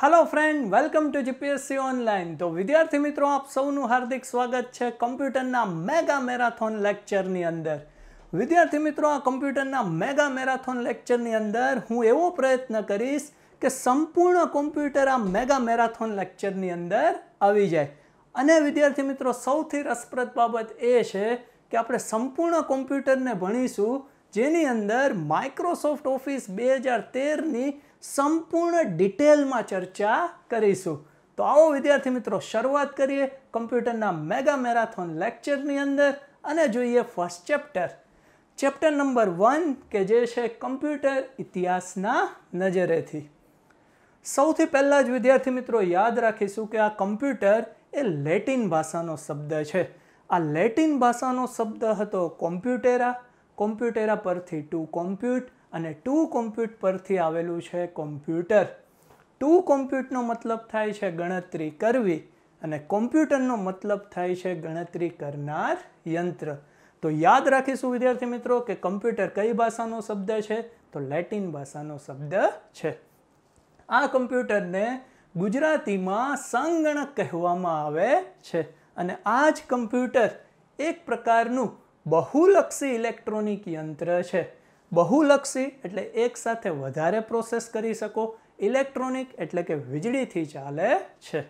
Hello friend welcome to GPSC online તો વિદ્યાર્થી મિત્રો આપ સૌનું હાર્દિક સ્વાગત છે કમ્પ્યુટરના મેગા મેરાથોન લેક્ચરની અંદર વિદ્યાર્થી મિત્રો આ કમ્પ્યુટરના મેગા મેરાથોન લેક્ચરની અંદર હું એવો પ્રયત્ન કરીશ કે સંપૂર્ણ કોમ્પ્યુટર આ મેગા મેરાથોન લેક્ચરની અંદર આવી જાય અને વિદ્યાર્થી મિત્રો સૌથી રસપ્રદ બાબત એ છે કે આપણે સંપૂર્ણ કોમ્પ્યુટરને ભણીશું જેની અંદર માઇક્રોસોફ્ટ ઓફિસ બે હજાર તેરની સંપૂર્ણ ડિટેલમાં ચર્ચા કરીશું તો આવો વિદ્યાર્થી મિત્રો શરૂઆત કરીએ કમ્પ્યુટરના મેગા મેરાથોન લેક્ચરની અંદર અને જોઈએ first chapter chapter number one કે જે છે કમ્પ્યુટર ઇતિહાસના નજરેથી સૌથી પહેલાં જ વિદ્યાર્થી મિત્રો યાદ રાખીશું કે આ કમ્પ્યુટર એ લેટિન ભાષાનો શબ્દ છે આ લેટિન ભાષાનો શબ્દ હતો કોમ્પ્યુટેરા કોમ્પ્યુટેરા પરથી ટુ કોમ્પ્યુટ અને ટુ કોમ્પ્યુટ પરથી આવેલું છે કોમ્પ્યુટર ટુ કોમ્પ્યુટનો મતલબ થાય છે ગણતરી કરવી અને કોમ્પ્યુટરનો મતલબ થાય છે ગણતરી કરનાર યંત્ર તો યાદ રાખીશું વિદ્યાર્થી મિત્રો કે કમ્પ્યુટર કઈ ભાષાનો શબ્દ છે તો લેટિન ભાષાનો શબ્દ છે આ કમ્પ્યુટરને ગુજરાતીમાં સંગણક કહેવામાં આવે છે અને આ જ કમ્પ્યુટર એક પ્રકારનું બહુલક્ષી ઇલેક્ટ્રોનિક યંત્ર છે બહુલક્ષી એટલે એકસાથે વધારે પ્રોસેસ કરી શકો ઇલેક્ટ્રોનિક એટલે કે વીજળીથી ચાલે છે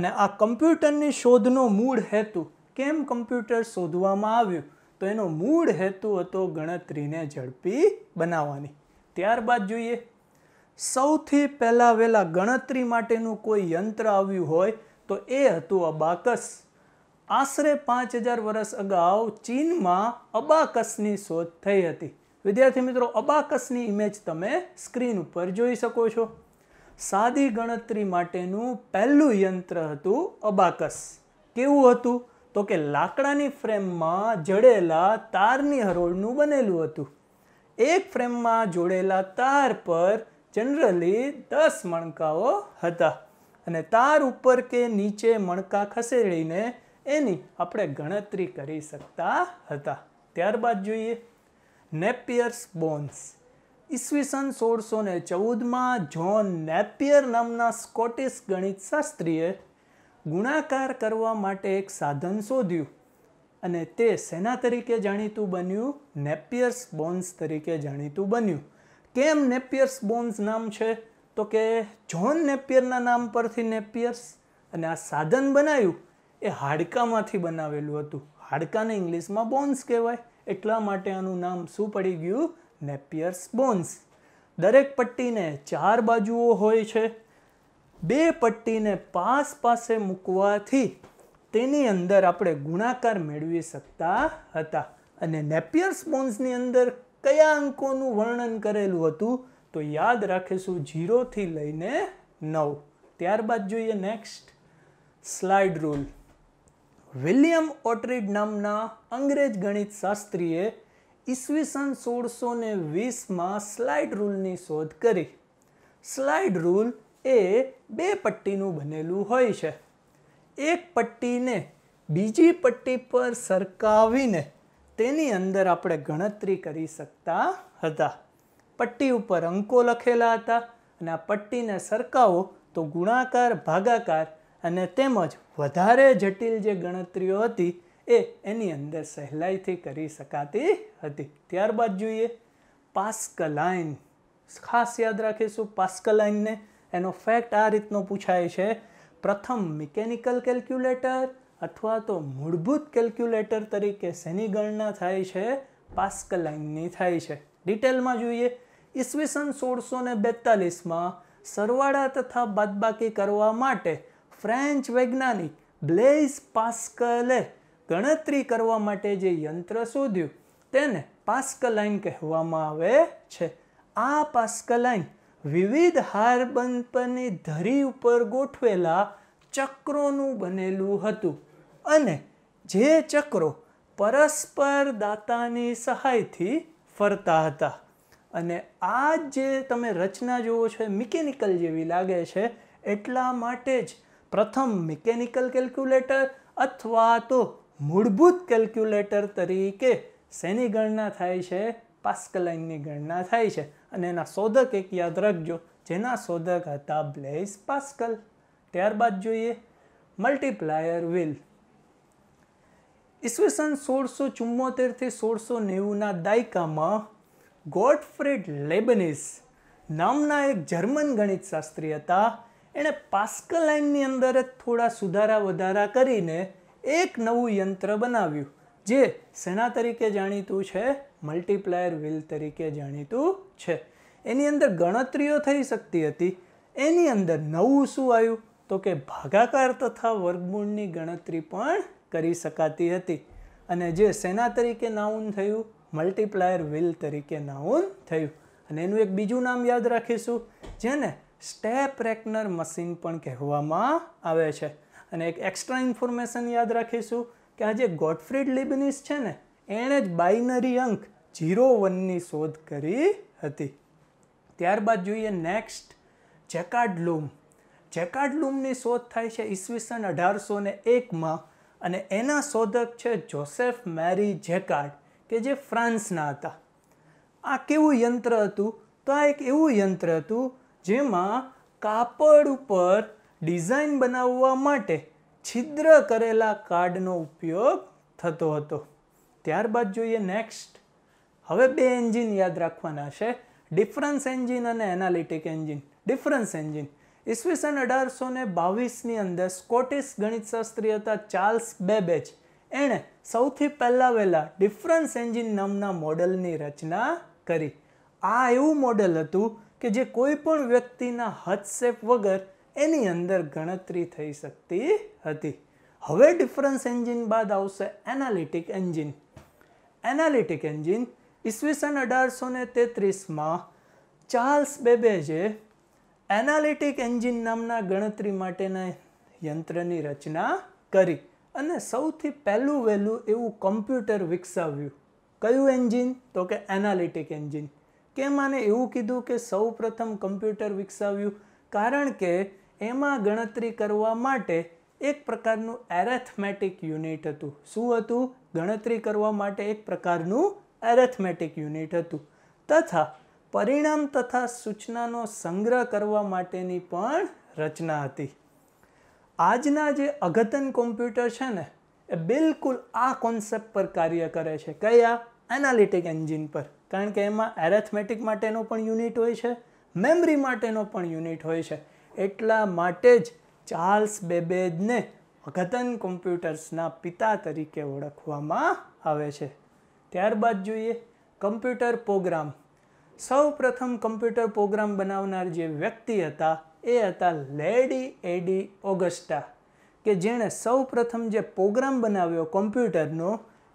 અને આ કમ્પ્યુટરની શોધનો મૂળ હેતુ કેમ કમ્પ્યુટર શોધવામાં આવ્યું તો એનો મૂળ હેતુ હતો ગણતરીને ઝડપી બનાવવાની ત્યારબાદ જોઈએ સૌથી પહેલાં વહેલા ગણતરી માટેનું કોઈ યંત્ર આવ્યું હોય તો એ હતું અબાકસ આશરે પાંચ હજાર વર્ષ અગાઉ ચીનમાં અબાકસની શોધ થઈ હતી વિદ્યાર્થી મિત્રો અબાકસની ઇમેજ તમે સ્ક્રીન ઉપર જોઈ શકો છો સાદી ગણતરી માટેનું પહેલું યંત્ર હતું અબાકસ કેવું હતું તો કે લાકડાની ફ્રેમમાં જડેલા તારની હરોળનું બનેલું હતું એક ફ્રેમમાં જોડેલા તાર પર જનરલી દસ મણકાઓ હતા અને તાર ઉપર કે નીચે મણકા ખસેડીને એની આપણે ગણતરી કરી શકતા હતા ત્યારબાદ જોઈએ નેપિયર્સ બોન્સ ઈસવીસન સોળસો ને ચૌદમાં જ્હોન નેપિયર નામના સ્કોટિશ ગણિતશાસ્ત્રીએ ગુણાકાર કરવા માટે એક સાધન શોધ્યું અને તે સેના તરીકે જાણીતું બન્યું નેપિયર્સ બોન્સ તરીકે જાણીતું બન્યું કેમ નેપિયર્સ બોન્સ નામ છે તો કે જ્હોન નેપિયરના નામ પરથી નેપિયર્સ અને આ સાધન બનાવ્યું એ હાડકામાંથી બનાવેલું હતું હાડકાને ઇંગ્લિશમાં બોન્સ કહેવાય એટલા માટે આનું નામ શું પડી ગયું નેપિયર્સ બોન્સ દરેક પટ્ટીને ચાર બાજુઓ હોય છે બે પટ્ટીને પાસ પાસે મૂકવાથી તેની અંદર આપણે ગુણાકાર મેળવી શકતા હતા અને નેપિયર્સ બોન્સની અંદર કયા અંકોનું વર્ણન કરેલું હતું તો યાદ રાખીશું જીરોથી લઈને નવ ત્યારબાદ જોઈએ next slide rule William Oughtred નામના અંગ્રેજ ગણિત શાસ્ત્રીએ ઈસવીસન સોળસો ને વીસમાં સ્લાઇડ રૂલની શોધ કરી સ્લાઇડ રૂલ એ બે પટ્ટીનું બનેલું હોય છે એક પટ્ટીને બીજી પટ્ટી પર સરકાવીને તેની અંદર આપણે ગણતરી કરી શકતા હતા પટ્ટી ઉપર અંકો લખેલા હતા અને આ પટ્ટીને સરકાવો તો ગુણાકાર ભાગાકાર અને તેમજ વધારે જટિલ જે ગણતરીઓ હતી એ એની અંદર સહેલાઈથી કરી શકાતી હતી ત્યારબાદ જોઈએ પાસ્કલાઇન ખાસ યાદ રાખીશું પાસ્કલાઇનને એનો ફેક્ટ આ રીતનો પૂછાય છે પ્રથમ મિકેનિકલ કેલ્ક્યુલેટર અથવા તો મૂળભૂત કેલ્ક્યુલેટર તરીકે શેની ગણના થાય છે પાસ્કલાઇનની થાય છે ડિટેલમાં જોઈએ ઈસવીસન સોળસો ને બેતાલીસમાં સરવાળા તથા બાદબાકી કરવા માટે ફ્રેન્ચ વૈજ્ઞાનિક બ્લેઝ પાસ્કલે ગણતરી કરવા માટે જે યંત્ર શોધ્યું તેને પાસ્કલાઇન કહેવામાં આવે છે આ પાસ્કલાઇન વિવિધ હારબંપની ધરી ઉપર ગોઠવેલા ચક્રોનું બનેલું હતું અને જે ચક્રો પરસ્પર દાતાની સહાયથી ફરતા હતા અને આ જે તમે રચના જુઓ છો મિકેનિકલ જેવી લાગે છે એટલા માટે જ પ્રથમ મિકેનિકલ કેલ્ક્યુલેટર અથવા તો મૂળભૂત કેલ્ક્યુલેટર તરીકે શેની ગણના થાય છે પાસ્કલાઇનની ગણના થાય છે અને એના શોધક એક યાદ રાખજો જેના શોધક હતા બ્લેઝ પાસ્કલ ત્યારબાદ જોઈએ મલ્ટીપ્લાયર વિલ ઈસવીસન સોળસો ચુમ્મોતેરથી સોળસો નેવુંના દાયકામાં ગોડફ્રેડ લેબનિસ નામના એક જર્મન ગણિતશાસ્ત્રી હતા એણે પાસ્કલ લાઇનની અંદર જ થોડા સુધારા વધારા કરીને એક નવું યંત્ર બનાવ્યું જે સેના તરીકે જાણીતું છે મલ્ટીપ્લાયર વ્હીલ તરીકે જાણીતું છે એની અંદર ગણતરીઓ થઈ શકતી હતી એની અંદર નવું શું આવ્યું તો કે ભાગાકાર તથા વર્ગમૂળની ગણતરી પણ કરી શકાતી હતી અને જે સેના તરીકે નાઉન થયું મલ્ટીપ્લાયર વ્હીલ તરીકે નાઉન થયું અને એનું એક બીજું નામ યાદ રાખીશું જેને સ્ટેપ રેકનર મશીન પણ કહેવામાં આવે છે અને એક એક્સ્ટ્રા ઇન્ફોર્મેશન યાદ રાખીશું કે આ જે ગોડફ્રીડ લિબનિસ છે ને એણે જ બાઇનરી અંક ઝીરો વનની શોધ કરી હતી ત્યારબાદ જોઈએ નેક્સ્ટ જેકાર્ડ લૂમ શોધ થાય છે ઈસવીસન અઢારસો ને એકમાં અને એના શોધક છે જોસેફ મેરી જેકાર્ડ કે જે ફ્રાન્સના હતા આ કેવું યંત્ર હતું તો આ એક એવું યંત્ર હતું જેમાં કાપડ ઉપર ડિઝાઇન બનાવવા માટે છિદ્ર કરેલા કાર્ડનો ઉપયોગ થતો હતો ત્યારબાદ જોઈએ નેક્સ્ટ હવે બે એન્જિન યાદ રાખવાના છે ડિફરન્સ એન્જિન અને એનાલિટિક એન્જિન ડિફરન્સ એન્જિન ઈસવીસન અઢારસો ને બાવીસની અંદર સ્કોટિશ ગણિતશાસ્ત્રી હતા ચાર્લ્સ બેબેજ એણે સૌથી પહેલાં વહેલા ડિફરન્સ એન્જિન નામના મોડલની રચના કરી આ એવું મોડલ હતું કે જે કોઈ પણ વ્યક્તિના હસ્તક્ષેપ વગર એની અંદર ગણતરી થઈ શકતી હતી હવે ડિફરન્સ એન્જિન બાદ આવશે એનાલિટિક એન્જિન એનાલિટિક એન્જિન ઈસવીસન અઢારસો ને તેત્રીસમાં ચાર્લ્સ બેબેજે એનાલિટિક એન્જિન નામના ગણતરી માટેના યંત્રની રચના કરી અને સૌથી પહેલું વહેલું એવું કમ્પ્યુટર વિકસાવ્યું કયું એન્જિન તો કે એનાલિટિક એન્જિન કે આને એવું કીધું કે સૌ પ્રથમ કમ્પ્યુટર વિકસાવ્યું કારણ કે એમાં ગણતરી કરવા માટે એક પ્રકારનું એરેથમેટિક યુનિટ હતું શું હતું ગણતરી કરવા માટે એક પ્રકારનું એરેથમેટિક યુનિટ હતું તથા પરિણામ તથા સૂચનાનો સંગ્રહ કરવા માટેની પણ રચના હતી આજના જે અઘતન કોમ્પ્યુટર છે ને એ બિલકુલ આ કોન્સેપ્ટ પર કાર્ય કરે છે કયા એનાલિટિક એન્જિન પર કારણ કે એમાં એરેથમેટિક માટેનો પણ યુનિટ હોય છે મેમરી માટેનો પણ યુનિટ હોય છે એટલા માટે જ ચાર્લ્સ બેબેજને અઘતન કોમ્પ્યુટર્સના પિતા તરીકે ઓળખવામાં આવે છે ત્યારબાદ જોઈએ કમ્પ્યુટર પ્રોગ્રામ સૌ પ્રથમ કમ્પ્યુટર પ્રોગ્રામ બનાવનાર જે વ્યક્તિ હતા એ હતા લેડી એડી ઓગસ્ટા કે જેણે સૌ પ્રથમ જે પ્રોગ્રામ બનાવ્યો કોમ્પ્યુટરનો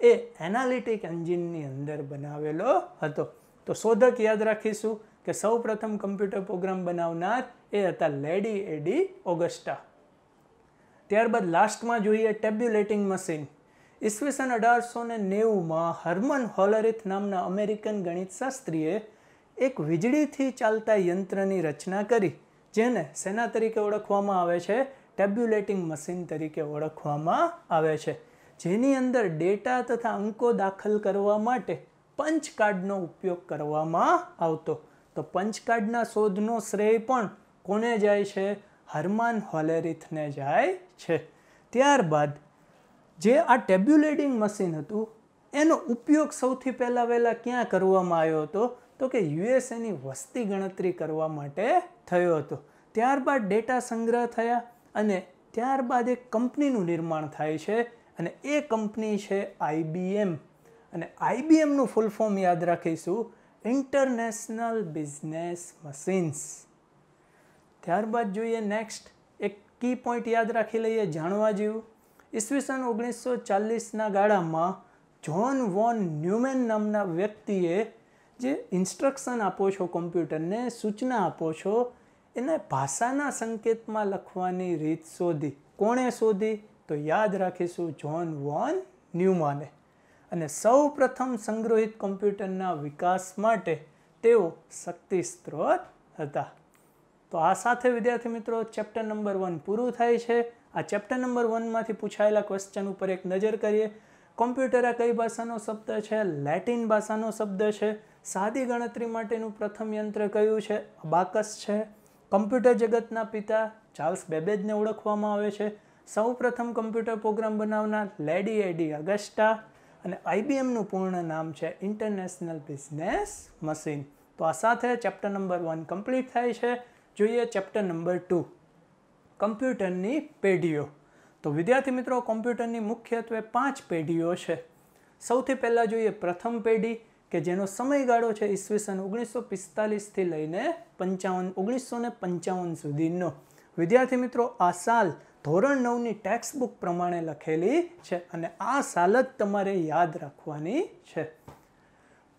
એ એનાલિટિક એન્જિનની અંદર બનાવેલો હતો તો શોધક યાદ રાખીશું કે સૌ પ્રથમ કમ્પ્યુટર પ્રોગ્રામ બનાવનાર એ હતા લેડી એડી ઓગસ્ટા ત્યારબાદ લાસ્ટમાં જોઈએ ટેબ્યુલેટિંગ મશીન ઈસવીસન અઢારસો ને નેવુંમાં હર્મન હોલરિથ નામના અમેરિકન ગણિતશાસ્ત્રીએ એક વીજળીથી ચાલતા યંત્રની રચના કરી જેને સેના તરીકે ઓળખવામાં આવે છે ટેબ્યુલેટિંગ મશીન તરીકે ઓળખવામાં આવે છે જેની અંદર ડેટા તથા અંકો દાખલ કરવા માટે પંચ કાર્ડનો ઉપયોગ કરવામાં આવતો તો પંચ કાર્ડના શોધનો શ્રેય પણ કોને જાય છે હરમાન હોલેરિથને જાય છે ત્યારબાદ જે આ ટેબ્યુલેટિંગ મશીન હતું એનો ઉપયોગ સૌથી પહેલાં વહેલાં ક્યાં કરવામાં આવ્યો હતો તો કે યુએસએની વસ્તી ગણતરી કરવા માટે થયો હતો ત્યારબાદ ડેટા સંગ્રહ થયા અને ત્યારબાદ એક કંપનીનું નિર્માણ થાય છે અને એ કંપની છે આઈબીએમ અને આઈબીએમનું ફૂલ ફોર્મ યાદ રાખીશું ઇન્ટરનેશનલ બિઝનેસ મશીન્સ ત્યારબાદ જોઈએ નેક્સ્ટ એક કી પોઈન્ટ યાદ રાખી લઈએ જાણવા જેવું ઈસવીસન ઓગણીસો ચાલીસના ગાળામાં જ્હોન વોન ન્યુમેન નામના વ્યક્તિએ જે ઇન્સ્ટ્રક્શન આપો છો કોમ્પ્યુટરને સૂચના આપો છો એને ભાષાના સંકેતમાં લખવાની રીત શોધી કોણે શોધી તો યાદ રાખીશું જ્હોન વોન ન્યુમાને અને સૌ પ્રથમ સંગ્રહિત કોમ્પ્યુટરના વિકાસ માટે તેઓ શક્તિ સ્ત્રોત હતા તો આ સાથે વિદ્યાર્થી મિત્રો ચેપ્ટર નંબર વન પૂરું થાય છે આ ચેપ્ટર નંબર વનમાંથી પૂછાયેલા ક્વેશ્ચન ઉપર એક નજર કરીએ કોમ્પ્યુટર આ કઈ ભાષાનો શબ્દ છે લેટિન ભાષાનો શબ્દ છે સાદી ગણતરી માટેનું પ્રથમ યંત્ર કયું છે અબાકસ છે કોમ્પ્યુટર જગતના પિતા ચાર્લ્સ બેબેજને ઓળખવામાં આવે છે સૌપ્રથમ કમ્પ્યુટર પ્રોગ્રામ બનાવનાર લેડી એડી અગસ્ટા અને આઈબીએમનું પૂર્ણ નામ છે ઇન્ટરનેશનલ બિઝનેસ મશીન તો આ સાથે ચેપ્ટર નંબર વન કમ્પ્લીટ થાય છે જોઈએ ચેપ્ટર નંબર ટુ કમ્પ્યુટરની પેઢીઓ તો વિદ્યાર્થી મિત્રો કોમ્પ્યુટરની મુખ્યત્વે પાંચ પેઢીઓ છે સૌથી પહેલાં જોઈએ પ્રથમ પેઢી કે જેનો સમયગાળો છે ઈસવીસન ઓગણીસો પિસ્તાલીસથી લઈને પંચાવન ઓગણીસો ને પંચાવન સુધીનો વિદ્યાર્થી મિત્રો આ સાલ ધોરણ નવની ટેક્સ્ટ બુક પ્રમાણે લખેલી છે અને આ સાલ જ તમારે યાદ રાખવાની છે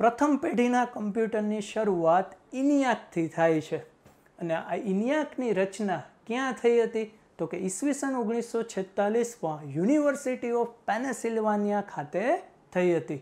પ્રથમ પેઢીના કમ્પ્યુટરની શરૂઆત ઇનિયાકથી થાય છે અને આ ઇનિયાકની રચના ક્યાં થઈ હતી તો કે ઈસવીસન ઓગણીસો છેતાલીસમાં યુનિવર્સિટી ઓફ પેનેસિલવાનિયા ખાતે થઈ હતી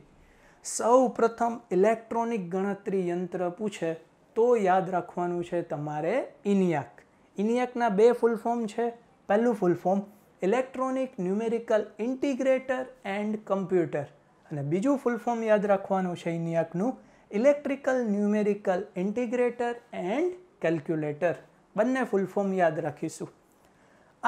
સૌ પ્રથમ ઇલેક્ટ્રોનિક ગણતરી યંત્ર પૂછે તો યાદ રાખવાનું છે તમારે ઇનિયાક ઇનિયાકના બે ફૂલ ફોર્મ છે પહેલું full form electronic numerical integrator and computer અને બીજું ફૂલ ફોર્મ યાદ રાખવાનું છે ઇનિયાકનું electrical numerical integrator and calculator બંને ફૂલ ફોર્મ યાદ રાખીશું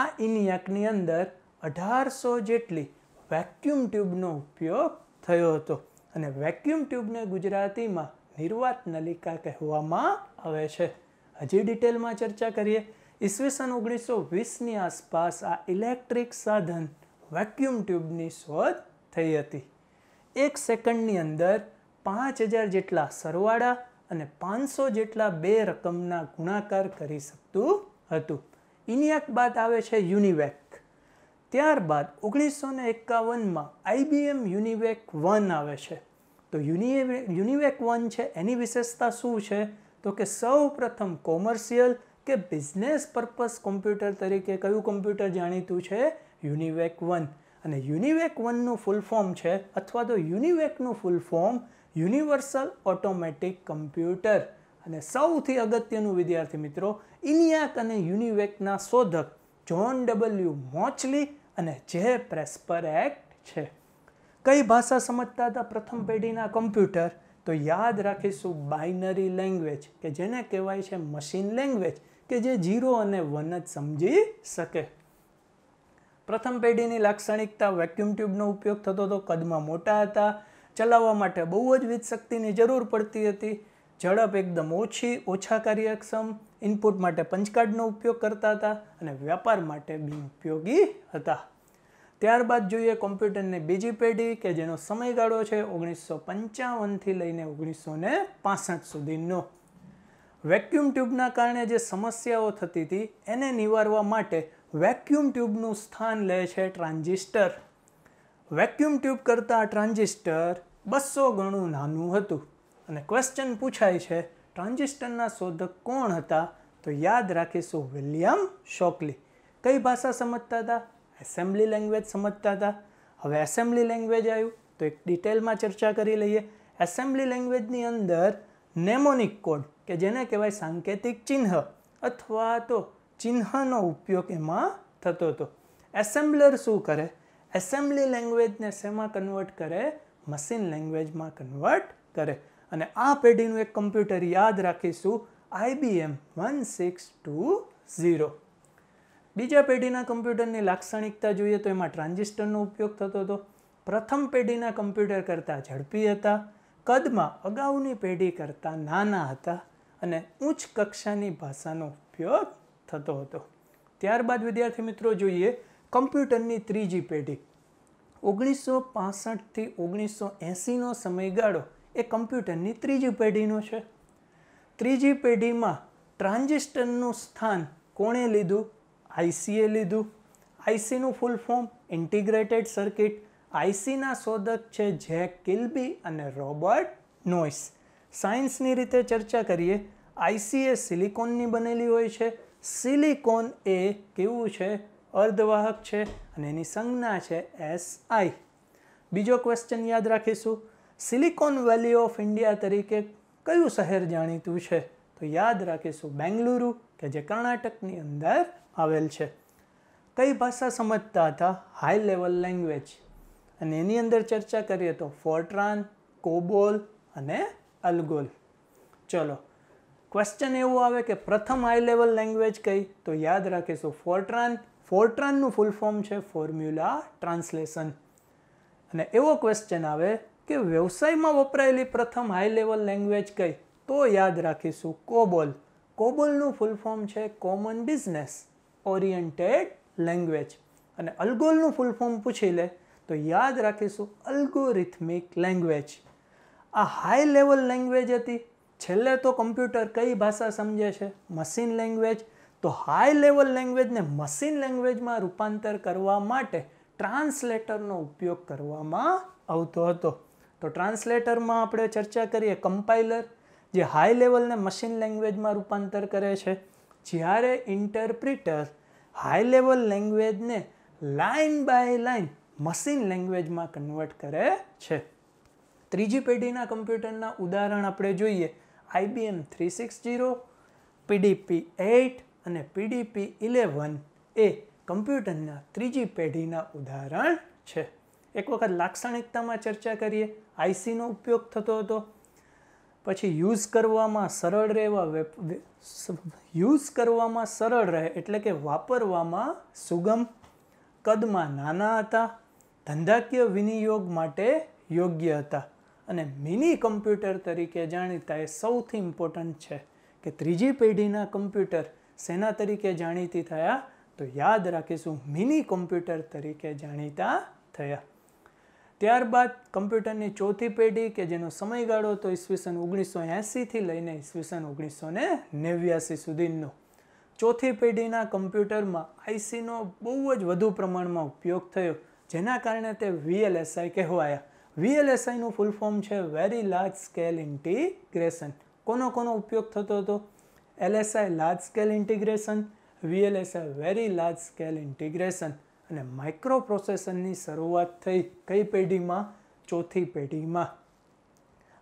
આ ઇનિયાકની અંદર અઢારસો જેટલી વેક્યુમ ટ્યુબનો ઉપયોગ થયો હતો અને વેક્યુમ ટ્યુબને ગુજરાતીમાં નિર્વાત નલિકા કહેવામાં આવે છે હજી ડિટેલમાં ચર્ચા કરીએ ઈસવીસન ઓગણીસો વીસની આસપાસ આ ઇલેક્ટ્રિક સાધન વેક્યુમ ટ્યુબની શોધ થઈ હતી એક સેકન્ડની અંદર પાંચ હજાર જેટલા સરવાળા અને પાંચસો જેટલા બે રકમના ગુણાકાર કરી શકતું હતું ઇનિયાક બાદ આવે છે યુનિવેક ત્યારબાદ ઓગણીસો ને એકાવનમાં આઈબીએમ યુનિવેક વન આવે છે તો યુનિવેક વન છે એની વિશેષતા શું છે તો કે સૌ પ્રથમ કોમર્શિયલ કે બિઝનેસ પર્પસ કોમ્પ્યુટર તરીકે કયું કોમ્પ્યુટર જાણીતું છે યુનિવેક વન અને યુનિવેક વનનું ફૂલ ફોર્મ છે અથવા તો યુનિવેકનું full form universal automatic computer અને સૌથી અગત્યનું વિદ્યાર્થી મિત્રો ઇનિયાક અને યુનિવેકના શોધક જોન ડબલ્યુ મોચલી અને જે પ્રેસ્પર એક્ટ છે કઈ ભાષા સમજતા હતા પ્રથમ પેઢીના કમ્પ્યુટર તો યાદ રાખીશું બાઇનરી લેંગ્વેજ કે જેને કહેવાય છે મશીન લેંગ્વેજ કે જે જીરો અને વન જ સમજી શકે પ્રથમ પેઢીની લાક્ષણિકતા વેક્યુમ ટ્યુબનો ઉપયોગ થતો હતો કદમાં મોટા હતા ચલાવવા માટે બહુ જ વીજ શક્તિની જરૂર પડતી હતી ઝડપ એકદમ ઓછી ઓછા કાર્યક્ષમ ઇનપુટ માટે પંચકાર્ડનો ઉપયોગ કરતા હતા અને વ્યાપાર માટે બિન ઉપયોગી હતા ત્યારબાદ જોઈએ કોમ્પ્યુટરની બીજી પેઢી કે જેનો સમયગાળો છે ઓગણીસો પંચાવનથી લઈને ઓગણીસો ને પાસઠ સુધીનો વેક્યુમ ટ્યુબના કારણે જે સમસ્યાઓ થતી હતી એને નિવારવા માટે વેક્યુમ ટ્યુબનું સ્થાન લે છે ટ્રાન્ઝિસ્ટર વેક્યુમ ટ્યુબ કરતાં ટ્રાન્ઝિસ્ટર બસો ગણું નાનું હતું અને ક્વેશ્ચન પૂછાય છે ટ્રાન્ઝિસ્ટરના શોધક કોણ હતા તો યાદ રાખીશું વિલિયમ શોકલી કઈ ભાષા સમજતા હતા એસેમ્બલી લેંગ્વેજ સમજતા હતા હવે એસેમ્બલી લેંગ્વેજ આવ્યું તો એક ડિટેલમાં ચર્ચા કરી લઈએ એસેમ્બલી લેંગ્વેજની અંદર નેમોનિક કોડ કે જેને કહેવાય સાંકેતિક ચિહ્ન અથવા તો ચિહ્નનો ઉપયોગ એમાં થતો હતો એસેમ્બલર શું કરે એસેમ્બલી લેંગ્વેજને શેમાં કન્વર્ટ કરે મશીન લેંગ્વેજમાં કન્વર્ટ કરે અને આ પેઢીનું એક કમ્પ્યુટર યાદ રાખીશું IBM one six two zero બીજા પેઢીના કમ્પ્યુટરની લાક્ષણિકતા જોઈએ તો એમાં ટ્રાન્ઝિસ્ટરનો ઉપયોગ થતો હતો પ્રથમ પેઢીના કમ્પ્યુટર કરતાં ઝડપી હતા કદમાં અગાઉની પેઢી કરતાં નાના હતા અને ઉચ્ચ કક્ષાની ભાષાનો ઉપયોગ થતો હતો ત્યારબાદ વિદ્યાર્થી મિત્રો જોઈએ કમ્પ્યુટરની ત્રીજી પેઢી ઓગણીસો પાસઠથી ઓગણીસો એંસીનો સમયગાળો એ કમ્પ્યુટરની ત્રીજી પેઢીનો છે ત્રીજી પેઢીમાં ટ્રાન્ઝિસ્ટરનું સ્થાન કોણે લીધું આઈસીએ લીધું આઈસીનું ફૂલ ફોર્મ ઇન્ટિગ્રેટેડ સર્કિટ આઈસીના શોધક છે જેક કિલ્બી અને રોબર્ટ નોઇસ સાયન્સની રીતે ચર્ચા કરીએ આઈસી એ સિલિકોનની બનેલી હોય છે સિલિકોન એ કેવું છે અર્ધવાહક છે અને એની સંજ્ઞા છે એસ આઈ બીજો ક્વેશ્ચન યાદ રાખીશું સિલિકોન વેલી ઓફ ઇન્ડિયા તરીકે કયું શહેર જાણીતું છે તો યાદ રાખીશું બેંગલુરુ કે જે કર્ણાટકની અંદર આવેલ છે કઈ ભાષા સમજતા હતા હાઈ લેવલ લેંગ્વેજ અને એની અંદર ચર્ચા કરીએ તો ફોર્ટ્રાન કોબોલ અને અલગોલ ચલો ક્વેશ્ચન એવું આવે કે પ્રથમ હાઈ લેવલ લેંગ્વેજ કઈ તો યાદ રાખીશું ફોર્ટ્રાન ફોર્ટ્રાનનું ફૂલ ફોર્મ છે ફોર્મ્યુલા ટ્રાન્સલેશન અને એવો ક્વેશ્ચન આવે કે વ્યવસાયમાં વપરાયેલી પ્રથમ હાઈ લેવલ લેંગ્વેજ કઈ તો યાદ રાખીશું કોબોલ કોબોલનું ફૂલ ફોર્મ છે કોમન બિઝનેસ ઓરિએન્ટેડ લેંગ્વેજ અને અલગોલનું ફૂલ ફોર્મ પૂછી લે તો યાદ રાખીશું અલ્ગોરિથમિક લેંગ્વેજ આ હાઈ લેવલ લેંગ્વેજ હતી છેલ્લે તો કમ્પ્યુટર કઈ ભાષા સમજે છે મશીન લેંગ્વેજ તો હાઈ લેવલ લેંગ્વેજને મશીન લેંગ્વેજમાં રૂપાંતર કરવા માટે ટ્રાન્સલેટરનો ઉપયોગ કરવામાં આવતો હતો તો ટ્રાન્સલેટરમાં આપણે ચર્ચા કરીએ કમ્પાઇલર જે હાઈ લેવલને મશીન લેંગ્વેજમાં રૂપાંતર કરે છે જ્યારે ઇન્ટરપ્રિટર હાઈ લેવલ લેંગ્વેજને લાઇન બાય લાઇન મશીન લેંગ્વેજમાં કન્વર્ટ કરે છે ત્રીજી પેઢીના કમ્પ્યુટરના ઉદાહરણ આપણે જોઈએ IBM three six zero PDP eight અને પીડીપી ઇલેવન એ કમ્પ્યુટરના ત્રીજી પેઢીના ઉદાહરણ છે એક વખત લાક્ષણિકતામાં ચર્ચા કરીએ આઈસીનો ઉપયોગ થતો હતો પછી યુઝ કરવામાં સરળ રહેવા વેપ યુઝ કરવામાં સરળ રહે એટલે કે વાપરવામાં સુગમ કદમાં નાના હતા ધંધાકીય વિનિયોગ માટે યોગ્ય હતા અને મિની કમ્પ્યુટર તરીકે જાણીતા એ સૌથી ઇમ્પોર્ટન્ટ છે કે ત્રીજી પેઢીના કમ્પ્યુટર સેના તરીકે જાણીતી થયા તો યાદ રાખીશું મિની કમ્પ્યુટર તરીકે જાણીતા થયા ત્યારબાદ કમ્પ્યુટરની ચોથી પેઢી કે જેનો સમયગાળો તો ઈસવીસન ઓગણીસો એંસીથી લઈને ઈસવીસન ઓગણીસો ને નેવ્યાસી સુધીનો ચોથી પેઢીના કમ્પ્યુટરમાં આઈસીનો બહુ જ વધુ પ્રમાણમાં ઉપયોગ થયો જેના કારણે તે વીએલએસઆઈ કહેવાયા વીએલએસઆઈનું ફૂલ ફોર્મ છે વેરી લાર્જ સ્કેલ ઇન્ટિગ્રેશન કોનો કોનો ઉપયોગ થતો હતો LSI large scale integration VLSI very large scale integration અને માઇક્રો પ્રોસેસરની શરૂઆત થઈ કઈ પેઢીમાં ચોથી પેઢીમાં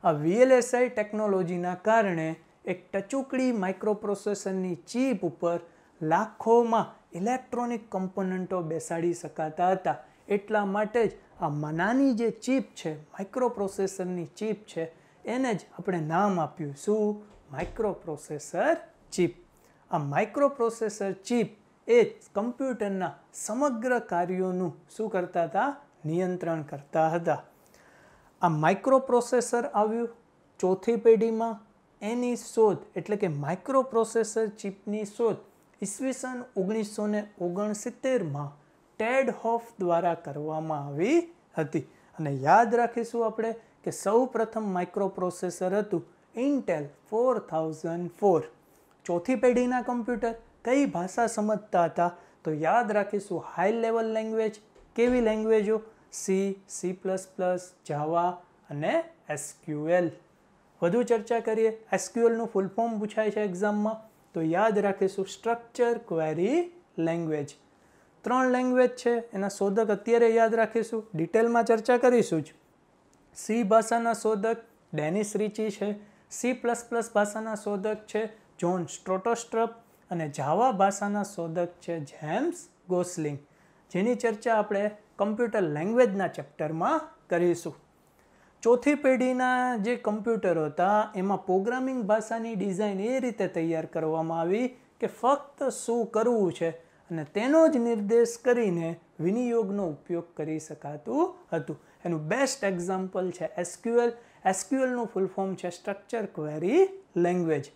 આ વીએલએસઆઈ ટેકનોલોજીના કારણે એક ટચુકડી માઇક્રો પ્રોસેસરની ચીપ ઉપર લાખોમાં ઇલેક્ટ્રોનિક કમ્પોનન્ટો બેસાડી શકાતા હતા એટલા માટે જ આ નાની જે ચીપ છે માઇક્રોપ્રોસેસરની ચીપ છે એને જ આપણે નામ આપ્યું શું માઇક્રોપ્રોસેસર ચીપ આ માઇક્રોપ્રોસેસર ચીપ એ જ કમ્પ્યુટરના સમગ્ર કાર્યોનું શું કરતા હતા નિયંત્રણ કરતા હતા આ માઇક્રોપ્રોસેસર આવ્યું ચોથી પેઢીમાં એની શોધ એટલે કે માઇક્રોપ્રોસેસર ચીપની શોધ ઈસવીસન ઓગણીસો ને ઓગણસિત્તેરમાં ટેડ હોફ દ્વારા કરવામાં આવી હતી અને યાદ રાખીશું આપણે કે સૌ પ્રથમ માઇક્રોપ્રોસેસર હતું ઇન્ટેલ ફોર થાઉઝન્ડ ફોર ચોથી પેઢીના કમ્પ્યુટર કઈ ભાષા સમજતા હતા તો યાદ રાખીશું હાઈ લેવલ લેંગ્વેજ કેવી લેંગ્વેજો C C plus plus Java અને એસક્યુએલ વધુ ચર્ચા કરીએ એસક્યુએલનું ફૂલ ફોર્મ પૂછાય છે એક્ઝામમાં તો યાદ રાખીશું સ્ટ્રક્ચર ક્વેરી લેંગ્વેજ ત્રણ લેંગ્વેજ છે એના શોધક અત્યારે યાદ રાખીશું ડિટેલમાં ચર્ચા કરીશું જ સી ભાષાના શોધક ડેનિસ રિચી છે સી પ્લસ પ્લસ ભાષાના શોધક છે જોન સ્ટ્રોટોસ્ટ્રપ અને જાવા ભાષાના શોધક છે જેમ્સ ગોસલિંગ જેની ચર્ચા આપણે કમ્પ્યુટર લેંગ્વેજના ચેપ્ટરમાં કરીશું ચોથી પેઢીના જે કમ્પ્યુટર હતા એમાં પ્રોગ્રામિંગ ભાષાની ડિઝાઇન એ રીતે તૈયાર કરવામાં આવી કે ફક્ત શું કરવું છે અને તેનો જ નિર્દેશ કરીને વિનિયોગનો ઉપયોગ કરી શકાતું હતું એનું બેસ્ટ એક્ઝામ્પલ છે એસક્યુએલ એસક્યુએલનું ફૂલ ફોર્મ છે સ્ટ્રક્ચર ક્વેરી લેંગ્વેજ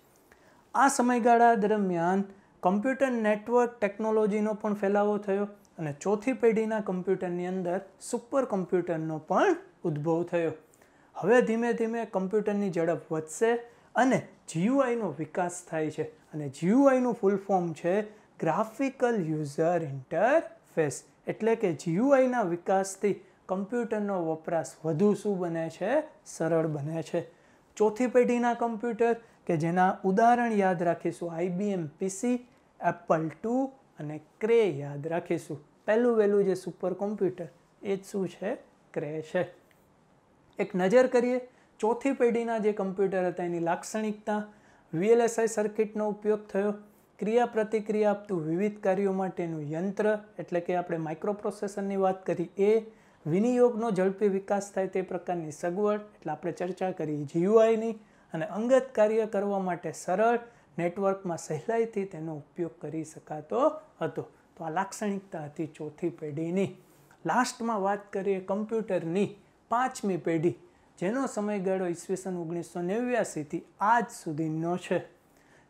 આ સમયગાળા દરમિયાન કમ્પ્યુટર નેટવર્ક ટેકનોલોજીનો પણ ફેલાવો થયો અને ચોથી પેઢીના કમ્પ્યુટરની અંદર સુપર કમ્પ્યુટરનો પણ ઉદ્ભવ થયો હવે ધીમે ધીમે કમ્પ્યુટરની ઝડપ વધશે અને જીયુઆઈનો વિકાસ થાય છે અને જીયુઆઈનું ફૂલ ફોર્મ છે ગ્રાફિકલ યુઝર ઇન્ટરફેસ એટલે કે જીયુઆઈના વિકાસથી કમ્પ્યુટરનો વપરાશ વધુ શું બને છે સરળ બને છે ચોથી પેઢીના કમ્પ્યુટર કે જેના ઉદાહરણ યાદ રાખીશું આઈબીએમ પીસી એપલ ટુ અને ક્રે યાદ રાખીશું પહેલું વહેલું જે સુપર કોમ્પ્યુટર એ જ શું છે ક્રે છે એક નજર કરીએ ચોથી પેઢીના જે કમ્પ્યુટર હતા એની લાક્ષણિકતા વીએલએસઆઈ સર્કિટનો ઉપયોગ થયો ક્રિયા પ્રતિક્રિયા આપતું વિવિધ કાર્યો માટેનું યંત્ર એટલે કે આપણે માઇક્રોપ્રોસેસરની વાત કરી એ વિનિયોગનો ઝડપી વિકાસ થાય તે પ્રકારની સગવડ એટલે આપણે ચર્ચા કરી જીયુઆઈની અને અંગત કાર્ય કરવા માટે સરળ નેટવર્કમાં સહેલાઈથી તેનો ઉપયોગ કરી શકાતો હતો તો આ લાક્ષણિકતા હતી ચોથી પેઢીની લાસ્ટમાં વાત કરીએ કમ્પ્યુટરની પાંચમી પેઢી જેનો સમયગાળો ઈસવીસન ઓગણીસો નેવ્યાસીથી આજ સુધીનો છે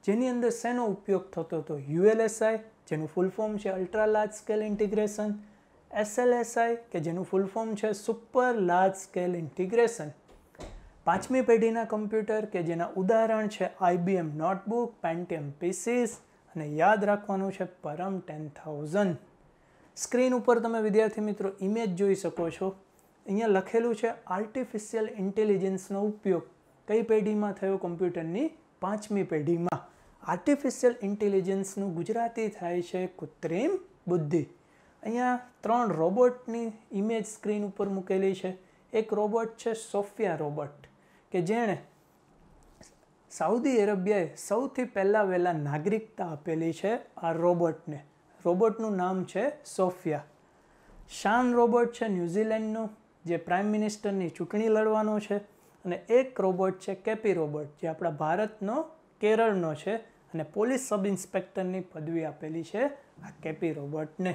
જેની અંદર શેનો ઉપયોગ થતો હતો યુએલએસઆઈ જેનું ફૂલ ફોર્મ છે ultra large scale integration SLSI કે જેનું ફૂલ ફોર્મ છે સુપર લાર્જ સ્કેલ ઇન્ટિગ્રેશન પાંચમી પેઢીના કમ્પ્યુટર કે જેના ઉદાહરણ છે આઈબીએમ નોટબુક પેન્ટીએમ પીસીસ અને યાદ રાખવાનું છે પરમ ટેન થાઉઝન્ડ સ્ક્રીન ઉપર તમે વિદ્યાર્થી મિત્રો ઇમેજ જોઈ શકો છો અહીંયા લખેલું છે આર્ટિફિશિયલ ઇન્ટેલિજન્સનો ઉપયોગ કઈ પેઢીમાં થયો કોમ્પ્યુટરની પાંચમી પેઢીમાં આર્ટિફિશિયલ ઇન્ટેલિજન્સનું ગુજરાતી થાય છે કૃત્રિમ બુદ્ધિ અહીંયા ત્રણ રોબોટની ઇમેજ સ્ક્રીન ઉપર મૂકેલી છે એક રોબોટ છે સોફિયા રોબોટ કે જેણે સાઉદી અરેબિયાએ સૌથી પહેલાં વહેલાં નાગરિકતા આપેલી છે આ રોબોટને રોબોટનું નામ છે સોફિયા શાન રોબોટ છે ન્યૂઝીલેન્ડનો જે પ્રાઇમ મિનિસ્ટરની ચૂંટણી લડવાનો છે અને એક રોબોટ છે કેપી રોબોટ જે આપણા ભારતનો કેરળનો છે અને પોલીસ સબ ઇન્સ્પેક્ટરની પદવી આપેલી છે આ કેપી રોબર્ટને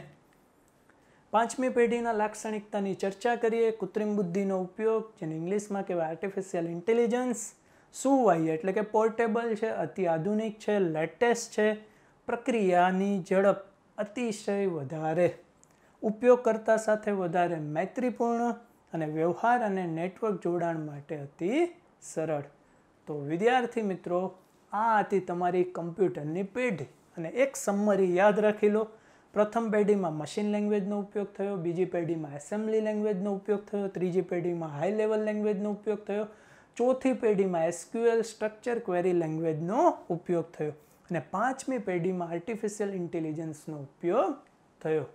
પાંચમી પેઢીના લાક્ષણિકતાની ચર્ચા કરીએ કૃત્રિમ બુદ્ધિનો ઉપયોગ જેને ઇંગ્લિશમાં કહેવાય આર્ટિફિશિયલ ઇન્ટેલિજન્સ શું સુવાહ્ય એટલે કે પોર્ટેબલ છે અતિ આધુનિક છે લેટેસ્ટ છે પ્રક્રિયાની ઝડપ અતિશય વધારે ઉપયોગકર્તા સાથે વધારે મૈત્રીપૂર્ણ અને વ્યવહાર અને નેટવર્ક જોડાણ માટે અતિ સરળ તો વિદ્યાર્થી મિત્રો આ હતી તમારી કમ્પ્યુટરની પેઢી અને એક સમરી યાદ રાખી લો પ્રથમ પેઢીમાં મશીન લેંગ્વેજનો ઉપયોગ થયો બીજી પેઢીમાં એસેમ્બલી લેંગ્વેજનો ઉપયોગ થયો ત્રીજી પેઢીમાં હાઈ લેવલ લેંગ્વેજનો ઉપયોગ થયો ચોથી પેઢીમાં એસક્યુએલ સ્ટ્રક્ચર ક્વેરી લેંગ્વેજનો ઉપયોગ થયો અને પાંચમી પેઢીમાં આર્ટિફિશિયલ ઇન્ટેલિજન્સનો ઉપયોગ થયો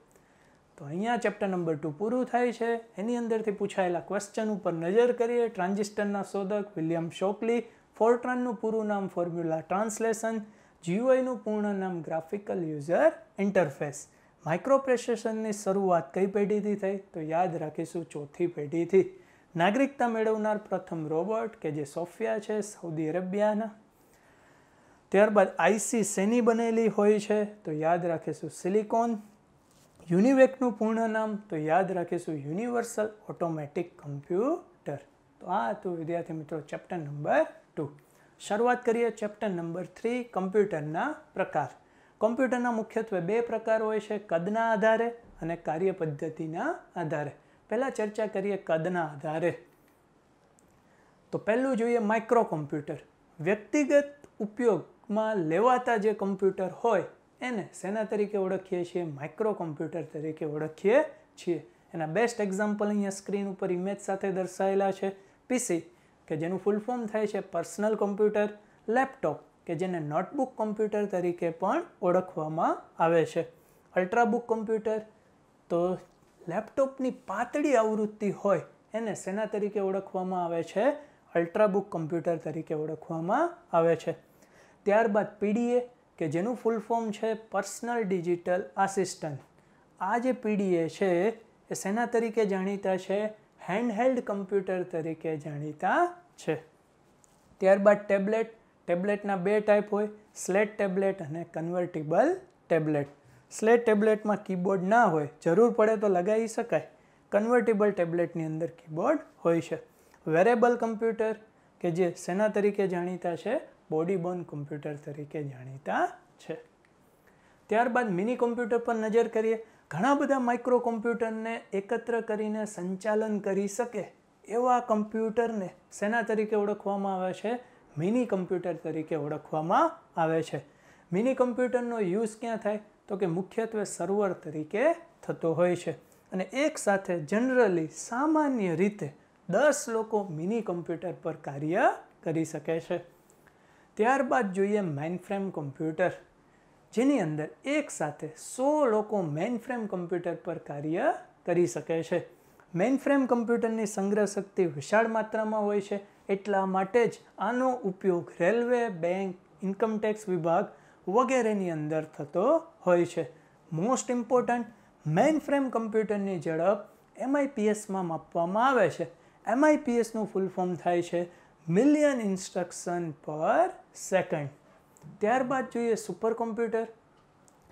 તો અહીંયા ચેપ્ટર નંબર ટુ પૂરું થાય છે એની અંદરથી પૂછાયેલા ક્વેશ્ચન ઉપર નજર કરીએ ટ્રાન્ઝિસ્ટરના શોધક વિલિયમ શોકલી ફોર્ટ્રાનનું પૂરું નામ ફોર્મ્યુલા ટ્રાન્સલેશન જીયુઆઈનું પૂર્ણ નામ ગ્રાફિકલ યુઝર ઇન્ટરફેસ માઇક્રોપ્રેસેશનની શરૂઆત કઈ પેઢીથી થઈ તો યાદ રાખીશું ચોથી પેઢીથી નાગરિકતા મેળવનાર પ્રથમ રોબોટ કે જે સોફિયા છે સાઉદી અરેબિયાના ત્યારબાદ આઈસી સેની બનેલી હોય છે તો યાદ રાખીશું સિલિકોન યુનિવેકનું પૂર્ણ નામ તો યાદ રાખીશું યુનિવર્સલ ઓટોમેટિક કમ્પ્યુટર તો આ હતું વિદ્યાર્થી મિત્રો ચેપ્ટર નંબર ટુ શરૂઆત કરીએ ચેપ્ટર નંબર થ્રી કમ્પ્યુટરના પ્રકાર કોમ્પ્યુટરના મુખ્યત્વે બે પ્રકાર હોય છે કદના આધારે અને કાર્ય પદ્ધતિના આધારે પહેલાં ચર્ચા કરીએ કદના આધારે તો પહેલું જોઈએ માઇક્રો કોમ્પ્યુટર વ્યક્તિગત ઉપયોગમાં લેવાતા જે કોમ્પ્યુટર હોય એને સેના તરીકે ઓળખીએ છીએ માઇક્રો કોમ્પ્યુટર તરીકે ઓળખીએ છીએ એના બેસ્ટ એક્ઝામ્પલ અહીંયા સ્ક્રીન ઉપર ઇમેજ સાથે દર્શાયેલા છે પીસી કે જેનું ફૂલ ફોર્મ થાય છે પર્સનલ કોમ્પ્યુટર લેપટોપ કે જેને નોટબુક કમ્પ્યુટર તરીકે પણ ઓળખવામાં આવે છે અલ્ટ્રાબુક કોમ્પ્યુટર તો લેપટોપની પાતળી આવૃત્તિ હોય એને સેના તરીકે ઓળખવામાં આવે છે અલ્ટ્રાબુક કમ્પ્યુટર તરીકે ઓળખવામાં આવે છે ત્યારબાદ પીડીએ કે જેનું ફૂલ ફોર્મ છે પર્સનલ ડિજિટલ આસિસ્ટન્ટ આ જે પીડીએ છે એ સેના તરીકે જાણીતા છે હેન્ડહેલ્ડ કમ્પ્યુટર તરીકે જાણીતા છે ત્યારબાદ ટેબ્લેટ ટેબ્લેટના બે ટાઈપ હોય સ્લેટ ટેબ્લેટ અને કન્વર્ટેબલ ટેબ્લેટ સ્લેટ ટેબ્લેટમાં કીબોર્ડ ના હોય જરૂર પડે તો લગાવી શકાય કન્વર્ટેબલ ટેબ્લેટની અંદર કીબોર્ડ હોય છે વેરેબલ કમ્પ્યુટર કે જે સેના તરીકે જાણીતા છે બોડી બોન કમ્પ્યુટર તરીકે જાણીતા છે ત્યારબાદ મિની કમ્પ્યુટર પર નજર કરીએ ઘણા બધા માઇક્રો કોમ્પ્યુટરને એકત્ર કરીને સંચાલન કરી શકે એવા કમ્પ્યુટરને શેના તરીકે ઓળખવામાં આવે છે મિની કમ્પ્યુટર તરીકે ઓળખવામાં આવે છે મિની કમ્પ્યુટરનો યુઝ ક્યાં થાય તો કે મુખ્યત્વે સર્વર તરીકે થતો હોય છે અને એકસાથે જનરલી સામાન્ય રીતે દસ લોકો મિની કમ્પ્યુટર પર કાર્ય કરી શકે છે ત્યારબાદ જોઈએ માઇન્ડ ફ્રેમ કમ્પ્યુટર જેની અંદર એક સાથે સો લોકો મેઇનફ્રેમ કમ્પ્યુટર પર કાર્ય કરી શકે છે મેઇનફ્રેમ કમ્પ્યુટરની સંગ્રહ શક્તિ વિશાળ માત્રામાં હોય છે એટલા માટે જ આનો ઉપયોગ રેલવે બેંક ઇન્કમટેક્સ વિભાગ વગેરેની અંદર થતો હોય છે મોસ્ટ ઇમ્પોર્ટન્ટ મેઇન ફ્રેમ કમ્પ્યુટરની ઝડપ એમઆઈપીએસમાં માપવામાં આવે છે એમઆઈપીએસનું ફૂલ ફોર્મ થાય છે મિલિયન ઇન્સ્ટ્રક્શન પર સેકન્ડ ત્યારબાદ જોઈએ સુપર કોમ્પ્યુટર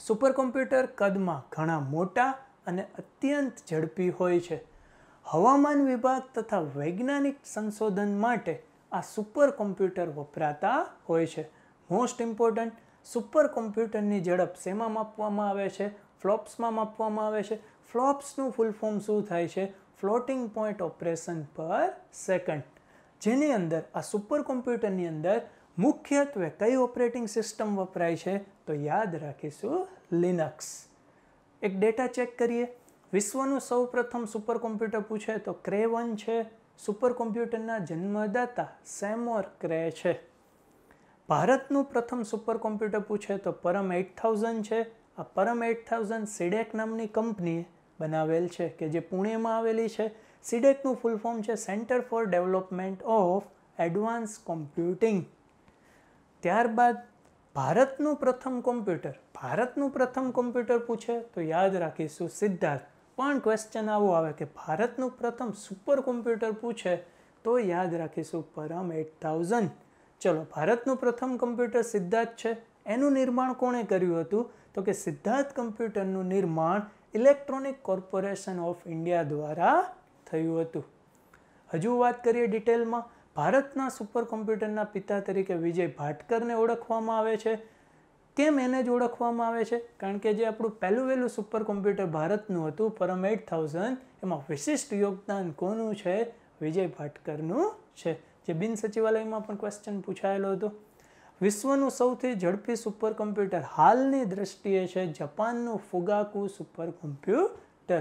સુપર કોમ્પ્યુટર કદમાં ઘણા મોટા અને અત્યંત ઝડપી હોય છે હવામાન વિભાગ તથા વૈજ્ઞાનિક સંશોધન માટે આ સુપર કોમ્પ્યુટર વપરાતા હોય છે મોસ્ટ ઇમ્પોર્ટન્ટ સુપર કોમ્પ્યુટરની ઝડપ શેમાં માપવામાં આવે છે ફ્લોપ્સમાં માપવામાં આવે છે ફ્લોપ્સનું ફૂલ ફોર્મ શું થાય છે floating point operation per second જેની અંદર આ સુપર કોમ્પ્યુટરની અંદર મુખ્યત્વે કઈ ઓપરેટિંગ સિસ્ટમ વપરાય છે તો યાદ રાખીશું લિનક્સ એક ડેટા ચેક કરીએ વિશ્વનું સૌ પ્રથમ સુપર કોમ્પ્યુટર પૂછે તો ક્રે વન છે સુપર કોમ્પ્યુટરના જન્મદાતા સેમોર ક્રે છે ભારતનું પ્રથમ સુપર કોમ્પ્યુટર પૂછે તો પરમ એટ થાઉઝન્ડ છે આ પરમ એટ થાઉઝન્ડ સિડેક નામની કંપનીએ બનાવેલ છે કે જે પુણેમાં આવેલી છે સિડેકનું ફૂલ ફોર્મ છે centre for development of advance computing ત્યારબાદ ભારતનું પ્રથમ કોમ્પ્યુટર ભારતનું પ્રથમ કોમ્પ્યુટર પૂછે તો યાદ રાખીશું સિદ્ધાર્થ પણ ક્વેશ્ચન આવો આવે કે ભારતનું પ્રથમ સુપર કોમ્પ્યુટર પૂછે તો યાદ રાખીશું પરમ એટ થાઉઝન્ડ ચલો ભારતનું પ્રથમ કોમ્પ્યુટર સિદ્ધાર્થ છે એનું નિર્માણ કોણે કર્યું હતું તો કે સિદ્ધાર્થ કમ્પ્યુટરનું નિર્માણ ઇલેક્ટ્રોનિક કોર્પોરેશન ઓફ ઇન્ડિયા દ્વારા થયું હતું હજુ વાત કરીએ ડિટેલમાં ભારતના સુપર કોમ્પ્યુટરના પિતા તરીકે વિજય ભાટકરને ઓળખવામાં આવે છે કેમ એને જ ઓળખવામાં આવે છે કારણ કે જે આપણું પહેલું વહેલું સુપર કોમ્પ્યુટર ભારતનું હતું પરમ એટ થાઉઝન્ડ એમાં વિશિષ્ટ યોગદાન કોનું છે વિજય ભાટકરનું છે જે બિન સચિવાલયમાં પણ ક્વેશ્ચન પૂછાયેલો હતો વિશ્વનું સૌથી ઝડપી સુપર કોમ્પ્યુટર હાલની દ્રષ્ટિએ છે જપાનનું ફુગાકુ સુપર કોમ્પ્યુટર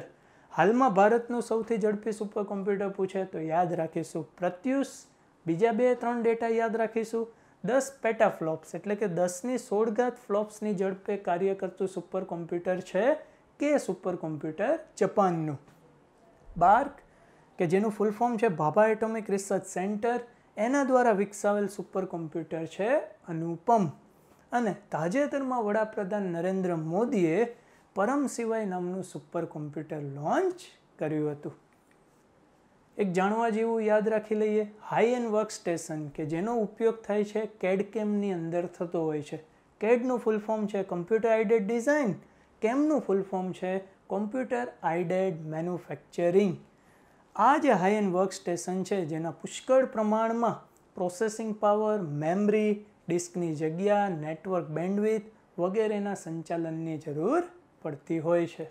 હાલમાં ભારતનું સૌથી ઝડપી સુપર કોમ્પ્યુટર પૂછે તો યાદ રાખીશું પ્રત્યુષ બીજા બે ત્રણ ડેટા યાદ રાખીશું દસ પેટા ફ્લોપ્સ એટલે કે દસની સોળગાત ફ્લોપ્સની ઝડપે કાર્ય કરતું સુપર કોમ્પ્યુટર છે કે સુપર કોમ્પ્યુટર જપાનનું બાર્ક કે જેનું ફૂલ ફોર્મ છે ભાભા એટોમિક રિસર્ચ સેન્ટર એના દ્વારા વિકસાવેલ સુપર કોમ્પ્યુટર છે અનુપમ અને તાજેતરમાં વડાપ્રધાન નરેન્દ્ર મોદીએ પરમ સિવાય નામનું સુપર કોમ્પ્યુટર લોન્ચ કર્યું હતું એક જાણવા જેવું યાદ રાખી લઈએ હાઈ એન્ડ વર્ક સ્ટેશન કે જેનો ઉપયોગ થાય છે કેડ કેમની અંદર થતો હોય છે કેડનું ફૂલ ફોર્મ છે કમ્પ્યુટર આઇડેડ ડિઝાઇન કેમનું ફૂલ ફોર્મ છે કોમ્પ્યુટર આઇડેડ મેન્યુફેક્ચરિંગ આ જે હાઈ એન્ડ વર્ક સ્ટેશન છે જેના પુષ્કળ પ્રમાણમાં પ્રોસેસિંગ પાવર મેમરી ડિસ્કની જગ્યા નેટવર્ક બેન્ડવિથ વગેરેના સંચાલનની જરૂર પડતી હોય છે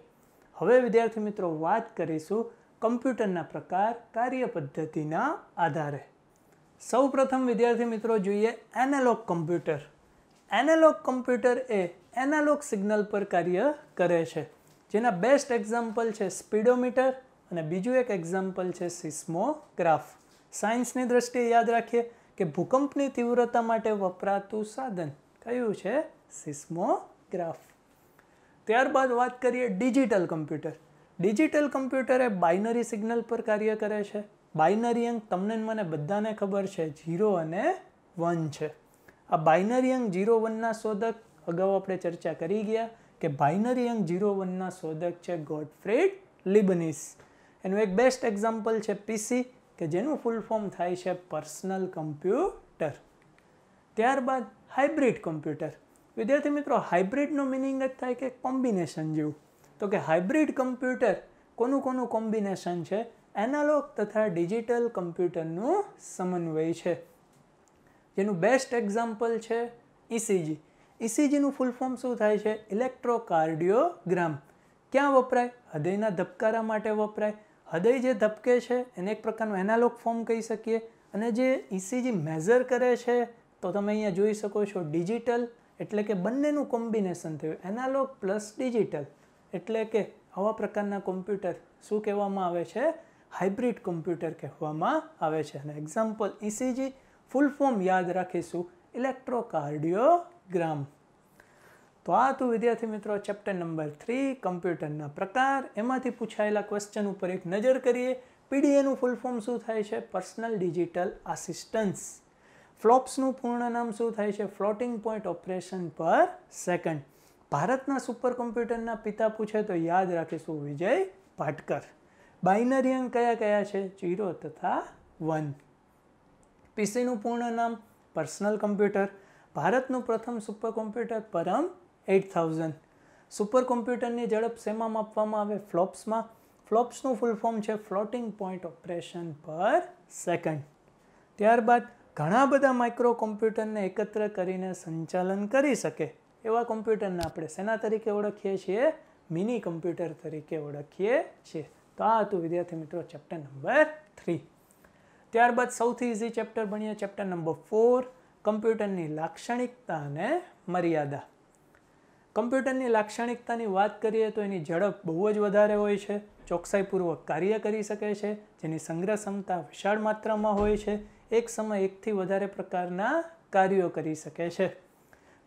હવે વિદ્યાર્થી મિત્રો વાત કરીશું કમ્પ્યુટરના પ્રકાર કાર્ય પદ્ધતિના આધારે સૌ પ્રથમ વિદ્યાર્થી મિત્રો જોઈએ એનાલોગ કમ્પ્યુટર એનાલોગ કમ્પ્યુટર એ એનાલોગ સિગ્નલ પર કાર્ય કરે છે જેના બેસ્ટ એક્ઝામ્પલ છે સ્પીડોમીટર અને બીજું એક એક્ઝામ્પલ છે સિસ્મોગ્રાફ સાયન્સની દ્રષ્ટિએ યાદ રાખીએ કે ભૂકંપની તીવ્રતા માટે વપરાતું સાધન કયું છે સિસ્મોગ્રાફ ત્યારબાદ વાત કરીએ ડિજિટલ કમ્પ્યુટર ડિજિટલ કમ્પ્યુટર એ બાઇનરી સિગ્નલ પર કાર્ય કરે છે બાઇનરી અંક તમને મને બધાને ખબર છે ઝીરો અને વન છે આ બાઇનરી અંક ઝીરો વનના શોધક અગાઉ આપણે ચર્ચા કરી ગયા કે બાઇનરી અંક ઝીરો વનના શોધક છે ગોડફ્રેડ લિબનીસ એનું એક બેસ્ટ એક્ઝામ્પલ છે પીસી કે જેનું ફૂલ ફોર્મ થાય છે પર્સનલ કમ્પ્યુટર ત્યારબાદ હાઇબ્રિડ કમ્પ્યુટર વિદ્યાર્થી મિત્રો હાઇબ્રિડનો મિનિંગ જ થાય કે કોમ્બિનેશન જેવું તો કે હાઇબ્રિડ કમ્પ્યુટર કોનું કોનું કોમ્બિનેશન છે એનાલોગ તથા ડિજિટલ કમ્પ્યુટરનું સમન્વય છે જેનું બેસ્ટ એક્ઝામ્પલ છે ઇસીજી ઇસીજીનું ફૂલ ફોર્મ શું થાય છે ઇલેક્ટ્રોકાર્ડિયોગ્રામ ક્યાં વપરાય હૃદયના ધબકારા માટે વપરાય હૃદય જે ધબકે છે એને એક પ્રકારનું એનાલોગ ફોર્મ કહી શકીએ અને જે ઇસીજી e મેઝર કરે છે તો તમે અહીંયા જોઈ શકો છો ડિજિટલ એટલે કે બંનેનું કોમ્બિનેશન થયું એનાલોગ પ્લસ ડિજિટલ એટલે કે આવા પ્રકારના કોમ્પ્યુટર શું કહેવામાં આવે છે હાઇબ્રિડ કોમ્પ્યુટર કહેવામાં આવે છે અને એક્ઝામ્પલ ઇસીજી ફૂલ ફોર્મ યાદ રાખીશું ઇલેક્ટ્રોકાર્ડિયોગ્રામ તો આ હતું વિદ્યાર્થી મિત્રો ચેપ્ટર નંબર થ્રી કમ્પ્યુટરના પ્રકાર એમાંથી પૂછાયેલા ક્વેશ્ચન ઉપર એક નજર કરીએ પીડીએનું ફૂલ ફોર્મ શું થાય છે પર્સનલ ડિજિટલ આસિસ્ટન્સ ફ્લોપ્સનું પૂર્ણ નામ શું થાય છે floating point operation per second ભારતના સુપર કોમ્પ્યુટરના પિતા પૂછે તો યાદ રાખીશું વિજય ભાટકર બાઇનરી અંક કયા કયા છે જીરો તથા વન પીસીનું પૂર્ણ નામ પર્સનલ કમ્પ્યુટર ભારતનું પ્રથમ super computer Param eight thousand super કોમ્પ્યુટરની ઝડપ શેમાં માપવામાં આવે ફ્લોપ્સમાં ફ્લોપ્સનું ફૂલ ફોર્મ છે floating point operation per second ત્યારબાદ ઘણા બધા માઇક્રો કોમ્પ્યુટરને એકત્ર કરીને સંચાલન કરી શકે એવા કમ્પ્યુટરને આપણે શેના તરીકે ઓળખીએ છીએ મિની કમ્પ્યુટર તરીકે ઓળખીએ છીએ તો આ હતું વિદ્યાર્થી મિત્રો ચેપ્ટર નંબર થ્રી ત્યારબાદ સૌથી ઇઝી ચેપ્ટર ભણીએ ચેપ્ટર નંબર ફોર કમ્પ્યુટરની લાક્ષણિકતા અને મર્યાદા કમ્પ્યુટરની લાક્ષણિકતાની વાત કરીએ તો એની ઝડપ બહુ જ વધારે હોય છે ચોકસાઈપૂર્વક કાર્ય કરી શકે છે જેની સંગ્રહ ક્ષમતા વિશાળ માત્રામાં હોય છે એક સમય એકથી વધારે પ્રકારના કાર્યો કરી શકે છે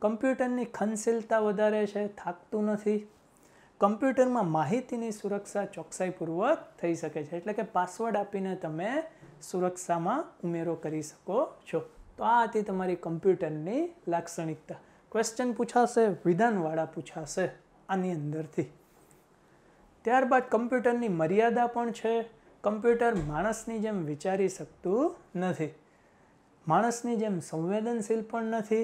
કમ્પ્યુટરની ખનશીલતા વધારે છે થાકતું નથી કમ્પ્યુટરમાં માહિતીની સુરક્ષા ચોકસાઈપૂર્વક થઈ શકે છે એટલે કે પાસવર્ડ આપીને તમે સુરક્ષામાં ઉમેરો કરી શકો છો તો આ હતી તમારી કમ્પ્યુટરની લાક્ષણિકતા ક્વેશ્ચન પૂછાશે વિધાનવાળા પૂછાશે આની અંદરથી ત્યારબાદ કમ્પ્યુટરની મર્યાદા પણ છે કમ્પ્યુટર માણસની જેમ વિચારી શકતું નથી માણસની જેમ સંવેદનશીલ પણ નથી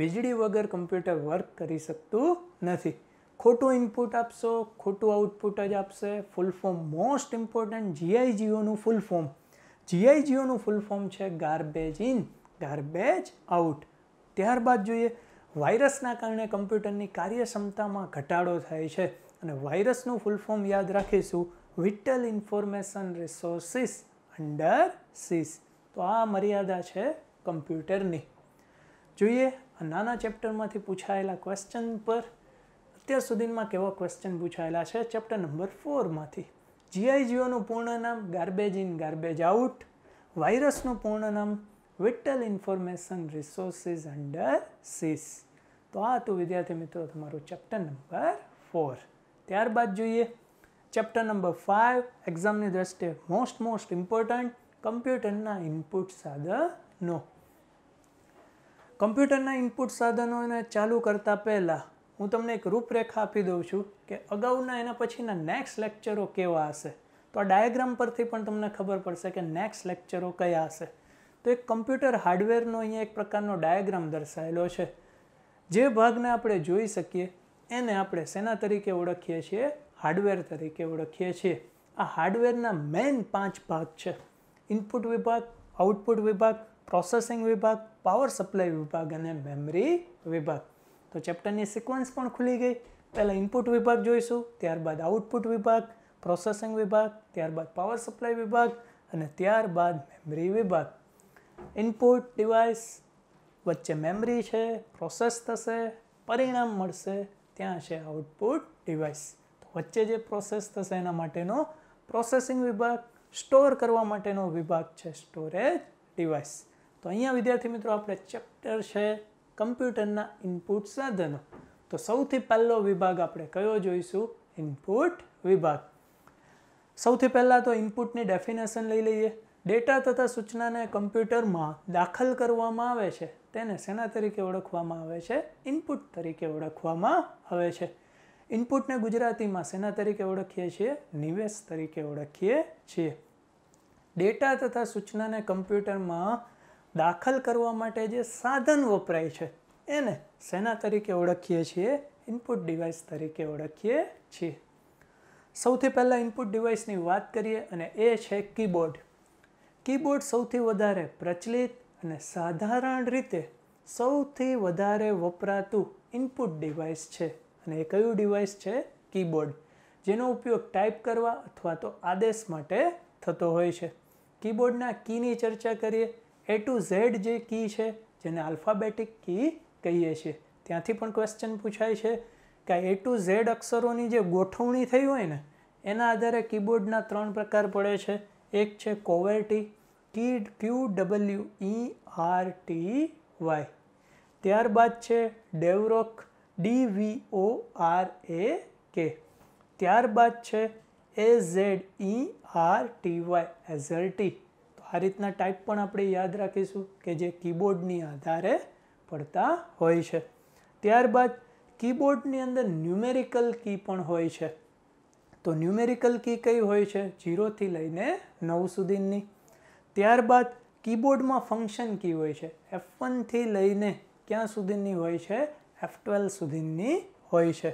વીજળી વગર કમ્પ્યુટર વર્ક કરી શકતું નથી ખોટું ઇનપુટ આપશો ખોટું આઉટપુટ જ આપશે ફૂલ ફોર્મ મોસ્ટ ઇમ્પોર્ટન્ટ જીઆઈજીઓનું ફૂલ ફોર્મ જીઆઈજીઓનું ફૂલ ફોર્મ છે ગાર્બેજ ઇન ગાર્બેજ આઉટ ત્યારબાદ જોઈએ વાયરસના કારણે કમ્પ્યુટરની કાર્યક્ષમતામાં ઘટાડો થાય છે અને વાયરસનું ફૂલ ફોર્મ યાદ રાખીશું vital information resources under seize તો આ મર્યાદા છે કમ્પ્યુટરની જોઈએ આ નાના ચેપ્ટરમાંથી પૂછાયેલા ક્વેશ્ચન પર અત્યાર સુધીમાં કેવા ક્વેશ્ચન પૂછાયેલા છે ચેપ્ટર નંબર ફોરમાંથી જીઆઈ જીઓનું પૂર્ણ નામ ગાર્બેજ ઇન ગાર્બેજ આઉટ વાયરસનું પૂર્ણ નામ vital information resources under seize તો આ હતું વિદ્યાર્થી મિત્રો તમારું ચેપ્ટર નંબર ફોર ત્યારબાદ જોઈએ ચેપ્ટર નંબર ફાઇવ એક્ઝામની દ્રષ્ટિએ મોસ્ટ મોસ્ટ ઇમ્પોર્ટન્ટ કમ્પ્યુટરના ઇનપુટ સાધનો કમ્પ્યુટરના ઇનપુટ સાધનોને ચાલુ કરતા પહેલાં હું તમને એક રૂપરેખા આપી દઉં છું કે અગાઉના એના પછીના નેક્સ્ટ લેક્ચરો કેવા હશે તો આ ડાયાગ્રામ પરથી પણ તમને ખબર પડશે કે નેક્સ્ટ લેક્ચરો કયા હશે તો એક કમ્પ્યુટર હાર્ડવેરનો અહીંયા એક પ્રકારનો ડાયાગ્રામ દર્શાવેલો છે જે ભાગને આપણે જોઈ શકીએ એને આપણે શેના તરીકે ઓળખીએ છીએ હાર્ડવેર તરીકે ઓળખીએ છીએ આ હાર્ડવેરના મેઇન પાંચ ભાગ છે ઇનપુટ વિભાગ આઉટપુટ વિભાગ પ્રોસેસિંગ વિભાગ પાવર સપ્લાય વિભાગ અને મેમરી વિભાગ તો ચેપ્ટરની સિક્વન્સ પણ ખુલી ગઈ પહેલાં ઇનપુટ વિભાગ જોઈશું ત્યારબાદ આઉટપુટ વિભાગ પ્રોસેસિંગ વિભાગ ત્યારબાદ પાવર સપ્લાય વિભાગ અને ત્યારબાદ મેમરી વિભાગ ઇનપુટ ડિવાઇસ વચ્ચે મેમરી છે પ્રોસેસ થશે પરિણામ મળશે ત્યાં છે આઉટપુટ ડિવાઇસ તો વચ્ચે જે પ્રોસેસ થશે એના માટેનો પ્રોસેસિંગ વિભાગ સ્ટોર કરવા માટેનો વિભાગ છે સ્ટોરેજ ડિવાઇસ તો અહીંયા વિદ્યાર્થી મિત્રો આપણે ચેપ્ટર છે કમ્પ્યુટરના ઇનપુટ સાધનો તો સૌથી પહેલો વિભાગ આપણે કયો જોઈશું ઇનપુટ વિભાગ સૌથી પહેલાં તો ઇનપુટની ડેફિનેશન લઈ લઈએ ડેટા તથા સૂચનાને કમ્પ્યુટરમાં દાખલ કરવામાં આવે છે તેને શેના તરીકે ઓળખવામાં આવે છે ઇનપુટ તરીકે ઓળખવામાં આવે છે ઇનપુટને ગુજરાતીમાં શેના તરીકે ઓળખીએ છીએ નિવેશ તરીકે ઓળખીએ છીએ ડેટા તથા સૂચનાને કમ્પ્યુટરમાં દાખલ કરવા માટે જે સાધન વપરાય છે એને શેના તરીકે ઓળખીએ છીએ ઇનપુટ ડિવાઇસ તરીકે ઓળખીએ છીએ સૌથી પહેલાં ઇનપુટ ડિવાઇસની વાત કરીએ અને એ છે કીબોર્ડ કીબોર્ડ સૌથી વધારે પ્રચલિત અને સાધારણ રીતે સૌથી વધારે વપરાતું ઇનપુટ ડિવાઇસ છે અને એ કયું ડિવાઇસ છે કીબોર્ડ જેનો ઉપયોગ ટાઈપ કરવા અથવા તો આદેશ માટે થતો હોય છે કીબોર્ડના કીની ચર્ચા કરીએ એ ટુ ઝેડ જે કી છે જેને આલ્ફાબેટિક કી કહીએ છીએ ત્યાંથી પણ ક્વેશ્ચન પૂછાય છે કે એ ટુ ઝેડ અક્ષરોની જે ગોઠવણી થઈ હોય ને એના આધારે કીબોર્ડના ત્રણ પ્રકાર પડે છે એક છે QWERTY key Q W E R T Y ત્યારબાદ છે ડેવરોક ડી વી ઓ આર એ કે ત્યારબાદ છે A Z E R T Y AZERTY આ રીતના ટાઈપ પણ આપણે યાદ રાખીશું કે જે કીબોર્ડની આધારે પડતા હોય છે ત્યારબાદ કીબોર્ડની અંદર ન્યુમેરિકલ કી પણ હોય છે તો ન્યુમેરિકલ કી કઈ હોય છે જીરોથી લઈને નવ સુધીની ત્યારબાદ કીબોર્ડમાં ફંક્શન કી હોય છે એફ વનથી લઈને ક્યાં સુધીની હોય છે એફ ટ્વેલ્વ સુધીની હોય છે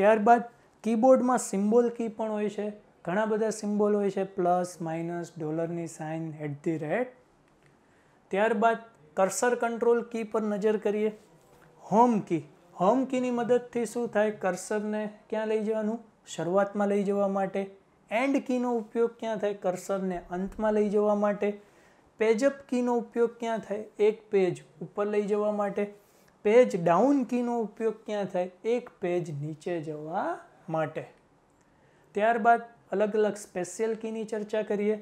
ત્યારબાદ કીબોર્ડમાં સિમ્બોલ કી પણ હોય છે ઘણા બધા સિમ્બોલ હોય છે પ્લસ માઇનસ ડોલરની સાઇન એટ ધી રેટ ત્યારબાદ કર્સર કંટ્રોલ કી પર નજર કરીએ હોમ કી હોમ કીની મદદથી શું થાય કર્સરને ક્યાં લઈ જવાનું શરૂઆતમાં લઈ જવા માટે એન્ડ કીનો ઉપયોગ ક્યાં થાય કર્સરને અંતમાં લઈ જવા માટે પેજઅપ કીનો ઉપયોગ ક્યાં થાય એક પેજ ઉપર લઈ જવા માટે પેજ ડાઉન કીનો ઉપયોગ ક્યાં થાય એક પેજ નીચે જવા માટે ત્યારબાદ અલગ અલગ સ્પેશિયલ કીની ચર્ચા કરીએ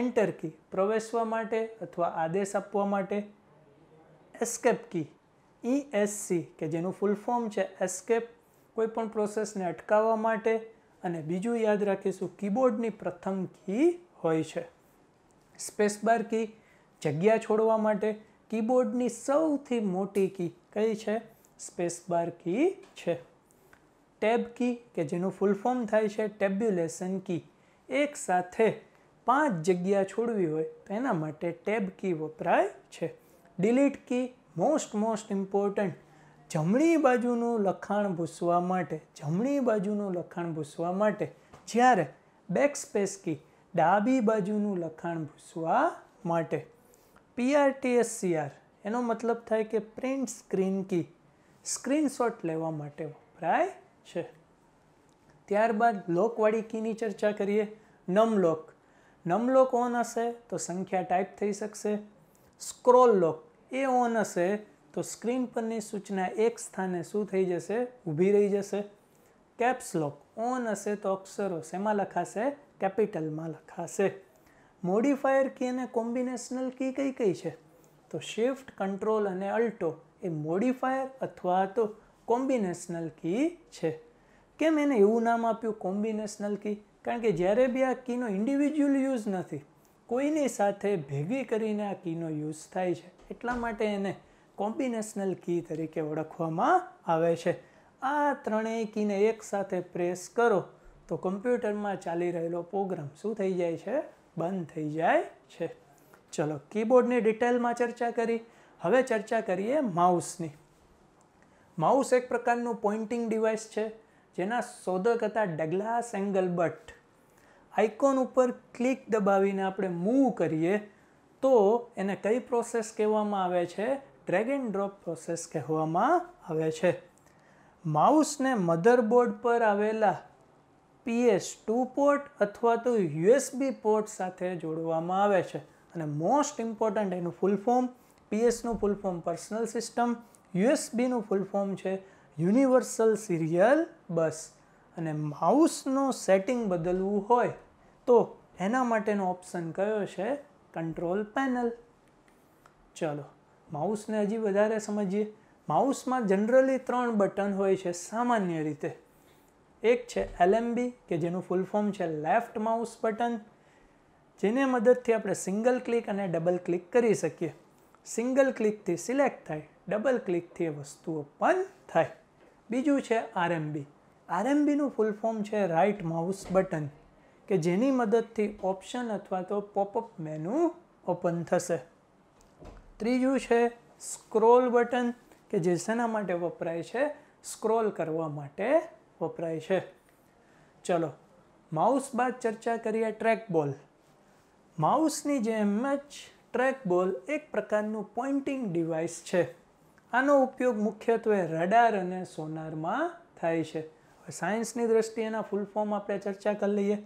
એન્ટર કી પ્રવેશવા માટે અથવા આદેશ આપવા માટે એસ્કેપ કી એસ સી કે જેનું ફૂલ ફોર્મ છે એસ્કેપ કોઈપણ પ્રોસેસને અટકાવવા માટે અને બીજું યાદ રાખીશું કીબોર્ડની પ્રથમ કી હોય છે સ્પેસબાર કી જગ્યા છોડવા માટે કીબોર્ડની સૌથી મોટી કી કઈ છે સ્પેસબાર કી છે ટેબ કી કે જેનું ફૂલ ફોર્મ થાય છે ટેબ્યુલેશન કી એક સાથે પાંચ જગ્યા છોડવી હોય તો એના માટે ટેબ કી વપરાય છે delete key most most important જમણી બાજુનું લખાણ ભૂસવા માટે જમણી બાજુનું લખાણ ભૂસવા માટે જ્યારે બેકસ્પેસ કી ડાબી બાજુનું લખાણ ભૂસવા માટે પીઆરટીએસસીઆર એનો મતલબ થાય કે પ્રિન્ટ સ્ક્રીન કી સ્ક્રીનશોટ લેવા માટે વપરાય છે ત્યારબાદ લોકવાળી કીની ચર્ચા કરીએ નમલોક નમલોક ઓન હશે તો સંખ્યા ટાઈપ થઈ શકશે સ્ક્રોલ લોક એ ઓન હશે તો સ્ક્રીન પરની સૂચના એક સ્થાને શું થઈ જશે ઊભી રહી જશે કેપ્સ લોક ઓન હશે તો અક્ષરો શેમાં લખાશે કેપિટલમાં લખાશે મોડિફાયર કી અને કોમ્બિનેશનલ કી કઈ કઈ છે તો શિફ્ટ કંટ્રોલ અને અલ્ટો એ મોડિફાયર અથવા તો કોમ્બિનેશનલ કી છે કેમ એને એવું નામ આપ્યું કોમ્બિનેશનલ કી કારણ કે જ્યારે બી આ કીનો ઇન્ડિવિજ્યુઅલ યુઝ નથી કોઈની સાથે ભેગી કરીને આ કીનો યુઝ થાય છે એટલા માટે એને કોમ્બિનેશનલ કી તરીકે ઓળખવામાં આવે છે આ ત્રણેય કીને એક સાથે પ્રેસ કરો તો કમ્પ્યુટરમાં ચાલી રહેલો પ્રોગ્રામ શું થઈ જાય છે બંધ થઈ જાય છે ચલો કીબોર્ડની ડિટેલમાં ચર્ચા કરી હવે ચર્ચા કરીએ માઉસની માઉસ એક પ્રકારનું પોઇન્ટિંગ ડિવાઇસ છે જેના શોધક હતા ડગલાસ એંગલબર્ટ આઇકોન ઉપર ક્લિક દબાવીને આપણે મૂવ કરીએ તો એને કઈ પ્રોસેસ કહેવામાં આવે છે ડ્રેગ એન્ડ ડ્રોપ પ્રોસેસ કહેવામાં આવે છે માઉસને મધરબોર્ડ પર આવેલા પીએસ ટુ પોર્ટ અથવા તો યુએસબી પોર્ટ સાથે જોડવામાં આવે છે અને મોસ્ટ ઇમ્પોર્ટન્ટ એનું ફૂલ ફોર્મ પીએસનું ફૂલ ફોર્મ પર્સનલ સિસ્ટમ યુએસબીનું ફૂલ ફોર્મ છે યુનિવર્સલ સિરિયલ બસ અને માઉસનું સેટિંગ બદલવું હોય તો એના માટેનો ઓપ્શન કયો છે કંટ્રોલ પેનલ ચલો માઉસને હજી વધારે સમજીએ માઉસમાં જનરલી ત્રણ બટન હોય છે સામાન્ય રીતે એક છે એલએમબી કે જેનું ફૂલ ફોર્મ છે લેફ્ટ માઉસ બટન જેને મદદથી આપણે સિંગલ ક્લિક અને ડબલ ક્લિક કરી શકીએ સિંગલ ક્લિકથી સિલેક્ટ થાય ડબલ ક્લિકથી વસ્તુઓ પણ થાય બીજું છે આરએમબી આરએમબીનું ફૂલ ફોર્મ છે રાઇટ માઉસ બટન કે જેની મદદથી ઓપ્શન અથવા તો પોપઅપ મેનુ ઓપન થશે ત્રીજું છે સ્ક્રોલ બટન કે જે શેના માટે વપરાય છે સ્ક્રોલ કરવા માટે વપરાય છે ચલો માઉસ બાદ ચર્ચા કરીએ ટ્રેક બોલ માઉસની જેમ જ ટ્રેક બોલ એક પ્રકારનું પોઇન્ટિંગ ડિવાઇસ છે આનો ઉપયોગ મુખ્યત્વે રડાર અને સોનારમાં થાય છે સાયન્સની દ્રષ્ટિએ એના ફૂલ ફોર્મ આપણે ચર્ચા કરી લઈએ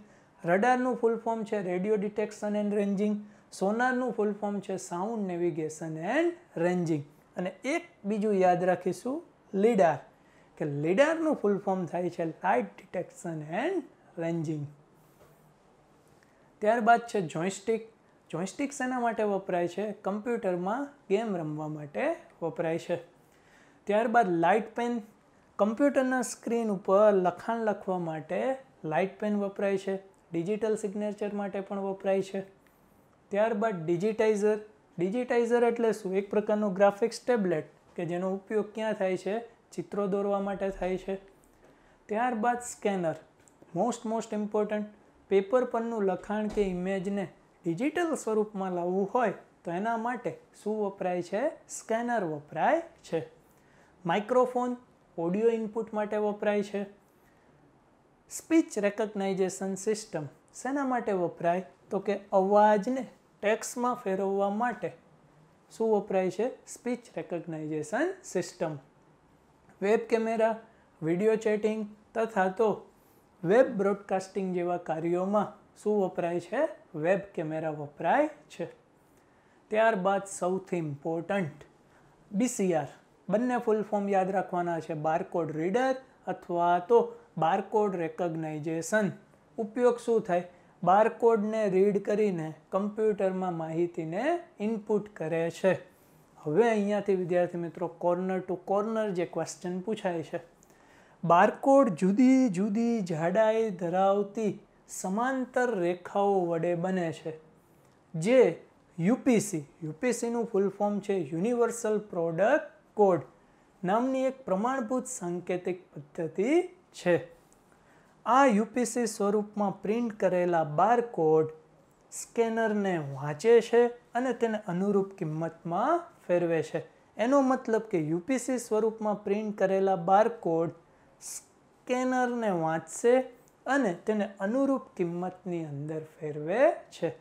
રડારનું ફૂલ ફોર્મ છે રેડિયો ડિટેક્શન એન્ડ રેન્જિંગ સોનારનું ફૂલ ફોર્મ છે સાઉન્ડ નેવિગેશન એન્ડ રેન્જિંગ અને એક બીજું યાદ રાખીશું લીડાર કે લીડારનું ફૂલ ફોર્મ થાય છે લાઇટ ડિટેક્શન એન્ડ રેન્જિંગ ત્યારબાદ છે જોઈસ્ટિક જોઈસ્ટિક શેના માટે વપરાય છે કમ્પ્યુટરમાં ગેમ રમવા માટે વપરાય છે ત્યારબાદ લાઇટ પેન કમ્પ્યુટરના સ્ક્રીન ઉપર લખાણ લખવા માટે લાઇટ પેન વપરાય છે ડિજિટલ સિગ્નેચર માટે પણ વપરાય છે ત્યારબાદ ડિજિટાઇઝર ડિજિટાઇઝર એટલે શું એક પ્રકારનું ગ્રાફિક્સ ટેબ્લેટ કે જેનો ઉપયોગ ક્યાં થાય છે ચિત્રો દોરવા માટે થાય છે ત્યારબાદ scanner most most important paper પરનું લખાણ કે ઇમેજને ડિજિટલ સ્વરૂપમાં લાવવું હોય તો એના માટે શું વપરાય છે સ્કેનર વપરાય છે માઇક્રોફોન ઓડિયો ઇનપુટ માટે વપરાય છે સ્પીચ રેકગ્નાઇઝેશન સિસ્ટમ શેના માટે વપરાય તો કે અવાજને ટેક્સમાં ફેરવવા માટે શું વપરાય છે speech recognisation system web camera video chatting તથા તો વેબ બ્રોડકાસ્ટિંગ જેવા કાર્યોમાં શું વપરાય છે વેબ કેમેરા વપરાય છે ત્યારબાદ સૌથી ઇમ્પોર્ટન્ટ બીસીઆર બંને ફૂલ ફોર્મ યાદ રાખવાના છે બારકોડ રીડર અથવા તો બારકોડ રેકગ્નાઇઝેશન ઉપયોગ શું થાય બારકોડને રીડ કરીને કમ્પ્યુટરમાં માહિતીને ઇનપુટ કરે છે હવે અહીંયાથી વિદ્યાર્થી મિત્રો કોર્નર ટુ કોર્નર જે ક્વેશ્ચન પૂછાય છે બારકોડ જુદી જુદી જાડાઈ ધરાવતી સમાંતર રેખાઓ વડે બને છે જે યુપીસી યુપીસીનું ફૂલ ફોર્મ છે યુનિવર્સલ પ્રોડક્ટ કોડ નામની એક પ્રમાણભૂત સાંકેતિક પદ્ધતિ છે આ યુપીસી સ્વરૂપમાં પ્રિન્ટ કરેલા બાર કોડ સ્કેનરને વાંચે છે અને તેને અનુરૂપ કિંમતમાં ફેરવે છે એનો મતલબ કે યુપીસી સ્વરૂપમાં પ્રિન્ટ કરેલા બાર કોડ સ્કેનરને વાંચશે અને તેને અનુરૂપ કિંમતની અંદર ફેરવે છે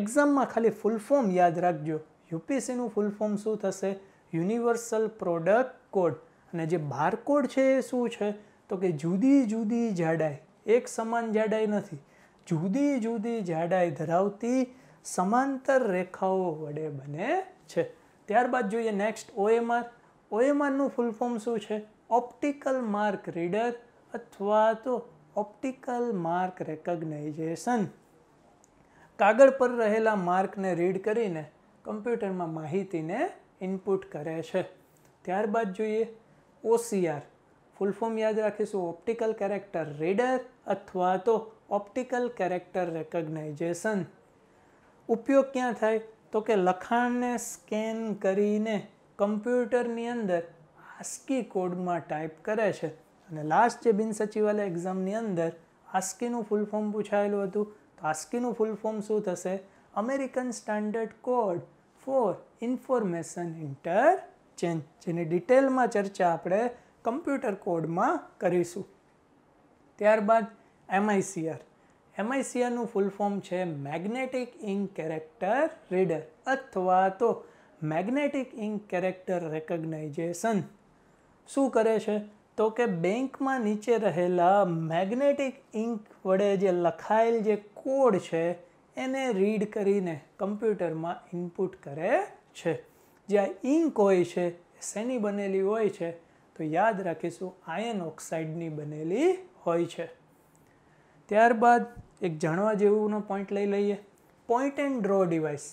એક્ઝામમાં ખાલી ફૂલ ફોર્મ યાદ રાખજો યુપીએસસીનું ફૂલ ફોર્મ શું થશે યુનિવર્સલ પ્રોડક્ટ કોડ અને જે બારકોડ છે એ શું છે તો કે જુદી જુદી જાડાઈ એક સમાન જાડાઈ નથી જુદી જુદી જાડાઈ ધરાવતી સમાંતર રેખાઓ વડે બને છે ત્યારબાદ જોઈએ નેક્સ્ટ ઓએમઆર ઓએમઆરનું ફૂલ ફોર્મ શું છે ઓપ્ટિકલ માર્ક રીડર અથવા તો ઓપ્ટિકલ માર્ક રેકગ્નાઇઝેશન કાગળ પર રહેલા માર્કને રીડ કરીને કમ્પ્યુટરમાં માહિતીને ઇનપુટ કરે છે ત્યારબાદ જોઈએ ઓસીઆર ફૂલ ફોર્મ યાદ રાખીશું ઓપ્ટિકલ કેરેક્ટર રીડર અથવા તો ઓપ્ટિકલ કેરેક્ટર રેકગ્નાઇઝેશન ઉપયોગ ક્યાં થાય તો કે લખાણને સ્કેન કરીને કમ્પ્યુટરની અંદર આસ્કી કોડમાં ટાઈપ કરે છે અને લાસ્ટ જે બિનસચિવાલય એક્ઝામની અંદર આસ્કીનું ફૂલ ફોર્મ પૂછાયેલું હતું આસ્કીનું ફૂલ ફોર્મ શું થશે American standard code for information interchange જેની ડિટેલમાં ચર્ચા આપણે કમ્પ્યુટર કોડમાં કરીશું ત્યારબાદ એમઆઈસીઆર એમઆઈસીઆરનું ફૂલ ફોર્મ છે મેગ્નેટિક ઇંક કેરેક્ટર રીડર અથવા તો મેગ્નેટિક ઇંક કેરેક્ટર રેકગ્નાઇઝેશન શું કરે છે તો કે બેંકમાં નીચે રહેલા મેગ્નેટિક ઇન્ક વડે જે લખાયેલ જે કોડ છે એને રીડ કરીને કમ્પ્યુટરમાં ઇનપુટ કરે છે જ્યાં ઇન્ક હોય છે શેની બનેલી હોય છે તો યાદ રાખીશું આયન ઓક્સાઇડની બનેલી હોય છે ત્યારબાદ એક જાણવા જેવુંનો પોઈન્ટ લઈ લઈએ point and draw device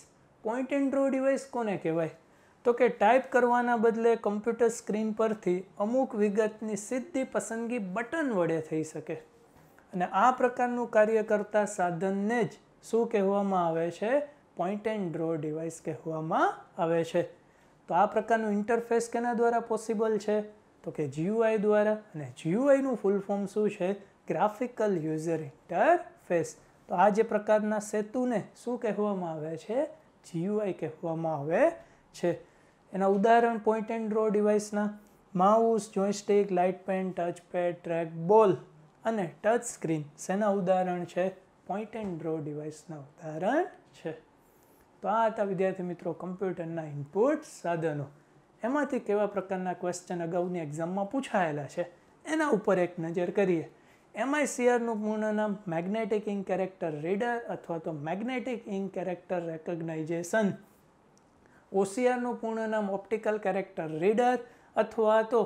point and draw device કોને કહેવાય તો કે ટાઈપ કરવાના બદલે કમ્પ્યુટર સ્ક્રીન પરથી અમુક વિગતની સીધી પસંદગી બટન વડે થઈ શકે અને આ પ્રકારનું કાર્ય કરતા સાધનને જ શું કહેવામાં આવે છે પોઈન્ટ એન્ડ ડ્રો ડિવાઇસ કહેવામાં આવે છે તો આ પ્રકારનું ઇન્ટરફેસ કેના દ્વારા પોસિબલ છે તો કે જીયુઆઈ દ્વારા અને જીયુઆઈનું ફૂલ ફોર્મ શું છે ગ્રાફિકલ યુઝર ઇન્ટરફેસ તો આ જે પ્રકારના સેતુને શું કહેવામાં આવે છે જીયુઆઈ કહેવામાં આવે છે એના ઉદાહરણ પોઈન્ટ એન્ડ ડ્રો ડિવાઇસના mouse joystick light pen touch touchpad track ball અને ટચ સ્ક્રીન શેના ઉદાહરણ છે પોઈન્ટ એન્ડ ડ્રો ડિવાઇસના ઉદાહરણ છે તો આ હતા વિદ્યાર્થી મિત્રો કમ્પ્યુટરના ઇનપુટ સાધનો એમાંથી કેવા પ્રકારના ક્વેશ્ચન અગાઉની એક્ઝામમાં પૂછાયેલા છે એના ઉપર એક નજર કરીએ એમઆઈસીઆરનું પૂર્ણ નામ મેગ્નેટિક ઇન કેરેક્ટર રીડર અથવા તો મેગ્નેટિક ઇન કેરેક્ટર રેકોગ્નાઇઝેશન ઓસિયાનું પૂર્ણ નામ ઓપ્ટિકલ કેરેક્ટર રીડર અથવા તો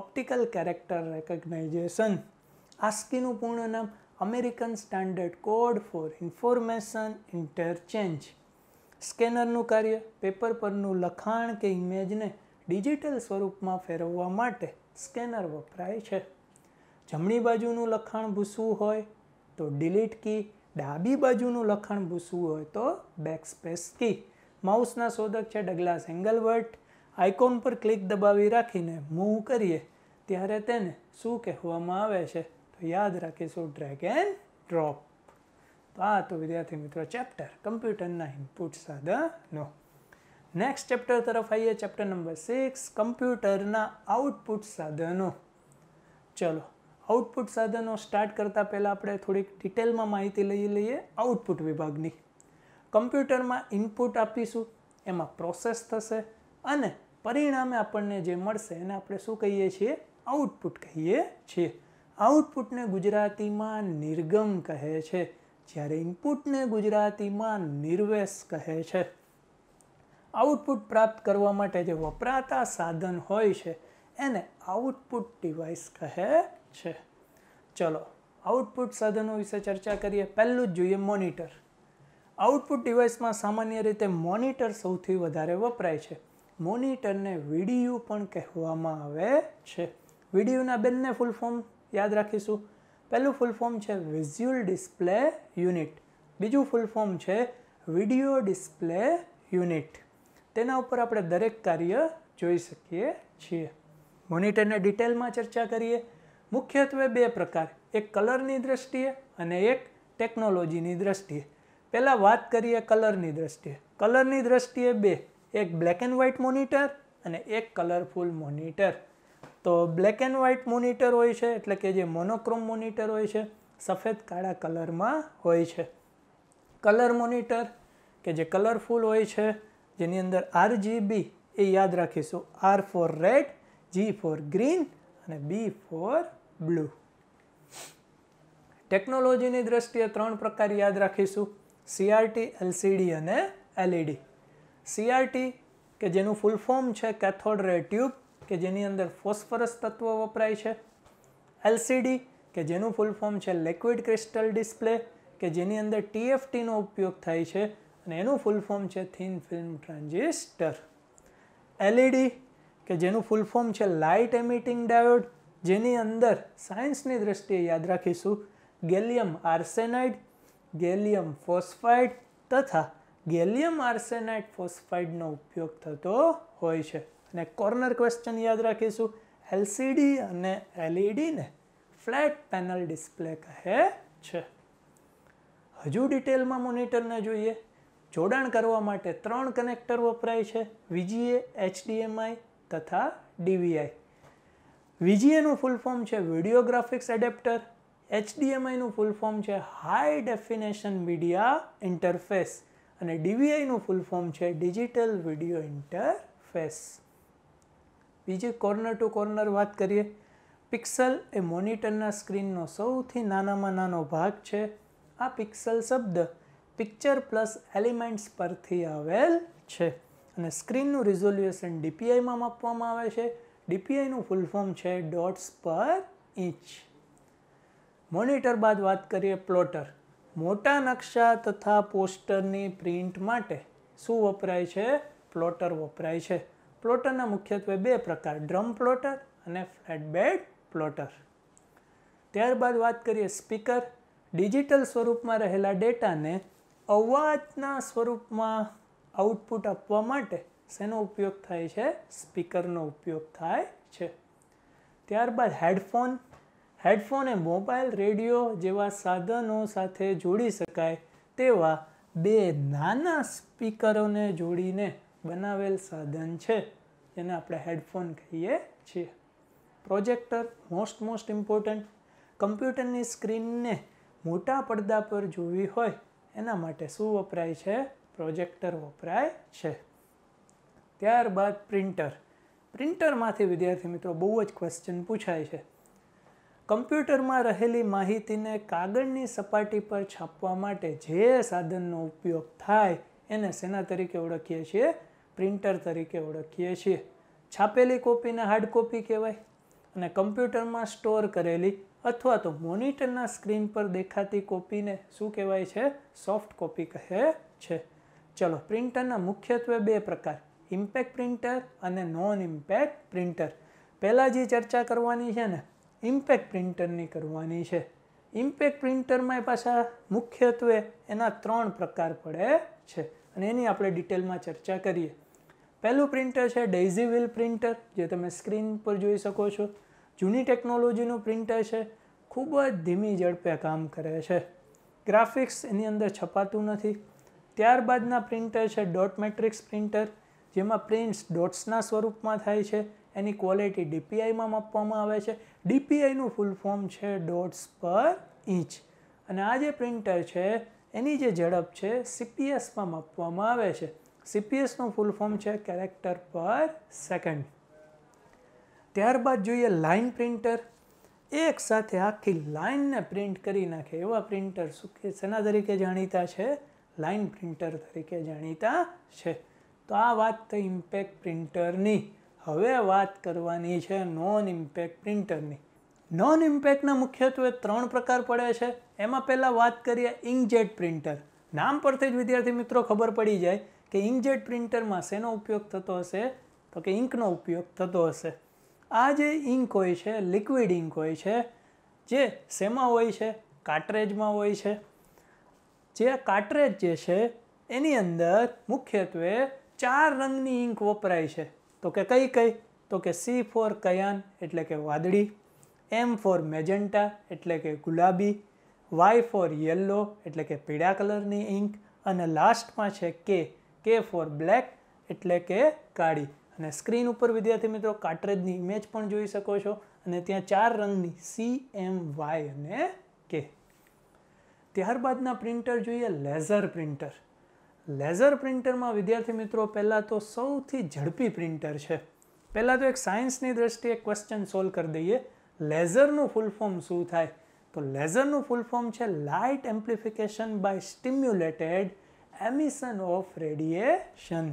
ઓપ્ટિકલ કેરેક્ટર રેકગ્નાઇઝેશન આસ્કીનું પૂર્ણ નામ American standard code for information interchange સ્કેનરનું કાર્ય પેપર પરનું લખાણ કે ઇમેજને ડિજિટલ સ્વરૂપમાં ફેરવવા માટે સ્કેનર વપરાય છે જમણી બાજુનું લખાણ ભૂસવું હોય તો ડિલીટ કી ડાબી બાજુનું લખાણ ભૂસવું હોય તો બેકસ્પેસ કી માઉસના શોધક છે ડગલાસ એંગલવર્ટ આઇકોન પર ક્લિક દબાવી રાખીને મૂવ કરીએ ત્યારે તેને શું કહેવામાં આવે છે તો યાદ રાખીશું ડ્રેગ એન્ડ ડ્રોપ તો આ તો વિદ્યાર્થી મિત્રો ચેપ્ટર કમ્પ્યુટરના ઇનપુટ સાધનો નેક્સ્ટ ચેપ્ટર તરફ આવીએ ચેપ્ટર નંબર સિક્સ કમ્પ્યુટરના આઉટપુટ સાધનો ચલો આઉટપુટ સાધનો સ્ટાર્ટ કરતાં પહેલાં આપણે થોડીક ડિટેલમાં માહિતી લઈ લઈએ આઉટપુટ વિભાગની કમ્પ્યુટરમાં ઇનપુટ આપીશું એમાં પ્રોસેસ થશે અને પરિણામે આપણને જે મળશે એને આપણે શું કહીએ છીએ આઉટપુટ કહીએ છીએ આઉટપુટને ગુજરાતીમાં નિર્ગમ કહે છે જ્યારે ઇનપુટને ગુજરાતીમાં નિર્વેશ કહે છે આઉટપુટ પ્રાપ્ત કરવા માટે જે વપરાતા સાધન હોય છે એને આઉટપુટ ડિવાઇસ કહે છે ચલો આઉટપુટ સાધનો વિશે ચર્ચા કરીએ પહેલું જ જોઈએ મોનિટર આઉટપુટ ડિવાઇસમાં સામાન્ય રીતે મોનિટર સૌથી વધારે વપરાય છે મોનિટરને વિડીયુ પણ કહેવામાં આવે છે વિડીયુના બંને ફૂલ ફોર્મ યાદ રાખીશું પહેલું ફૂલ ફોર્મ છે વિઝ્યુઅલ ડિસ્પ્લે યુનિટ બીજું ફૂલ ફોર્મ છે વિડીયો ડિસ્પ્લે યુનિટ તેના ઉપર આપણે દરેક કાર્ય જોઈ શકીએ છીએ મોનિટરને ડિટેલમાં ચર્ચા કરીએ મુખ્યત્વે બે પ્રકાર એક કલરની દ્રષ્ટિએ અને એક ટેકનોલોજીની દ્રષ્ટિએ પહેલાં વાત કરીએ કલરની દ્રષ્ટિએ કલરની દ્રષ્ટિએ બે એક બ્લેક એન્ડ વ્હાઇટ મોનિટર અને એક કલરફુલ મોનિટર તો બ્લેક એન્ડ વ્હાઇટ મોનિટર હોય છે એટલે કે જે મોનોક્રોમ મોનિટર હોય છે સફેદ કાળા કલરમાં હોય છે કલર મોનિટર કે જે કલરફુલ હોય છે જેની અંદર આરજીબી એ યાદ રાખીશું R for red G for green અને બી ફોર બ્લુ ટેકનોલોજીની દ્રષ્ટિએ ત્રણ પ્રકાર યાદ રાખીશું સીઆરટી એલસીડી અને એલઈડી સીઆરટી e કે જેનું ફૂલ ફોર્મ છે કેથોડ રે ટ્યુબ કે જેની અંદર ફોસ્ફરસ તત્વ વપરાય છે એલસીડી કે જેનું ફૂલ ફોર્મ છે લિક્વિડ ક્રિસ્ટલ ડિસ્પ્લે કે જેની અંદર ટીએફટીનો ઉપયોગ થાય છે અને એનું ફૂલ ફોર્મ છે થિન ફિલ્મ ટ્રાન્ઝિસ્ટર એલઈડી કે જેનું ફૂલ ફોર્મ છે લાઇટ એમિટિંગ ડાયોડ જેની અંદર સાયન્સની દ્રષ્ટિએ યાદ રાખીશું ગેલિયમ આર્સેનાઇડ ગેલિયમ ફોસ્ફાઇડ તથા ગેલિયમ આર્સેનાઇટ ફોસ્ફાઇડનો ઉપયોગ થતો હોય છે અને કોર્નર ક્વેશ્ચન યાદ રાખીશું એલસીડી અને એલઈડીને ફ્લેટ પેનલ ડિસ્પ્લે કહે છે હજુ ડિટેલમાં મોનિટરને જોઈએ જોડાણ કરવા માટે ત્રણ કનેક્ટર વપરાય છે વીજીએ એચડીએમઆઈ તથા ડીવીઆઈ વીજીએનું ફૂલ ફોર્મ છે વિડીયો ગ્રાફિક્સ એડેપ્ટર એચડીએમઆઈનું ફૂલ ફોર્મ છે હાઈ ડેફિનેશન મીડિયા ઇન્ટરફેસ અને ડીવીઆઈનું ફૂલ ફોર્મ છે ડિજિટલ વિડીયો ઇન્ટરફેસ બીજી કોર્નર ટુ કોર્નર વાત કરીએ પિક્સલ એ મોનિટરના સ્ક્રીનનો સૌથી નાનામાં નાનો ભાગ છે આ પિક્સલ શબ્દ પિક્ચર પ્લસ એલિમેન્ટ્સ પરથી આવેલ છે અને સ્ક્રીનનું રિઝોલ્યુશન ડીપીઆઈમાં માપવામાં આવે છે ડીપીઆઈનું ફૂલ ફોર્મ છે ડોટ્સ પર ઇંચ મોનિટર બાદ વાત કરીએ પ્લોટર મોટા નકશા તથા પોસ્ટરની પ્રિન્ટ માટે શું વપરાય છે પ્લોટર વપરાય છે પ્લોટરના મુખ્યત્વે બે પ્રકાર ડ્રમ પ્લોટર અને ફ્લેટ બેડ પ્લોટર ત્યારબાદ વાત કરીએ સ્પીકર ડિજિટલ સ્વરૂપમાં રહેલા ડેટાને અવાજના સ્વરૂપમાં આઉટપુટ આપવા માટે શેનો ઉપયોગ થાય છે સ્પીકરનો ઉપયોગ થાય છે ત્યારબાદ હેડફોન હેડફોન એ મોબાઈલ રેડિયો જેવા સાધનો સાથે જોડી શકાય તેવા બે નાના સ્પીકરોને જોડીને બનાવેલ સાધન છે જેને આપણે હેડફોન કહીએ છીએ પ્રોજેક્ટર મોસ્ટ મોસ્ટ ઇમ્પોર્ટન્ટ કમ્પ્યુટરની સ્ક્રીનને મોટા પડદા પર જોવી હોય એના માટે શું વપરાય છે પ્રોજેક્ટર વપરાય છે ત્યારબાદ પ્રિન્ટર પ્રિન્ટરમાંથી વિદ્યાર્થી મિત્રો બહુ જ ક્વેશ્ચન પૂછાય છે કમ્પ્યુટરમાં રહેલી માહિતીને કાગળની સપાટી પર છાપવા માટે જે સાધનનો ઉપયોગ થાય એને શેના તરીકે ઓળખીએ છીએ પ્રિન્ટર તરીકે ઓળખીએ છીએ છાપેલી કોપીને હાર્ડ કોપી કહેવાય અને કમ્પ્યુટરમાં સ્ટોર કરેલી અથવા તો મોનિટરના સ્ક્રીન પર દેખાતી કોપીને શું કહેવાય છે સોફ્ટ કોપી કહે છે ચલો પ્રિન્ટરના મુખ્યત્વે બે પ્રકાર ઇમ્પેક્ટ પ્રિન્ટર અને નોન ઇમ્પેક્ટ પ્રિન્ટર પહેલાં જે ચર્ચા કરવાની છે ને ઇમ્પેક્ટ પ્રિન્ટરની કરવાની છે ઇમ્પેક્ટ પ્રિન્ટરમાં પાછા મુખ્યત્વે એના ત્રણ પ્રકાર પડે છે અને એની આપણે ડિટેલમાં ચર્ચા કરીએ પહેલું પ્રિન્ટર છે ડેઝી વ્હીલ પ્રિન્ટર જે તમે સ્ક્રીન પર જોઈ શકો છો જૂની ટેકનોલોજીનું પ્રિન્ટર છે ખૂબ જ ધીમી ઝડપે કામ કરે છે ગ્રાફિક્સ એની અંદર છપાતું નથી ત્યારબાદના પ્રિન્ટર છે ડોટ મેટ્રિક્સ પ્રિન્ટર જેમાં પ્રિન્ટ્સ ડોટ્સના સ્વરૂપમાં થાય છે એની ક્વોલિટી ડીપીઆઈમાં માપવામાં આવે છે ડીપીઆઈનું ફૂલ ફોર્મ છે ડોટ્સ પર ઇંચ અને આ જે પ્રિન્ટર છે એની જે ઝડપ છે સીપીએસમાં માપવામાં આવે છે સીપીએસનું ફૂલ ફોર્મ છે કેરેક્ટર પર સેકન્ડ ત્યારબાદ જોઈએ લાઇન પ્રિન્ટર એક સાથે આખી લાઇનને પ્રિન્ટ કરી નાખે એવા પ્રિન્ટર શું શેના તરીકે જાણીતા છે લાઇન પ્રિન્ટર તરીકે જાણીતા છે તો આ વાત થઈ ઇમ્પેક્ટ પ્રિન્ટરની હવે વાત કરવાની છે નોન ઇમ્પેક્ટ પ્રિન્ટરની નોન ઇમ્પેક્ટના મુખ્યત્વે ત્રણ પ્રકાર પડે છે એમાં પહેલાં વાત કરીએ ઇંકજેટ પ્રિન્ટર નામ પરથી જ વિદ્યાર્થી મિત્રો ખબર પડી જાય કે ઇંકજેટ પ્રિન્ટરમાં શેનો ઉપયોગ થતો હશે તો કે ઇંકનો ઉપયોગ થતો હશે આ જે ઇંક હોય છે લિક્વિડ ઇંક હોય છે જે શેમાં હોય છે કાર્ટરેજમાં હોય છે જે આ કાર્ટરેજ જે છે એની અંદર મુખ્યત્વે ચાર રંગની ઇંક વપરાય છે તો કે કઈ કઈ તો કે સી ફોર કયાન એટલે કે વાદળી એમ ફોર મેજન્ટા એટલે કે ગુલાબી વાય ફોર યલો એટલે કે પીળા કલરની ઇંક અને લાસ્ટમાં છે કે કે ફોર બ્લેક એટલે કે કાળી અને સ્ક્રીન ઉપર વિદ્યાર્થી મિત્રો કાટરેજની ઇમેજ પણ જોઈ શકો છો અને ત્યાં ચાર રંગની સી એમ વાય અને કે ત્યારબાદના પ્રિન્ટર જોઈએ લેઝર પ્રિન્ટર લેઝર પ્રિન્ટરમાં વિદ્યાર્થી મિત્રો પહેલાં તો સૌથી ઝડપી પ્રિન્ટર છે પહેલાં તો એક સાયન્સની દ્રષ્ટિએ ક્વેશ્ચન સોલ્વ કરી દઈએ લેઝરનું ફૂલ ફોર્મ શું થાય તો લેઝરનું ફૂલ ફોર્મ છે light amplification by stimulated emission of radiation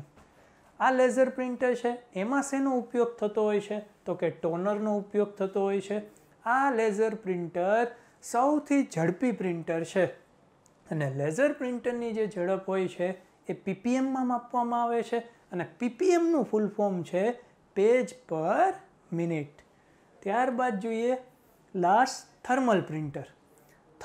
આ લેઝર પ્રિન્ટર છે એમાં શેનો ઉપયોગ થતો હોય છે તો કે ટોનરનો ઉપયોગ થતો હોય છે આ લેઝર પ્રિન્ટર સૌથી ઝડપી પ્રિન્ટર છે અને લેઝર પ્રિન્ટરની જે ઝડપ હોય છે એ પીપીએમમાં માપવામાં આવે છે અને પીપીએમનું ફૂલ ફોર્મ છે પેજ પર મિનિટ ત્યારબાદ જોઈએ last thermal printer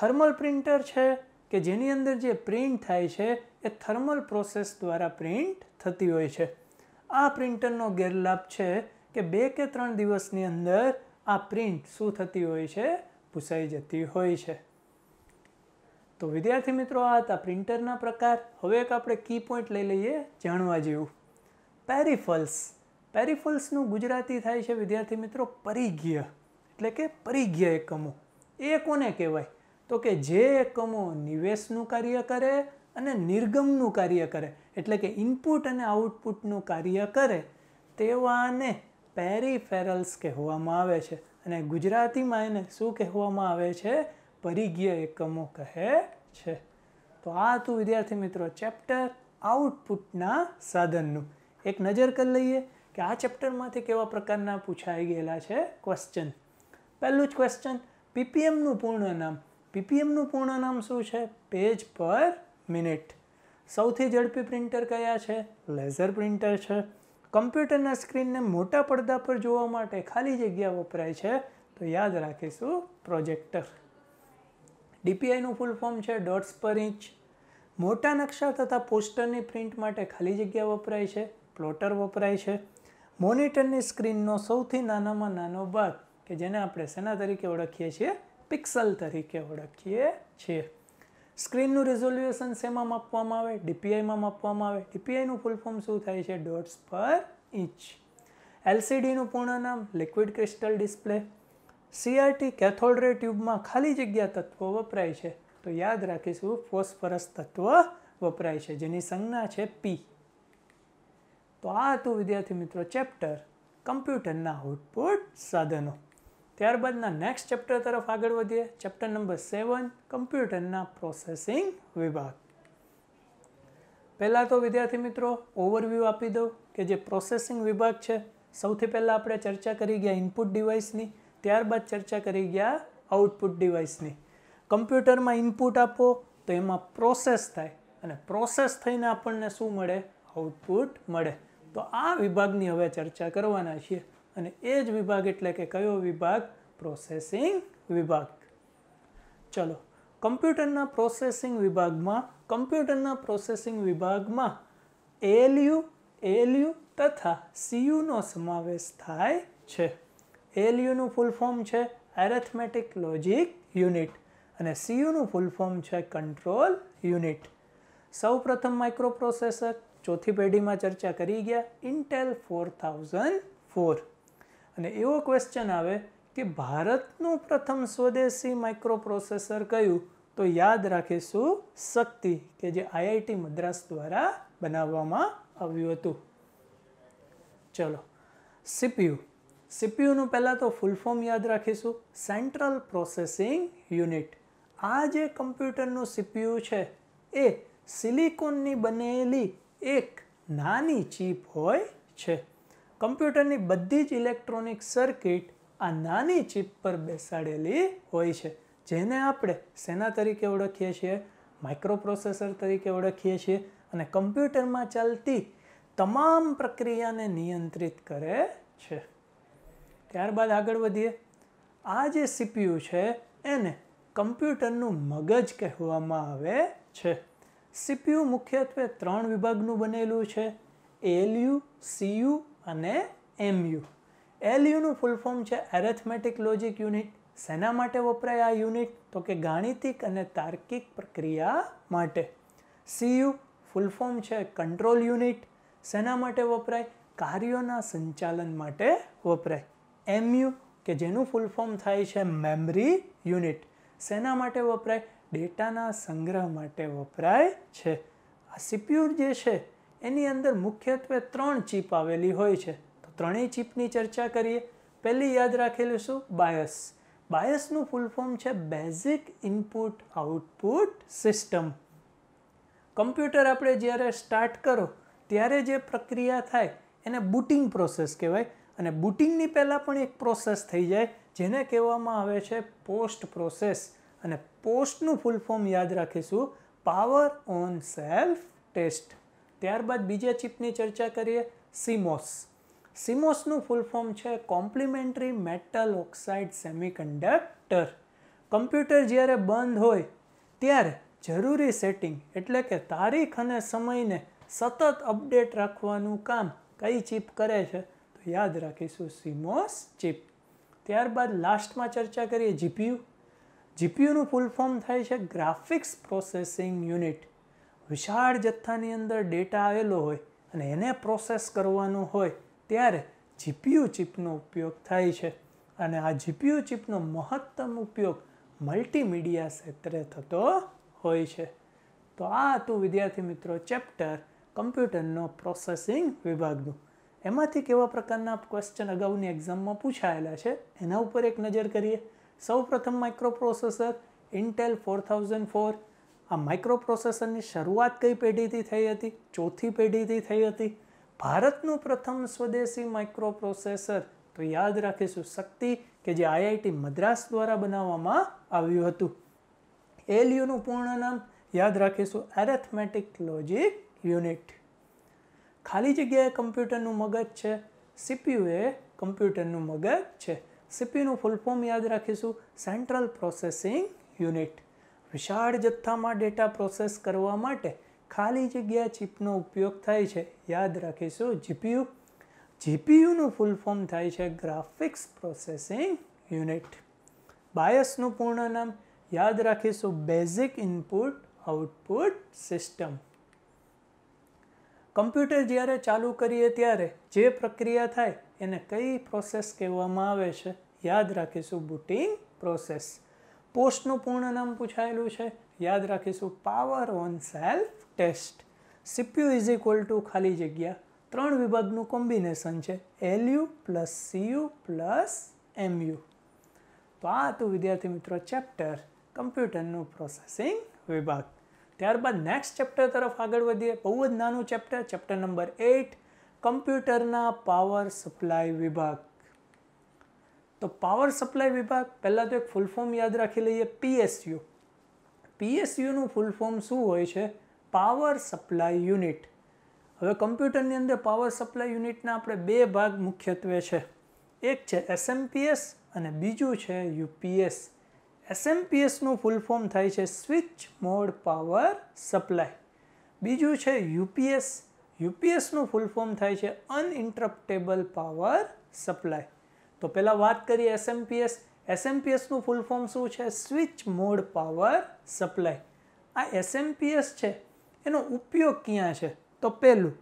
thermal printer છે કે જેની અંદર જે પ્રિન્ટ થાય છે એ થર્મલ પ્રોસેસ દ્વારા પ્રિન્ટ થતી હોય છે આ પ્રિન્ટરનો ગેરલાભ છે કે બે કે ત્રણ દિવસની અંદર આ પ્રિન્ટ શું થતી હોય છે ભૂસાઈ જતી હોય છે તો વિદ્યાર્થી મિત્રો આ હતા પ્રિન્ટરના પ્રકાર હવે એક આપણે કી પોઈન્ટ લઈ લઈએ જાણવા જેવું પેરીફલ્સ પેરીફલ્સનું ગુજરાતી થાય છે વિદ્યાર્થી મિત્રો પરિઘ્ય એટલે કે પરિઘ્ય એકમો એ કોને કહેવાય તો કે જે એકમો નિવેશનું કાર્ય કરે અને નિર્ગમનું કાર્ય કરે એટલે કે ઇનપુટ અને આઉટપુટનું કાર્ય કરે તેવાને પેરીફેરલ્સ કહેવામાં આવે છે અને ગુજરાતીમાં એને શું કહેવામાં આવે છે પરિઘીય એકમો કહે છે તો આ હતું વિદ્યાર્થી મિત્રો ચેપ્ટર આઉટપુટના સાધનનું એક નજર કરી લઈએ કે આ ચેપ્ટરમાંથી કેવા પ્રકારના પૂછાઈ ગયેલા છે ક્વેશ્ચન પહેલું જ ક્વેશ્ચન પીપીએમનું પૂર્ણ નામ પીપીએમનું પૂર્ણ નામ શું છે પેજ પર મિનિટ સૌથી ઝડપી પ્રિન્ટર કયા છે લેઝર પ્રિન્ટર છે કમ્પ્યુટરના સ્ક્રીનને મોટા પડદા પર જોવા માટે ખાલી જગ્યા વપરાય છે તો યાદ રાખીશું પ્રોજેક્ટર ડીપીઆઈનું ફૂલ ફોર્મ છે ડોટ્સ પર ઇંચ મોટા નકશા તથા પોસ્ટરની પ્રિન્ટ માટે ખાલી જગ્યા વપરાય છે પ્લોટર વપરાય છે મોનિટરની સ્ક્રીનનો સૌથી નાનામાં નાનો ભાગ કે જેને આપણે શેના તરીકે ઓળખીએ છીએ પિક્સલ તરીકે ઓળખીએ છીએ સ્ક્રીનનું રિઝોલ્યુશન શેમાં માપવામાં આવે ડીપીઆઈમાં માપવામાં આવે ડીપીઆઈનું ફૂલ ફોર્મ શું થાય છે ડોટ્સ પર ઇંચ એલસીડીનું પૂર્ણ નામ liquid crystal display CRT cathode ray ટ્યુબમાં ખાલી જગ્યા તત્વો વપરાય છે તો યાદ રાખીશું ફોસ્ફરસ તત્વ વપરાય છે જેની સંજ્ઞા છે પી તો આ હતું વિદ્યાર્થી મિત્રો ચેપ્ટર કમ્પ્યુટરના આઉટપુટ સાધનો ત્યારબાદના નેક્સ્ટ ચેપ્ટર તરફ આગળ વધીએ ચેપ્ટર નંબર સેવન કમ્પ્યુટરના પ્રોસેસિંગ વિભાગ પહેલાં તો વિદ્યાર્થી મિત્રો ઓવરવ્યૂ આપી દઉં કે જે પ્રોસેસિંગ વિભાગ છે સૌથી પહેલાં આપણે ચર્ચા કરી ગયા ઇનપુટ ડિવાઇસની ત્યારબાદ ચર્ચા કરી ગયા આઉટપુટ ડિવાઇસની કમ્પ્યુટરમાં ઇનપુટ આપો તો એમાં પ્રોસેસ થાય અને પ્રોસેસ થઈને આપણને શું મળે આઉટપુટ મળે તો આ વિભાગની હવે ચર્ચા કરવાના છીએ અને એ જ વિભાગ એટલે કે કયો વિભાગ પ્રોસેસિંગ વિભાગ ચલો કમ્પ્યુટરના પ્રોસેસિંગ વિભાગમાં કમ્પ્યુટરના પ્રોસેસિંગ વિભાગમાં એલયુ એલયુ તથા સીયુનો સમાવેશ થાય છે એલયુનું ફૂલ ફોર્મ છે એરેથમેટિક લોજિક યુનિટ અને સીયુનું ફૂલ ફોર્મ છે કંટ્રોલ યુનિટ સૌ પ્રથમ માઇક્રોપ્રોસેસર ચોથી પેઢીમાં ચર્ચા કરી ગયા ઇન્ટેલ ફોર થાઉઝન્ડ ફોર અને એવો ક્વેશ્ચન આવે કે ભારતનું પ્રથમ સ્વદેશી માઇક્રોપ્રોસેસર કયું તો યાદ રાખીશું શક્તિ કે જે આઈઆઈટી મદ્રાસ દ્વારા બનાવવામાં આવ્યું હતું ચલો સીપીયુ સીપીયુનું પહેલાં તો ફૂલ ફોર્મ યાદ રાખીશું સેન્ટ્રલ પ્રોસેસિંગ યુનિટ આ જે કમ્પ્યુટરનું સીપીયુ છે એ સિલિકોનની બનેલી એક નાની ચીપ હોય છે કમ્પ્યુટરની બધી જ ઇલેક્ટ્રોનિક સર્કિટ આ નાની ચીપ પર બેસાડેલી હોય છે જેને આપણે સેના તરીકે ઓળખીએ છીએ માઇક્રોપ્રોસેસર તરીકે ઓળખીએ છીએ અને કમ્પ્યુટરમાં ચાલતી તમામ પ્રક્રિયાને નિયંત્રિત કરે છે ત્યારબાદ આગળ વધીએ આ જે સીપીયુ છે એને કમ્પ્યુટરનું મગજ કહેવામાં આવે છે સીપીયુ મુખ્યત્વે ત્રણ વિભાગનું બનેલું છે એલયુ સીયુ અને એમયુ એલયુનું ફૂલ ફોર્મ છે એરેથમેટિક લોજિક યુનિટ શેના માટે વપરાય આ યુનિટ તો કે ગાણિતિક અને તાર્કિક પ્રક્રિયા માટે સીયુ ફૂલ ફોર્મ છે કંટ્રોલ યુનિટ શેના માટે વપરાય કાર્યોના સંચાલન માટે વપરાય એમયુ કે જેનું ફૂલ ફોર્મ થાય છે મેમરી યુનિટ શેના માટે વપરાય ડેટાના સંગ્રહ માટે વપરાય છે આ સીપીયુ જે છે એની અંદર મુખ્યત્વે ત્રણ ચીપ આવેલી હોય છે તો ત્રણેય ચીપની ચર્ચા કરીએ પહેલી યાદ રાખેલું શું બાયસ બાયસનું ફૂલ ફોર્મ છે basic input output system computer આપણે જ્યારે સ્ટાર્ટ કરો ત્યારે જે પ્રક્રિયા થાય એને બુટિંગ પ્રોસેસ કહેવાય અને બુટિંગની પહેલાં પણ એક પ્રોસેસ થઈ જાય જેને કહેવામાં આવે છે પોસ્ટ પ્રોસેસ અને પોસ્ટનું ફૂલ ફોર્મ યાદ રાખીશું પાવર ઓન સેલ્ફ ટેસ્ટ ત્યારબાદ બીજા ચિપની ચર્ચા કરીએ સિમોસ સિમોસનું ફૂલ ફોર્મ છે complementary metal oxide semiconductor computer જ્યારે બંધ હોય ત્યારે જરૂરી સેટિંગ એટલે કે તારીખ અને સમયને સતત અપડેટ રાખવાનું કામ કઈ ચીપ કરે છે યાદ રાખીશું સીમોસ ચિપ ત્યારબાદ લાસ્ટમાં ચર્ચા કરીએ જીપીયુ જીપીયુનું ફૂલ ફોર્મ થાય છે ગ્રાફિક્સ પ્રોસેસિંગ યુનિટ વિશાળ જથ્થાની અંદર ડેટા આવેલો હોય અને એને પ્રોસેસ કરવાનો હોય ત્યારે જીપીયુ ચિપનો ઉપયોગ થાય છે અને આ જીપીયુ ચિપનો મહત્તમ ઉપયોગ મલ્ટીમીડિયા ક્ષેત્રે થતો હોય છે તો આ હતું વિદ્યાર્થી મિત્રો ચેપ્ટર કમ્પ્યુટરનો પ્રોસેસિંગ વિભાગનું એમાંથી કેવા પ્રકારના ક્વેશ્ચન અગાઉની એક્ઝામમાં પૂછાયેલા છે એના ઉપર એક નજર કરીએ સૌ પ્રથમ microprocessor Intel four thousand four આ માઇક્રોપ્રોસેસરની શરૂઆત કઈ પેઢીથી થઈ હતી ચોથી પેઢીથી થઈ હતી ભારતનું પ્રથમ સ્વદેશી માઇક્રોપ્રોસેસર તો યાદ રાખીશું શક્તિ કે જે આઈઆઈટી મદ્રાસ દ્વારા બનાવવામાં આવ્યું હતું એલયુનું પૂર્ણ નામ યાદ રાખીશું એરેથમેટિક લોજિક યુનિટ ખાલી જગ્યાએ કમ્પ્યુટરનું મગજ છે સીપીયુ એ કમ્પ્યુટરનું મગજ છે સીપીયુનું ફૂલ ફોર્મ યાદ રાખીશું સેન્ટ્રલ પ્રોસેસિંગ યુનિટ વિશાળ જથ્થામાં ડેટા પ્રોસેસ કરવા માટે ખાલી જગ્યા ચિપનો ઉપયોગ થાય છે યાદ રાખીશું જીપીયુ જીપીયુનું ફૂલ ફોર્મ થાય છે ગ્રાફિક્સ પ્રોસેસિંગ યુનિટ બાયસનું પૂર્ણ નામ યાદ રાખીશું basic input output system computer જ્યારે ચાલુ કરીએ ત્યારે જે પ્રક્રિયા થાય એને કઈ પ્રોસેસ કહેવામાં આવે છે યાદ રાખીશું બુટિંગ પ્રોસેસ પોસ્ટનું પૂર્ણ નામ પૂછાયેલું છે યાદ રાખીશું power on self test CPU is equal to ખાલી જગ્યા ત્રણ વિભાગનું કોમ્બિનેશન છે ALU plus CU plus MU તો આ હતું વિદ્યાર્થી મિત્રો ચેપ્ટર કમ્પ્યુટરનું પ્રોસેસિંગ વિભાગ ત્યારબાદ નેક્સ્ટ ચેપ્ટર તરફ આગળ વધીએ બહુ જ નાનું ચેપ્ટર ચેપ્ટર નંબર એઇટ કમ્પ્યુટરના પાવર સપ્લાય વિભાગ તો પાવર સપ્લાય વિભાગ પહેલાં તો એક ફૂલ ફોર્મ યાદ રાખી લઈએ પીએસયુ પીએસયુનું ફૂલ ફોર્મ શું હોય છે પાવર સપ્લાય યુનિટ હવે કમ્પ્યુટરની અંદર પાવર સપ્લાય યુનિટના આપણે બે ભાગ મુખ્યત્વે છે એક છે એસએમપીએસ અને બીજું છે યુપીએસ એસએમપીએસનું ફૂલ ફોર્મ થાય છે સ્વિચ મોડ પાવર સપ્લાય બીજું છે યુપીએસ યુપીએસનું ફૂલ ફોર્મ થાય છે અનઇન્ટરપ્ટેબલ પાવર સપ્લાય તો પહેલાં વાત કરીએ એસએમપીએસ એસએમપીએસનું ફૂલ ફોર્મ શું છે સ્વિચ મોડ પાવર સપ્લાય આ એસએમપીએસ છે એનો ઉપયોગ ક્યાં છે તો પહેલું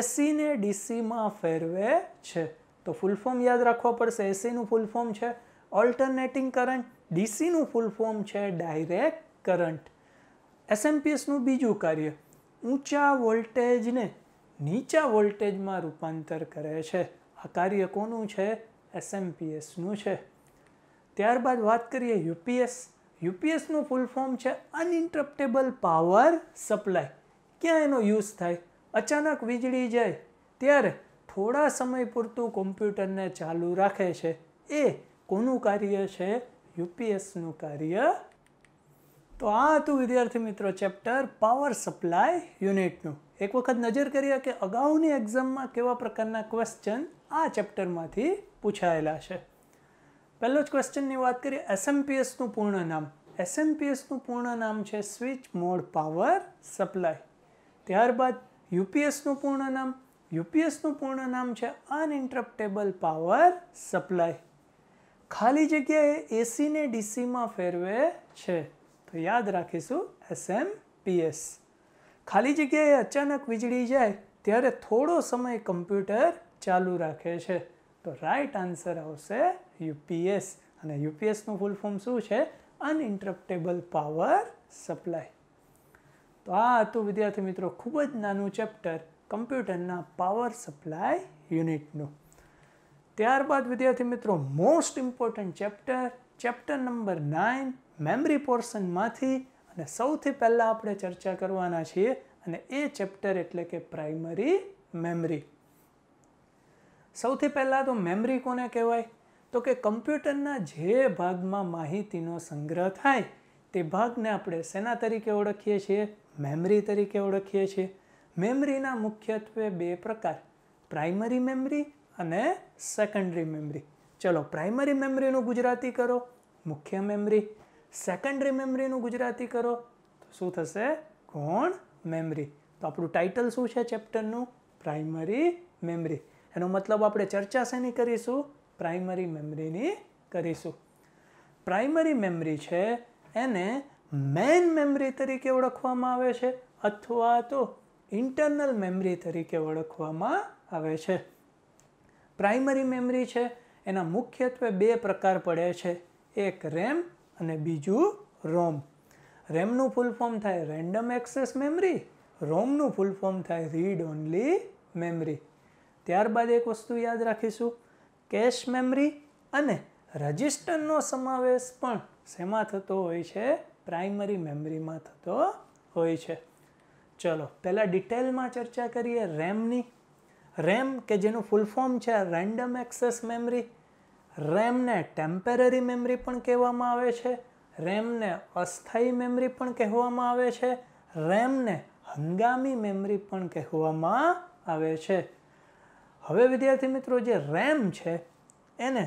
એસીને ડીસીમાં ફેરવે છે તો ફૂલ ફોર્મ યાદ રાખવા પડશે એસીનું ફૂલ ફોર્મ છે ઓલ્ટરનેટિંગ કરંટ ડીસીનું ફૂલ ફોર્મ છે ડાયરેક્ટ કરંટ એસએમપીએસનું બીજું કાર્ય ઊંચા વોલ્ટેજને નીચા વોલ્ટેજમાં રૂપાંતર કરે છે આ કાર્ય કોનું છે એસએમપીએસનું છે ત્યારબાદ વાત કરીએ યુપીએસ યુપીએસનું ફૂલ ફોર્મ છે અનઇન્ટરપ્ટેબલ પાવર સપ્લાય ક્યાં એનો યુઝ થાય અચાનક વીજળી જાય ત્યારે થોડા સમય પૂરતું કોમ્પ્યુટરને ચાલુ રાખે છે એ કોનું કાર્ય છે યુપીએસનું કાર્ય તો આ હતું વિદ્યાર્થી મિત્રો ચેપ્ટર પાવર સપ્લાય યુનિટનું એક વખત નજર કરીએ કે અગાઉની એક્ઝામમાં કેવા પ્રકારના ક્વેશ્ચન આ ચેપ્ટરમાંથી પૂછાયેલા છે પહેલો જ ક્વેશ્ચનની વાત કરીએ એસએમપીએસનું પૂર્ણ નામ એસએમપીએસનું પૂર્ણ નામ છે સ્વિચ મોડ પાવર સપ્લાય ત્યારબાદ યુપીએસનું પૂર્ણ નામ યુપીએસનું પૂર્ણ નામ છે અનઇન્ટરપ્ટેબલ પાવર સપ્લાય ખાલી જગ્યાએ એસીને ડીસીમાં ફેરવે છે તો યાદ રાખીશું એસએમપીએસ ખાલી જગ્યાએ અચાનક વીજળી જાય ત્યારે થોડો સમય કમ્પ્યુટર ચાલુ રાખે છે તો રાઈટ આન્સર આવશે યુપીએસ અને યુપીએસનું ફૂલ ફોર્મ શું છે અનઇન્ટરપ્ટેબલ પાવર સપ્લાય તો આ હતું વિદ્યાર્થી મિત્રો ખૂબ જ નાનું ચેપ્ટર કમ્પ્યુટરના પાવર સપ્લાય યુનિટનું ત્યારબાદ વિદ્યાર્થી મિત્રો most important chapter chapter number nine memory પોર્શનમાંથી અને સૌથી પહેલાં આપણે ચર્ચા કરવાના છીએ અને એ ચેપ્ટર એટલે કે પ્રાઇમરી મેમરી સૌથી પહેલાં તો મેમરી કોને કહેવાય તો કે કમ્પ્યુટરના જે ભાગમાં માહિતીનો સંગ્રહ થાય તે ભાગને આપણે સેના તરીકે ઓળખીએ છીએ મેમરી તરીકે ઓળખીએ છીએ મેમરીના મુખ્યત્વે બે પ્રકાર પ્રાઇમરી મેમરી અને સેકન્ડરી મેમરી ચલો પ્રાઇમરી મેમરીનું ગુજરાતી કરો મુખ્ય મેમરી સેકન્ડરી મેમરીનું ગુજરાતી કરો તો શું થશે કોણ મેમરી તો આપણું ટાઇટલ શું છે ચેપ્ટરનું પ્રાઇમરી મેમરી એનો મતલબ આપણે ચર્ચા શેની કરીશું પ્રાઇમરી મેમરીની કરીશું પ્રાઇમરી મેમરી છે એને મેન મેમરી તરીકે ઓળખવામાં આવે છે અથવા તો ઇન્ટરનલ મેમરી તરીકે ઓળખવામાં આવે છે પ્રાઇમરી મેમરી છે એના મુખ્યત્વે બે પ્રકાર પડે છે એક રેમ અને બીજું રોમ રેમનું ફૂલ ફોર્મ થાય રેન્ડમ એક્સેસ મેમરી રોમનું ફૂલ ફોર્મ થાય રીડ ઓનલી મેમરી ત્યારબાદ એક વસ્તુ યાદ રાખીશું કેશ મેમરી અને રજિસ્ટરનો સમાવેશ પણ શેમાં થતો હોય છે પ્રાઇમરી મેમરીમાં થતો હોય છે ચલો પહેલાં ડિટેલમાં ચર્ચા કરીએ રેમની રેમ કે જેનું ફૂલ ફોર્મ છે રેન્ડમ એક્સેસ મેમરી રેમને ટેમ્પરરી મેમરી પણ કહેવામાં આવે છે રેમને અસ્થાયી મેમરી પણ કહેવામાં આવે છે રેમને હંગામી મેમરી પણ કહેવામાં આવે છે હવે વિદ્યાર્થી મિત્રો જે રેમ છે એને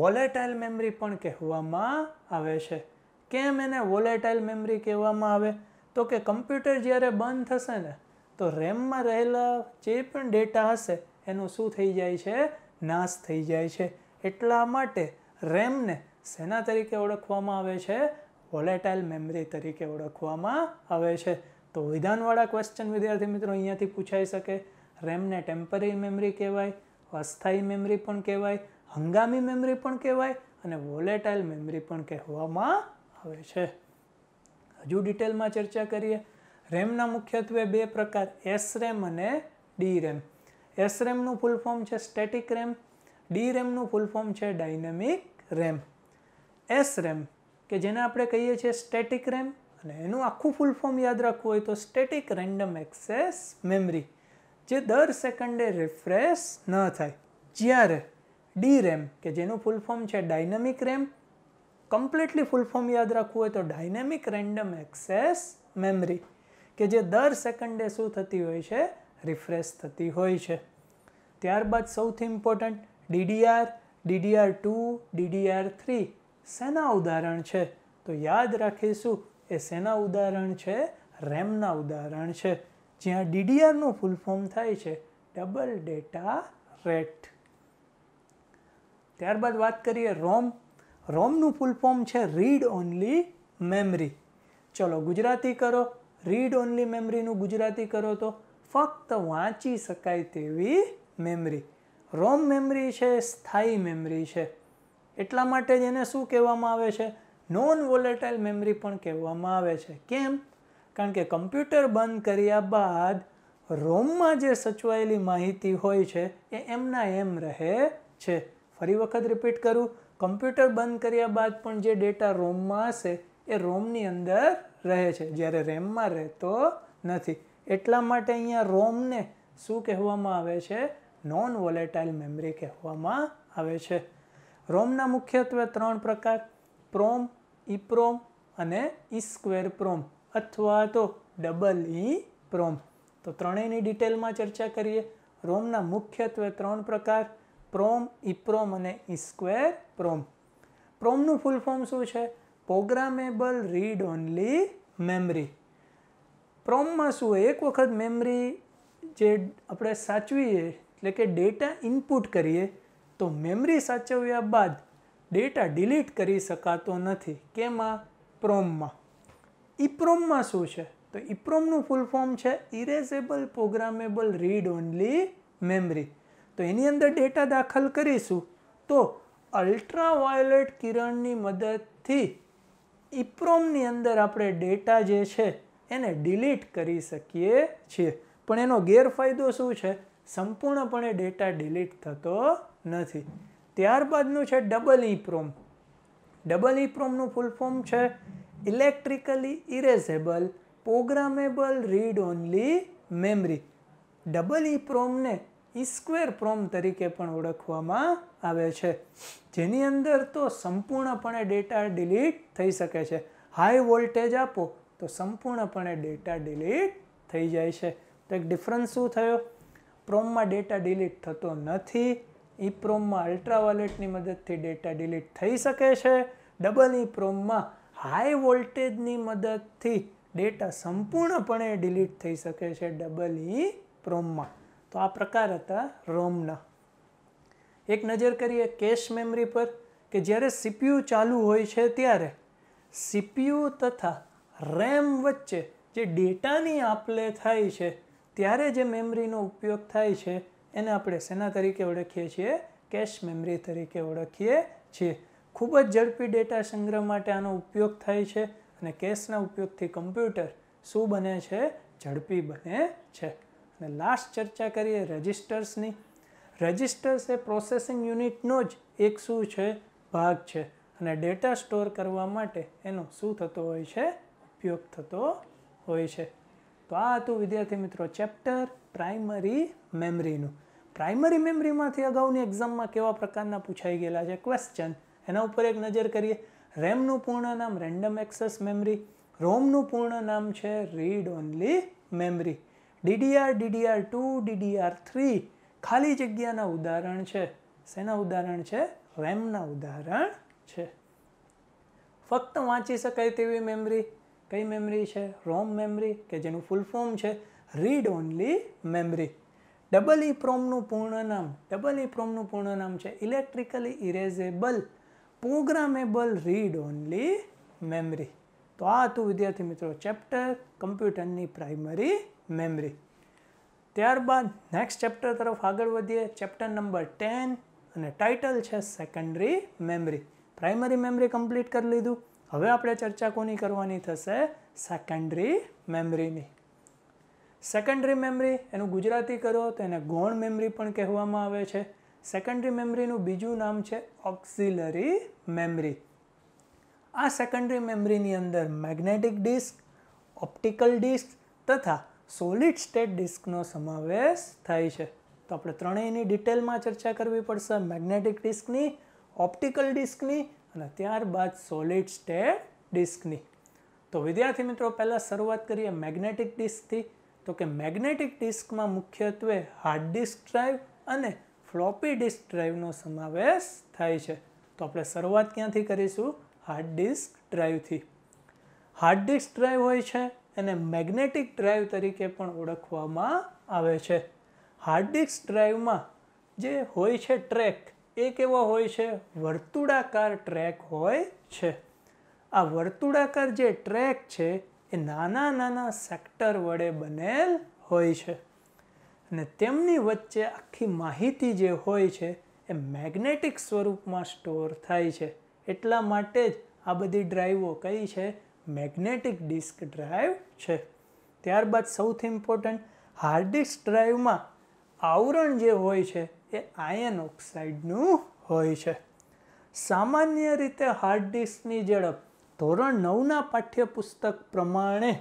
વોલેટાઇલ મેમરી પણ કહેવામાં આવે છે કેમ એને વોલેટાઇલ મેમરી કહેવામાં આવે તો કે કમ્પ્યુટર જ્યારે બંધ થશે ને તો રેમમાં રહેલા જે પણ ડેટા હશે એનું શું થઈ જાય છે નાશ થઈ જાય છે એટલા માટે રેમને શેના તરીકે ઓળખવામાં આવે છે વોલેટાઇલ મેમરી તરીકે ઓળખવામાં આવે છે તો વિધાનવાળા ક્વેશ્ચન વિદ્યાર્થી મિત્રો અહીંયાથી પૂછાઈ શકે રેમને ટેમ્પરરી મેમરી કહેવાય અસ્થાયી મેમરી પણ કહેવાય હંગામી મેમરી પણ કહેવાય અને વોલેટાઇલ મેમરી પણ કહેવામાં આવે છે હજુ ડિટેલમાં ચર્ચા કરીએ રેમના મુખ્યત્વે બે પ્રકાર એસ રેમ અને ડી રેમ એસ રેમનું ફૂલ ફોર્મ છે સ્ટેટિક રેમ ડી રેમનું ફૂલ ફોર્મ છે ડાયનેમિક રેમ એસ રેમ કે જેને આપણે કહીએ છીએ સ્ટેટિક રેમ અને એનું આખું ફૂલ ફોર્મ યાદ રાખવું હોય તો સ્ટેટિક રેન્ડમ એક્સેસ મેમરી જે દર સેકન્ડે રિફ્રેશ ન થાય જ્યારે ડી રેમ કે જેનું ફૂલ ફોર્મ છે dynamic RAM completely full form યાદ રાખવું હોય તો ડાયનેમિક રેન્ડમ એક્સેસ મેમરી કે જે દર સેકન્ડે શું થતી હોય છે રિફ્રેશ થતી હોય છે ત્યારબાદ સૌથી important DDR DDR two DDR three શેના ઉદાહરણ છે તો યાદ રાખીશું એ શેના ઉદાહરણ છે રેમના ઉદાહરણ છે જ્યાં ડીડીઆરનું ફૂલ ફોર્મ થાય છે ડબલ ડેટા રેટ ત્યારબાદ વાત કરીએ રોમ રોમનું ફૂલ ફોર્મ છે રીડ ઓનલી મેમરી ચલો ગુજરાતી કરો રીડ ઓનલી મેમરીનું ગુજરાતી કરો તો ફક્ત વાંચી શકાય તેવી મેમરી રોમ મેમરી છે સ્થાયી મેમરી છે એટલા માટે જ એને શું કહેવામાં આવે છે નોન વોલેટાઇલ મેમરી પણ કહેવામાં આવે છે કેમ કારણ કે કમ્પ્યુટર બંધ કર્યા બાદ રોમમાં જે સચવાયેલી માહિતી હોય છે એ એમના એમ રહે છે ફરી વખત રિપીટ કરું કમ્પ્યુટર બંધ કર્યા બાદ પણ જે ડેટા રોમમાં હશે એ રોમની અંદર રહે છે જ્યારે રેમમાં રહેતો નથી એટલા માટે અહીંયા રોમને શું કહેવામાં આવે છે નોન વોલેટાઇલ મેમરી કહેવામાં આવે છે રોમના મુખ્યત્વે ત્રણ પ્રકાર પ્રોમ ઇપ્રોમ અને ઇસ્ક્વેર પ્રોમ અથવા તો ડબલ ઈ પ્રોમ તો ત્રણેયની ડિટેલમાં ચર્ચા કરીએ રોમના મુખ્યત્વે ત્રણ પ્રકાર પ્રોમ ઇપ્રોમ અને ઇસ્ક્વેર પ્રોમ પ્રોમનું ફૂલ ફોર્મ શું છે પ્રોગ્રામેબલ રીડ ઓનલી મેમરી પ્રોમમાં શું હોય એક વખત મેમરી જે આપણે સાચવીએ એટલે કે ડેટા ઇનપુટ કરીએ તો મેમરી સાચવ્યા બાદ ડેટા ડિલીટ કરી શકાતો નથી કેમાં પ્રોમમાં ઇપ્રોમમાં શું છે તો ઇપ્રોમનું ફૂલ ફોર્મ છે erasable programmable read only memory તો એની અંદર ડેટા દાખલ કરીશું તો અલ્ટ્રા વાયોલેટ કિરણની મદદથી ઇપ્રોમની અંદર આપણે ડેટા જે છે એને ડિલીટ કરી શકીએ છીએ પણ એનો ગેરફાયદો શું છે સંપૂર્ણપણે ડેટા ડિલીટ થતો નથી ત્યારબાદનું છે ડબલ ઇપ્રોમ ડબલ ઇપ્રોમનું ફૂલ ફોર્મ છે electrically erasable programmable read only memory double ઇપ્રોમને ઇસ્ક્વેર પ્રોમ તરીકે પણ ઓળખવામાં આવે છે જેની અંદર તો સંપૂર્ણપણે ડેટા ડિલીટ થઈ શકે છે હાઈ વોલ્ટેજ આપો તો સંપૂર્ણપણે ડેટા ડિલીટ થઈ જાય છે તો એક ડિફરન્સ શું થયો પ્રોમમાં ડેટા ડિલીટ થતો નથી ઈ પ્રોમમાં અલ્ટ્રાવાયોલેટની મદદથી ડેટા ડિલીટ થઈ શકે છે ડબલ ઈ પ્રોમમાં હાઈ વોલ્ટેજની મદદથી ડેટા સંપૂર્ણપણે ડિલીટ થઈ શકે છે ડબલ ઈ પ્રોમમાં તો આ પ્રકાર હતા રોમના એક નજર કરીએ કેશ મેમરી પર કે જ્યારે સીપીયુ ચાલુ હોય છે ત્યારે સીપીયુ તથા રેમ વચ્ચે જે ડેટાની આપલે થાય છે ત્યારે જે મેમરીનો ઉપયોગ થાય છે એને આપણે શેના તરીકે ઓળખીએ છીએ કેશ મેમરી તરીકે ઓળખીએ છીએ ખૂબ જ ઝડપી ડેટા સંગ્રહ માટે આનો ઉપયોગ થાય છે અને કેશના ઉપયોગથી કમ્પ્યુટર શું બને છે ઝડપી બને છે અને લાસ્ટ ચર્ચા કરીએ રજિસ્ટર્સની રજિસ્ટર્સ એ પ્રોસેસિંગ યુનિટનો જ એક શું છે ભાગ છે અને ડેટા સ્ટોર કરવા માટે એનો શું થતો હોય છે ઉપયોગ થતો હોય છે તો આ હતું વિદ્યાર્થી મિત્રો ચેપ્ટર પ્રાઇમરી મેમરીનું પ્રાઇમરી મેમરીમાંથી અગાઉની એક્ઝામમાં કેવા પ્રકારના પૂછાઈ ગયેલા છે ક્વેશ્ચન એના ઉપર એક નજર કરીએ રેમનું પૂર્ણ નામ રેન્ડમ એક્સેસ મેમરી રોમનું પૂર્ણ નામ છે read only memory DDR DDR two DDR three ખાલી જગ્યાના ઉદાહરણ છે શેના ઉદાહરણ છે રેમના ઉદાહરણ છે ફક્ત વાંચી શકાય તેવી મેમરી કઈ મેમરી છે રોમ મેમરી કે જેનું ફૂલ ફોર્મ છે read only memory double E પ્રોમનું પૂર્ણ નામ ડબલ ઈ પ્રોમનું પૂર્ણ નામ છે electrically erasable programmable read only memory તો આ હતું વિદ્યાર્થી મિત્રો ચેપ્ટર કમ્પ્યુટરની પ્રાઇમરી મેમરી ત્યારબાદ નેક્સ્ટ ચેપ્ટર તરફ આગળ વધીએ ચેપ્ટર નંબર ટેન અને ટાઇટલ છે secondary memory primary memory complete કરી લીધું હવે આપણે ચર્ચા કોની કરવાની થશે સેકન્ડરી મેમરીની સેકન્ડરી મેમરી એનું ગુજરાતી કરો તો એને ગૌણ મેમરી પણ કહેવામાં આવે છે સેકન્ડરી મેમરીનું બીજું નામ છે ઓક્સિલરી મેમરી આ સેકન્ડરી મેમરીની અંદર મેગ્નેટિક ડિસ્ક ઓપ્ટિકલ ડિસ્ક તથા સોલિડ સ્ટેટ ડિસ્કનો સમાવેશ થાય છે તો આપણે ત્રણેયની ડિટેલમાં ચર્ચા કરવી પડશે મેગ્નેટિક ડિસ્કની ઓપ્ટિકલ ડિસ્કની અને ત્યારબાદ સોલિડ સ્ટેટ ડિસ્કની તો વિદ્યાર્થી મિત્રો પહેલાં શરૂઆત કરીએ મેગ્નેટિક ડિસ્કથી તો કે મેગ્નેટિક ડિસ્કમાં મુખ્યત્વે હાર્ડ ડિસ્ક ડ્રાઈવ અને ફ્લોપી ડિસ્ક ડ્રાઈવનો સમાવેશ થાય છે તો આપણે શરૂઆત ક્યાંથી કરીશું હાર્ડ ડિસ્ક ડ્રાઈવથી હાર્ડ ડિસ્ક ડ્રાઈવ હોય છે એને મેગ્નેટિક ડ્રાઈવ તરીકે પણ ઓળખવામાં આવે છે હાર્ડ ડિસ્ક ડ્રાઈવમાં જે હોય છે ટ્રેક એ કેવો હોય છે વર્તુળાકાર ટ્રેક હોય છે આ વર્તુળાકાર જે ટ્રેક છે એ નાના નાના સેક્ટર વડે બનેલ હોય છે અને તેમની વચ્ચે આખી માહિતી જે હોય છે એ મેગ્નેટિક સ્વરૂપમાં સ્ટોર થાય છે એટલા માટે જ આ બધી ડ્રાઈવો કઈ છે મેગ્નેટિક ડિસ્ક ડ્રાઈવ છે ત્યારબાદ સૌથી ઇમ્પોર્ટન્ટ હાર્ડ ડિસ્ક ડ્રાઈવમાં આવરણ જે હોય છે એ આયન ઓક્સાઇડનું હોય છે સામાન્ય રીતે હાર્ડ ડિસ્કની ઝડપ ધોરણ નવના પાઠ્યપુસ્તક પ્રમાણે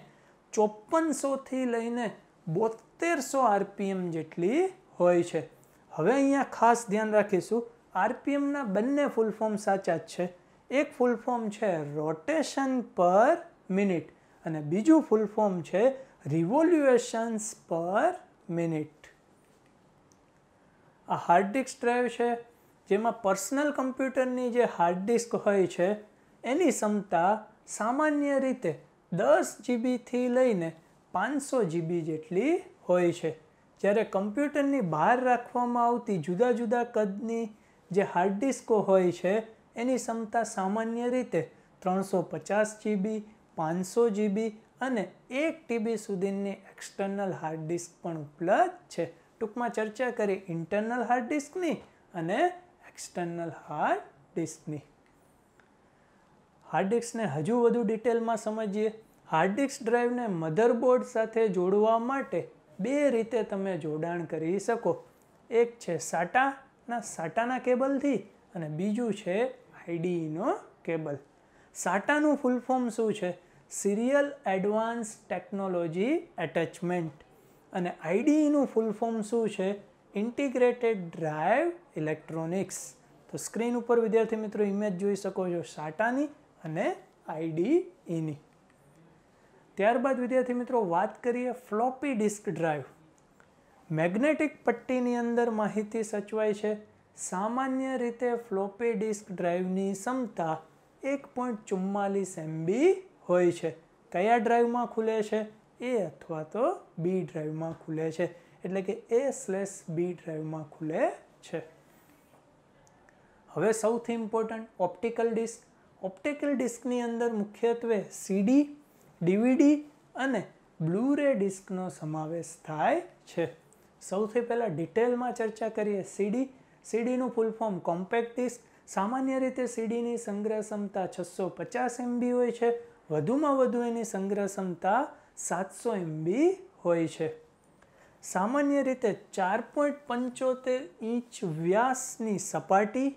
ચોપનસોથી લઈને બોતેરસો આરપીએમ જેટલી હોય છે હવે અહીંયા ખાસ ધ્યાન રાખીશું આરપીએમના બંને ફૂલ ફોર્મ સાચા જ છે એક ફૂલ ફોર્મ છે રોટેશન પર મિનિટ અને બીજું ફૂલ ફોર્મ છે રિવોલ્યુએશન્સ પર મિનિટ આ હાર્ડ ડિસ્ક ડ્રાઈવ છે જેમાં પર્સનલ કમ્પ્યુટરની જે હાર્ડ ડિસ્ક હોય છે એની ક્ષમતા સામાન્ય રીતે દસ જીબીથી લઈને પાંચસો જીબી જેટલી હોય છે જ્યારે કમ્પ્યુટરની બહાર રાખવામાં આવતી જુદા જુદા કદની જે હાર્ડ ડિસ્કો હોય છે એની ક્ષમતા સામાન્ય રીતે ત્રણસો પચાસ જીબી પાંચસો જીબી અને એક ટીબી સુધીની એક્સટર્નલ હાર્ડ ડિસ્ક પણ ઉપલબ્ધ છે ટૂંકમાં ચર્ચા કરી ઇન્ટરનલ હાર્ડ ડિસ્કની અને એક્સટર્નલ હાર્ડ ડિસ્કની હાર્ડ ડિસ્કને હજુ વધુ ડિટેલમાં સમજીએ હાર્ડ ડિસ્ક ડ્રાઈવને મધરબોર્ડ સાથે જોડવા માટે બે રીતે તમે જોડાણ કરી શકો એક છે સાટાના સાટાના કેબલથી અને બીજું છે આઈડીઈનો કેબલ સાટાનું ફૂલ ફોર્મ શું છે સિરિયલ એડવાન્સ ટેકનોલોજી એટેચમેન્ટ અને આઈડીઈનું ફૂલ ફોર્મ શું છે ઇન્ટિગ્રેટેડ ડ્રાઈવ ઇલેક્ટ્રોનિક્સ તો સ્ક્રીન ઉપર વિદ્યાર્થી મિત્રો ઇમેજ જોઈ શકો છો સાટાની અને આઈડીઈની ત્યારબાદ વિદ્યાર્થી મિત્રો વાત કરીએ ફ્લોપી ડિસ્ક ડ્રાઈવ મેગ્નેટિક પટ્ટીની અંદર માહિતી સચવાય છે સામાન્ય રીતે ફ્લોપી ડિસ્ક ડ્રાઈવની ક્ષમતા એક પોઈન્ટ ચુમ્માલીસ એમબી હોય છે કયા ડ્રાઈવમાં ખુલે છે એ અથવા તો બી ડ્રાઈવમાં ખુલે છે એટલે કે એ સ્લેશ બી ડ્રાઈવમાં ખુલે છે હવે સૌથી ઇમ્પોર્ટન્ટ ઓપ્ટિકલ ડિસ્ક ઓપ્ટિકલ ડિસ્કની અંદર મુખ્યત્વે સીડી ડીવીડી અને બ્લુ રે ડિસ્કનો સમાવેશ થાય છે સૌથી પહેલાં ડિટેલમાં ચર્ચા કરીએ સીડી સીડીનું ફૂલ ફોર્મ કોમ્પેક્ટ ડિસ્ક સામાન્ય રીતે સીડીની સંગ્રહ ક્ષમતા છસો પચાસ એમબી હોય છે વધુમાં વધુ એની સંગ્રહ ક્ષમતા સાતસો એમબી હોય છે સામાન્ય રીતે ચાર પોઈન્ટ પંચોતેર ઇંચ વ્યાસની સપાટી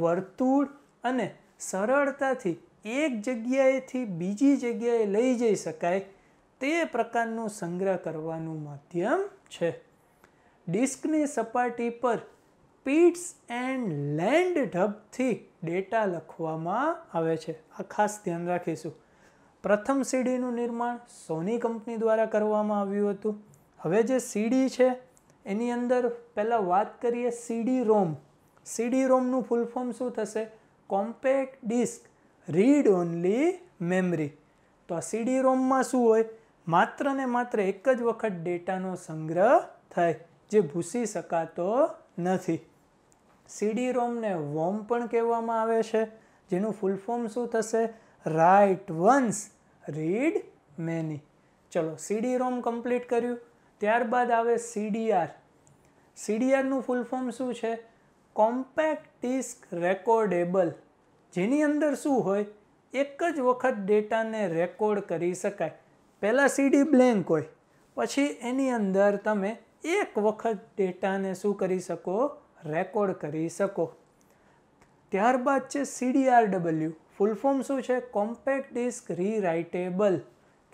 વર્તુળ અને સરળતાથી એક જગ્યાએથી બીજી જગ્યાએ લઈ જઈ શકાય તે પ્રકારનું સંગ્રહ કરવાનું માધ્યમ છે ડિસ્કની સપાટી પર પીટ્સ એન્ડ લેન્ડ ઢબથી ડેટા લખવામાં આવે છે આ ખાસ ધ્યાન રાખીશું પ્રથમ સીડીનું નિર્માણ સોની કંપની દ્વારા કરવામાં આવ્યું હતું હવે જે સીડી છે એની અંદર પહેલાં વાત કરીએ સીડી રોમ સીડી રોમનું ફૂલ ફોર્મ શું થશે compact disc read only memory તો આ સીડી રોમમાં શું હોય માત્ર ને માત્ર એક જ વખત ડેટાનો સંગ્રહ થાય જે ભૂસી શકાતો નથી સીડી રોમને વોમ પણ કહેવામાં આવે છે જેનું ફૂલ ફોર્મ શું થશે રાઇટ વન્સ રીડ મેની ચલો સીડી રોમ કમ્પ્લીટ કર્યું ત્યારબાદ આવે સીડીઆર સીડીઆરનું ફૂલ ફોર્મ શું છે કોમ્પેક્ટ ડિસ્ક રેકોર્ડેબલ જેની અંદર શું હોય એક જ વખત ડેટાને રેકોર્ડ કરી શકાય પહેલાં સીડી બ્લેન્ક હોય પછી એની અંદર તમે એક વખત ડેટાને શું કરી શકો રેકોર્ડ કરી શકો ત્યારબાદ છે સીડીઆરડબલ્યુ ફૂલ ફોર્મ શું છે કોમ્પેક્ટ ડિસ્ક રીરાઇટેબલ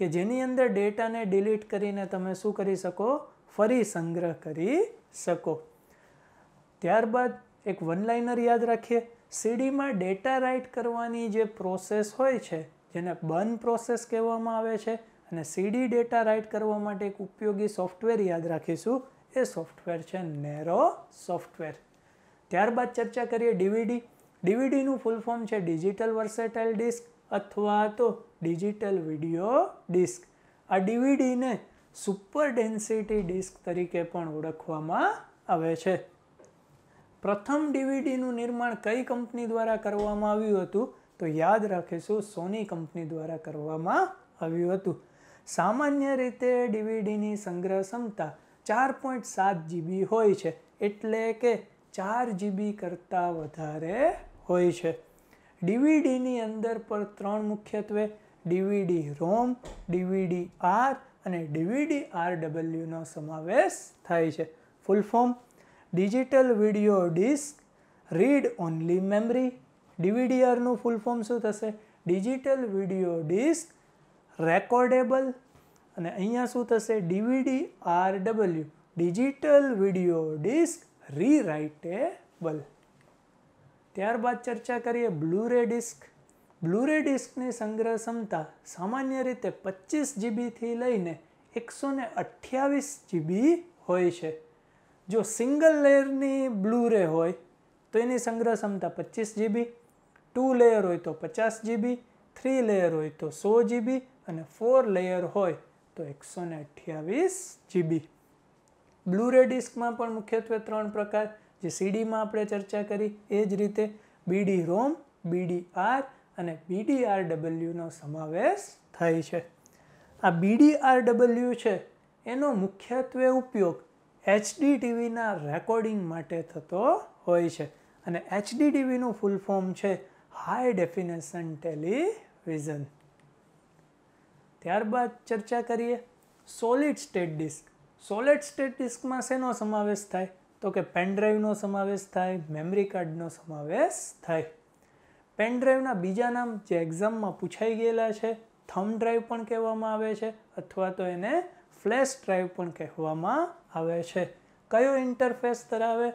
કે જેની અંદર ડેટાને ડિલીટ કરીને તમે શું કરી શકો ફરી સંગ્રહ કરી શકો ત્યારબાદ એક વનલાઇનર યાદ રાખીએ સીડીમાં ડેટા રાઇટ કરવાની જે પ્રોસેસ હોય છે જેને બર્ન પ્રોસેસ કહેવામાં આવે છે અને સીડી ડેટા રાઇટ કરવા માટે એક ઉપયોગી સોફ્ટવેર યાદ રાખીશું એ સોફ્ટવેર છે નેરો સોફ્ટવેર ત્યારબાદ ચર્ચા કરીએ ડીવીડી ડીવીડીનું ફૂલ ફોર્મ છે ડિજિટલ વર્સેટાઇલ ડિસ્ક અથવા તો ડિજિટલ વિડીયો ડિસ્ક આ ડીવીડીને સુપર ડેન્સિટી ડિસ્ક તરીકે પણ ઓળખવામાં આવે છે પ્રથમ ડીવીડીનું નિર્માણ કઈ કંપની દ્વારા કરવામાં આવ્યું હતું તો યાદ રાખીશું સોની કંપની દ્વારા કરવામાં આવ્યું હતું સામાન્ય રીતે ડીવીડીની સંગ્રહ ક્ષમતા ચાર પોઈન્ટ સાત જીબી હોય છે એટલે કે ચાર જીબી કરતાં વધારે હોય છે ડીવીડીની અંદર પર ત્રણ મુખ્યત્વે ડીવીડી રોમ ડીવીડી આર અને ડીવીડી આર ડબલ્યુનો સમાવેશ થાય છે full form digital video disc read only memory ડીવીડીઆરનું ફૂલ ફોર્મ શું થશે ડિજિટલ વિડીયો ડિસ્ક રેકોર્ડેબલ અને અહીંયા શું થશે DVD R W digital video disc rewritable ત્યારબાદ ચર્ચા કરીએ બ્લુરે ડિસ્ક બ્લુરે ડિસ્કની સંગ્રહ ક્ષમતા સામાન્ય રીતે પચીસ જીબીથી લઈને એકસો ને અઠ્યાવીસ જીબી હોય છે જો સિંગલ લેયરની બ્લુરે હોય તો એની સંગ્રહ ક્ષમતા પચીસ જીબી ટુ લેયર હોય તો પચાસ જીબી થ્રી લેયર હોય તો સો જીબી અને ફોર લેયર હોય તો એકસો ને અઠ્યાવીસ જીબી બ્લુ રે ડિસ્કમાં પણ મુખ્યત્વે ત્રણ પ્રકાર જે સીડીમાં આપણે ચર્ચા કરી એ જ રીતે બીડી રોમ બીડીઆર અને બીડીઆર ડબલ્યુનો સમાવેશ થાય છે આ બીડીઆર ડબલ્યુ છે એનો મુખ્યત્વે ઉપયોગ એચડી ટીવીના રેકોર્ડિંગ માટે થતો હોય છે અને એચડી ટીવીનું ફૂલ ફોર્મ છે હાઈ ડેફિનેશન ટેલિવિઝન ત્યારબાદ ચર્ચા કરીએ solid state disk solid state ડિસ્કમાં શેનો સમાવેશ થાય તો કે પેનડ્રાઈવનો સમાવેશ થાય મેમરી કાર્ડનો સમાવેશ થાય પેનડ્રાઈવના બીજા નામ જે એક્ઝામમાં પૂછાઈ ગયેલા છે થમ ડ્રાઈવ પણ કહેવામાં આવે છે અથવા તો એને ફ્લેશ ડ્રાઈવ પણ કહેવામાં આવે છે કયો ઇન્ટરફેસ ધરાવે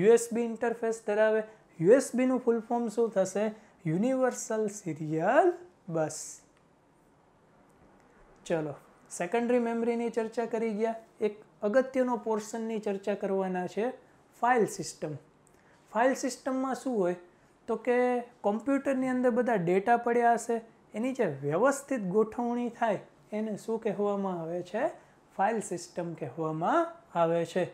યુએસબી ઇન્ટરફેસ ધરાવે યુએસબીનું ફૂલ ફોર્મ શું થશે યુનિવર્સલ સિરિયલ બસ ચલો સેકન્ડરી મેમરીની ચર્ચા કરી ગયા એક અગત્યનો પોર્શનની ચર્ચા કરવાના છે ફાઇલ સિસ્ટમ ફાઇલ સિસ્ટમમાં શું હોય તો કે કોમ્પ્યુટરની અંદર બધા ડેટા પડ્યા હશે એની જે વ્યવસ્થિત ગોઠવણી થાય એને શું કહેવામાં આવે છે ફાઇલ સિસ્ટમ કહેવામાં આવે છે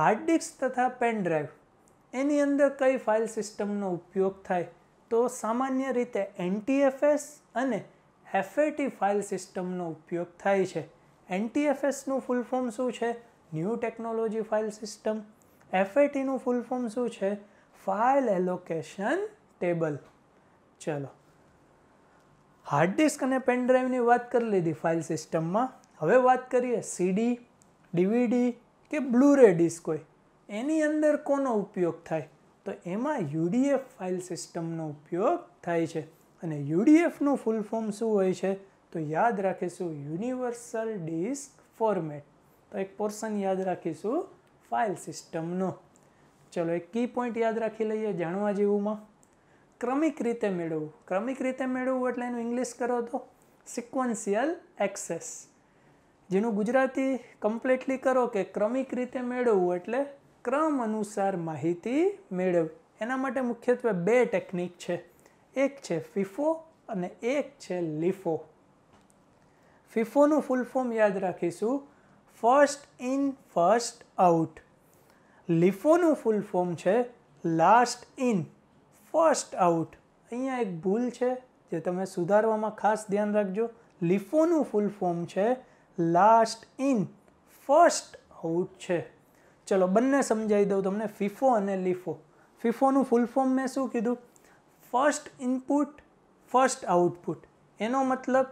હાર્ડ ડિસ્ક તથા પેન ડ્રાઈવ એની અંદર કઈ ફાઇલ સિસ્ટમનો ઉપયોગ થાય તો સામાન્ય રીતે એનટીએફએસ અને એફએટી ફાઇલ સિસ્ટમનો ઉપયોગ થાય છે એનટીએફએસનું ફૂલ ફોર્મ શું છે ન્યૂ ટેકનોલોજી ફાઇલ સિસ્ટમ એફએટીનું ફૂલ ફોર્મ શું છે ફાઇલ એલોકેશન ટેબલ ચલો હાર્ડ ડિસ્ક અને પેનડ્રાઈવની વાત કરી લીધી ફાઇલ સિસ્ટમમાં હવે વાત કરીએ સીડી ડીવીડી કે બ્લુરે ડિસ્ક હોય એની અંદર કોનો ઉપયોગ થાય તો એમાં યુડીએફ ફાઇલ સિસ્ટમનો ઉપયોગ થાય છે અને યુડીએફનું ફૂલ ફોર્મ શું હોય છે તો યાદ રાખીશું યુનિવર્સલ ડિસ્ક ફોર્મેટ તો એક પોર્શન યાદ રાખીશું ફાઇલ સિસ્ટમનો ચલો એક કી પોઈન્ટ યાદ રાખી લઈએ જાણવા જેવુંમાં ક્રમિક રીતે મેળવવું ક્રમિક રીતે મેળવવું એટલે એનું ઇંગ્લિશ કરો તો સિક્વન્સિયલ એક્સેસ જેનું ગુજરાતી કમ્પ્લીટલી કરો કે ક્રમિક રીતે મેળવવું એટલે ક્રમ અનુસાર માહિતી મેળવવી એના માટે મુખ્યત્વે બે ટેકનિક છે એક છે ફિફો અને એક છે લિફો ફિફોનું ફૂલ ફોર્મ યાદ રાખીશું ફર્સ્ટ ઇન ફર્સ્ટ આઉટ લિફોનું ફૂલ ફોર્મ છે લાસ્ટ ઇન ફર્સ્ટ આઉટ અહીંયા એક ભૂલ છે જે તમે સુધારવામાં ખાસ ધ્યાન રાખજો લિફોનું ફૂલ ફોર્મ છે લાસ્ટ ઇન ફર્સ્ટ આઉટ છે ચલો બંને સમજાવી દઉં તમને ફિફો અને લિફો ફિફોનું ફૂલ ફોર્મ મેં શું કીધું ફર્સ્ટ ઇનપુટ ફર્સ્ટ આઉટપુટ એનો મતલબ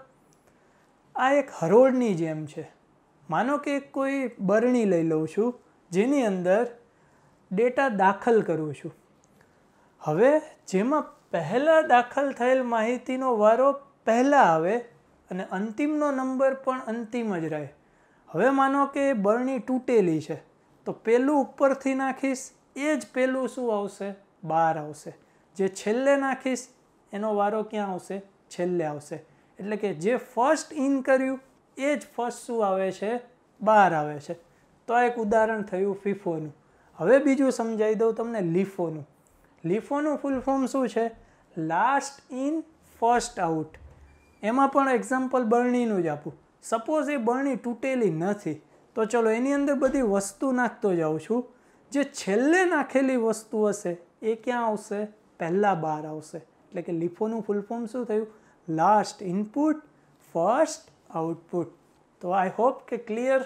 આ એક હરોળની જેમ છે માનો કે કોઈ બરણી લઈ લઉં છું જેની અંદર ડેટા દાખલ કરું છું હવે જેમાં પહેલાં દાખલ થયેલ માહિતીનો વારો પહેલાં આવે અને અંતિમનો નંબર પણ અંતિમ જ રહે હવે માનો કે બરણી તૂટેલી છે તો પેલું ઉપરથી નાખીશ એ જ પેલું શું આવશે બહાર આવશે જે છેલ્લે નાખીશ એનો વારો ક્યાં આવશે છેલ્લે આવશે એટલે કે જે ફર્સ્ટ ઇન કર્યું એ જ ફર્સ્ટ શું આવે છે બહાર આવે છે તો આ એક ઉદાહરણ થયું ફિફોનું હવે બીજું સમજાવી દઉં તમને લીફોનું લિફોનું ફૂલ ફોર્મ શું છે લાસ્ટ ઇન ફર્સ્ટ આઉટ એમાં પણ એક્ઝામ્પલ બરણીનું જ આપું સપોઝ એ બરણી તૂટેલી નથી તો ચલો એની અંદર બધી વસ્તુ નાખતો જાઉં છું જે છેલ્લે નાખેલી વસ્તુ હશે એ ક્યાં આવશે પહેલાં બહાર આવશે એટલે કે લિફોનું ફૂલ ફોર્મ શું થયું લાસ્ટ ઇનપુટ ફર્સ્ટ આઉટપુટ તો આઈ હોપ કે ક્લિયર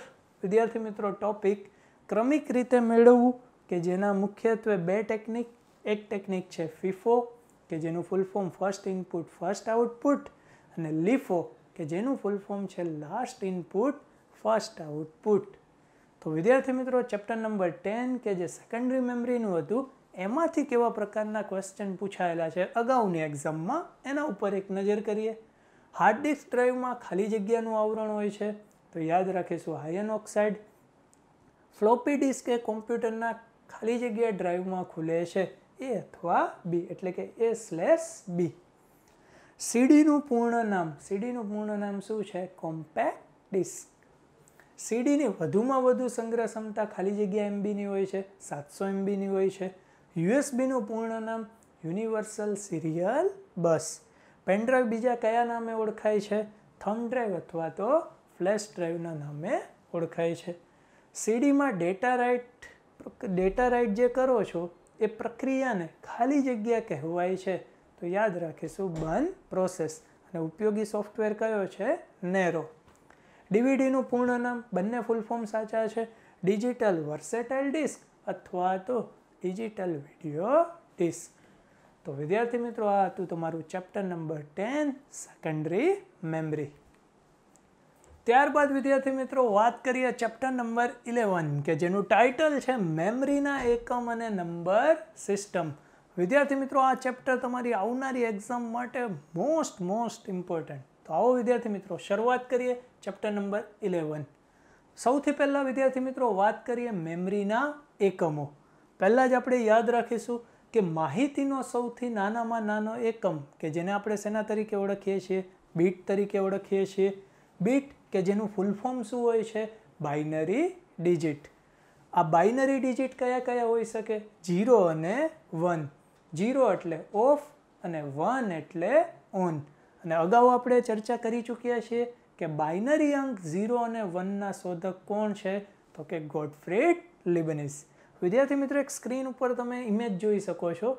વિદ્યાર્થી મિત્રો ટોપિક ક્રમિક રીતે મેળવવું કે જેના મુખ્યત્વે બે ટેકનિક એક ટેકનિક છે ફિફો કે જેનું full form first input first output અને લિફો કે જેનું ફૂલ ફોર્મ છે લાસ્ટ ઇનપુટ ફર્સ્ટ આઉટપુટ તો વિદ્યાર્થી મિત્રો ચેપ્ટર નંબર ટેન કે જે સેકન્ડરી મેમરીનું હતું એમાંથી કેવા પ્રકારના ક્વેશ્ચન પૂછાયેલા છે અગાઉની એક્ઝામમાં એના ઉપર એક નજર કરીએ હાર્ડ ડિસ્ક ડ્રાઈવમાં ખાલી જગ્યાનું આવરણ હોય છે તો યાદ રાખીશું હાયન ઓક્સાઇડ ફ્લોપી ડિસ્ક એ કોમ્પ્યુટરના ખાલી જગ્યા ડ્રાઈવમાં ખુલે છે એ અથવા બી એટલે કે એ સ્લેસ બી સીડીનું પૂર્ણ નામ સીડીનું પૂર્ણ નામ શું છે કોમ્પેક્ટ ડિસ્ક સીડીની વધુમાં વધુ સંગ્રહ ક્ષમતા ખાલી જગ્યા એમબીની હોય છે સાતસો એમબીની હોય છે યુએસબીનું પૂર્ણ નામ યુનિવર્સલ સિરિયલ બસ પેનડ્રાઈવ બીજા કયા નામે ઓળખાય છે થમ ડ્રાઈવ અથવા તો ફ્લેશ ડ્રાઈવના નામે ઓળખાય છે સીડીમાં ડેટા રાઇટ ડેટા રાઇટ જે કરો છો એ પ્રક્રિયાને ખાલી જગ્યા કહેવાય છે તો યાદ રાખીશું બંધ પ્રોસેસ અને ઉપયોગી સોફ્ટવેર કયો છે નેરો ડીવીડીનું પૂર્ણ નામ બંને ફૂલ ફોર્મ સાચા છે ડિજિટલ વર્સેટાઇલ ડિસ્ક અથવા તો ડિજિટલ વિડીયો ડિસ્ક તો વિદ્યાર્થી મિત્રો આ હતું તમારું chapter number ten secondary memory ત્યારબાદ વિદ્યાર્થી મિત્રો વાત કરીએ ચેપ્ટર નંબર ઇલેવન કે જેનું ટાઇટલ છે મેમરીના એકમ અને નંબર સિસ્ટમ વિદ્યાર્થી મિત્રો આ ચેપ્ટર તમારી આવનારી એક્ઝામ માટે મોસ્ટ મોસ્ટ ઇમ્પોર્ટન્ટ તો આવો વિદ્યાર્થી મિત્રો શરૂઆત કરીએ ચેપ્ટર નંબર ઇલેવન સૌથી પહેલાં વિદ્યાર્થી મિત્રો વાત કરીએ મેમરીના એકમો પહેલાં જ આપણે યાદ રાખીશું કે માહિતીનો સૌથી નાનામાં નાનો એકમ કે જેને આપણે સેના તરીકે ઓળખીએ છીએ બીટ તરીકે ઓળખીએ છીએ બીટ કે જેનું ફૂલ ફોર્મ શું હોય છે બાઇનરી ડિજિટ આ બાઇનરી ડિજિટ કયા કયા હોઈ શકે ઝીરો અને વન ઝીરો એટલે ઓફ અને વન એટલે ઓન અને અગાઉ આપણે ચર્ચા કરી ચૂક્યા છીએ કે બાઇનરી અંક ઝીરો અને વનના શોધક કોણ છે તો કે ગોડફ્રેડ લિબનિસ વિદ્યાર્થી મિત્રો એક સ્ક્રીન ઉપર તમે ઇમેજ જોઈ શકો છો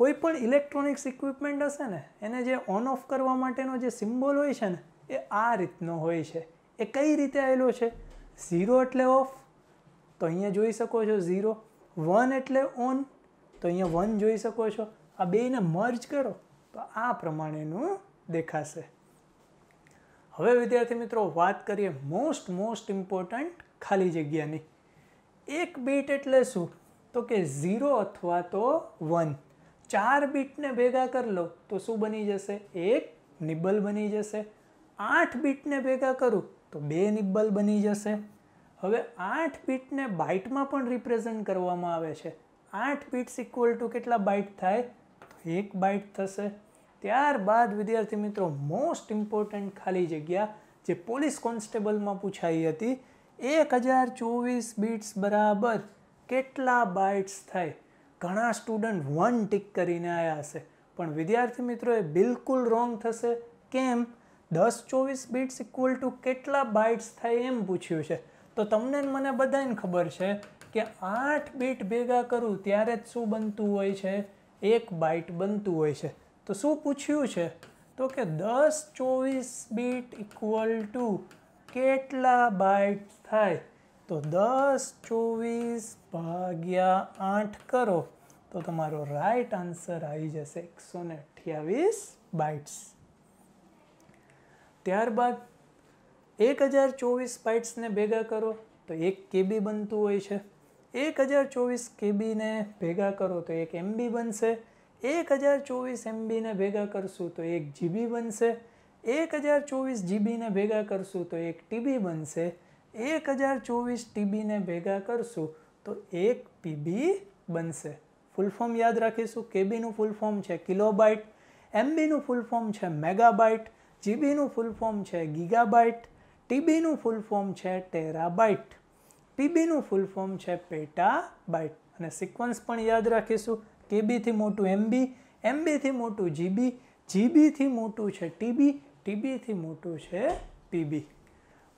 કોઈ પણ ઇલેક્ટ્રોનિક્સ ઇક્વિપમેન્ટ હશે ને એને જે ઓન ઓફ કરવા માટેનો જે સિમ્બોલ હોય છે ને એ આ રીતનો હોય છે એ કઈ રીતે આવેલો છે ઝીરો એટલે ઓફ તો અહીંયા જોઈ શકો છો ઝીરો વન એટલે ઓન તો અહીંયા વન જોઈ શકો છો આ બેને મર્જ કરો તો આ પ્રમાણેનું દેખાશે હવે વિદ્યાર્થી મિત્રો વાત કરીએ મોસ્ટ મોસ્ટ ઇમ્પોર્ટન્ટ ખાલી જગ્યાની એક બીટ એટલે શું તો કે ઝીરો અથવા તો વન ચાર બીટને ભેગા કરી લો તો શું બની જશે એક નિબ્બલ બની જશે આઠ બીટને ભેગા કરું તો બે નિબ્બલ બની જશે હવે આઠ બીટને બાઇટમાં પણ રિપ્રેઝન્ટ કરવામાં આવે છે આઠ બીટ્સ ઇક્વલ ટુ કેટલા બાઇટ થાય તો એક બાઇટ થશે ત્યારબાદ વિદ્યાર્થી મિત્રો મોસ્ટ ઇમ્પોર્ટન્ટ ખાલી જગ્યા જે પોલીસ કોન્સ્ટેબલમાં પૂછાઈ હતી એક હજાર ચોવીસ બીટ્સ બરાબર કેટલા બાઇટ્સ થાય ઘણા સ્ટુડન્ટ વન ટીક કરીને આવ્યા હશે પણ વિદ્યાર્થી મિત્રો એ બિલકુલ રોંગ થશે કેમ દસ ચોવીસ બીટ્સ ઇક્વલ ટુ કેટલા બાઇટ્સ થાય એમ પૂછ્યું છે તો તમને મને બધાને ખબર છે કે આઠ બીટ ભેગા કરું ત્યારે જ શું બનતું હોય છે એક બાઇટ બનતું હોય છે તો શું પૂછ્યું છે તો કે દસ ચોવીસ બીટ ઇક્વલ ટુ કેટલા બાઇટ્સ થાય તો દસ ચોવીસ ભાગ્યા આઠ કરો તો તમારો રાઈટ આન્સર આવી જશે એકસો ને અઠ્યાવીસ બાઇટ્સ ત્યારબાદ એક હજાર ચોવીસ બાઇટ્સને ભેગા કરો તો એક કેબી બનતું હોય છે એક હજાર ચોવીસ કેબીને ભેગા કરો તો એક એમબી બનશે એક હજાર ચોવીસ એમબીને ભેગા કરશું તો એક જીબી બનશે એક હજાર ચોવીસ જીબીને ભેગા કરશું તો એક ટીબી બનશે એક હજાર ચોવીસ ટીબીને ભેગા કરશું તો એક પીબી બનશે ફૂલ ફોર્મ યાદ રાખીશું કેબીનું ફૂલ ફોર્મ છે કિલોબાઇટ એમબીનું ફૂલ ફોર્મ છે મેગાબાઇટ જીબીનું ફૂલ ફોર્મ છે ગીગાબાઇટ ટીબીનું ફૂલ ફોર્મ છે ટેરાબાઇટ પીબીનું ફૂલ ફોર્મ છે પેટાબાઇટ અને સિક્વન્સ પણ યાદ રાખીશું કેબીથી મોટું એમબી એમબીથી મોટું જીબી જીબીથી મોટું છે ટીબી ટીબીથી મોટું છે પીબી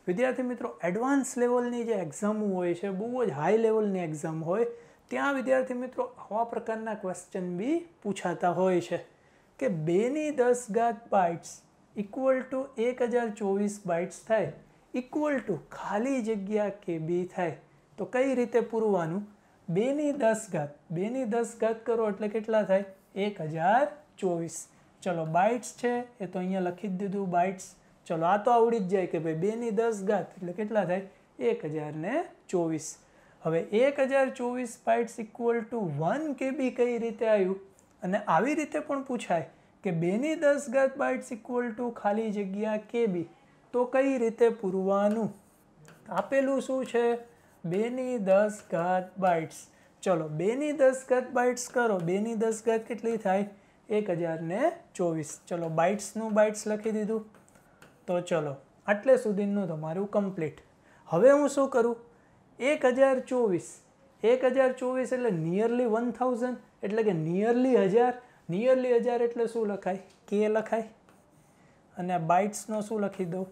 વિદ્યાર્થી મિત્રો એડવાન્સ લેવલની જે એક્ઝામ હોય છે બહુ જ હાઈ લેવલની એક્ઝામ હોય ત્યાં વિદ્યાર્થી મિત્રો આવા પ્રકારના ક્વેશ્ચન બી પૂછાતા હોય છે કે બેની દસ ઘાત બાઇટ્સ ઇક્વલ ટુ એક હજાર ચોવીસ બાઇટ્સ થાય ઇક્વલ ટુ ખાલી જગ્યા કે બી થાય તો કઈ રીતે પૂરવાનું બેની દસ ઘાત બેની દસ ઘાત કરો એટલે કેટલા થાય એક હજાર ચોવીસ ચલો બાઇટ્સ છે એ તો અહીંયા લખી જ દીધું બાઇટ્સ ચલો આ તો આવડી જ જાય કે ભાઈ બેની દસ ઘાત એટલે કેટલા થાય એક હજારને ચોવીસ હવે એક હજાર ચોવીસ bytes equal to one KB કઈ રીતે આવ્યું અને આવી રીતે પણ પૂછાય કે બેની દસ ઘાત બાઇટ્સ ઇક્વલ ટુ ખાલી જગ્યા કેબી તો કઈ રીતે પૂરવાનું આપેલું શું છે બેની દસ ઘાત બાઇટ્સ ચલો બેની દસ ઘાત બાઇટ્સ કરો બેની દસ ઘાત કેટલી થાય એક હજારને ચોવીસ ચલો બાઇટ્સનું બાઇટ્સ લખી દીધું તો ચલો આટલે સુધીનું તમારું કમ્પ્લીટ હવે હું શું કરું એક હજાર ચોવીસ એક હજાર ચોવીસ એટલે નિયરલી વન થાઉઝન્ડ એટલે કે નિયરલી હજાર નિયરલી હજાર એટલે શું લખાય કે લખાય અને બાઇટ્સનો શું લખી દો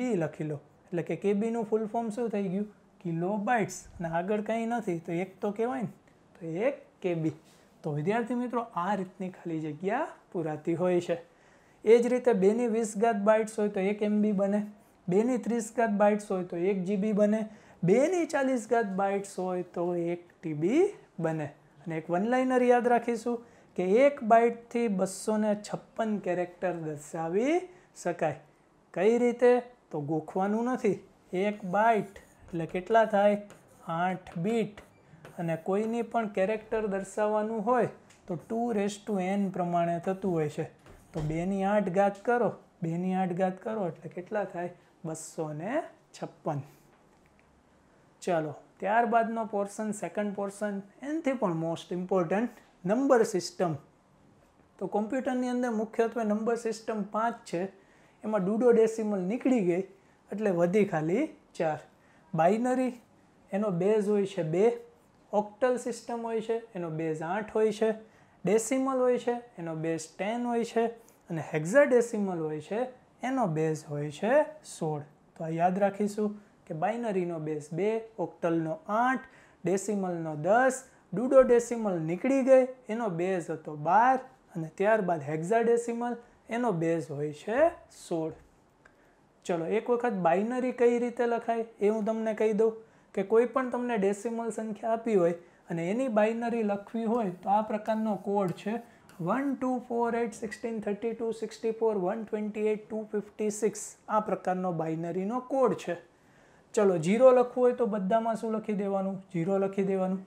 બી લખી લો એટલે કે કેબીનું ફૂલ ફોર્મ શું થઈ ગયું કિલો બાઇટ્સ અને આગળ કંઈ નથી તો એક તો કહેવાય ને તો એક કેબી તો વિદ્યાર્થી મિત્રો આ રીતની ખાલી જગ્યા પુરાતી હોય છે એ જ રીતે બેની વીસ ઘાત બાઇટ્સ હોય તો એક એમબી બને બેની ત્રીસ ઘાત બાઇટ્સ હોય તો એક જીબી બને બેની ચાલીસ ગાત બાઇટ્સ હોય તો એક ટીબી બને અને એક વનલાઇનર યાદ રાખીશું કે એક બાઇટથી બસો ને છપ્પન કેરેક્ટર દર્શાવી શકાય કઈ રીતે તો ગોખવાનું નથી એક બાઇટ એટલે કેટલા થાય આઠ બીટ અને કોઈની પણ કેરેક્ટર દર્શાવવાનું હોય તો ટુ રેસ ટુ એન પ્રમાણે થતું હોય છે તો બેની આઠ ઘાત કરો બેની આઠ ઘાત કરો એટલે કેટલા થાય બસો ને છપ્પન ચાલો ત્યારબાદનો પોર્શન સેકન્ડ પોર્શન એનથી પણ મોસ્ટ ઇમ્પોર્ટન્ટ નંબર સિસ્ટમ તો કોમ્પ્યુટરની અંદર મુખ્યત્વે નંબર સિસ્ટમ પાંચ છે એમાં ડૂડો ડેસિમલ નીકળી ગઈ એટલે વધી ખાલી ચાર બાઇનરી એનો બેઝ હોય છે બે ઓક્ટલ સિસ્ટમ હોય છે એનો બેઝ આઠ હોય છે ડેસિમલ હોય છે એનો બેઝ ટેન હોય છે અને હેક્ઝાડેસિમલ હોય છે એનો બેઝ હોય છે સોળ તો આ યાદ રાખીશું કે બાઇનરીનો બેઝ બે ઓક્ટલનો આઠ ડેસિમલનો દસ ડુડો ડેસિમલ નીકળી ગઈ એનો બેઝ હતો બાર અને ત્યારબાદ હેક્ઝાડેસિમલ એનો બેઝ હોય છે સોળ ચલો એક વખત બાઇનરી કઈ રીતે લખાય એ હું તમને કહી દઉં કે કોઈ પણ તમને ડેસિમલ સંખ્યા આપી હોય અને એની બાઇનરી લખવી હોય તો આ પ્રકારનો કોડ છે one two four eight sixteen thirty two sixty four one twenty eight two fifty six આ પ્રકારનો બાઇનરીનો કોડ છે ચલો જીરો લખવું હોય તો બધામાં શું લખી દેવાનું જીરો લખી દેવાનું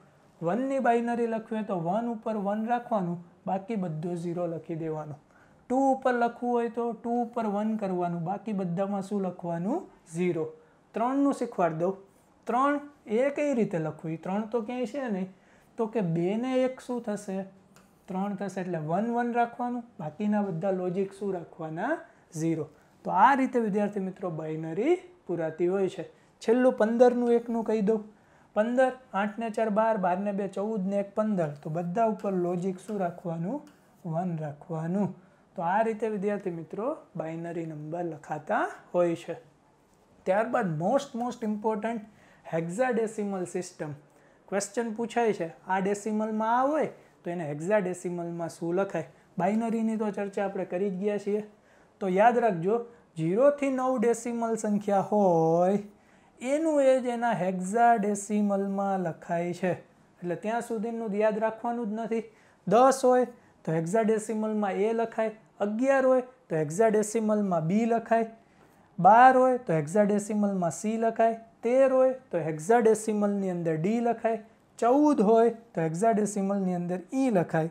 વનની બાઇનરી લખવી હોય તો વન ઉપર વન રાખવાનું બાકી બધું ઝીરો લખી દેવાનું ટુ ઉપર લખવું હોય તો ટુ ઉપર વન કરવાનું બાકી બધામાં શું લખવાનું ઝીરો ત્રણનું શીખવાડ દઉં ત્રણ એ કઈ રીતે લખવી ત્રણ તો ક્યાંય છે નહીં તો કે બેને એક શું થશે ત્રણ થશે એટલે વન વન રાખવાનું બાકીના બધા લોજિક શું રાખવાના ઝીરો તો આ રીતે વિદ્યાર્થી મિત્રો બાઇનરી પૂરાતી હોય છે છેલ્લું પંદરનું એકનું કહી દઉં પંદર આઠને ચાર બાર બારને બે ચૌદ ને એક પંદર તો બધા ઉપર લોજિક શું રાખવાનું વન રાખવાનું તો આ રીતે વિદ્યાર્થી મિત્રો બાઇનરી નંબર લખાતા હોય છે ત્યારબાદ most most important hexadecimal system question પૂછાય છે આ ડેસિમલમાં આ હોય તો એને હેક્ઝાડેસિમલમાં શું લખાય બાઇનરીની તો ચર્ચા આપણે કરી જ ગયા છીએ તો યાદ રાખજો જીરોથી નવ ડેસિમલ સંખ્યા હોય એનું એ જ એના હેક્ઝાડેસિમલમાં લખાય છે એટલે ત્યાં સુધીનું યાદ રાખવાનું જ નથી દસ હોય તો હેક્ઝાડેસિમલમાં એ લખાય અગિયાર હોય તો હેક્ઝાડેસિમલમાં બી લખાય બાર હોય તો હેક્ઝાડેસિમલમાં સી લખાય તેર હોય તો હેક્ઝાડેસિમલની અંદર ડી લખાય ચૌદ હોય તો હેક્ઝાડેસિમલની અંદર ઈ લખાય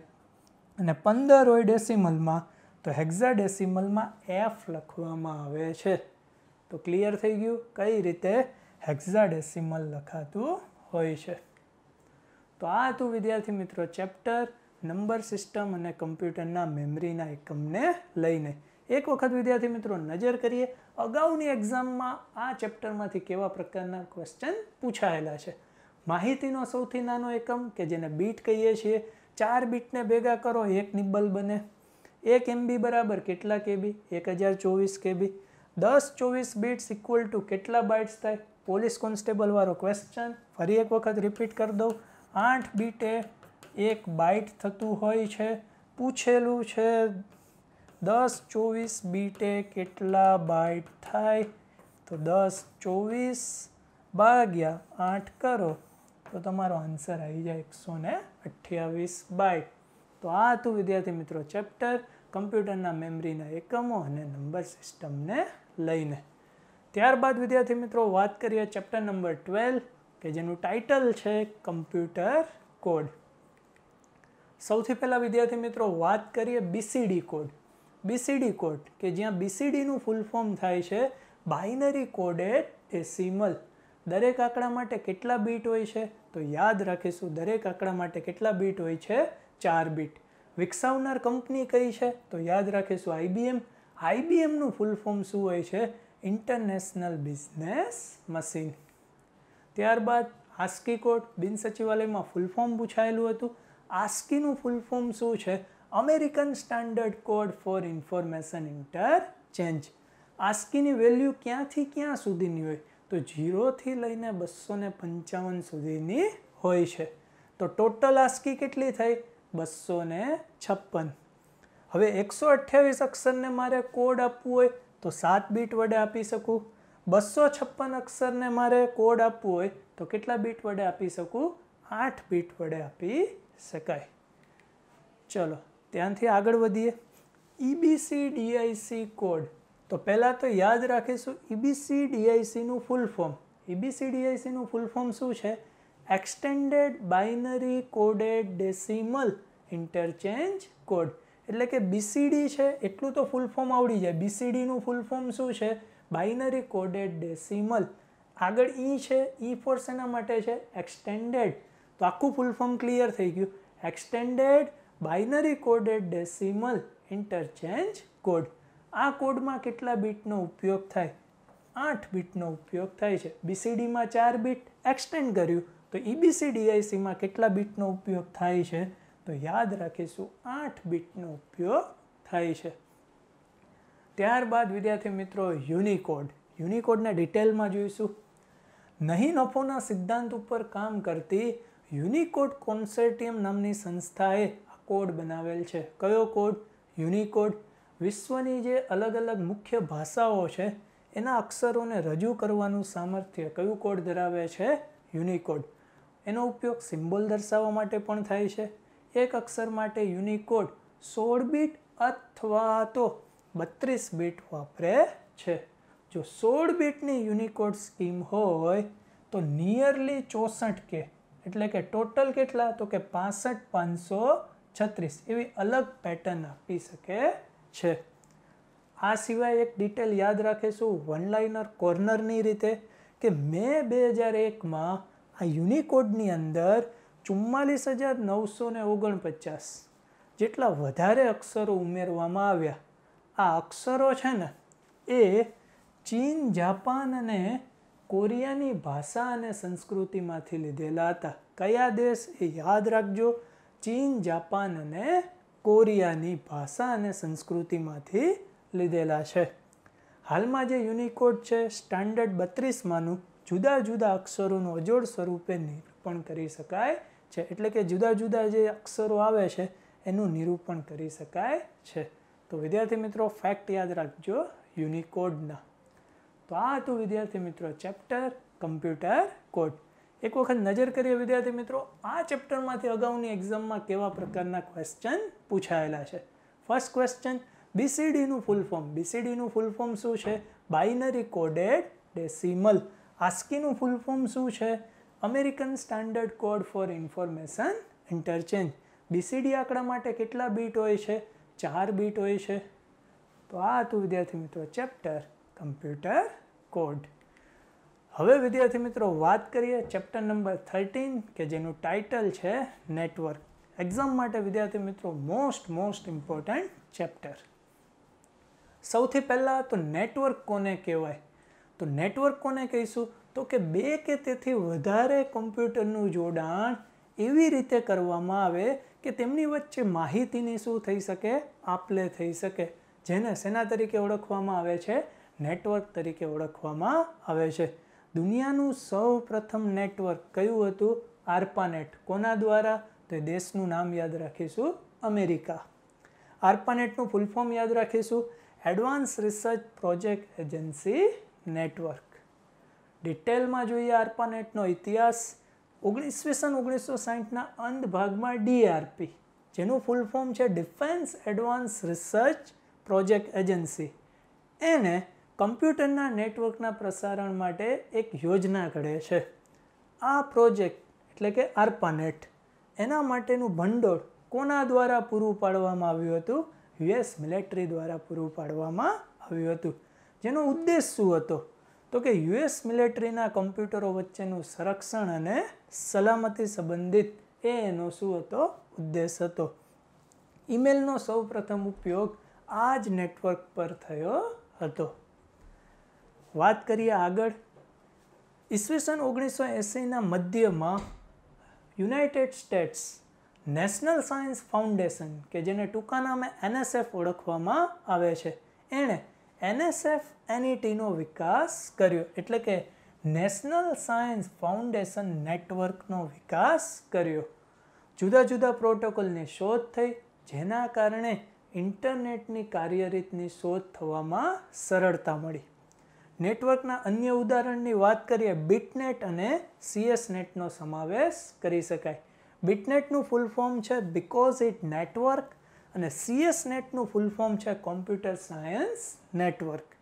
અને પંદર હોય ડેસિમલમાં તો હેક્ઝાડેસિમલમાં એફ લખવામાં આવે છે તો ક્લિયર થઈ ગયું કઈ રીતે હેક્ઝાડેસિમલ લખાતું હોય છે તો આ હતું વિદ્યાર્થી મિત્રો ચેપ્ટર નંબર સિસ્ટમ અને કમ્પ્યુટરના મેમરીના એકમને લઈને એક વખત વિદ્યાર્થી મિત્રો નજર કરીએ અગાઉની એક્ઝામમાં આ ચેપ્ટરમાંથી કેવા પ્રકારના ક્વેશ્ચન પૂછાયેલા છે માહિતીનો સૌથી નાનો એકમ કે જેને બીટ કહીએ છીએ ચાર બીટને ભેગા કરો એક નિબ્બલ બને એક એમબી બરાબર કેટલા કેબી એક હજાર ચોવીસ કેબી દસ ચોવીસ બીટ્સ ઇક્વલ ટુ કેટલા બાઇટ્સ થાય પોલીસ કોન્સ્ટેબલવાળો ક્વેશ્ચન ફરી એક વખત રિપીટ કરી દઉં આઠ બીટે એક બાઇટ થતું હોય છે પૂછેલું છે દસ ચોવીસ બીટે કેટલા બાઇટ થાય તો દસ ચોવીસ ભાગ્યા આઠ કરો તો તમારો આન્સર આવી જાય એકસો ને અઠ્યાવીસ બાય તો આ હતું વિદ્યાર્થી મિત્રો ચેપ્ટર કમ્પ્યુટરના મેમરીના એકમો અને નંબર સિસ્ટમને લઈને ત્યારબાદ વિદ્યાર્થી મિત્રો વાત કરીએ ચેપ્ટર નંબર ટ્વેલ્વ કે જેનું ટાઇટલ છે કમ્પ્યુટર કોડ સૌથી પહેલાં વિદ્યાર્થી મિત્રો વાત કરીએ બીસીડી કોડ બીસીડી કોડ કે જ્યાં બીસીડીનું ફૂલ ફોર્મ થાય છે બાઇનરી કોડ કોડેડ ડેસિમલ દરેક આંકડા માટે કેટલા બીટ હોય છે તો યાદ રાખીશું દરેક આંકડા માટે કેટલા બીટ હોય છે ચાર બીટ વિકસાવનાર કંપની કઈ છે તો યાદ રાખીશું આઈબીએમ આઈબીએમનું ફૂલ ફોર્મ શું હોય છે ઇન્ટરનેશનલ બિઝનેસ મશીન ત્યારબાદ આસ્કી કોડ બિન સચિવાલયમાં ફૂલ ફોર્મ પૂછાયેલું હતું આસ્કીનું ફૂલ ફોર્મ શું છે American standard code for information interchange આસ્કીની વેલ્યુ ક્યાંથી ક્યાં સુધીની હોય તો જીરોથી લઈને બસો ને પંચાવન સુધીની હોય છે તો ટોટલ આસ્કી કેટલી થઈ બસો ને છપ્પન હવે એકસો અઠ્યાવીસ અક્ષરને મારે કોડ આપવું હોય તો સાત બીટ વડે આપી શકું બસો છપ્પન અક્ષરને મારે કોડ આપવું હોય તો કેટલા બીટ વડે આપી શકું આઠ બીટ વડે આપી શકાય ચલો ત્યાંથી આગળ વધીએ ઈબીસી ડીઆઈસી કોડ તો પહેલાં તો યાદ રાખીશું ઈબીસી ડીઆઈસીનું ફૂલ ફોર્મ ઈબીસી ડીઆઈસીનું ફૂલ ફોર્મ શું છે extended binary coded decimal interchange code એટલે કે બીસીડી છે એટલું તો ફૂલ ફોર્મ આવડી જાય બીસીડીનું ફૂલ ફોર્મ શું છે બાઇનરી કોડેડ ડેસિમલ આગળ ઈ e છે ઈ e ફોર શેના માટે છે એક્સટેન્ડેડ તો આખું ફૂલ ફોર્મ ક્લિયર થઈ ગયું extended binary coded decimal interchange code આ કોડમાં કેટલા બીટનો ઉપયોગ થાય આઠ બીટનો ઉપયોગ થાય છે બીસીડીમાં ચાર બીટ એક્સટેન્ડ કર્યું તો ઈબીસીડીઆઈસીમાં કેટલા બીટનો ઉપયોગ થાય છે તો યાદ રાખીશું આઠ બીટનો ઉપયોગ થાય છે ત્યારબાદ વિદ્યાર્થી મિત્રો યુનિકોડ યુનિકોડને ડિટેલમાં જોઈશું નહીં નફોના સિદ્ધાંત ઉપર કામ કરતી યુનિકોડ કોન્સર્ટિયમ નામની સંસ્થાએ આ કોડ બનાવેલ છે કયો કોડ યુનિકોડ વિશ્વની જે અલગ અલગ મુખ્ય ભાષાઓ છે એના અક્ષરોને રજૂ કરવાનું સામર્થ્ય કયું કોડ ધરાવે છે યુનિકોડ એનો ઉપયોગ સિમ્બોલ દર્શાવવા માટે પણ થાય છે એક અક્ષર માટે યુનિકોડ સોળ બીટ અથવા તો બત્રીસ બીટ વાપરે છે જો સોળ બીટની યુનિકોડ સ્કીમ હોય તો નિયરલી ચોસઠ કે એટલે કે ટોટલ કેટલા તો કે પાસઠ પાંચસો છત્રીસ એવી અલગ પેટર્ન આપી શકે છે આ સિવાય એક ડિટેલ યાદ રાખીશું વન લાઇનર કોર્નરની રીતે કે મે બે હજાર એકમાં આ યુનિકોડની અંદર ચુમ્માલીસ હજાર નવસો ને ઓગણપચાસ જેટલા વધારે અક્ષરો ઉમેરવામાં આવ્યા આ અક્ષરો છે ને એ ચીન જાપાન અને કોરિયાની ભાષા અને સંસ્કૃતિમાંથી લીધેલા હતા કયા દેશ એ યાદ રાખજો ચીન જાપાન અને કોરિયાની ભાષા અને સંસ્કૃતિમાંથી લીધેલા છે હાલમાં જે યુનિકોડ છે સ્ટાન્ડર્ડ બત્રીસમાંનું જુદા જુદા અક્ષરોનું અજોડ સ્વરૂપે નિરૂપણ કરી શકાય છે એટલે કે જુદા જુદા જે અક્ષરો આવે છે એનું નિરૂપણ કરી શકાય છે તો વિદ્યાર્થી મિત્રો ફેક્ટ યાદ રાખજો યુનિકોડના તો આ હતું વિદ્યાર્થી મિત્રો ચેપ્ટર કમ્પ્યુટર કોડ એક વખત નજર કરીએ વિદ્યાર્થી મિત્રો આ ચેપ્ટરમાંથી અગાઉની એક્ઝામમાં કેવા પ્રકારના ક્વેશ્ચન પૂછાયેલા છે ફર્સ્ટ ક્વેશ્ચન બીસીડીનું ફૂલ ફોર્મ બીસીડીનું ફૂલ ફોર્મ શું છે બાઇનરી કોડેડ ડેસિમલ આસ્કીનું ફૂલ ફોર્મ શું છે American standard code for information interchange BCD આંકડા માટે કેટલા બીટ હોય છે ચાર બીટ હોય છે તો આ હતું વિદ્યાર્થી મિત્રો ચેપ્ટર કમ્પ્યુટર કોડ હવે વિદ્યાર્થી મિત્રો વાત કરીએ ચેપ્ટર નંબર થર્ટીન કે જેનું ટાઇટલ છે નેટવર્ક એક્ઝામ માટે વિદ્યાર્થી મિત્રો મોસ્ટ મોસ્ટ ઇમ્પોર્ટન્ટ ચેપ્ટર સૌથી પહેલાં તો નેટવર્ક કોને કહેવાય તો નેટવર્ક કોને કહીશું તો કે બે કે તેથી વધારે કોમ્પ્યુટરનું જોડાણ એવી રીતે કરવામાં આવે કે તેમની વચ્ચે માહિતીની શું થઈ શકે આપલે થઈ શકે જેને શેના તરીકે ઓળખવામાં આવે છે નેટવર્ક તરીકે ઓળખવામાં આવે છે દુનિયાનું સૌ પ્રથમ નેટવર્ક કયું હતું આર્પાનેટ કોના દ્વારા તો દેશનું નામ યાદ રાખીશું અમેરિકા આર્પાનેટનું ફૂલ ફોર્મ યાદ રાખીશું advance research project agency network ડિટેલમાં જોઈએ આર્પાનેટનો ઇતિહાસ ઓગણીસવીસન ઓગણીસો સાહીઠના અંત ભાગમાં ડીઆરપી જેનું ફૂલ ફોર્મ છે defence advance research project agency એને કમ્પ્યુટરના નેટવર્કના પ્રસારણ માટે એક યોજના ઘડે છે આ પ્રોજેક્ટ એટલે કે આર્પાનેટ એના માટેનું ભંડોળ કોના દ્વારા પૂરું પાડવામાં આવ્યું હતું યુએસ મિલિટરી દ્વારા પૂરું પાડવામાં આવ્યું હતું જેનો ઉદ્દેશ શું હતો તો કે યુએસ મિલિટરીના કમ્પ્યુટરો વચ્ચેનું સંરક્ષણ અને સલામતી સંબંધિત એ એનો શું હતો ઉદ્દેશ હતો ઈમેલનો સૌ પ્રથમ ઉપયોગ આ જ નેટવર્ક પર થયો હતો વાત કરીએ આગળ ઈસવીસન ઓગણીસો એંસીના મધ્યમાં United States national science foundation કે જેને ટૂંકા નામે એનએસએફ ઓળખવામાં આવે છે એણે એનએસએફ એનઈટીનો વિકાસ કર્યો એટલે કે નેશનલ સાયન્સ ફાઉન્ડેશન નેટવર્કનો વિકાસ કર્યો જુદા જુદા પ્રોટોકોલની શોધ થઈ જેના કારણે ઇન્ટરનેટની કાર્યરીતની શોધ થવામાં સરળતા મળી નેટવર્કના અન્ય ઉદાહરણની વાત કરીએ બિટનેટ અને સીએસ નેટનો સમાવેશ કરી શકાય બિટનેટનું ફૂલ ફોર્મ છે બિકોઝ ઇટ નેટવર્ક અને સીએસ નેટનું ફૂલ ફોર્મ છે કોમ્પ્યુટર સાયન્સ નેટવર્ક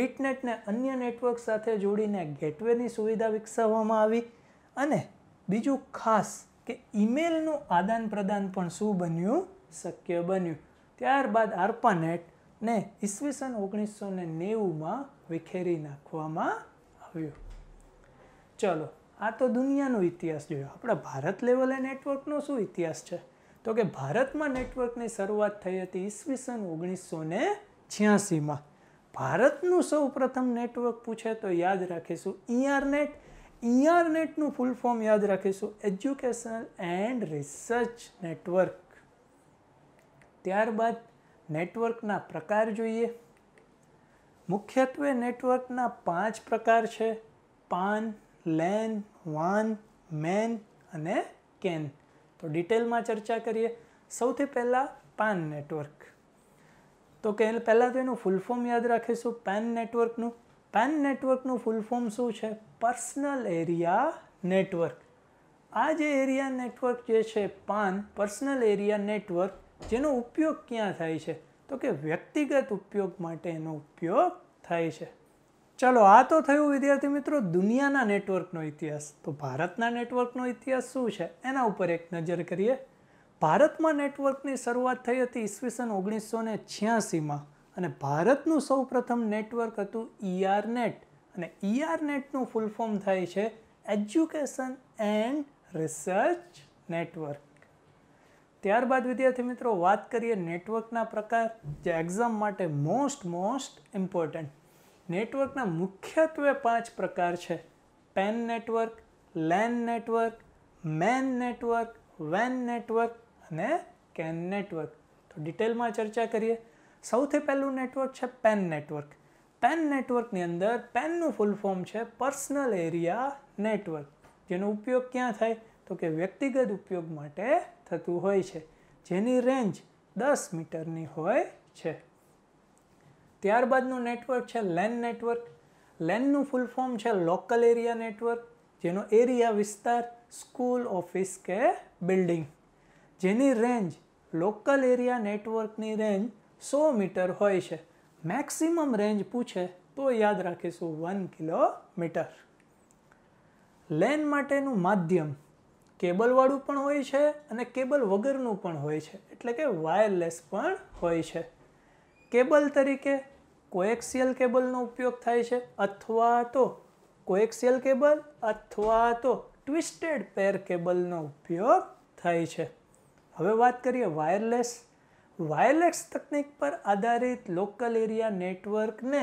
બિટનેટને અન્ય નેટવર્ક સાથે જોડીને ગેટવેની સુવિધા વિકસાવવામાં આવી અને બીજું ખાસ કે ઈમેલનું આદાન પ્રદાન પણ શું બન્યું શક્ય બન્યું ત્યારબાદ આર્પાનેટ ને ઈસવીસન ઓગણીસો ને નેવુંમાં વિખેરી નાખવામાં આવ્યું ચલો આ તો દુનિયાનો ઇતિહાસ જોયો આપણા ભારત લેવલે નેટવર્કનો શું ઇતિહાસ છે તો કે ભારતમાં નેટવર્કની શરૂઆત થઈ હતી ઈસવીસન ઓગણીસો ને છ્યાસીમાં ભારતનું સૌ પ્રથમ નેટવર્ક પૂછે તો યાદ રાખીશું ઈઆરનેટ ઈઆરનેટનું ફૂલ ફોર્મ યાદ રાખીશું એજ્યુકેશનલ એન્ડ રિસર્ચ નેટવર્ક ત્યારબાદ નેટવર્કના પ્રકાર જોઈએ મુખ્યત્વે નેટવર્કના પાંચ પ્રકાર છે પાન લેન વાન મેન અને કેન તો ડિટેલમાં ચર્ચા કરીએ સૌથી પહેલાં પાન નેટવર્ક તો કે પહેલાં તો એનું ફૂલ ફોર્મ યાદ રાખીશું પેન નેટવર્કનું પેન નેટવર્કનું ફૂલ ફોર્મ શું છે પર્સનલ એરિયા નેટવર્ક આ જે એરિયા નેટવર્ક જે છે પાન પર્સનલ એરિયા નેટવર્ક જેનો ઉપયોગ ક્યાં થાય છે તો કે વ્યક્તિગત ઉપયોગ માટે એનો ઉપયોગ થાય છે ચાલો આ તો થયું વિદ્યાર્થી મિત્રો દુનિયાના નેટવર્કનો ઇતિહાસ તો ભારતના નેટવર્કનો ઇતિહાસ શું છે એના ઉપર એક નજર કરીએ ભારતમાં નેટવર્કની શરૂઆત થઈ હતી ઈસવીસન ઓગણીસો ને છ્યાસીમાં અને ભારતનું સૌપ્રથમ નેટવર્ક હતું ઈઆર e નેટ અને ઈઆર નેટનું ફૂલ ફોર્મ થાય છે એજ્યુકેશન એન્ડ રિસર્ચ નેટવર્ક ત્યારબાદ વિદ્યાર્થી મિત્રો વાત કરીએ નેટવર્કના પ્રકાર જે એક્ઝામ માટે મોસ્ટ મોસ્ટ ઇમ્પોર્ટન્ટ નેટવર્કના મુખ્યત્વે પાંચ પ્રકાર છે PAN network LAN network MAN network વેન નેટવર્ક અને કેન નેટવર્ક તો ડિટેલમાં ચર્ચા કરીએ સૌથી પહેલું નેટવર્ક છે પેન નેટવર્ક પેન નેટવર્કની અંદર પેનનું ફૂલ ફોર્મ છે પર્સનલ એરિયા નેટવર્ક જેનો ઉપયોગ ક્યાં થાય તો કે વ્યક્તિગત ઉપયોગ માટે થતું હોય છે જેની રેન્જ દસ મીટરની હોય છે ત્યારબાદનું નેટવર્ક છે લેન નેટવર્ક લેનનું ફૂલ ફોર્મ છે લોકલ એરિયા નેટવર્ક જેનો એરિયા વિસ્તાર સ્કૂલ ઓફિસ કે બિલ્ડિંગ જેની રેન્જ લોકલ એરિયા નેટવર્કની રેન્જ સો મીટર હોય છે મેક્સિમમ રેન્જ પૂછે તો યાદ રાખીશું વન કિલોમીટર લેન માટેનું માધ્યમ કેબલવાળું પણ હોય છે અને કેબલ વગરનું પણ હોય છે એટલે કે વાયરલેસ પણ હોય છે કેબલ તરીકે કોએક્સિયલ કેબલનો ઉપયોગ થાય છે અથવા તો કોએક્સિયલ કેબલ અથવા તો ટ્વિસ્ટેડ પેર કેબલનો ઉપયોગ થાય છે હવે વાત કરીએ વાયરલેસ વાયરલેસ તકનિક પર આધારિત લોકલ એરિયા નેટવર્કને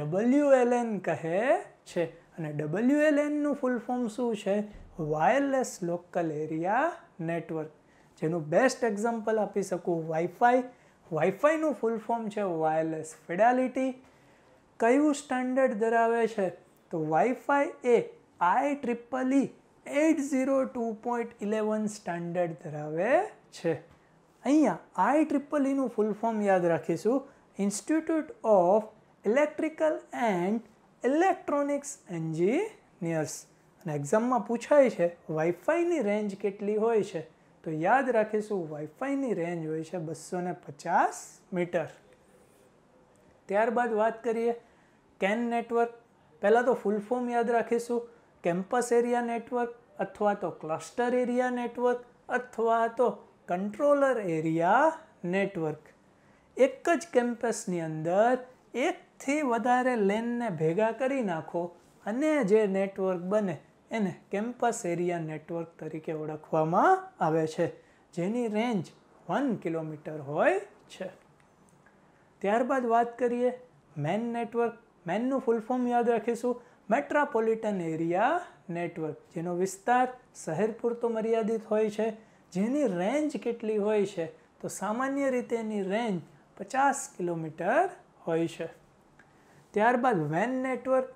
ડબલ્યુએલએન કહે છે અને ડબલ્યુએલએનનું ફૂલ ફોર્મ શું છે વાયરલેસ લોકલ એરિયા નેટવર્ક જેનું બેસ્ટ એક્ઝામ્પલ આપી શકું વાઈફાઈ વાઈફાઈનું ફૂલ ફોર્મ છે વાયરલેસ ફિડાલિટી કયું સ્ટાન્ડર્ડ ધરાવે છે તો વાઈફાઈ એ I triple E eight zero two point eleven standard ધરાવે છે અહીંયા આઈ ટ્રિપલ ઈનું ફૂલ ફોર્મ યાદ રાખીશું institute of electrical and electronics engineers અને એક્ઝામમાં પૂછાય છે વાઈફાઈની રેન્જ કેટલી હોય છે તો યાદ રાખીશું વાઈફાઈની રેન્જ હોય છે બસો ને પચાસ મીટર ત્યારબાદ વાત કરીએ કેન નેટવર્ક પહેલાં તો ફૂલ ફોર્મ યાદ રાખીશું કેમ્પસ એરિયા નેટવર્ક અથવા તો ક્લસ્ટર એરિયા નેટવર્ક અથવા તો કંટ્રોલર એરિયા નેટવર્ક એક જ કેમ્પસની અંદર એકથી વધારે લેનને ભેગા કરી નાખો અને જે નેટવર્ક બને એને કેમ્પસ એરિયા નેટવર્ક તરીકે ઓળખવામાં આવે છે જેની રેન્જ વન કિલોમીટર હોય છે ત્યારબાદ વાત કરીએ મેન નેટવર્ક મેનનું ફૂલ ફોર્મ યાદ રાખીશું મેટ્રાપોલિટન એરિયા નેટવર્ક જેનો વિસ્તાર શહેર પૂરતો મર્યાદિત હોય છે જેની રેન્જ કેટલી હોય છે તો સામાન્ય રીતે એની રેન્જ પચાસ કિલોમીટર હોય છે ત્યારબાદ વેન નેટવર્ક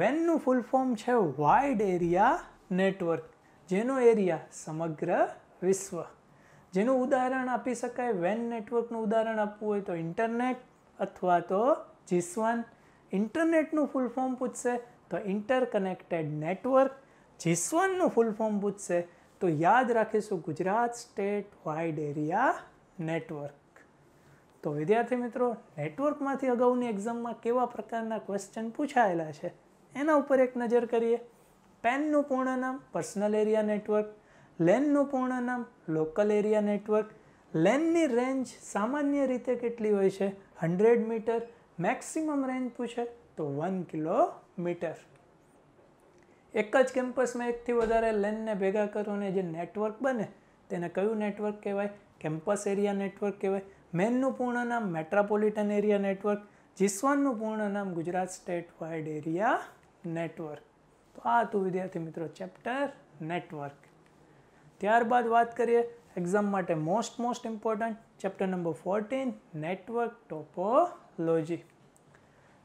વેનનું ફૂલ ફોર્મ છે વાઇડ એરિયા નેટવર્ક જેનો એરિયા સમગ્ર વિશ્વ જેનું ઉદાહરણ આપી શકાય વેન નેટવર્કનું ઉદાહરણ આપવું હોય તો ઇન્ટરનેટ અથવા તો જીસવન ઇન્ટરનેટનું ફૂલ ફોર્મ પૂછશે તો ઇન્ટરકનેક્ટેડ નેટવર્ક જીસવનનું ફૂલ ફોર્મ પૂછશે તો યાદ રાખીશું Gujarat state wide area network તો વિદ્યાર્થી મિત્રો નેટવર્કમાંથી અગાઉની એક્ઝામમાં કેવા પ્રકારના ક્વેશ્ચન પૂછાયેલા છે એના ઉપર એક નજર કરીએ પેનનું પૂર્ણ નામ પર્સનલ એરિયા નેટવર્ક લેનનું પૂર્ણ નામ લોકલ એરિયા નેટવર્ક લેનની રેન્જ સામાન્ય રીતે કેટલી હોય છે હંડ્રેડ મીટર મેક્સિમમ રેન્જ પૂછે તો વન કિલોમીટર એક જ કેમ્પસમાં એકથી વધારે લેનને ભેગા કરો અને જે નેટવર્ક બને તેને કયું નેટવર્ક કહેવાય કેમ્પસ એરિયા નેટવર્ક કહેવાય મેનનું પૂર્ણ નામ મેટ્રોપોલિટન એરિયા નેટવર્ક જીસવાનનું પૂર્ણ નામ Gujarat state wide area network તો આ હતું વિદ્યાર્થી મિત્રો ચેપ્ટર નેટવર્ક ત્યારબાદ વાત કરીએ એક્ઝામ માટે most most important chapter number fourteen network topology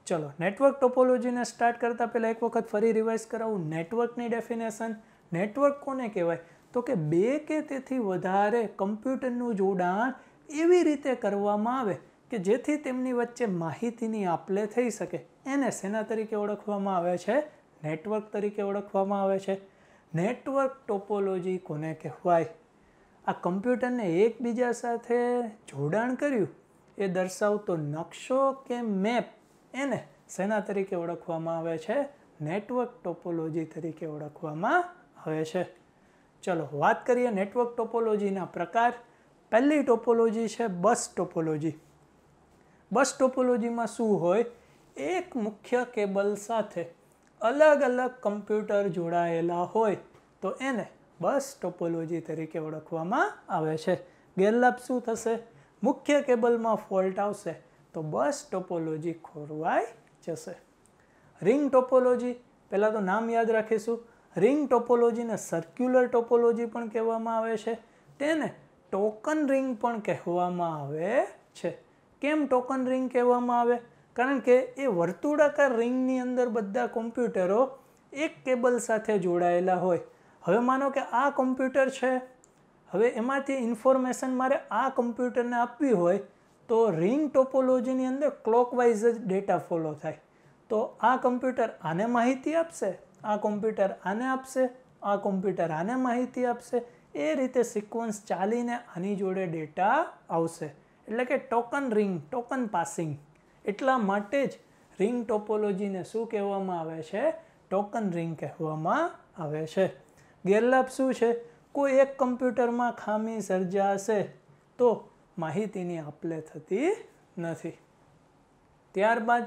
ચલો નેટવર્ક ટોપોલોજીને સ્ટાર્ટ કરતાં પહેલાં એક વખત ફરી રિવાઇઝ કરાવું નેટવર્કની ડેફિનેશન નેટવર્ક કોને કહેવાય તો કે બે કે તેથી વધારે કમ્પ્યુટરનું જોડાણ એવી રીતે કરવામાં આવે કે જેથી તેમની વચ્ચે માહિતીની આપલે થઈ શકે એને સેના તરીકે ઓળખવામાં આવે છે નેટવર્ક તરીકે ઓળખવામાં આવે છે નેટવર્ક ટોપોલોજી કોને કહેવાય આ કમ્પ્યુટરને એકબીજા સાથે જોડાણ કર્યું એ દર્શાવતો નકશો કે મેપ એને સેના તરીકે ઓળખવામાં આવે છે નેટવર્ક ટોપોલોજી તરીકે ઓળખવામાં આવે છે ચલો વાત કરીએ નેટવર્ક ટોપોલોજીના પ્રકાર પહેલી ટોપોલોજી છે બસ ટોપોલોજી બસ ટોપોલોજીમાં શું હોય એક મુખ્ય કેબલ સાથે અલગ અલગ કમ્પ્યુટર જોડાયેલા હોય તો એને બસ ટોપોલોજી તરીકે ઓળખવામાં આવે છે ગેરલાભ શું થશે મુખ્ય કેબલમાં ફોલ્ટ આવશે તો બસ ટોપોલોજી ખોરવાઈ જશે રિંગ ટોપોલોજી પહેલાં તો નામ યાદ રાખીશું રિંગ ટોપોલોજીને સર્ક્યુલર ટોપોલોજી પણ કહેવામાં આવે છે તેને ટોકન રિંગ પણ કહેવામાં આવે છે કેમ ટોકન રિંગ કહેવામાં આવે કારણ કે એ વર્તુળાકાર રિંગની અંદર બધા કોમ્પ્યુટરો એક કેબલ સાથે જોડાયેલા હોય હવે માનો કે આ કોમ્પ્યુટર છે હવે એમાંથી ઇન્ફોર્મેશન મારે આ કોમ્પ્યુટરને આપવી હોય તો રિંગ ટોપોલોજીની અંદર ક્લોકવાઇઝ જ ડેટા ફોલો થાય તો આ કમ્પ્યુટર આને માહિતી આપશે આ કોમ્પ્યુટર આને આપશે આ કોમ્પ્યુટર આને માહિતી આપશે એ રીતે સિક્વન્સ ચાલીને આની જોડે ડેટા આવશે એટલે કે ટોકન રિંગ ટોકન પાસિંગ એટલા માટે જ રિંગ ટોપોલોજીને શું કહેવામાં આવે છે ટોકન રિંગ કહેવામાં આવે છે ગેરલાભ શું છે કોઈ એક કમ્પ્યુટરમાં ખામી સર્જાશે તો માહિતીની આપલે થતી નથી ત્યારબાદ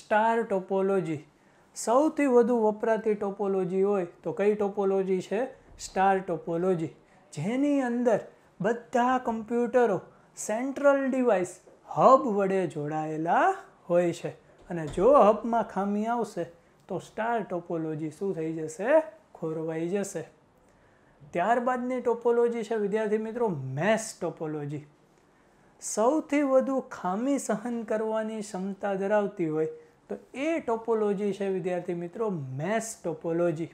સ્ટાર ટોપોલોજી સૌથી વધુ વપરાતી ટોપોલોજી હોય તો કઈ ટોપોલોજી છે સ્ટાર ટોપોલોજી જેની અંદર બધા કમ્પ્યુટરો સેન્ટ્રલ ડિવાઇસ હબ વડે જોડાયેલા હોય છે અને જો હબમાં ખામી આવશે તો સ્ટાર ટોપોલોજી શું થઈ જશે ખોરવાઈ જશે ત્યારબાદની ટોપોલોજી છે વિદ્યાર્થી મિત્રો મેસ ટોપોલોજી સૌથી વધુ ખામી સહન કરવાની ક્ષમતા ધરાવતી હોય તો એ ટોપોલોજી છે વિદ્યાર્થી મિત્રો મેસ ટોપોલોજી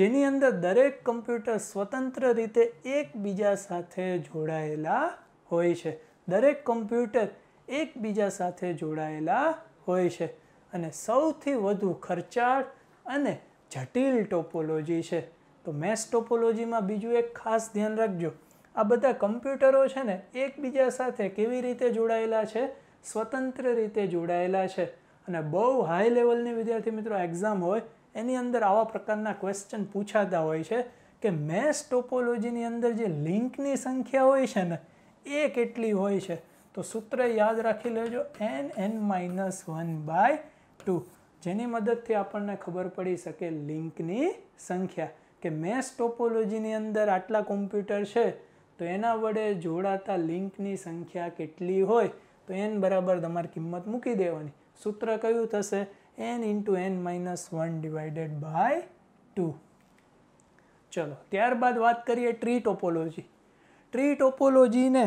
જેની અંદર દરેક કમ્પ્યુટર સ્વતંત્ર રીતે એકબીજા સાથે જોડાયેલા હોય છે દરેક કમ્પ્યુટર એકબીજા સાથે જોડાયેલા હોય છે અને સૌથી વધુ ખર્ચાળ અને જટિલ ટોપોલોજી છે તો મેસ ટોપોલોજીમાં બીજું એક ખાસ ધ્યાન રાખજો આ બધા કમ્પ્યુટરો છે ને એકબીજા સાથે કેવી રીતે જોડાયેલા છે સ્વતંત્ર રીતે જોડાયેલા છે અને બહુ હાઈ લેવલની વિદ્યાર્થી મિત્રો એક્ઝામ હોય એની અંદર આવા પ્રકારના ક્વેશ્ચન પૂછાતા હોય છે કે મેસ ટોપોલોજીની અંદર જે લિંકની સંખ્યા હોય છે ને એ કેટલી હોય છે તો સૂત્ર યાદ રાખી લેજો N N minus one by two જેની મદદથી આપણને ખબર પડી શકે લિંકની સંખ્યા કે મેસ ટોપોલોજીની અંદર આટલા કોમ્પ્યુટર છે તો એના વડે જોડાતા લિંકની સંખ્યા કેટલી હોય તો એન બરાબર તમારી કિંમત મૂકી દેવાની સૂત્ર કયું થશે N into N minus one divided by two ચલો ત્યારબાદ વાત કરીએ ટ્રી ટોપોલોજી ટ્રી ટોપોલોજીને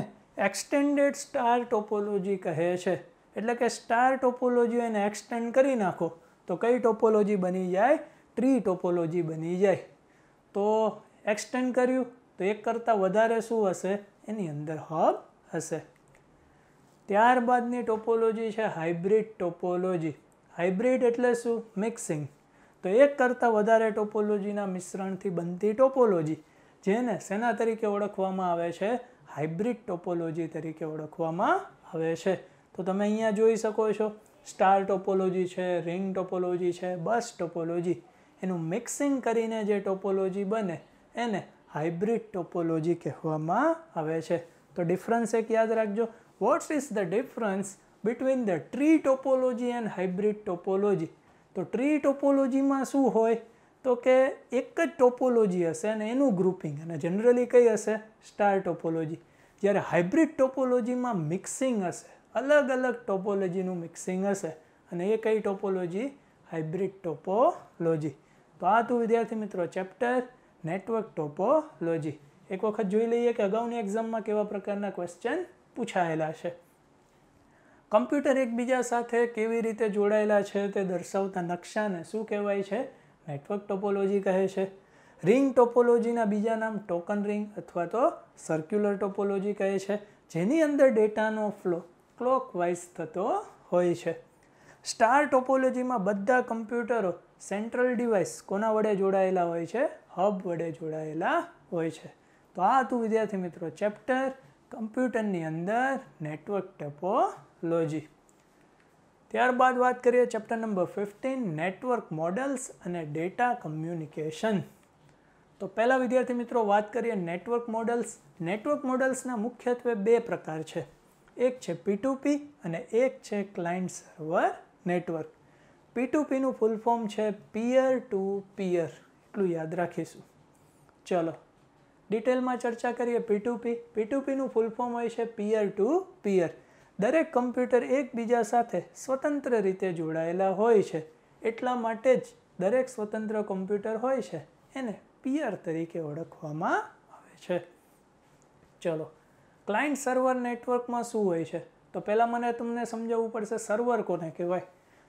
એક્સટેન્ડેડ સ્ટાર ટોપોલોજી કહે છે એટલે કે સ્ટાર ટોપોલોજી એને એક્સટેન્ડ કરી નાખો તો કઈ ટોપોલોજી બની જાય ટ્રી ટોપોલોજી બની જાય તો એક્સટેન્ડ કર્યું તો એક કરતાં વધારે શું હશે એની અંદર હબ હશે ત્યારબાદની ટોપોલોજી છે હાઇબ્રિડ ટોપોલોજી હાઇબ્રિડ એટલે શું મિક્સિંગ તો એક કરતાં વધારે ટોપોલોજીના મિશ્રણથી બનતી ટોપોલોજી જેને સેના તરીકે ઓળખવામાં આવે છે હાઇબ્રિડ ટોપોલોજી તરીકે ઓળખવામાં આવે છે તો તમે અહીંયા જોઈ શકો છો સ્ટાર ટોપોલોજી છે રિંગ ટોપોલોજી છે બસ ટોપોલોજી એનું મિક્સિંગ કરીને જે ટોપોલોજી બને એને હાઇબ્રિડ ટોપોલોજી કહેવામાં આવે છે તો ડિફરન્સ એક યાદ રાખજો what's is the difference between the tree topology and hybrid topology તો ટ્રી ટોપોલોજીમાં શું હોય તો કે એક જ ટોપોલોજી હશે અને એનું ગ્રુપિંગ અને જનરલી કઈ હશે સ્ટાર ટોપોલોજી જ્યારે હાઇબ્રિડ ટોપોલોજીમાં મિક્સિંગ હશે અલગ અલગ ટોપોલોજીનું મિક્સિંગ હશે અને એ કઈ ટોપોલોજી હાઇબ્રિડ ટોપોલોજી તો આ હતું વિદ્યાર્થી મિત્રો ચેપ્ટર નેટવર્ક ટોપોલોજી એક વખત જોઈ લઈએ કે અગાઉની એક્ઝામમાં કેવા પ્રકારના ક્વેશ્ચન પૂછાયેલા છે કમ્પ્યુટર એકબીજા સાથે કેવી રીતે જોડાયેલા છે તે દર્શાવતા નકશાને શું કહેવાય છે નેટવર્ક ટોપોલોજી કહે છે રિંગ ટોપોલોજીના બીજા નામ ટોકન રિંગ અથવા તો સર્ક્યુલર ટોપોલોજી કહે છે જેની અંદર ડેટાનો ફ્લો ક્લોકવાઇઝ થતો હોય છે સ્ટાર ટોપોલોજીમાં બધા કમ્પ્યુટરો સેન્ટ્રલ ડિવાઇસ કોના વડે જોડાયેલા હોય છે હબ વડે જોડાયેલા હોય છે તો આ હતું વિદ્યાર્થી મિત્રો ચેપ્ટર કમ્પ્યુટરની અંદર નેટવર્ક ટોપોલોજી ત્યારબાદ વાત કરીએ chapter number fifteen network models અને ડેટા કમ્યુનિકેશન તો પહેલાં વિદ્યાર્થી મિત્રો વાત કરીએ નેટવર્ક મોડલ્સ નેટવર્ક મોડલ્સના મુખ્યત્વે બે પ્રકાર છે એક છે પીટુપી અને એક છે ક્લાયન્ટ સર્વર નેટવર્ક પીટુપીનું ફૂલ ફોર્મ છે પિયર ટુ પિયર એટલું યાદ રાખીશું ચલો ડિટેલમાં ચર્ચા કરીએ પીટુપી પીટુપીનું ફૂલ ફોર્મ હોય છે પિયર ટુ પિયર દરેક કમ્પ્યુટર એકબીજા સાથે સ્વતંત્ર રીતે જોડાયેલા હોય છે એટલા માટે જ દરેક સ્વતંત્ર કમ્પ્યુટર હોય છે એને પીઆર તરીકે ઓળખવામાં આવે છે ચલો ક્લાયન્ટ સર્વર નેટવર્કમાં શું હોય છે તો પહેલાં મને તમને સમજાવવું પડશે સર્વર કોને કહેવાય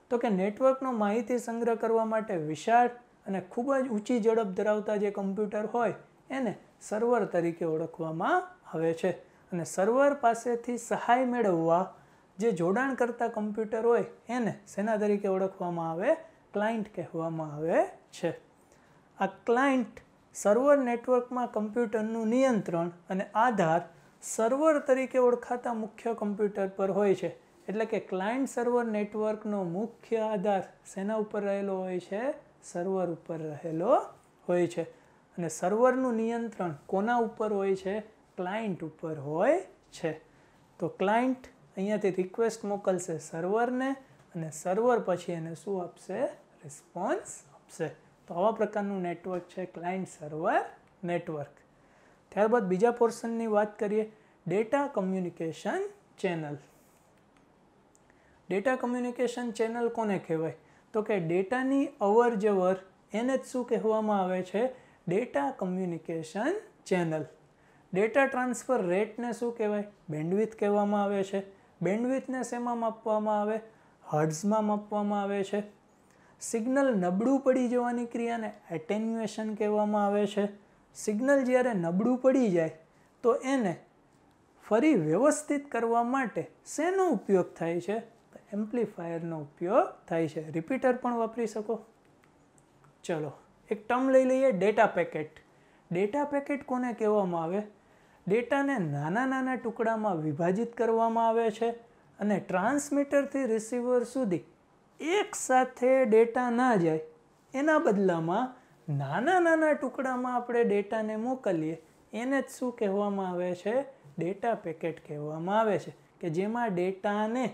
તો કે નેટવર્કનો માહિતી સંગ્રહ કરવા માટે વિશાળ અને ખૂબ જ ઊંચી ઝડપ ધરાવતા જે કમ્પ્યુટર હોય એને સર્વર તરીકે ઓળખવામાં આવે છે અને સર્વર પાસેથી સહાય મેળવવા જે જોડાણ કરતા કમ્પ્યુટર હોય એને સેના તરીકે ઓળખવામાં આવે ક્લાયન્ટ કહેવામાં આવે છે આ ક્લાયન્ટ સર્વર નેટવર્કમાં કમ્પ્યુટરનું નિયંત્રણ અને આધાર સર્વર તરીકે ઓળખાતા મુખ્ય કમ્પ્યુટર પર હોય છે એટલે કે ક્લાયન્ટ સર્વર નેટવર્કનો મુખ્ય આધાર સેના ઉપર રહેલો હોય છે સર્વર ઉપર રહેલો હોય છે અને સર્વરનું નિયંત્રણ કોના ઉપર હોય છે ક્લાયન્ટ ઉપર હોય છે તો ક્લાયન્ટ અહીંયાથી રિક્વેસ્ટ મોકલશે સર્વરને અને સર્વર પછી એને શું આપશે રિસ્પોન્સ આપશે તો આવા પ્રકારનું નેટવર્ક છે ક્લાયન્ટ સર્વર નેટવર્ક ત્યારબાદ બીજા પોર્શનની વાત કરીએ data communication channel data communication channel કોને કહેવાય તો કે ડેટાની અવર જવર એને જ શું કહેવામાં આવે છે data communication channel data transfer રેટને શું કહેવાય બેન્ડવિથ કહેવામાં આવે છે બેન્ડવિથને શેમાં માપવામાં આવે હર્ડ્સમાં માપવામાં આવે છે સિગ્નલ નબળું પડી જવાની ક્રિયાને એટેન્યુએશન કહેવામાં આવે છે સિગ્નલ જ્યારે નબળું પડી જાય તો એને ફરી વ્યવસ્થિત કરવા માટે શેનો ઉપયોગ થાય છે એમ્પ્લીફાયરનો ઉપયોગ થાય છે રિપીટર પણ વાપરી શકો ચલો એક ટર્મ લઈ લઈએ ડેટા પેકેટ ડેટા પેકેટ કોને કહેવામાં આવે ડેટાને નાના નાના ટુકડામાં વિભાજિત કરવામાં આવે છે અને ટ્રાન્સમીટરથી રિસીવર સુધી એકસાથે ડેટા ના જાય એના બદલામાં નાના નાના ટુકડામાં આપણે ડેટાને મોકલીએ એને જ શું કહેવામાં આવે છે ડેટા પેકેટ કહેવામાં આવે છે કે જેમાં ડેટાને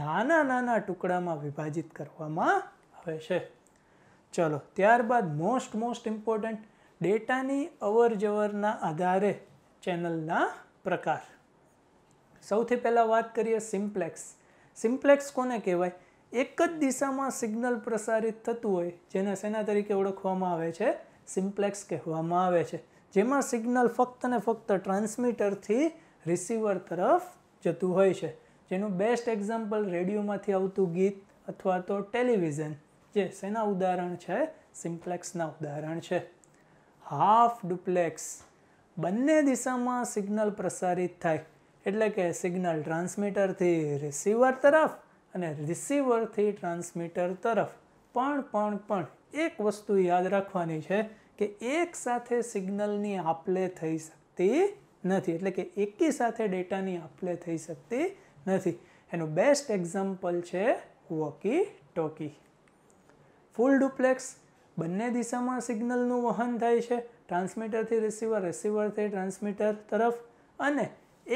નાના નાના ટુકડામાં વિભાજિત કરવામાં આવે છે ચલો ત્યારબાદ મોસ્ટ મોસ્ટ ઇમ્પોર્ટન્ટ ડેટાની અવર જવરના આધારે ચેનલના પ્રકાર સૌથી પહેલાં વાત કરીએ સિમ્પ્લેક્સ સિમ્પ્લેક્સ કોને કહેવાય એક જ દિશામાં સિગ્નલ પ્રસારિત થતું હોય જેને સેના તરીકે ઓળખવામાં આવે છે સિમ્પ્લેક્સ કહેવામાં આવે છે જેમાં સિગ્નલ ફક્ત ને ફક્ત ટ્રાન્સમીટરથી રિસીવર તરફ જતું હોય છે જેનું બેસ્ટ એક્ઝામ્પલ રેડિયોમાંથી આવતું ગીત અથવા તો ટેલિવિઝન જે શેના ઉદાહરણ છે સિમ્પ્લેક્સના ઉદાહરણ છે હાફ ડુપ્લેક્સ બંને દિશામાં સિગ્નલ પ્રસારિત થાય એટલે કે સિગ્નલ ટ્રાન્સમીટરથી રિસીવર તરફ અને રિસીવરથી ટ્રાન્સમીટર તરફ પણ પણ પણ એક વસ્તુ યાદ રાખવાની છે કે એક સાથે સિગ્નલની આપલે થઈ શકતી નથી એટલે કે એકી સાથે ડેટાની આપલે થઈ શકતી નથી એનું બેસ્ટ એક્ઝામ્પલ છે વોકી ટોકી ફૂલ ડુપ્લેક્સ બંને દિશામાં સિગ્નલનું વહન થાય છે ટ્રાન્સમીટરથી રિસીવર રિસીવરથી ટ્રાન્સમીટર તરફ અને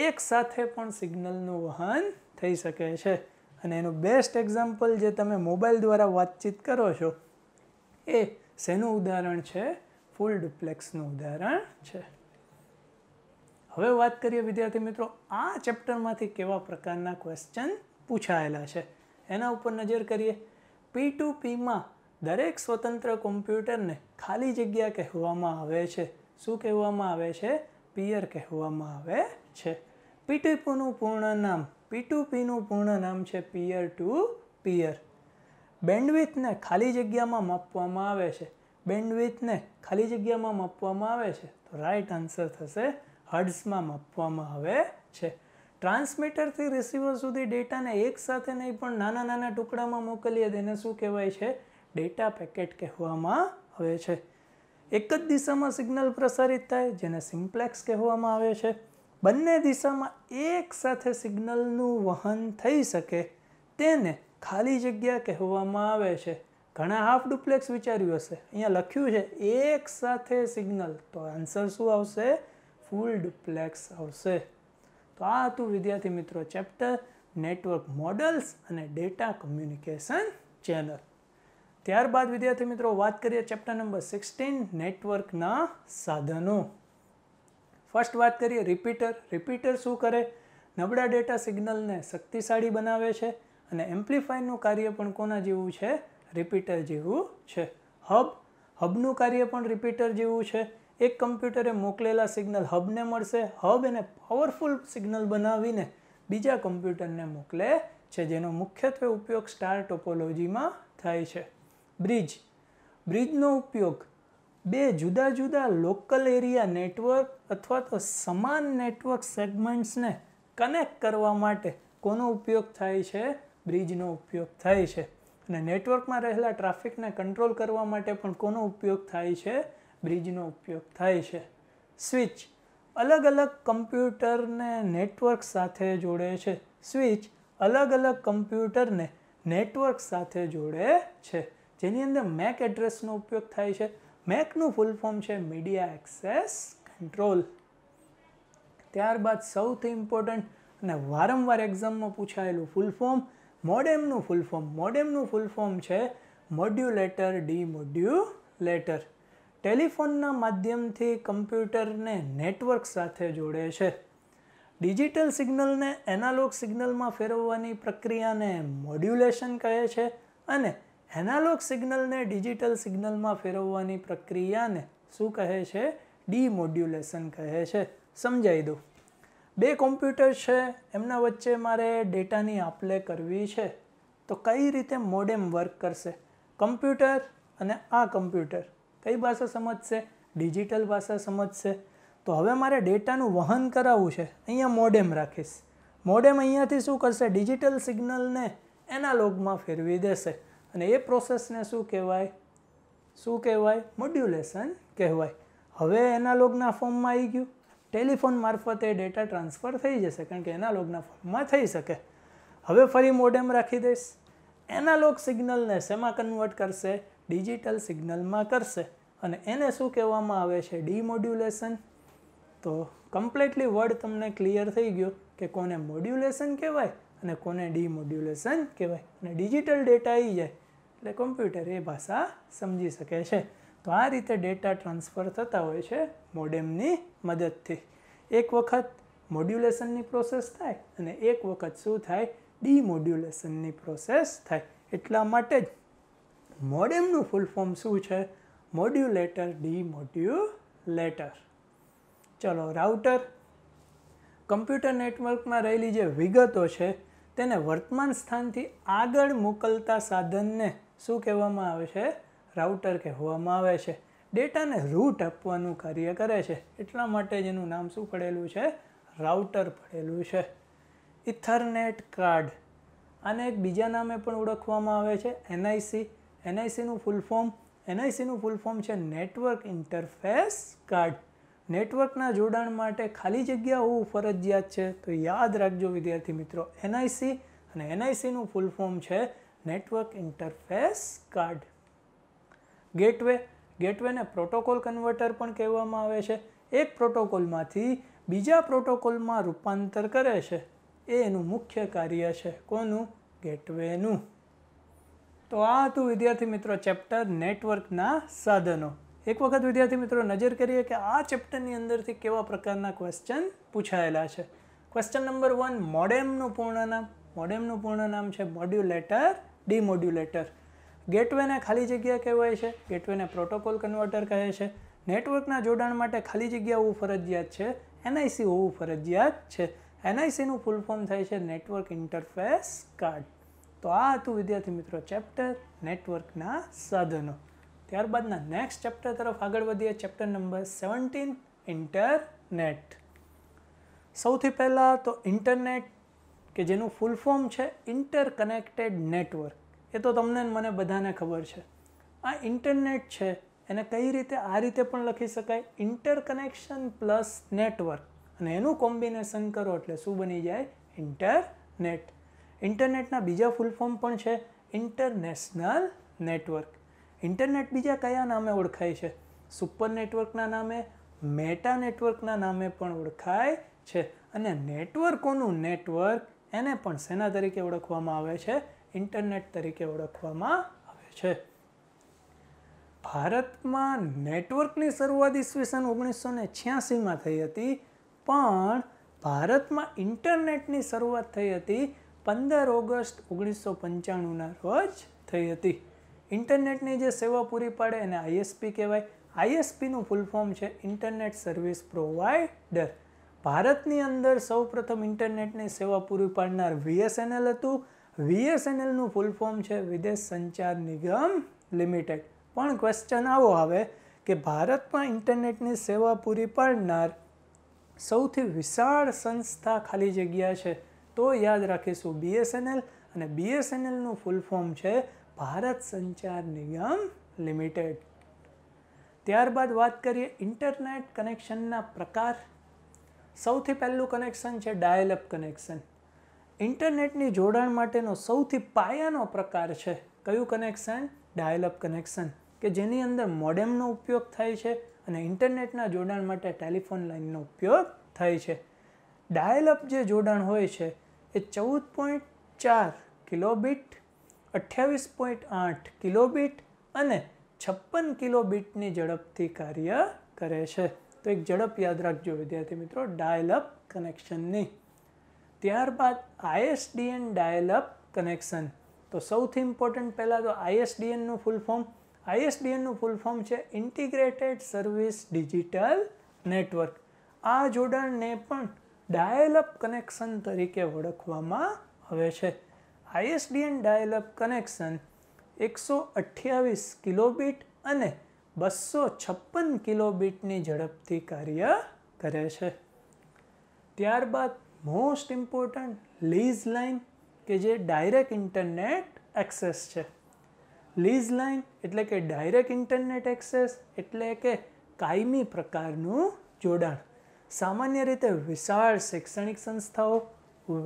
એક સાથે પણ સિગ્નલનું વહન થઈ શકે છે અને એનું બેસ્ટ એક્ઝામ્પલ જે તમે મોબાઈલ દ્વારા વાતચીત કરો છો એ શેનું ઉદાહરણ છે ફૂલ ડુપ્લેક્સનું ઉદાહરણ છે હવે વાત કરીએ વિદ્યાર્થી મિત્રો આ ચેપ્ટરમાંથી કેવા પ્રકારના ક્વેશ્ચન પૂછાયેલા છે એના ઉપર નજર કરીએ પી ટુ પીમાં દરેક સ્વતંત્ર કોમ્પ્યુટરને ખાલી જગ્યા કહેવામાં આવે છે શું કહેવામાં આવે છે પિયર કહેવામાં આવે છે પીટીપીનું પૂર્ણ નામ પીટુપીનું પૂર્ણ નામ છે પિયર ટુ પિયર બેન્ડવિથને ખાલી જગ્યામાં માપવામાં આવે છે બેન્ડવિથને ખાલી જગ્યામાં માપવામાં આવે છે તો રાઇટ આન્સર થશે હર્ડ્સમાં માપવામાં આવે છે ટ્રાન્સમીટરથી રિસીવર સુધી ડેટાને એક સાથે નહીં પણ નાના નાના ટુકડામાં મોકલીએ તેને શું કહેવાય છે ડેટા પેકેટ કહેવામાં આવે છે એક જ દિશામાં સિગ્નલ પ્રસારિત થાય જેને સિમ્પ્લેક્સ કહેવામાં આવે છે બંને દિશામાં એક સાથે સિગ્નલનું વહન થઈ શકે તેને ખાલી જગ્યા કહેવામાં આવે છે ઘણા હાફ ડુપ્લેક્સ વિચાર્યું હશે અહીંયા લખ્યું છે એક સાથે સિગ્નલ તો આન્સર શું આવશે ફૂલ ડુપ્લેક્સ આવશે તો આ હતું વિદ્યાર્થી મિત્રો ચેપ્ટર નેટવર્ક મોડલ્સ અને ડેટા કમ્યુનિકેશન ચેનલ ત્યારબાદ વિદ્યાર્થી મિત્રો વાત કરીએ ચેપ્ટર નંબર સિક્સટીન નેટવર્કના સાધનો ફર્સ્ટ વાત કરીએ રિપીટર રિપીટર શું કરે નબળા ડેટા સિગ્નલને શક્તિશાળી બનાવે છે અને એમ્પ્લિફાયરનું કાર્ય પણ કોના જેવું છે રિપીટર જેવું છે હબ હબનું કાર્ય પણ રિપીટર જેવું છે એક કમ્પ્યુટરે મોકલેલા સિગ્નલ હબને મળશે હબ એને પાવરફુલ સિગ્નલ બનાવીને બીજા કમ્પ્યુટરને મોકલે છે જેનો મુખ્યત્વે ઉપયોગ સ્ટાર ટોપોલોજીમાં થાય છે બ્રિજ બ્રિજનો ઉપયોગ બે જુદા જુદા લોકલ એરિયા નેટવર્ક અથવા તો સમાન નેટવર્ક સેગમેન્ટ્સને કનેક્ટ કરવા માટે કોનો ઉપયોગ થાય છે બ્રિજનો ઉપયોગ થાય છે અને નેટવર્કમાં રહેલા ટ્રાફિકને કંટ્રોલ કરવા માટે પણ કોનો ઉપયોગ થાય છે બ્રિજનો ઉપયોગ થાય છે સ્વિચ અલગ અલગ કમ્પ્યુટરને નેટવર્ક સાથે જોડે છે સ્વિચ અલગ અલગ કમ્પ્યુટરને નેટવર્ક સાથે જોડે છે જેની અંદર મેક એડ્રેસનો ઉપયોગ થાય છે મેકનું ફૂલ ફોર્મ છે મીડિયા એક્સેસ કંટ્રોલ ત્યારબાદ સૌથી ઇમ્પોર્ટન્ટ અને વારંવાર એક્ઝામમાં પૂછાયેલું ફૂલ ફોર્મ મોડેમનું ફૂલ ફોર્મ મોડેમનું ફૂલ ફોર્મ છે મોડ્યુલેટર ડી મોડ્યુલેટર ટેલિફોનના માધ્યમથી કમ્પ્યુટરને નેટવર્ક સાથે જોડે છે ડિજિટલ સિગ્નલને એનાલોગ સિગ્નલમાં ફેરવવાની પ્રક્રિયાને મોડ્યુલેશન કહે છે અને એનાલોગ સિગ્નલને ડિજિટલ સિગ્નલમાં ફેરવવાની પ્રક્રિયાને શું કહે છે ડી મોડ્યુલેશન કહે છે સમજાવી દઉં બે કોમ્પ્યુટર છે એમના વચ્ચે મારે ડેટાની આપલે કરવી છે તો કઈ રીતે મોડેમ વર્ક કરશે કમ્પ્યુટર અને આ કમ્પ્યુટર કઈ ભાષા સમજશે ડિજિટલ ભાષા સમજશે તો હવે મારે ડેટાનું વહન કરાવવું છે અહીંયા મોડેમ રાખીશ મોડેમ અહીંયાથી શું કરશે ડિજિટલ સિગ્નલને એનાલોગમાં ફેરવી દેશે અને એ પ્રોસેસને શું કહેવાય શું કહેવાય મોડ્યુલેશન કહેવાય હવે એનાલોગના ફોર્મમાં આવી ગયું ટેલિફોન મારફતે ડેટા ટ્રાન્સફર થઈ જશે કારણ કે એનાલોગના ફોર્મમાં થઈ શકે હવે ફરી મોડેમ રાખી દઈશ એનાલોગ સિગ્નલને શેમાં કન્વર્ટ કરશે ડિજિટલ સિગ્નલમાં કરશે અને એને શું કહેવામાં આવે છે ડી મોડ્યુલેશન તો કમ્પ્લીટલી વર્ડ તમને ક્લિયર થઈ ગયો કે કોને મોડ્યુલેશન કહેવાય અને કોને ડી મોડ્યુલેશન કહેવાય અને ડિજિટલ ડેટા આવી જાય એટલે કોમ્પ્યુટર એ ભાષા સમજી શકે છે તો આ રીતે ડેટા ટ્રાન્સફર થતા હોય છે મોડેમની મદદથી એક વખત મોડ્યુલેશનની પ્રોસેસ થાય અને એક વખત શું થાય ડીમોડ્યુલેશનની પ્રોસેસ થાય એટલા માટે જ મોડેમનું ફૂલ ફોર્મ શું છે મોડ્યુલેટર ડીમોડ્યુલેટર ચલો રાઉટર કમ્પ્યુટર નેટવર્કમાં રહેલી જે વિગતો છે તેને વર્તમાન સ્થાનથી આગળ મોકલતા સાધનને શું કહેવામાં આવે છે રાઉટર કહેવામાં આવે છે ડેટાને રૂટ આપવાનું કાર્ય કરે છે એટલા માટે જેનું નામ શું પડેલું છે રાઉટર પડેલું છે ઇથરનેટ કાર્ડ આને એક બીજા નામે પણ ઓળખવામાં આવે છે એનઆઈસી એનઆઈસીનું ફૂલ ફોર્મ એનઆઈસીનું ફૂલ ફોર્મ છે નેટવર્ક ઇન્ટરફેસ કાર્ડ નેટવર્કના જોડાણ માટે ખાલી જગ્યા હોવું ફરજિયાત છે તો યાદ રાખજો વિદ્યાર્થી મિત્રો એનઆઈસી અને એનઆઈસીનું ફૂલ ફોર્મ છે નેટવર્ક ઇન્ટરફેસ કાર્ડ ગેટવે ગેટવેને પ્રોટોકોલ કન્વર્ટર પણ કહેવામાં આવે છે એક પ્રોટોકોલમાંથી બીજા પ્રોટોકોલમાં રૂપાંતર કરે છે એ એનું મુખ્ય કાર્ય છે કોનું ગેટવેનું તો આ હતું વિદ્યાર્થી મિત્રો ચેપ્ટર નેટવર્કના સાધનો એક વખત વિદ્યાર્થી મિત્રો નજર કરીએ કે આ ચેપ્ટરની અંદરથી કેવા પ્રકારના ક્વેશ્ચન પૂછાયેલા છે ક્વેશ્ચન નંબર વન મોડેમનું પૂર્ણ નામ મોડેમનું પૂર્ણ નામ છે મોડ્યુલેટર ડીમોડ્યુલેટર ગેટવેને ખાલી જગ્યા કહેવાય છે ગેટવેને પ્રોટોકોલ કન્વર્ટર કહે છે નેટવર્કના જોડાણ માટે ખાલી જગ્યા હોવું ફરજિયાત છે એનઆઈસી હોવું ફરજિયાત છે એનઆઈસીનું ફૂલ ફોર્મ થાય છે નેટવર્ક ઇન્ટરફેસ કાર્ડ તો આ હતું વિદ્યાર્થી મિત્રો ચેપ્ટર નેટવર્કના સાધનો ત્યારબાદના નેક્સ્ટ ચેપ્ટર તરફ આગળ વધીએ ચેપ્ટર નંબર સેવન્ટીન ઇન્ટરનેટ સૌથી પહેલાં તો ઇન્ટરનેટ કે જેનું ફૂલ ફોર્મ છે ઇન્ટરકનેક્ટેડ નેટવર્ક એ તો તમને મને બધાને ખબર છે આ ઇન્ટરનેટ છે એને કઈ રીતે આ રીતે પણ લખી શકાય ઇન્ટરકનેક્શન પ્લસ નેટવર્ક અને એનું કોમ્બિનેશન કરો એટલે શું બની જાય ઇન્ટરનેટ ઇન્ટરનેટના બીજા ફૂલ ફોર્મ પણ છે ઇન્ટરનેશનલ નેટવર્ક ઇન્ટરનેટ બીજા કયા નામે ઓળખાય છે સુપર નેટવર્કના નામે મેટા નેટવર્કના નામે પણ ઓળખાય છે અને નેટવર્કોનું નેટવર્ક એને પણ સેના તરીકે ઓળખવામાં આવે છે ઇન્ટરનેટ તરીકે ઓળખવામાં આવે છે ભારતમાં નેટવર્કની શરૂઆત ઈસવીસન ઓગણીસો ને છ્યાસીમાં થઈ હતી પણ ભારતમાં ઇન્ટરનેટની શરૂઆત થઈ હતી પંદર ઓગસ્ટ ઓગણીસો પંચાણુંના રોજ થઈ હતી ઇન્ટરનેટની જે સેવા પૂરી પાડે એને આઈએસપી કહેવાય આઈએસપીનું ફૂલ ફોર્મ છે ઇન્ટરનેટ સર્વિસ પ્રોવાઈડર ભારતની અંદર સૌપ્રથમ ઇન્ટરનેટની સેવા પૂરી પાડનાર વીએસએનએલ હતું વીએસએનએલનું ફૂલ ફોર્મ છે વિદેશ સંચાર નિગમ લિમિટેડ પણ ક્વેશ્ચન આવો આવે કે ભારતમાં ઇન્ટરનેટની સેવા પૂરી પાડનાર સૌથી વિશાળ સંસ્થા ખાલી જગ્યા છે તો યાદ રાખીશું બીએસએનએલ અને બીએસએનએલનું ફૂલ ફોર્મ છે ભારત સંચાર નિગમ લિમિટેડ ત્યારબાદ વાત કરીએ ઇન્ટરનેટ કનેક્શનના પ્રકાર સૌથી પહેલું કનેક્શન છે ડાયલઅપ કનેક્શન ઇન્ટરનેટની જોડાણ માટેનો સૌથી પાયાનો પ્રકાર છે કયું કનેક્શન ડાયલઅપ કનેક્શન કે જેની અંદર મોડેમનો ઉપયોગ થાય છે અને ઇન્ટરનેટના જોડાણ માટે ટેલિફોન લાઇનનો ઉપયોગ થાય છે ડાયલઅપ જે જોડાણ હોય છે એ ચૌદ પોઈન્ટ ચાર કિલોબીટ અઠ્યાવીસ પોઈન્ટ આઠ કિલોબીટ અને છપ્પન કિલોબીટની ઝડપથી કાર્ય કરે છે તો એક ઝડપ યાદ રાખજો વિદ્યાર્થી મિત્રો ડાયલ અપ કનેક્શન નહીં ત્યારબાદ આઈએસડીએન ડાયલ કનેક્શન તો સૌથી ઇમ્પોર્ટન્ટ પહેલાં તો આઈએસડીએનનું ફૂલ ફોર્મ આઈએસડીએનનું ફૂલ ફોર્મ છે ઇન્ટિગ્રેટેડ સર્વિસ ડિજિટલ નેટવર્ક આ જોડાણને પણ ડાયલ કનેક્શન તરીકે ઓળખવામાં આવે છે આઈએસડીએન ડાયલ કનેક્શન એકસો અઠ્યાવીસ કિલોબીટ અને બસો છપ્પન કિલોબીટની ઝડપથી કાર્ય કરે છે ત્યારબાદ મોસ્ટ ઇમ્પોર્ટન્ટ લીઝ લાઇન કે જે ડાયરેક્ટ ઇન્ટરનેટ એક્સેસ છે લીઝ લાઇન એટલે કે ડાયરેક્ટ ઇન્ટરનેટ એક્સેસ એટલે કે કાયમી પ્રકારનું જોડાણ સામાન્ય રીતે વિશાળ શૈક્ષણિક સંસ્થાઓ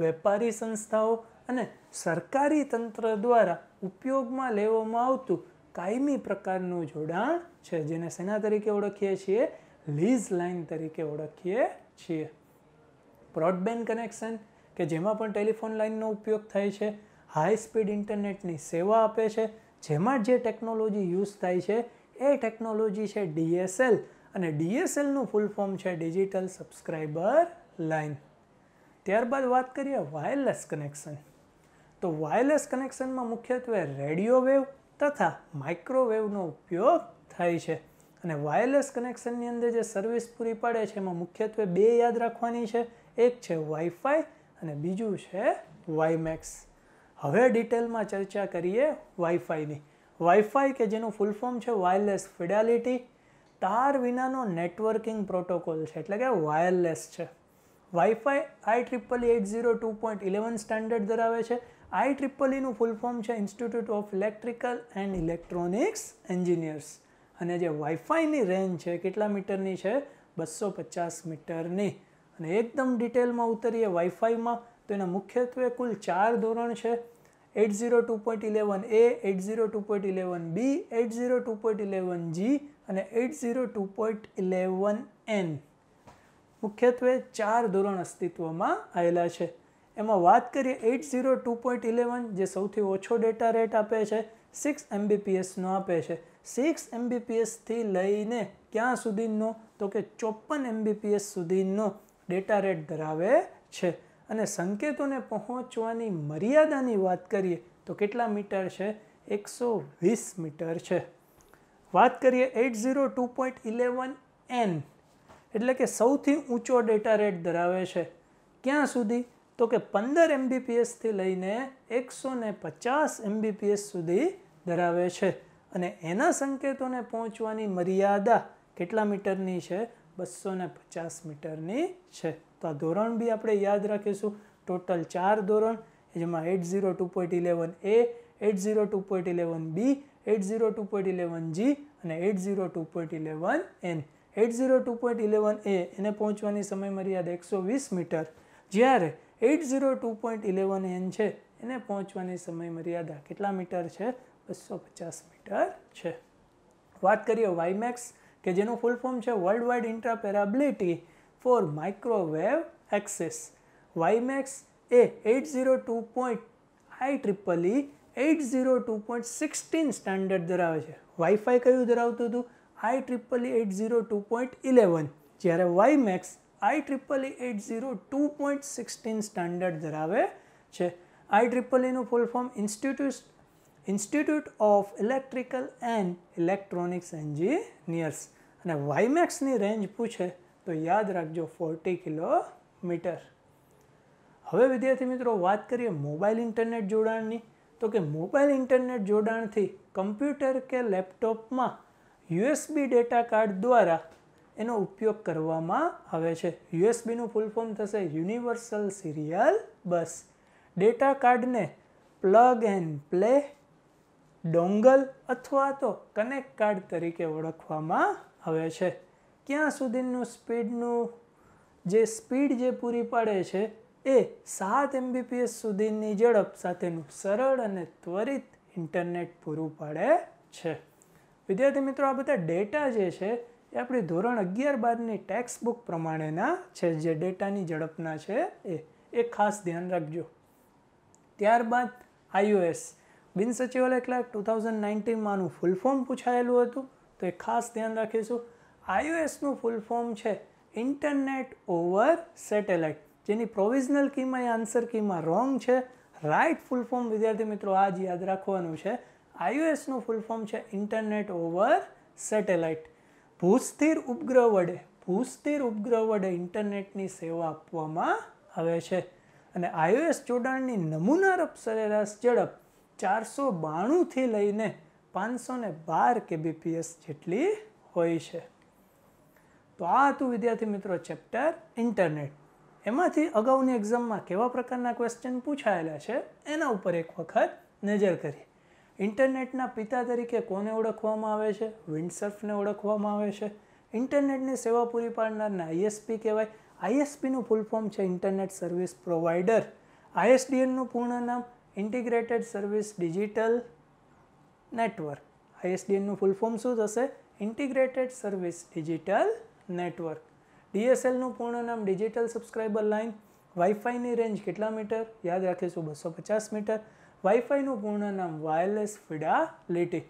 વેપારી સંસ્થાઓ અને સરકારી તંત્ર દ્વારા ઉપયોગમાં લેવામાં આવતું કાયમી પ્રકારનું જોડાણ છે જેને સેના તરીકે ઓળખીએ છીએ લીઝ લાઇન તરીકે ઓળખીએ છીએ બ્રોડબેન્ડ કનેક્શન કે જેમાં પણ ટેલિફોન લાઇનનો ઉપયોગ થાય છે હાઈ સ્પીડ ઇન્ટરનેટની સેવા આપે છે જેમાં જે ટેકનોલોજી યુઝ થાય છે એ ટેકનોલોજી છે ડીએસએલ અને ડીએસએલનું ફૂલ ફોર્મ છે ડિજિટલ સબસ્ક્રાઈબર લાઇન ત્યારબાદ વાત કરીએ વાયરલેસ કનેક્શન તો વાયરલેસ કનેક્શનમાં મુખ્યત્વે રેડિયો વેવ તથા માઇક્રોવેવનો ઉપયોગ થાય છે અને વાયરલેસ કનેક્શનની અંદર જે સર્વિસ પૂરી પાડે છે એમાં મુખ્યત્વે બે યાદ રાખવાની છે એક છે વાઈફાઈ અને બીજું છે વાયમેક્સ હવે ડિટેલમાં ચર્ચા કરીએ વાઈફાઈની વાઈફાઈ કે જેનું ફૂલ ફોર્મ છે વાયરલેસ ફિડાલિટી તાર વિનાનો નેટવર્કિંગ પ્રોટોકોલ છે એટલે કે વાયરલેસ છે wifi I triple eight zero two point eleven standard ધરાવે છે આઈ ટ્રિપલ ફૂલ ફોર્મ છે institute of electrical and electronics engineers અને જે વાઈફાઈની રેન્જ છે કેટલા મીટરની છે બસો પચાસ મીટરની અને એકદમ ડિટેલમાં ઉતરીએ વાઈફાઈમાં તો એના મુખ્યત્વે કુલ ચાર ધોરણ છે eight zero two point eleven એ eight zero two point eleven બી eight zero two point eleven જી અને eight zero two point eleven N મુખ્યત્વે ચાર ધોરણ અસ્તિત્વમાં આવેલા છે એમાં વાત કરીએ eight zero two point eleven જે સૌથી ઓછો ડેટા રેટ આપે છે સિક્સ એમબીપીએસનો આપે છે સિક્સ એમબીપીએસથી લઈને ક્યાં સુધીનો તો કે ચોપન એમબીપીએસ સુધીનો ડેટા રેટ ધરાવે છે અને સંકેતોને પહોંચવાની મર્યાદાની વાત કરીએ તો કેટલા મીટર છે એકસો વીસ મીટર છે વાત કરીએ eight zero two point eleven N એટલે કે સૌથી ઊંચો ડેટા રેટ ધરાવે છે ક્યાં સુધી તો કે પંદર એમબીપીએસથી લઈને એકસો ને પચાસ એમબીપીએસ સુધી ધરાવે છે અને એના સંકેતોને પહોંચવાની મર્યાદા કેટલા મીટરની છે બસો ને પચાસ મીટરની છે તો આ ધોરણ બી આપણે યાદ રાખીશું ટોટલ ચાર ધોરણ જેમાં eight zero two point eleven એ eight zero two point eleven બી eight zero two point eleven જી અને eight zero two point eleven n eight zero two point eleven એ એને પહોંચવાની સમય મર્યાદા એકસો વીસ મીટર જ્યારે eight zero two point eleven n છે એને પહોંચવાની સમય મર્યાદા કેટલા મીટર છે બસો પચાસ મીટર છે વાત કરીએ વાયમેક્સ કે જેનું ફૂલ ફોર્મ છે world wide interoperability for microwave access WiMAX એ eight zero two point I triple e zero two point sixteen standard ધરાવે છે વાઈફાઈ કયું ધરાવતું હતું I triple e eight zero two point eleven જ્યારે WiMAX I triple E eight zero two point sixteen standard ધરાવે છે I triple ઈનું full form institute institute of electrical and electronics engineers અને વાયમેક્સની રેન્જ પૂછે તો યાદ રાખજો ફોર્ટી કિલોમીટર હવે વિદ્યાર્થી મિત્રો વાત કરીએ મોબાઈલ ઇન્ટરનેટ જોડાણની તો કે મોબાઈલ ઇન્ટરનેટ જોડાણથી કમ્પ્યુટર કે લેપટોપમાં યુએસબી ડેટા કાર્ડ દ્વારા એનો ઉપયોગ કરવામાં આવે છે યુએસબીનું ફૂલ ફોર્મ થશે યુનિવર્સલ સિરિયલ બસ ડેટા કાર્ડને પ્લગ એન્ડ પ્લે ડોંગલ અથવા તો કનેક્ટ કાર્ડ તરીકે ઓળખવામાં આવે છે ક્યાં સુધીનું સ્પીડનું જે સ્પીડ જે પૂરી પાડે છે એ સાત એમબીપીએસ સુધીની ઝડપ સાથેનું સરળ અને ત્વરિત ઇન્ટરનેટ પૂરું પાડે છે વિદ્યાર્થી મિત્રો આ બધા ડેટા જે છે એ આપણી ધોરણ અગિયાર બારની ટેક્સ બુક પ્રમાણેના છે જે ડેટાની ઝડપના છે એ એ ખાસ ધ્યાન રાખજો ત્યારબાદ આઈઓએસ બિન સચિવાલય ક્લાર્ક ટુ થાઉઝન્ડ નાઇન્ટીનમાંનું ફૂલ ફોર્મ પૂછાયેલું હતું તો એ ખાસ ધ્યાન રાખીશું આઈઓએસનું ફૂલ ફોર્મ છે ઇન્ટરનેટ ઓવર સેટેલાઇટ જેની પ્રોવિઝનલ કીમાં એ આન્સર કીમાં રોંગ છે રાઇટ ફૂલ ફોર્મ વિદ્યાર્થી મિત્રો આ જ યાદ રાખવાનું છે આઈઓએસનું ફૂલ ફોર્મ છે ઇન્ટરનેટ ઓવર સેટેલાઇટ ભૂસ્થિર ઉપગ્રહ વડે ભૂસ્થિર ઉપગ્રહ વડે ઇન્ટરનેટની સેવા આપવામાં આવે છે અને આઈઓએસ જોડાણની નમૂનારૂપ સરેરાશ ઝડપ ચારસો બાણુંથી લઈને પાંચસો ને બાર કેબીપીએસ જેટલી હોય છે તો આ હતું વિદ્યાર્થી મિત્રો ચેપ્ટર ઇન્ટરનેટ એમાંથી અગાઉની એક્ઝામમાં કેવા પ્રકારના ક્વેશ્ચન પૂછાયેલા છે એના ઉપર એક વખત નજર કરીએ ઇન્ટરનેટના પિતા તરીકે કોને ઓળખવામાં આવે છે વિન્ડસર્ફને ઓળખવામાં આવે છે ઇન્ટરનેટની સેવા પૂરી પાડનારને આઈએસપી કહેવાય આઈએસપીનું ફૂલ ફોર્મ છે ઇન્ટરનેટ સર્વિસ પ્રોવાઈડર આઈએસડીએનનું પૂર્ણ નામ ઇન્ટિગ્રેટેડ સર્વિસ ડિજિટલ નેટવર્ક આઈએસડીએનનું ફૂલ ફોર્મ શું થશે ઇન્ટિગ્રેટેડ સર્વિસ ડિજિટલ નેટવર્ક ડીએસએલનું પૂર્ણ નામ ડિજિટલ સબસ્ક્રાઈબર લાઇન વાઈફાઈની રેન્જ કેટલા મીટર યાદ રાખીશું બસો પચાસ મીટર વાઈફાઈનું પૂર્ણ નામ વાયરલેસ ફિડાલિટી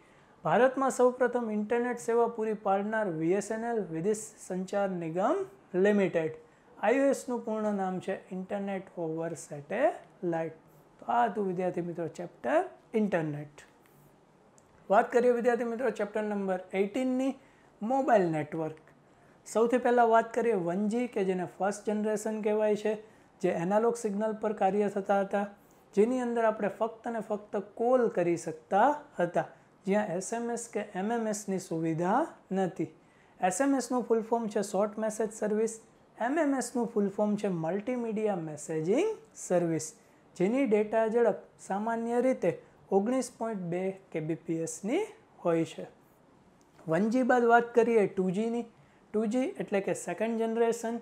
ભારતમાં સૌપ્રથમ ઇન્ટરનેટ સેવા પૂરી પાડનાર વીએસએનએલ વિદેશ સંચાર નિગમ લિમિટેડ આઈઓએસનું પૂર્ણ નામ છે ઇન્ટરનેટ ઓવર સેટેલાઇટ તો આ હતું વિદ્યાર્થી મિત્રો ચેપ્ટર ઇન્ટરનેટ વાત કરીએ વિદ્યાર્થી મિત્રો ચેપ્ટર નંબર એઇટીનની મોબાઈલ નેટવર્ક સૌથી પહેલાં વાત કરીએ વનજી કે જેને ફર્સ્ટ જનરેશન કહેવાય છે જે એનાલોગ સિગ્નલ પર કાર્ય થતા હતા જેની અંદર આપણે ફક્ત ને ફક્ત કોલ કરી શકતા હતા જ્યાં એસએમએસ કે એમએમએસની સુવિધા નથી એસએમએસનું ફૂલ ફોર્મ છે શોર્ટ મેસેજ સર્વિસ એમએમએસનું ફૂલ ફોર્મ છે મલ્ટીમીડિયા મેસેજિંગ સર્વિસ જેની ડેટા ઝડપ સામાન્ય રીતે ઓગણીસ પોઈન્ટ બે કે બીપીએસની હોય છે વન જી બાદ વાત કરીએ ટુ જીની ટુ જી એટલે કે સેકન્ડ જનરેશન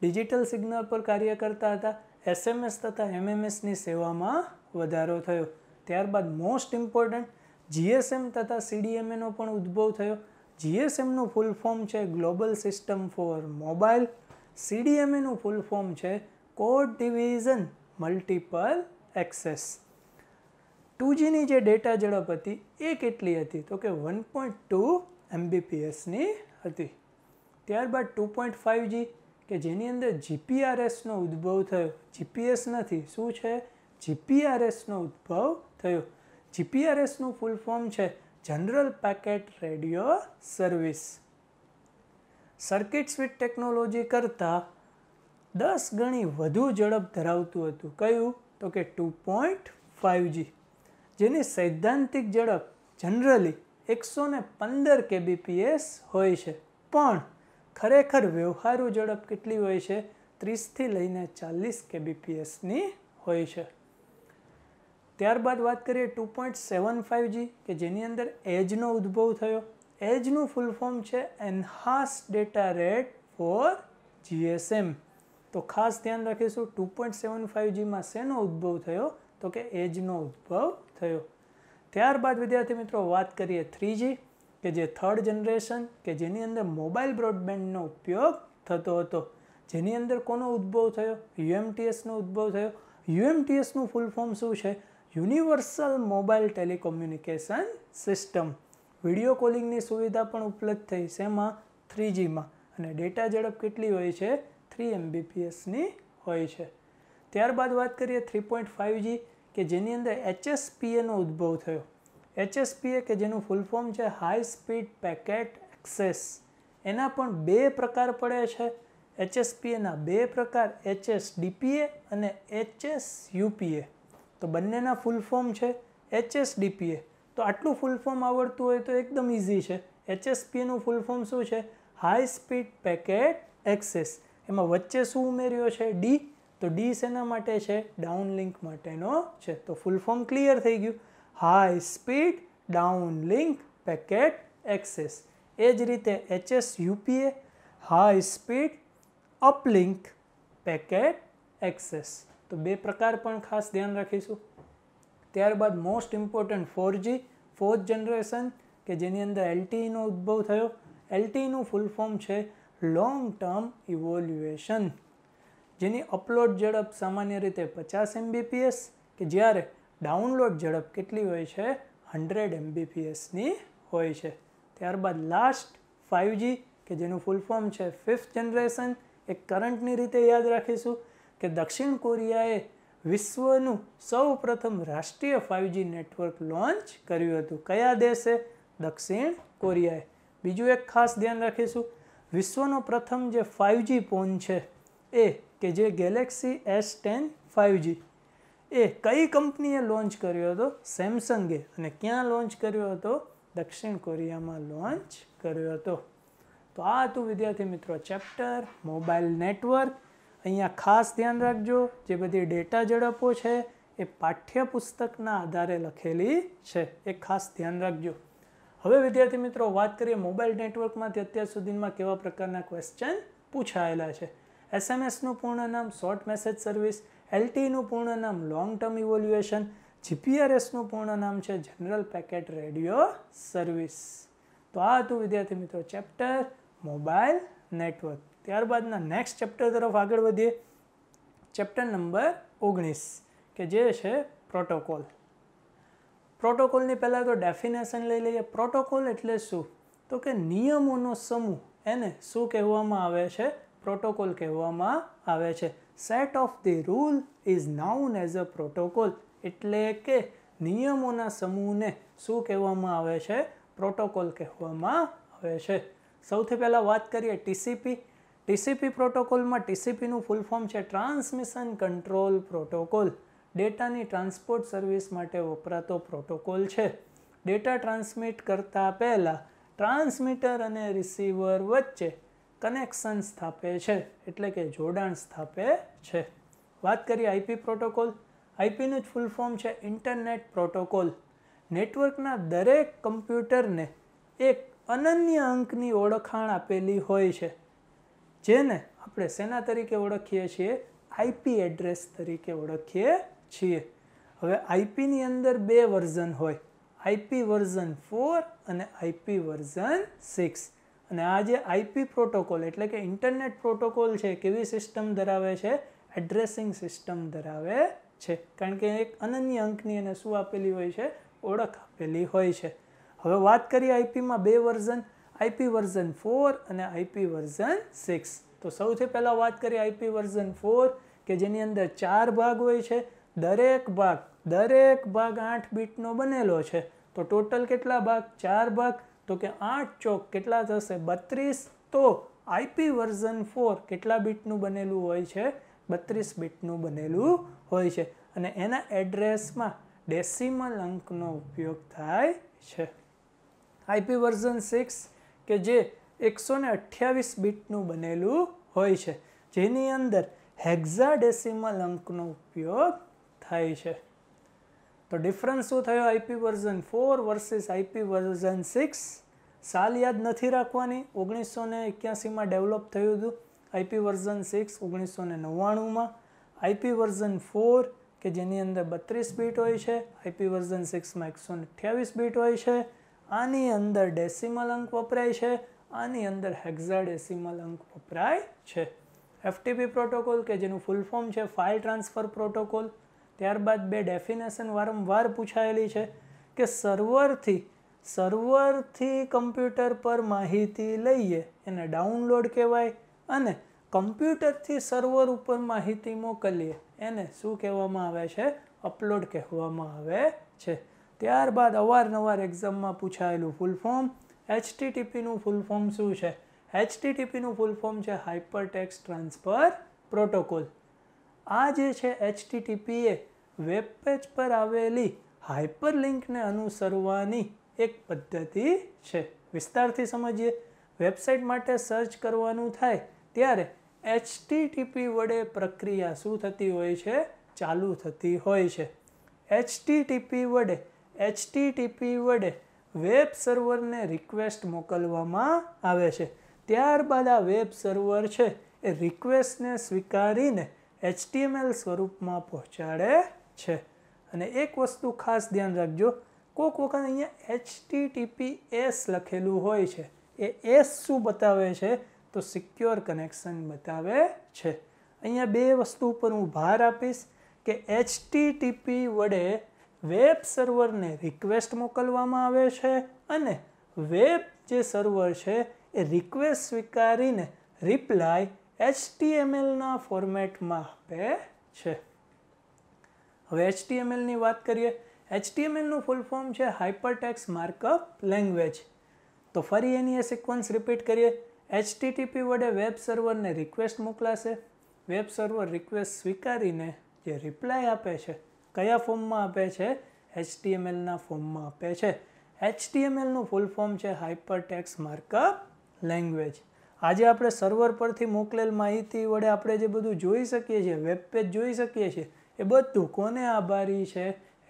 ડિજિટલ સિગ્નલ પર કાર્ય કરતા હતા એસએમએસ તથા એમએમએસની સેવામાં વધારો થયો ત્યારબાદ મોસ્ટ ઇમ્પોર્ટન્ટ જીએસએમ તથા સીડીએમએનો પણ ઉદ્ભવ થયો જીએસએમનું ફૂલ ફોર્મ છે ગ્લોબલ સિસ્ટમ ફોર મોબાઈલ સીડીએમએનું ફૂલ ફોર્મ છે કોડ ડિવિઝન મલ્ટિપલ એક્સેસ ટુજીની જે ડેટા ઝડપ હતી એ કેટલી હતી તો કે વન પોઈન્ટ ટુ એમબીપીએસની હતી ત્યારબાદ ટુ પોઈન્ટ ફાઇવ જી કે જેની અંદર જીપીઆરએસનો ઉદ્ભવ થયો જીપીએસ નથી શું છે જીપીઆરએસનો ઉદ્ભવ થયો જીપીઆરએસનું ફૂલ ફોર્મ છે general packet radio service circuit switch technology કરતાં દસ ગણી વધુ ઝડપ ધરાવતું હતું કયું તો કે ટુ પોઈન્ટ ફાઇવજી જેની સૈદ્ધાંતિક ઝડપ જનરલી એકસો ને પંદર કેબીપીએસ હોય છે પણ ખરેખર વ્યવહારુ ઝડપ કેટલી હોય છે ત્રીસથી લઈને ચાલીસ કેબીપીએસની હોય છે ત્યારબાદ વાત કરીએ two point seven five G કે જેની અંદર એજનો ઉદ્ભવ થયો એજનું ફૂલ ફોર્મ છે enhance data rate for GSM તો ખાસ ધ્યાન રાખીશું ટુ પોઈન્ટ સેવન ફાઇવ જીમાં શેનો ઉદ્ભવ થયો તો કે એજનો ઉદ્ભવ થયો ત્યારબાદ વિદ્યાર્થી મિત્રો વાત કરીએ થ્રી જી કે જે થર્ડ જનરેશન કે જેની અંદર મોબાઈલ બ્રોડબેન્ડનો ઉપયોગ થતો હતો જેની અંદર કોનો ઉદ્ભવ થયો યુએમટીએસનો ઉદ્ભવ થયો યુએમટીએસનું ફૂલ ફોર્મ શું છે universal mobile telecommunication system video કોલિંગની સુવિધા પણ ઉપલબ્ધ થઈ શેમાં થ્રીજીમાં અને ડેટા ઝડપ કેટલી હોય છે થ્રી એમબીપીએસની હોય છે ત્યારબાદ વાત કરીએ થ્રી પોઈન્ટ ફાઇવજી કે જેની અંદર એચએસપીએનો ઉદ્ભવ થયો એચએસપીએ કે જેનું ફૂલ ફોર્મ છે હાઈ સ્પીડ પેકેટ એક્સેસ એના પણ બે પ્રકાર પડે છે એચએસપીએના બે પ્રકાર એચએસ ડીપીએ અને એચએસ યુપીએ તો બંનેના ફૂલ ફોર્મ છે એચએસ ડીપીએ તો આટલું ફૂલ ફોર્મ આવડતું હોય તો એકદમ ઇઝી છે એચએસપીએનું ફૂલ ફોર્મ શું છે હાઈ સ્પીડ પેકેટ એક્સેસ એમાં વચ્ચે શું ઉમેર્યો છે ડી તો ડી શેના માટે છે ડાઉનલિંક માટેનો છે તો ફૂલ ફોર્મ ક્લિયર થઈ ગયું high speed downlink packet access એ જ રીતે HS UPA high speed uplink packet access તો બે પ્રકાર પણ ખાસ ધ્યાન રાખીશું ત્યારબાદ most important four G fourth generation કે જેની અંદર એલટીઈનો ઉદ્ભવ થયો એલટીઈનું ફૂલ ફોર્મ છે લોંગ ટર્મ ઇવોલ્યુએશન જેની અપલોડ ઝડપ સામાન્ય રીતે પચાસ એમબીપીએસ કે જ્યારે ડાઉનલોડ ઝડપ કેટલી હોય છે હન્ડ્રેડ એમબીપીએસની હોય છે ત્યારબાદ લાસ્ટ ફાઇવજી કે જેનું ફૂલ ફોર્મ છે ફિફ્થ જનરેશન એ કરંટની રીતે યાદ રાખીશું કે દક્ષિણ કોરિયાએ વિશ્વનું સૌ પ્રથમ રાષ્ટ્રીય ફાઇવજી નેટવર્ક લોન્ચ કર્યું હતું કયા દેશે દક્ષિણ કોરિયાએ બીજું એક ખાસ ધ્યાન રાખીશું વિશ્વનો પ્રથમ જે ફાઇવજી ફોન છે એ કે જે ગેલેક્સી એસ ટેન ફાઇવજી એ કઈ કંપનીએ લોન્ચ કર્યો હતો સેમસંગે અને ક્યાં લોન્ચ કર્યો હતો દક્ષિણ કોરિયામાં લોન્ચ કર્યો હતો તો આ હતું વિદ્યાર્થી મિત્રો ચેપ્ટર મોબાઈલ નેટવર્ક અહીંયા ખાસ ધ્યાન રાખજો જે બધી ડેટા ઝડપો છે એ પાઠ્યપુસ્તકના આધારે લખેલી છે એ ખાસ ધ્યાન રાખજો હવે વિદ્યાર્થી મિત્રો વાત કરીએ મોબાઈલ નેટવર્કમાંથી અત્યાર સુધીમાં કેવા પ્રકારના ક્વેશ્ચન પૂછાયેલા છે એસએમએસનું પૂર્ણ નામ શોર્ટ મેસેજ સર્વિસ એલટીનું પૂર્ણ નામ લોંગ ટર્મ ઇવોલ્યુએશન જીપીઆરએસનું પૂર્ણ નામ છે જનરલ પેકેટ રેડિયો સર્વિસ તો આ હતું વિદ્યાર્થી મિત્રો ચેપ્ટર મોબાઈલ નેટવર્ક ત્યારબાદના નેક્સ્ટ ચેપ્ટર તરફ આગળ વધીએ ચેપ્ટર નંબર ઓગણીસ કે જે છે પ્રોટોકોલ પ્રોટોકોલની પહેલાં તો ડેફિનેશન લઈ લઈએ પ્રોટોકોલ એટલે શું તો કે નિયમોનો સમૂહ એને શું કહેવામાં આવે છે પ્રોટોકોલ કહેવામાં આવે છે set of the rule is known as a protocol એટલે કે નિયમોના સમૂહને શું કહેવામાં આવે છે પ્રોટોકોલ કહેવામાં આવે છે સૌથી પહેલાં વાત કરીએ ટીસીપી ટીસીપી પ્રોટોકોલમાં ટીસીપીનું ફૂલ ફોર્મ છે ટ્રાન્સમિશન કંટ્રોલ પ્રોટોકોલ ડેટાની ટ્રાન્સપોર્ટ સર્વિસ માટે વપરાતો પ્રોટોકોલ છે ડેટા ટ્રાન્સમિટ કરતાં પહેલાં ટ્રાન્સમીટર અને રિસીવર વચ્ચે કનેક્શન સ્થાપે છે એટલે કે જોડાણ સ્થાપે છે વાત કરીએ આઈપી પ્રોટોકોલ આઈપીનું જ ફૂલ ફોર્મ છે ઇન્ટરનેટ પ્રોટોકોલ નેટવર્કના દરેક કમ્પ્યુટરને એક અનન્ય અંકની ઓળખાણ આપેલી હોય છે જેને આપણે સેના તરીકે ઓળખીએ છીએ આઈપી એડ્રેસ તરીકે ઓળખીએ છીએ હવે આઈપીની અંદર બે વર્ઝન હોય આઈપી વર્ઝન ફોર અને આઈપી વર્ઝન સિક્સ અને આ જે આઈપી પ્રોટોકોલ એટલે કે ઇન્ટરનેટ પ્રોટોકોલ છે કેવી સિસ્ટમ ધરાવે છે એડ્રેસિંગ સિસ્ટમ ધરાવે છે કારણ કે એક અનન્ય અંકની એને શું આપેલી હોય છે ઓળખ આપેલી હોય છે હવે વાત કરીએ આઈપીમાં બે વર્ઝન આઈપી વર્ઝન ફોર અને આઈપી વર્ઝન સિક્સ તો સૌથી પહેલાં વાત કરીએ આઈપી વર્ઝન ફોર કે જેની અંદર ચાર ભાગ હોય છે દરેક ભાગ દરેક ભાગ આઠ બીટનો બનેલો છે તો ટોટલ કેટલા ભાગ ચાર ભાગ તો કે આઠ ચોક કેટલા થશે બત્રીસ તો આઈપી વર્ઝન ફોર કેટલા બીટનું બનેલું હોય છે બત્રીસ બીટનું બનેલું હોય છે અને એના એડ્રેસમાં ડેસિમલ અંકનો ઉપયોગ થાય છે આઈપી વર્ઝન સિક્સ કે જે એકસો ને અઠ્યાવીસ બીટનું બનેલું હોય છે જેની અંદર હેક્ઝા ડેસિમલ અંકનો ઉપયોગ થાય છે તો ડિફરન્સ શું થયો IP version four versus IP version six સાલ યાદ નથી રાખવાની ઓગણીસો ને એક્યાસીમાં ડેવલપ થયું હતું આઈપી વર્ઝન સિક્સ ઓગણીસો ને નવ્વાણુંમાં આઈપી વર્ઝન ફોર કે જેની અંદર બત્રીસ બીટ હોય છે આઈપી વર્ઝન સિક્સમાં એકસો ને અઠ્યાવીસ બીટ હોય છે આની અંદર ડેસિમલ અંક વપરાય છે આની અંદર હેક્ઝા ડેસિમલ અંક વપરાય છે એફટીપી પ્રોટોકોલ કે જેનું ફૂલ ફોર્મ છે ફાઇલ ટ્રાન્સફર પ્રોટોકોલ ત્યારબાદ બે ડેફિનેશન વારંવાર પૂછાયેલી છે કે સર્વરથી સર્વરથી કમ્પ્યુટર પર માહિતી લઈએ એને ડાઉનલોડ કહેવાય અને કમ્પ્યુટરથી સર્વર ઉપર માહિતી મોકલીએ એને શું કહેવામાં આવે છે અપલોડ કહેવામાં આવે છે ત્યારબાદ અવારનવાર એક્ઝામમાં પૂછાયેલું ફૂલ ફોર્મ એચટીટીપીનું ફૂલ ફોર્મ શું છે એચટીટીપીનું ફૂલ ફોર્મ છે હાઇપર ટેક્સ ટ્રાન્સફર પ્રોટોકોલ આ જે છે એચટીટીપી એ વેબ પેજ પર આવેલી હાઇપરલિંકને અનુસરવાની એક પદ્ધતિ છે વિસ્તારથી સમજીએ વેબસાઇટ માટે સર્ચ કરવાનું થાય ત્યારે એચટીટીપી વડે પ્રક્રિયા શું થતી હોય છે ચાલુ થતી હોય છે એચટીટીપી વડે એચ એચટીટીપી વડે વેબ સર્વરને રિક્વેસ્ટ મોકલવામાં આવે છે ત્યારબાદ આ વેબ સર્વર છે એ રિક્વેસ્ટને સ્વીકારીને એચટીએમએલ સ્વરૂપમાં પહોંચાડે છે અને એક વસ્તુ ખાસ ધ્યાન રાખજો કોઈક વખત અહીંયા એચટીટીપી એસ લખેલું હોય છે એ એસ શું બતાવે છે તો સિક્યોર કનેક્શન બતાવે છે અહીંયા બે વસ્તુ ઉપર હું ભાર આપીશ કે એચટીટીપી વડે વેબ સર્વરને રિક્વેસ્ટ મોકલવામાં આવે છે અને વેબ જે સર્વર છે એ રિક્વેસ્ટ સ્વીકારીને રિપ્લાય એચટીએમએલના ફોર્મેટમાં આપે છે હવે એચટીએમએલની વાત કરીએ એચટીએમએલનું ફૂલ ફોર્મ છે હાઇપર ટેક્સ માર્કઅપ લેંગ્વેજ તો ફરી એની એ સિક્વન્સ રિપીટ કરીએ એચટીટીપી વડે વેબ સર્વરને રિક્વેસ્ટ મોકલાશે વેબ સર્વર રિક્વેસ્ટ સ્વીકારીને જે રિપ્લાય આપે છે કયા ફોર્મમાં આપે છે એચટીએમએલના ફોર્મમાં આપે છે એચટીએમએલનું ફૂલ ફોર્મ છે હાઇપર ટેક્સ માર્કઅપ લેંગ્વેજ આજે આપણે સર્વર પરથી મોકલેલ માહિતી વડે આપણે જે બધું જોઈ શકીએ છીએ વેબ પેજ જોઈ શકીએ છીએ એ બધું કોને આભારી છે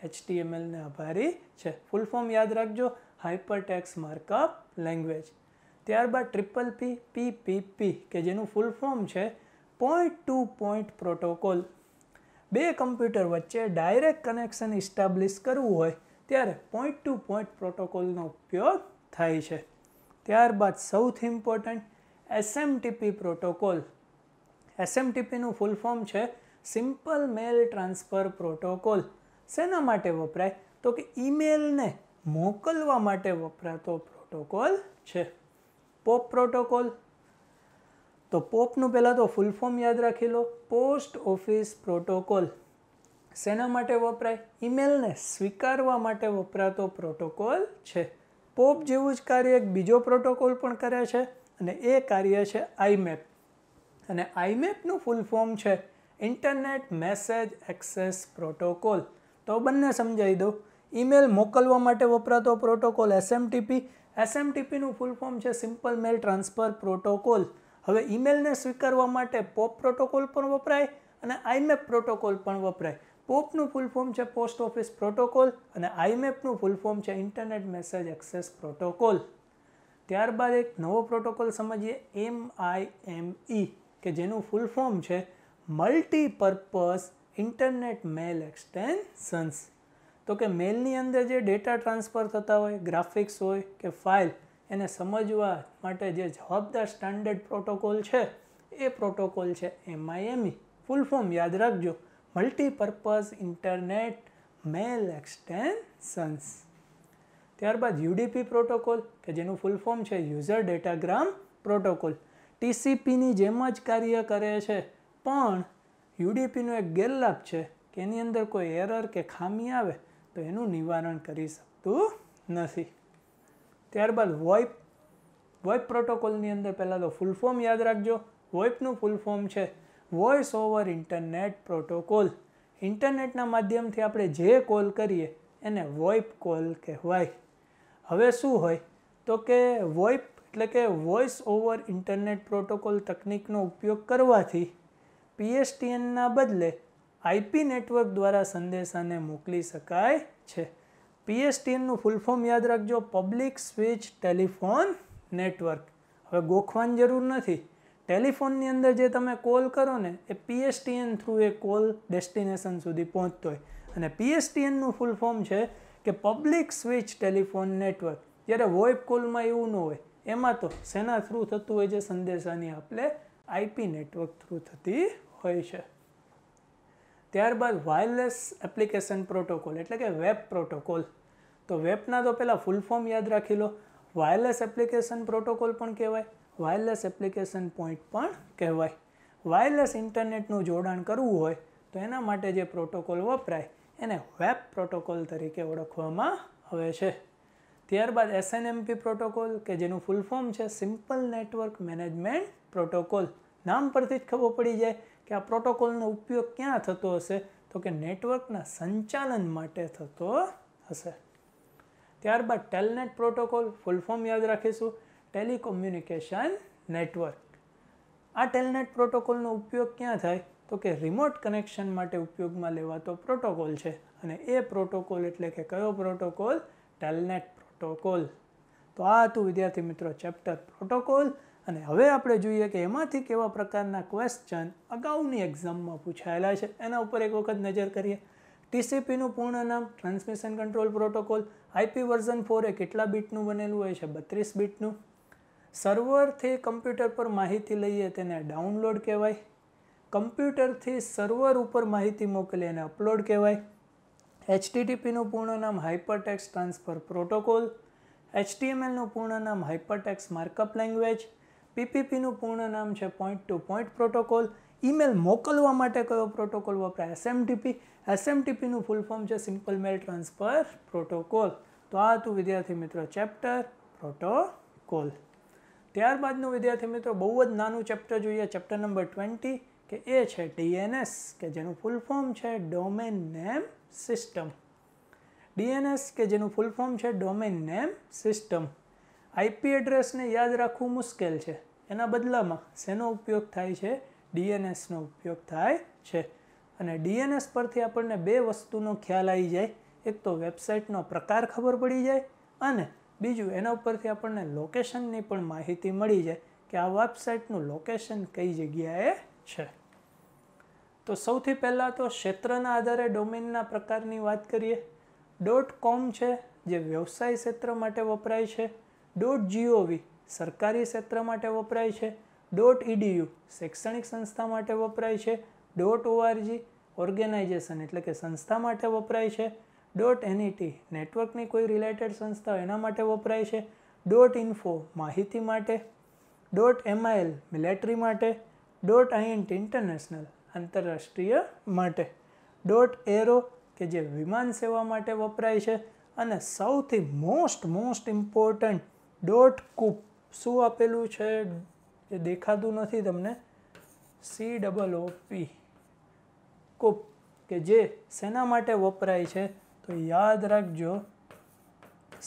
એચટીએમએલને આભારી છે ફૂલ ફોર્મ યાદ રાખજો હાઇપર ટેક્સ માર્કઅપ લેંગ્વેજ ત્યારબાદ triple P P P P કે જેનું ફૂલ ફોર્મ છે પોઈન્ટ ટુ પોઈન્ટ પ્રોટોકોલ બે કમ્પ્યુટર વચ્ચે ડાયરેક્ટ કનેક્શન ઇસ્ટાબ્લિશ કરવું હોય ત્યારે પોઈન્ટ ટુ પોઈન્ટ પ્રોટોકોલનો ઉપયોગ થાય છે ત્યારબાદ સૌથી ઇમ્પોર્ટન્ટ એસએમટીપી પ્રોટોકોલ એસએમટીપીનું ફૂલ ફોર્મ છે સિમ્પલ મેલ ટ્રાન્સફર પ્રોટોકોલ શેના માટે વપરાય તો કે ઈમેલને મોકલવા માટે વપરાતો પ્રોટોકોલ છે પોપ પ્રોટોકોલ તો પોપનું પહેલાં તો ફૂલ ફોર્મ યાદ રાખી લો પોસ્ટ ઓફિસ પ્રોટોકોલ શેના માટે વપરાય ઈમેલને સ્વીકારવા માટે વપરાતો પ્રોટોકોલ છે પોપ જેવું જ કાર્ય એક બીજો પ્રોટોકોલ પણ કરે છે અને એ કાર્ય છે આઈમેપ અને આઈમેપનું ફૂલ ફોર્મ છે ઇન્ટરનેટ મેસેજ એક્સેસ પ્રોટોકોલ તો બંને સમજાવી દઉં ઈમેલ મોકલવા માટે વપરાતો પ્રોટોકોલ એસએમટીપી એસએમટીપીનું ફૂલ ફોર્મ છે સિમ્પલ મેલ ટ્રાન્સફર પ્રોટોકોલ હવે ઈમેલને સ્વીકારવા માટે પોપ પ્રોટોકોલ પણ વપરાય અને આઈમેપ પ્રોટોકોલ પણ વપરાય પોપનું ફૂલ ફોર્મ છે પોસ્ટ ઓફિસ પ્રોટોકોલ અને આઈમેપનું ફૂલ ફોર્મ છે ઇન્ટરનેટ મેસેજ એક્સેસ પ્રોટોકોલ ત્યારબાદ એક નવો પ્રોટોકોલ સમજીએ એમ આઈ એમ ઈ કે જેનું ફૂલ ફોર્મ છે મલ્ટીપર્પઝ ઇન્ટરનેટ મેલ એક્સટેન્શન્સ તો કે મેલની અંદર જે ડેટા ટ્રાન્સફર થતા હોય ગ્રાફિક્સ હોય કે ફાઇલ એને સમજવા માટે જે જવાબદાર સ્ટાન્ડર્ડ પ્રોટોકોલ છે એ પ્રોટોકોલ છે એમ એમ આઈ ઈ ફૂલ ફોર્મ યાદ રાખજો મલ્ટીપર્પઝ ઇન્ટરનેટ મેલ એક્સટેન્શન્સ ત્યારબાદ યુડીપી પ્રોટોકોલ કે જેનું ફૂલ ફોર્મ છે યુઝર ડેટાગ્રામ પ્રોટોકોલ ટીસીપીની જેમ જ કાર્ય કરે છે પણ યુડીપીનો એક ગેરલાભ છે કે એની અંદર કોઈ એરર કે ખામી આવે તો એનું નિવારણ કરી શકતું નથી ત્યારબાદ વોઇપ વોઇપ પ્રોટોકોલની અંદર પહેલાં તો ફૂલ ફોર્મ યાદ રાખજો વોઇપનું ફૂલ ફોર્મ છે વોઇસ ઓવર ઇન્ટરનેટ પ્રોટોકોલ ઇન્ટરનેટના માધ્યમથી આપણે જે કોલ કરીએ એને વોઇપ કોલ કહેવાય હવે શું હોય તો કે વોઇપ એટલે કે વોઇસ ઓવર ઇન્ટરનેટ પ્રોટોકોલ તકનિકનો ઉપયોગ કરવાથી પીએસટીએનના બદલે આઈપી નેટવર્ક દ્વારા સંદેશાને મોકલી શકાય છે પીએસટીએનનું ફૂલ ફોર્મ યાદ રાખજો પબ્લિક સ્વિચ ટેલિફોન નેટવર્ક હવે ગોખવાની જરૂર નથી ટેલિફોનની અંદર જે તમે કોલ કરો ને એ પીએસટીએન થ્રુ એ કોલ ડેસ્ટિનેશન સુધી પહોંચતો હોય અને પીએસટીએનનું ફૂલ ફોર્મ છે કે પબ્લિક સ્વિચ ટેલિફોન નેટવર્ક જ્યારે વોઇપ કોલમાં એવું ન હોય એમાં તો શેના થ્રુ થતું હોય છે સંદેશાની આપલે આઈપી નેટવર્ક થ્રુ થતી હોય છે ત્યારબાદ વાયરલેસ એપ્લિકેશન પ્રોટોકોલ એટલે કે વેબ પ્રોટોકોલ તો વેબના તો પહેલાં ફૂલ ફોર્મ યાદ રાખી લો વાયરલેસ એપ્લિકેશન પ્રોટોકોલ પણ કહેવાય વાયરલેસ એપ્લિકેશન પોઈન્ટ પણ કહેવાય વાયરલેસ ઇન્ટરનેટનું જોડાણ કરવું હોય તો એના માટે જે પ્રોટોકોલ વપરાય એને વેબ પ્રોટોકોલ તરીકે ઓળખવામાં આવે છે ત્યારબાદ એસએનએમપી પ્રોટોકોલ કે જેનું ફૂલ ફોર્મ છે સિમ્પલ નેટવર્ક મેનેજમેન્ટ પ્રોટોકોલ નામ પરથી જ ખબર પડી જાય કે આ પ્રોટોકોલનો ઉપયોગ ક્યાં થતો હશે તો કે નેટવર્કના સંચાલન માટે થતો હશે ત્યારબાદ ટેલનેટ પ્રોટોકોલ ફૂલ ફોર્મ યાદ રાખીશું ટેલિકોમ્યુનિકેશન નેટવર્ક આ ટેલનેટ પ્રોટોકોલનો ઉપયોગ ક્યાં થાય તો કે રિમોટ કનેક્શન માટે ઉપયોગમાં લેવાતો પ્રોટોકોલ છે અને એ પ્રોટોકોલ એટલે કે કયો પ્રોટોકોલ ટેલનેટ પ્રોટોકોલ તો આ હતું વિદ્યાર્થી મિત્રો ચેપ્ટર પ્રોટોકોલ અને હવે આપણે જોઈએ કે એમાંથી કેવા પ્રકારના ક્વેશ્ચન અગાઉની એક્ઝામમાં પૂછાયેલા છે એના ઉપર એક વખત નજર કરીએ ટીસીપીનું પૂર્ણ નામ transmission control protocol IP version four એ કેટલા બીટનું બનેલું હોય છે બત્રીસ બીટનું સર્વરથી કમ્પ્યુટર પર માહિતી લઈએ તેને ડાઉનલોડ કહેવાય કમ્પ્યુટરથી સર્વર ઉપર માહિતી મોકલી અને અપલોડ કહેવાય એચટીટીપીનું પૂર્ણ નામ હાઇપરટેક્સ ટ્રાન્સફર પ્રોટોકોલ એચટીએમએલનું પૂર્ણ નામ હાઇપરટેક્સ માર્કઅપ લેંગ્વેજ પીપીપીનું પૂર્ણ નામ છે point to point protocol email મોકલવા માટે કયો પ્રોટોકોલ વપરાય એસએમટીપી એસએમટીપીનું ફૂલ ફોર્મ છે સિમ્પલ મેલ ટ્રાન્સફર પ્રોટોકોલ તો આ હતું વિદ્યાર્થી મિત્રો ચેપ્ટર પ્રોટોકોલ ત્યારબાદનું વિદ્યાર્થી મિત્રો બહુ જ નાનું ચેપ્ટર જોઈએ ચેપ્ટર નંબર ટ્વેન્ટી કે એ છે ડીએનએસ કે જેનું ફૂલ ફોર્મ છે ડોમેન નેમ સિસ્ટમ ડીએનએસ કે જેનું ફૂલ ફોર્મ છે ડોમેન નેમ સિસ્ટમ આઈપી એડ્રેસને યાદ રાખવું મુશ્કેલ છે એના બદલામાં શેનો ઉપયોગ થાય છે ડીએનએસનો ઉપયોગ થાય છે અને ડીએનએસ પરથી આપણને બે વસ્તુનો ખ્યાલ આવી જાય એક તો વેબસાઇટનો પ્રકાર ખબર પડી જાય અને બીજું એના ઉપરથી આપણને લોકેશનની પણ માહિતી મળી જાય કે આ વેબસાઇટનું લોકેશન કઈ જગ્યાએ છે તો સૌથી પહેલાં તો ક્ષેત્રના આધારે ડોમેનના પ્રકારની વાત કરીએ ડોટ કોમ છે જે વ્યવસાય ક્ષેત્ર માટે વપરાય છે ડોટ જીઓવી સરકારી ક્ષેત્ર માટે વપરાય છે ડોટ ઈડીયુ શૈક્ષણિક સંસ્થા માટે વપરાય છે ડોટ ઓઆરજી ઓર્ગેનાઇઝેશન એટલે કે સંસ્થા માટે વપરાય છે ડોટ એનઈટી નેટવર્કની કોઈ રિલેટેડ સંસ્થા એના માટે વપરાય છે ડોટ ઇન્ફો માહિતી માટે ડોટ એમઆઈએલ મિલેટરી માટે ડોટ આઈએનટી ઇન્ટરનેશનલ આંતરરાષ્ટ્રીય માટે ડોટ એરો કે જે વિમાન સેવા માટે વપરાય છે અને સૌથી most most important dot coop શું આપેલું છે એ દેખાતું નથી તમને સી ડબલ ઓપી કૂપ કે જે શેના માટે વપરાય છે તો યાદ રાખજો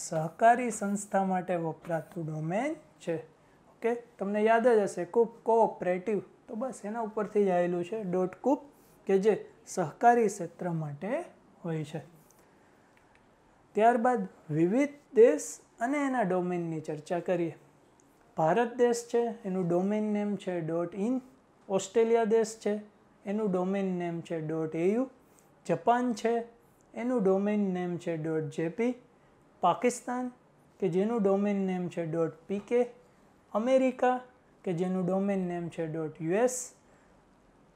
સહકારી સંસ્થા માટે વપરાતું ડોમેન છે ઓકે તમને યાદ જ હશે ખૂબ કોઓપરેટિવ તો બસ એના ઉપરથી જ આવેલું છે ડોટ ડોટકૂપ કે જે સહકારી ક્ષેત્ર માટે હોય છે ત્યારબાદ વિવિધ દેશ અને એના ડોમેનની ચર્ચા કરીએ ભારત દેશ છે એનું ડોમેન નેમ છે ડોટ ઇન ઓસ્ટ્રેલિયા દેશ છે એનું ડોમેન નેમ છે ડોટ એયુ જપાન છે એનું ડોમેન નેમ છે ડોટ જેપી પાકિસ્તાન કે જેનું ડોમેન નેમ છે ડોટ પીકે અમેરિકા કે જેનું ડોમેન નેમ છે ડોટ યુએસ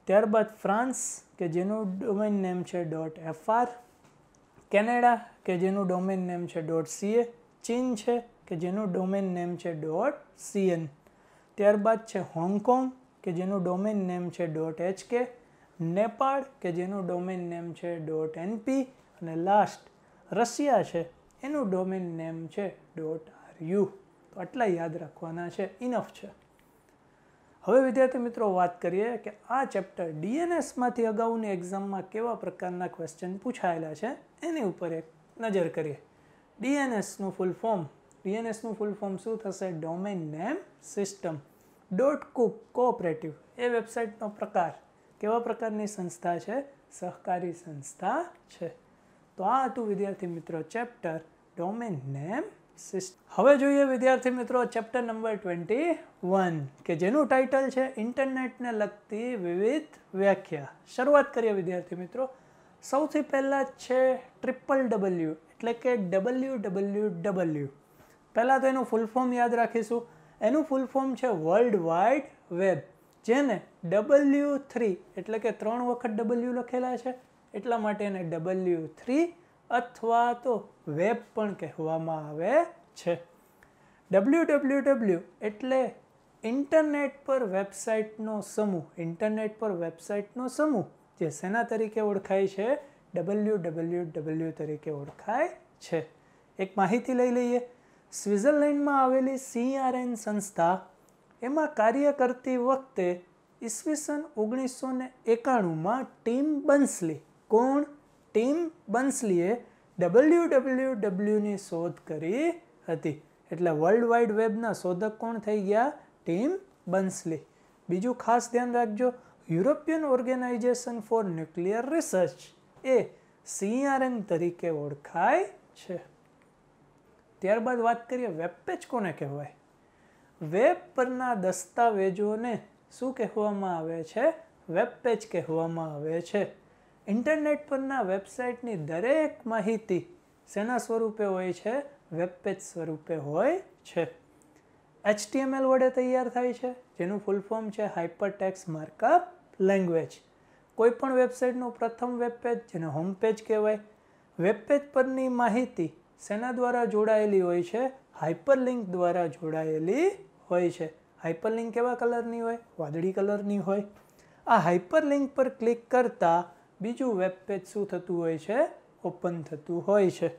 ત્યારબાદ ફ્રાન્સ કે જેનું ડોમેન નેમ છે ડોટ એફઆર કેનેડા કે જેનું ડોમેન નેમ છે ડોટ સીએ ચીન છે કે જેનું ડોમેન નેમ છે ડોટ સીએન ત્યારબાદ છે હોંગકોંગ કે જેનું ડોમેન નેમ છે ડોટ એચકે નેપાળ કે જેનું ડોમેન નેમ છે ડોટ એનપી અને લાસ્ટ રશિયા છે એનું ડોમેન નેમ છે ડોટ આર યુ તો આટલા યાદ રાખવાના છે ઇનફ છે હવે વિદ્યાર્થી મિત્રો વાત કરીએ કે આ ચેપ્ટર ડીએનએસમાંથી અગાઉની એક્ઝામમાં કેવા પ્રકારના ક્વેશ્ચન પૂછાયેલા છે એની ઉપર એક નજર કરીએ ડીએનએસનું ફૂલ ફોર્મ ડીએનએસનું ફૂલ ફોર્મ શું થશે domain name system dot coop cooperative એ વેબસાઇટનો પ્રકાર કેવા પ્રકારની સંસ્થા છે સહકારી સંસ્થા છે તો આ હતું વિદ્યાર્થી મિત્રો ચેપ્ટર ડોમેન નેમ સિસ્ટમ હવે જોઈએ વિદ્યાર્થી મિત્રો ચેપ્ટર નંબર ટ્વેન્ટી વન કે જેનું ટાઇટલ છે ઇન્ટરનેટને લગતી વિવિધ વ્યાખ્યા શરૂઆત કરીએ વિદ્યાર્થી મિત્રો સૌથી પહેલાં છે ટ્રિપલ ડબલ્યુ એટલે કે ડબલ્યુ ડબલ્યુ ડબલ્યુ પહેલાં તો એનું ફૂલ ફોર્મ યાદ રાખીશું એનું ફૂલ ફોર્મ છે વર્લ્ડ વાઇડ વેબ જેને ડબલ્યુ થ્રી એટલે કે ત્રણ વખત ડબલ્યુ લખેલા છે એટલા માટે એને ડબલ્યુ થ્રી અથવા તો વેબ પણ કહેવામાં આવે છે ડબલ્યુ ડબલ્યુ ડબલ્યુ એટલે ઇન્ટરનેટ પર વેબસાઇટનો સમૂહ ઇન્ટરનેટ પર વેબસાઇટનો સમૂહ જે શેના તરીકે ઓળખાય છે ડબલ્યુ ડબલ્યુ ડબલ્યુ તરીકે ઓળખાય છે એક માહિતી લઈ લઈએ સ્વિઝરલેન્ડમાં આવેલી સીઆરએન સંસ્થા એમાં કાર્ય કરતી વખતે ઈસવીસન ઓગણીસો ને એકાણુંમાં ટીમ બંસલી કોણ ટીમ બંસલીએ ડબલ્યુ ડબલ્યુ ડબલ્યુની શોધ કરી હતી એટલે વર્લ્ડ વાઇડ વેબના શોધક કોણ થઈ ગયા ટીમ બન્સલી બીજું ખાસ ધ્યાન રાખજો European organisation for nuclear research એ સીઆરએમ તરીકે ઓળખાય છે ત્યારબાદ વાત કરીએ વેબ પેજ કોને કહેવાય વેબ પરના દસ્તાવેજોને શું કહેવામાં આવે છે વેબ પેજ કહેવામાં આવે છે ઇન્ટરનેટ પરના વેબસાઇટની દરેક માહિતી શેના સ્વરૂપે હોય છે વેબ પેજ સ્વરૂપે હોય છે એચટીએમએલ વડે તૈયાર થાય છે જેનું ફૂલ ફોર્મ છે હાઇપર ટેક્સ માર્કઅપ લેંગ્વેજ કોઈપણ વેબસાઇટનું પ્રથમ વેબ પેજ જેને હોમ પેજ કહેવાય વેબ પેજ પરની માહિતી શેના દ્વારા જોડાયેલી હોય છે હાઇપરલિંક દ્વારા જોડાયેલી હોય છે હાઇપરલિંક કેવા કલરની હોય વાદળી કલરની હોય આ હાઇપરલિંક પર ક્લિક કરતાં બીજું વેબ પેજ શું થતું હોય છે ઓપન થતું હોય છે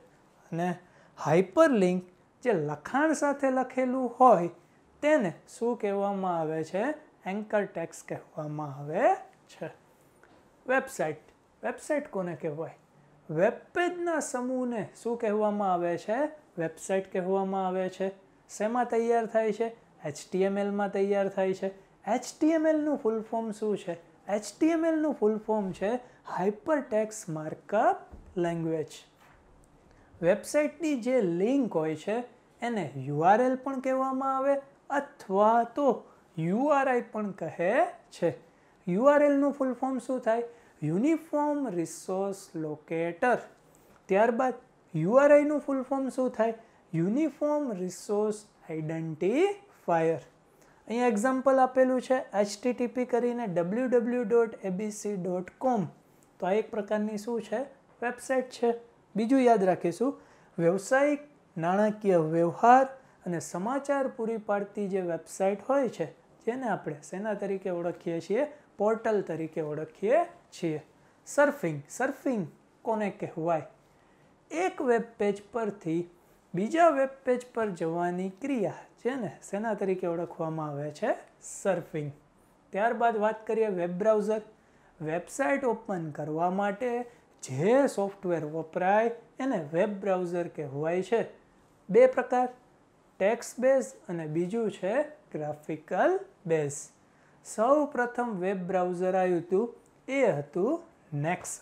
અને હાઇપરલિંક જે લખાણ સાથે લખેલું હોય તેને શું કહેવામાં આવે છે એન્કર ટેક્સ કહેવામાં આવે છે વેબસાઇટ વેબસાઇટ કોને કહેવાય વેબ પેજના સમૂહને શું કહેવામાં આવે છે વેબસાઇટ કહેવામાં આવે છે શેમાં તૈયાર થાય છે એચટીએમએલમાં તૈયાર થાય છે એચટીએમએલનું ફૂલ ફોર્મ શું છે એચટીએમએલનું ફૂલ ફોર્મ છે હાઇપરટેક્સ માર્કઅપ લેંગ્વેજ વેબસાઇટની જે લિંક હોય છે એને યુઆરએલ પણ કહેવામાં આવે અથવા તો યુઆરઆઈ પણ કહે છે યુઆરએલનું ફૂલ ફોર્મ શું થાય યુનિફોર્મ રિસોર્સ લોકેટર ત્યારબાદ યુઆરઆઈનું ફૂલ ફોર્મ શું થાય યુનિફોર્મ રિસોર્સ આઈડેન્ટિફાયર અહીંયા એક્ઝામ્પલ આપેલું છે એચટીટીપી કરીને W W dot ABC dot com તો આ એક પ્રકારની શું છે વેબસાઇટ છે બીજું યાદ રાખીશું વ્યવસાયિક નાણાકીય વ્યવહાર અને સમાચાર પૂરી પાડતી જે વેબસાઇટ હોય છે જેને આપણે સેના તરીકે ઓળખીએ છીએ પોર્ટલ તરીકે ઓળખીએ છીએ સર્ફિંગ સર્ફિંગ કોને કહેવાય એક વેબ પેજ પરથી બીજા વેબ પેજ પર જવાની ક્રિયા જેને સેના તરીકે ઓળખવામાં આવે છે સર્ફિંગ ત્યારબાદ વાત કરીએ વેબ બ્રાઉઝર વેબસાઇટ ઓપન કરવા માટે જે સોફ્ટવેર વપરાય એને વેબ બ્રાઉઝર કહેવાય છે બે પ્રકાર ટેક્સ બેઝ અને બીજું છે ગ્રાફિકલ બેઝ સૌ પ્રથમ વેબ બ્રાઉઝર આવ્યું હતું એ હતું નેક્સસ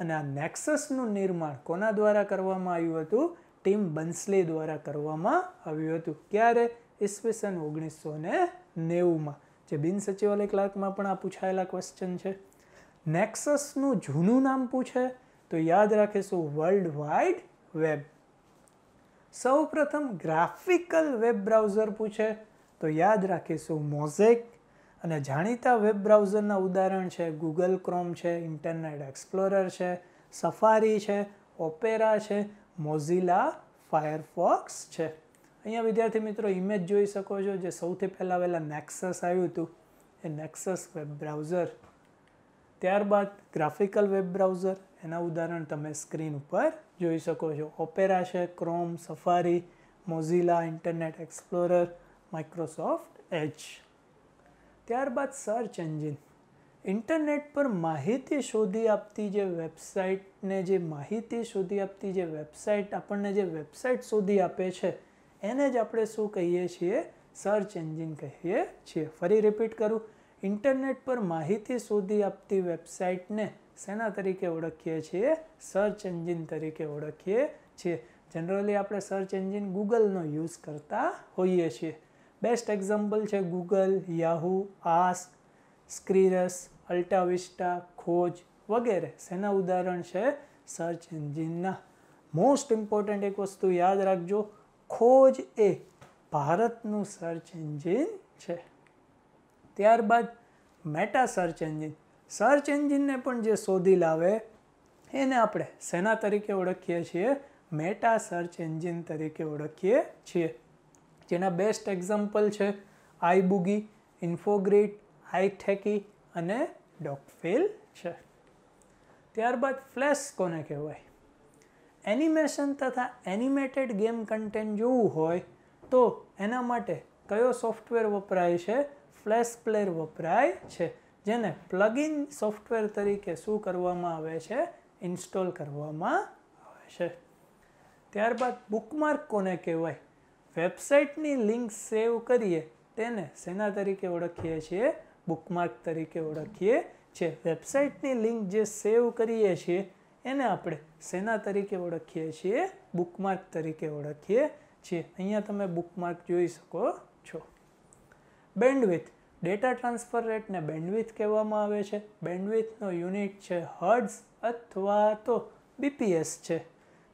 અને આ નેક્સસનું નિર્માણ કોના દ્વારા કરવામાં આવ્યું હતું ટીમ બંસલી દ્વારા કરવામાં આવ્યું હતું ક્યારે ઈસવીસન ઓગણીસો ને નેવુંમાં જે બિન સચિવાલય ક્લાર્કમાં પણ આ પૂછાયેલા ક્વેશ્ચન છે નેક્સસનું જૂનું નામ પૂછે તો યાદ રાખીશું વર્લ્ડ વાઇડ વેબ સૌ પ્રથમ ગ્રાફિકલ વેબ બ્રાઉઝર પૂછે તો યાદ રાખીશું મોઝેક અને જાણીતા વેબ બ્રાઉઝરના ઉદાહરણ છે ગૂગલ ક્રોમ છે ઇન્ટરનેટ એક્સપ્લોરર છે સફારી છે ઓપેરા છે મોઝિલા ફાયરફોક્સ છે અહીંયા વિદ્યાર્થી મિત્રો ઇમેજ જોઈ શકો છો જે સૌથી પહેલાં વહેલાં નેક્સસ આવ્યું હતું એ નેક્સસ વેબ બ્રાઉઝર ત્યારબાદ ગ્રાફિકલ વેબ બ્રાઉઝર એના ઉદાહરણ તમે સ્ક્રીન ઉપર જોઈ શકો છો ઓપેરા છે Chrome Safari Mozilla Internet Explorer Microsoft એચ ત્યારબાદ સર્ચ એન્જિન ઇન્ટરનેટ પર માહિતી શોધી આપતી જે વેબસાઇટને જે માહિતી શોધી આપતી જે વેબસાઇટ આપણને જે વેબસાઇટ શોધી આપે છે એને જ આપણે શું કહીએ છીએ સર્ચ એન્જિન કહીએ છીએ ફરી રિપીટ કરું ઇન્ટરનેટ પર માહિતી શોધી આપતી વેબસાઇટને શેના તરીકે ઓળખીએ છીએ સર્ચ એન્જિન તરીકે ઓળખીએ છીએ જનરલી આપણે સર્ચ એન્જિન ગૂગલનો યુઝ કરતા હોઈએ છીએ બેસ્ટ એક્ઝામ્પલ છે ગૂગલ યાહુ આસ સ્ક્રીરસ અલ્ટાવિસ્ટા ખોજ વગેરે શેના ઉદાહરણ છે સર્ચ એન્જિનના મોસ્ટ ઇમ્પોર્ટન્ટ એક વસ્તુ યાદ રાખજો ખોજ એ ભારતનું સર્ચ એન્જિન છે ત્યારબાદ મેટા સર્ચ એન્જિન સર્ચ એન્જિનને પણ જે શોધી લાવે એને આપણે શેના તરીકે ઓળખીએ છીએ મેટા સર્ચ એન્જિન તરીકે ઓળખીએ છીએ જેના બેસ્ટ એક્ઝામ્પલ છે આઈબુગી ઇન્ફોગ્રીટ હાઈઠેકી અને ડોકફેલ છે ત્યારબાદ ફ્લેશ કોને કહેવાય એનિમેશન તથા એનિમેટેડ ગેમ કન્ટેન્ટ જોવું હોય તો એના માટે કયો સોફ્ટવેર વપરાય છે ફ્લેશ પ્લેયર વપરાય છે જેને પ્લગિન સોફ્ટવેર તરીકે શું કરવામાં આવે છે ઇન્સ્ટોલ કરવામાં આવે છે ત્યારબાદ બુકમાર્ક કોને કહેવાય વેબસાઇટની લિંક સેવ કરીએ તેને સેના તરીકે ઓળખીએ છીએ બુકમાર્ક તરીકે ઓળખીએ છીએ વેબસાઇટની લિંક જે સેવ કરીએ છીએ એને આપણે સેના તરીકે ઓળખીએ છીએ બુકમાર્ક તરીકે ઓળખીએ છીએ અહીંયા તમે બુકમાર્ક જોઈ શકો છો બેન્ડવિથ ડેટા ટ્રાન્સફર રેટને બેન્ડવિથ કહેવામાં આવે છે બેન્ડવિથનો યુનિટ છે હર્ડ્સ અથવા તો બીપીએસ છે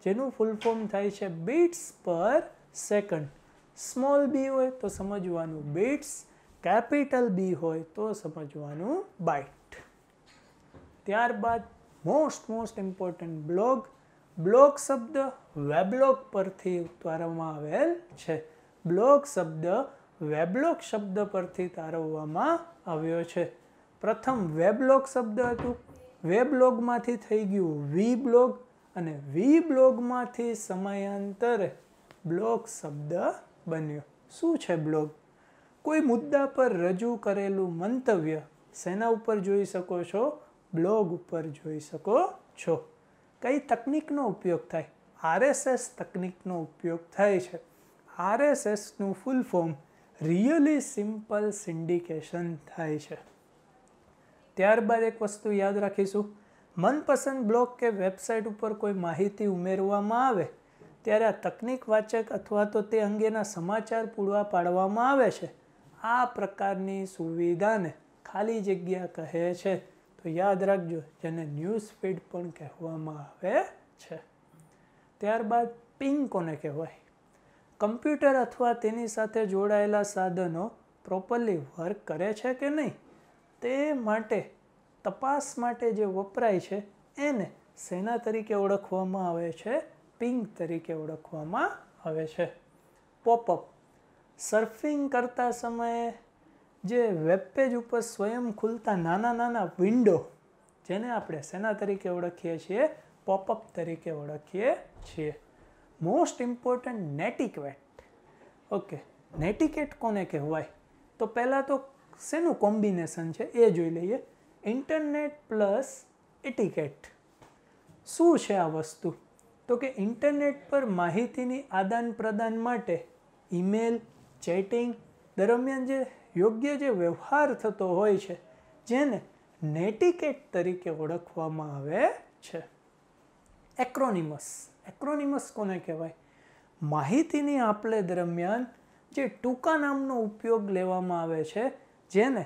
જેનું ફૂલ ફોર્મ થાય છે બીટ્સ પર સેકન્ડ સ્મોલ બી હોય તો સમજવાનું બીટ્સ કેપિટલ બી હોય તો સમજવાનું બાઇટ ત્યારબાદ most most important blog blog શબ્દ વેબલોગ પરથી તારવવામાં આવેલ છે બ્લોગ શબ્દ વેબ્લોગ શબ્દ પરથી તારવવામાં આવ્યો છે પ્રથમ વેબ્લોગ શબ્દ હતું વેબ્લોગમાંથી થઈ ગયું વી બ્લોગ અને વી બ્લોગમાંથી સમયાંતરે બ્લોગ શબ્દ બન્યો શું છે બ્લોગ કોઈ મુદ્દા પર રજૂ કરેલું મંતવ્ય શેના ઉપર જોઈ શકો છો બ્લોગ ઉપર જોઈ શકો છો કઈ તકનિકનો ઉપયોગ થાય આરએસએસ તકનિકનો ઉપયોગ થાય છે આરએસએસનું full form really simple syndication થાય છે ત્યારબાદ એક વસ્તુ યાદ રાખીશું મનપસંદ બ્લોગ કે વેબસાઇટ ઉપર કોઈ માહિતી ઉમેરવામાં આવે ત્યારે આ તકનિક વાચક અથવા તો તે અંગેના સમાચાર પૂરા પાડવામાં આવે છે આ પ્રકારની સુવિધાને ખાલી જગ્યા કહે છે તો યાદ રાખજો જેને ન્યૂઝ ફીડ પણ કહેવામાં આવે છે ત્યારબાદ પિંગ કોને કહેવાય કમ્પ્યુટર અથવા તેની સાથે જોડાયેલા સાધનો પ્રોપરલી વર્ક કરે છે કે નહીં તે માટે તપાસ માટે જે વપરાય છે એને સેના તરીકે ઓળખવામાં આવે છે પિંગ તરીકે ઓળખવામાં આવે છે પોપઅપ સર્ફિંગ કરતા સમયે જે વેબ પેજ ઉપર સ્વયં ખુલતા નાના નાના વિન્ડો જેને આપણે શેના તરીકે ઓળખીએ છીએ પોપઅપ તરીકે ઓળખીએ છીએ most important netiquette okay netiquette કોને કહેવાય તો પહેલાં તો શેનું કોમ્બિનેશન છે એ જોઈ લઈએ ઇન્ટરનેટ પ્લસ એટિકેટ શું છે આ વસ્તુ તો કે ઇન્ટરનેટ પર માહિતીની આદાન પ્રદાન માટે ઇમેલ ચેટિંગ દરમિયાન જે યોગ્ય જે વ્યવહાર થતો હોય છે જેને નેટિકેટ તરીકે ઓળખવામાં આવે છે એક્રોનિમસ એક્રોનિમસ કોને કહેવાય માહિતીની આપલે દરમિયાન જે ટૂંકા નામનો ઉપયોગ લેવામાં આવે છે જેને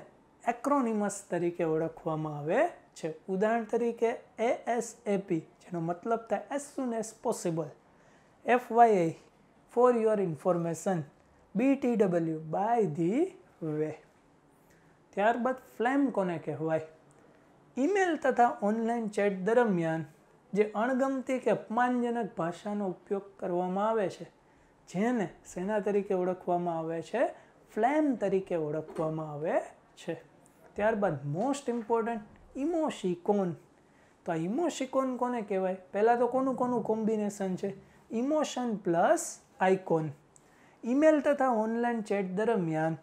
એક્રોનિમસ તરીકે ઓળખવામાં આવે છે ઉદાહરણ તરીકે એ એસ એપી જેનો મતલબ થાય as soon as possible F Y I for your information BTW by the way ત્યારબાદ ફ્લેમ કોને કહેવાય ઈમેલ તથા ઓનલાઈન ચેટ દરમિયાન જે અણગમતી કે અપમાનજનક ભાષાનો ઉપયોગ કરવામાં આવે છે જેને સેના તરીકે ઓળખવામાં આવે છે ફ્લેમ તરીકે ઓળખવામાં આવે છે ત્યારબાદ મોસ્ટ ઇમ્પોર્ટન્ટ ઇમોશિકોન તો આ ઇમોશિકોન કોને કહેવાય પહેલાં તો કોનું કોનું કોમ્બિનેશન છે ઇમોશન પ્લસ આઇકોન ઈમેલ તથા ઓનલાઈન ચેટ દરમિયાન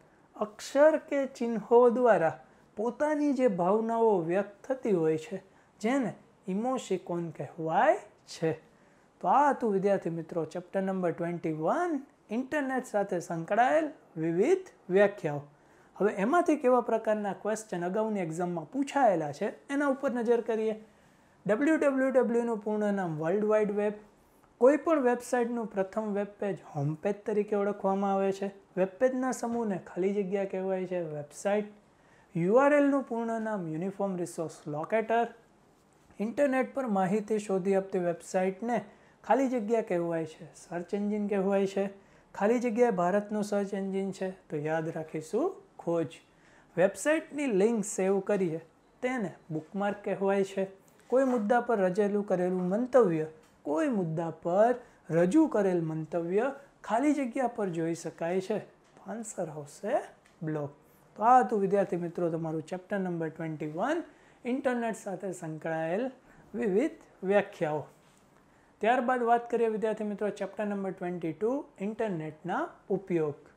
અક્ષર કે ચિહ્નો દ્વારા પોતાની જે ભાવનાઓ વ્યક્ત થતી હોય છે જેને ઇમોશિકોન કહેવાય છે તો આ હતું વિદ્યાર્થી મિત્રો chapter number twenty one internet સાથે સંકળાયેલ વિવિધ વ્યાખ્યાઓ હવે એમાંથી કેવા પ્રકારના ક્વેશ્ચન અગાઉની એક્ઝામમાં પૂછાયેલા છે એના ઉપર નજર કરીએ ડબલ્યુ ડબલ્યુ ડબલ્યુનું પૂર્ણ નામ વર્લ્ડ વાઇડ વેબ કોઈપણ વેબસાઇટનું પ્રથમ વેબ પેજ હોમ પેજ તરીકે ઓળખવામાં આવે છે વેબપેજના સમૂહને ખાલી જગ્યા કહેવાય છે વેબસાઇટ યુઆરએલનું પૂર્ણ નામ યુનિફોર્મ રિસોર્સ લોકેટર ઇન્ટરનેટ પર માહિતી શોધી આપતી વેબસાઇટને ખાલી જગ્યા કહેવાય છે સર્ચ એન્જિન કહેવાય છે ખાલી જગ્યાએ ભારતનું સર્ચ એન્જિન છે તો યાદ રાખીશું ખોજ વેબસાઇટની લિંક સેવ કરીએ તેને બુકમાર્ક કહેવાય છે કોઈ મુદ્દા પર રજેલું કરેલું મંતવ્ય કોઈ મુદ્દા પર રજૂ કરેલ મંતવ્ય ખાલી જગ્યા પર જોઈ શકાય છે આન્સર આવશે બ્લોક તો આ હતું વિદ્યાર્થી મિત્રો તમારું chapter number twenty one internet સાથે સંકળાયેલ વિવિધ વ્યાખ્યાઓ ત્યારબાદ વાત કરીએ વિદ્યાર્થી મિત્રો ચેપ્ટર નંબર ટ્વેન્ટી ટુ ઇન્ટરનેટના ઉપયોગ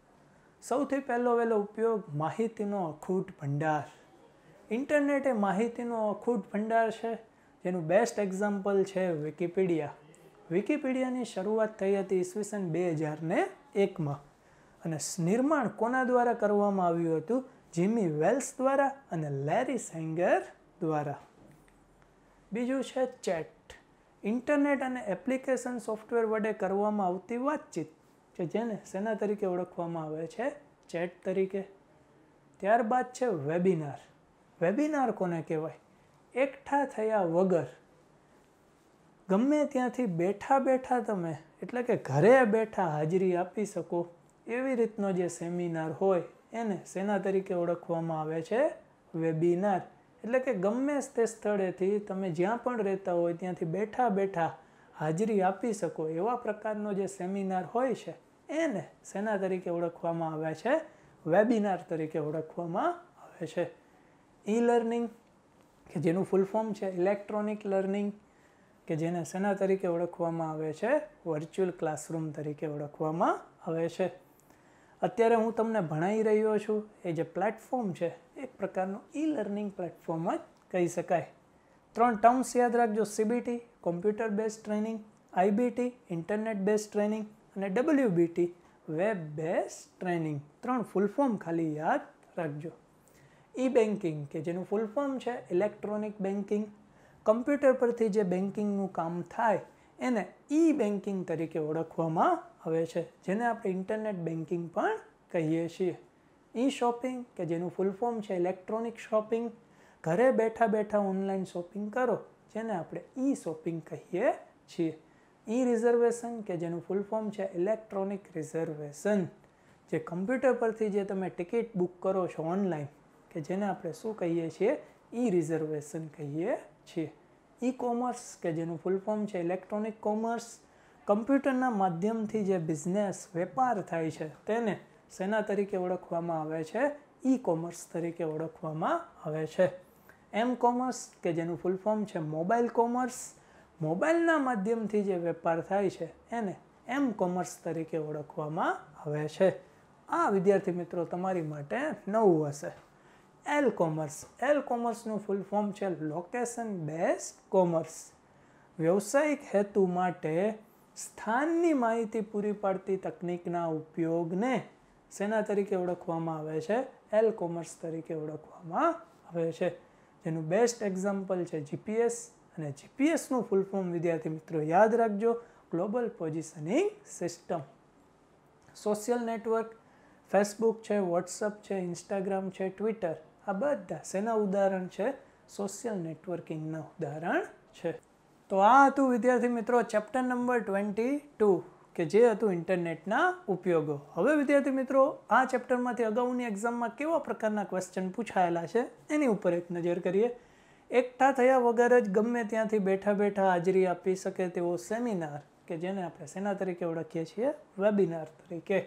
સૌથી પહેલો વહેલો ઉપયોગ માહિતીનો અખૂટ ભંડાર ઇન્ટરનેટ એ માહિતીનો અખૂટ ભંડાર છે જેનું બેસ્ટ એક્ઝામ્પલ છે વિકિપીડિયા વિકિપીડિયાની શરૂઆત થઈ હતી ઈસવીસન બે હજારને એકમાં અને નિર્માણ કોના દ્વારા કરવામાં આવ્યું હતું જીમી વેલ્સ દ્વારા અને લેરી સેંગર દ્વારા બીજું છે ચેટ ઇન્ટરનેટ અને એપ્લિકેશન સોફ્ટવેર વડે કરવામાં આવતી વાતચીત કે જેને સેના તરીકે ઓળખવામાં આવે છે ચેટ તરીકે ત્યારબાદ છે વેબિનાર વેબિનાર કોને કહેવાય એકઠા થયા વગર ગમે ત્યાંથી બેઠા બેઠા તમે એટલે કે ઘરે બેઠા હાજરી આપી શકો એવી રીતનો જે સેમિનાર હોય એને સેના તરીકે ઓળખવામાં આવે છે વેબિનાર એટલે કે ગમે તે સ્થળેથી તમે જ્યાં પણ રહેતા હોય ત્યાંથી બેઠા બેઠા હાજરી આપી શકો એવા પ્રકારનો જે સેમિનાર હોય છે એને સેના તરીકે ઓળખવામાં આવે છે વેબિનાર તરીકે ઓળખવામાં આવે છે ઈ લર્નિંગ કે જેનું ફૂલ ફોર્મ છે ઇલેક્ટ્રોનિક લર્નિંગ કે જેને શેના તરીકે ઓળખવામાં આવે છે વર્ચ્યુઅલ ક્લાસરૂમ તરીકે ઓળખવામાં આવે છે અત્યારે હું તમને ભણાવી રહ્યો છું એ જે પ્લેટફોર્મ છે એક પ્રકારનું ઈ લર્નિંગ પ્લેટફોર્મ જ કહી શકાય ત્રણ ટર્મ્સ યાદ રાખજો CBT computer base training IBT internet base training અને ડબલ્યુબીટી વેબ બેઝ ટ્રેનિંગ ત્રણ ફૂલ ફોર્મ ખાલી યાદ રાખજો ઈ બેન્કિંગ કે જેનું ફૂલ ફોર્મ છે ઇલેક્ટ્રોનિક બેન્કિંગ કમ્પ્યુટર પરથી જે બેન્કિંગનું કામ થાય એને ઈ બેન્કિંગ તરીકે ઓળખવામાં આવે છે જેને આપણે ઇન્ટરનેટ બેન્કિંગ પણ કહીએ છીએ ઈ શોપિંગ કે જેનું ફૂલ ફોર્મ છે ઇલેક્ટ્રોનિક શોપિંગ ઘરે બેઠા બેઠા ઓનલાઈન શોપિંગ કરો જેને આપણે ઈ શોપિંગ કહીએ છીએ ઈ રિઝર્વેશન કે જેનું ફૂલ ફોર્મ છે ઇલેક્ટ્રોનિક રિઝર્વેશન જે કમ્પ્યુટર પરથી જે તમે ટિકિટ બુક કરો છો ઓનલાઈન કે જેને આપણે શું કહીએ છીએ ઈ રિઝર્વેશન કહીએ છીએ ઈ કોમર્સ કે જેનું ફૂલ ફોર્મ છે ઇલેક્ટ્રોનિક કોમર્સ કમ્પ્યુટરના માધ્યમથી જે બિઝનેસ વેપાર થાય છે તેને શેના તરીકે ઓળખવામાં આવે છે ઈ કોમર્સ તરીકે ઓળખવામાં આવે છે એમ કોમર્સ કે જેનું ફૂલ ફોર્મ છે મોબાઈલ કોમર્સ મોબાઈલના માધ્યમથી જે વેપાર થાય છે એને એમ કોમર્સ તરીકે ઓળખવામાં આવે છે આ વિદ્યાર્થી મિત્રો તમારી માટે નવું હશે એલ કોમર્સ એલ કોમર્સનું ફૂલ ફોર્મ છે લોકેશન બેઝ કોમર્સ વ્યવસાયિક હેતુ માટે સ્થાનની માહિતી પૂરી પાડતી તકનિકના ઉપયોગને સેના તરીકે ઓળખવામાં આવે છે એલ કોમર્સ તરીકે ઓળખવામાં આવે છે જેનું બેસ્ટ એક્ઝામ્પલ છે જીપીએસ અને જીપીએસનું ફૂલ ફોર્મ વિદ્યાર્થી મિત્રો યાદ રાખજો global positioning system social network Facebook છે વોટ્સઅપ છે ઇન્સ્ટાગ્રામ છે ટ્વિટર આ બધા શેના ઉદાહરણ છે સોશિયલ નેટવર્કિંગના ઉદાહરણ છે તો આ હતું વિદ્યાર્થી મિત્રો ચેપ્ટર નંબર ટ્વેન્ટી ટુ કે જે હતું ઇન્ટરનેટના ઉપયોગો હવે વિદ્યાર્થી મિત્રો આ ચેપ્ટરમાંથી અગાઉની એક્ઝામમાં કેવા પ્રકારના ક્વેશ્ચન પૂછાયેલા છે એની ઉપર એક નજર કરીએ એકઠા થયા વગર જ ગમે ત્યાંથી બેઠા બેઠા હાજરી આપી શકે તેવો સેમિનાર કે જેને આપણે સેના તરીકે ઓળખીએ છીએ વેબિનાર તરીકે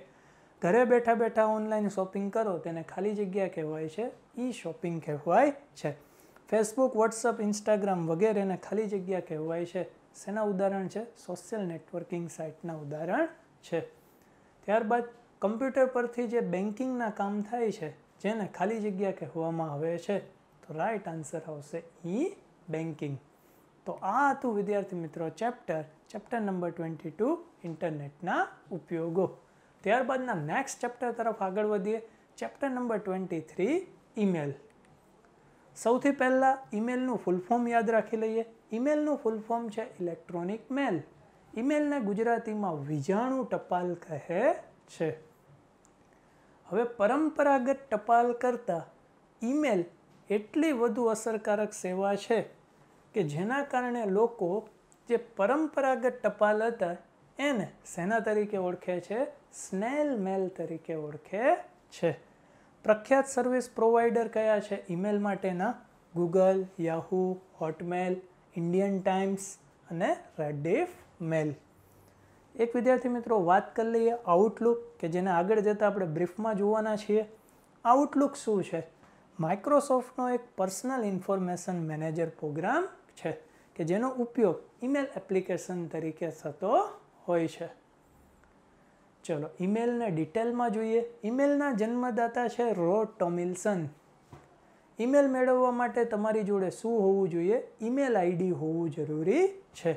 ઘરે બેઠા બેઠા ઓનલાઈન શોપિંગ કરો તેને ખાલી જગ્યા કહેવાય છે ઈ શોપિંગ કહેવાય છે ફેસબુક વોટ્સઅપ ઇન્સ્ટાગ્રામ વગેરેને ખાલી જગ્યા કહેવાય છે શેના ઉદાહરણ છે સોશિયલ નેટવર્કિંગ સાઇટના ઉદાહરણ છે ત્યારબાદ કમ્પ્યુટર પરથી જે બેન્કિંગના કામ થાય છે જેને ખાલી જગ્યા કહેવામાં આવે છે તો રાઈટ આન્સર આવશે ઈ બેન્કિંગ તો આ હતું વિદ્યાર્થી મિત્રો chapter chapter number twenty two ઇન્ટરનેટના ઉપયોગો ત્યારબાદના નેક્સ્ટ ચેપ્ટર તરફ આગળ વધીએ chapter number twenty three email સૌથી પહેલાં ઈમેલનું ફૂલ ફોર્મ યાદ રાખી લઈએ ઈમેલનું ફૂલ ફોર્મ છે ઇલેક્ટ્રોનિક મેલ ઈમેલને ગુજરાતીમાં વિજાણુ ટપાલ કહે છે હવે પરંપરાગત ટપાલ કરતાં ઈમેલ એટલી વધુ અસરકારક સેવા છે કે જેના કારણે લોકો જે પરંપરાગત ટપાલ હતા એને સેના તરીકે ઓળખે છે સ્નેલ મેલ તરીકે ઓળખે છે પ્રખ્યાત સર્વિસ પ્રોવાઈડર કયા છે ઈમેલ માટેના Google Yahoo Hotmail Indian Times અને રેડિફ મેલ એક વિદ્યાર્થી મિત્રો વાત કરી લઈએ આઉટલુક કે જેને આગળ જતાં આપણે બ્રીફમાં જોવાના છીએ આઉટલુક શું છે માઇક્રોસોફ્ટનો એક પર્સનલ ઇન્ફોર્મેશન મેનેજર પ્રોગ્રામ છે કે જેનો ઉપયોગ ઈમેલ એપ્લિકેશન તરીકે થતો હોય છે ચલો ઈમેલના ડિટેલમાં જોઈએ ઈમેલના જન્મદાતા છે રોડ ટોમિલસન ઈમેલ મેળવવા માટે તમારી જોડે શું હોવું જોઈએ ઈમેલ આઈડી હોવું જરૂરી છે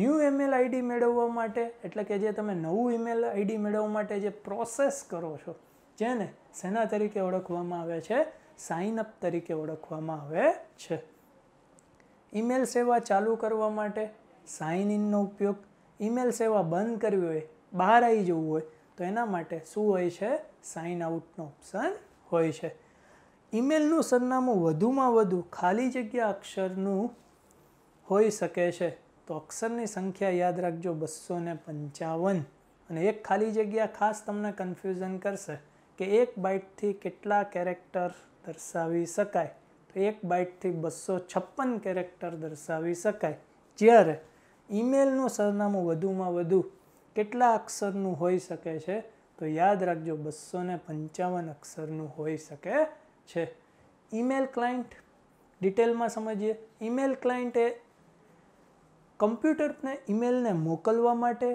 ન્યૂ ઈમેલ આઈડી મેળવવા માટે એટલે કે જે તમે નવું ઈમેલ આઈડી મેળવવા માટે જે પ્રોસેસ કરો છો જેને શેના તરીકે ઓળખવામાં આવે છે સાઇન અપ તરીકે ઓળખવામાં આવે છે ઈમેલ સેવા ચાલુ કરવા માટે સાઇન ઇનનો ઉપયોગ ઈમેલ સેવા બંધ કરવી હોય બહાર આવી જવું હોય તો એના માટે શું હોય છે સાઇન આઉટનો ઓપ્શન હોય છે ઈમેલનું સરનામું વધુમાં વધુ ખાલી જગ્યા અક્ષરનું હોઈ શકે છે તો અક્ષરની સંખ્યા યાદ રાખજો બસો ને પંચાવન અને એક ખાલી જગ્યા ખાસ તમને કન્ફ્યુઝન કરશે કે એક બાઇટથી કેટલા કેરેક્ટર દર્શાવી શકાય તો એક બાઇટથી બસો છપ્પન કેરેક્ટર દર્શાવી શકાય જ્યારે ઈમેલનું સરનામું વધુમાં વધુ કેટલા અક્ષરનું હોઈ શકે છે તો યાદ રાખજો બસો ને પંચાવન અક્ષરનું હોઈ શકે છે ઈમેલ ક્લાયન્ટ ડિટેલમાં સમજીએ ઈમેલ ક્લાયન્ટ એ કમ્પ્યુટરને ઈમેલને મોકલવા માટે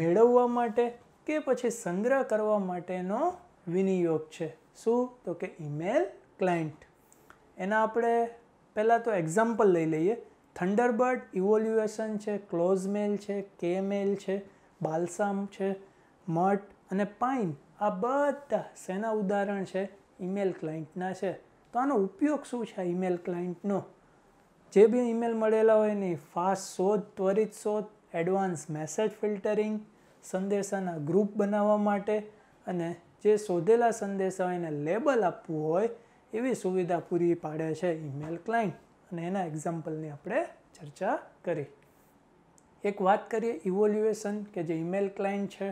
મેળવવા માટે કે પછી સંગ્રહ કરવા માટેનો વિનિયોગ છે શું તો કે ઈમેલ ક્લાયન્ટ એના આપણે પહેલાં તો એક્ઝામ્પલ લઈ લઈએ થંડરબર્ડ ઇવોલ્યુએશન છે ક્લોઝમેલ છે કે મેલ છે બાલસામ છે મઠ અને પાઇન આ બધા શેના ઉદાહરણ છે ઇમેલ ક્લાયન્ટના છે તો આનો ઉપયોગ શું છે ઈમેલ ક્લાયન્ટનો જે બી ઇમેલ મળેલા હોય એની ફાસ્ટ શોધ ત્વરિત શોધ એડવાન્સ મેસેજ ફિલ્ટરિંગ સંદેશાના ગ્રુપ બનાવવા માટે અને જે શોધેલા સંદેશા હોય એને લેબલ આપવું હોય એવી સુવિધા પૂરી પાડે છે ઇમેલ ક્લાયન્ટ અને એના એક્ઝામ્પલની આપણે ચર્ચા કરી એક વાત કરીએ ઇવોલ્યુએશન કે જે ઈમેલ ક્લાયન્ટ છે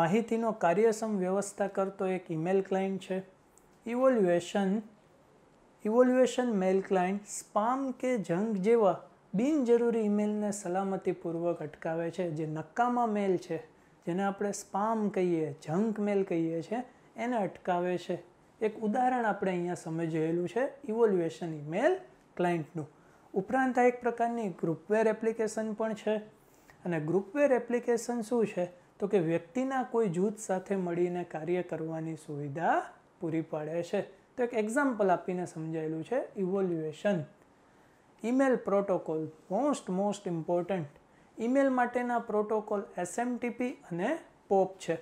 માહિતીનો કાર્યક્ષમ વ્યવસ્થા કરતો એક ઈમેલ ક્લાયન્ટ છે evolution evolution mail client spam કે જંક જેવા બિનજરૂરી ઈમેલને સલામતીપૂર્વક અટકાવે છે જે નકામા મેલ છે જેને આપણે સ્પામ કહીએ જંક મેલ કહીએ છીએ એને અટકાવે છે એક ઉદાહરણ આપણે અહીંયા સમજેલું છે ઇવોલ્યુએશન ઈમેલ ક્લાયન્ટનું ઉપરાંત આ એક પ્રકારની ગ્રુપવેર એપ્લિકેશન પણ છે અને ગ્રુપવેર એપ્લિકેશન શું છે તો કે વ્યક્તિના કોઈ જૂથ સાથે મળીને કાર્ય કરવાની સુવિધા પૂરી પાડે છે તો એક એક્ઝામ્પલ આપીને સમજાયેલું છે evolution email protocol most most important email માટેના પ્રોટોકોલ એસએમટીપી અને પોપ છે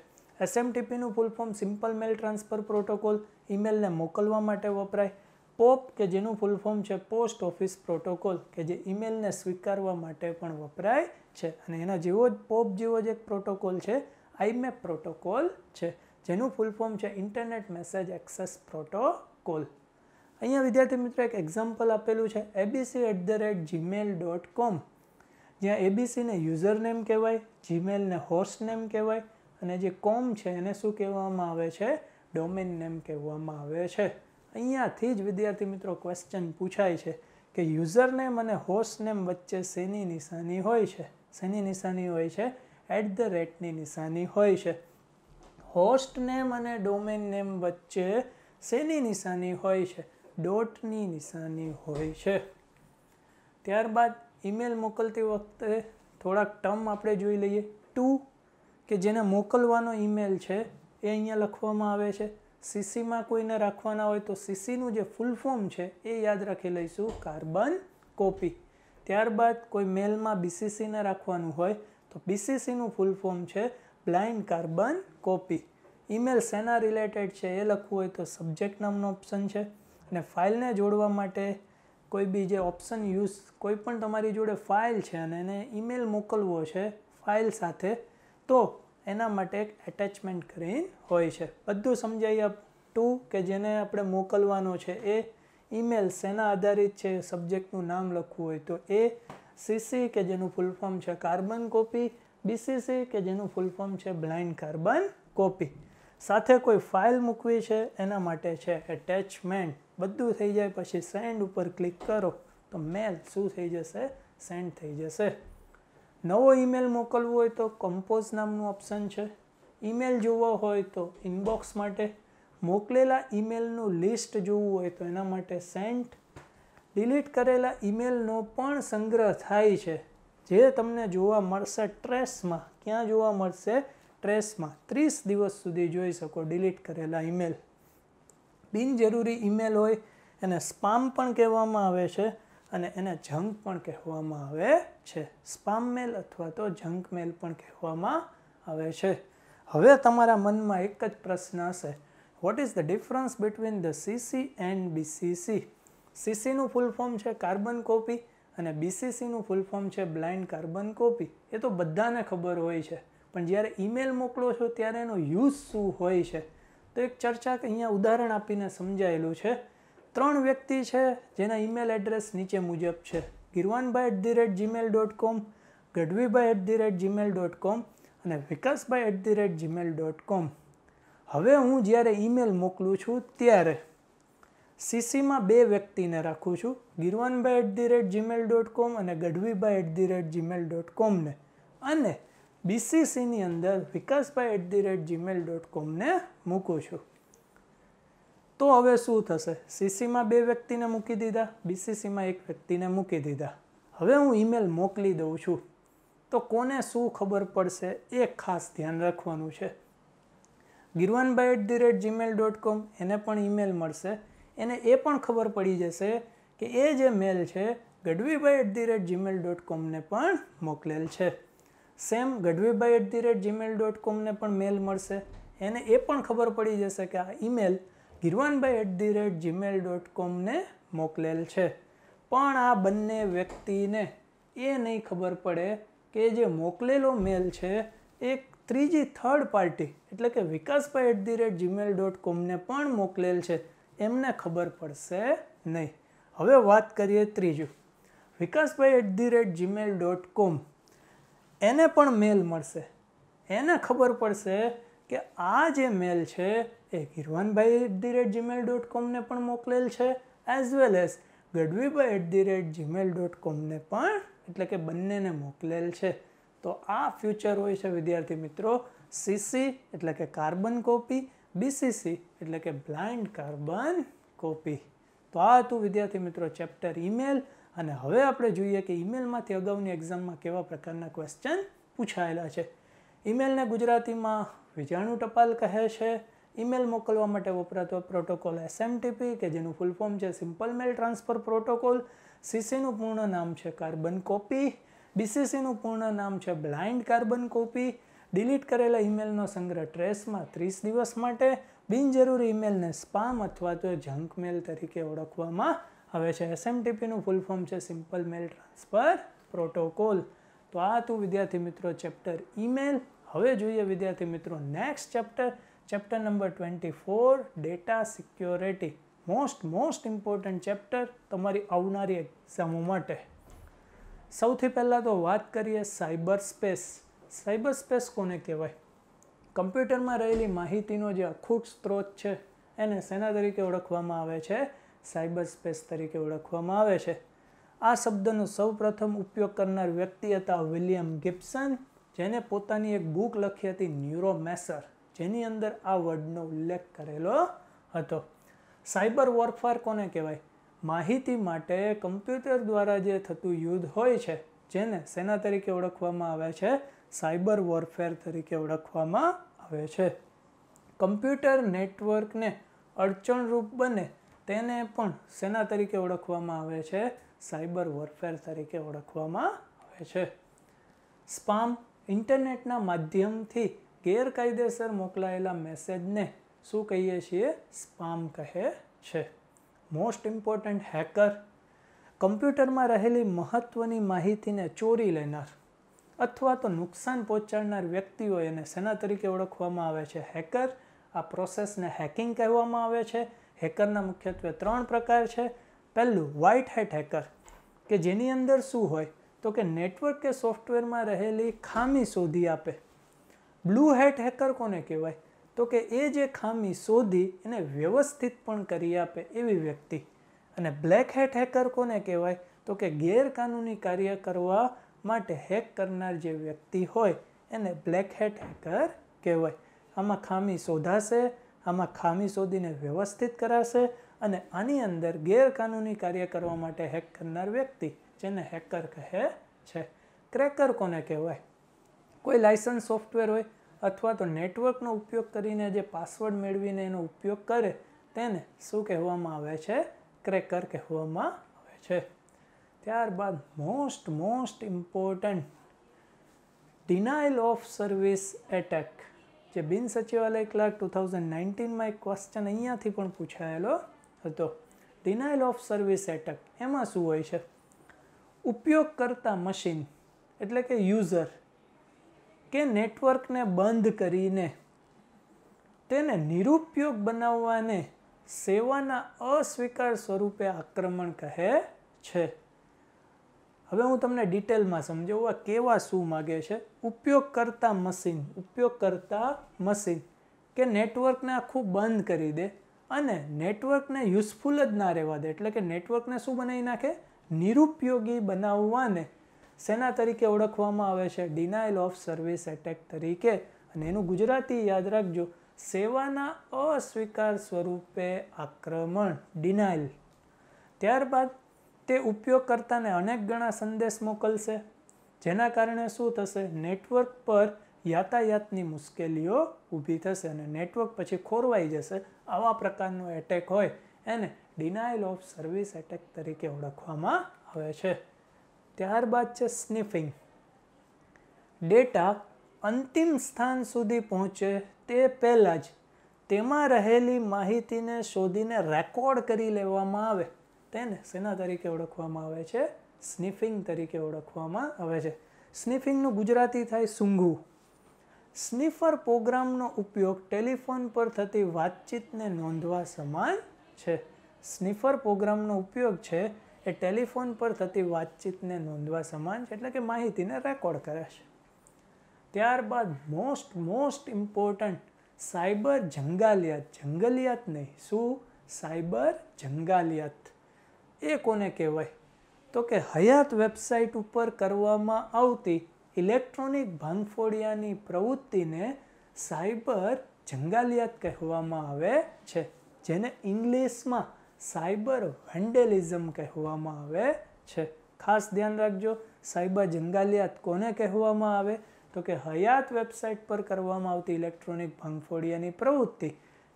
એસએમટીપીનું full form simple mail transfer protocol ઈમેલને મોકલવા માટે વપરાય પોપ કે જેનું ફૂલ ફોર્મ છે પોસ્ટ ઓફિસ પ્રોટોકોલ કે જે ઈમેલને સ્વીકારવા માટે પણ વપરાય છે અને એના જેવો જ પોપ જેવો જ એક પ્રોટોકોલ છે આઈમેપ પ્રોટોકોલ છે જેનું ફૂલ ફોર્મ છે ઇન્ટરનેટ મેસેજ એક્સેસ પ્રોટોકોલ અહીંયા વિદ્યાર્થી મિત્રો એક એક્ઝામ્પલ આપેલું છે ABC at the rate Gmail dot com જ્યાં એબીસીને યુઝર નેમ કહેવાય જીમેલને હોસ્ટ નેમ કહેવાય અને જે કોમ છે એને શું કહેવામાં આવે છે ડોમેન નેમ કહેવામાં આવે છે અહીંયાથી જ વિદ્યાર્થી મિત્રો ક્વેશ્ચન પૂછાય છે કે યુઝરનેમ અને હોસ્ટ નેમ વચ્ચે શેની નિશાની હોય છે શેની નિશાની હોય છે એટ ધ રેટની નિશાની હોય છે હોસ્ટ નેમ અને ડોમેન નેમ વચ્ચે શેની નિશાની હોય છે ડોટની નિશાની હોય છે ત્યારબાદ ઈમેલ મોકલતી વખતે થોડાક ટર્મ આપણે જોઈ લઈએ ટુ કે જેને મોકલવાનો ઈમેલ છે એ અહીંયા લખવામાં આવે છે સીસીમાં કોઈને રાખવાના હોય તો સીસીનું જે ફૂલ ફોર્મ છે એ યાદ રાખી લઈશું કાર્બન કોપી ત્યારબાદ કોઈ મેલમાં બીસીસીને રાખવાનું હોય તો બીસીસીનું ફૂલ ફોર્મ છે બ્લાઇન્ડ કાર્બન કોપી ઈમેલ શેના રિલેટેડ છે એ લખવું હોય તો સબ્જેક્ટ નામનો ઓપ્શન છે અને ફાઇલને જોડવા માટે કોઈ બી જે ઓપ્શન યુઝ કોઈ પણ તમારી જોડે ફાઇલ છે અને એને ઈમેલ મોકલવો છે ફાઇલ સાથે તો એના માટે એક એટેચમેન્ટ કરીને હોય છે બધું સમજાય ટુ કે જેને આપણે મોકલવાનો છે એ ઈમેલ શેના આધારિત છે સબ્જેક્ટનું નામ લખવું હોય તો એ સીસી કે જેનું ફૂલ ફોર્મ છે કાર્બન કોપી બીસીસી કે જેનું ફૂલ ફોર્મ છે બ્લાઇન્ડ કાર્બન કોપી સાથે કોઈ ફાઇલ મૂકવી છે એના માટે છે એટેચમેન્ટ બધું થઈ જાય પછી સેન્ડ ઉપર ક્લિક કરો તો મેલ શું થઈ જશે સેન્ડ થઈ જશે નવો ઈમેલ મોકલવો હોય તો કમ્પોઝ નામનું ઓપ્શન છે ઈમેલ જોવો હોય તો ઇનબોક્સ માટે મોકલેલા ઈમેલનું લિસ્ટ જોવું હોય તો એના માટે સેન્ટ ડિલીટ કરેલા ઈમેલનો પણ સંગ્રહ થાય છે જે તમને જોવા મળશે ટ્રેસમાં ક્યાં જોવા મળશે ટ્રેસમાં ત્રીસ દિવસ સુધી જોઈ શકો ડિલીટ કરેલા ઈમેલ બિનજરૂરી ઈમેલ હોય એને સ્પામ પણ કહેવામાં આવે છે અને એને જંક પણ કહેવામાં આવે છે સ્પામ મેલ અથવા તો જંક મેલ પણ કહેવામાં આવે છે હવે તમારા મનમાં એક જ પ્રશ્ન હશે what is the difference between the CC and BCC સીસીનું ફૂલ ફોર્મ છે કાર્બન કોપી અને બીસીસીનું ફૂલ ફોર્મ છે બ્લાઇન્ડ કાર્બન કોપી એ તો બધાને ખબર હોય છે પણ જ્યારે ઈમેલ મોકલો છો ત્યારે એનો યુઝ શું હોય છે તો એક ચર્ચા અહીંયા ઉદાહરણ આપીને સમજાયેલું છે ત્રણ વ્યક્તિ છે જેના ઈમેલ એડ્રેસ નીચે મુજબ છે Girvanbhai at the rate Gmail dot com Gadhvibhai at the rate Gmail dot com અને Vikasbhai at the rate Gmail dot com હવે હું જ્યારે ઈમેલ મોકલું છું ત્યારે સીસીમાં બે વ્યક્તિને રાખું છું Girvanbhai at the rate Gmail dot com અને Gadhvibhai at the rate Gmail dot કોમને અને બીસીસીની અંદર Vikasbhai at the rate Gmail dot કોમને મૂકું છું તો હવે શું થશે સીસીમાં બે વ્યક્તિને મૂકી દીધા બીસીસીમાં એક વ્યક્તિને મૂકી દીધા હવે હું ઈમેલ મોકલી દઉં છું તો કોને શું ખબર પડશે એ ખાસ ધ્યાન રાખવાનું છે Girvanbhai at the rate Gmail dot com એને પણ ઈમેલ મળશે એને એ પણ ખબર પડી જશે કે એ જે મેલ છે Gadhvibhai at the rate Gmail dot કોમને પણ મોકલેલ છે same Gadhvibhai at the rate Gmail dot કોમને પણ મેલ મળશે એને એ પણ ખબર પડી જશે કે આ email Dhirvanbhai at the rate Gmail dot કોમને મોકલેલ છે પણ આ બંને વ્યક્તિને એ નહીં ખબર પડે કે જે મોકલેલો મેલ છે એક ત્રીજી થર્ડ પાર્ટી એટલે કે Vikasbhai at the rate Gmail dot કોમને પણ મોકલેલ છે એમને ખબર પડશે નહીં હવે વાત કરીએ ત્રીજું Vikasbhai at the rate Gmail dot com એને પણ મેલ મળશે એને ખબર પડશે કે આ જે મેલ છે એ Kirvanbhai at the rate Gmail dot કોમને પણ મોકલેલ છે as well as Gadhvibhai at the rate Gmail dot કોમને પણ એટલે કે બંનેને મોકલેલ છે તો આ ફ્યુચર હોય છે વિદ્યાર્થી મિત્રો સીસી એટલે કે કાર્બન કોપી બીસીસી એટલે કે બ્લાઇન્ડ કાર્બન કોપી તો આ હતું વિદ્યાર્થી મિત્રો ચેપ્ટર ઈમેલ અને હવે આપણે જોઈએ કે ઈમેલમાંથી અગાઉની એક્ઝામમાં કેવા પ્રકારના ક્વેશ્ચન પૂછાયેલા છે ઈમેલને ગુજરાતીમાં વિજાણુ ટપાલ કહે છે ઈમેલ મોકલવા માટે વપરાતો પ્રોટોકોલ એસએમટીપી કે જેનું ફૂલ ફોર્મ છે સિમ્પલ મેલ ટ્રાન્સફર પ્રોટોકોલ સીસીનું પૂર્ણ નામ છે કાર્બન કોપી બીસીસીનું પૂર્ણ નામ છે બ્લાઇન્ડ કાર્બન કોપી ડિલીટ કરેલા ઈમેલનો સંગ્રહ ટ્રેસમાં ત્રીસ દિવસ માટે બિનજરૂરી ઈમેલને સ્પામ અથવા તો જંક મેલ તરીકે ઓળખવામાં આવે છે એસએમટીપીનું ફૂલ ફોર્મ છે સિમ્પલ મેલ ટ્રાન્સફર પ્રોટોકોલ તો આ હતું વિદ્યાર્થી મિત્રો ચેપ્ટર ઈમેલ હવે જોઈએ વિદ્યાર્થી મિત્રો next chapter chapter number twenty four data security most most important chapter તમારી આવનારી એક્ઝામો માટે સૌથી પહેલાં તો વાત કરીએ સાયબર સ્પેસ સાયબર સ્પેસ કોને કહેવાય કમ્પ્યુટરમાં રહેલી માહિતીનો જે અખૂટ સ્ત્રોત છે એને સેના તરીકે ઓળખવામાં આવે છે સાયબર સ્પેસ તરીકે ઓળખવામાં આવે છે આ શબ્દનો સૌપ્રથમ ઉપયોગ કરનાર વ્યક્તિ હતા વિલિયમ ગિપ્સન જેને પોતાની એક બુક લખી હતી ન્યુરોમેસર જેની અંદર આ વર્ડનો ઉલ્લેખ કરેલો હતો સાયબર વોરફેર કોને કહેવાય માહિતી માટે કમ્પ્યુટર દ્વારા જે થતું યુદ્ધ હોય છે જેને સેના તરીકે ઓળખવામાં આવે છે સાયબર વોરફેર તરીકે ઓળખવામાં આવે છે કમ્પ્યુટર નેટવર્કને અડચણરૂપ બને તેને પણ સેના તરીકે ઓળખવામાં આવે છે સાયબર વોરફેર તરીકે ઓળખવામાં આવે છે સ્પામ ઇન્ટરનેટના માધ્યમથી ગેરકાયદેસર મોકલાયેલા મેસેજને શું કહીએ છીએ સ્પામ કહે છે મોસ્ટ ઇમ્પોર્ટન્ટ હેકર કમ્પ્યુટરમાં રહેલી મહત્ત્વની માહિતીને ચોરી લેનાર અથવા તો નુકસાન પહોંચાડનાર વ્યક્તિઓ એને સેના તરીકે ઓળખવામાં આવે છે હેકર આ પ્રોસેસને હેકિંગ કહેવામાં આવે છે હેકરના મુખ્યત્વે ત્રણ પ્રકાર છે પહેલું વ્હાઇટ હેટ હેકર કે જેની અંદર શું હોય તો કે નેટવર્ક કે સોફ્ટવેરમાં રહેલી ખામી શોધી આપે બ્લુ હેટ હેકર કોને કહેવાય તો કે એ જે ખામી શોધી એને વ્યવસ્થિત પણ કરી આપે એવી વ્યક્તિ અને બ્લેક હેટ હેકર કોને કહેવાય તો કે ગેરકાનૂની કાર્ય કરવા માટે હેક કરનાર જે વ્યક્તિ હોય એને બ્લેક હેટ હેકર કહેવાય આમાં ખામી શોધાશે આમાં ખામી શોધીને વ્યવસ્થિત કરાશે અને આની અંદર ગેરકાનૂની કાર્ય કરવા માટે હેક કરનાર વ્યક્તિ જેને હેકર કહે છે ક્રેકર કોને કહેવાય કોઈ લાઇસન્સ સોફ્ટવેર હોય અથવા તો નેટવર્કનો ઉપયોગ કરીને જે પાસવર્ડ મેળવીને એનો ઉપયોગ કરે તેને શું કહેવામાં આવે છે ક્રેકર કહેવામાં આવે છે ત્યારબાદ most most important denial of service attack જે બિન સચિવાલય ક્લાર્ક ટુ થાઉઝન્ડ નાઇન્ટીનમાં એક ક્વેશ્ચન અહીંયાથી પણ પૂછાયેલો હતો ડિનાઇલ ઓફ સર્વિસ એટેક એમાં શું હોય છે ઉપયોગ કરતા મશીન એટલે કે યુઝર કે નેટવર્કને બંધ કરીને તેને નિરુપયોગ બનાવવાને સેવાના અસ્વીકાર સ્વરૂપે આક્રમણ કહે છે હવે હું તમને ડિટેલમાં સમજાવું આ કેવા શું માગે છે ઉપયોગ કરતા મશીન ઉપયોગ કરતા મશીન કે નેટવર્કને આખું બંધ કરી દે અને નેટવર્કને યુઝફુલ જ ના રહેવા દે એટલે કે નેટવર્કને શું બનાવી નાખે નિરુપયોગી બનાવવાને શેના તરીકે ઓળખવામાં આવે છે ડિનાઇલ ઓફ સર્વિસ એટેક તરીકે અને એનું ગુજરાતી યાદ રાખજો સેવાના અસ્વીકાર સ્વરૂપે આક્રમણ ડિનાઇલ ત્યારબાદ તે ઉપયોગકર્તાને અનેક ગણા સંદેશ મોકલશે જેના કારણે શું થશે નેટવર્ક પર યાતાયાતની મુશ્કેલીઓ ઊભી થશે અને નેટવર્ક પછી ખોરવાઈ જશે આવા પ્રકારનો એટેક હોય એને ડિનાયલ ઓફ સર્વિસ એટેક તરીકે ઓળખવામાં આવે છે ત્યારબાદ છે સ્નિફિંગ ડેટા અંતિમ સ્થાન સુધી પહોંચે તે પહેલાં જ તેમાં રહેલી માહિતીને શોધીને રેકોર્ડ કરી લેવામાં આવે તેને શેના તરીકે ઓળખવામાં આવે છે સ્નિફિંગ તરીકે ઓળખવામાં આવે છે સ્નિફિંગનું ગુજરાતી થાય સૂંઘવું સ્નિફર પ્રોગ્રામનો ઉપયોગ ટેલિફોન પર થતી વાતચીતને નોંધવા સમાન છે સ્નીફર પ્રોગ્રામનો ઉપયોગ છે એ ટેલિફોન પર થતી વાતચીતને નોંધવા સમાન છે એટલે કે માહિતીને રેકોર્ડ કરે છે ત્યારબાદ મોસ્ટ મોસ્ટ ઇમ્પોર્ટન્ટ સાયબર જંગાલિયાત જંગલિયાત નહીં શું સાયબર જંગાલિયાત એ કોને કહેવાય તો કે હયાત વેબસાઇટ ઉપર કરવામાં આવતી ઇલેક્ટ્રોનિક ભાંગફોડિયાની પ્રવૃત્તિને સાયબર જંગાલિયાત કહેવામાં આવે છે જેને ઇંગ્લિશમાં સાયબર વેન્ડેલિઝમ કહેવામાં આવે છે ખાસ ધ્યાન રાખજો સાયબર જંગાલિયાત કોને કહેવામાં આવે તો કે હયાત વેબસાઇટ પર કરવામાં આવતી ઇલેક્ટ્રોનિક ભાંગફોડિયાની પ્રવૃત્તિ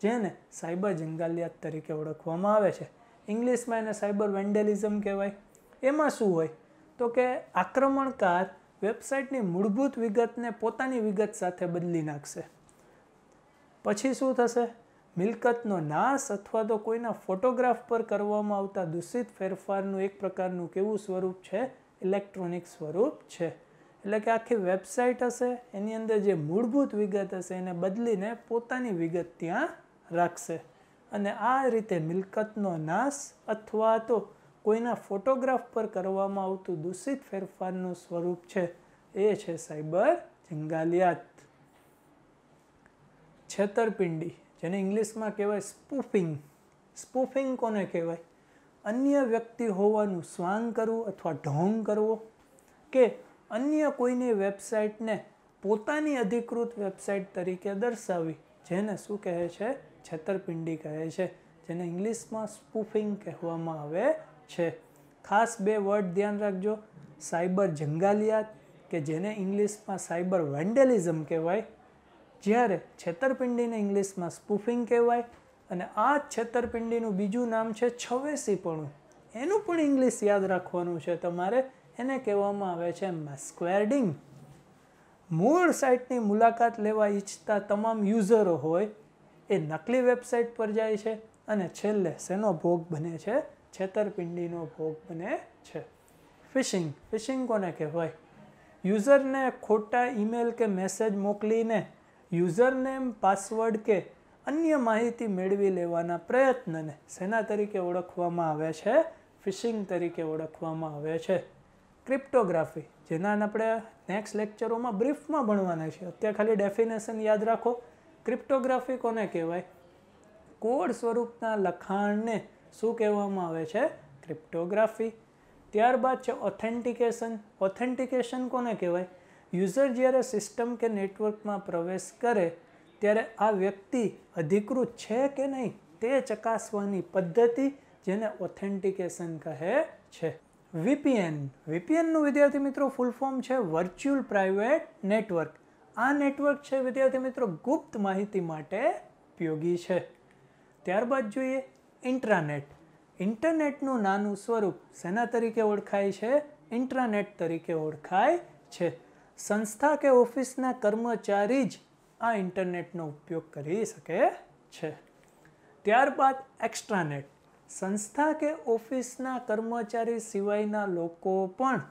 જેને સાયબર જંગાલિયાત તરીકે ઓળખવામાં આવે છે ઇંગ્લિશમાં એને સાયબર વેન્ડેલિઝમ કહેવાય એમાં શું હોય તો કે આક્રમણકાર વેબસાઇટની મૂળભૂત વિગતને પોતાની વિગત સાથે બદલી નાખશે પછી શું થશે મિલકતનો નાશ અથવા તો કોઈના ફોટોગ્રાફ પર કરવામાં આવતા દૂષિત ફેરફારનું એક પ્રકારનું કેવું સ્વરૂપ છે ઇલેક્ટ્રોનિક સ્વરૂપ છે એટલે કે આખી વેબસાઇટ હશે એની અંદર જે મૂળભૂત વિગત હશે એને બદલીને પોતાની વિગત ત્યાં રાખશે અને આ રીતે મિલકતનો નાશ અથવા તો કોઈના ફોટોગ્રાફ પર કરવામાં આવતું દૂષિત ફેરફારનું સ્વરૂપ છે એ છે સાયબર જંગાલિયાત છેતરપિંડી જેને ઇંગ્લિશમાં કહેવાય સ્પૂફિંગ સ્પૂફિંગ કોને કહેવાય અન્ય વ્યક્તિ હોવાનું સ્વાંગ કરવું અથવા ઢોંગ કરવો કે અન્ય કોઈની વેબસાઇટને પોતાની અધિકૃત વેબસાઇટ તરીકે દર્શાવી જેને શું કહે છે છેતરપિંડી કહે છે જેને ઇંગ્લિશમાં સ્પૂફિંગ કહેવામાં આવે છે ખાસ બે વર્ડ ધ્યાન રાખજો સાયબર જંગાલિયાત કે જેને ઇંગ્લિશમાં સાયબર વેન્ડેલિઝમ કહેવાય જ્યારે છેતરપિંડીને ઇંગ્લિશમાં સ્પૂફિંગ કહેવાય અને આ છેતરપિંડીનું બીજું નામ છે છવેસીપણું એનું પણ ઇંગ્લિશ યાદ રાખવાનું છે તમારે એને કહેવામાં આવે છે સ્ક્વેરડિંગ મૂળ સાઇટની મુલાકાત લેવા ઈચ્છતા તમામ યુઝરો હોય એ નકલી વેબસાઇટ પર જાય છે અને છેલ્લે શેનો ભોગ બને છે છેતરપિંડીનો ભોગ બને છે ફિશિંગ ફિશિંગ કોને કહેવાય યુઝરને ખોટા ઈમેલ કે મેસેજ મોકલીને યુઝરનેમ પાસવર્ડ કે અન્ય માહિતી મેળવી લેવાના પ્રયત્નને સેના તરીકે ઓળખવામાં આવે છે ફિશિંગ તરીકે ઓળખવામાં આવે છે ક્રિપ્ટોગ્રાફી જેના આપણે નેક્સ્ટ લેક્ચરોમાં બ્રીફમાં ભણવાના છે અત્યારે ખાલી ડેફિનેશન યાદ રાખો ક્રિપ્ટોગ્રાફી કોને કહેવાય કોડ સ્વરૂપના લખાણને શું કહેવામાં આવે છે ક્રિપ્ટોગ્રાફી ત્યારબાદ છે ઓથેન્ટિકેશન ઓથેન્ટિકેશન કોને કહેવાય યુઝર જ્યારે સિસ્ટમ કે નેટવર્કમાં પ્રવેશ કરે ત્યારે આ વ્યક્તિ અધિકૃત છે કે નહીં તે ચકાસવાની પદ્ધતિ જેને ઓથેન્ટિકેશન કહે છે વીપીએન વીપીએનનું વિદ્યાર્થી મિત્રો ફૂલ ફોર્મ છે વર્ચ્યુઅલ પ્રાઇવેટ નેટવર્ક આ નેટવર્ક છે વિદ્યાર્થી મિત્રો ગુપ્ત માહિતી માટે ઉપયોગી છે ત્યારબાદ જોઈએ ઇન્ટ્રાનેટ ઇન્ટરનેટનું નાનું સ્વરૂપ શેના તરીકે ઓળખાય છે ઇન્ટ્રાનેટ તરીકે ઓળખાય છે સંસ્થા કે ઓફિસના કર્મચારી જ આ ઇન્ટરનેટનો ઉપયોગ કરી શકે છે ત્યારબાદ એક્સ્ટ્રાનેટ સંસ્થા કે ઓફિસના કર્મચારી સિવાયના લોકો પણ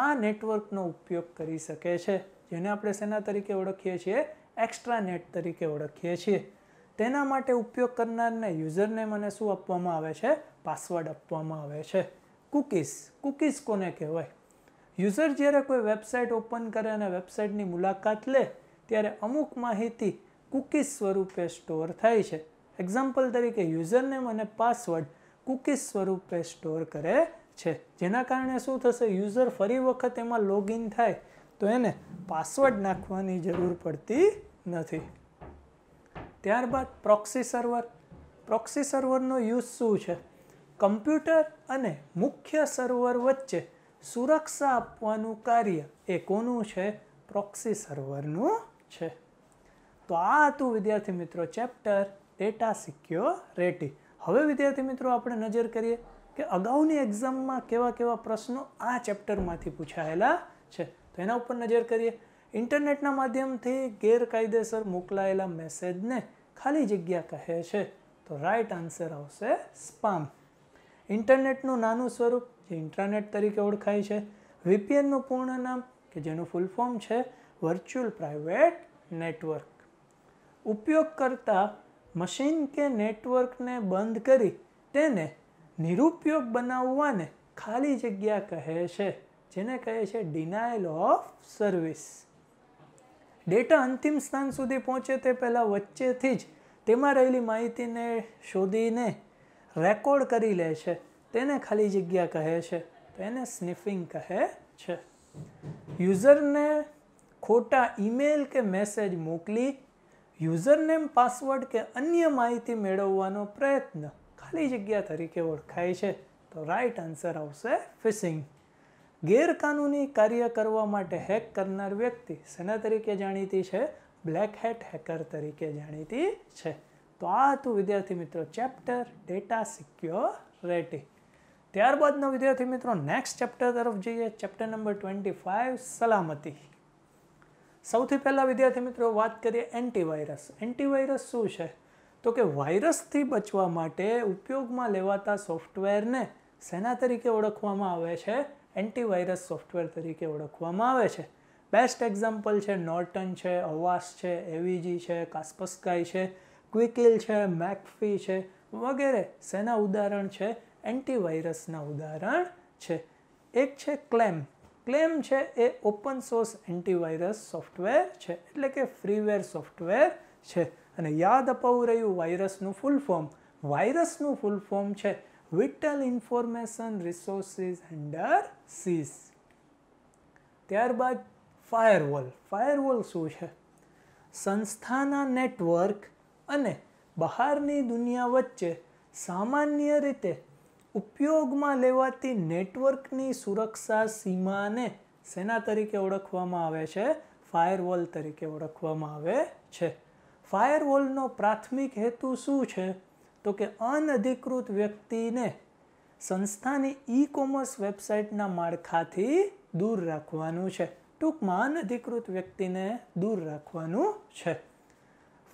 આ નેટવર્કનો ઉપયોગ કરી શકે છે જેને આપણે શેના તરીકે ઓળખીએ છીએ એક્સ્ટ્રા નેટ તરીકે ઓળખીએ છીએ તેના માટે ઉપયોગ કરનારને યુઝરને મને શું આપવામાં આવે છે પાસવર્ડ આપવામાં આવે છે કુકીઝ કુકીઝ કોને કહેવાય યુઝર જ્યારે કોઈ વેબસાઇટ ઓપન કરે અને વેબસાઇટની મુલાકાત લે ત્યારે અમુક માહિતી કૂકીઝ સ્વરૂપે સ્ટોર થાય છે એક્ઝામ્પલ તરીકે યુઝરનેમ અને પાસવર્ડ કૂકીઝ સ્વરૂપે સ્ટોર કરે છે જેના કારણે શું થશે યુઝર ફરી વખત એમાં લોગિન થાય તો એને પાસવર્ડ નાખવાની જરૂર પડતી નથી ત્યારબાદ પ્રોક્સી સર્વર પ્રોક્સી સર્વરનો યુઝ શું છે કમ્પ્યુટર અને મુખ્ય સર્વર વચ્ચે સુરક્ષા આપવાનું કાર્ય એ કોનું છે પ્રોક્સી સર્વરનું છે તો આ હતું વિદ્યાર્થી મિત્રો ચેપ્ટર ડેટા સિક્યોરિટી હવે વિદ્યાર્થી મિત્રો આપણે નજર કરીએ કે અગાઉની એક્ઝામમાં કેવા કેવા પ્રશ્નો આ ચેપ્ટરમાંથી પૂછાયેલા છે તો એના ઉપર નજર કરીએ ઇન્ટરનેટના માધ્યમથી ગેરકાયદેસર મોકલાયેલા મેસેજને ખાલી જગ્યા કહે છે તો રાઈટ આન્સર આવશે સ્પામ ઇન્ટરનેટનું નાનું સ્વરૂપ જે ઇન્ટરનેટ તરીકે ઓળખાય છે વીપીએનનું પૂર્ણ નામ કે જેનું ફૂલ ફોર્મ છે વર્ચ્યુઅલ પ્રાઇવેટ નેટવર્ક ઉપયોગ કરતા મશીન કે નેટવર્કને બંધ કરી તેને નિરુપયોગ બનાવવાને ખાલી જગ્યા કહે છે જેને કહે છે ડિનાયલ ઓફ સર્વિસ ડેટા અંતિમ સ્થાન સુધી પહોંચે તે પહેલાં વચ્ચેથી જ તેમાં રહેલી માહિતીને શોધીને રેકોર્ડ કરી લે છે તેને ખાલી જગ્યા કહે છે તો એને સ્નિફિંગ કહે છે યુઝરને ખોટા ઈમેલ કે મેસેજ મોકલી યુઝરનેમ પાસવર્ડ કે અન્ય માહિતી મેળવવાનો પ્રયત્ન ખાલી જગ્યા તરીકે ઓળખાય છે તો રાઈટ આન્સર આવશે ફિશિંગ ગેરકાનૂની કાર્ય કરવા માટે હેક કરનાર વ્યક્તિ શેના તરીકે જાણીતી છે બ્લેક હેટ હેકર તરીકે જાણીતી છે તો આ હતું વિદ્યાર્થી મિત્રો ચેપ્ટર ડેટા સિક્યોરિટી ત્યારબાદના વિદ્યાર્થી મિત્રો નેક્સ્ટ ચેપ્ટર તરફ જઈએ ચેપ્ટર નંબર ટ્વેન્ટી ફાઇવ સલામતી સૌથી પહેલાં વિદ્યાર્થી મિત્રો વાત કરીએ એન્ટીવાયરસ એન્ટીવાયરસ શું છે તો કે વાયરસથી બચવા માટે ઉપયોગમાં લેવાતા સોફ્ટવેરને સેના તરીકે ઓળખવામાં આવે છે એન્ટીવાયરસ સોફ્ટવેર તરીકે ઓળખવામાં આવે છે બેસ્ટ એક્ઝામ્પલ છે નોર્ટન છે અવાસ છે એવીજી છે કાસ્પસ્કાઈ છે ક્વિકિલ છે મેકફી છે વગેરે સેના ઉદાહરણ છે એન્ટીવાયરસના ઉદાહરણ છે એક છે ક્લેમ ક્લેમ છે એ ઓપન સોર્સ એન્ટીવાયરસ સોફ્ટવેર છે એટલે કે ફ્રીવેર સોફ્ટવેર છે અને યાદ અપાવું રહ્યું વાયરસનું ફૂલ ફોર્મ વાયરસનું ફૂલ ફોર્મ છે vital information resources under siege ત્યારબાદ ફાયરવોલ ફાયરવોલ શું છે સંસ્થાના નેટવર્ક અને બહારની દુનિયા વચ્ચે સામાન્ય રીતે ઉપયોગમાં લેવાતી નેટવર્કની સુરક્ષા સીમાને સેના તરીકે ઓળખવામાં આવે છે ફાયરવોલ તરીકે ઓળખવામાં આવે છે ફાયરવોલનો પ્રાથમિક હેતુ શું છે તો કે અનધિકૃત વ્યક્તિને સંસ્થાની ઈ કોમર્સ વેબસાઇટના માળખાથી દૂર રાખવાનું છે ટૂંકમાં અનધિકૃત વ્યક્તિને દૂર રાખવાનું છે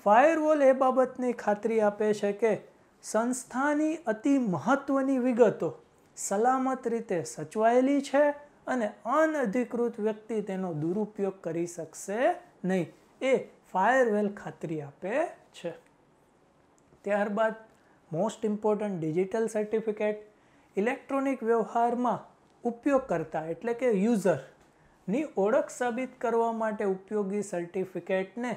ફાયરવોલ એ બાબતની ખાતરી આપે છે કે સંસ્થાની અતિ મહત્ત્વની વિગતો સલામત રીતે સચવાયેલી છે અને અનધિકૃત વ્યક્તિ તેનો દુરુપયોગ કરી શકશે નહીં એ ફાયરવેલ ખાતરી આપે છે ત્યારબાદ most important digital certificate electronic વ્યવહારમાં ઉપયોગ કરતા એટલે કે યુઝરની ઓળખ સાબિત કરવા માટે ઉપયોગી સર્ટિફિકેટને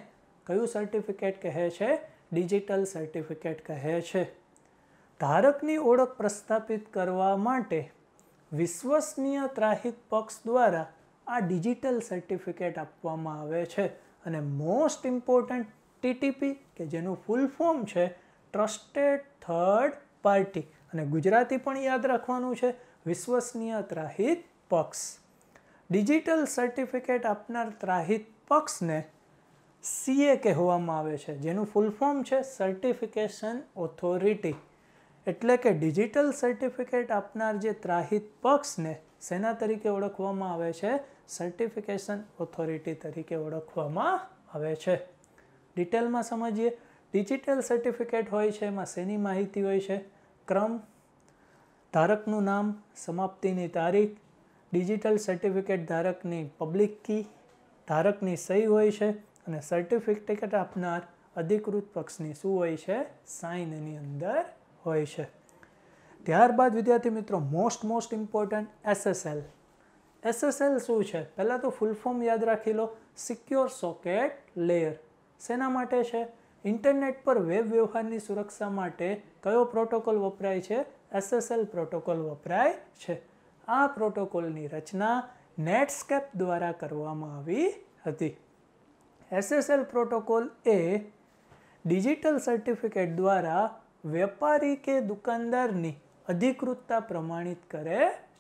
કયું સર્ટિફિકેટ કહે છે ડિજિટલ સર્ટિફિકેટ કહે છે ધારકની ઓળખ પ્રસ્થાપિત કરવા માટે વિશ્વસનીય ત્રાહિત પક્ષ દ્વારા આ ડિજિટલ સર્ટિફિકેટ આપવામાં આવે છે અને મોસ્ટ ઇમ્પોર્ટન્ટ ટીટીપી કે જેનું ફૂલ ફોર્મ છે ટ્રસ્ટેડ થર્ડ પાર્ટી અને ગુજરાતી પણ યાદ રાખવાનું છે વિશ્વસનીય ત્રાહિત પક્ષ ડિજિટલ સર્ટિફિકેટ આપનાર ત્રાહિત પક્ષને સીએ કહેવામાં આવે છે જેનું ફૂલ ફોર્મ છે સર્ટિફિકેશન ઓથોરિટી એટલે કે ડિજિટલ સર્ટિફિકેટ આપનાર જે ત્રાહિત પક્ષને સેના તરીકે ઓળખવામાં આવે છે સર્ટિફિકેશન ઓથોરિટી તરીકે ઓળખવામાં આવે છે ડિટેલમાં સમજીએ ડિજિટલ સર્ટિફિકેટ હોય છે એમાં શેની માહિતી હોય છે ક્રમ ધારકનું નામ સમાપ્તિની તારીખ ડિજિટલ સર્ટિફિકેટ ધારકની પબ્લિક કી ધારકની સહી હોય છે અને સર્ટિફિકેટ આપનાર અધિકૃત પક્ષની શું હોય છે સાઇન એની અંદર હોય છે ત્યારબાદ વિદ્યાર્થી મિત્રો most most important SSL SSL શું છે પહેલાં તો ફૂલ ફોર્મ યાદ રાખી લો સિક્યોર સોકેટ લેયર શેના માટે છે ઇન્ટરનેટ પર વેબ વ્યવહારની સુરક્ષા માટે કયો પ્રોટોકોલ વપરાય છે એસએસએલ પ્રોટોકોલ વપરાય છે આ પ્રોટોકોલની રચના નેટસ્કેપ દ્વારા કરવામાં આવી હતી એસએસએલ પ્રોટોકોલ એ ડિજિટલ સર્ટિફિકેટ દ્વારા વેપારી કે દુકાનદારની અધિકૃતતા પ્રમાણિત કરે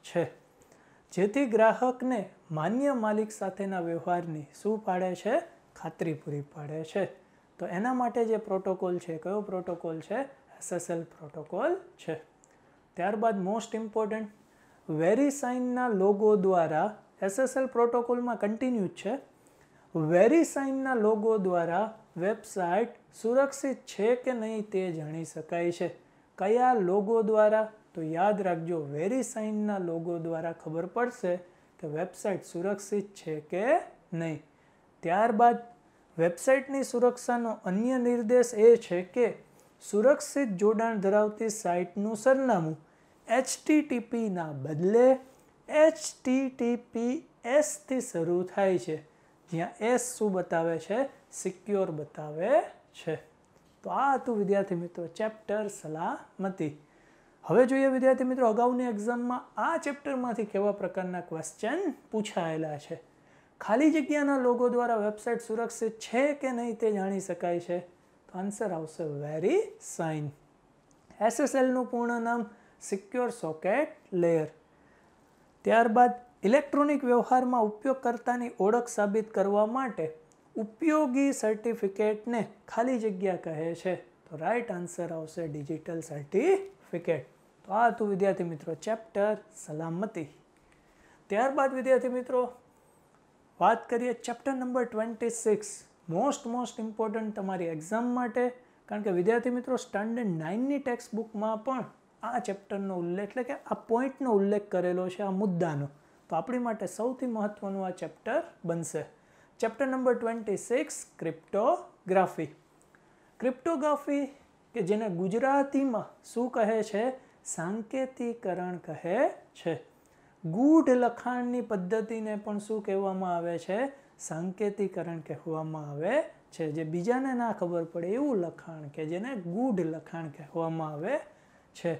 છે જેથી ગ્રાહકને માન્ય માલિક સાથેના વ્યવહારની શું પાડે છે ખાતરી પૂરી પાડે છે તો એના માટે જે પ્રોટોકોલ છે કયો પ્રોટોકોલ છે એસએસએલ પ્રોટોકોલ છે ત્યારબાદ મોસ્ટ ઇમ્પોર્ટન્ટ વેરી સાઇનના લોગો દ્વારા એસએસએલ પ્રોટોકોલમાં કન્ટિન્યુ છે વેરીસાઇનના લોગો દ્વારા વેબસાઇટ સુરક્ષિત છે કે નહીં તે જાણી શકાય છે કયા લોગો દ્વારા તો યાદ રાખજો વેરીસાઇનના લોગો દ્વારા ખબર પડશે કે વેબસાઇટ સુરક્ષિત છે કે નહીં ત્યારબાદ વેબસાઇટની સુરક્ષાનો અન્ય નિર્દેશ એ છે કે સુરક્ષિત જોડાણ ધરાવતી સાઇટનું સરનામું એચ એચટીટીપીના બદલે એચ એસથી શરૂ થાય છે અહીંયા એસ શું બતાવે છે સિક્યોર બતાવે છે તો આ હતું વિદ્યાર્થી મિત્રો ચેપ્ટર સલામતી હવે જોઈએ વિદ્યાર્થી મિત્રો અગાઉની એક્ઝામમાં આ ચેપ્ટરમાંથી કેવા પ્રકારના ક્વેશ્ચન પૂછાયેલા છે ખાલી જગ્યાના લોકો દ્વારા વેબસાઇટ સુરક્ષિત છે કે નહીં તે જાણી શકાય છે તો આન્સર આવશે વેરી સાઇન એસએસએલનું પૂર્ણ નામ સિક્યોર સોકેટ લેયર ત્યારબાદ ઇલેક્ટ્રોનિક વ્યવહારમાં ઉપયોગકર્તાની ઓળખ સાબિત કરવા માટે ઉપયોગી સર્ટિફિકેટને ખાલી જગ્યા કહે છે તો રાઈટ આન્સર આવશે ડિજિટલ સર્ટિફિકેટ તો આ હતું વિદ્યાર્થી મિત્રો ચેપ્ટર સલામતી ત્યારબાદ વિદ્યાર્થી મિત્રો વાત કરીએ chapter number twenty six most most important તમારી એક્ઝામ માટે કારણ કે વિદ્યાર્થી મિત્રો સ્ટાન્ડર્ડ નાઇનની ટેક્સ્ટ બુકમાં પણ આ ચેપ્ટરનો ઉલ્લેખ એટલે કે આ પોઈન્ટનો ઉલ્લેખ કરેલો છે આ મુદ્દાનો તો આપણી માટે સૌથી મહત્ત્વનું આ ચેપ્ટર બનશે chapter number twenty six cryptography cryptography કે જેને ગુજરાતીમાં શું કહે છે સાંકેતિકરણ કહે છે ગૂઢ લખાણની પદ્ધતિને પણ શું કહેવામાં આવે છે સાંકેતિકરણ કહેવામાં આવે છે જે બીજાને ના ખબર પડે એવું લખાણ કે જેને ગૂઢ લખાણ કહેવામાં આવે છે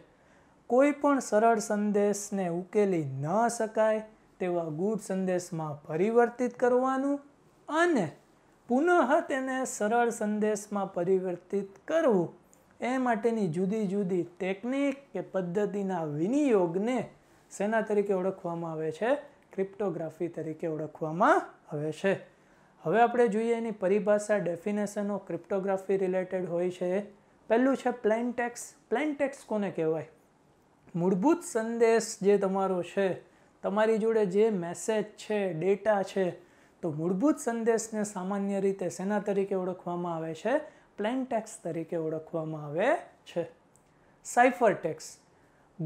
કોઈ પણ સરળ સંદેશને ઉકેલી ન શકાય તેવા ગુડ સંદેશમાં પરિવર્તિત કરવાનું અને પુનઃ તેને સરળ સંદેશમાં પરિવર્તિત કરવું એ માટેની જુદી જુદી ટેકનિક કે પદ્ધતિના વિનિયોગને સેના તરીકે ઓળખવામાં આવે છે ક્રિપ્ટોગ્રાફી તરીકે ઓળખવામાં આવે છે હવે આપણે જોઈએ એની પરિભાષા ડેફિનેશનો ક્રિપ્ટોગ્રાફી રિલેટેડ હોય છે પહેલું છે પ્લેન ટેક્સ પ્લેન ટેક્સ કોને કહેવાય મૂળભૂત સંદેશ જે તમારો છે તમારી જોડે જે મેસેજ છે ડેટા છે તો મૂળભૂત સંદેશને સામાન્ય રીતે શેના તરીકે ઓળખવામાં આવે છે પ્લેન ટેક્સ તરીકે ઓળખવામાં આવે છે સાઇફર ટેક્સ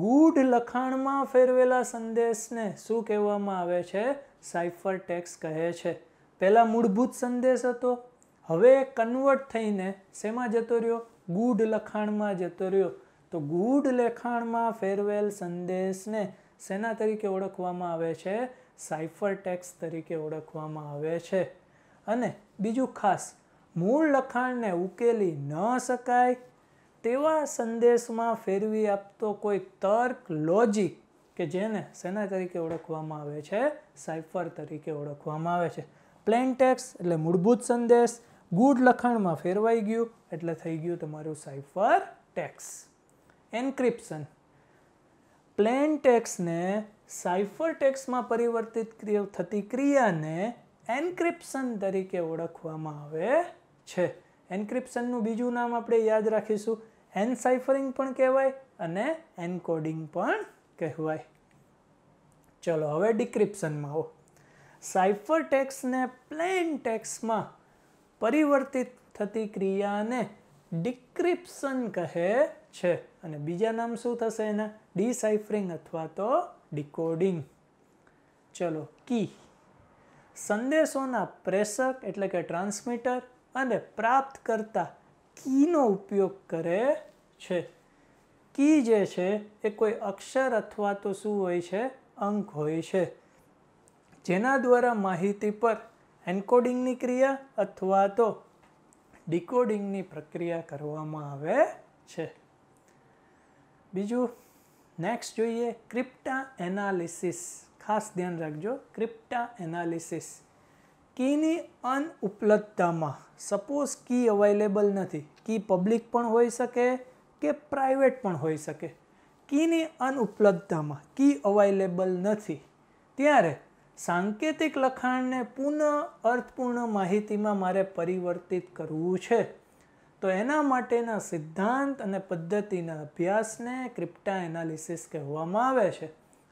ગૂઢ લખાણમાં ફેરવેલા સંદેશને શું કહેવામાં આવે છે સાઇફર ટેક્સ કહે છે પહેલાં મૂળભૂત સંદેશ હતો હવે કન્વર્ટ થઈને શેમાં જતો રહ્યો ગૂઢ લખાણમાં જતો રહ્યો તો ગૂઢ લખાણમાં ફેરવેલ સંદેશને શેના તરીકે ઓળખવામાં આવે છે સાયફર ટેક્સ તરીકે ઓળખવામાં આવે છે અને બીજું ખાસ મૂળ લખાણને ઉકેલી ન શકાય તેવા સંદેશમાં ફેરવી આપતો કોઈ તર્ક લોજિક કે જેને શેના તરીકે ઓળખવામાં આવે છે સાયફર તરીકે ઓળખવામાં આવે છે પ્લેન ટેક્સ એટલે મૂળભૂત સંદેશ ગુડ લખાણમાં ફેરવાઈ ગયું એટલે થઈ ગયું તમારું સાયફર ટેક્સ એન્ક્રિપ્શન પ્લેન ટેક્સને સાઇફર ટેક્સમાં પરિવર્તિત થતી ક્રિયાને એન્ક્રિપ્શન તરીકે ઓળખવામાં આવે છે એન્ક્રિપ્શનનું બીજું નામ આપણે યાદ રાખીશું એનસાઇફરિંગ પણ કહેવાય અને એન્કોડિંગ પણ કહેવાય ચલો હવે ડિક્રિપ્શનમાં આવો સાઇફર ટેક્સને પ્લેન ટેક્સમાં પરિવર્તિત થતી ક્રિયાને ડિક્રિપ્શન કહે છે અને બીજા નામ શું થશે એના ડિસાઇફરિંગ અથવા તો ડિકોડિંગ ચલો કી સંદેશોના પ્રેષક એટલે કે ટ્રાન્સમીટર અને પ્રાપ્ત કરતા કીનો ઉપયોગ કરે છે કી જે છે એ કોઈ અક્ષર અથવા તો શું હોય છે અંક હોય છે જેના દ્વારા માહિતી પર એન્કોડિંગની ક્રિયા અથવા તો ડિકોડિંગની પ્રક્રિયા કરવામાં આવે છે બીજું નેક્સ્ટ જોઈએ ક્રિપ્ટા એનાલિસિસ ખાસ ધ્યાન રાખજો ક્રિપ્ટા એનાલિસિસ કીની અનઉપલબ્ધતામાં સપોઝ કી અવેલેબલ નથી કી પબ્લિક પણ હોઈ શકે કે પ્રાઇવેટ પણ હોઈ શકે કીની અનઉપલબ્ધતામાં કી અવેલેબલ નથી ત્યારે સાંકેતિક લખાણને પુનઃ અર્થપૂર્ણ માહિતીમાં મારે પરિવર્તિત કરવું છે તો એના માટેના સિદ્ધાંત અને પદ્ધતિના અભ્યાસને ક્રિપ્ટા એનાલિસિસ કહેવામાં આવે છે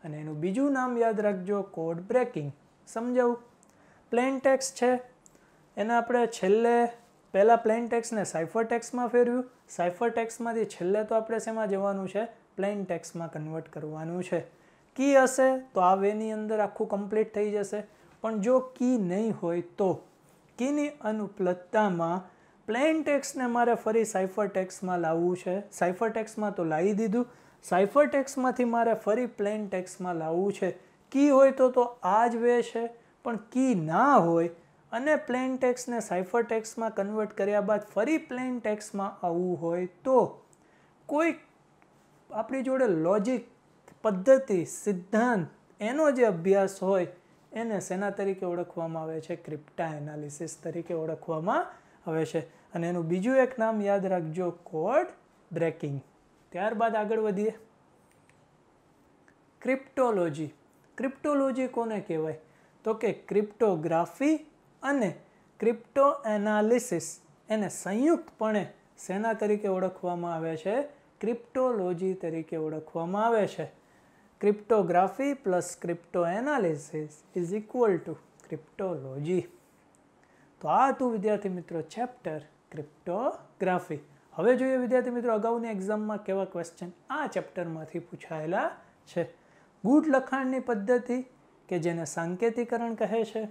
અને એનું બીજું નામ યાદ રાખજો કોડ બ્રેકિંગ સમજાવું પ્લેન ટેક્સ છે એને આપણે છેલ્લે પહેલાં પ્લેન ટેક્સને સાઇફર ટેક્સમાં ફેરવ્યું સાઇફર ટેક્સમાંથી છેલ્લે તો આપણે શેમાં જવાનું છે પ્લેન ટેક્સમાં કન્વર્ટ કરવાનું છે કી હશે તો આ વેની અંદર આખું કમ્પ્લીટ થઈ જશે પણ જો કી નહીં હોય તો કીની અનુપલબ્ધતામાં પ્લેન ટેક્સને મારે ફરી સાઇફર ટેક્સમાં લાવવું છે સાઇફર ટેક્સમાં તો લાવી દીધું સાઇફર ટેક્સમાંથી મારે ફરી પ્લેન ટેક્સમાં લાવવું છે કી હોય તો તો આ જ વે છે પણ કી ના હોય અને પ્લેન ટેક્સને સાઇફર ટેક્સમાં કન્વર્ટ કર્યા બાદ ફરી પ્લેન ટેક્સમાં આવવું હોય તો કોઈ આપણી જોડે લોજિક પદ્ધતિ સિદ્ધાંત એનો જે અભ્યાસ હોય એને શેના તરીકે ઓળખવામાં આવે છે ક્રિપ્ટા એનાલિસિસ તરીકે ઓળખવામાં આવે છે અને એનું બીજું એક નામ યાદ રાખજો કોડ બ્રેકિંગ ત્યારબાદ આગળ વધીએ ક્રિપ્ટોલોજી ક્રિપ્ટોલોજી કોને કહેવાય તો કે ક્રિપ્ટોગ્રાફી અને ક્રિપ્ટો એનાલિસિસ એને સંયુક્તપણે સેના તરીકે ઓળખવામાં આવે છે ક્રિપ્ટોલોજી તરીકે ઓળખવામાં આવે છે cryptography plus crypto analysis is equal to cryptology તો આ હતું વિદ્યાર્થી મિત્રો ચેપ્ટર ક્રિપ્ટોગ્રાફી હવે જોઈએ વિદ્યાર્થી મિત્રો અગાઉની એક્ઝામમાં કેવા ક્વેશ્ચન આ ચેપ્ટરમાંથી પૂછાયેલા છે ગુટ લખાણની પદ્ધતિ કે જેને સાંકેતિકરણ કહે છે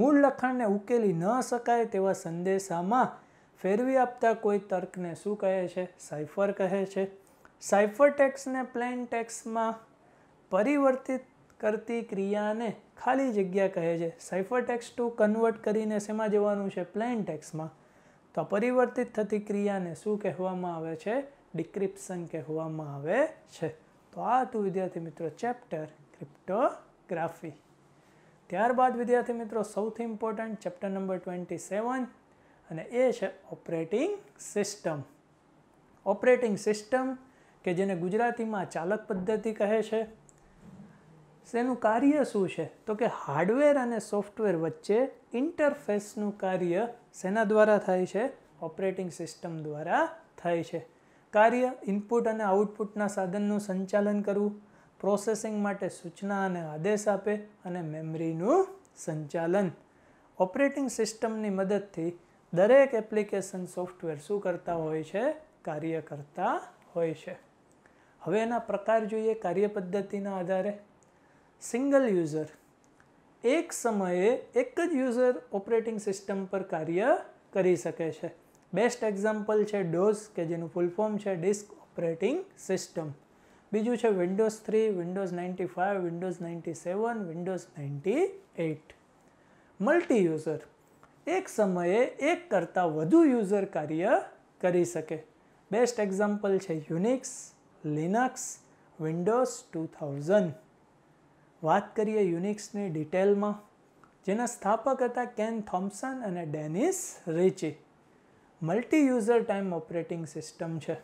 મૂળ લખાણને ઉકેલી ન શકાય તેવા સંદેશામાં ફેરવી આપતા કોઈ તર્કને શું કહે છે સાઇફર કહે છે સાઇફર ટેક્સને પ્લેન ટેક્સમાં પરિવર્તિત કરતી ક્રિયાને ખાલી જગ્યા કહે છે સાઇફર ટેક્સ ટુ કન્વર્ટ કરીને શેમાં જવાનું છે પ્લેન ટેક્સમાં તો પરિવર્તિત થતી ક્રિયાને શું કહેવામાં આવે છે ડિક્રિપ્શન કહેવામાં આવે છે તો આ હતું વિદ્યાર્થી મિત્રો ચેપ્ટર ક્રિપ્ટોગ્રાફી ત્યારબાદ વિદ્યાર્થી મિત્રો સૌથી important chapter number twenty seven અને એ છે ઓપરેટિંગ સિસ્ટમ ઓપરેટિંગ સિસ્ટમ કે જેને ગુજરાતીમાં ચાલક પદ્ધતિ કહે છે શેનું કાર્ય શું છે તો કે હાર્ડવેર અને સોફ્ટવેર વચ્ચે ઇન્ટરફેસનું કાર્ય શેના દ્વારા થાય છે ઓપરેટિંગ સિસ્ટમ દ્વારા થાય છે કાર્ય ઇનપુટ અને આઉટપુટના સાધનનું સંચાલન કરવું પ્રોસેસિંગ માટે સૂચના અને આદેશ આપે અને મેમરીનું સંચાલન ઓપરેટિંગ સિસ્ટમની મદદથી દરેક એપ્લિકેશન સોફ્ટવેર શું કરતા હોય છે કાર્ય કરતા હોય છે હવે એના પ્રકાર જોઈએ કાર્ય પદ્ધતિના આધારે સિંગલ યુઝર એક સમયે એક જ યુઝર ઓપરેટિંગ સિસ્ટમ પર કાર્ય કરી શકે છે બેસ્ટ એક્ઝામ્પલ છે ડોઝ કે જેનું ફૂલ ફોર્મ છે ડિસ્ક ઓપરેટિંગ સિસ્ટમ બીજું છે Windows three Windows ninety five Windows ninety seven Windows ninety eight multi user એક સમયે એક કરતાં વધુ યુઝર કાર્ય કરી શકે બેસ્ટ એક્ઝામ્પલ છે Unix Linux Windows two thousand વાત કરીએ યુનિક્સની ડિટેલમાં જેના સ્થાપક હતા કેન થોમ્સન અને Dennis Ritchie multi user time operating system છે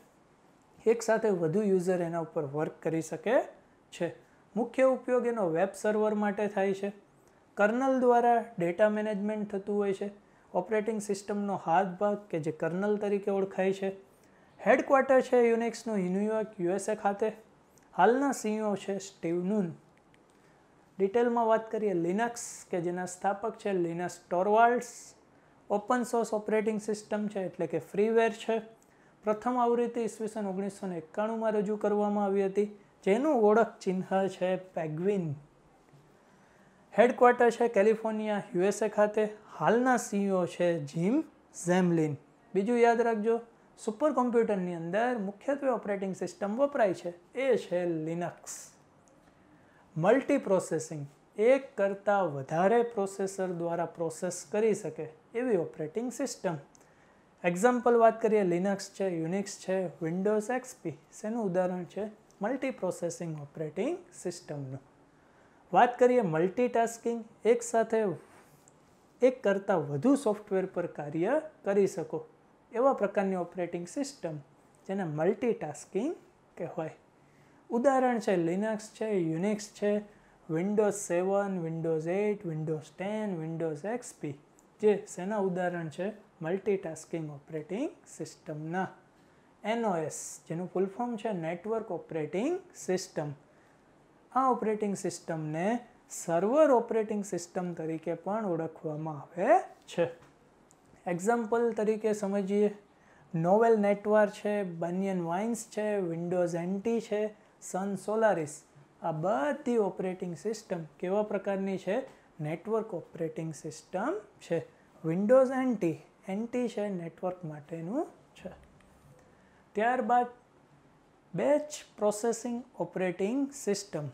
એકસાથે વધુ યુઝર એના ઉપર વર્ક કરી શકે છે મુખ્ય ઉપયોગ એનો વેબ સર્વર માટે થાય છે કર્નલ દ્વારા ડેટા મેનેજમેન્ટ થતું હોય છે ઓપરેટિંગ સિસ્ટમનો હાથ ભાગ કે જે કર્નલ તરીકે ઓળખાય છે હેડક્વાર્ટર છે યુનિક્સનું ન્યુયોર્ક યુએસએ ખાતે હાલના સીઈઓ છે સ્ટીવ નૂન ડિટેલમાં વાત કરીએ લિનક્સ કે જેના સ્થાપક છે Linux Torvalds open source operating system છે એટલે કે ફ્રીવેર છે પ્રથમ આવૃત્તિ ઈસવીસન ઓગણીસો ને એકાણુંમાં રજૂ કરવામાં આવી હતી જેનું ઓળખ ચિહ્ન છે પેગ્વિન હેડક્વાર્ટર છે કેલિફોર્નિયા યુએસએ ખાતે હાલના સીઈઓ છે જીમ ઝેમલિન બીજું યાદ રાખજો સુપર કોમ્પ્યુટરની અંદર મુખ્યત્વે ઓપરેટિંગ સિસ્ટમ વપરાય છે એ છે લિનક્સ મલ્ટી પ્રોસેસિંગ એક કરતાં વધારે પ્રોસેસર દ્વારા પ્રોસેસ કરી શકે એવી ઓપરેટિંગ સિસ્ટમ એક્ઝામ્પલ વાત કરીએ લિનક્સ છે યુનિક્સ છે વિન્ડોઝ એક્સપી શેનું ઉદાહરણ છે મલ્ટી પ્રોસેસિંગ ઓપરેટિંગ સિસ્ટમનું વાત કરીએ મલ્ટી ટાસ્કિંગ એક સાથે એક કરતાં વધુ સોફ્ટવેર પર કાર્ય કરી શકો એવા પ્રકારની ઓપરેટિંગ સિસ્ટમ જેને મલ્ટી ટાસ્કિંગ કહેવાય ઉદાહરણ છે લિનક્સ છે યુનિક્સ છે Windows seven Windows eight Windows ten Windows XP જે શેના ઉદાહરણ છે મલ્ટીટાસ્કિંગ ઓપરેટિંગ સિસ્ટમના એનઓએસ જેનું ફૂલ ફોર્મ છે નેટવર્ક ઓપરેટિંગ સિસ્ટમ આ ઓપરેટિંગ સિસ્ટમને સર્વર ઓપરેટિંગ સિસ્ટમ તરીકે પણ ઓળખવામાં આવે છે એક્ઝામ્પલ તરીકે સમજીએ નોવેલ નેટવર્ક છે બનિયન વાઇન્સ છે વિન્ડોઝ એન્ટી છે સન સોલારિસ આ બધી ઓપરેટિંગ સિસ્ટમ કેવા પ્રકારની છે નેટવર્ક ઓપરેટિંગ સિસ્ટમ છે વિન્ડોઝ એન્ટી એન્ટી છે નેટવર્ક માટેનું છે ત્યારબાદ બેચ પ્રોસેસિંગ ઓપરેટિંગ સિસ્ટમ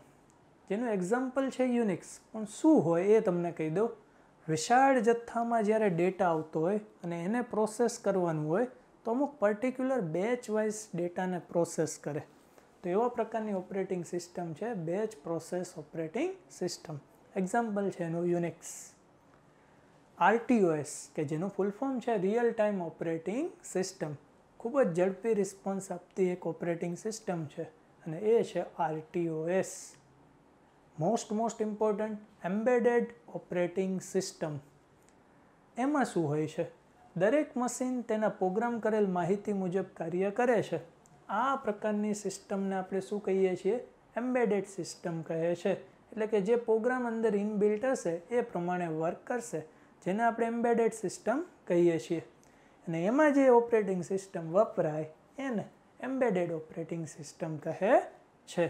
જેનું એક્ઝામ્પલ છે યુનિક્સ પણ શું હોય એ તમને કહી દઉં વિશાળ જથ્થામાં જ્યારે ડેટા આવતો હોય અને એને પ્રોસેસ કરવાનું હોય તો અમુક પર્ટિક્યુલર બેચ વાઇઝ ડેટાને પ્રોસેસ કરે તો એવા પ્રકારની ઓપરેટિંગ સિસ્ટમ છે batch process operating system example છે એનું યુનિક્સ આરટીઓએસ કે જેનું ફૂલ ફોર્મ છે રિયલ ટાઈમ ઓપરેટિંગ સિસ્ટમ ખૂબ જ ઝડપી રિસ્પોન્સ આપતી એક ઓપરેટિંગ સિસ્ટમ છે અને એ છે RTOS most most important embedded operating system એમાં શું હોય છે દરેક મશીન તેના પ્રોગ્રામ કરેલ માહિતી મુજબ કાર્ય કરે છે આ પ્રકારની સિસ્ટમને આપણે શું કહીએ છીએ એમ્બેડેડ સિસ્ટમ કહે છે એટલે કે જે પ્રોગ્રામ અંદર ઇનબિલ્ટ હશે એ પ્રમાણે વર્ક કરશે જેને આપણે એમ્બેડેડ સિસ્ટમ કહીએ છીએ અને એમાં જે ઓપરેટિંગ સિસ્ટમ વપરાય એને એમ્બેડેડ ઓપરેટિંગ સિસ્ટમ કહે છે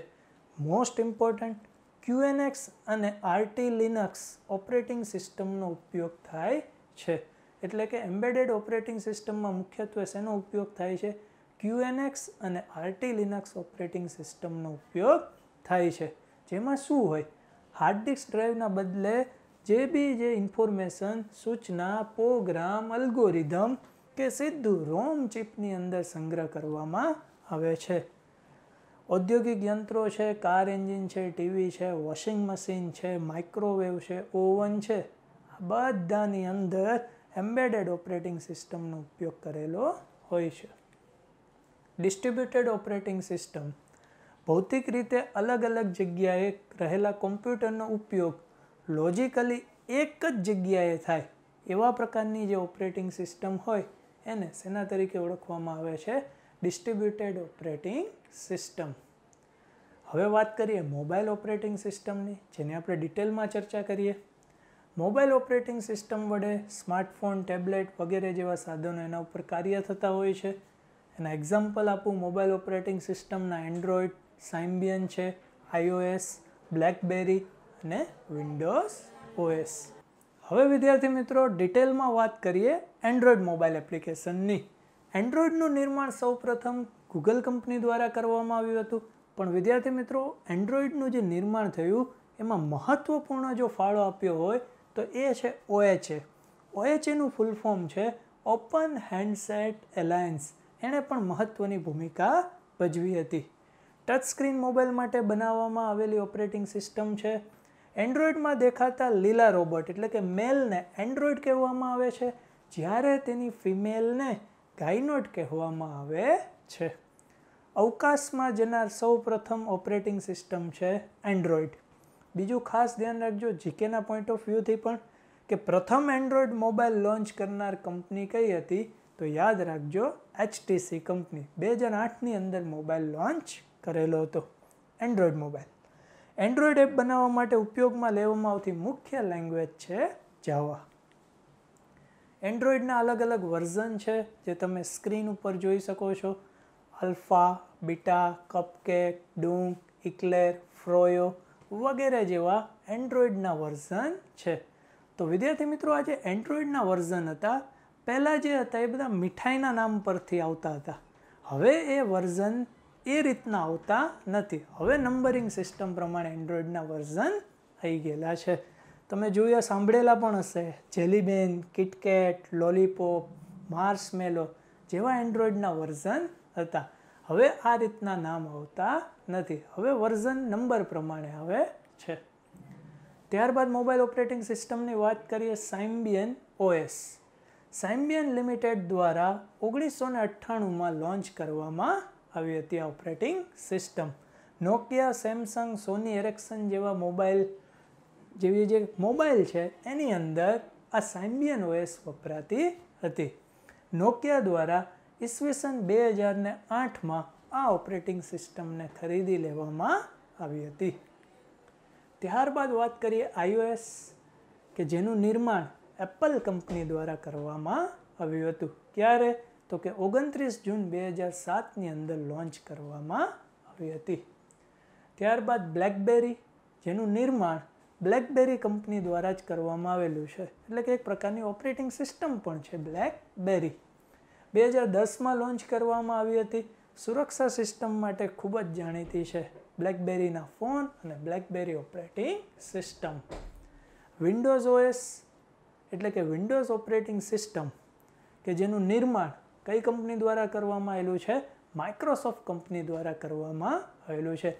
મોસ્ટ ઇમ્પોર્ટન્ટ ક્યુએનએક્સ અને આરટી લિનક્સ ઓપરેટિંગ સિસ્ટમનો ઉપયોગ થાય છે એટલે કે એમ્બેડેડ ઓપરેટિંગ સિસ્ટમમાં મુખ્યત્વે શેનો ઉપયોગ થાય છે ક્યુએનએક્સ અને આરટી લિનક્સ ઓપરેટિંગ સિસ્ટમનો ઉપયોગ થાય છે જેમાં શું હોય હાર્ડ ડિસ્ક ડ્રાઈવના બદલે જે બી જે ઇન્ફોર્મેશન સૂચના પ્રોગ્રામ અલ્ગોરિધમ કે સીધું રોમ ચિપની અંદર સંગ્રહ કરવામાં આવે છે ઔદ્યોગિક યંત્રો છે કાર એન્જિન છે ટીવી છે વોશિંગ મશીન છે માઇક્રોવેવ છે ઓવન છે આ બધાની અંદર એમ્બેડેડ ઓપરેટિંગ સિસ્ટમનો ઉપયોગ કરેલો હોય છે ડિસ્ટ્રિબ્યુટેડ ઓપરેટિંગ સિસ્ટમ ભૌતિક રીતે અલગ અલગ જગ્યાએ રહેલા કોમ્પ્યુટરનો ઉપયોગ લોજિકલી એક જ જગ્યાએ થાય એવા પ્રકારની જે ઓપરેટિંગ સિસ્ટમ હોય એને સેના તરીકે ઓળખવામાં આવે છે ડિસ્ટ્રીબ્યુટેડ ઓપરેટિંગ સિસ્ટમ હવે વાત કરીએ મોબાઈલ ઓપરેટિંગ સિસ્ટમની જેને આપણે ડિટેલમાં ચર્ચા કરીએ મોબાઈલ ઓપરેટિંગ સિસ્ટમ વડે સ્માર્ટફોન ટેબ્લેટ વગેરે જેવા સાધનો એના ઉપર કાર્ય થતા હોય છે એના એક્ઝામ્પલ આપું મોબાઈલ ઓપરેટિંગ સિસ્ટમના એન્ડ્રોઈડ સાઇમ્બિયન છે આઈઓએસ બ્લેકબેરી અને વિન્ડોઝ ઓએસ હવે વિદ્યાર્થી મિત્રો ડિટેલમાં વાત કરીએ એન્ડ્રોઈડ મોબાઈલ એપ્લિકેશનની એન્ડ્રોઈડનું નિર્માણ સૌપ્રથમ ગૂગલ કંપની દ્વારા કરવામાં આવ્યું હતું પણ વિદ્યાર્થી મિત્રો એન્ડ્રોઈડનું જે નિર્માણ થયું એમાં મહત્ત્વપૂર્ણ જો ફાળો આપ્યો હોય તો એ છે ઓએચએ ઓએચએનું ફૂલ ફોર્મ છે ઓપન હેન્ડસેટ એલાયન્સ એણે પણ મહત્ત્વની ભૂમિકા ભજવી હતી ટચ સ્ક્રીન મોબાઈલ માટે બનાવવામાં આવેલી ઓપરેટિંગ સિસ્ટમ છે એન્ડ્રોઈડમાં દેખાતા લીલા રોબોટ એટલે કે મેલને એન્ડ્રોઈડ કહેવામાં આવે છે જ્યારે તેની ફિમેલને ગાયનોટ કહેવામાં આવે છે અવકાશમાં જનાર સૌ પ્રથમ ઓપરેટિંગ સિસ્ટમ છે એન્ડ્રોઇડ બીજું ખાસ ધ્યાન રાખજો જીકેના પોઈન્ટ ઓફ વ્યૂથી પણ કે પ્રથમ એન્ડ્રોઈડ મોબાઈલ લોન્ચ કરનાર કંપની કઈ હતી તો યાદ રાખજો એચટીસી કંપની બે હજાર આઠની અંદર મોબાઈલ લોન્ચ કરેલો હતો એન્ડ્રોઈડ મોબાઈલ એન્ડ્રોઈડ એપ બનાવવા માટે ઉપયોગમાં લેવામાં આવતી મુખ્ય લેંગ્વેજ છે જાવા એન્ડ્રોઈડના અલગ અલગ વર્ઝન છે જે તમે સ્ક્રીન ઉપર જોઈ શકો છો alpha beta cupcake donut eclair froyo વગેરે જેવા એન્ડ્રોઈડના વર્ઝન છે તો વિદ્યાર્થી મિત્રો આજે એન્ડ્રોઈડના વર્ઝન હતા પહેલાં જે હતા એ બધા મીઠાઈના નામ પરથી આવતા હતા હવે એ વર્ઝન એ રીતના આવતા નથી હવે નંબરિંગ સિસ્ટમ પ્રમાણે એન્ડ્રોઈડના વર્ઝન આવી ગયેલા છે તમે જોયા સાંભળેલા પણ હશે જેલીબેન કિટકેટ લોલીપોપ માર્સમેલો જેવા એન્ડ્રોઈડના વર્ઝન હતા હવે આ રીતના નામ આવતા નથી હવે વર્ઝન નંબર પ્રમાણે આવે છે ત્યારબાદ મોબાઈલ ઓપરેટિંગ સિસ્ટમની વાત કરીએ સાઇમ્બિયન ઓએસ સાઇમ્બિયન લિમિટેડ દ્વારા ઓગણીસો ને અઠ્ઠાણુંમાં લોન્ચ કરવામાં આવી હતી આ operating system Nokia Samsung Sony Ericsson જેવા મોબાઈલ જેવી જે મોબાઈલ છે એની અંદર આ સાઇમ્બિયન ઓએસ વપરાતી હતી નોકિયા દ્વારા ઈસવીસન બે હજારને આઠમાં આ ઓપરેટિંગ સિસ્ટમને ખરીદી લેવામાં આવી હતી ત્યારબાદ વાત કરીએ આઈઓએસ કે જેનું નિર્માણ એપલ કંપની દ્વારા કરવામાં આવ્યું હતું ક્યારે તો કે ઓગણત્રીસ જૂન બે હજાર સાતની અંદર લોન્ચ કરવામાં આવી હતી ત્યારબાદ બ્લેકબેરી જેનું નિર્માણ બ્લેકબેરી કંપની દ્વારા જ કરવામાં આવેલું છે એટલે કે એક પ્રકારની ઓપરેટિંગ સિસ્ટમ પણ છે બ્લેકબેરી બે હજાર દસમાં લોન્ચ કરવામાં આવી હતી સુરક્ષા સિસ્ટમ માટે ખૂબ જ જાણીતી છે બ્લેકબેરીના ફોન અને BlackBerry operating system Windows OS એટલે કે વિન્ડોઝ ઓપરેટિંગ સિસ્ટમ કે જેનું નિર્માણ કઈ કંપની દ્વારા કરવામાં આવેલું છે માઇક્રોસોફ્ટ કંપની દ્વારા કરવામાં આવેલું છે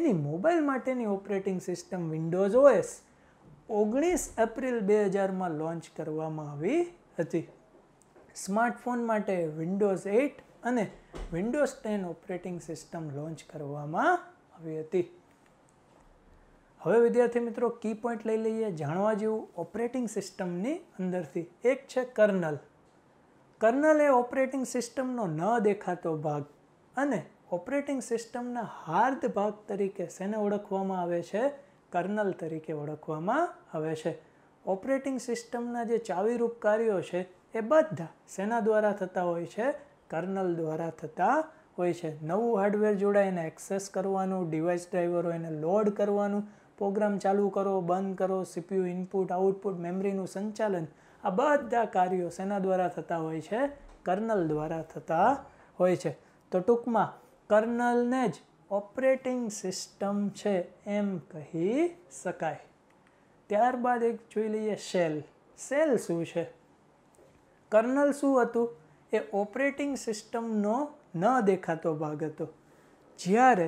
એની મોબાઈલ માટેની ઓપરેટિંગ સિસ્ટમ વિન્ડોઝ ઓએસ ઓગણીસ એપ્રિલ બે હજારમાં લોન્ચ કરવામાં આવી હતી સ્માર્ટફોન માટે વિન્ડોઝ એઇટ અને Windows ten operating system launch કરવામાં આવી હતી હવે વિદ્યાર્થી મિત્રો કી પોઈન્ટ લઈ લઈએ જાણવા જેવું ઓપરેટિંગ સિસ્ટમની અંદરથી એક છે કર્નલ કર્નલ એ ઓપરેટિંગ સિસ્ટમનો ન દેખાતો ભાગ અને ઓપરેટિંગ સિસ્ટમના હાર્દ ભાગ તરીકે શેને ઓળખવામાં આવે છે કર્નલ તરીકે ઓળખવામાં આવે છે ઓપરેટિંગ સિસ્ટમના જે ચાવીરૂપ કાર્યો છે એ બધા શેના દ્વારા થતા હોય છે કર્નલ દ્વારા થતા હોય છે નવું હાર્ડવેર જોડાય એને એક્સેસ કરવાનું ડિવાઇસ ડ્રાઈવરો એને લોડ કરવાનું પ્રોગ્રામ ચાલુ કરો બંધ કરો સીપીયુ ઇનપુટ આઉટપુટ મેમરીનું સંચાલન આ બધા કાર્યો શેના દ્વારા થતા હોય છે કર્નલ દ્વારા થતા હોય છે તો ટૂંકમાં કર્નલને જ ઓપરેટિંગ સિસ્ટમ છે એમ કહી શકાય ત્યારબાદ એક જોઈ લઈએ શેલ સેલ શું છે કર્નલ શું હતું એ ઓપરેટિંગ સિસ્ટમનો ન દેખાતો ભાગ હતો જ્યારે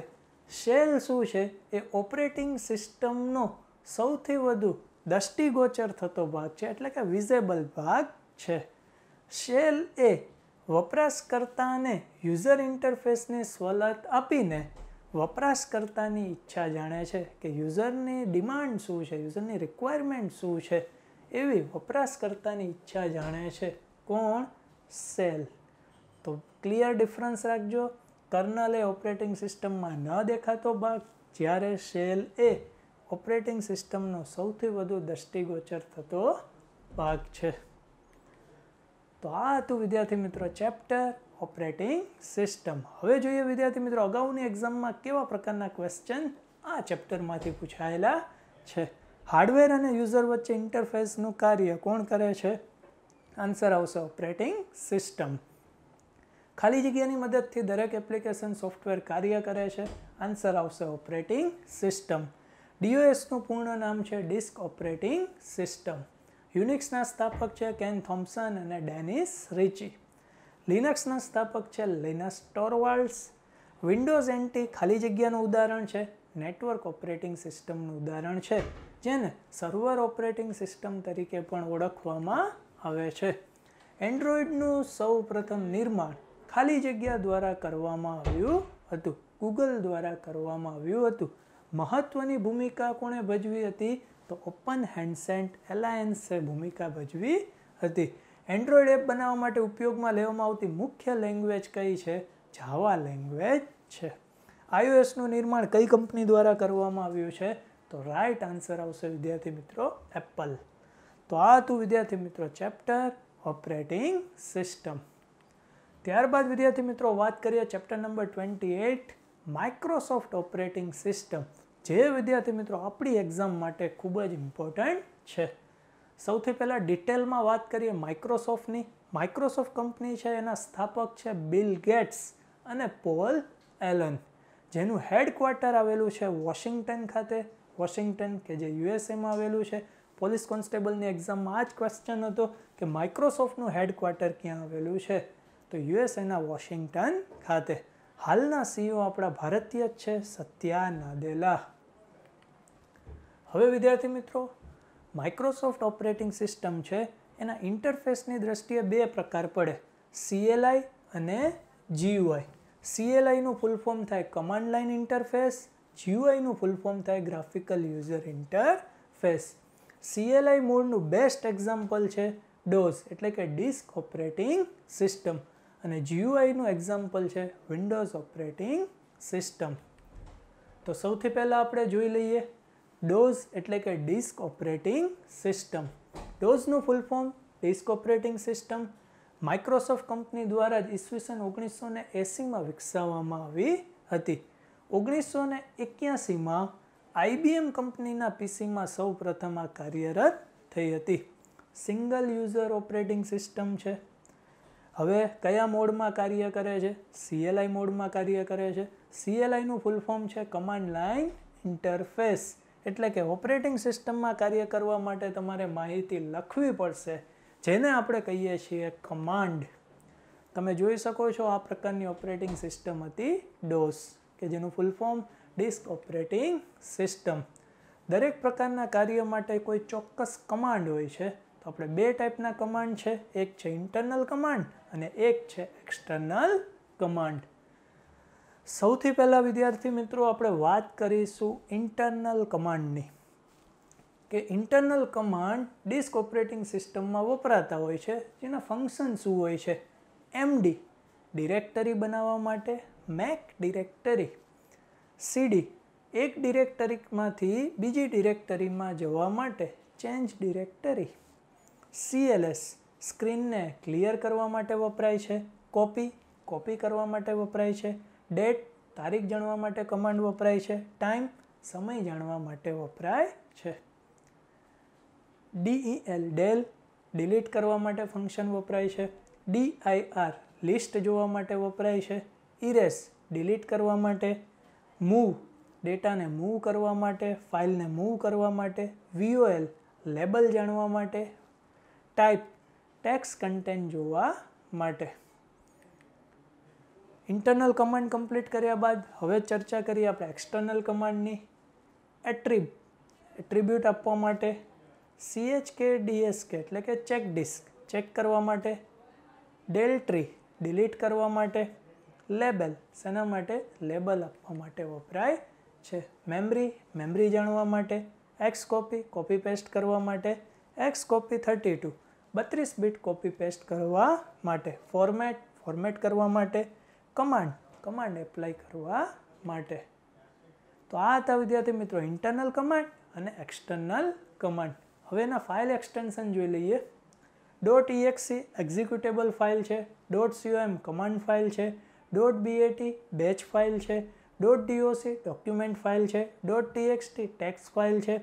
શેલ શું છે એ ઓપરેટિંગ સિસ્ટમનો સૌથી વધુ દષ્ટિગોચર થતો ભાગ છે એટલે કે વિઝેબલ ભાગ છે શેલ એ વપરાશકર્તાને યુઝર ઇન્ટરફેસની સવલત આપીને વપરાશકર્તાની ઈચ્છા જાણે છે કે યુઝરની ડિમાન્ડ શું છે યુઝરની રિક્વાયરમેન્ટ શું છે એવી વપરાશકર્તાની ઈચ્છા જાણે છે કોણ સેલ તો ક્લિયર ડિફરન્સ રાખજો કર્નલ એ ઓપરેટિંગ સિસ્ટમમાં ન દેખાતો ભાગ જ્યારે શેલ એ ઓપરેટિંગ સિસ્ટમનો સૌથી વધુ દ્રષ્ટિગોચર થતો ભાગ છે તો આ હતું વિદ્યાર્થી મિત્રો ચેપ્ટર ઓપરેટિંગ સિસ્ટમ હવે જોઈએ વિદ્યાર્થી મિત્રો અગાઉની એક્ઝામમાં કેવા પ્રકારના ક્વેશ્ચન આ ચેપ્ટરમાંથી પૂછાયેલા છે હાર્ડવેર અને યુઝર વચ્ચે ઇન્ટરફેસનું કાર્ય કોણ કરે છે આન્સર આવશે ઓપરેટિંગ સિસ્ટમ ખાલી જગ્યાની મદદથી દરેક એપ્લિકેશન સોફ્ટવેર કાર્ય કરે છે આન્સર આવશે ઓપરેટિંગ સિસ્ટમ ડીઓએસનું પૂર્ણ નામ છે ડિસ્ક ઓપરેટિંગ સિસ્ટમ યુનિક્સના સ્થાપક છે કેન થોમ્સન અને ડેનિસ રિચી લિનક્સના સ્થાપક છે લિનસ ટોરવાલ્ડ્સ વિન્ડોઝ એન્ટી ખાલી જગ્યાનું ઉદાહરણ છે નેટવર્ક ઓપરેટિંગ સિસ્ટમનું ઉદાહરણ છે જેને સર્વર ઓપરેટિંગ સિસ્ટમ તરીકે પણ ઓળખવામાં આવે છે એન્ડ્રોઈડનું સૌ પ્રથમ નિર્માણ ખાલી જગ્યા દ્વારા કરવામાં આવ્યું હતું ગૂગલ દ્વારા કરવામાં આવ્યું હતું મહત્ત્વની ભૂમિકા કોણે ભજવી હતી તો ઓપન હેન્ડસેન્ટ એલાયન્સે ભૂમિકા ભજવી હતી એન્ડ્રોઈડ એપ બનાવવા માટે ઉપયોગમાં લેવામાં આવતી મુખ્ય લેંગ્વેજ કઈ છે જાવા લેંગ્વેજ છે આઈઓએસનું નિર્માણ કઈ કંપની દ્વારા કરવામાં આવ્યું છે તો રાઈટ આન્સર આવશે વિદ્યાર્થી મિત્રો એપલ તો આ હતું વિદ્યાર્થી મિત્રો ચેપ્ટર ઓપરેટિંગ સિસ્ટમ ત્યારબાદ વિદ્યાર્થી મિત્રો વાત કરીએ chapter number twenty eight Microsoft operating system જે વિદ્યાર્થી મિત્રો આપણી એક્ઝામ માટે ખૂબ જ ઇમ્પોર્ટન્ટ છે સૌથી પહેલાં ડિટેલમાં વાત કરીએ માઇક્રોસોફ્ટની માઇક્રોસોફ્ટ કંપની છે એના સ્થાપક છે બિલ ગેટ્સ અને પોલ એલન જેનું હેડક્વાર્ટર આવેલું છે વોશિંગ્ટન ખાતે વોશિંગ્ટન કે જે યુએસએમાં આવેલું છે પોલીસ કોન્સ્ટેબલની એક્ઝામમાં આ જ ક્વેશ્ચન હતો કે માઇક્રોસોફ્ટનું હેડક્વાર્ટર ક્યાં આવેલું છે તો યુએસએના વોશિંગ્ટન ખાતે હાલના સીઓ આપણા ભારતીય જ છે સત્યા નાદેલા હવે વિદ્યાર્થી મિત્રો માઇક્રોસોફ્ટ ઓપરેટિંગ સિસ્ટમ છે એના ઇન્ટરફેસની દ્રષ્ટિએ બે પ્રકાર પડે સીએલઆઈ અને જીયુઆઈ સીએલઆઈનું ફૂલ ફોર્મ થાય કમાન્ડ લાઇન ઇન્ટરફેસ જીયુઆઈનું ફૂલ ફોર્મ થાય ગ્રાફિકલ યુઝર ઇન્ટરફેસ સીએલઆઈ મોડનું બેસ્ટ એક્ઝામ્પલ છે ડોઝ એટલે કે ડિસ્ક ઓપરેટિંગ સિસ્ટમ અને જીયુઆઈનું એક્ઝામ્પલ છે વિન્ડોઝ ઓપરેટિંગ સિસ્ટમ તો સૌથી પહેલાં આપણે જોઈ લઈએ ડોઝ એટલે કે ડિસ્ક ઓપરેટિંગ સિસ્ટમ ડોઝનું full form disk operating system Microsoft company દ્વારા જ ઈસવીસન ઓગણીસો ને એંસીમાં વિકસાવવામાં આવી હતી ઓગણીસો ને એક્યાસીમાં આઈબીએમ કંપનીના પીસીમાં સૌ પ્રથમ આ કાર્યરત થઈ હતી સિંગલ યુઝર ઓપરેટિંગ સિસ્ટમ છે હવે કયા મોડમાં કાર્ય કરે છે સીએલઆઈ મોડમાં કાર્ય કરે છે સીએલઆઈનું ફૂલ ફોર્મ છે કમાન્ડ લાઇન ઇન્ટરફેસ એટલે કે ઓપરેટિંગ સિસ્ટમમાં કાર્ય કરવા માટે તમારે માહિતી લખવી પડશે જેને આપણે કહીએ છીએ કમાન્ડ તમે જોઈ શકો છો આ પ્રકારની ઓપરેટિંગ સિસ્ટમ હતી ડોસ કે જેનું full form disk operating system દરેક પ્રકારના કાર્ય માટે કોઈ ચોક્કસ કમાન્ડ હોય છે આપણે બે ટાઈપના કમાન્ડ છે એક છે ઇન્ટરનલ કમાન્ડ અને એક છે એક્સટર્નલ કમાન્ડ સૌથી પહેલાં વિદ્યાર્થી મિત્રો આપણે વાત કરીશું ઇન્ટરનલ કમાન્ડની કે ઇન્ટરનલ કમાન્ડ ડિસ્ક ઓપરેટિંગ સિસ્ટમમાં વપરાતા હોય છે જેના ફંક્શન શું હોય છે એમડી ડિરેક્ટરી બનાવવા માટે મેક ડિરેક્ટરી સીડી એક ડિરેક્ટરીમાંથી બીજી ડિરેક્ટરીમાં જવા માટે ચેન્જ ડિરેક્ટરી સીએલએસ સ્ક્રીનને ક્લિયર કરવા માટે વપરાય છે કોપી કોપી કરવા માટે વપરાય છે ડેટ તારીખ જાણવા માટે કમાન્ડ વપરાય છે ટાઈમ સમય જાણવા માટે વપરાય છે ડીઈએલ e ડેલ ડિલીટ કરવા માટે ફંક્શન વપરાય છે ડીઆઈઆર લિસ્ટ જોવા માટે વપરાય છે ઇરેસ ડિલીટ કરવા માટે મૂવ ડેટાને મૂવ કરવા માટે ફાઇલને મૂવ કરવા માટે વીઓએલ લેબલ જાણવા માટે ટાઈપ ટેક્સ કન્ટેન્ટ જોવા માટે ઇન્ટરનલ કમાન્ડ કમ્પ્લીટ કર્યા બાદ હવે ચર્ચા કરીએ આપણે એક્સટર્નલ કમાન્ડની એટ્રીબ એટ્રીબ્યુટ આપવા માટે સીએચકે ડીએસકે એટલે કે ચેક ડિસ્ક ચેક કરવા માટે ડેલ ડિલીટ કરવા માટે લેબલ શેના માટે લેબલ આપવા માટે વપરાય છે મેમરી મેમરી જાણવા માટે એક્સ કોપી કોપી પેસ્ટ કરવા માટે એક્સ કોપી થર્ટી ટુ બત્રીસ બીટ કોપી પેસ્ટ કરવા માટે ફોર્મેટ ફોર્મેટ કરવા માટે કમાન્ડ કમાન્ડ એપ્લાય કરવા માટે તો આ હતા વિદ્યાર્થી મિત્રો ઇન્ટરનલ કમાન્ડ અને એક્સટર્નલ કમાન્ડ હવે એના ફાઇલ એક્સટેન્શન જોઈ લઈએ ડોટ ઇએક્સી એક્ઝિક્યુટેબલ ફાઇલ છે ડોટ સીઓએમ કમાન્ડ ફાઇલ છે ડોટ બીએટી બેચ ફાઇલ છે ડોટ ડીઓસી ડોક્યુમેન્ટ ફાઇલ છે ડોટ ટીએક્સટી ટેક્સ ફાઇલ છે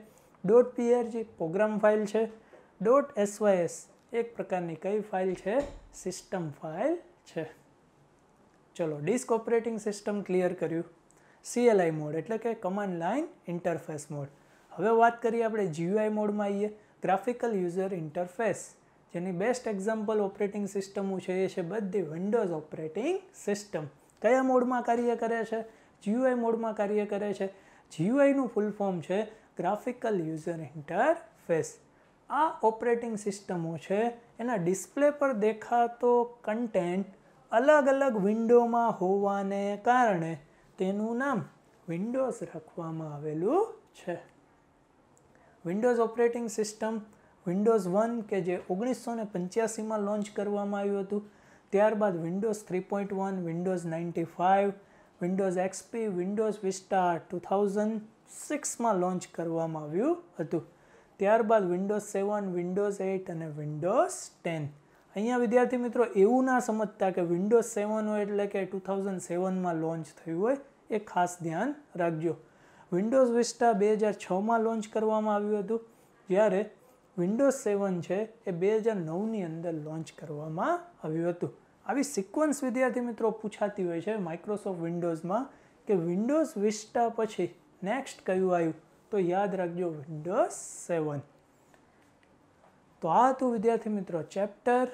ડોટ પીઆરજી પ્રોગ્રામ ફાઇલ છે ડોટ એસવાયએસ એક પ્રકારની કઈ ફાઇલ છે સિસ્ટમ ફાઇલ છે ચલો ડિસ્ક ઓપરેટિંગ સિસ્ટમ ક્લિયર કર્યું સીએલઆઈ મોડ એટલે કે કમાન્ડ લાઇન ઇન્ટરફેસ મોડ હવે વાત કરીએ આપણે જીયુઆઈ મોડમાં આવીએ ગ્રાફિકલ યુઝર ઇન્ટરફેસ જેની બેસ્ટ એક્ઝામ્પલ ઓપરેટિંગ સિસ્ટમો છે એ છે બધી વિન્ડોઝ ઓપરેટિંગ સિસ્ટમ કયા મોડમાં કાર્ય કરે છે જીયુઆઈ મોડમાં કાર્ય કરે છે જીયુઆઈનું ફૂલ ફોર્મ છે ગ્રાફિકલ યુઝર ઇન્ટરફેસ આ ઓપરેટિંગ સિસ્ટમો છે એના ડિસ્પ્લે પર દેખાતો કન્ટેન્ટ અલગ અલગ વિન્ડોમાં હોવાને કારણે તેનું નામ વિન્ડોઝ રાખવામાં આવેલું છે Windows operating system Windows one કે જે ઓગણીસો ને પંચ્યાસીમાં લોન્ચ કરવામાં આવ્યું હતું ત્યારબાદ Windows three point one Windows ninety five Windows XP Windows Vista two thousand સિક્સમાં લોન્ચ કરવામાં આવ્યું હતું ત્યારબાદ વિન્ડોઝ સેવન વિન્ડોઝ એઇટ અને વિન્ડોઝ ટેન અહીંયા વિદ્યાર્થી મિત્રો એવું ના સમજતા કે વિન્ડોઝ સેવન હોય એટલે કે ટુ થાઉઝન્ડ સેવનમાં લોન્ચ થયું હોય એ ખાસ ધ્યાન રાખજો વિન્ડોઝ વિસ્ટા બે હજાર છમાં લોન્ચ કરવામાં આવ્યું હતું જ્યારે વિન્ડોઝ સેવન છે એ બે હજાર નવની અંદર લોન્ચ કરવામાં આવ્યું હતું આવી સિક્વન્સ વિદ્યાર્થી મિત્રો પૂછાતી હોય છે માઇક્રોસોફ્ટ વિન્ડોઝમાં કે વિન્ડોઝ વિસ્ટા પછી નેક્સ્ટ કયું આવ્યું તો યાદ રાખજો વિન્ડોઝ સેવન તો આ હતું વિદ્યાર્થી મિત્રો ચેપ્ટર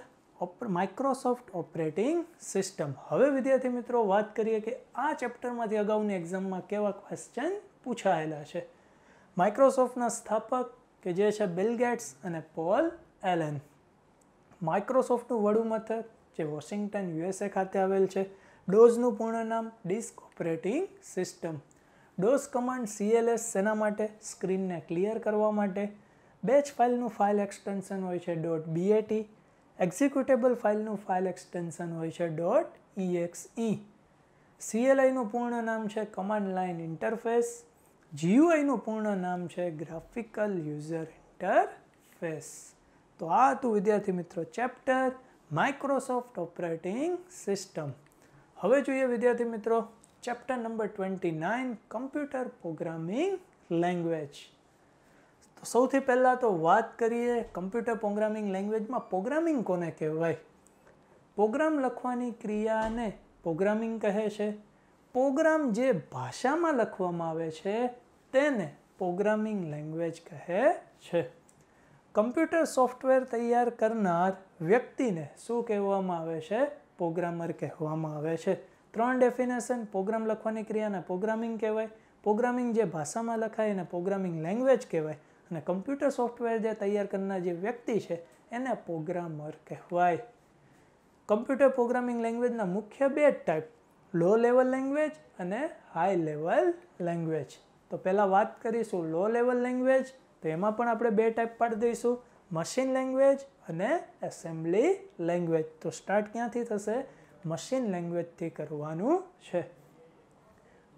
માઇક્રોસોફ્ટ ઓપરેટિંગ સિસ્ટમ હવે વિદ્યાર્થી મિત્રો વાત કરીએ કે આ ચેપ્ટરમાંથી અગાઉની એક્ઝામમાં કેવા ક્વેશ્ચન પૂછાયેલા છે માઇક્રોસોફ્ટના સ્થાપક કે જે છે બિલ ગેટ્સ અને પોલ એલેન માઇક્રોસોફ્ટનું વડું મથક જે વોશિંગ્ટન યુએસએ ખાતે આવેલ છે ડોઝનું પૂર્ણ નામ disk operating system DOS command CLS શેના માટે સ્ક્રીનને ક્લિયર કરવા માટે બેચ ફાઇલનું ફાઇલ એક્સટેન્શન હોય છે ડોટ બીએટી એક્ઝિક્યુટેબલ ફાઇલનું ફાઇલ એક્સટેન્શન હોય છે ડોટ ઈએક્સઈ e સીએલઆઈનું e. પૂર્ણ નામ છે કમાન્ડ લાઇન ઇન્ટરફેસ જીયુઆઈનું પૂર્ણ નામ છે ગ્રાફિકલ યુઝર ઇન્ટરફેસ તો આ હતું વિદ્યાર્થી મિત્રો ચેપ્ટર માઇક્રોસોફ્ટ ઓપરેટિંગ સિસ્ટમ હવે જોઈએ વિદ્યાર્થી મિત્રો chapter number number nine computer programming language તો સૌથી પહેલાં તો વાત કરીએ કમ્પ્યુટર પ્રોગ્રામિંગ લેંગ્વેજમાં પ્રોગ્રામિંગ કોને કહેવાય પ્રોગ્રામ લખવાની ક્રિયાને પ્રોગ્રામિંગ કહે છે પ્રોગ્રામ જે ભાષામાં લખવામાં આવે છે તેને પ્રોગ્રામિંગ લેંગ્વેજ કહે છે કમ્પ્યુટર સોફ્ટવેર તૈયાર કરનાર વ્યક્તિને શું કહેવામાં આવે છે પ્રોગ્રામર કહેવામાં આવે છે ત્રણ ડેફિનેશન પ્રોગ્રામ લખવાની ક્રિયાને પ્રોગ્રામિંગ કહેવાય પ્રોગ્રામિંગ જે ભાષામાં લખાય એને પ્રોગ્રામિંગ લેંગ્વેજ કહેવાય અને કમ્પ્યુટર સોફ્ટવેર જે તૈયાર કરનાર જે વ્યક્તિ છે એને પ્રોગ્રામર કહેવાય કમ્પ્યુટર પ્રોગ્રામિંગ લેંગ્વેજના મુખ્ય બે ટાઈપ લો લેવલ લેંગ્વેજ અને હાઈ લેવલ લેંગ્વેજ તો પહેલાં વાત કરીશું લો લેવલ લેંગ્વેજ તો એમાં પણ આપણે બે ટાઈપ પાડી દઈશું મશીન લેંગ્વેજ અને એસેમ્બલી લેંગ્વેજ તો સ્ટાર્ટ ક્યાંથી થશે મશીન લેંગ્વેજથી કરવાનું છે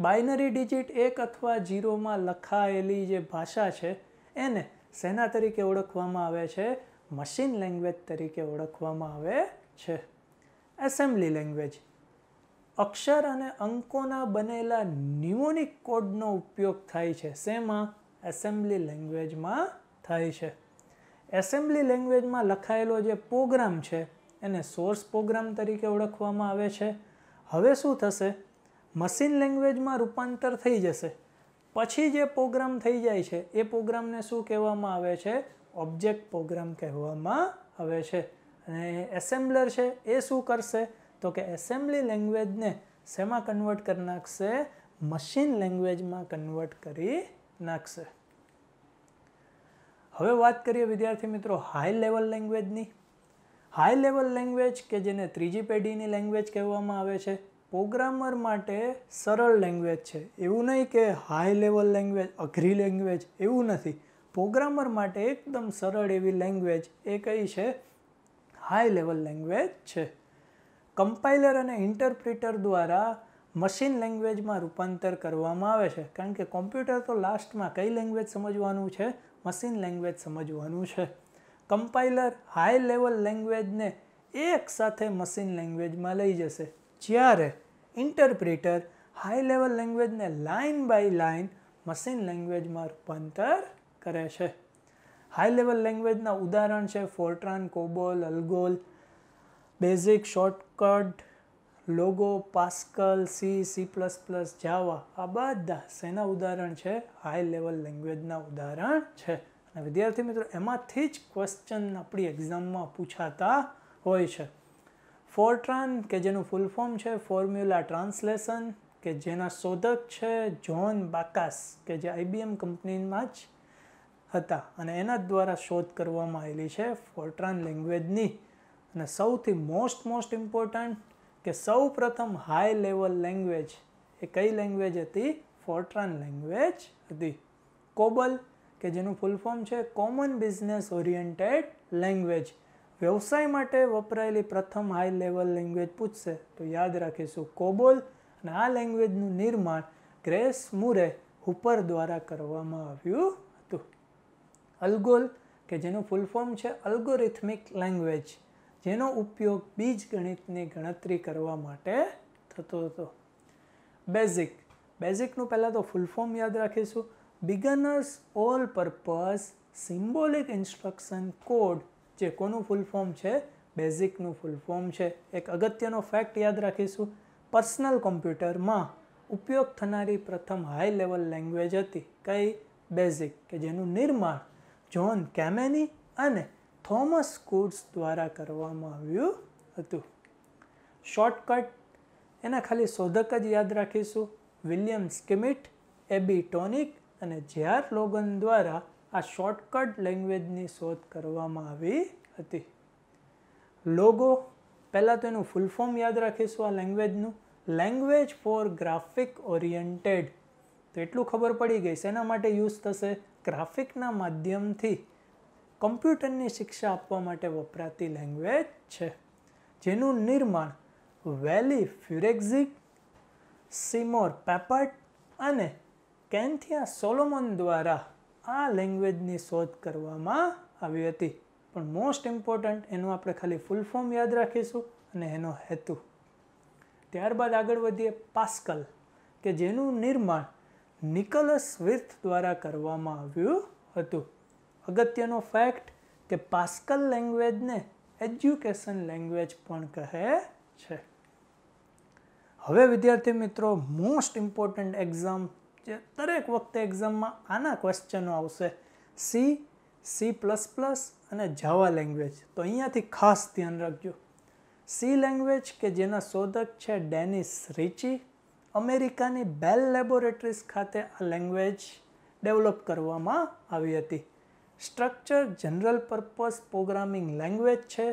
બાઇનરી ડિજિટ એક અથવા જીરોમાં લખાયેલી જે ભાષા છે એને શેના તરીકે ઓળખવામાં આવે છે મશીન લેંગ્વેજ તરીકે ઓળખવામાં આવે છે એસેમ્બલી લેંગ્વેજ અક્ષર અને અંકોના બનેલા ન્યુમોનિક કોડનો ઉપયોગ થાય છે શેમાં એસેમ્બલી લેંગ્વેજમાં થાય છે એસેમ્બલી લેંગ્વેજમાં લખાયેલો જે પ્રોગ્રામ છે એને સોર્સ પ્રોગ્રામ તરીકે ઓળખવામાં આવે છે હવે શું થશે મશીન લેંગ્વેજમાં રૂપાંતર થઈ જશે પછી જે પ્રોગ્રામ થઈ જાય છે એ પ્રોગ્રામને શું કહેવામાં આવે છે ઓબ્જેક્ટ પ્રોગ્રામ કહેવામાં આવે છે અને એસેમ્બલર છે એ શું કરશે તો કે એસેમ્બલી લેંગ્વેજને શેમાં કન્વર્ટ કરી નાખશે મશીન લેંગ્વેજમાં કન્વર્ટ કરી નાખશે હવે વાત કરીએ વિદ્યાર્થી મિત્રો હાઈ લેવલ લેંગ્વેજની હાઈ લેવલ લેંગ્વેજ કે જેને ત્રીજી પેઢીની લેંગ્વેજ કહેવામાં આવે છે પ્રોગ્રામર માટે સરળ લેંગ્વેજ છે એવું નહીં કે હાઈ લેવલ લેંગ્વેજ અઘરી લેંગ્વેજ એવું નથી પ્રોગ્રામર માટે એકદમ સરળ એવી લેંગ્વેજ એ કઈ છે હાઈ લેવલ લેંગ્વેજ છે કમ્પાઇલર અને ઇન્ટરપ્રિટર દ્વારા મશીન લેંગ્વેજમાં રૂપાંતર કરવામાં આવે છે કારણ કે કોમ્પ્યુટર તો લાસ્ટમાં કઈ લેંગ્વેજ સમજવાનું છે મશીન લેંગ્વેજ સમજવાનું છે કમ્પાઇલર હાઈ લેવલ લેંગ્વેજને એકસાથે સાથે મશીન લેંગ્વેજમાં લઈ જશે જ્યારે ઇન્ટરપ્રિટર હાઈ લેવલ લેંગ્વેજને લાઇન બાય લાઇન મશીન લેંગ્વેજમાં રૂપાંતર કરે છે હાઈ લેવલ લેંગ્વેજના ઉદાહરણ છે Fortran COBOL ALGOL BASIC shortcut LOGO Pascal C C plus plus Java આ બધા શેના ઉદાહરણ છે હાઈ લેવલ લેંગ્વેજના ઉદાહરણ છે અને વિદ્યાર્થી મિત્રો એમાંથી જ ક્વેશ્ચન આપણી એક્ઝામમાં પૂછાતા હોય છે ફોરટ્રાન કે જેનું ફૂલ ફોર્મ છે ફોર્મ્યુલા ટ્રાન્સલેશન કે જેના શોધક છે જ્હોન બાકાસ કે જે આઈબીએમ કંપનીમાં જ હતા અને એના દ્વારા શોધ કરવામાં આવેલી છે ફોરટ્રાન લેંગ્વેજની અને સૌથી મોસ્ટ મોસ્ટ ઇમ્પોર્ટન્ટ કે સૌ પ્રથમ હાઈ લેવલ લેંગ્વેજ એ કઈ લેંગ્વેજ હતી ફોરટ્રાન લેંગ્વેજ હતી કોબલ કે જેનું ફૂલ ફોર્મ છે કોમન બિઝનેસ ઓરિએન્ટેડ લેંગ્વેજ વ્યવસાય માટે વપરાયેલી પ્રથમ હાઈ લેવલ લેંગ્વેજ પૂછશે તો યાદ રાખીશું કોબોલ અને આ લેંગ્વેજનું નિર્માણ ગ્રેસ મુરે હુપર દ્વારા કરવામાં આવ્યું હતું અલ્ગોલ કે જેનું ફૂલ ફોર્મ છે અલ્ગોરિથમિક લેંગ્વેજ જેનો ઉપયોગ બીજ ગણિતની ગણતરી કરવા માટે થતો હતો બેઝિક બેઝિકનું પહેલાં તો ફૂલ ફોર્મ યાદ રાખીશું beginners all purpose symbolic instruction code જે કોનું ફૂલ ફોર્મ છે બેઝિકનું ફૂલ ફોર્મ છે એક અગત્યનો ફેક્ટ યાદ રાખીશું પર્સનલ કોમ્પ્યુટરમાં ઉપયોગ થનારી પ્રથમ હાઈ લેવલ લેંગ્વેજ હતી કઈ બેઝિક કે જેનું નિર્માણ જ્હોન કેમેની અને થોમસ કુડ્સ દ્વારા કરવામાં આવ્યું હતું શોર્ટકટ એના ખાલી શોધક જ યાદ રાખીશું વિલિયમ સ્કિમિટ એબી ટોનિક અને જેઆર લોગન દ્વારા આ શોર્ટકટ લેંગ્વેજની શોધ કરવામાં આવી હતી લોગો પહેલાં તો એનું ફૂલ ફોર્મ યાદ રાખીશું આ લેંગ્વેજનું લેંગ્વેજ ફોર ગ્રાફિક ઓરિએન્ટેડ તો એટલું ખબર પડી ગઈ શેના માટે યુઝ થશે ગ્રાફિકના માધ્યમથી કમ્પ્યુટરની શિક્ષા આપવા માટે વપરાતી લેંગ્વેજ છે જેનું નિર્માણ વેલી ફ્યુરેક્ઝિક સિમોર પેપર્ટ અને કેન્થિયા સોલોમન દ્વારા આ લેંગ્વેજની શોધ કરવામાં આવી હતી પણ મોસ્ટ ઇમ્પોર્ટન્ટ એનું આપણે ખાલી ફૂલ ફોર્મ યાદ રાખીશું અને એનો હેતુ ત્યારબાદ આગળ વધીએ પાસ્કલ કે જેનું નિર્માણ નિકોલસ વિર્થ દ્વારા કરવામાં આવ્યું હતું અગત્યનો ફેક્ટ કે પાસ્કલ લેંગ્વેજને એજ્યુકેશન લેંગ્વેજ પણ કહે છે હવે વિદ્યાર્થી મિત્રો મોસ્ટ ઇમ્પોર્ટન્ટ એક્ઝામ જે દરેક વખતે એક્ઝામમાં આના ક્વેશ્ચનો આવશે સી સી પ્લસ પ્લસ અને જાવા લેંગ્વેજ તો અહીંયાથી ખાસ ધ્યાન રાખજો સી લેંગ્વેજ કે જેના શોધક છે ડેનિસ રિચી અમેરિકાની બેલ લેબોરેટરીઝ ખાતે આ લેંગ્વેજ ડેવલપ કરવામાં આવી હતી structure general purpose programming language છે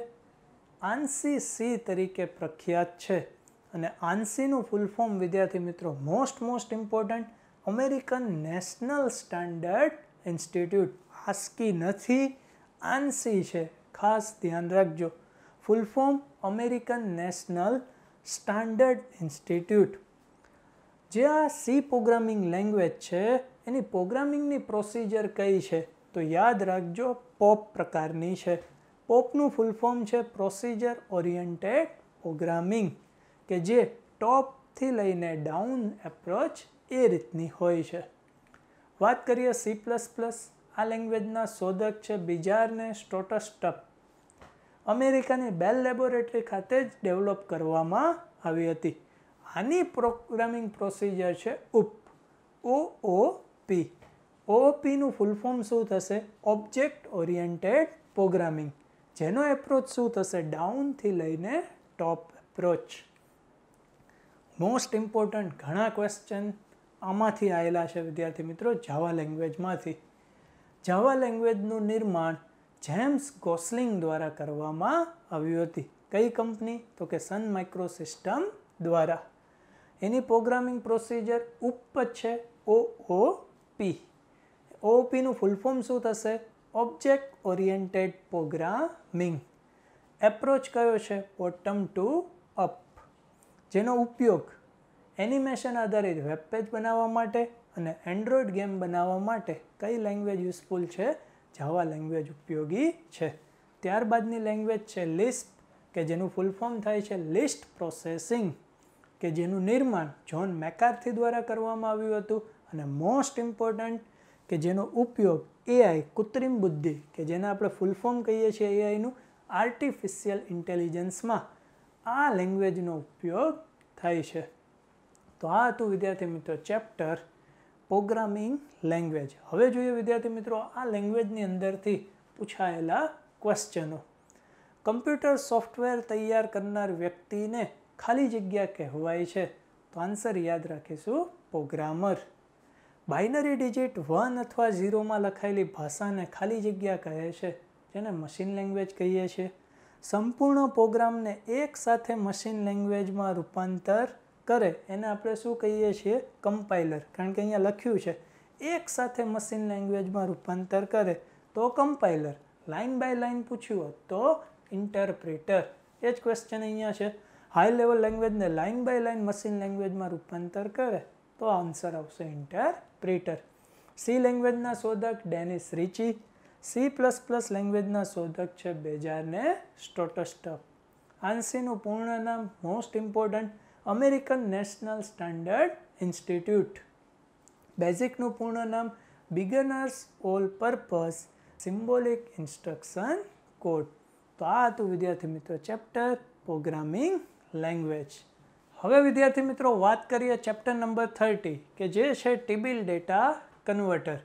આનસી સી તરીકે પ્રખ્યાત છે અને આનસીનું ફૂલ ફોર્મ વિદ્યાર્થી મિત્રો most most important American national standard Institute ASCII નથી આનસી છે ખાસ ધ્યાન રાખજો full form American national standard Institute જે આ સી પ્રોગ્રામિંગ લેંગ્વેજ છે એની પ્રોગ્રામિંગની પ્રોસિજર કઈ છે તો યાદ રાખજો પોપ પ્રકારની છે પોપનું ફૂલ ફોર્મ છે પ્રોસિજર ઓરિએન્ટેડ પ્રોગ્રામિંગ કે જે ટોપથી લઈને ડાઉન એપ્રોચ એ રીતની હોય છે વાત કરીએ સી પ્લસ પ્લસ આ લેંગ્વેજના શોધક છે બિજારને સ્ટોટસ્ટપ અમેરિકાની બેલ લેબોરેટરી ખાતે જ ડેવલપ કરવામાં આવી હતી આની પ્રોગ્રામિંગ પ્રોસિજર છે ઉપ ઓ ઓ પી ઓઓપીનું ફૂલ ફોર્મ શું થશે ઓબ્જેક્ટ ઓરિએન્ટેડ પ્રોગ્રામિંગ જેનો એપ્રોચ શું થશે ડાઉનથી લઈને ટોપ એપ્રોચ મોસ્ટ ઇમ્પોર્ટન્ટ ઘણા ક્વેશ્ચન આમાંથી આવેલા છે વિદ્યાર્થી મિત્રો જાવા લેંગ્વેજમાંથી જાવા લેંગ્વેજનું નિર્માણ જેમ્સ ગોસલિંગ દ્વારા કરવામાં આવ્યું હતી કઈ કંપની તો કે સન માઇક્રો સિસ્ટમ દ્વારા એની પ્રોગ્રામિંગ પ્રોસિજર ઉપ છે ઓ ઓ પી ઓપીનું ફૂલ ફોર્મ શું થશે ઓબ્જેક્ટ ઓરિએન્ટેડ પ્રોગ્રામિંગ એપ્રોચ કયો છે બોટમ ટુ અપ જેનો ઉપયોગ એનિમેશન આધારિત વેબ પેજ બનાવવા માટે અને એન્ડ્રોઈડ ગેમ બનાવવા માટે કઈ લેંગ્વેજ યુઝફુલ છે જાવા લેંગ્વેજ ઉપયોગી છે ત્યારબાદની લેંગ્વેજ છે લિસ્ટ કે જેનું ફૂલ ફોર્મ થાય છે લિસ્ટ પ્રોસેસિંગ કે જેનું નિર્માણ જ્હોન મેકાર્થી દ્વારા કરવામાં આવ્યું હતું અને મોસ્ટ ઇમ્પોર્ટન્ટ કે જેનો ઉપયોગ એઆઈ કૃત્રિમ બુદ્ધિ કે જેને આપણે ફૂલ ફોર્મ કહીએ છીએ એઆઈનું આર્ટિફિશિયલ ઇન્ટેલિજન્સમાં આ લેંગ્વેજનો ઉપયોગ થાય છે તો આ હતું વિદ્યાર્થી મિત્રો ચેપ્ટર પ્રોગ્રામિંગ લેંગ્વેજ હવે જોઈએ વિદ્યાર્થી મિત્રો આ લેંગ્વેજની અંદરથી પૂછાયેલા ક્વેશ્ચનો કમ્પ્યુટર સોફ્ટવેર તૈયાર કરનાર વ્યક્તિને ખાલી જગ્યા કહેવાય છે તો આન્સર યાદ રાખીશું પ્રોગ્રામર બાઇનરી ડિજિટ વન અથવા ઝીરોમાં લખાયેલી ભાષાને ખાલી જગ્યા કહે છે જેને મશીન લેંગ્વેજ કહીએ છીએ સંપૂર્ણ પ્રોગ્રામને એકસાથે મશીન લેંગ્વેજમાં રૂપાંતર કરે એને આપણે શું કહીએ છીએ કમ્પાઇલર કારણ કે અહીંયા લખ્યું છે એક સાથે મશીન લેંગ્વેજમાં રૂપાંતર કરે તો કમ્પાઇલર લાઇન બાય લાઇન પૂછ્યું હોત તો ઇન્ટરપ્રિટર એ જ ક્વેશ્ચન અહીંયા છે હાઈ લેવલ લેંગ્વેજને લાઇન બાય લાઇન મશીન લેંગ્વેજમાં રૂપાંતર કરે તો આન્સર આવશે ઇન્ટરપ્રિટર સી લેંગ્વેજના શોધક Dennis Ritchie C plus plus લેંગ્વેજના શોધક છે બેજારને સ્ટોટસ્ટ આન્સીનું પૂર્ણ નામ most important American national standard institute બેઝિકનું પૂર્ણ નામ beginner's all purpose symbolic instruction code તો આ હતું વિદ્યાર્થી મિત્રો ચેપ્ટર પ્રોગ્રામિંગ લેંગ્વેજ હવે વિદ્યાર્થી મિત્રો વાત કરીએ ચેપ્ટર નંબર થર્ટી કે જે છે ટીબીલ ડેટા કન્વર્ટર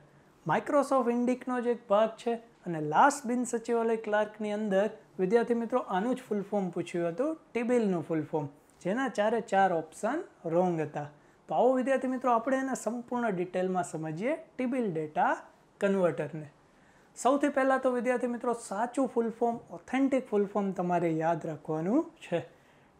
માઇક્રોસોફ્ટ ઇન્ડિકનો જ એક ભાગ છે અને લાસ્ટ બિન સચિવાલય ક્લાર્કની અંદર વિદ્યાર્થી મિત્રો આનું જ ફૂલ ફોર્મ પૂછ્યું હતું ટીબિલનું ફૂલ ફોર્મ જેના ચારે ચાર ઓપ્શન રોંગ હતા તો આવો વિદ્યાર્થી મિત્રો આપણે એને સંપૂર્ણ ડિટેલમાં સમજીએ ટીબીલ ડેટા કન્વર્ટરને સૌથી પહેલાં તો વિદ્યાર્થી મિત્રો સાચું full form authentic full form તમારે યાદ રાખવાનું છે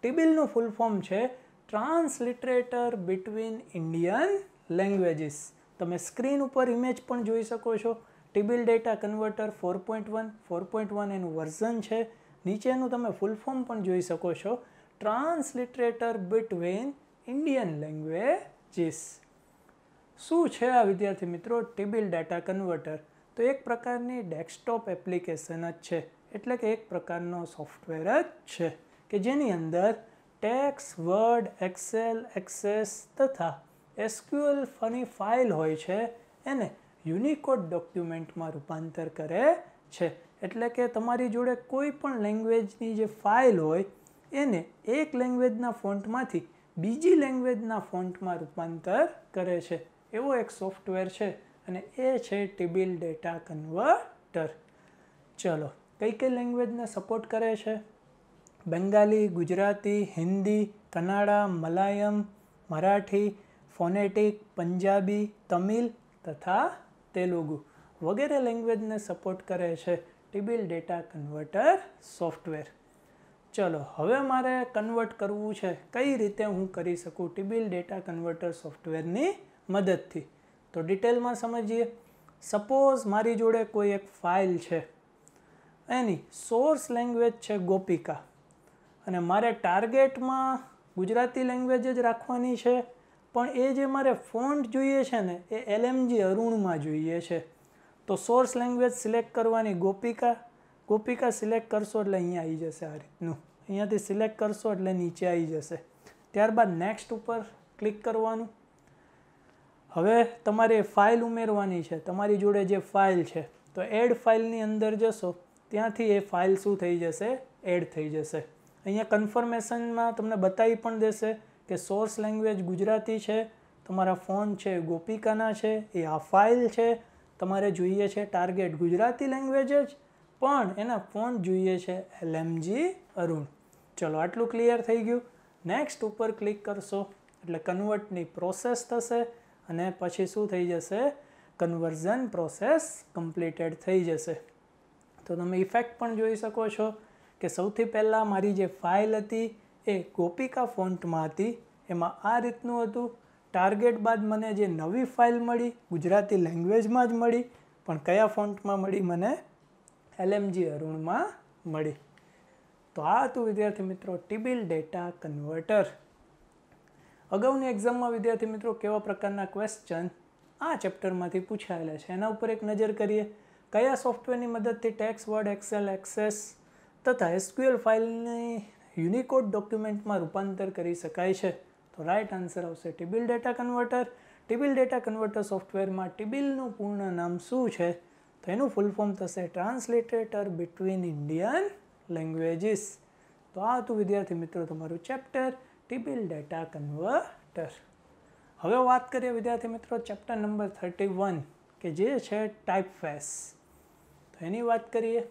ટીબીલનું ફૂલ ફોર્મ છે ટ્રાન્સલિટરેટર બિટવીન ઇન્ડિયન લેંગ્વેજીસ તમે સ્ક્રીન ઉપર ઇમેજ પણ જોઈ શકો છો TBIL data converter four point one four point one એનું વર્ઝન છે નીચેનું તમે ફૂલ ફોર્મ પણ જોઈ શકો છો ટ્રાન્સલિટરેટર બિટવીન ઇન્ડિયન લેંગ્વેજીસ શું છે આ વિદ્યાર્થી મિત્રો ટીબિલ ડેટા કન્વર્ટર તો એક પ્રકારની ડેસ્કટોપ એપ્લિકેશન જ છે એટલે કે એક પ્રકારનો સોફ્ટવેર જ છે કે જેની અંદર ટેક્સ વર્ડ એક્સેલ એક્સેસ તથા એસક્યુએલ ફની ફાઇલ હોય છે એને યુનિકોડ ડોક્યુમેન્ટમાં રૂપાંતર કરે છે એટલે કે તમારી જોડે કોઈ પણ લેંગ્વેજની જે ફાઇલ હોય એને એક લેંગ્વેજના ફોન્ટમાંથી બીજી લેંગ્વેજના ફોન્ટમાં રૂપાંતર કરે છે એવો એક સોફ્ટવેર છે અને એ છે ટિબિલ ડેટા કન્વર્ટર ચલો કઈ કઈ લેંગ્વેજને સપોર્ટ કરે છે બંગાળી ગુજરાતી હિન્દી કનાડા મલાયમ મરાઠી ફોનેટિક પંજાબી તમિલ તથા તેલુગુ વગેરે લેંગ્વેજને સપોર્ટ કરે છે ટિબિલ ડેટા કન્વર્ટર સોફ્ટવેર ચલો હવે મારે કન્વર્ટ કરવું છે કઈ રીતે હું કરી શકું ટીબીલ ડેટા કન્વર્ટર સોફ્ટવેરની મદદથી તો ડિટેલમાં સમજીએ સપોઝ મારી જોડે કોઈ એક ફાઇલ છે એની સોર્સ લેંગ્વેજ છે ગોપિકા અને મારે ટાર્ગેટમાં ગુજરાતી લેંગ્વેજ જ રાખવાની છે પણ એ જે મારે ફોન્ટ જોઈએ છે ને એ એલએમજી અરુણમાં જોઈએ છે તો સોર્સ લેંગ્વેજ સિલેક્ટ કરવાની ગોપિકા ગોપિકા સિલેક્ટ કરશો એટલે અહીંયા આવી જશે આ રીતનું અહીંયાથી સિલેક્ટ કરશો એટલે નીચે આવી જશે ત્યારબાદ નેક્સ્ટ ઉપર ક્લિક કરવાનું હવે તમારે ફાઇલ ઉમેરવાની છે તમારી જોડે જે ફાઇલ છે તો એડ ફાઇલની અંદર જશો ત્યાંથી એ ફાઇલ શું થઈ જશે એડ થઈ જશે અહીંયા કન્ફર્મેશનમાં તમને બતાવી પણ દેશે કે સોર્સ લેંગ્વેજ ગુજરાતી છે તમારા ફોન છે ગોપિકાના છે એ આ ફાઇલ છે તમારે જોઈએ છે ટાર્ગેટ ગુજરાતી લેંગ્વેજ જ પણ એના ફોન્ટ જોઈએ છે એલએમજી અરુણ ચલો આટલું ક્લિયર થઈ ગયું નેક્સ્ટ ઉપર ક્લિક કરશો એટલે કન્વર્ટની પ્રોસેસ થશે અને પછી શું થઈ જશે કન્વર્ઝન પ્રોસેસ કમ્પ્લીટેડ થઈ જશે તો તમે ઇફેક્ટ પણ જોઈ શકો છો કે સૌથી પહેલાં મારી જે ફાઇલ હતી એ ગોપિકા ફોન્ટમાં હતી એમાં આ રીતનું હતું ટાર્ગેટ બાદ મને જે નવી ફાઇલ મળી ગુજરાતી લેંગ્વેજમાં જ મળી પણ કયા ફોન્ટમાં મળી મને એલએમજી અરુણમાં મળી તો આ હતું વિદ્યાર્થી મિત્રો ટીબિલ ડેટા કન્વર્ટર અગાઉની એક્ઝામમાં વિદ્યાર્થી મિત્રો કેવા પ્રકારના ક્વેશ્ચન આ ચેપ્ટરમાંથી પૂછાયેલા છે એના ઉપર એક નજર કરીએ કયા સોફ્ટવેરની મદદથી ટેક્સ વર્ડ એક્સેલ એક્સેસ તથા એસક્યુએલ ફાઇલની યુનિકોડ ડોક્યુમેન્ટમાં રૂપાંતર કરી શકાય છે તો રાઇટ આન્સર આવશે TBIL data converter TBIL data converter સોફ્ટવેરમાં ટીબિલનું પૂર્ણ નામ શું છે તો એનું ફૂલ ફોર્મ થશે ટ્રાન્સલેટેટર બિટવીન ઇન્ડિયન લેંગ્વેજીસ તો આ હતું વિદ્યાર્થી મિત્રો તમારું ચેપ્ટર ટીબીલ ડેટા કન્વર્ટર હવે વાત કરીએ વિદ્યાર્થી મિત્રો ચેપ્ટર નંબર થર્ટી વન કે જે છે ટાઈપ ફેસ તો એની વાત કરીએ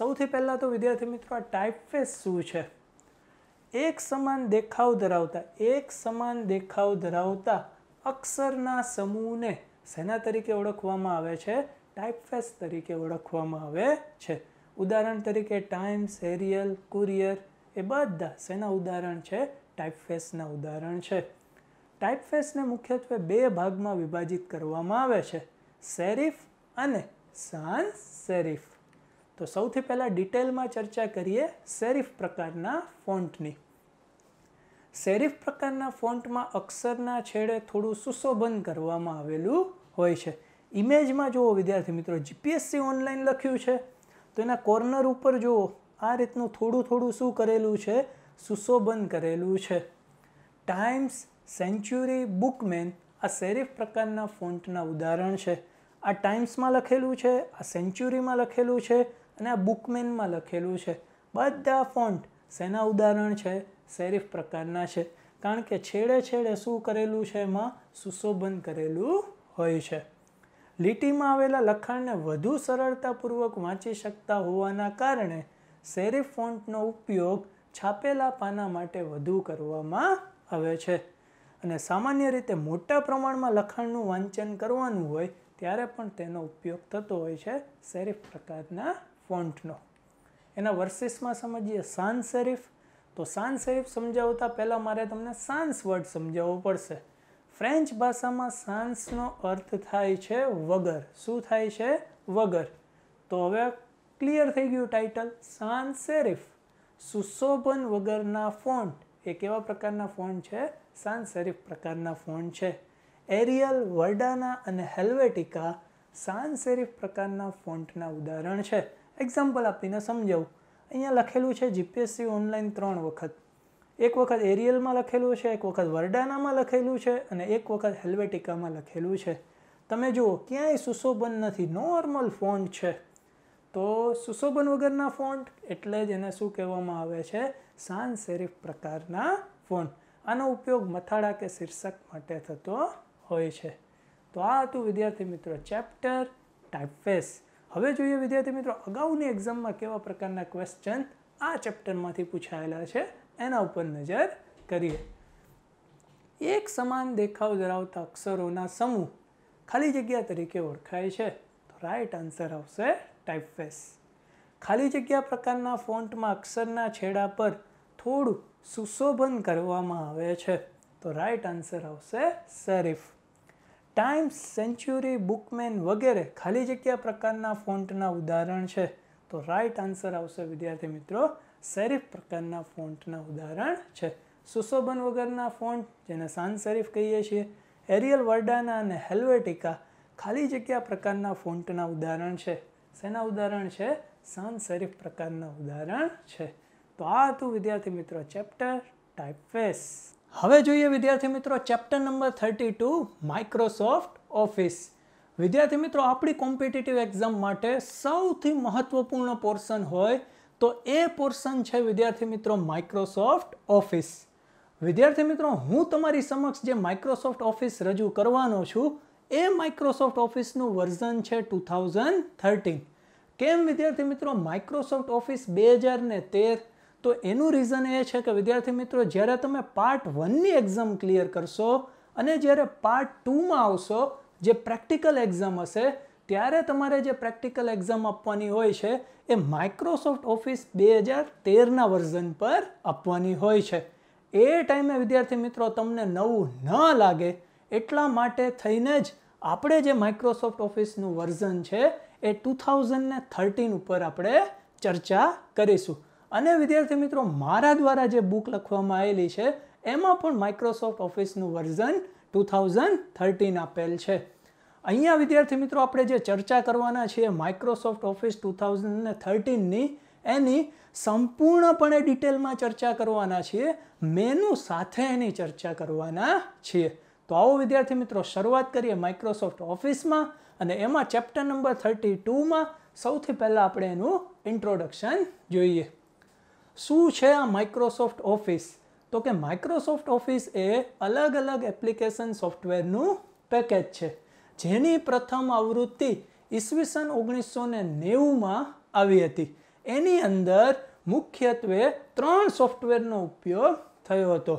સૌથી પહેલાં તો વિદ્યાર્થી મિત્રો આ ટાઈપ ફેસ શું છે એક સમાન દેખાવ ધરાવતા એક સમાન દેખાવ ધરાવતા અક્ષરના સમૂહને શેના તરીકે ઓળખવામાં આવે છે ટાઇપફેસ તરીકે ઓળખવામાં આવે છે ઉદાહરણ તરીકે ટાઈમ્સ એરિયલ કુરિયર એ બધા શેના ઉદાહરણ છે ટાઇપફેસના ઉદાહરણ છે ટાઇપફેસને મુખ્યત્વે બે ભાગમાં વિભાજિત કરવામાં આવે છે સેરિફ અને સાન્સ સેરિફ તો સૌથી પહેલાં ડિટેલમાં ચર્ચા કરીએ સેરિફ પ્રકારના ફોન્ટની સેરિફ પ્રકારના ફોન્ટમાં અક્ષરના છેડે થોડું સુશોભન કરવામાં આવેલું હોય છે ઇમેજમાં જુઓ વિદ્યાર્થી મિત્રો જીપીએસસી ઓનલાઈન લખ્યું છે તો એના કોર્નર ઉપર જુઓ આ રીતનું થોડું થોડું શું કરેલું છે સુશોભન કરેલું છે ટાઈમ્સ સેન્ચ્યુરી બુકમેન આ સેરિફ પ્રકારના ફોન્ટના ઉદાહરણ છે આ ટાઈમ્સમાં લખેલું છે આ સેન્ચ્યુરીમાં લખેલું છે અને આ બુકમેનમાં લખેલું છે બધા ફોન્ટ શેના ઉદાહરણ છે સેરીફ પ્રકારના છે કારણ કે છેડે છેડે શું કરેલું છે એમાં સુશોભન કરેલું હોય છે લીટીમાં આવેલા લખાણને વધુ સરળતાપૂર્વક વાંચી શકતા હોવાના કારણે સેરિફ ફોન્ટનો ઉપયોગ છાપેલા પાના માટે વધુ કરવામાં આવે છે અને સામાન્ય રીતે મોટા પ્રમાણમાં લખાણનું વાંચન કરવાનું હોય ત્યારે પણ તેનો ઉપયોગ થતો હોય છે સેરિફ પ્રકારના ફોન્ટનો એના વર્સિસમાં સમજીએ સાન સેરિફ તો સાન સેરિફ સમજાવતા પહેલાં મારે તમને સાન્સ વર્ડ સમજાવવો પડશે ફ્રેન્ચ ભાષામાં સાન્સનો અર્થ થાય છે વગર શું થાય છે વગર તો હવે ક્લિયર થઈ ગયું ટાઇટલ સાન્સ સેરિફ સુશોભન વગરના ફોન્ટ એ કેવા પ્રકારના ફોન્ટ છે સાન્સ સેરિફ પ્રકારના ફોન્ટ છે એરિયલ વર્ડાના અને હેલ્વેટિકા સાન્સ સેરિફ પ્રકારના ફોન્ટના ઉદાહરણ છે એક્ઝામ્પલ આપીને સમજાવું અહીંયા લખેલું છે જીપીએસસી ઓનલાઈન ત્રણ વખત એક વખત એરિયલમાં લખેલું છે એક વખત વરડાનામાં લખેલું છે અને એક વખત હેલ્વેટિકામાં લખેલું છે તમે જુઓ ક્યાંય સુશોભન નથી નોર્મલ ફોન્ટ છે તો સુશોભન વગરના ફોન્ટ એટલે જ એને શું કહેવામાં આવે છે સાન સેરિફ પ્રકારના ફોન્ટ આનો ઉપયોગ મથાળા કે શીર્ષક માટે થતો હોય છે તો આ હતું વિદ્યાર્થી મિત્રો ચેપ્ટર ટાઈપફેસ હવે જોઈએ વિદ્યાર્થી મિત્રો અગાઉની એક્ઝામમાં કેવા પ્રકારના ક્વેશ્ચન આ ચેપ્ટરમાંથી પૂછાયેલા છે એના ઉપર નજર કરીએ એક સમાન દેખાવ ધરાવતા અક્ષરોના સમૂહ ખાલી જગ્યા તરીકે ઓળખાય છે તો રાઇટ આન્સર આવશે ટાઈપફેસ ખાલી જગ્યા પ્રકારના ફોન્ટમાં અક્ષરના છેડા પર થોડું સુશોભન કરવામાં આવે છે તો રાઈટ આન્સર આવશે સેરિફ ટાઈમ્સ સેન્ચ્યુરી બુકમેન વગેરે ખાલી જગ્યા પ્રકારના ફોન્ટના ઉદાહરણ છે તો રાઇટ આન્સર આવશે વિદ્યાર્થી મિત્રો સેરિફ પ્રકારના ફોન્ટના ઉદાહરણ છે સુશોભન વગરના ફોન્ટ જેને સાન સેરિફ કહીએ છીએ એરિયલ વર્ડાના અને હેલ્વેટિકા ખાલી જગ્યા પ્રકારના ફોન્ટના ઉદાહરણ છે શેના ઉદાહરણ છે સાન સેરિફ પ્રકારના ઉદાહરણ છે તો આ હતું વિદ્યાર્થી મિત્રો ચેપ્ટર ટાઈપફેસ હવે જોઈએ વિદ્યાર્થી મિત્રો chapter number thirty two Microsoft Office વિદ્યાર્થી મિત્રો આપણી કોમ્પિટિટિવ એક્ઝામ માટે સૌથી મહત્ત્વપૂર્ણ પોર્શન હોય તો એ પોર્શન છે વિદ્યાર્થી મિત્રો માઇક્રોસોફ્ટ ઓફિસ વિદ્યાર્થી મિત્રો હું તમારી સમક્ષ જે માઇક્રોસોફ્ટ ઓફિસ રજૂ કરવાનો છું એ માઇક્રોસોફ્ટ ઓફિસનું વર્ઝન છે ટુ થાઉઝન્ડ થર્ટીન કેમ વિદ્યાર્થી મિત્રો માઇક્રોસોફ્ટ ઓફિસ બે હજાર ને તેર તો એનું રીઝન એ છે કે વિદ્યાર્થી મિત્રો જ્યારે તમે પાર્ટ વનની એક્ઝામ ક્લિયર કરશો અને જ્યારે પાર્ટ ટુમાં આવશો જે પ્રેક્ટિકલ એક્ઝામ હશે ત્યારે તમારે જે પ્રેક્ટિકલ એક્ઝામ આપવાની હોય છે એ માઇક્રોસોફ્ટ ઓફિસ બે હજાર તેરના વર્ઝન પર આપવાની હોય છે એ ટાઈમે વિદ્યાર્થી મિત્રો તમને નવું ન લાગે એટલા માટે થઈને જ આપણે જે માઇક્રોસોફ્ટ ઓફિસનું વર્ઝન છે એ ટુ થાઉઝન્ડ ને થર્ટીન ઉપર આપણે ચર્ચા કરીશું અને વિદ્યાર્થી મિત્રો મારા દ્વારા જે બુક લખવામાં આવેલી છે એમાં પણ માઇક્રોસોફ્ટ ઓફિસનું વર્ઝન ટુ થાઉઝન્ડ થર્ટીન આપેલ છે અહીંયા વિદ્યાર્થી મિત્રો આપણે જે ચર્ચા કરવાના છીએ માઇક્રોસોફ્ટ ઓફિસ ટુ થાઉઝન્ડ થર્ટીનની એની સંપૂર્ણપણે ડિટેલમાં ચર્ચા કરવાના છીએ મેનુ સાથે એની ચર્ચા કરવાના છીએ તો આવો વિદ્યાર્થી મિત્રો શરૂઆત કરીએ માઇક્રોસોફ્ટ ઓફિસમાં અને એમાં ચેપ્ટર નંબર થર્ટી ટુમાં સૌથી પહેલાં આપણે એનું ઇન્ટ્રોડક્શન જોઈએ શું છે આ માઇક્રોસોફ્ટ ઓફિસ તો કે માઇક્રોસોફ્ટ ઓફિસ એ અલગ અલગ એપ્લિકેશન સોફ્ટવેરનું પેકેજ છે જેની પ્રથમ આવૃત્તિ ઈસવીસન ઓગણીસો ને નેવુંમાં આવી હતી એની અંદર મુખ્યત્વે ત્રણ સોફ્ટવેરનો ઉપયોગ થયો હતો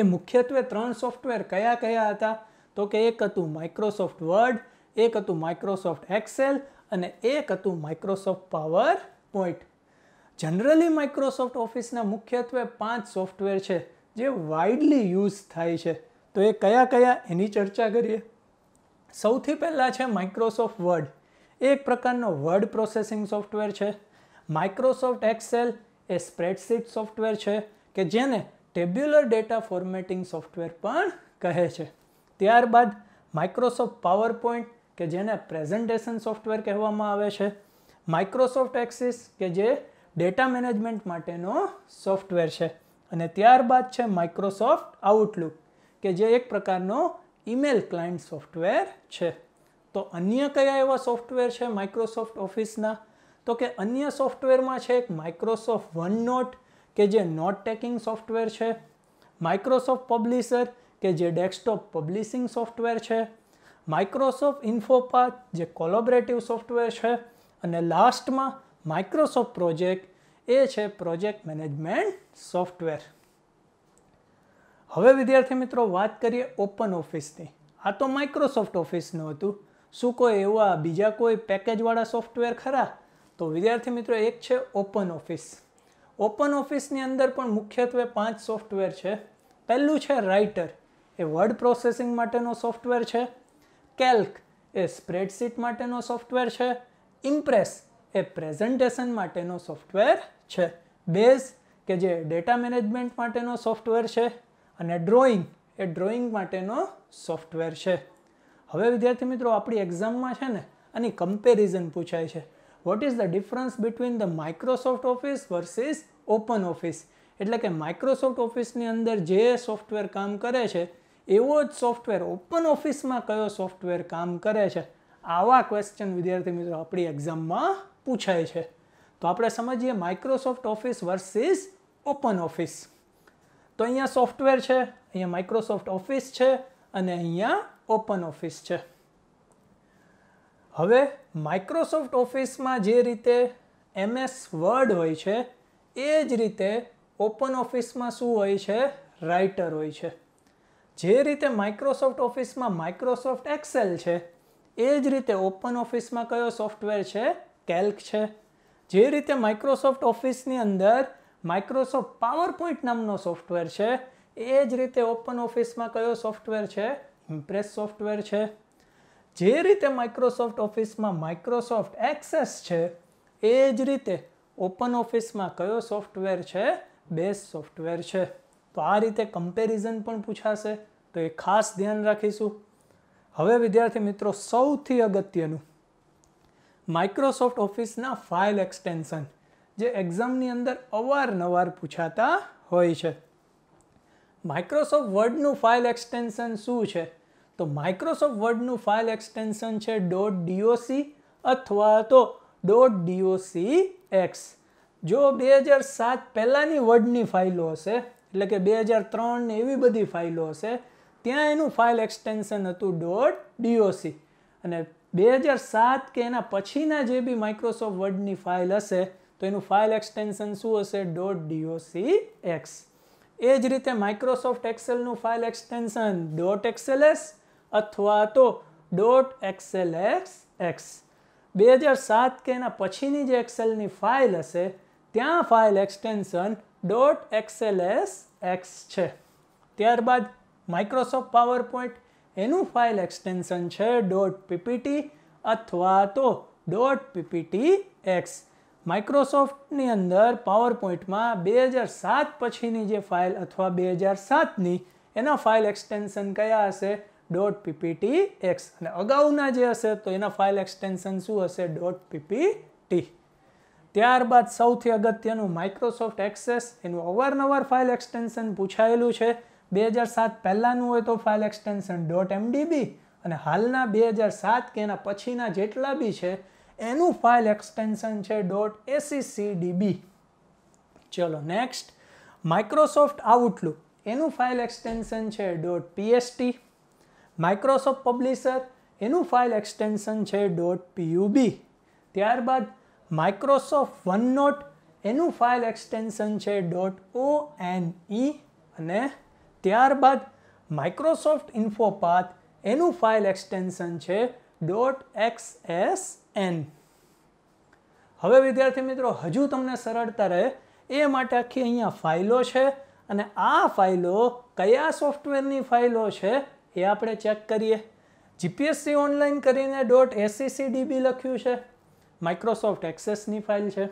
એ મુખ્યત્વે ત્રણ સોફ્ટવેર કયા કયા હતા તો કે એક હતું માઇક્રોસોફ્ટ વર્ડ એક હતું માઇક્રોસોફ્ટ એક્સેલ અને એક હતું Microsoft power PowerPoint generally Microsoft ઓફિસના મુખ્યત્વે પાંચ સોફ્ટવેર છે જે વાઇડલી યુઝ થાય છે તો એ કયા કયા એની ચર્ચા કરીએ સૌથી પહેલાં છે માઇક્રોસોફ્ટ વર્ડ એક પ્રકારનો વર્ડ પ્રોસેસિંગ સોફ્ટવેર છે માઇક્રોસોફ્ટ એક્સેલ એ સ્પ્રેડશીટ સોફ્ટવેર છે કે જેને ટેબ્યુલર ડેટા ફોર્મેટિંગ સોફ્ટવેર પણ કહે છે ત્યારબાદ માઇક્રોસોફ્ટ પાવર પોઈન્ટ કે જેને પ્રેઝન્ટેશન સોફ્ટવેર કહેવામાં આવે છે માઇક્રોસોફ્ટ એક્સિસ કે જે ડેટા મેનેજમેન્ટ માટેનો સોફ્ટવેર છે અને ત્યારબાદ છે માઇક્રોસોફ્ટ આઉટલુક કે જે એક પ્રકારનો ઈમેલ ક્લાયન્ટ સોફ્ટવેર છે તો અન્ય કયા એવા સોફ્ટવેર છે માઇક્રોસોફ્ટ ઓફિસના તો કે અન્ય સોફ્ટવેરમાં છે એક માઇક્રોસોફ્ટ વન નોટ કે જે નોટ ટેકિંગ સોફ્ટવેર છે માઇક્રોસોફ્ટ પબ્લિશર કે જે ડેસ્કટોપ પબ્લિશિંગ સોફ્ટવેર છે માઇક્રોસોફ્ટ ઇન્ફોપાથ જે કોલોબરેટિવ સોફ્ટવેર છે અને લાસ્ટમાં માઇક્રોસોફ્ટ પ્રોજેક્ટ એ છે પ્રોજેક્ટ મેનેજમેન્ટ સોફ્ટવેર હવે વિદ્યાર્થી મિત્રો વાત કરીએ ઓપન ઓફિસની આ તો માઇક્રોસોફ્ટ ઓફિસનું હતું શું કોઈ એવા બીજા કોઈ પેકેજવાળા સોફ્ટવેર ખરા તો વિદ્યાર્થી મિત્રો એક છે ઓપન ઓફિસ ઓપન ઓફિસની અંદર પણ મુખ્યત્વે પાંચ સોફ્ટવેર છે પહેલું છે રાઇટર એ વર્ડ પ્રોસેસિંગ માટેનો સોફ્ટવેર છે કેલ્ક એ સ્પ્રેડશીટ માટેનો સોફ્ટવેર છે ઇમ્પ્રેસ એ પ્રેઝન્ટેશન માટેનો સોફ્ટવેર છે બેઝ કે જે ડેટા મેનેજમેન્ટ માટેનો સોફ્ટવેર છે અને ડ્રોઈંગ એ ડ્રોઈંગ માટેનો સોફ્ટવેર છે હવે વિદ્યાર્થી મિત્રો આપણી એક્ઝામમાં છે ને આની કમ્પેરિઝન પૂછાય છે what is the difference between the Microsoft Office versus OpenOffice એટલે કે માઇક્રોસોફ્ટ ઓફિસની અંદર જે સોફ્ટવેર કામ કરે છે એવો જ સોફ્ટવેર ઓપન ઓફિસમાં કયો સોફ્ટવેર કામ કરે છે આવા ક્વેશ્ચન વિદ્યાર્થી મિત્રો આપણી એક્ઝામમાં પૂછાય છે તો આપણે સમજીએ Microsoft Office versus open office તો અહીંયા સોફ્ટવેર છે અહીંયા માઇક્રોસોફ્ટ ઓફિસ છે અને અહીંયા ઓપન ઓફિસ છે હવે માઇક્રોસોફ્ટ ઓફિસમાં જે રીતે એમએસ વર્ડ હોય છે એ જ રીતે ઓપન ઓફિસમાં શું હોય છે રાઇટર હોય છે જે રીતે માઇક્રોસોફ્ટ ઓફિસમાં માઇક્રોસોફ્ટ એક્સેલ છે એ જ રીતે ઓપન ઓફિસમાં કયો સોફ્ટવેર છે કેલ્ક છે જે રીતે માઇક્રોસોફ્ટ ઓફિસની અંદર માઇક્રોસોફ્ટ પાવર નામનો સોફ્ટવેર છે એ જ રીતે ઓપન ઓફિસમાં કયો સોફ્ટવેર છે ઇમ્પ્રેસ સોફ્ટવેર છે જે રીતે માઇક્રોસોફ્ટ ઓફિસમાં માઇક્રોસોફ્ટ એક્સેસ છે એ જ રીતે ઓપન ઓફિસમાં કયો સોફ્ટવેર છે બેઝ સોફ્ટવેર છે તો આ રીતે કમ્પેરિઝન પણ પૂછાશે તો એ ખાસ ધ્યાન રાખીશું હવે વિદ્યાર્થી મિત્રો સૌથી અગત્યનું માઇક્રોસોફ્ટ ઓફિસના ફાઇલ એક્સટેન્શન જે એક્ઝામની અંદર અવારનવાર પૂછાતા હોય છે માઇક્રોસોફ્ટ વર્ડનું ફાઇલ એક્સટેન્શન શું છે તો માઇક્રોસોફ્ટ વર્ડનું ફાઇલ એક્સટેન્શન છે ડોટ ડીઓસી અથવા તો ડોટ ડીઓસી એક્સ જો બે હજાર સાત પહેલાંની વર્ડની ફાઇલો હશે એટલે કે બે હજાર ત્રણ ને એવી બધી ફાઇલો હશે ત્યાં એનું ફાઇલ એક્સટેન્શન હતું ડોટ ડીઓસી અને બે હજાર સાત કે એના પછીના જે બી માઇક્રોસોફ્ટ વર્ડની ફાઇલ હશે તો એનું ફાઇલ એક્સટેન્શન શું હશે ડોટ ડીઓસી એક્સ એ જ રીતે માઇક્રોસોફ્ટ એક્સેલનું file extension dot X L S અથવા તો ડોટ એક્સેલ એક્સ એક્સ બે હજાર સાત કે એના પછીની જે એક્સેલની ફાઇલ હશે ત્યાં file extension dot X L S X છે ત્યારબાદ માઇક્રોસોફ્ટ પાવર પોઈન્ટ એનું ફાઇલ એક્સટેન્શન છે ડોટ પીપીટી અથવા તો ડોટ પીપીટી એક્સ માઇક્રોસોફ્ટની અંદર પાવર પોઈન્ટમાં બે હજાર સાત પછીની જે ફાઇલ અથવા બે હજાર સાતની એના ફાઇલ એક્સટેન્શન કયા હશે ડોટ પીપીટી એક્સ અને અગાઉના જે હશે તો એના ફાઇલ એક્સટેન્શન શું હશે ડોટ પીપીટી ત્યારબાદ સૌથી અગત્યનું માઇક્રોસોફ્ટ એક્સેસ એનું અવારનવાર ફાઇલ એક્સટેન્શન પૂછાયેલું છે બે હજાર સાત પહેલાંનું હોય તો ફાઇલ એક્સટેન્શન ડોટ એમડીબી અને હાલના બે હજાર સાત કે એના પછીના જેટલા બી છે એનું ફાઇલ એક્સટેન્શન છે ડોટ એસીસીડીબી ચલો નેક્સ્ટ માઇક્રોસોફ્ટ આઉટલુક એનું ફાઇલ એક્સટેન્શન છે ડોટ પીએસટી માઇક્રોસોફ્ટ પબ્લિશર એનું ફાઇલ એક્સટેન્શન છે ડોટ પીયુબી ત્યારબાદ માઇક્રોસોફ્ટ વન નોટ એનું ફાઇલ એક્સટેન્શન છે ડોટ ઓ એન ઈ અને ત્યારબાદ માઇક્રોસોફ્ટ ઇન્ફોપાથ એનું ફાઇલ એક્સટેન્શન છે ડોટ એક્સ એસ એન હવે વિદ્યાર્થી મિત્રો હજુ તમને સરળતા રહે એ માટે આખી અહીંયા ફાઇલો છે અને આ ફાઇલો કયા સોફ્ટવેરની ફાઇલો છે એ આપણે ચેક કરીએ જીપીએસસી ઓનલાઈન કરીને ડોટ એસસીસી ડીબી લખ્યું છે માઇક્રોસોફ્ટ એક્સેસની ફાઇલ છે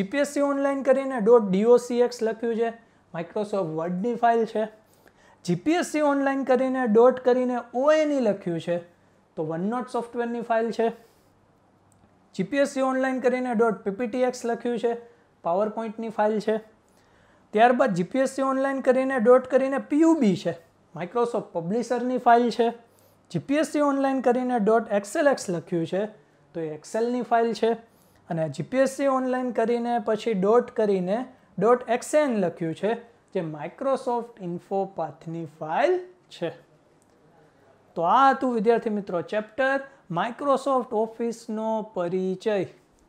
જીપીએસસી ઓનલાઈન કરીને ડોટ ડીઓસીએક્સ લખ્યું છે માઇક્રોસોફ્ટ વર્ડની ફાઇલ છે જીપીએસસી ઓનલાઈન કરીને ડોટ કરીને ઓએની લખ્યું છે તો વન નોટ સોફ્ટવેરની ફાઇલ છે જીપીએસસી ઓનલાઈન કરીને ડોટ પીપીટીએક્સ લખ્યું છે પાવર પોઈન્ટની ફાઇલ છે ત્યારબાદ જીપીએસસી ઓનલાઈન કરીને ડોટ કરીને પીયુબી છે માઇક્રોસોફ્ટ પબ્લિશરની ફાઇલ છે જીપીએસસી ઓનલાઈન કરીને ડોટ એક્સેલ એક્સ લખ્યું છે તો એ એક્સેલની ફાઇલ છે અને જીપીએસસી ઓનલાઈન કરીને પછી ડોટ કરીને ડોટ એક્સએન લખ્યું છે જે માઇક્રોસોફ્ટ ઇન્ફોપાથની ફાઇલ છે તો આ હતું વિદ્યાર્થી મિત્રો ચેપ્ટર માઇક્રોસોફ્ટ ઓફિસનો પરિચય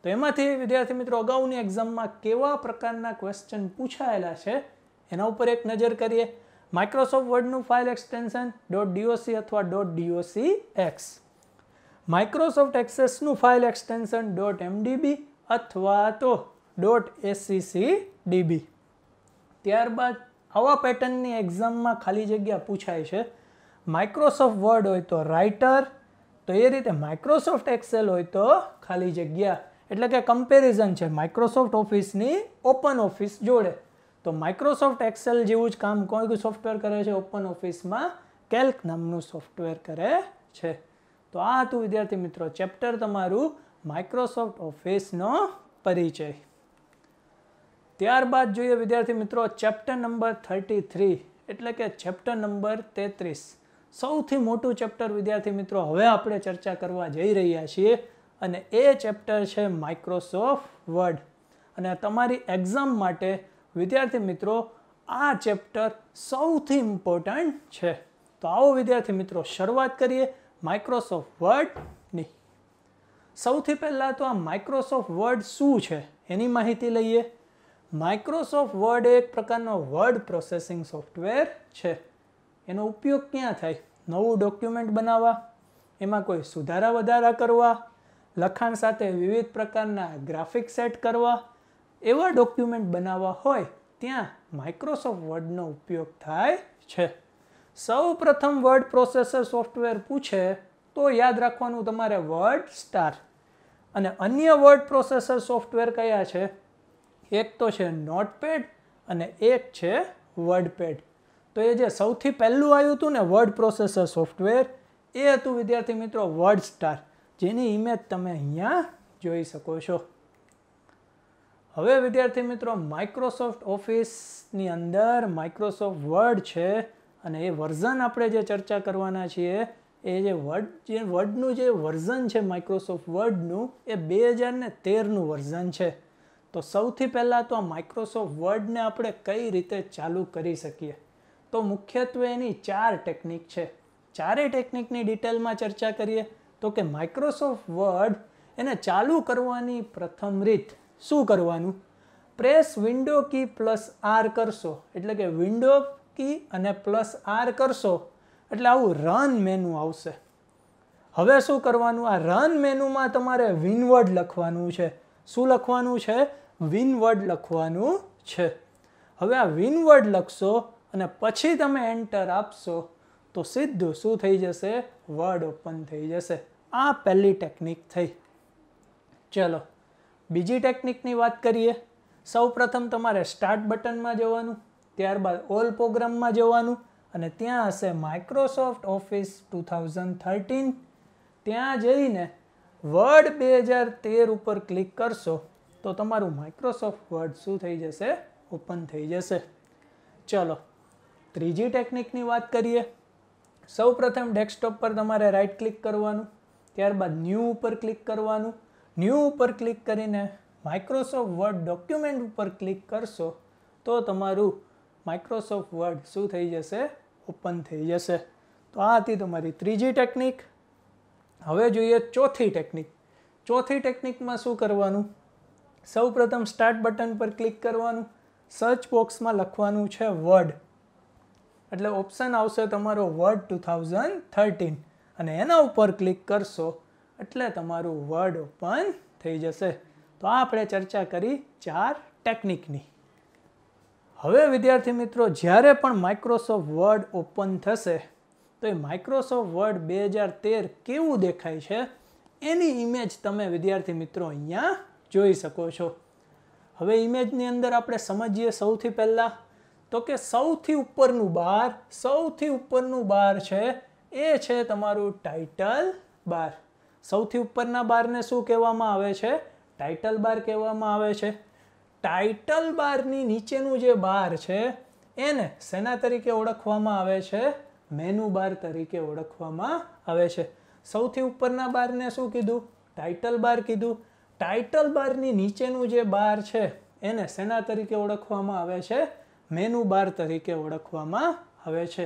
તો એમાંથી વિદ્યાર્થી મિત્રો અગાઉની એક્ઝામમાં કેવા પ્રકારના ક્વેશ્ચન પૂછાયેલા છે એના ઉપર એક નજર કરીએ માઇક્રોસોફ્ટ વર્ડનું ફાઇલ એક્સટેન્શન ડોટ ડીઓસી અથવા ડોટ ડીઓસી એક્સ માઇક્રોસોફ્ટ એક્સેસનું ફાઇલ એક્સટેન્શન ડોટ એમડીબી અથવા તો ડોટ એસસીસી ડીબી ત્યારબાદ આવા પેટર્નની એક્ઝામમાં ખાલી જગ્યા પૂછાય છે માઇક્રોસોફ્ટ વર્ડ હોય તો રાઇટર તો એ રીતે માઇક્રોસોફ્ટ એક્સેલ હોય તો ખાલી જગ્યા એટલે કે કમ્પેરિઝન છે માઇક્રોસોફ્ટ ઓફિસની ઓપન ઓફિસ જોડે તો માઇક્રોસોફ્ટ એક્સેલ જેવું જ કામ કોઈ સોફ્ટવેર કરે છે ઓપન ઓફિસમાં કેલ્ક નામનું સોફ્ટવેર કરે છે તો આ હતું વિદ્યાર્થી મિત્રો ચેપ્ટર તમારું માઇક્રોસોફ્ટ ઓફિસનો પરિચય ત્યારબાદ જોઈએ વિદ્યાર્થી મિત્રો ચેપ્ટર નંબર થર્ટી થ્રી એટલે કે ચેપ્ટર નંબર તેત્રીસ સૌથી મોટું ચેપ્ટર વિદ્યાર્થી મિત્રો હવે આપણે ચર્ચા કરવા જઈ રહ્યા છીએ અને એ ચેપ્ટર છે માઇક્રોસોફ્ટ વર્ડ અને તમારી એક્ઝામ માટે વિદ્યાર્થી મિત્રો આ ચેપ્ટર સૌથી ઇમ્પોર્ટન્ટ છે તો આવો વિદ્યાર્થી મિત્રો શરૂઆત કરીએ માઇક્રોસોફ્ટ વર્ડની સૌથી પહેલાં તો આ માઇક્રોસોફ્ટ વર્ડ શું છે એની માહિતી લઈએ માઇક્રોસોફ્ટ વર્ડ એક પ્રકારનો વર્ડ પ્રોસેસિંગ સોફ્ટવેર છે એનો ઉપયોગ ક્યાં થાય નવું ડોક્યુમેન્ટ બનાવવા એમાં કોઈ સુધારા વધારા કરવા લખાણ સાથે વિવિધ પ્રકારના ગ્રાફિક સેટ કરવા એવા ડોક્યુમેન્ટ બનાવવા હોય ત્યાં માઇક્રોસોફ્ટ વર્ડનો ઉપયોગ થાય છે સૌ પ્રથમ વર્ડ પ્રોસેસર સોફ્ટવેર પૂછે તો યાદ રાખવાનું તમારે વર્ડ સ્ટાર અને અન્ય વર્ડ પ્રોસેસર સોફ્ટવેર કયા છે એક તો છે નોટપેડ અને એક છે વર્ડપેડ તો એ જે સૌથી પહેલું આવ્યું હતું ને વર્ડ પ્રોસેસર સોફ્ટવેર એ હતું વિદ્યાર્થી મિત્રો વર્ડ સ્ટાર જેની ઇમેજ તમે અહીંયા જોઈ શકો છો હવે વિદ્યાર્થી મિત્રો માઇક્રોસોફ્ટ ઓફિસની અંદર માઇક્રોસોફ્ટ વર્ડ છે અને એ વર્ઝન આપણે જે ચર્ચા કરવાના છીએ એ જે વર્ડ જે વર્ડનું જે વર્ઝન છે માઇક્રોસોફ્ટ વર્ડનું એ બે હજાર ને તેરનું વર્ઝન છે તો સૌથી પહેલાં તો આ માઇક્રોસોફ્ટ વર્ડને આપણે કઈ રીતે ચાલુ કરી શકીએ તો મુખ્યત્વે એની ચાર ટેકનિક છે ચારેય ટેકનિકની ડિટેલમાં ચર્ચા કરીએ તો કે માઇક્રોસોફ્ટ વર્ડ એને ચાલુ કરવાની પ્રથમ રીત શું કરવાનું press window key plus R કરશો એટલે કે વિન્ડો કી અને પ્લસ આર કરશો એટલે આવું રન મેનુ આવશે હવે શું કરવાનું આ રન મેનુમાં તમારે વિનવર્ડ લખવાનું છે શું લખવાનું છે વિનવર્ડ લખવાનું છે હવે આ વિનવર્ડ લખશો અને પછી તમે એન્ટર આપશો તો સીધું શું થઈ જશે વર્ડ ઓપન થઈ જશે આ પહેલી ટેકનિક થઈ ચલો બીજી ટેકનિકની વાત કરીએ સૌ પ્રથમ તમારે સ્ટાર્ટ બટનમાં જવાનું ત્યારબાદ ઓલ પ્રોગ્રામમાં જવાનું અને ત્યાં હશે Microsoft office two thousand thirteen ત્યાં જઈને વર્ડ બે હજાર તેર ઉપર ક્લિક કરશો તો તમારું માઇક્રોસોફ્ટ વર્ડ શું થઈ જશે ઓપન થઈ જશે ચલો ત્રીજી ટેકનિકની વાત કરીએ સૌ પ્રથમ ડેસ્કટોપ પર તમારે રાઇટ ક્લિક કરવાનું ત્યારબાદ ન્યૂ ઉપર ક્લિક કરવાનું ન્યૂ ઉપર ક્લિક કરીને માઇક્રોસોફ્ટ વર્ડ ડોક્યુમેન્ટ ઉપર ક્લિક કરશો તો તમારું માઇક્રોસોફ્ટ વર્ડ શું થઈ જશે ઓપન થઈ જશે તો આ હતી તમારી ત્રીજી ટેકનિક હવે જોઈએ ચોથી ટેકનિક ચોથી ટેકનિકમાં શું કરવાનું સૌ પ્રથમ સ્ટાર્ટ બટન પર ક્લિક કરવાનું સર્ચ બોક્સમાં લખવાનું છે વર્ડ એટલે ઓપ્શન આવશે તમારો વર્ડ ટુ થાઉઝન્ડ થર્ટીન અને એના ઉપર ક્લિક કરશો એટલે તમારું વર્ડ ઓપન થઈ જશે તો આ આપણે ચર્ચા કરી ચાર ટેકનિકની હવે વિદ્યાર્થી મિત્રો જ્યારે પણ માઇક્રોસોફ્ટ વર્ડ ઓપન થશે તો એ માઇક્રોસોફ્ટ વર્ડ બે હજાર તેર કેવું દેખાય છે એની ઇમેજ તમે વિદ્યાર્થી મિત્રો અહીંયા જોઈ શકો છો હવે ઇમેજની અંદર આપણે સમજીએ સૌથી પહેલાં તો કે સૌથી ઉપરનું બાર સૌથી ઉપરનું બાર છે એ છે તમારું ટાઇટલ બાર સૌથી ઉપરના બારને શું કહેવામાં આવે છે ટાઇટલ બાર કહેવામાં આવે છે ટાઇટલ બારની નીચેનું જે બાર છે એને સેના તરીકે ઓળખવામાં આવે છે મેનુ બાર તરીકે ઓળખવામાં આવે છે સૌથી ઉપરના બારને શું કીધું ટાઇટલ બાર કીધું ટાઇટલ બારની નીચેનું જે બાર છે એને સેના તરીકે ઓળખવામાં આવે છે મેનુ બાર તરીકે ઓળખવામાં આવે છે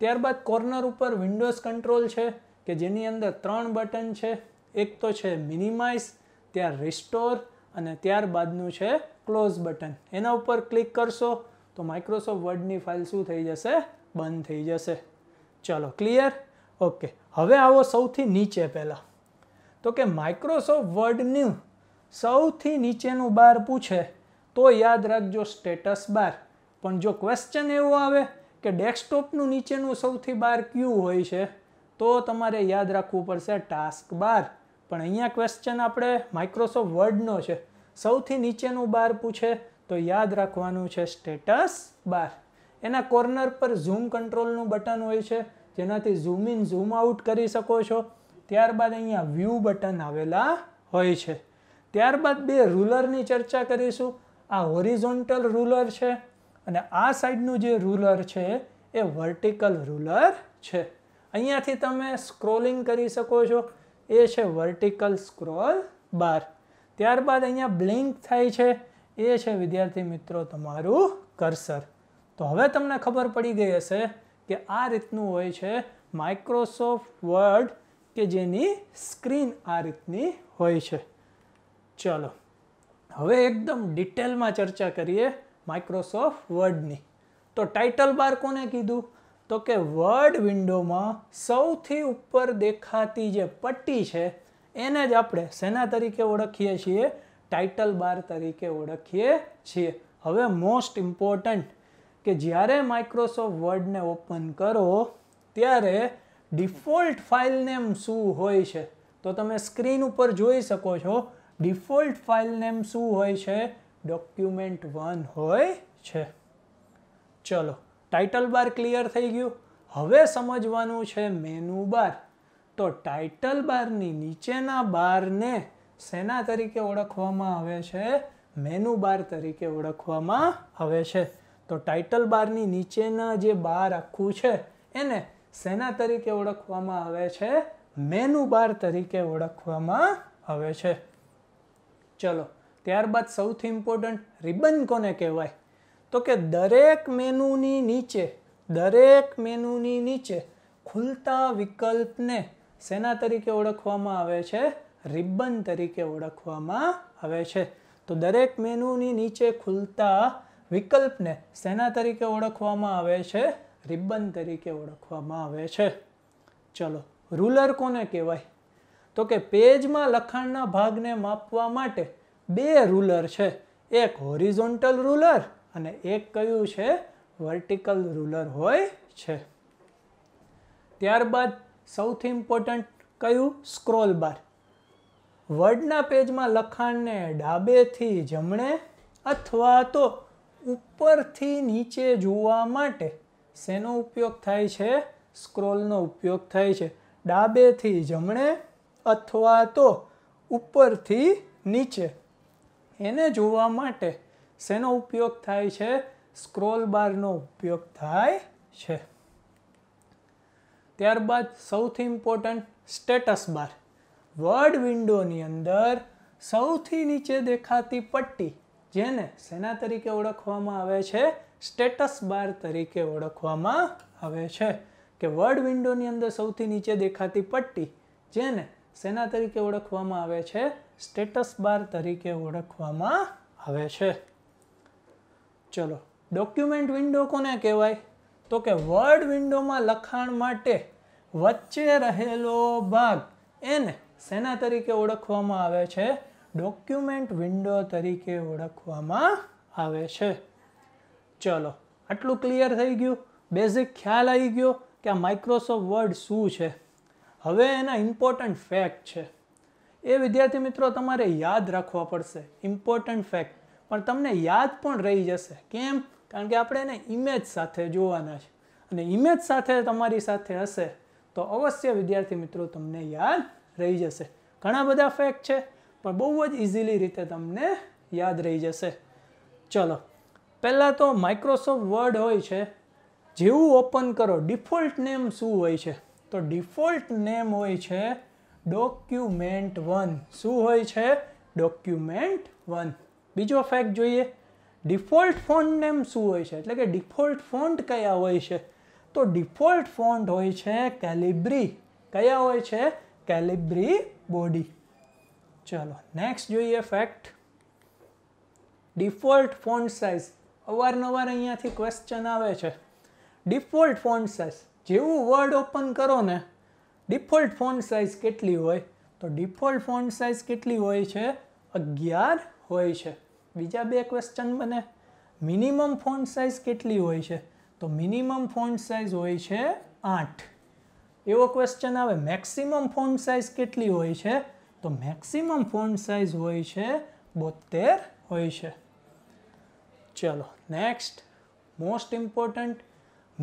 ત્યારબાદ કોર્નર ઉપર વિન્ડોઝ કંટ્રોલ છે કે જેની અંદર ત્રણ બટન છે એક તો છે મિનિમાઇઝ ત્યાર રિસ્ટોર અને ત્યારબાદનું છે ક્લોઝ બટન એના ઉપર ક્લિક કરશો તો માઇક્રોસોફ્ટ વર્ડની ફાઇલ શું થઈ જશે બંધ થઈ જશે ચલો ક્લિયર ઓકે હવે આવો સૌથી નીચે પહેલાં તો કે માઇક્રોસોફ્ટ વર્ડનું સૌથી નીચેનું બાર પૂછે તો યાદ રાખજો સ્ટેટસ બાર પણ જો ક્વેશ્ચન એવો આવે કે ડેસ્કટોપનું નીચેનું સૌથી બાર ક્યુ હોય છે તો તમારે યાદ રાખવું પડશે ટાસ્ક બાર પણ અહીંયા ક્વેશ્ચન આપણે માઇક્રોસોફ્ટ વર્ડનો છે સૌથી નીચેનું બાર પૂછે તો યાદ રાખવાનું છે સ્ટેટસ બાર એના કોર્નર પર ઝૂમ કંટ્રોલનું બટન હોય છે જેનાથી ઝૂમ ઇન ઝૂમ આઉટ કરી શકો છો ત્યારબાદ અહીંયા વ્યૂ બટન આવેલા હોય છે ત્યારબાદ બે રૂલરની ચર્ચા કરીશું આ હોરિઝોન્ટલ રૂલર છે અને આ સાઈડનું જે રૂલર છે એ વર્ટિકલ રૂલર છે અહીંયાથી તમે સ્ક્રોલિંગ કરી શકો છો એ છે વર્ટિકલ સ્ક્રોલ બાર ત્યારબાદ અહીંયા બ્લિંક થાય છે એ છે વિદ્યાર્થી મિત્રો તમારું કરસર તો હવે તમને ખબર પડી ગઈ હશે કે આ રીતનું હોય છે માઇક્રોસોફ્ટ વર્ડ કે જેની સ્ક્રીન આ રીતની હોય છે ચલો હવે એકદમ ડિટેલમાં ચર્ચા કરીએ માઇક્રોસોફ્ટ વર્ડની તો ટાઇટલ બાર કોને કીધું તો કે વર્ડ વિન્ડોમાં સૌથી ઉપર દેખાતી જે પટ્ટી છે એને જ આપણે શેના તરીકે ઓળખીએ છીએ ટાઇટલ બાર તરીકે ઓળખીએ છીએ હવે મોસ્ટ ઇમ્પોર્ટન્ટ કે જ્યારે માઇક્રોસોફ્ટ વર્ડને ઓપન કરો ત્યારે ડિફોલ્ટ ફાઇલ નેમ શું હોય છે તો તમે સ્ક્રીન ઉપર જોઈ શકો છો ડિફોલ્ટ ફાઇલ નેમ શું હોય છે ડોક્યુમેન્ટ વન હોય છે ચલો ટાઇટલ બાર ક્લિયર થઈ ગયું હવે સમજવાનું છે મેનુ બાર તો ટાઇટલ બારની નીચેના બારને શેના તરીકે ઓળખવામાં આવે છે મેનુ બાર તરીકે ઓળખવામાં આવે છે તો ટાઇટલ બારની નીચેના જે બાર આખું છે એને શેના તરીકે ઓળખવામાં આવે છે મેનુ બાર તરીકે ઓળખવામાં આવે છે ચલો ત્યારબાદ સૌથી ઇમ્પોર્ટન્ટ રિબન કોને કહેવાય તો કે દરેક મેનુની નીચે દરેક મેનુની નીચે ખુલતા વિકલ્પને શેના તરીકે ઓળખવામાં આવે છે રિબન તરીકે ઓળખવામાં આવે છે તો દરેક મેનુની નીચે ખુલતા વિકલ્પને શેના તરીકે ઓળખવામાં આવે છે રિબન તરીકે ઓળખવામાં આવે છે ચલો રૂલર કોને કહેવાય તો કે પેજમાં લખાણના ભાગને માપવા માટે બે રૂલર છે એક હોરિઝોન્ટલ રૂલર અને એક કયું છે વર્ટિકલ રૂલર હોય છે ત્યારબાદ સૌથી ઇમ્પોર્ટન્ટ કયું સ્ક્રોલ બાર વર્ડના પેજમાં લખાણને ડાબેથી જમણે અથવા તો ઉપરથી નીચે જોવા માટે શેનો ઉપયોગ થાય છે સ્ક્રોલનો ઉપયોગ થાય છે ડાબેથી જમણે અથવા તો ઉપરથી નીચે એને જોવા માટે શેનો ઉપયોગ થાય છે સ્ક્રોલ બારનો ઉપયોગ થાય છે ત્યારબાદ સૌથી ઇમ્પોર્ટન્ટ સ્ટેટસ બાર વર્ડ વિન્ડોની અંદર સૌથી નીચે દેખાતી પટ્ટી જેને શેના તરીકે ઓળખવામાં આવે છે સ્ટેટસ બાર તરીકે ઓળખવામાં આવે છે કે વર્ડ વિન્ડોની અંદર સૌથી નીચે દેખાતી પટ્ટી જેને શેના તરીકે ઓળખવામાં આવે છે સ્ટેટસ બાર તરીકે ઓળખવામાં આવે છે ચલો ડોક્યુમેન્ટ વિન્ડો કોને કહેવાય તો કે વર્ડ વિન્ડોમાં લખાણ માટે વચ્ચે રહેલો ભાગ એને સેના તરીકે ઓળખવામાં આવે છે ડોક્યુમેન્ટ વિન્ડો તરીકે ઓળખવામાં આવે છે ચલો આટલું ક્લિયર થઈ ગયું બેઝિક ખ્યાલ આવી ગયો કે આ માઇક્રોસોફ્ટ વર્ડ શું છે હવે એના ઇમ્પોર્ટન્ટ ફેક્ટ છે એ વિદ્યાર્થી મિત્રો તમારે યાદ રાખવા પડશે ઇમ્પોર્ટન્ટ ફેક્ટ પણ તમને યાદ પણ રહી જશે કેમ કારણ કે આપણે એને ઇમેજ સાથે જોવાના છે અને ઇમેજ સાથે તમારી સાથે હશે તો અવશ્ય વિદ્યાર્થી મિત્રો તમને યાદ રહી જશે ઘણા બધા ફેક્ટ છે પણ બહુ જ ઇઝીલી રીતે તમને યાદ રહી જશે ચલો પહેલાં તો માઇક્રોસોફ્ટ વર્ડ હોય છે જેવું ઓપન કરો ડિફોલ્ટ નેમ શું હોય છે તો ડિફોલ્ટ નેમ હોય છે ડોક્યુમેન્ટ વન શું હોય છે ડોક્યુમેન્ટ વન બીજો ફેક્ટ જોઈએ ડિફોલ્ટ ફોન્ટ નેમ શું હોય છે એટલે કે ડિફોલ્ટ ફોન્ટ કયા હોય છે તો ડિફોલ્ટ ફોન્ટ હોય છે કેલિબ્રી કયા હોય છે કેલિબ્રી બોડી ચલો નેક્સ્ટ જોઈએ ફેક્ટ ડિફોલ્ટ ફોન્ટ સાઇઝ અવારનવાર અહીંયાથી ક્વેશ્ચન આવે છે ડિફોલ્ટ ફોન્ટ સાઇઝ જેવું વર્ડ ઓપન કરો ને ડિફોલ્ટ ફોન્ટ સાઇઝ કેટલી હોય તો ડિફોલ્ટ ફોન્ટ સાઇઝ કેટલી હોય છે અગિયાર હોય છે બીજા બે ક્વેશ્ચન બને મિનિમમ ફોન્ટ સાઇઝ કેટલી હોય છે તો મિનિમમ ફોન્ટ સાઇઝ હોય છે આઠ એવો ક્વેશ્ચન આવે મેક્સિમમ ફોન્ટ સાઇઝ કેટલી હોય છે તો મેક્સિમમ ફોન્ટ સાઇઝ હોય છે બોતેર હોય છે ચલો next most important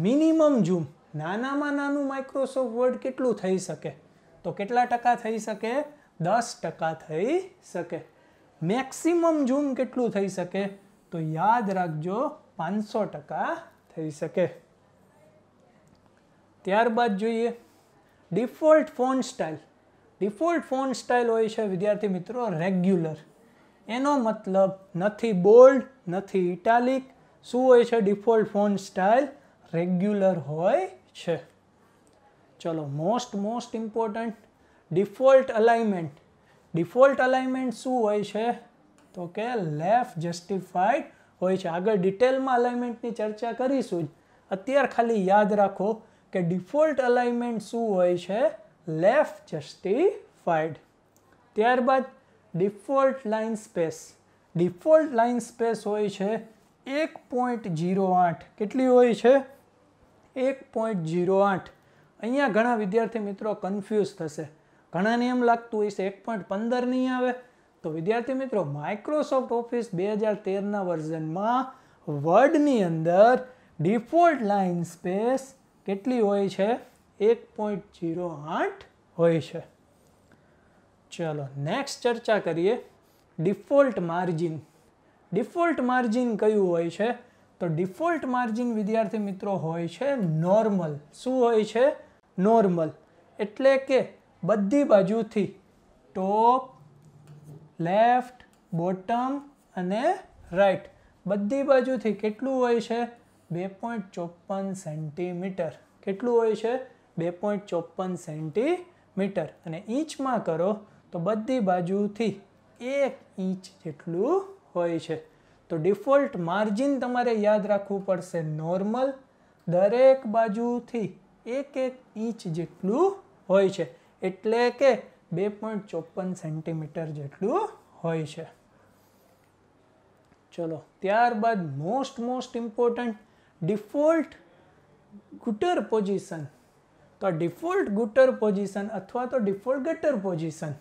minimum zoom નાનામાં નાનું માઇક્રોસોફ્ટ વર્ડ કેટલું થઈ શકે તો કેટલા ટકા થઈ શકે દસ ટકા થઈ શકે મેક્સિમમ ઝૂમ કેટલું થઈ શકે તો યાદ રાખજો પાંચસો ટકા થઈ શકે ત્યારબાદ જોઈએ default font style default font style હોય છે વિદ્યાર્થી મિત્રો રેગ્યુલર એનો મતલબ નથી બોલ્ડ નથી ઇટાલિક શું હોય છે ડિફોલ્ટ ફોન સ્ટાઇલ રેગ્યુલર હોય છ ચલો most most important default alignment default alignment શું હોય છે તો કે લેફ્ટ જસ્ટિફાઈડ હોય છે આગળ ડિટેલ માં અલાઈનમેન્ટ ની ચર્ચા કરીશું જ અત્યાર ખાલી યાદ રાખો કે ડિફોલ્ટ અલાઈનમેન્ટ શું હોય છે લેફ્ટ જસ્ટિફાઈડ ત્યારબાદ default line space default line space શું હોય છે 1.08 કેટલી હોય છે એક પોઈન્ટ જીરો આઠ અહીંયા ઘણા વિદ્યાર્થી મિત્રો કન્ફ્યુઝ થશે ઘણાને એમ લાગતું હોય છે એક પોઈન્ટ પંદર નહીં આવે તો વિદ્યાર્થી મિત્રો માઇક્રોસોફ્ટ ઓફિસ બે હજાર તેરના વર્ઝનમાં વર્ડની અંદર ડિફોલ્ટ લાઇન સ્પેસ કેટલી હોય છે એક પોઈન્ટ જીરો આઠ હોય છે ચલો નેક્સ્ટ ચર્ચા કરીએ ડિફોલ્ટ માર્જિન ડિફોલ્ટ માર્જિન કયું હોય છે તો ડિફોલ્ટ માર્જિન વિદ્યાર્થી મિત્રો હોય છે નોર્મલ શું હોય છે નોર્મલ એટલે કે બધી બાજુથી ટોપ લેફ્ટ બોટમ અને રાઈટ બધી બાજુથી કેટલું હોય છે બે પોઈન્ટ ચોપન સેન્ટીમીટર કેટલું હોય છે બે પોઈન્ટ ચોપન સેન્ટીમીટર અને ઇંચમાં કરો તો બધી બાજુથી એક ઇંચ જેટલું હોય છે તો ડિફોલ્ટ માર્જિન તમારે યાદ રાખવું પડશે નોર્મલ દરેક બાજુથી એક એક ઇંચ જેટલું હોય છે એટલે કે બે પોઈન્ટ ચોપન સેન્ટીમીટર જેટલું હોય છે ચલો ત્યારબાદ most most important default gutter position તો ડિફોલ્ટ ગુટર પોઝિશન અથવા તો ડિફોલ્ટ ગટર પોઝિશન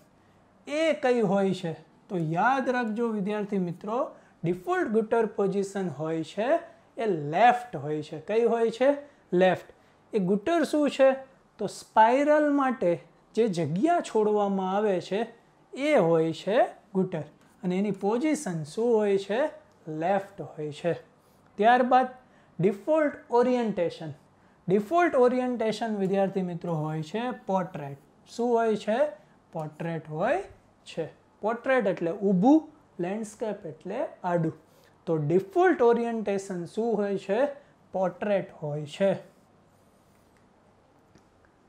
એ કઈ હોય છે તો યાદ રાખજો વિદ્યાર્થી મિત્રો ડિફોલ્ટ ગુટર પોઝિશન હોય છે એ લેફ્ટ હોય છે કઈ હોય છે લેફ્ટ એ ગુટર શું છે તો સ્પાઇરલ માટે જે જગ્યા છોડવામાં આવે છે એ હોય છે ગુટર અને એની પોઝિશન શું હોય છે લેફ્ટ હોય છે ત્યારબાદ ડિફોલ્ટ ઓરિએન્ટેશન ડિફોલ્ટ ઓરિએન્ટેશન વિદ્યાર્થી મિત્રો હોય છે પોર્ટ્રેટ શું હોય છે પોર્ટ્રેટ હોય છે પોર્ટ્રેટ એટલે ઊભું લેન્ડસ્કેપ એટલે આડું તો ડિફોલ્ટ ઓરિએન્ટેશન શું હોય છે પોર્ટ્રેટ હોય છે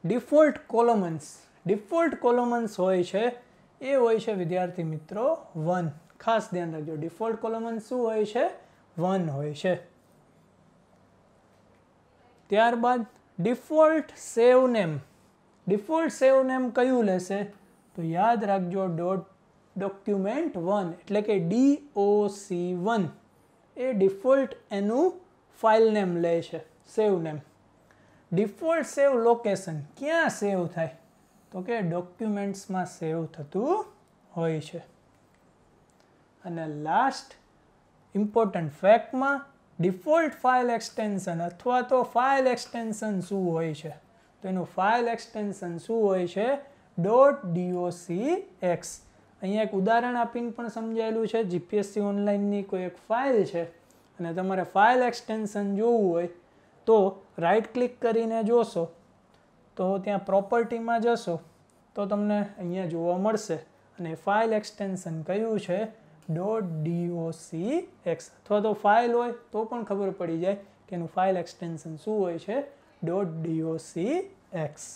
ડિફોલ્ટ કોલોમન્સ ડિફોલ્ટ કોલોમન્સ હોય છે એ હોય છે વિદ્યાર્થી મિત્રો વન ખાસ ધ્યાન રાખજો ડિફોલ્ટ કોલોમન્સ શું હોય છે વન હોય છે ત્યારબાદ default save name default save name કયું લેશે તો યાદ રાખજો ડોટ ડોક્યુમેન્ટ વન એટલે કે ડી ઓ સી વન એ ડિફોલ્ટ એનું ફાઇલ નેમ લે છે save name default save location ક્યાં સેવ થાય તો કે ડોક્યુમેન્ટ્સમાં સેવ થતું હોય છે અને લાસ્ટ ઇમ્પોર્ટન્ટ ફેક્ટમાં ડિફોલ્ટ ફાઇલ એક્સટેન્શન અથવા તો ફાઇલ એક્સટેન્શન શું હોય છે તો એનું ફાઇલ એક્સટેન્શન શું હોય છે ડોટ ડીઓસી એક્સ અહીંયા એક ઉદાહરણ આપીને પણ સમજાયેલું છે જીપીએસસી ઓનલાઈનની કોઈ એક ફાઇલ છે અને તમારે ફાઇલ એક્સટેન્શન જોવું હોય તો રાઇટ ક્લિક કરીને જોશો તો ત્યાં પ્રોપર્ટીમાં જશો તો તમને અહીંયા જોવા મળશે અને ફાઇલ એક્સટેન્શન કયું છે ડોટ ડીઓસી એક્સ અથવા તો ફાઇલ હોય તો પણ ખબર પડી જાય કે એનું ફાઇલ એક્સટેન્શન શું હોય છે ડોટ ડીઓસી એક્સ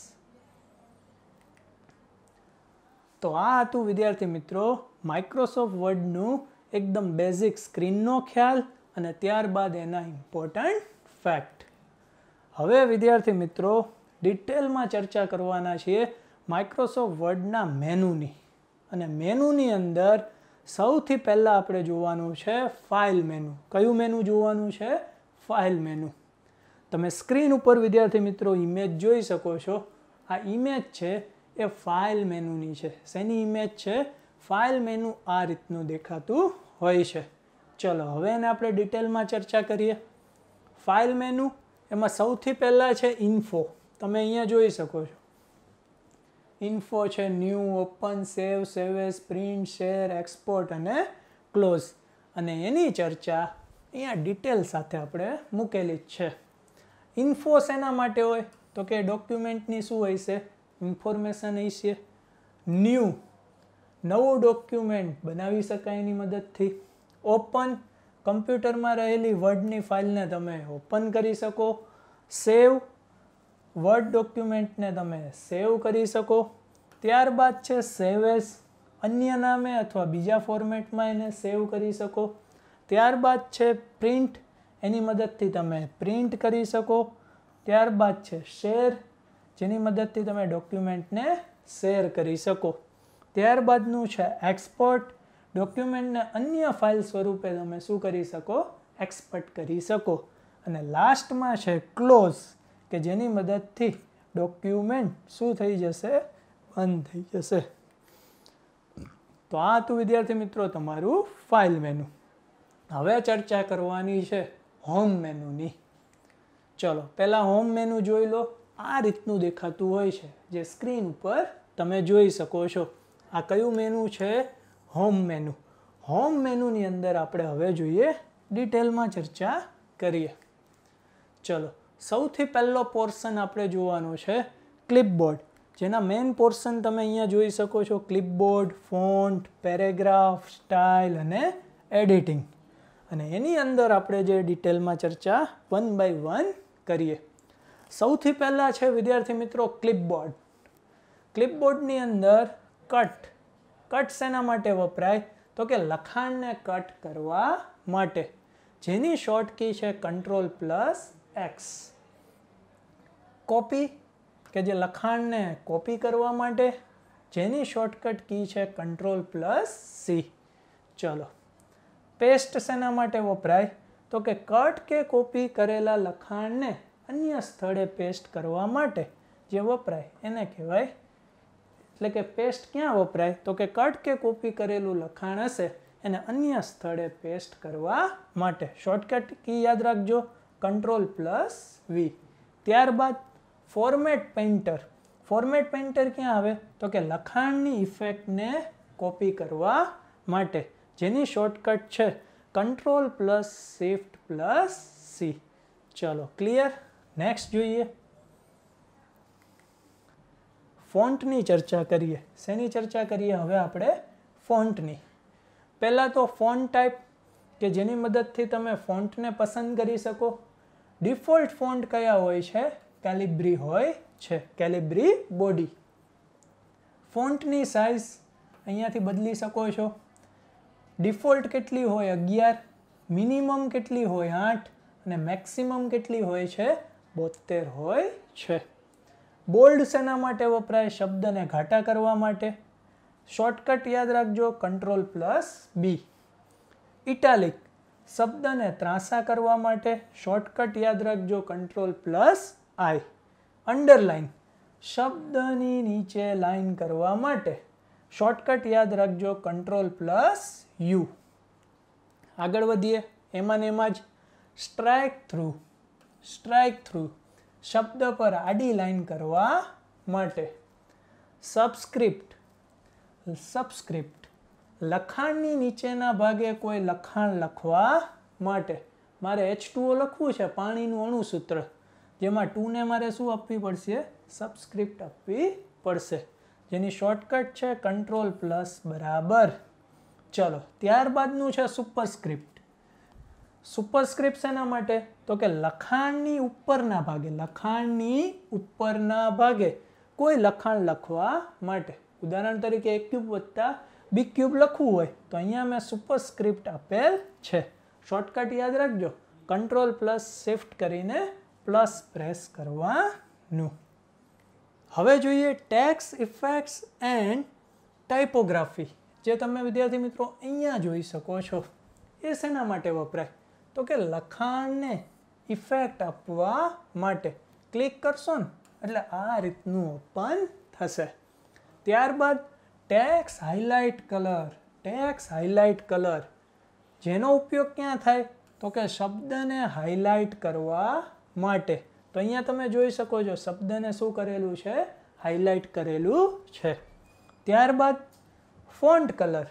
તો આ હતું વિદ્યાર્થી મિત્રો માઇક્રોસોફ્ટ વર્ડનું એકદમ બેઝિક સ્ક્રીનનો ખ્યાલ અને ત્યારબાદ એના ઇમ્પોર્ટન્ટ ફેક્ટ હવે વિદ્યાર્થી મિત્રો ડિટેલમાં ચર્ચા કરવાના છીએ માઇક્રોસોફ્ટ વર્ડના મેનૂની અને મેનૂની અંદર સૌથી પહેલાં આપણે જોવાનું છે ફાઇલ મેનુ કયું મેનુ જોવાનું છે ફાઇલ મેનુ તમે સ્ક્રીન ઉપર વિદ્યાર્થી મિત્રો ઇમેજ જોઈ શકો છો આ ઇમેજ છે એ ફાઇલ મેનુની છે શેની ઇમેજ છે ફાઇલ મેનુ આ રીતનું દેખાતું હોય છે ચલો હવે એને આપણે ડિટેલમાં ચર્ચા કરીએ ફાઇલ મેનુ એમાં સૌથી પહેલાં છે ઇન્ફો તમે અહીંયા જોઈ શકો છો ઇન્ફો છે new open save save as print share export અને ક્લોઝ અને એની ચર્ચા અહીંયા ડિટેલ સાથે આપણે મૂકેલી જ છે ઇન્ફો શેના માટે હોય તો કે ડોક્યુમેન્ટની શું હોય છે ઇન્ફોર્મેશન હશે ન્યૂ નવું ડોક્યુમેન્ટ બનાવી શકાય એની મદદથી ઓપન કમ્પ્યુટરમાં રહેલી વર્ડની ફાઇલને તમે ઓપન કરી શકો સેવ વર્ડ ડોક્યુમેન્ટને તમે સેવ કરી શકો ત્યારબાદ છે સેવ અન્ય નામે અથવા બીજા ફોર્મેટમાં એને સેવ કરી શકો ત્યારબાદ છે પ્રિન્ટ એની મદદથી તમે પ્રિન્ટ કરી શકો ત્યારબાદ છે શેર જેની મદદથી તમે ડોક્યુમેન્ટને શેર કરી શકો ત્યારબાદનું છે એક્સપોર્ટ ડોક્યુમેન્ટને અન્ય ફાઇલ સ્વરૂપે તમે શું કરી શકો એક્સપર્ટ કરી શકો અને લાસ્ટમાં છે ક્લોઝ કે જેની મદદથી ડોક્યુમેન્ટ શું થઈ જશે બંધ થઈ જશે તો આ હતું વિદ્યાર્થી મિત્રો તમારું ફાઇલ મેનુ હવે ચર્ચા કરવાની છે હોમ મેનુની ચલો પહેલાં હોમ મેનુ જોઈ લો આ રીતનું દેખાતું હોય છે જે સ્ક્રીન ઉપર તમે જોઈ શકો છો આ કયું મેનુ છે હોમ મેનુ હોમ મેનુની અંદર આપણે હવે જોઈએ ડિટેલમાં ચર્ચા કરીએ ચલો સૌથી પહેલો પોર્શન આપણે જોવાનો છે ક્લિપબોર્ડ જેના મેઇન પોર્શન તમે અહીંયા જોઈ શકો છો ક્લિપબોર્ડ ફોન્ટ પેરેગ્રાફ સ્ટાઇલ અને એડિટિંગ અને એની અંદર આપણે જે ડિટેલમાં ચર્ચા વન બાય વન કરીએ સૌથી પહેલાં છે વિદ્યાર્થી મિત્રો ક્લિપબોર્ડ ક્લિપબોર્ડની અંદર કટ કટ શેના માટે વપરાય તો કે લખાણને કટ કરવા માટે જેની શોર્ટ કી છે કંટ્રોલ પ્લસ એક્સ કોપી કે જે લખાણને કોપી કરવા માટે જેની શોર્ટકટ કી છે કંટ્રોલ પ્લસ સી ચલો પેસ્ટ શેના માટે વપરાય તો કે કટ કે કોપી કરેલા લખાણને અન્ય સ્થળે પેસ્ટ કરવા માટે જે વપરાય એને કહેવાય એટલે કે પેસ્ટ ક્યાં વપરાય તો કે કટ કે કોપી કરેલું લખાણ હશે એને અન્ય સ્થળે પેસ્ટ કરવા માટે શોર્ટકટ કી યાદ રાખજો કંટ્રોલ પ્લસ વી ત્યારબાદ ફોર્મેટ પેઇન્ટર ફોર્મેટ પેઇન્ટર ક્યાં આવે તો કે લખાણની ઇફેક્ટને કોપી કરવા માટે જેની શોર્ટકટ છે control plus shift plus C ચલો ક્લિયર નેક્સ્ટ જોઈએ ફોન્ટની ચર્ચા કરીએ શેની ચર્ચા કરીએ હવે આપણે ફોન્ટની પહેલાં તો ફોન્ટ ટાઈપ કે જેની મદદથી તમે ફોન્ટને પસંદ કરી શકો ડિફોલ્ટ ફોન્ટ કયા હોય છે કેલિબ્રી હોય છે કેલિબ્રી બોડી ફોન્ટની સાઇઝ અહીંયાથી બદલી શકો છો ડિફોલ્ટ કેટલી હોય અગિયાર મિનિમમ કેટલી હોય આઠ અને મેક્સિમમ કેટલી હોય છે બોતેર હોય છે બોલ્ડ સેના માટે વપરાય શબ્દને ઘાટા કરવા માટે શોર્ટકટ યાદ રાખજો કંટ્રોલ પ્લસ બી ઇટાલિક શબ્દને ત્રાસા કરવા માટે શોર્ટકટ યાદ રાખજો કંટ્રોલ પ્લસ આઈ અંડરલાઇન શબ્દની નીચે લાઇન કરવા માટે શોર્ટકટ યાદ રાખજો કંટ્રોલ પ્લસ યુ આગળ વધીએ એમાં ને એમાં જ સ્ટ્રાઇક થ્રુ સ્ટ્રાઇક થ્રુ શબ્દ પર આડી લાઈન કરવા માટે સબસ્ક્રિપ્ટ સબસ્ક્રિપ્ટ લખાણની નીચેના ભાગે કોઈ લખાણ લખવા માટે મારે એચ ટુઓ લખવું છે પાણીનું અણુસૂત્ર જેમાં ટુને મારે શું આપવી પડશે સબસ્ક્રિપ્ટ આપવી પડશે જેની શોર્ટકટ છે કંટ્રોલ પ્લસ બરાબર ચલો ત્યારબાદનું છે સુપરસ્ક્રિપ્ટ સુપરસ્ક્રિપ્ટ શેના માટે તો કે લખાણની ઉપરના ભાગે લખાણની ઉપરના ભાગે કોઈ લખાણ લખવા માટે ઉદાહરણ તરીકે એક ક્યુબ વત્તા બી ક્યુબ લખવું હોય તો અહીંયા મેં સુપરસ્ક્રિપ્ટ આપેલ છે શોર્ટકટ યાદ રાખજો કંટ્રોલ પ્લસ શિફ્ટ કરીને પ્લસ પ્રેસ કરવાનું હવે જોઈએ ટેક્સ ઇફેક્ટ્સ એન્ડ ટાઇપોગ્રાફી જે તમે વિદ્યાર્થી મિત્રો અહીંયા જોઈ શકો છો એ શેના માટે વપરાય તો કે લખાણને ઇફેક્ટ આપવા માટે ક્લિક કરશો ને એટલે આ રીતનું ઓપન થશે ત્યારબાદ text highlight colour text highlight colour જેનો ઉપયોગ ક્યાં થાય તો કે શબ્દને હાઇલાઇટ કરવા માટે તો અહીંયા તમે જોઈ શકો છો શબ્દને શું કરેલું છે હાઇલાઇટ કરેલું છે ત્યારબાદ font colour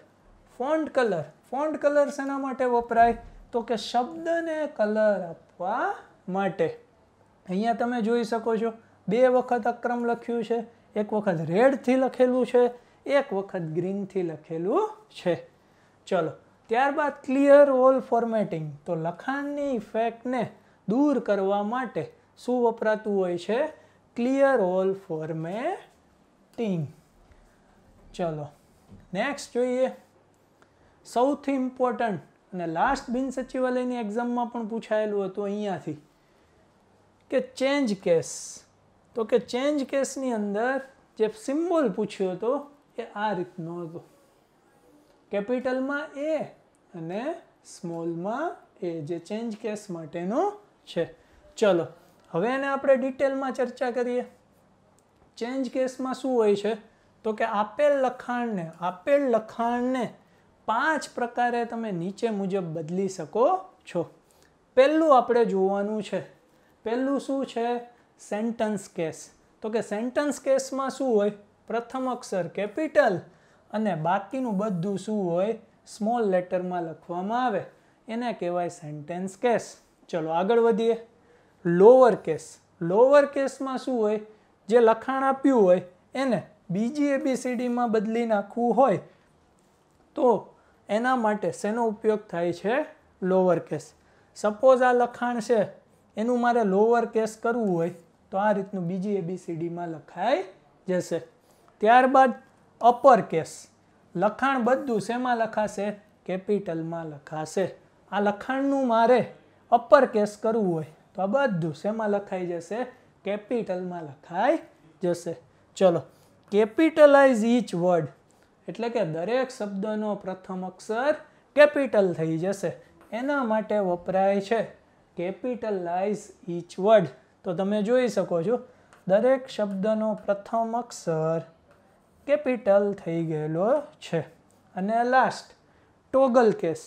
font colour font colour શેના માટે વપરાય તો કે શબ્દને કલર આપવા માટે અહીંયા તમે જોઈ શકો છો બે વખત અક્રમ લખ્યું છે એક વખત રેડથી લખેલું છે એક વખત ગ્રીનથી લખેલું છે ચલો ત્યારબાદ ક્લિયર ઓલ ફોર્મેટિંગ તો લખાણની ઇફેક્ટને દૂર કરવા માટે શું વપરાતું હોય છે ક્લિયર ઓલ ફોર્મેટિંગ ચલો નેક્સ્ટ જોઈએ સૌથી ઇમ્પોર્ટન્ટ અને લાસ્ટ બિન સચિવાલયની એક્ઝામમાં પણ પૂછાયેલું હતું અહીંયાથી કે ચેન્જ કેસ તો કે ચેન્જ કેસની અંદર જે સિમ્બોલ પૂછ્યો હતો એ આ રીતનો હતો કેપિટલમાં એ અને સ્મોલમાં એ જે ચેન્જ કેસ માટેનો છે ચલો હવે એને આપણે ડિટેલમાં ચર્ચા કરીએ ચેન્જ કેસમાં શું હોય છે તો કે આપેલ લખાણને આપેલ લખાણને પાંચ પ્રકારે તમે નીચે મુજબ બદલી શકો છો પહેલું આપણે જોવાનું છે પહેલું શું છે સેન્ટન્સ કેસ તો કે સેન્ટન્સ કેસમાં શું હોય પ્રથમ અક્ષર કેપિટલ અને બાકીનું બધું શું હોય સ્મોલ લેટરમાં લખવામાં આવે એને કહેવાય સેન્ટેન્સ કેસ ચલો આગળ વધીએ લોવર કેસ લોવર કેસમાં શું હોય જે લખાણ આપ્યું હોય એને બીજી એબીસીડીમાં બદલી નાખવું હોય તો એના માટે શેનો ઉપયોગ થાય છે લોવર કેસ સપોઝ આ લખાણ છે એનું મારે લોવર કેસ કરવું હોય તો આ રીતનું બીજી એબીસીડીમાં લખાઈ જશે ત્યારબાદ અપર કેસ લખાણ બધું શેમાં લખાશે કેપિટલમાં લખાશે આ લખાણનું મારે અપર કેસ કરવું હોય તો આ બધું શેમાં લખાઈ જશે કેપિટલમાં લખાઈ જશે ચલો કેપિટલાઇઝ ઈચ વર્ડ એટલે કે દરેક શબ્દનો પ્રથમ અક્ષર કેપિટલ થઈ જશે એના માટે વપરાય છે કેપિટલાઇઝ ઈચ વર્ડ તો તમે જોઈ શકો છો દરેક શબ્દનો પ્રથમ અક્ષર કેપિટલ થઈ ગયેલો છે અને લાસ્ટ ટોગલ કેસ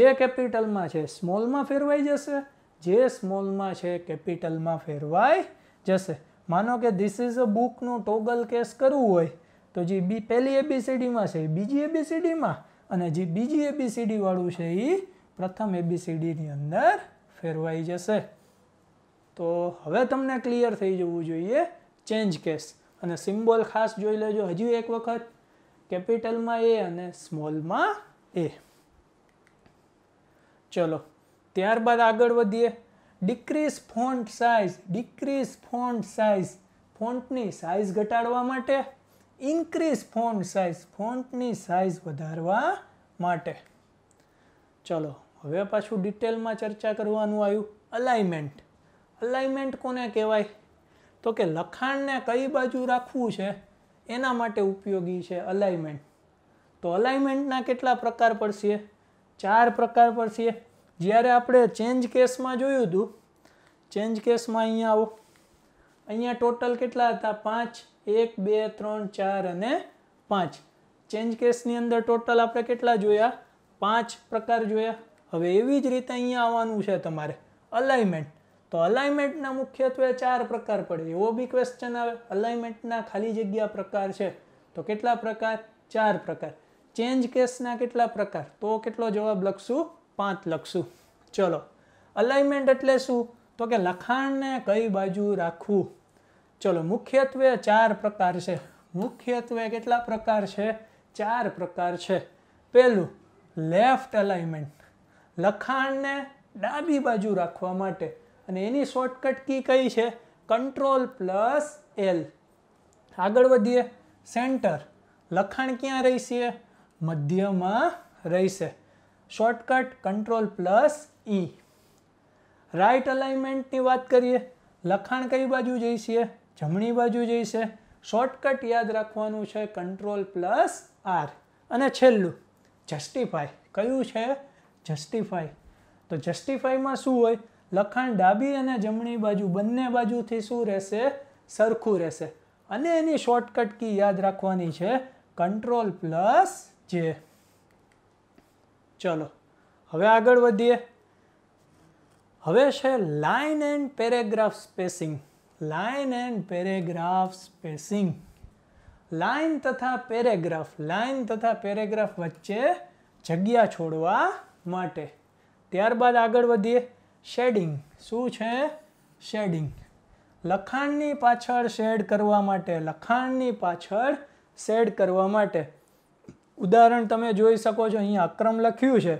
જે કેપિટલમાં છે સ્મોલમાં ફેરવાઈ જશે જે સ્મોલમાં છે કેપિટલમાં ફેરવાઈ જશે માનો કે ધીસ ઇઝ અ બુકનું ટોગલ કેસ કરવું હોય તો જે બી પહેલી એબીસીડીમાં છે એ બીજી એબીસીડીમાં અને જે બીજી એબીસીડીવાળું છે એ પ્રથમ એબીસીડીની અંદર ફેરવાઈ જશે તો હવે તમને ક્લિયર થઈ જવું જોઈએ ચેન્જ કેસ અને સિમ્બોલ ખાસ જોઈ લેજો હજી એક વખત કેપિટલમાં એ અને સ્મોલમાં એ ચલો ત્યારબાદ આગળ વધીએ decrease font size decrease font size ફોન્ટની સાઇઝ ઘટાડવા માટે ઇન્ક્રીઝ ફોન્ટ સાઇઝ ફોન્ટની સાઇઝ વધારવા માટે ચલો હવે પાછું ડિટેલમાં ચર્ચા કરવાનું આવ્યું અલાઇમેન્ટ અલાઇમેન્ટ કોને કહેવાય તો કે લખાણને કઈ બાજુ રાખવું છે એના માટે ઉપયોગી છે અલાઇમેન્ટ તો અલાઇમેન્ટના કેટલા પ્રકાર પડશે ચાર પ્રકાર પડશે જ્યારે આપણે ચેન્જ કેસમાં જોયું હતું ચેન્જ કેસમાં અહીંયા આવો અહીંયા ટોટલ કેટલા હતા પાંચ એક બે ત્રણ ચાર અને પાંચ ચેન્જ કેસની અંદર ટોટલ આપણે કેટલા જોયા પાંચ પ્રકાર જોયા હવે એવી જ રીતે અહીંયા આવવાનું છે તમારે અલાઇમેન્ટ તો અલાઇમેન્ટના મુખ્યત્વે ચાર પ્રકાર પડે એવો બી ક્વેશ્ચન આવે અલાઇમેન્ટના ખાલી જગ્યા પ્રકાર છે તો કેટલા પ્રકાર ચાર પ્રકાર ચેન્જ કેસના કેટલા પ્રકાર તો કેટલો જવાબ લખશું પાંચ લખશું ચલો અલાઇમેન્ટ એટલે શું તો કે લખાણને કઈ બાજુ રાખવું ચલો મુખ્યત્વે ચાર પ્રકાર છે મુખ્યત્વે કેટલા પ્રકાર છે ચાર પ્રકાર છે પહેલું લેફ્ટ અલાઇમેન્ટ લખાણને ડાબી બાજુ રાખવા માટે અને એની શોર્ટકટ કી કઈ છે કંટ્રોલ પ્લસ એલ આગળ વધીએ સેન્ટર લખાણ ક્યાં રહીશીએ મધ્યમાં રહેશે shortcut control plus E right અલાઇનમેન્ટની વાત કરીએ લખાણ કઈ બાજુ જઈશીએ જમણી બાજુ જઈશે શોર્ટકટ યાદ રાખવાનું છે કંટ્રોલ પ્લસ આર અને છેલ્લું જસ્ટિફાય કયું છે જસ્ટિફાય તો જસ્ટિફાઈમાં શું હોય લખાણ ડાબી અને જમણી બાજુ બંને બાજુથી શું રહેશે સરખું રહેશે અને એની શોર્ટકટ કી યાદ રાખવાની છે કંટ્રોલ પ્લસ જે ચલો હવે આગળ વધીએ હવે છે line and paragraph spacing line and paragraph spacing line તથા પેરેગ્રાફ લાઇન તથા પેરેગ્રાફ વચ્ચે જગ્યા છોડવા માટે ત્યારબાદ આગળ વધીએ શેડિંગ શું છે શેડિંગ લખાણની પાછળ શેડ કરવા માટે લખાણની પાછળ શેડ કરવા માટે ઉદાહરણ તમે જોઈ શકો છો અહીંયા અક્રમ લખ્યું છે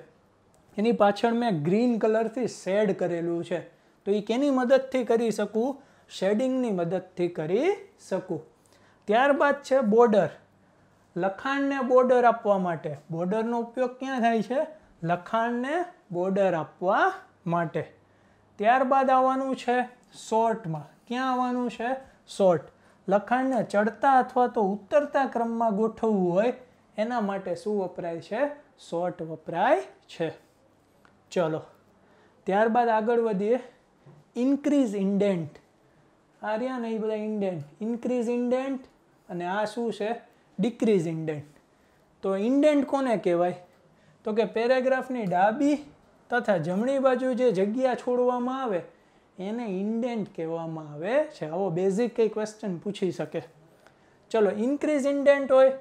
એની પાછળ મેં ગ્રીન કલરથી શેડ કરેલું છે તો એ કેની મદદથી કરી શકું શેડિંગની મદદથી કરી શકું ત્યારબાદ છે બોર્ડર લખાણને બોર્ડર આપવા માટે બોર્ડરનો ઉપયોગ ક્યાં થાય છે લખાણને બોર્ડર આપવા માટે ત્યારબાદ આવવાનું છે શોર્ટમાં ક્યાં આવવાનું છે શોર્ટ લખાણને ચડતા અથવા તો ઉતરતા ક્રમમાં ગોઠવવું હોય એના માટે શું વપરાય છે શોર્ટ વપરાય છે ચલો ત્યારબાદ આગળ વધીએ ઇન્ક્રીઝ ઇન્ડેન્ટ આર્યા રહ્યા ને એ બધા ઇન્ડેન્ટ ઇન્ક્રીઝ ઇન્ડેન્ટ અને આ શું છે ડિક્રીઝ ઇન્ડેન્ટ તો ઇન્ડેન્ટ કોને કહેવાય તો કે પેરેગ્રાફની ડાબી તથા જમણી બાજુ જે જગ્યા છોડવામાં આવે એને ઇન્ડેન્ટ કહેવામાં આવે છે આવો બેઝિક કંઈ ક્વેશ્ચન પૂછી શકે ચલો ઇન્ક્રીઝ ઇન્ડેન્ટ હોય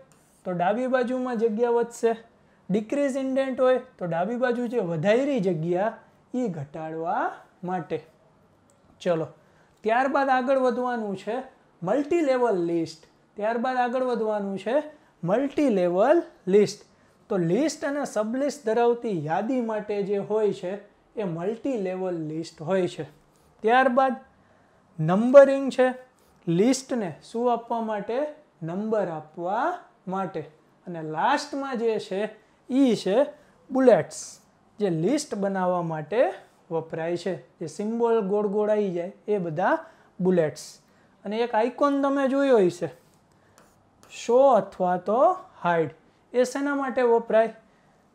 તો ડાબી બાજુમાં જગ્યા વધશે ડિક્રીઝ ઇન્ડેન્ટ હોય તો ડાબી બાજુ જે વધારી જગ્યા એ ઘટાડવા માટે ચલો ત્યારબાદ આગળ વધવાનું છે મલ્ટી લેવલ લિસ્ટ ત્યારબાદ આગળ વધવાનું છે મલ્ટી લેવલ લિસ્ટ તો લિસ્ટ અને સબલિસ્ટ ધરાવતી યાદી માટે જે હોય છે એ મલ્ટી લેવલ લિસ્ટ હોય છે ત્યારબાદ નંબરિંગ છે લિસ્ટને શું આપવા માટે નંબર આપવા માટે અને લાસ્ટમાં જે છે એ છે બુલેટ્સ જે લિસ્ટ બનાવવા માટે વપરાય છે જે સિમ્બોલ ગોળ ગોળ આવી જાય એ બધા બુલેટ્સ અને એક આઇકોન તમે જોયો હશે શો અથવા તો હાઇડ એ શેના માટે વપરાય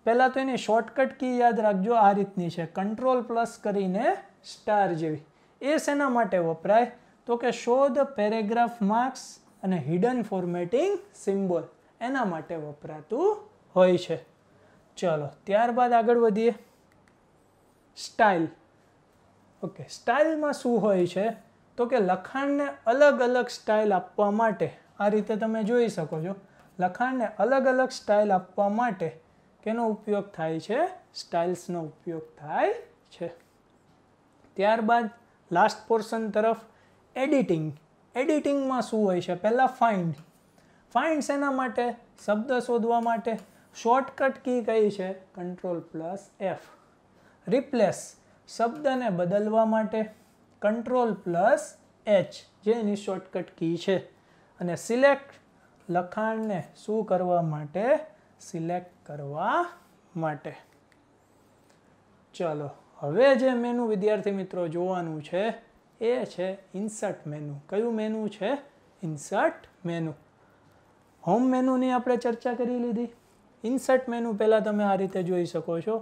પહેલાં તો એની શોર્ટકટ કી યાદ રાખજો આ રીતની છે કંટ્રોલ પ્લસ કરીને સ્ટાર જેવી એ શેના માટે વપરાય તો કે શો ધ પેરેગ્રાફ માર્ક્સ અને હિડન ફોર્મેટિંગ સિમ્બોલ એના માટે વપરાતું હોય છે ચલો ત્યારબાદ આગળ વધીએ સ્ટાઇલ ઓકે સ્ટાઇલમાં શું હોય છે તો કે લખાણને અલગ અલગ સ્ટાઇલ આપવા માટે આ રીતે તમે જોઈ શકો છો લખાણને અલગ અલગ સ્ટાઇલ આપવા માટે કેનો ઉપયોગ થાય છે સ્ટાઇલ્સનો ઉપયોગ થાય છે ત્યારબાદ લાસ્ટ પોર્શન તરફ એડિટિંગ એડિટિંગમાં શું હોય છે પહેલાં ફાઇન્ડ ફાઇન્ડ શેના માટે શબ્દ શોધવા માટે શોર્ટકટ કી કઈ છે કંટ્રોલ પ્લસ એફ રિપ્લેસ શબ્દને બદલવા માટે કંટ્રોલ પ્લસ એચ જે એની શોર્ટકટ કી છે અને સિલેક્ટ લખાણને શું કરવા માટે સિલેક્ટ કરવા માટે ચલો હવે જે મેનુ વિદ્યાર્થી મિત્રો જોવાનું છે એ છે ઇન્સર્ટ મેનુ કયું મેનુ છે ઇન્સર્ટ મેનુ હોમ મેનુની આપણે ચર્ચા કરી લીધી ઇન્સર્ટ મેનુ પહેલાં તમે આ રીતે જોઈ શકો છો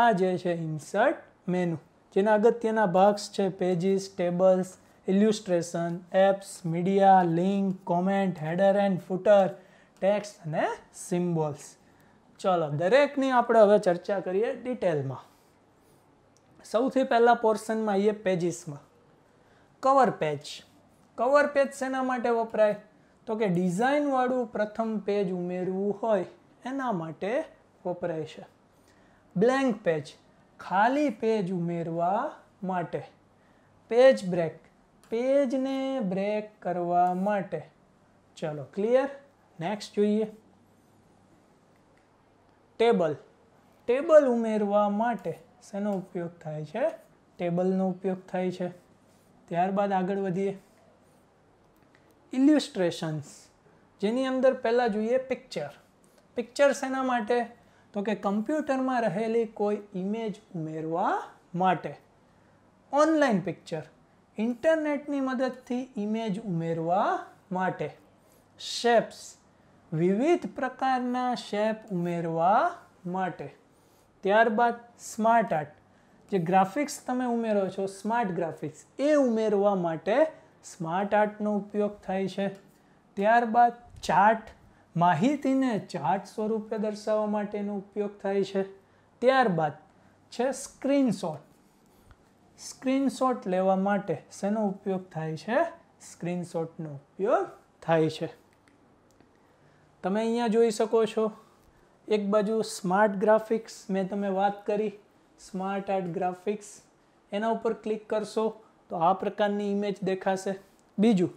આ જે છે ઇન્સર્ટ મેનુ જેના અગત્યના ભાગ્સ છે pages tables illustration apps media link comment header and footer text અને સિમ્બોલ્સ ચલો દરેકની આપણે હવે ચર્ચા કરીએ ડિટેલમાં સૌથી પહેલાં પોર્શનમાં આવીએ પેજીસમાં કવર પેજ કવર પેજ શેના માટે વપરાય તો કે ડિઝાઇનવાળું પ્રથમ પેજ ઉમેરવું હોય એના માટે વપરાય છે બ્લેન્ક પેજ ખાલી પેજ ઉમેરવા માટે પેજ બ્રેક પેજને બ્રેક કરવા માટે ચલો ક્લિયર નેક્સ્ટ જોઈએ ટેબલ ટેબલ ઉમેરવા માટે શેનો ઉપયોગ થાય છે ટેબલનો ઉપયોગ થાય છે ત્યારબાદ આગળ વધીએ ઇલ્યુસ્ટ્રેશન્સ જેની અંદર પહેલાં જોઈએ પિક્ચર પિક્ચર શેના માટે તો કે કમ્પ્યુટરમાં રહેલી કોઈ ઇમેજ ઉમેરવા માટે ઓનલાઈન પિક્ચર ઇન્ટરનેટની મદદથી ઇમેજ ઉમેરવા માટે શેપ્સ વિવિધ પ્રકારના શેપ ઉમેરવા માટે ત્યારબાદ સ્માર્ટ આર્ટ જે ગ્રાફિક્સ તમે ઉમેરો છો સ્માર્ટ ગ્રાફિક્સ એ ઉમેરવા માટે સ્માર્ટ આર્ટનો ઉપયોગ થાય છે ત્યારબાદ ચાર્ટ માહિતીને ચાર્ટ સ્વરૂપે દર્શાવવા માટેનો ઉપયોગ થાય છે ત્યારબાદ છે સ્ક્રીનશોટ સ્ક્રીનશોટ લેવા માટે શેનો ઉપયોગ થાય છે સ્ક્રીનશોટનો ઉપયોગ થાય છે તમે અહીંયા જોઈ શકો છો એક બાજુ સ્માર્ટ ગ્રાફિક્સ મેં તમે વાત કરી સ્માર્ટ આર્ટ ગ્રાફિક્સ એના ઉપર ક્લિક કરશો તો આ પ્રકારની ઇમેજ દેખાશે બીજું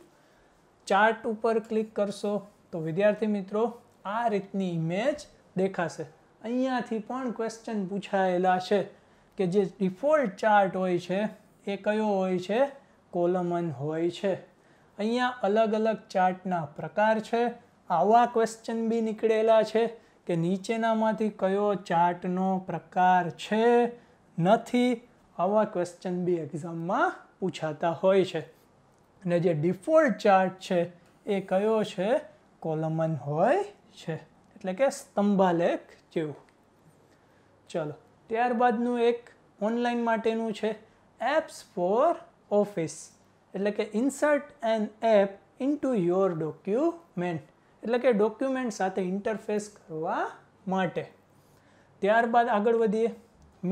ચાર્ટ ઉપર ક્લિક કરશો તો વિદ્યાર્થી મિત્રો આ રીતની ઇમેજ દેખાશે અહીંયાથી પણ ક્વેશ્ચન પૂછાયેલા છે કે જે ડિફોલ્ટ ચાર્ટ હોય છે એ કયો હોય છે કોલમન હોય છે અહીંયા અલગ અલગ ચાર્ટના પ્રકાર છે આવા ક્વેશ્ચન બી નીકળેલા છે કે નીચેનામાંથી કયો ચાર્ટનો પ્રકાર છે નથી આવા ક્વેશ્ચન બી એક્ઝામમાં પૂછાતા હોય છે અને જે ડિફોલ્ટ ચાર્ટ છે એ કયો છે કોલમન હોય છે એટલે કે સ્તંભાલેખ જેવું ચલો ત્યારબાદનું એક ઓનલાઈન માટેનું છે એપ્સ ફોર ઓફિસ એટલે કે insert an app into your document એટલે કે ડોક્યુમેન્ટ સાથે ઇન્ટરફેસ કરવા માટે ત્યારબાદ આગળ વધીએ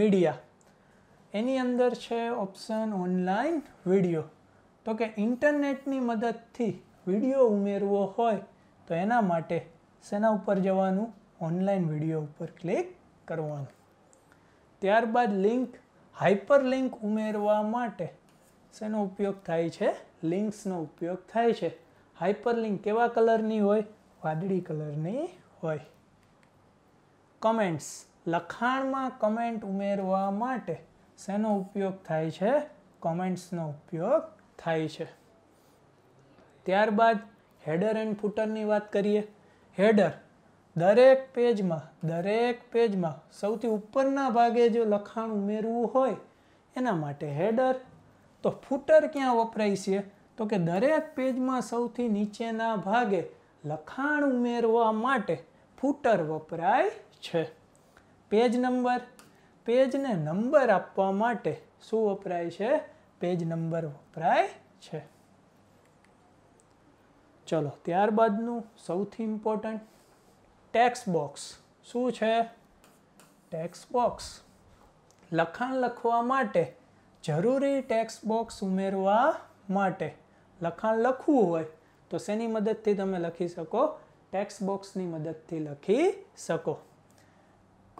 મીડિયા એની અંદર છે ઓપ્શન ઓનલાઈન વિડીયો તો કે ઇન્ટરનેટની મદદથી વિડીયો ઉમેરવો હોય તો એના માટે શેના ઉપર જવાનું ઓનલાઈન વિડીયો ઉપર ક્લિક કરવાનું ત્યારબાદ લિંક હાઇપર લિંક ઉમેરવા માટે શેનો ઉપયોગ થાય છે લિંક્સનો ઉપયોગ થાય છે હાઇપર લિંક કેવા કલરની હોય વાદળી કલરની હોય કમેન્ટ્સ લખાણમાં કમેન્ટ ઉમેરવા માટે શેનો ઉપયોગ થાય છે કોમેન્ટ્સનો ઉપયોગ થાય છે ત્યારબાદ હેડર એન્ડ ફૂટરની વાત કરીએ હેડર દરેક પેજમાં દરેક પેજમાં સૌથી ઉપરના ભાગે જો લખાણ ઉમેરવું હોય એના માટે હેડર તો ફૂટર ક્યાં વપરાય છે તો કે દરેક પેજમાં સૌથી નીચેના ભાગે લખાણ ઉમેરવા માટે ફૂટર વપરાય છે પેજ નંબર પેજને નંબર આપવા માટે શું વપરાય છે પેજ નંબર વપરાય છે ચલો ત્યારબાદનું સૌથી ઇમ્પોર્ટન્ટ ટેક્સ બોક્સ શું છે ટેક્સ બોક્સ લખાણ લખવા માટે જરૂરી ટેક્સ બોક્સ ઉમેરવા માટે લખાણ લખવું હોય તો શેની મદદથી તમે લખી શકો ટેક્સ બોક્સની મદદથી લખી શકો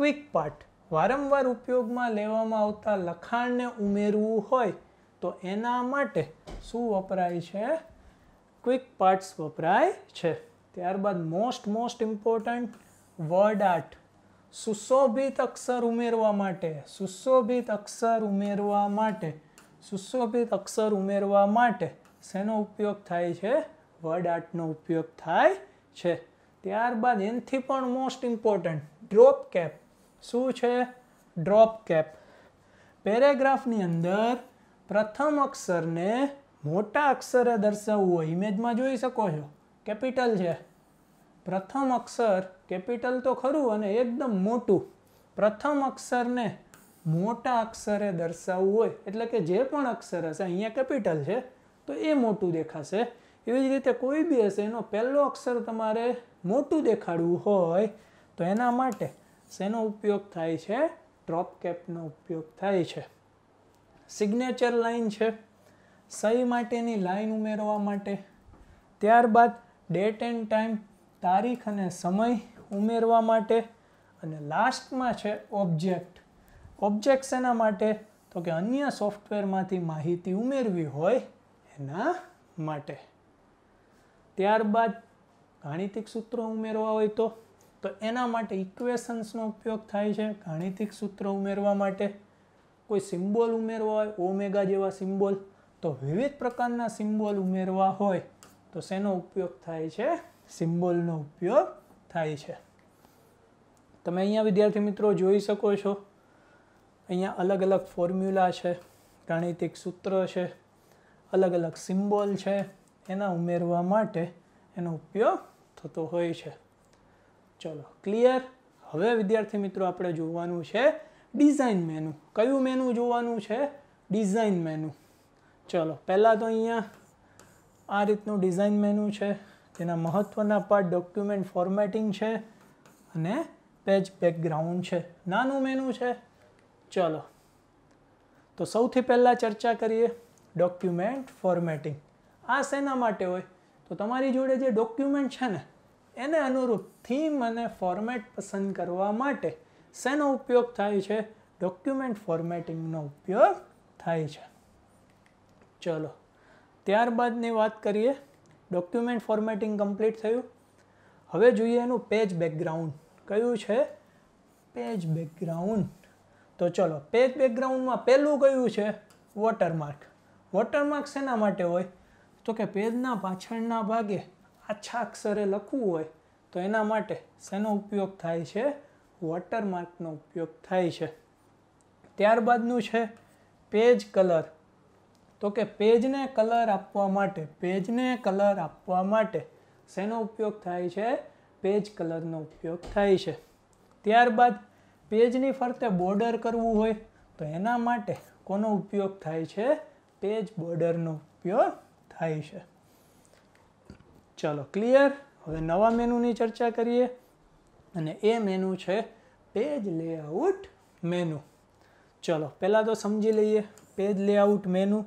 ક્વિક પાર્ટ વારંવાર ઉપયોગમાં લેવામાં આવતા લખાણને ઉમેરવું હોય તો એના માટે શું વપરાય છે ક્વિક પાર્ટ્સ વપરાય છે ત્યારબાદ most most important word art સુશોભિત અક્ષર ઉમેરવા માટે સુશોભિત અક્ષર ઉમેરવા માટે સુશોભિત અક્ષર ઉમેરવા માટે શેનો ઉપયોગ થાય છે વર્ડ આર્ટનો ઉપયોગ થાય છે ત્યારબાદ એનથી પણ મોસ્ટ ઇમ્પોર્ટન્ટ ડ્રોપ કેપ શું છે ડ્રોપ કેપ પેરેગ્રાફની અંદર પ્રથમ અક્ષરને મોટા અક્ષરે દર્શાવવું હોય ઇમેજમાં જોઈ શકો છો કેપિટલ છે પ્રથમ અક્ષર કેપિટલ તો ખરું અને એકદમ મોટું પ્રથમ અક્ષરને મોટા અક્ષરે દર્શાવવું હોય એટલે કે જે પણ અક્ષર હશે અહીંયા કેપિટલ છે તો એ મોટું દેખાશે એવી જ રીતે કોઈ બી હશે એનો પહેલો અક્ષર તમારે મોટું દેખાડવું હોય તો એના માટે શેનો ઉપયોગ થાય છે ડ્રોપ કેપનો ઉપયોગ થાય છે સિગ્નેચર લાઇન છે સહી માટેની લાઈન ઉમેરવા માટે ત્યારબાદ ડેટ એન્ડ ટાઈમ તારીખ અને સમય ઉમેરવા માટે અને લાસ્ટમાં છે ઓબ્જેક્ટ ઓબ્જેક્ટ શેના માટે તો કે અન્ય સોફ્ટવેરમાંથી માહિતી ઉમેરવી હોય એના માટે ત્યારબાદ ગાણિતિક સૂત્રો ઉમેરવા હોય તો તો એના માટે ઇક્વેશન્સનો ઉપયોગ થાય છે ગાણિતિક સૂત્રો ઉમેરવા માટે કોઈ સિમ્બોલ ઉમેરવા હોય ઓમેગા જેવા સિમ્બોલ તો વિવિધ પ્રકારના સિમ્બોલ ઉમેરવા હોય તો શેનો ઉપયોગ થાય છે સિમ્બોલનો ઉપયોગ થાય છે તમે અહીંયા વિદ્યાર્થી મિત્રો જોઈ શકો છો અહીંયા અલગ અલગ ફોર્મ્યુલા છે ગાણિતિક સૂત્ર છે અલગ અલગ સિમ્બોલ છે એના ઉમેરવા માટે એનો ઉપયોગ થતો હોય છે ચલો ક્લિયર હવે વિદ્યાર્થી મિત્રો આપણે જોવાનું છે ડિઝાઇન મેનુ કયું મેનુ જોવાનું છે ડિઝાઇન મેનુ ચલો પહેલાં તો અહીંયા આ રીતનું ડિઝાઇન મેનુ છે તેના મહત્ત્વના પાર્ટ ડોક્યુમેન્ટ ફોર્મેટિંગ છે અને પેજ બેકગ્રાઉન્ડ છે નાનું મેનુ છે ચલો તો સૌથી પહેલાં ચર્ચા કરીએ ડોક્યુમેન્ટ ફોર્મેટિંગ આ શેના માટે હોય તો તમારી જોડે જે ડોક્યુમેન્ટ છે ને એને અનુરૂપ થીમ અને ફોર્મેટ પસંદ કરવા માટે શેનો ઉપયોગ થાય છે ડોક્યુમેન્ટ ફોર્મેટિંગનો ઉપયોગ થાય છે ચલો ત્યારબાદની વાત કરીએ ડોક્યુમેન્ટ ફોર્મેટિંગ કમ્પ્લીટ થયું હવે જોઈએ એનું પેજ બેકગ્રાઉન્ડ કયું છે પેજ બેકગ્રાઉન્ડ તો ચલો પેજ બેકગ્રાઉન્ડમાં પહેલું કયું છે વોટરમાર્ક વોટરમાર્ક શેના માટે હોય તો કે પેજના પાછળના ભાગે આછા અક્ષરે લખવું હોય તો એના માટે શેનો ઉપયોગ થાય છે વોટરમાર્કનો ઉપયોગ થાય છે ત્યારબાદનું છે પેજ કલર તો કે પેજને કલર આપવા માટે પેજને કલર આપવા માટે શેનો ઉપયોગ થાય છે પેજ કલરનો ઉપયોગ થાય છે ત્યારબાદ પેજની ફરતે બોર્ડર કરવું હોય તો એના માટે કોનો ઉપયોગ થાય છે પેજ બોર્ડરનો ઉપયોગ થાય છે ચલો ક્લિયર હવે નવા મેનુની ચર્ચા કરીએ અને એ મેનુ છે પેજ લેઆઉટ મેનુ ચલો પહેલાં તો સમજી લઈએ પેજ લેઆઉટ મેનુ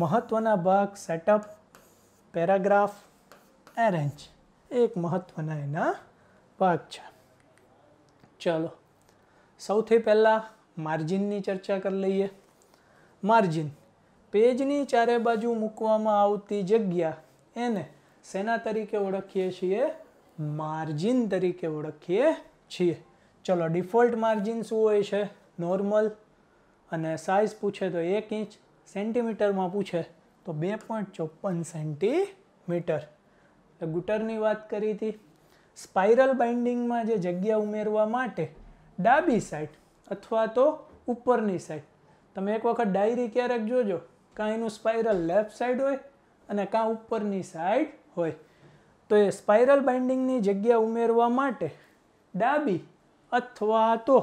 મહત્ત્વના ભાગ સેટઅપ પેરાગ્રાફ એરેન્જ એક મહત્ત્વના એના ભાગ છે ચલો સૌથી પહેલાં માર્જિનની ચર્ચા કરી લઈએ માર્જિન પેજની ચારે બાજુ મૂકવામાં આવતી જગ્યા એને સેના તરીકે ઓળખીએ છીએ માર્જિન તરીકે ઓળખીએ છીએ ચલો ડિફોલ્ટ માર્જિન શું હોય છે નોર્મલ અને સાઇઝ પૂછે તો એક ઇંચ સેન્ટીમીટરમાં પૂછે તો બે પોઈન્ટ ચોપન સેન્ટીમીટર એટલે ગુટરની વાત કરી હતી સ્પાઇરલ બાઇન્ડિંગમાં જે જગ્યા ઉમેરવા માટે ડાબી સાઈડ અથવા તો ઉપરની સાઈડ તમે એક વખત ડાયરી ક્યારેક જોજો કાં એનું સ્પાઇરલ લેફ્ટ સાઈડ હોય અને કાં ઉપરની સાઈડ હોય તો એ સ્પાઇરલ બાઇન્ડિંગની જગ્યા ઉમેરવા માટે ડાબી અથવા તો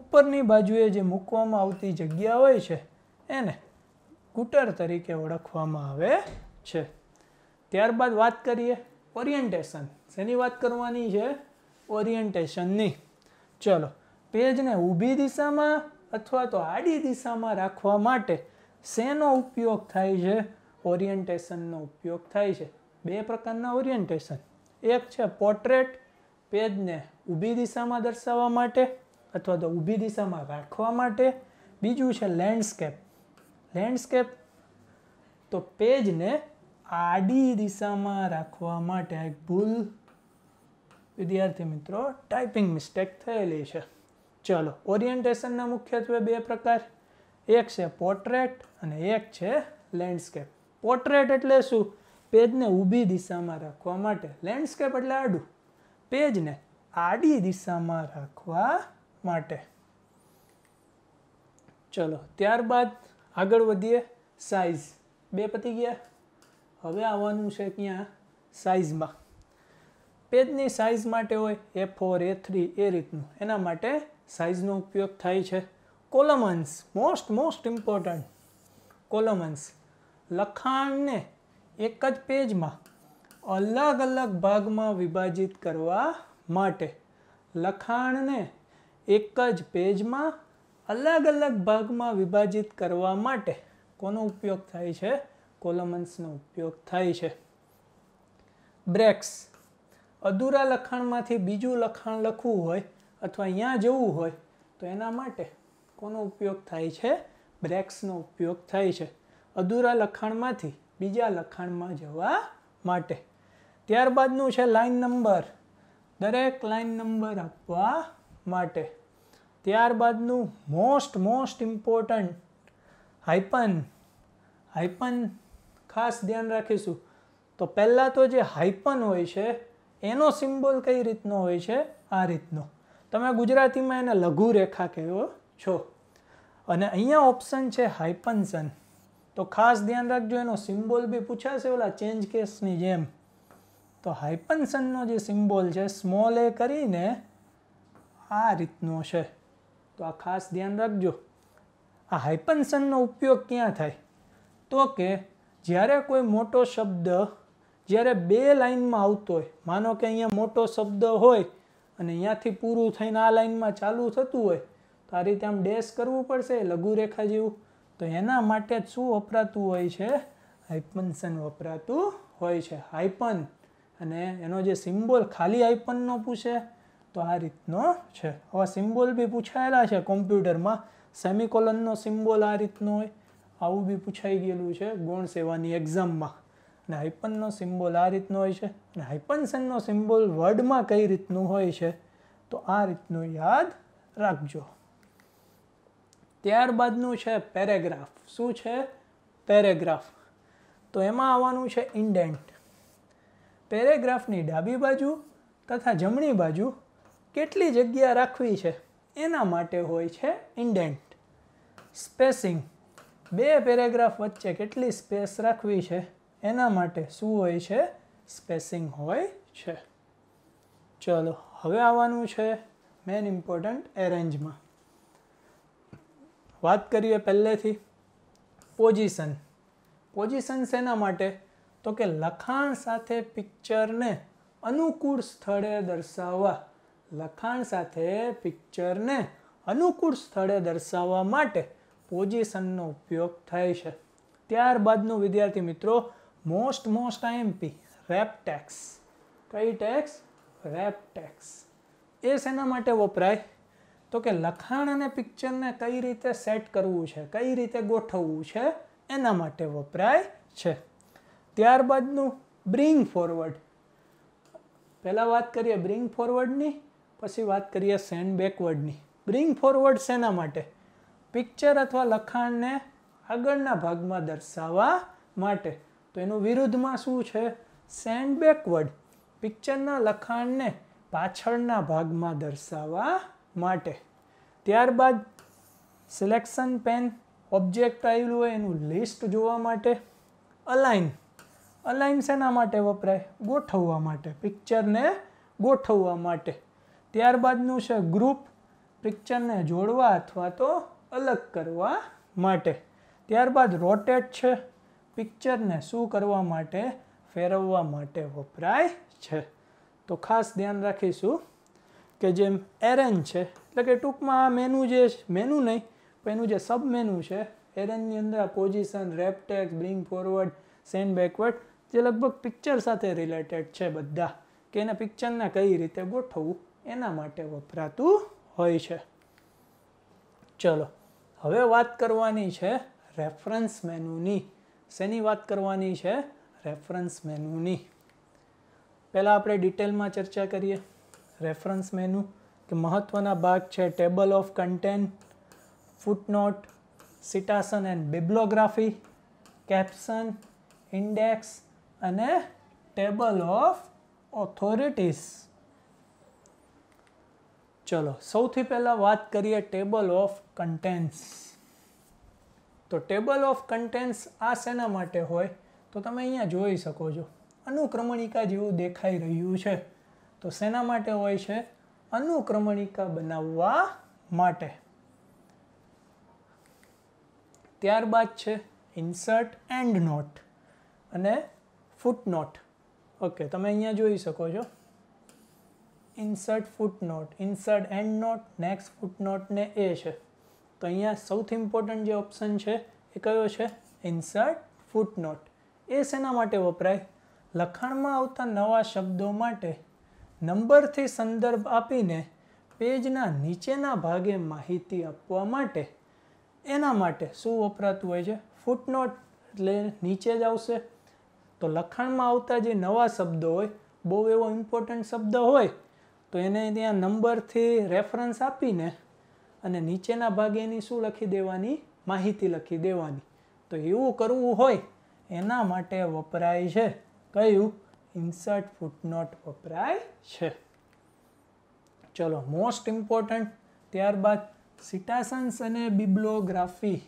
ઉપરની બાજુએ જે મૂકવામાં આવતી જગ્યા હોય છે એને સ્કૂટર તરીકે ઓળખવામાં આવે છે ત્યારબાદ વાત કરીએ ઓરિએન્ટેશન શેની વાત કરવાની છે ઓરિએન્ટેશનની ચલો પેજને ઊભી દિશામાં અથવા તો આડી દિશામાં રાખવા માટે શેનો ઉપયોગ થાય છે ઓરિએન્ટેશનનો ઉપયોગ થાય છે બે પ્રકારના ઓરિએન્ટેશન એક છે પોર્ટ્રેટ પેજને ઊભી દિશામાં દર્શાવવા માટે અથવા તો ઊભી દિશામાં રાખવા માટે બીજું છે લેન્ડસ્કેપ લેન્ડસ્કેપ તો પેજને આડી દિશામાં રાખવા માટે એક ભૂલ વિદ્યાર્થી મિત્રો ટાઈપિંગ મિસ્ટેક થયેલી છે ચલો ઓરિએન્ટેશનના મુખ્યત્વે બે પ્રકાર એક છે પોર્ટ્રેટ અને એક છે લેન્ડસ્કેપ પોર્ટ્રેટ એટલે શું પેજને ઊભી દિશામાં રાખવા માટે લેન્ડસ્કેપ એટલે આડું પેજને આડી દિશામાં રાખવા માટે ચલો ત્યારબાદ આગળ વધીએ સાઇઝ બે પતી ગયા હવે આવવાનું છે ક્યાં સાઇઝમાં પેજની સાઇઝ માટે હોય એ ફોર એ થ્રી એ રીતનું એના માટે સાઇઝનો ઉપયોગ થાય છે columns most most important columns લખાણને એક જ પેજમાં અલગ અલગ ભાગમાં વિભાજિત કરવા માટે લખાણને એક જ પેજમાં અલગ અલગ ભાગમાં વિભાજિત કરવા માટે કોનો ઉપયોગ થાય છે કોલમન્સનો ઉપયોગ થાય છે બ્રેક્સ અધૂરા લખાણમાંથી બીજું લખાણ લખવું હોય અથવા અહીંયા જવું હોય તો એના માટે કોનો ઉપયોગ થાય છે બ્રેક્સનો ઉપયોગ થાય છે અધૂરા લખાણમાંથી બીજા લખાણમાં જવા માટે ત્યારબાદનું છે લાઇન નંબર દરેક લાઇન નંબર આપવા માટે ત્યારબાદનું most most important hyphen hyphen ખાસ ધ્યાન રાખીશું તો પહેલાં તો જે હાઈપન હોય છે એનો સિમ્બોલ કઈ રીતનો હોય છે આ રીતનો તમે ગુજરાતીમાં એને લઘુ રેખા કહો છો અને અહીંયા ઓપ્શન છે હાઇપનસન તો ખાસ ધ્યાન રાખજો એનો સિમ્બોલ બી પૂછાશે ઓલા ચેન્જ કેસની જેમ તો હાઇપનસનનો જે સિમ્બોલ છે સ્મોલ એ કરીને આ રીતનો છે તો આ ખાસ ધ્યાન રાખજો આ હાઇપન્સનનો ઉપયોગ ક્યાં થાય તો કે જ્યારે કોઈ મોટો શબ્દ જ્યારે બે લાઇનમાં આવતો હોય માનો કે અહીંયા મોટો શબ્દ હોય અને અહીંયાથી પૂરું થઈને આ લાઇનમાં ચાલુ થતું હોય તો આ રીતે આમ ડેશ કરવું પડશે લઘુરેખા જેવું તો એના માટે શું વપરાતું હોય છે હાઇપન્સન વપરાતું હોય છે હાઇપન અને એનો જે સિમ્બોલ ખાલી હાઇપનનો પૂછે તો આ રીતનો છે હવે સિમ્બોલ બી પૂછાયેલા છે કોમ્પ્યુટરમાં સેમિકોલનનો સિમ્બોલ આ રીતનો હોય આવું બી પૂછાઈ ગયેલું છે ગુણ સેવાની એક્ઝામમાં અને હાઇપનનો સિમ્બોલ આ રીતનો હોય છે અને હાઇપનસનનો સિમ્બોલ વર્ડમાં કઈ રીતનું હોય છે તો આ રીતનું યાદ રાખજો ત્યારબાદનું છે પેરેગ્રાફ શું છે પેરેગ્રાફ તો એમાં આવવાનું છે ઇન્ડેન્ટ પેરેગ્રાફની ડાબી બાજુ તથા જમણી બાજુ કેટલી જગ્યા રાખવી છે એના માટે હોય છે ઇન્ડેન્ટ સ્પેસિંગ બે પેરેગ્રાફ વચ્ચે કેટલી સ્પેસ રાખવી છે એના માટે શું હોય છે સ્પેસિંગ હોય છે ચલો હવે આવવાનું છે મેન ઇમ્પોર્ટન્ટ એરેન્જમાં વાત કરીએ પહેલેથી પોઝિશન પોઝિશન શેના માટે તો કે લખાણ સાથે પિક્ચરને અનુકૂળ સ્થળે દર્શાવવા લખાણ સાથે પિક્ચરને અનુકૂળ સ્થળે દર્શાવવા માટે પોઝિશનનો ઉપયોગ થાય છે ત્યારબાદનું વિદ્યાર્થી મિત્રો most most IMP wrap text કઈ ટેક્સ રેપ ટેક્સ એ શેના માટે વપરાય તો કે લખાણ અને પિક્ચરને કઈ રીતે સેટ કરવું છે કઈ રીતે ગોઠવવું છે એના માટે વપરાય છે ત્યારબાદનું બ્રિંગ ફોરવર્ડ પહેલાં વાત કરીએ બ્રિંગ ફોરવર્ડની પછી વાત કરીએ સેન્ડ બેકવર્ડની બ્રિંગ ફોરવર્ડ શેના માટે પિક્ચર અથવા લખાણને આગળના ભાગમાં દર્શાવવા માટે તો એનું વિરુદ્ધમાં શું છે સેન્ડ બેકવર્ડ પિક્ચરના લખાણને પાછળના ભાગમાં દર્શાવવા માટે ત્યારબાદ સિલેક્શન પેન ઓબ્જેક્ટ આવેલું હોય એનું લિસ્ટ જોવા માટે અલાઇન અલાઇન શેના માટે વપરાય ગોઠવવા માટે પિક્ચરને ગોઠવવા માટે ત્યારબાદનું છે ગ્રુપ પિક્ચરને જોડવા અથવા તો અલગ કરવા માટે ત્યારબાદ રોટેટ છે પિક્ચરને શું કરવા માટે ફેરવવા માટે વપરાય છે તો ખાસ ધ્યાન રાખીશું કે જેમ એરેન્જ છે એટલે કે ટૂંકમાં આ મેનુ જે મેનુ નહીં પણ એનું જે સબ મેનુ છે એરેન્જની અંદર આ position wrap text bring forward send backward જે લગભગ પિક્ચર સાથે રિલેટેડ છે બધા કે એને પિક્ચરને કઈ રીતે ગોઠવવું એના માટે વપરાતું હોય છે ચલો હવે વાત કરવાની છે રેફરન્સ મેનૂની શેની વાત કરવાની છે રેફરન્સ મેનૂની પહેલાં આપણે ડિટેલમાં ચર્ચા કરીએ રેફરન્સ મેનુ કે મહત્ત્વના ભાગ છે table of content footnote citation and bibliography caption index અને ટેબલ ઓફ ઓથોરિટીઝ ચલો સૌથી પહેલાં વાત કરીએ ટેબલ ઓફ કન્ટેન્ટ્સ તો ટેબલ ઓફ કન્ટેન્ટ્સ આ શેના માટે હોય તો તમે અહીંયા જોઈ શકો છો અનુક્રમણિકા જેવું દેખાઈ રહ્યું છે તો શેના માટે હોય છે અનુક્રમણિકા બનાવવા માટે ત્યારબાદ છે ઇન્સર્ટ એન્ડ નોટ અને ફૂટ નોટ ઓકે તમે અહીંયા જોઈ શકો છો insert footnote insert end note next footnote ને એ છે તો અહીંયા સૌથી ઇમ્પોર્ટન્ટ જે ઓપ્શન છે એ કયો છે ઇન્સર્ટ ફૂટનોટ એ શેના માટે વપરાય લખાણમાં આવતા નવા શબ્દો માટે નંબરથી સંદર્ભ આપીને પેજના નીચેના ભાગે માહિતી આપવા માટે એના માટે શું વપરાતું હોય છે ફૂટનોટ એટલે નીચે જ આવશે તો લખાણમાં આવતા જે નવા શબ્દો હોય બહુ એવો ઇમ્પોર્ટન્ટ શબ્દ હોય તો એને ત્યાં નંબરથી રેફરન્સ આપીને અને નીચેના ભાગે એની શું લખી દેવાની માહિતી લખી દેવાની તો એવું કરવું હોય એના માટે વપરાય છે કયું ઇન્સર્ટ ફૂટનોટ વપરાય છે ચલો મોસ્ટ ઇમ્પોર્ટન્ટ ત્યારબાદ સિટાસન્સ અને બિબ્લોગ્રાફી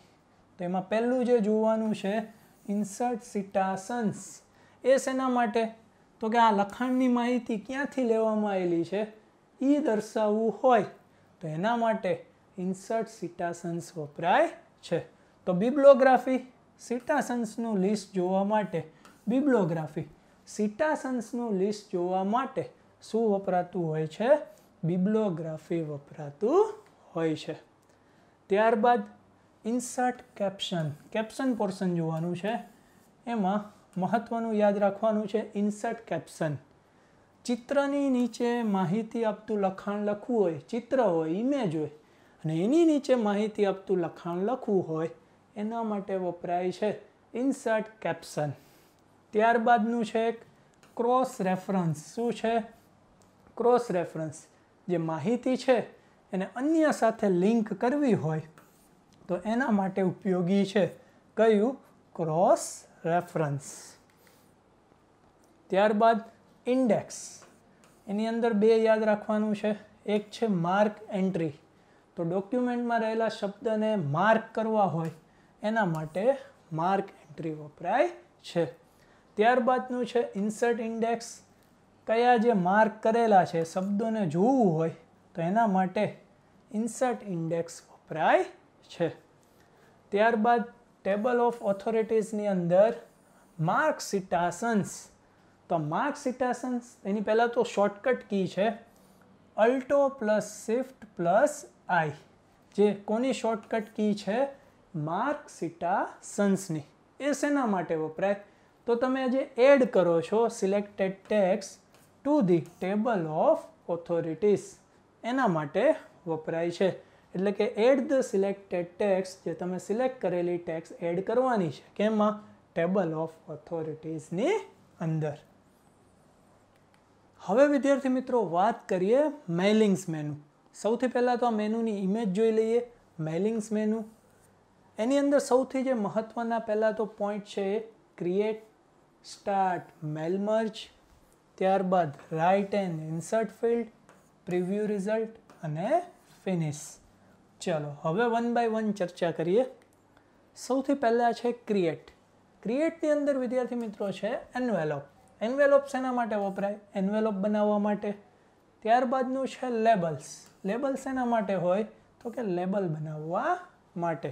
તો એમાં પહેલું જે જોવાનું છે ઇન્સર્ટ સિટાસન્સ એ શેના માટે તો કે આ લખાણની માહિતી ક્યાંથી લેવામાં આવેલી છે એ દર્શાવવું હોય તો એના માટે ઇન્સર્ટ સિટાસન્સ વપરાય છે તો બિબ્લોગ્રાફી સિટાસન્સનું લિસ્ટ જોવા માટે બિબ્લોગ્રાફી સિટાસન્સનું લિસ્ટ જોવા માટે શું વપરાતું હોય છે બિબ્લોગ્રાફી વપરાતું હોય છે ત્યારબાદ ઇન્સર્ટ કેપ્શન કેપ્શન પોર્શન જોવાનું છે એમાં મહત્ત્વનું યાદ રાખવાનું છે ઇન્સર્ટ કેપ્શન ચિત્રની નીચે માહિતી આપતું લખાણ લખવું હોય ચિત્ર હોય ઇમેજ હોય અને એની નીચે માહિતી આપતું લખાણ લખવું હોય એના માટે વપરાય છે ઇન્સર્ટ કેપ્શન ત્યારબાદનું છે એક ક્રોસ રેફરન્સ શું છે ક્રોસ રેફરન્સ જે માહિતી છે એને અન્ય સાથે લિંક કરવી હોય તો એના માટે ઉપયોગી છે કયું ક્રોસ રેફરન્સ ત્યારબાદ ઇન્ડેક્સ એની અંદર બે યાદ રાખવાનું છે એક છે માર્ક એન્ટ્રી તો ડોક્યુમેન્ટમાં રહેલા શબ્દને માર્ક કરવા હોય એના માટે માર્ક એન્ટ્રી વપરાય છે ત્યારબાદનું છે ઇન્સર્ટ ઇન્ડેક્સ કયા જે માર્ક કરેલા છે શબ્દોને જોવું હોય તો એના માટે ઇન્સર્ટ ઇન્ડેક્સ વપરાય છે ત્યારબાદ ટેબલ ઓફ ઓથોરિટીઝની અંદર માર્ક સિટાસન્સ તો માર્ક સિટાસન્સ એની પહેલાં તો શોર્ટકટ કી છે alt plus shift plus I જે કોની શોર્ટકટ કી છે માર્ક સિટાસન્સની એ શેના માટે વપરાય તો તમે જે એડ કરો છો selected text to the table of authorities એના માટે વપરાય છે એટલે કે એડ ધ સિલેક્ટેડ ટેક્સ જે તમે સિલેક્ટ કરેલી ટેક્સ એડ કરવાની છે કેમાં ટેબલ ઓફ ઓથોરિટીઝની અંદર હવે વિદ્યાર્થી મિત્રો વાત કરીએ મેલિંગ્સ મેનુ સૌથી પહેલાં તો આ મેનુની ઇમેજ જોઈ લઈએ મેલિંગ્સ મેનુ એની અંદર સૌથી જે મહત્ત્વના પહેલાં તો પોઈન્ટ છે એ ક્રિએટ સ્ટાર્ટ મેલ ત્યારબાદ write and insert field preview result અને ફિનિશ ચાલો હવે વન બાય વન ચર્ચા કરીએ સૌથી પહેલાં છે ક્રિએટ ક્રિએટની અંદર વિદ્યાર્થી મિત્રો છે એન્વેલોપ એન્વેલોપ શેના માટે વપરાય એન્વેલોપ બનાવવા માટે ત્યારબાદનું છે લેબલ્સ લેબલ શેના માટે હોય તો કે લેબલ બનાવવા માટે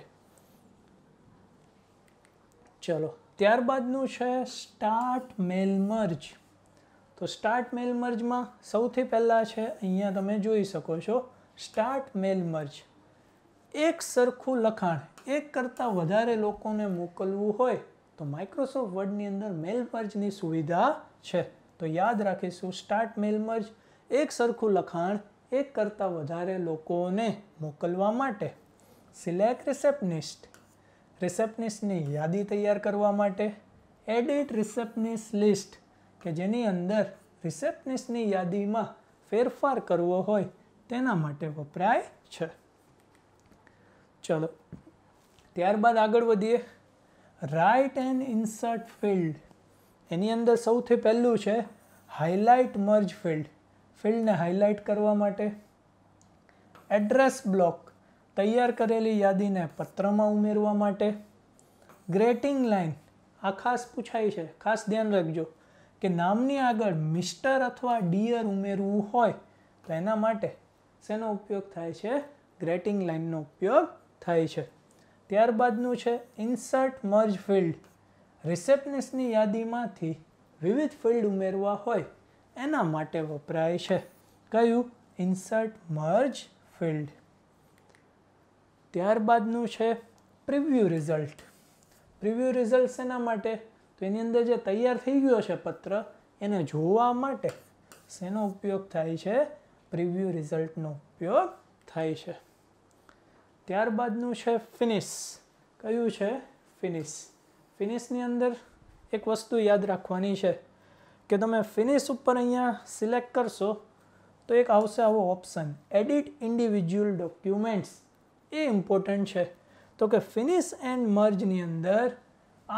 ચલો ત્યારબાદનું છે સ્ટાર્ટ મેલમર્જ તો સ્ટાર્ટ મેલમર્જમાં સૌથી પહેલાં છે અહીંયા તમે જોઈ શકો છો સ્ટાર્ટ મેલમર્જ એક સરખું લખાણ એક કરતાં વધારે લોકોને મોકલવું હોય તો માઇક્રોસોફ્ટ વર્ડની અંદર મેલ મર્જની સુવિધા છે તો યાદ રાખીશું સ્ટાર્ટ મેલ મર્જ એક સરખું લખાણ એક કરતાં વધારે લોકોને મોકલવા માટે સિલેક્ટ રિસેપ્ટનિસ્ટ રિસેપ્ટનિસ્ટની યાદી તૈયાર કરવા માટે એડિટ રિસેપ્ટનિસ્ટ લિસ્ટ કે જેની અંદર રિસેપ્ટનિસ્ટની યાદીમાં ફેરફાર કરવો હોય તેના માટે વપરાય છે ચલો ત્યારબાદ આગળ વધીએ રાઇટ એન્ડ ઇન્સર્ટ ફિલ્ડ એની અંદર સૌથી પહેલું છે હાઇલાઇટ મર્જ ફિલ્ડ ફિલ્ડને હાઇલાઇટ કરવા માટે એડ્રેસ બ્લોક તૈયાર કરેલી યાદીને પત્રમાં ઉમેરવા માટે ગ્રેટિંગ લાઇન આ ખાસ પૂછાય છે ખાસ ધ્યાન રાખજો કે નામની આગળ મિસ્ટર અથવા ડિયર ઉમેરવું હોય તો એના માટે શેનો ઉપયોગ થાય છે ગ્રેટિંગ લાઇનનો ઉપયોગ થાય છે ત્યારબાદનું છે ઇન્સર્ટ મર્જ ફિલ્ડ રિસેપ્ટનિસ્ટની યાદીમાંથી વિવિધ ફિલ્ડ ઉમેરવા હોય એના માટે વપરાય છે કયું ઇન્સર્ટ મર્જ ફિલ્ડ ત્યારબાદનું છે પ્રિવ્યૂ રિઝલ્ટ પ્રિવ્યૂ રિઝલ્ટ શેના માટે તો એની અંદર જે તૈયાર થઈ ગયો છે પત્ર એને જોવા માટે શેનો ઉપયોગ થાય છે પ્રિવ્યૂ રિઝલ્ટનો ઉપયોગ થાય છે ત્યારબાદનું છે ફિનિશ કયું છે ફિનિશ ફિનિશની અંદર એક વસ્તુ યાદ રાખવાની છે કે તમે ફિનિશ ઉપર અહીંયા સિલેક્ટ કરશો તો એક આવશે આવો ઓપ્શન એડિટ ઇન્ડિવિજ્યુઅલ ડોક્યુમેન્ટ્સ એ ઇમ્પોર્ટન્ટ છે તો કે ફિનિશ એન્ડ મર્જની અંદર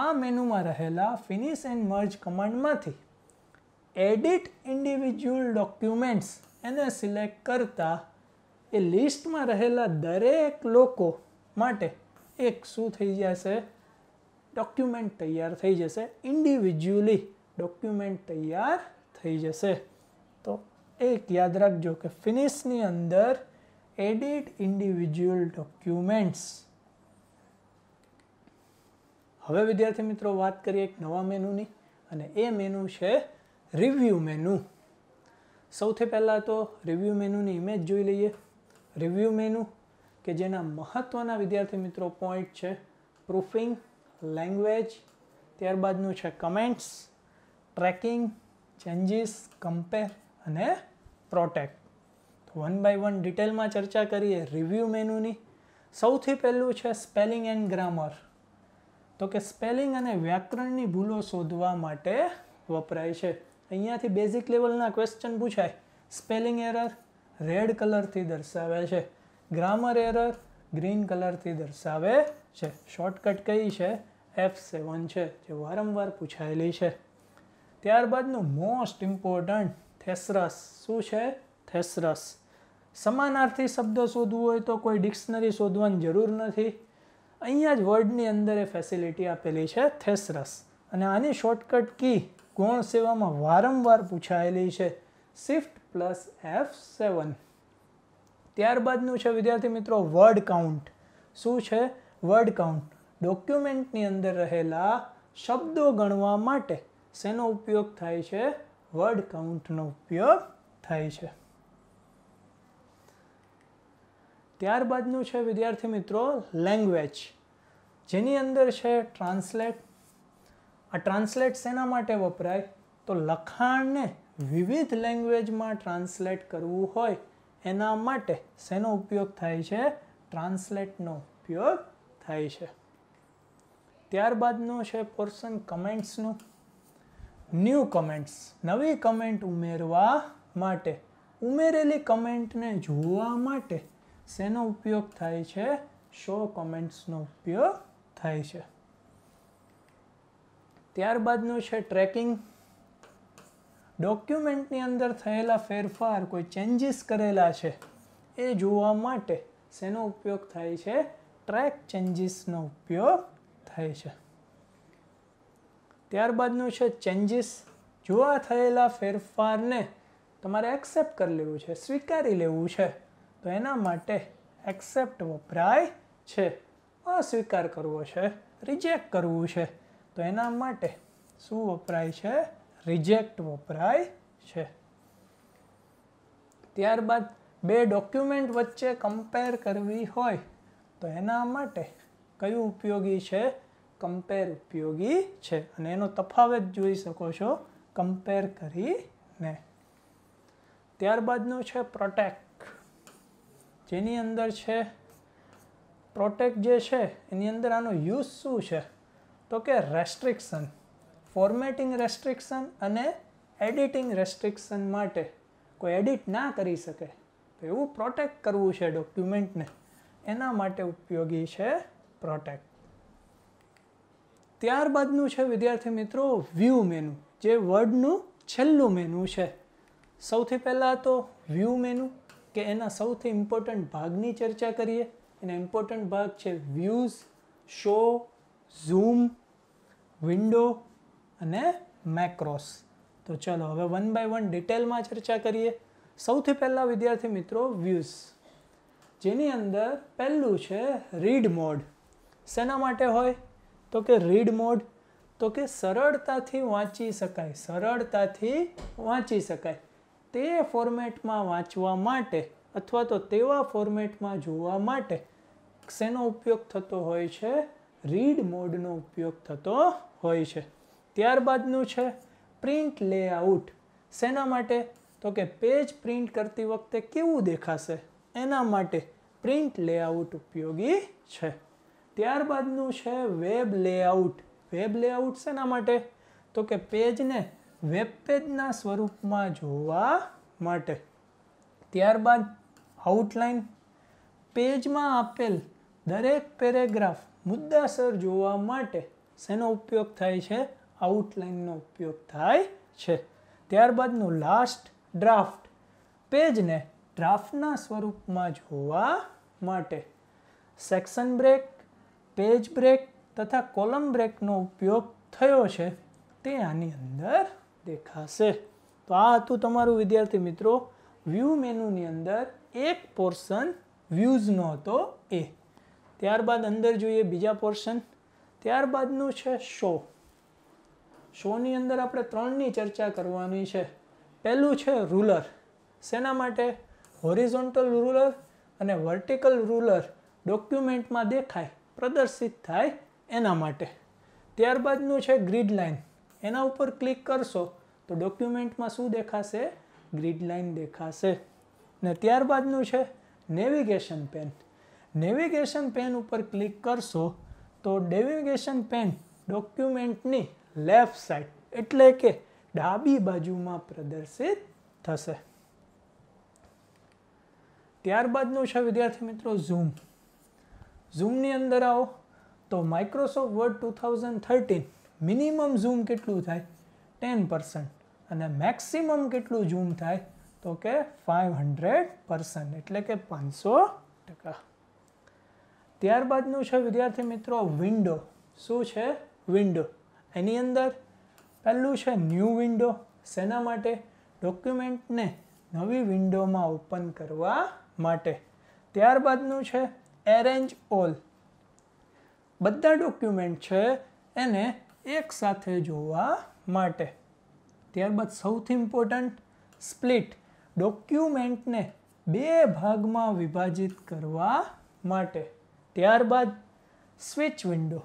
આ મેનુમાં રહેલા ફિનિશ એન્ડ મર્જ કમાન્ડમાંથી એડિટ ઇન્ડિવિજ્યુઅલ ડોક્યુમેન્ટ્સ એને સિલેક્ટ કરતાં એ લિસ્ટમાં રહેલા દરેક લોકો માટે એક શું થઈ જશે ડોક્યુમેન્ટ તૈયાર થઈ જશે ઇન્ડિવિજ્યુઅલી ડોક્યુમેન્ટ તૈયાર થઈ જશે તો એક યાદ રાખજો કે ફિનિશની અંદર એડિટ ઇન્ડિવિજ્યુઅલ ડોક્યુમેન્ટ્સ હવે વિદ્યાર્થી મિત્રો વાત કરીએ એક નવા મેનુની અને એ મેનુ છે રિવ્યૂ મેનુ સૌથી પહેલાં તો રિવ્યૂ મેનુની ઇમેજ જોઈ લઈએ રિવ્યુ મેનુ કે જેના મહત્ત્વના વિદ્યાર્થી મિત્રો પોઈન્ટ છે પ્રૂફિંગ લેંગ્વેજ ત્યારબાદનું છે કમેન્ટ્સ ટ્રેકિંગ ચેન્જીસ કમ્પેર અને પ્રોટેક્ટ તો વન બાય વન ડિટેલમાં ચર્ચા કરીએ રિવ્યૂ મેનુની સૌથી પહેલું છે સ્પેલિંગ એન્ડ ગ્રામર તો કે સ્પેલિંગ અને વ્યાકરણની ભૂલો શોધવા માટે વપરાય છે અહીંયાથી બેઝિક લેવલના ક્વેશ્ચન પૂછાય સ્પેલિંગ એરર રેડ કલરથી દર્શાવે છે ગ્રામર એરર ગ્રીન કલરથી દર્શાવે છે શોર્ટકટ કઈ છે એફ સેવન છે જે વારંવાર પૂછાયેલી છે ત્યારબાદનું મોસ્ટ ઇમ્પોર્ટન્ટ થેસરસ શું છે થેસરસ સમાનાર્થી શબ્દ શોધવું હોય તો કોઈ ડિક્શનરી શોધવાની જરૂર નથી અહીંયા જ વર્ડની અંદર એ ફેસિલિટી આપેલી છે થેસરસ અને આની શોર્ટકટ કી ગુણ સેવામાં વારંવાર પૂછાયેલી છે શિફ્ટ પ્લસ એફ સેવન ત્યારબાદનું છે વિદ્યાર્થી મિત્રો વર્ડ કાઉન્ટ શું છે વર્ડ કાઉન્ટ ડોક્યુમેન્ટની અંદર રહેલા શબ્દો ગણવા માટે શેનો ઉપયોગ થાય છે વર્ડ કાઉન્ટનો ઉપયોગ થાય છે ત્યારબાદનું છે વિદ્યાર્થી મિત્રો લેંગ્વેજ જેની અંદર છે ટ્રાન્સલેટ આ ટ્રાન્સલેટ શેના માટે વપરાય તો લખાણને વિવિધ લેંગ્વેજમાં ટ્રાન્સલેટ કરવું હોય એના માટે શેનો ઉપયોગ થાય છે ટ્રાન્સલેટનો ઉપયોગ થાય છે ત્યારબાદનું છે પોર્શન કમેન્ટ્સનું ન્યૂ કમેન્ટ્સ નવી કમેન્ટ ઉમેરવા માટે ઉમેરેલી કમેન્ટને જોવા માટે શેનો ઉપયોગ થાય છે શો કમેન્ટ્સનો ઉપયોગ થાય છે ત્યારબાદનું છે ટ્રેકિંગ ડોક્યુમેન્ટની અંદર થયેલા ફેરફાર કોઈ ચેન્જીસ કરેલા છે એ જોવા માટે શેનો ઉપયોગ થાય છે ટ્રેક ચેન્જીસનો ઉપયોગ થાય છે ત્યારબાદનું છે ચેન્જીસ જોવા થયેલા ફેરફારને તમારે એક્સેપ્ટ કરી લેવું છે સ્વીકારી લેવું છે તો એના માટે એક્સેપ્ટ વપરાય છે અસ્વીકાર કરવો છે રિજેક્ટ કરવું છે તો એના માટે શું વપરાય છે રિજેક્ટ વપરાય છે ત્યારબાદ બે ડોક્યુમેન્ટ વચ્ચે કમ્પેર કરવી હોય તો એના માટે કયું ઉપયોગી છે કમ્પેર ઉપયોગી છે અને એનો તફાવત જોઈ શકો છો કમ્પેર કરીને ત્યારબાદનું છે પ્રોટેક્ટ જેની અંદર છે પ્રોટેક્ટ જે છે એની અંદર આનો યુઝ શું છે તો કે રેસ્ટ્રિક્શન ફોર્મેટિંગ રેસ્ટ્રિક્શન અને એડિટિંગ રેસ્ટ્રિક્શન માટે કોઈ એડિટ ના કરી શકે તો એવું પ્રોટેક્ટ કરવું છે ડોક્યુમેન્ટને એના માટે ઉપયોગી છે પ્રોટેક્ટ ત્યારબાદનું છે વિદ્યાર્થી મિત્રો વ્યૂ મેનુ જે વર્ડનું છેલ્લું મેનુ છે સૌથી પહેલાં તો વ્યૂ મેનુ કે એના સૌથી ઇમ્પોર્ટન્ટ ભાગની ચર્ચા કરીએ એના ઇમ્પોર્ટન્ટ ભાગ છે વ્યૂઝ શો ઝૂમ વિન્ડો અને મેક્રોસ તો ચલો હવે વન બાય વન ડિટેલમાં ચર્ચા કરીએ સૌથી પહેલાં વિદ્યાર્થી મિત્રો વ્યૂઝ જેની અંદર પહેલું છે રીડ મોડ શેના માટે હોય તો કે રીડ મોડ તો કે સરળતાથી વાંચી શકાય સરળતાથી વાંચી શકાય તે ફોર્મેટમાં વાંચવા માટે અથવા તો તેવા ફોર્મેટમાં જોવા માટે શેનો ઉપયોગ થતો હોય છે રીડ મોડનો ઉપયોગ થતો હોય છે ત્યારબાદનું છે પ્રિન્ટ લેઆઉટ શેના માટે તો કે પેજ પ્રિન્ટ કરતી વખતે કેવું દેખાશે એના માટે પ્રિન્ટ લેઆઉટ ઉપયોગી છે ત્યારબાદનું છે વેબ લેઆઉટ વેબ લેઆઉટ શેના માટે તો કે પેજને વેબ પેજના સ્વરૂપમાં જોવા માટે ત્યારબાદ આઉટલાઇન પેજમાં આપેલ દરેક પેરેગ્રાફ મુદ્દાસર જોવા માટે શેનો ઉપયોગ થાય છે આઉટલાઇનનો ઉપયોગ થાય છે ત્યારબાદનું લાસ્ટ ડ્રાફ્ટ પેજને ડ્રાફ્ટના સ્વરૂપમાં જોવા માટે સેક્શન બ્રેક પેજ બ્રેક તથા કોલમ બ્રેકનો ઉપયોગ થયો છે તે આની અંદર દેખાશે તો આ હતું તમારું વિદ્યાર્થી મિત્રો વ્યૂ મેનુની અંદર એક પોર્શન વ્યૂઝનો હતો એ ત્યારબાદ અંદર જોઈએ બીજા પોર્શન ત્યારબાદનું છે શો શોની અંદર આપણે ત્રણની ચર્ચા કરવાની છે પહેલું છે રૂલર શેના માટે હોરિઝોન્ટલ રૂલર અને વર્ટિકલ રૂલર ડોક્યુમેન્ટમાં દેખાય પ્રદર્શિત થાય એના માટે ત્યારબાદનું છે ગ્રીડ લાઇન એના ઉપર ક્લિક કરશો તો ડોક્યુમેન્ટમાં શું દેખાશે ગ્રીડ લાઇન દેખાશે ને ત્યારબાદનું છે નેવિગેશન પેન નેવિગેશન પેન ઉપર ક્લિક કરશો તો નેવિગેશન પેન ડોક્યુમેન્ટની લેફ્ટ સાઈડ એટલે કે ડાબી બાજુમાં પ્રદર્શિત થશે ત્યારબાદનું છે વિદ્યાર્થી મિત્રો ઝૂમ ઝૂમની અંદર આવો તો Microsoft Word two thousand thirteen minimum zoom કેટલું થાય ટેન પર્સન્ટ અને મેક્સિમમ કેટલું ઝૂમ થાય તો કે ફાઇવ હંડ્રેડ પર્સન્ટ એટલે કે પાંચસો ટકા ત્યારબાદનું છે વિદ્યાર્થી મિત્રો વિન્ડો શું છે વિન્ડો એની અંદર પહેલું છે ન્યૂ વિન્ડો શેના માટે ડોક્યુમેન્ટને નવી વિન્ડોમાં ઓપન કરવા માટે ત્યારબાદનું છે એરેન્જ ઓલ બધા ડોક્યુમેન્ટ છે એને એકસાથે જોવા માટે ત્યારબાદ સૌથી ઇમ્પોર્ટન્ટ સ્પ્લિટ ડોક્યુમેન્ટને બે ભાગમાં વિભાજિત કરવા માટે ત્યારબાદ સ્વિચ વિન્ડો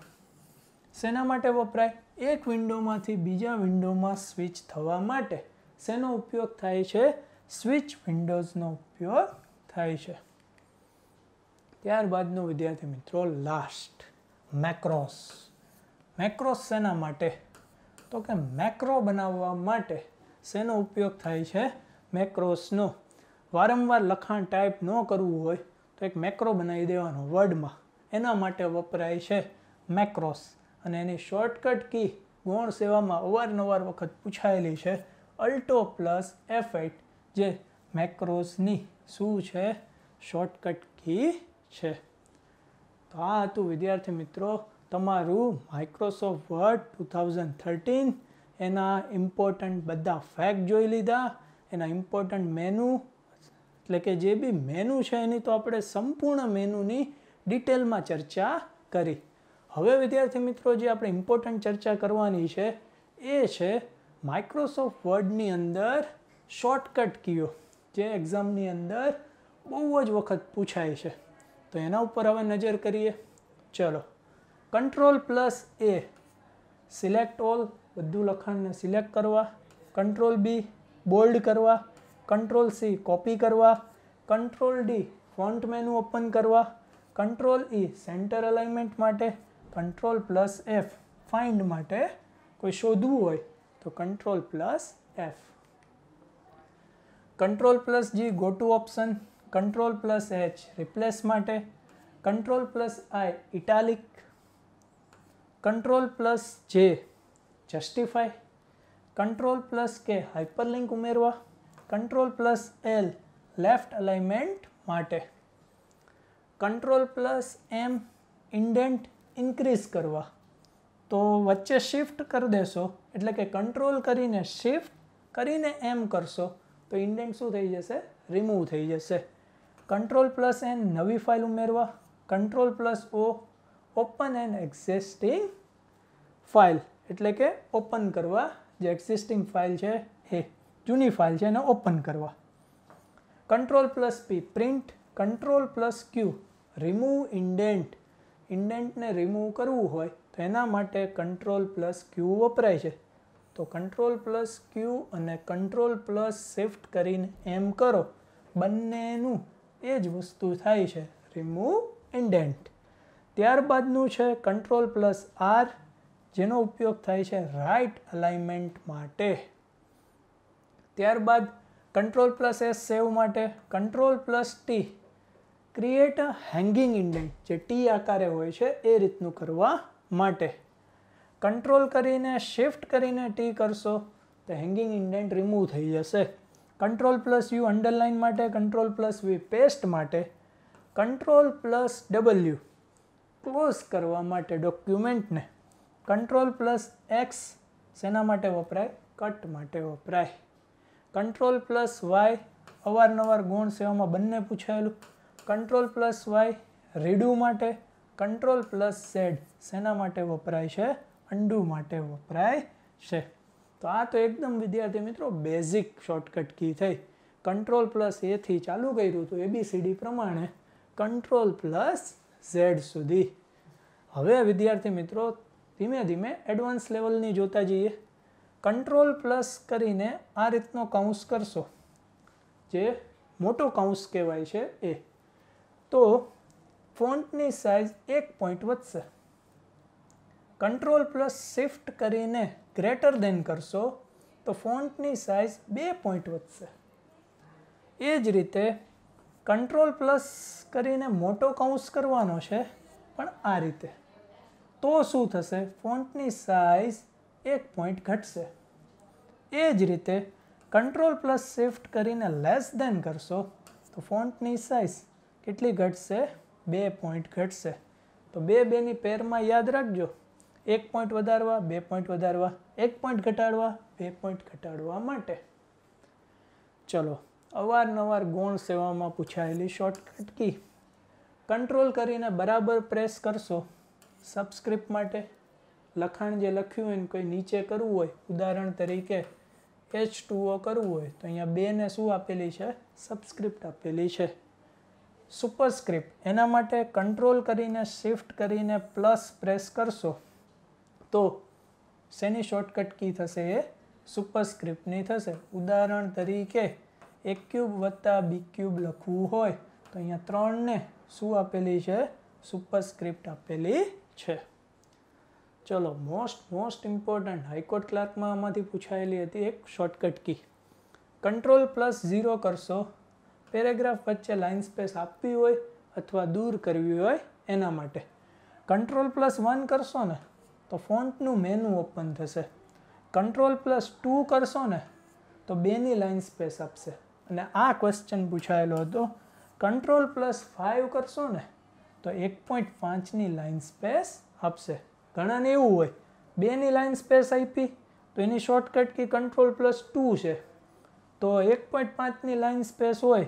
શેના માટે વપરાય એક વિન્ડોમાંથી બીજા વિન્ડોમાં સ્વિચ થવા માટે શેનો ઉપયોગ થાય છે સ્વિચ વિન્ડોઝનો ઉપયોગ થાય છે ત્યારબાદનો વિદ્યાર્થી મિત્રો લાસ્ટ મેક્રોસ મેક્રોસ શેના માટે તો કે મેક્રો બનાવવા માટે શેનો ઉપયોગ થાય છે મેક્રોસનો વારંવાર લખાણ ટાઈપ ન કરવું હોય તો એક મેક્રો બનાવી દેવાનો વર્ડમાં એના માટે વપરાય છે મેક્રોસ અને એની શોર્ટકટ કી ગૌણ સેવામાં અવારનવાર વખત પૂછાયેલી છે અલ્ટો પ્લસ એફ જે મેક્રોસની શું છે શોર્ટકટ કી છે તો આ હતું વિદ્યાર્થી મિત્રો તમારું Microsoft Word two thousand thirteen એના ઇમ્પોર્ટન્ટ બધા ફેક્ટ જોઈ લીધા એના ઇમ્પોર્ટન્ટ મેનુ એટલે કે જે બી મેનુ છે એની તો આપણે સંપૂર્ણ મેનુની ડિટેલમાં ચર્ચા કરી હવે વિદ્યાર્થી મિત્રો જે આપણે ઇમ્પોર્ટન્ટ ચર્ચા કરવાની છે એ છે માઇક્રોસોફ્ટ વર્ડની અંદર શોર્ટકટ કીઓ જે એક્ઝામની અંદર બહુ જ વખત પૂછાય છે તો એના ઉપર હવે નજર કરીએ ચલો control plus A select all બધું લખાણને સિલેક્ટ કરવા કંટ્રોલ બી બોલ્ડ કરવા કંટ્રોલ સી કોપી કરવા control D font menu open કરવા કંટ્રોલ ઈ સેન્ટર અલાઇનમેન્ટ માટે कंट्रोल प्लस एफ फाइंड मटे कोई शोधव हो तो control plus F control plus G go to option control plus H replace मटे control plus I italic control plus J justify control plus K hyperlink उमरवा control plus L left alignment मैं control plus M indent increase કરવા તો વચ્ચે shift કરી દેશો એટલે કે કંટ્રોલ કરીને શિફ્ટ કરીને એમ કરશો તો ઇન્ડેન્ટ શું થઈ જશે રિમૂવ થઈ જશે કંટ્રોલ પ્લસ એન નવી ફાઇલ ઉમેરવા control plus O open an existing file એટલે કે ઓપન કરવા જે એક્ઝિસ્ટિંગ ફાઇલ છે એ જૂની ફાઇલ છે એને ઓપન કરવા control plus P print control plus Q remove indent ઇન્ડેન્ટને રિમૂવ કરવું હોય તો એના માટે કંટ્રોલ પ્લસ ક્યુ વપરાય છે તો કંટ્રોલ પ્લસ ક્યુ અને કંટ્રોલ પ્લસ શિફ્ટ કરીને એમ કરો બંનેનું એ જ વસ્તુ થાય છે રિમૂવ ઇન્ડેન્ટ ત્યારબાદનું છે કંટ્રોલ પ્લસ આર જેનો ઉપયોગ થાય છે રાઇટ અલાઇમેન્ટ માટે ત્યારબાદ કંટ્રોલ પ્લસ એસ સેવ માટે control plus T create a hanging indent જે ટી આકારે હોય છે એ રીતનું કરવા માટે કંટ્રોલ કરીને શિફ્ટ કરીને ટી કરશો તો હેંગિંગ ઇન્ડેન્ટ રિમૂવ થઈ જશે કંટ્રોલ પ્લસ યુ અંડરલાઇન માટે કંટ્રોલ પ્લસ વી પેસ્ટ માટે કંટ્રોલ પ્લસ ડબલ્યુ ક્લોઝ કરવા માટે ડોક્યુમેન્ટને કંટ્રોલ પ્લસ એક્સ શેના માટે વપરાય કટ માટે વપરાય કંટ્રોલ પ્લસ વાય અવારનવાર ગુણ સેવામાં બંને પૂછાયેલું કંટ્રોલ પ્લસ વાય રીડુ માટે કંટ્રોલ પ્લસ ઝેડ શેના માટે વપરાય છે અંડુ માટે વપરાય છે તો આ તો એકદમ વિદ્યાર્થી મિત્રો બેઝિક શોર્ટકટ કી થઈ કંટ્રોલ પ્લસ એથી ચાલુ કર્યું હતું એબીસીડી પ્રમાણે કંટ્રોલ પ્લસ ઝેડ સુધી હવે વિદ્યાર્થી મિત્રો ધીમે ધીમે એડવાન્સ લેવલની જોતા જઈએ કંટ્રોલ પ્લસ કરીને આ રીતનો કાઉન્સ કરશો જે મોટો કાઉન્સ કહેવાય છે એ તો ફોન્ટની સાઇઝ એક પોઈન્ટ વધશે કંટ્રોલ પ્લસ શિફ્ટ કરીને ગ્રેટર દેન કરશો તો ફોન્ટની સાઇઝ બે પોઈન્ટ વધશે એ જ રીતે કંટ્રોલ પ્લસ કરીને મોટો કૌંસ કરવાનો છે પણ આ રીતે તો શું થશે ફોન્ટની સાઇઝ એક પોઈન્ટ ઘટશે એ જ રીતે કંટ્રોલ પ્લસ શિફ્ટ કરીને લેસ દેન કરશો તો ફોન્ટની સાઇઝ કેટલી ઘટશે બે પોઈન્ટ ઘટશે તો બે બેની પેરમાં યાદ રાખજો એક પોઈન્ટ વધારવા બે પોઈન્ટ વધારવા એક પોઈન્ટ ઘટાડવા બે પોઈન્ટ ઘટાડવા માટે ચલો અવારનવાર ગુણ સેવામાં પૂછાયેલી શોર્ટકટ કી કંટ્રોલ કરીને બરાબર પ્રેસ કરશો સબસ્ક્રિપ્ટ માટે લખાણ જે લખ્યું હોય ને કોઈ નીચે કરવું હોય ઉદાહરણ તરીકે એચ ટુઓ કરવું હોય તો અહીંયા બેને શું આપેલી છે સબસ્ક્રિપ્ટ આપેલી છે સુપરસ્ક્રિપ્ટ એના માટે કંટ્રોલ કરીને શિફ્ટ કરીને પ્લસ પ્રેસ કરશો તો શેની શોર્ટકટ કી થશે એ સુપરસ્ક્રિપ્ટની થશે ઉદાહરણ તરીકે એક ક્યુબ વત્તા બી ક્યુબ લખવું હોય તો અહીંયા ત્રણને શું આપેલી છે સુપરસ્ક્રિપ્ટ આપેલી છે ચલો મોસ્ટ મોસ્ટ ઇમ્પોર્ટન્ટ હાઈકોર્ટ ક્લાર્કમાં આમાંથી પૂછાયેલી હતી એક shortcut key control plus zero કરશો પેરેગ્રાફ વચ્ચે લાઇન સ્પેસ આપવી હોય અથવા દૂર કરવી હોય એના માટે કંટ્રોલ પ્લસ વન કરશો ને તો ફોન્ટનું મેનુ ઓપન થશે કંટ્રોલ પ્લસ ટુ કરશો ને તો બેની લાઇન સ્પેસ આપશે અને આ ક્વેશ્ચન પૂછાયેલો હતો કંટ્રોલ પ્લસ ફાઇવ કરશો ને તો એક પોઈન્ટ પાંચની લાઇન સ્પેસ આપશે ઘણાને એવું હોય બેની લાઇન સ્પેસ આપી તો એની shortcut key control plus two છે તો એક પોઈન્ટ પાંચની લાઇન સ્પેસ હોય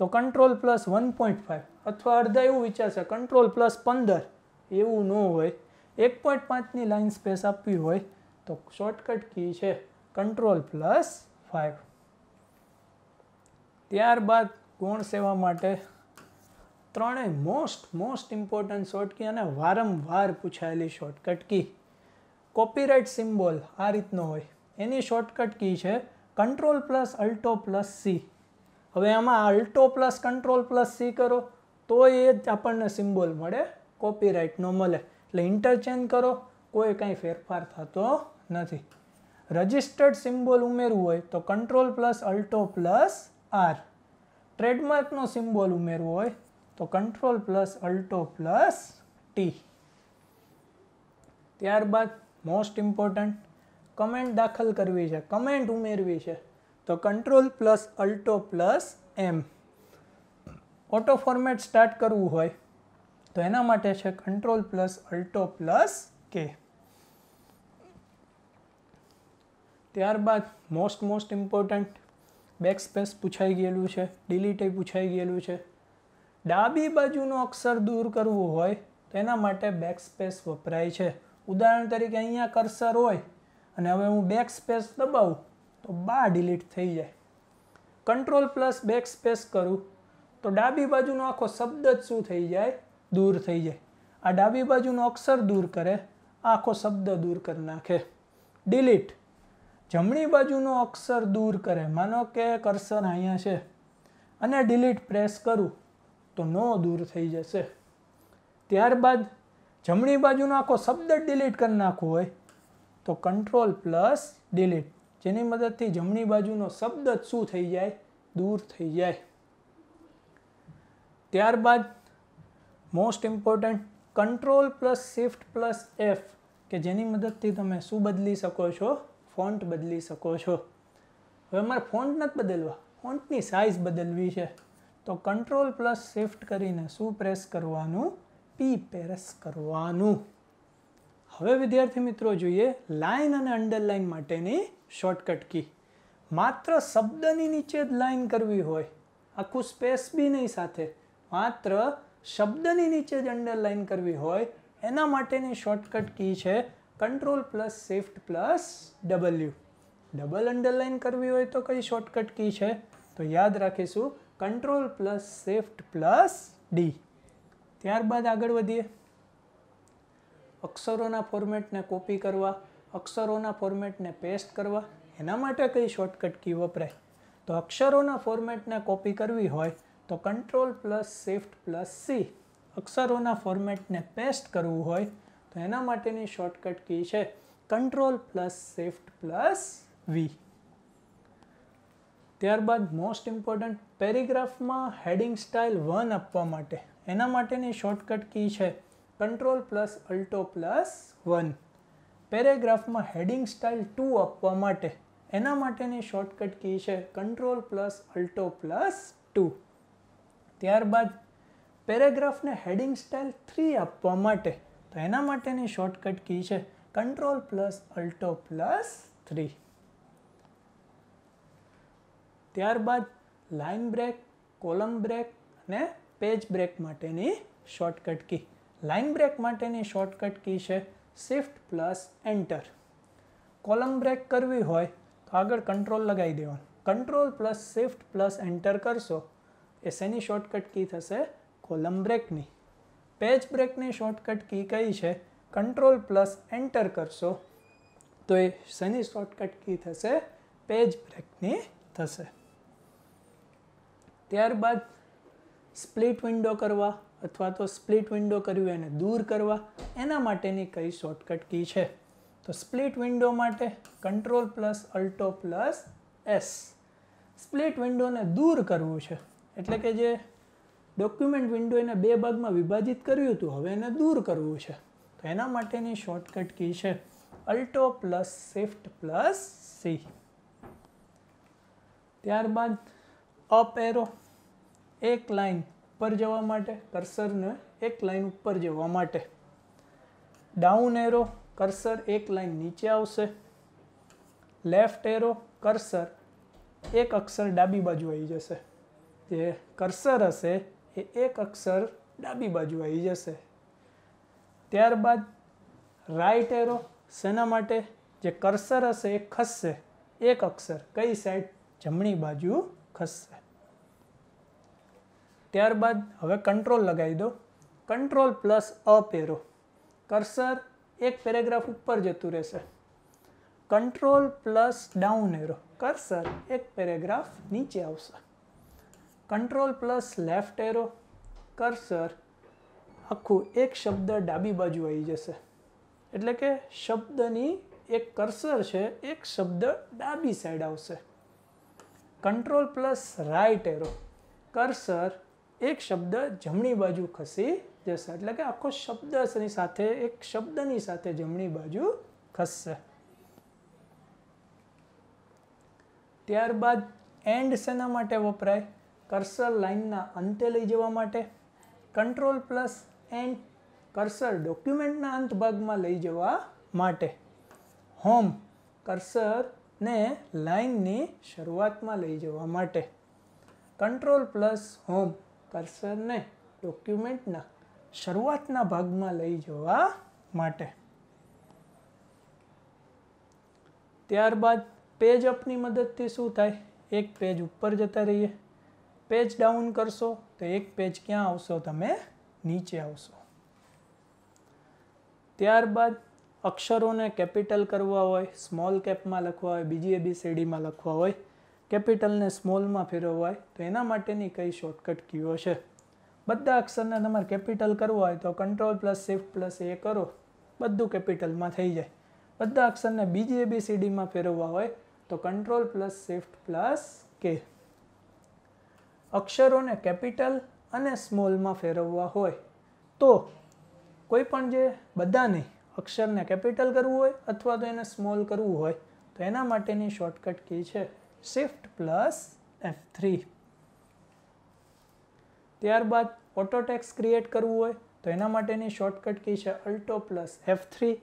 તો control plus one point five અથવા અડધા એવું વિચારશે કંટ્રોલ પ્લસ પંદર એવું ન હોય એક પોઈન્ટ પાંચની લાઇન સ્પેસ આપવી હોય તો શોર્ટકટ કી છે કંટ્રોલ પ્લસ ફાઇવ ત્યારબાદ ગુણ સેવા માટે ત્રણેય મોસ્ટ મોસ્ટ ઇમ્પોર્ટન્ટ શોર્ટકી અને વારંવાર પૂછાયેલી શોર્ટકટ કી કોપીરાઇટ સિમ્બોલ આ રીતનો હોય એની શોર્ટકટ કી છે control plus alt plus C હવે આમાં alt plus control plus C કરો તો એ જ આપણને સિમ્બોલ મળે કોપીરાઇટનો મળે એટલે ઇન્ટરચેન્જ કરો કોઈ કાંઈ ફેરફાર થતો નથી રજિસ્ટર્ડ સિમ્બોલ ઉમેરવું હોય તો control plus alt plus R ટ્રેડમાર્કનો સિમ્બોલ ઉમેરવો હોય તો control plus alt plus T ત્યારબાદ મોસ્ટ ઇમ્પોર્ટન્ટ કમેન્ટ દાખલ કરવી છે કમેન્ટ ઉમેરવી છે તો control plus alt plus M auto format start કરવું હોય તો એના માટે છે control plus alt plus K ત્યારબાદ most most important backspace પૂછાઈ ગયેલું છે ડિલીટે પૂછાઈ ગયેલું છે ડાબી બાજુનો અક્ષર દૂર કરવું હોય તો એના માટે બેક સ્પેસ વપરાય છે ઉદાહરણ તરીકે અહીંયા કર્સર હોય અને હવે હું બેક સ્પેસ દબાવું તો બા ડિલીટ થઈ જાય કંટ્રોલ પ્લસ બેક સ્પેસ કરું તો ડાબી બાજુનો આખો શબ્દ જ શું થઈ જાય દૂર થઈ જાય આ ડાબી બાજુનો અક્ષર દૂર કરે આખો શબ્દ દૂર કરી નાખે ડિલીટ જમણી બાજુનો અક્ષર દૂર કરે માનો કે કરસર અહીંયા છે અને ડિલીટ પ્રેસ કરું તો નો દૂર થઈ જશે ત્યારબાદ જમણી બાજુનો આખો શબ્દ ડિલીટ કરી નાખવો હોય તો કંટ્રોલ પ્લસ ડિલીટ જેની મદદથી જમણી બાજુનો શબ્દ જ શું થઈ જાય દૂર થઈ જાય ત્યારબાદ most important control plus shift plus F કે જેની મદદથી તમે શું બદલી શકો છો ફોન્ટ બદલી શકો છો હવે મારે ફોન્ટ નથી બદલવા ફોન્ટની સાઇઝ બદલવી છે તો કંટ્રોલ પ્લસ શિફ્ટ કરીને શું પ્રેસ કરવાનું પી પ્રેસ કરવાનું હવે વિદ્યાર્થી મિત્રો જોઈએ લાઇન અને અંડરલાઇન માટેની શોર્ટકટ કી માત્ર શબ્દની નીચે જ લાઈન કરવી હોય આખું સ્પેસ બી નહીં સાથે માત્ર શબ્દની નીચે જ અંડરલાઈન કરવી હોય એના માટેની શોર્ટકટ કી છે control plus shift plus W double underline કરવી હોય તો કઈ શોર્ટકટ કી છે તો યાદ રાખીશું control plus shift plus D ત્યારબાદ આગળ વધીએ અક્ષરોના ફોર્મેટને કોપી કરવા અક્ષરોના ફોર્મેટને પેસ્ટ કરવા એના માટે કઈ શોર્ટકટ કી વપરાય તો અક્ષરોના ફોર્મેટને કોપી કરવી હોય તો control plus shift plus C અક્ષરોના ફોર્મેટને પેસ્ટ કરવું હોય તો એના માટેની શોર્ટકટ કી છે control plus shift plus V ત્યારબાદ મોસ્ટ ઇમ્પોર્ટન્ટ પેરેગ્રાફમાં હેડિંગ સ્ટાઇલ વન આપવા માટે એના માટેની શોર્ટકટ કી છે control plus alt plus one પેરેગ્રાફમાં હેડિંગ સ્ટાઇલ ટુ આપવા માટે એના માટેની શોર્ટકટ કી છે control plus alt plus two ત્યારબાદ પેરેગ્રાફને હેડિંગ સ્ટાઇલ થ્રી આપવા માટે તો એના માટેની શોર્ટકટ કી છે control plus alt plus three ત્યારબાદ લાઇન બ્રેક કોલમ બ્રેક અને પેજ બ્રેક માટેની શોર્ટકટ કી લાઇન બ્રેક માટેની શોર્ટકટ કી છે shift plus enter column break કરવી હોય તો આગળ કંટ્રોલ લગાવી દેવાનું control plus shift plus enter કરશો એ શેની શોર્ટકટ કી થશે કોલમ બ્રેકની પેજ બ્રેકની શોર્ટકટ કી કઈ છે કંટ્રોલ પ્લસ એન્ટર કરશો તો એ શેની શોર્ટકટ કી થશે પેજ બ્રેકની થશે ત્યારબાદ સ્પ્લિટ વિન્ડો કરવા અથવા તો સ્પ્લિટ વિન્ડો કર્યું એને દૂર કરવા એના માટેની કઈ શોર્ટકટ કી છે તો સ્પ્લિટ વિન્ડો માટે control plus alt plus S split વિન્ડોને દૂર કરવું છે એટલે કે જે ડોક્યુમેન્ટ વિન્ડો એને બે ભાગમાં વિભાજિત કર્યું હતું હવે એને દૂર કરવું છે તો એના માટેની શોર્ટકટ કી છે alt plus shift plus C ત્યારબાદ અપ એરો એક લાઈન ઉપર જવા માટે કરસરને એક લાઈન ઉપર જવા માટે ડાઉન એરો કરસર એક લાઈન નીચે આવશે લેફ્ટ એરો કરસર એક અક્ષર ડાબી બાજુ આવી જશે જે કરસર હશે એ એક અક્ષર ડાબી બાજુ આવી જશે ત્યારબાદ રાઈટ એરો શેના માટે જે કર્સર હશે એ ખસશે એક અક્ષર કઈ સાઈડ જમણી બાજુ ખસશે ત્યારબાદ હવે કંટ્રોલ લગાવી દો કંટ્રોલ પ્લસ અ પહેરો કરસર એક પેરેગ્રાફ ઉપર જતું રહેશે control plus down arrow cursor એક પેરેગ્રાફ નીચે આવશે control plus left arrow cursor આખું એક શબ્દ ડાબી બાજુ આવી જશે એટલે કે શબ્દની એક કરસર છે એક શબ્દ ડાબી સાઈડ આવશે control plus right arrow cursor એક શબ્દ જમણી બાજુ ખસી જશે એટલે કે આખો શબ્દની સાથે એક શબ્દની સાથે જમણી બાજુ ખસશે ત્યારબાદ એન્ડ શેના માટે વપરાય કર્સર લાઇનના અંતે લઈ જવા માટે કંટ્રોલ પ્લસ એન્ડ કર્સર ડોક્યુમેન્ટના અંત ભાગમાં લઈ જવા માટે હોમ કર્સરને લાઇનની શરૂઆતમાં લઈ જવા માટે કંટ્રોલ પ્લસ હોમ કર્સરને ડોક્યુમેન્ટના શરૂઆતના ભાગમાં લઈ જવા માટે ત્યારબાદ પેજ અપની મદદથી શું થાય એક પેજ ઉપર જતા રહીએ પેજ ડાઉન કરશો તો એક પેજ ક્યાં આવશો તમે નીચે આવશો ત્યારબાદ અક્ષરોને કેપિટલ કરવા હોય સ્મોલ કેપમાં લખવા હોય બીજી એબીસીડીમાં લખવા હોય કેપિટલને સ્મોલમાં ફેરવવાય તો એના માટેની કઈ શોર્ટકટ કીઓ છે બધા અક્ષરને તમારે કેપિટલ કરવું હોય તો control plus shift plus A કરો બધું કેપિટલમાં થઈ જાય બધા અક્ષરને બીજી એબીસીડીમાં ફેરવવા હોય તો કંટ્રોલ પ્લસ શિફ્ટ પ્લસ કે અક્ષરોને કેપિટલ અને સ્મોલમાં ફેરવવા હોય તો કોઈ પણ જે બધા નહીં અક્ષરને કેપિટલ કરવું હોય અથવા તો એને સ્મોલ કરવું હોય તો એના માટેની શોર્ટકટ કી છે શિફ્ટ પ્લસ એફ થ્રી ત્યારબાદ ઓટોટેક્સ ક્રિએટ કરવું હોય તો એના માટેની શોર્ટકટ કી છે અલ્ટો પ્લસ એફ થ્રી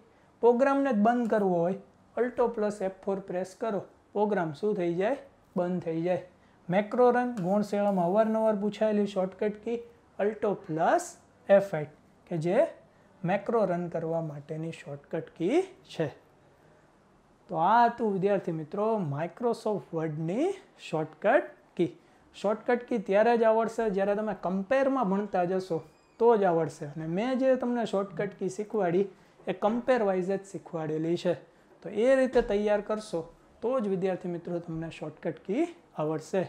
પ્રોગ્રામને બંધ કરવો હોય alt plus F four press કરો પ્રોગ્રામ શું થઈ જાય બંધ થઈ જાય મેક્રો રન ગુણસેવામાં અવારનવાર પૂછાયેલી shortcut key alt plus F eight કે જે મેક્રો રન કરવા માટેની શોર્ટકટ કી છે તો આ હતું વિદ્યાર્થી મિત્રો માઇક્રોસોફ્ટ વર્ડની શોર્ટકટ કી શોર્ટકટ કી ત્યારે જ આવડશે જ્યારે તમે કમ્પેરમાં ભણતા જશો તો જ આવડશે અને મેં જે તમને શોર્ટકટ કી શીખવાડી એ કમ્પેર જ શીખવાડેલી છે તો એ રીતે તૈયાર કરશો તો જ વિદ્યાર્થી મિત્રો તમને શોર્ટકટ કી આવડશે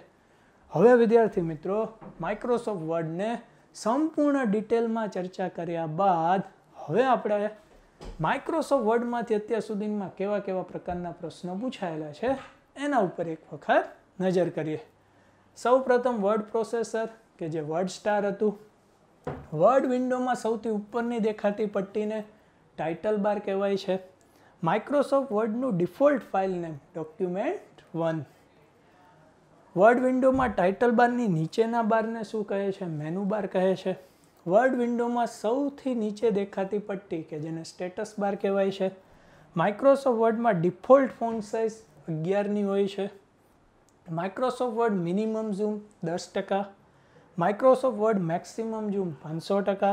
હવે વિદ્યાર્થી મિત્રો માઇક્રોસોફ્ટ વર્ડને સંપૂર્ણ ડિટેલમાં ચર્ચા કર્યા બાદ હવે આપણે માઇક્રોસોફ્ટ વર્ડમાંથી અત્યાર સુધીમાં કેવા કેવા પ્રકારના પ્રશ્નો પૂછાયેલા છે એના ઉપર એક વખત નજર કરીએ સૌપ્રથમ વર્ડ પ્રોસેસર કે જે વર્ડ સ્ટાર હતું વર્ડ વિન્ડોમાં સૌથી ઉપરની દેખાતી પટ્ટીને ટાઇટલ બાર કહેવાય છે માઇક્રોસોફ્ટ વર્ડનું default file name document one word વિન્ડોમાં ટાઇટલ બારની નીચેના બારને શું કહે છે મેનુ બાર કહે છે વર્ડ વિન્ડોમાં સૌથી નીચે દેખાતી પટ્ટી કે જેને સ્ટેટસ બાર કહેવાય છે માઇક્રોસોફ્ટ વર્ડમાં ડિફોલ્ટ ફોન્ટ સાઇઝ અગિયારની હોય છે માઇક્રોસોફ્ટ વર્ડ મિનિમમ ઝૂમ દસ ટકા માઇક્રોસોફ્ટ વર્ડ મેક્સિમમ ઝૂમ પાંચસો ટકા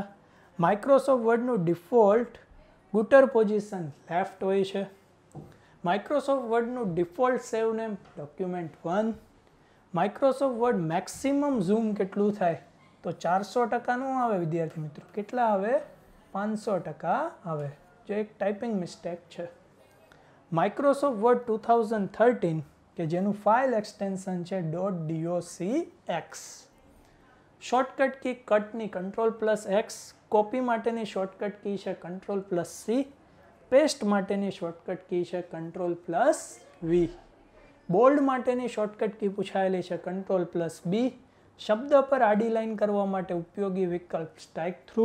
માઇક્રોસોફ્ટ વર્ડનું ડિફોલ્ટ ગુટર પોઝિશન લેફ્ટ હોય છે માઇક્રોસોફ્ટ વર્ડનું default save name document one Microsoft Word maximum zoom કેટલું થાય તો ચારસો ટકાનું આવે વિદ્યાર્થી મિત્રો કેટલા આવે પાંચસો ટકા આવે જે એક ટાઈપિંગ મિસ્ટેક છે Microsoft Word two thousand thirteen કે જેનું ફાઇલ એક્સટેન્શન છે dot D O C X shortcut key કટની કંટ્રોલ પ્લસ એક્સ કોપી માટેની શોર્ટકટ કી છે કંટ્રોલ પ્લસ સી પેસ્ટ માટેની શોર્ટકટ કી છે કંટ્રોલ પ્લસ વી બોલ્ડ માટેની શોર્ટકટ કી પૂછાયેલી છે કંટ્રોલ પ્લસ બી શબ્દ પર આડી લાઇન કરવા માટે ઉપયોગી વિકલ્પ સ્ટાઇક થ્રુ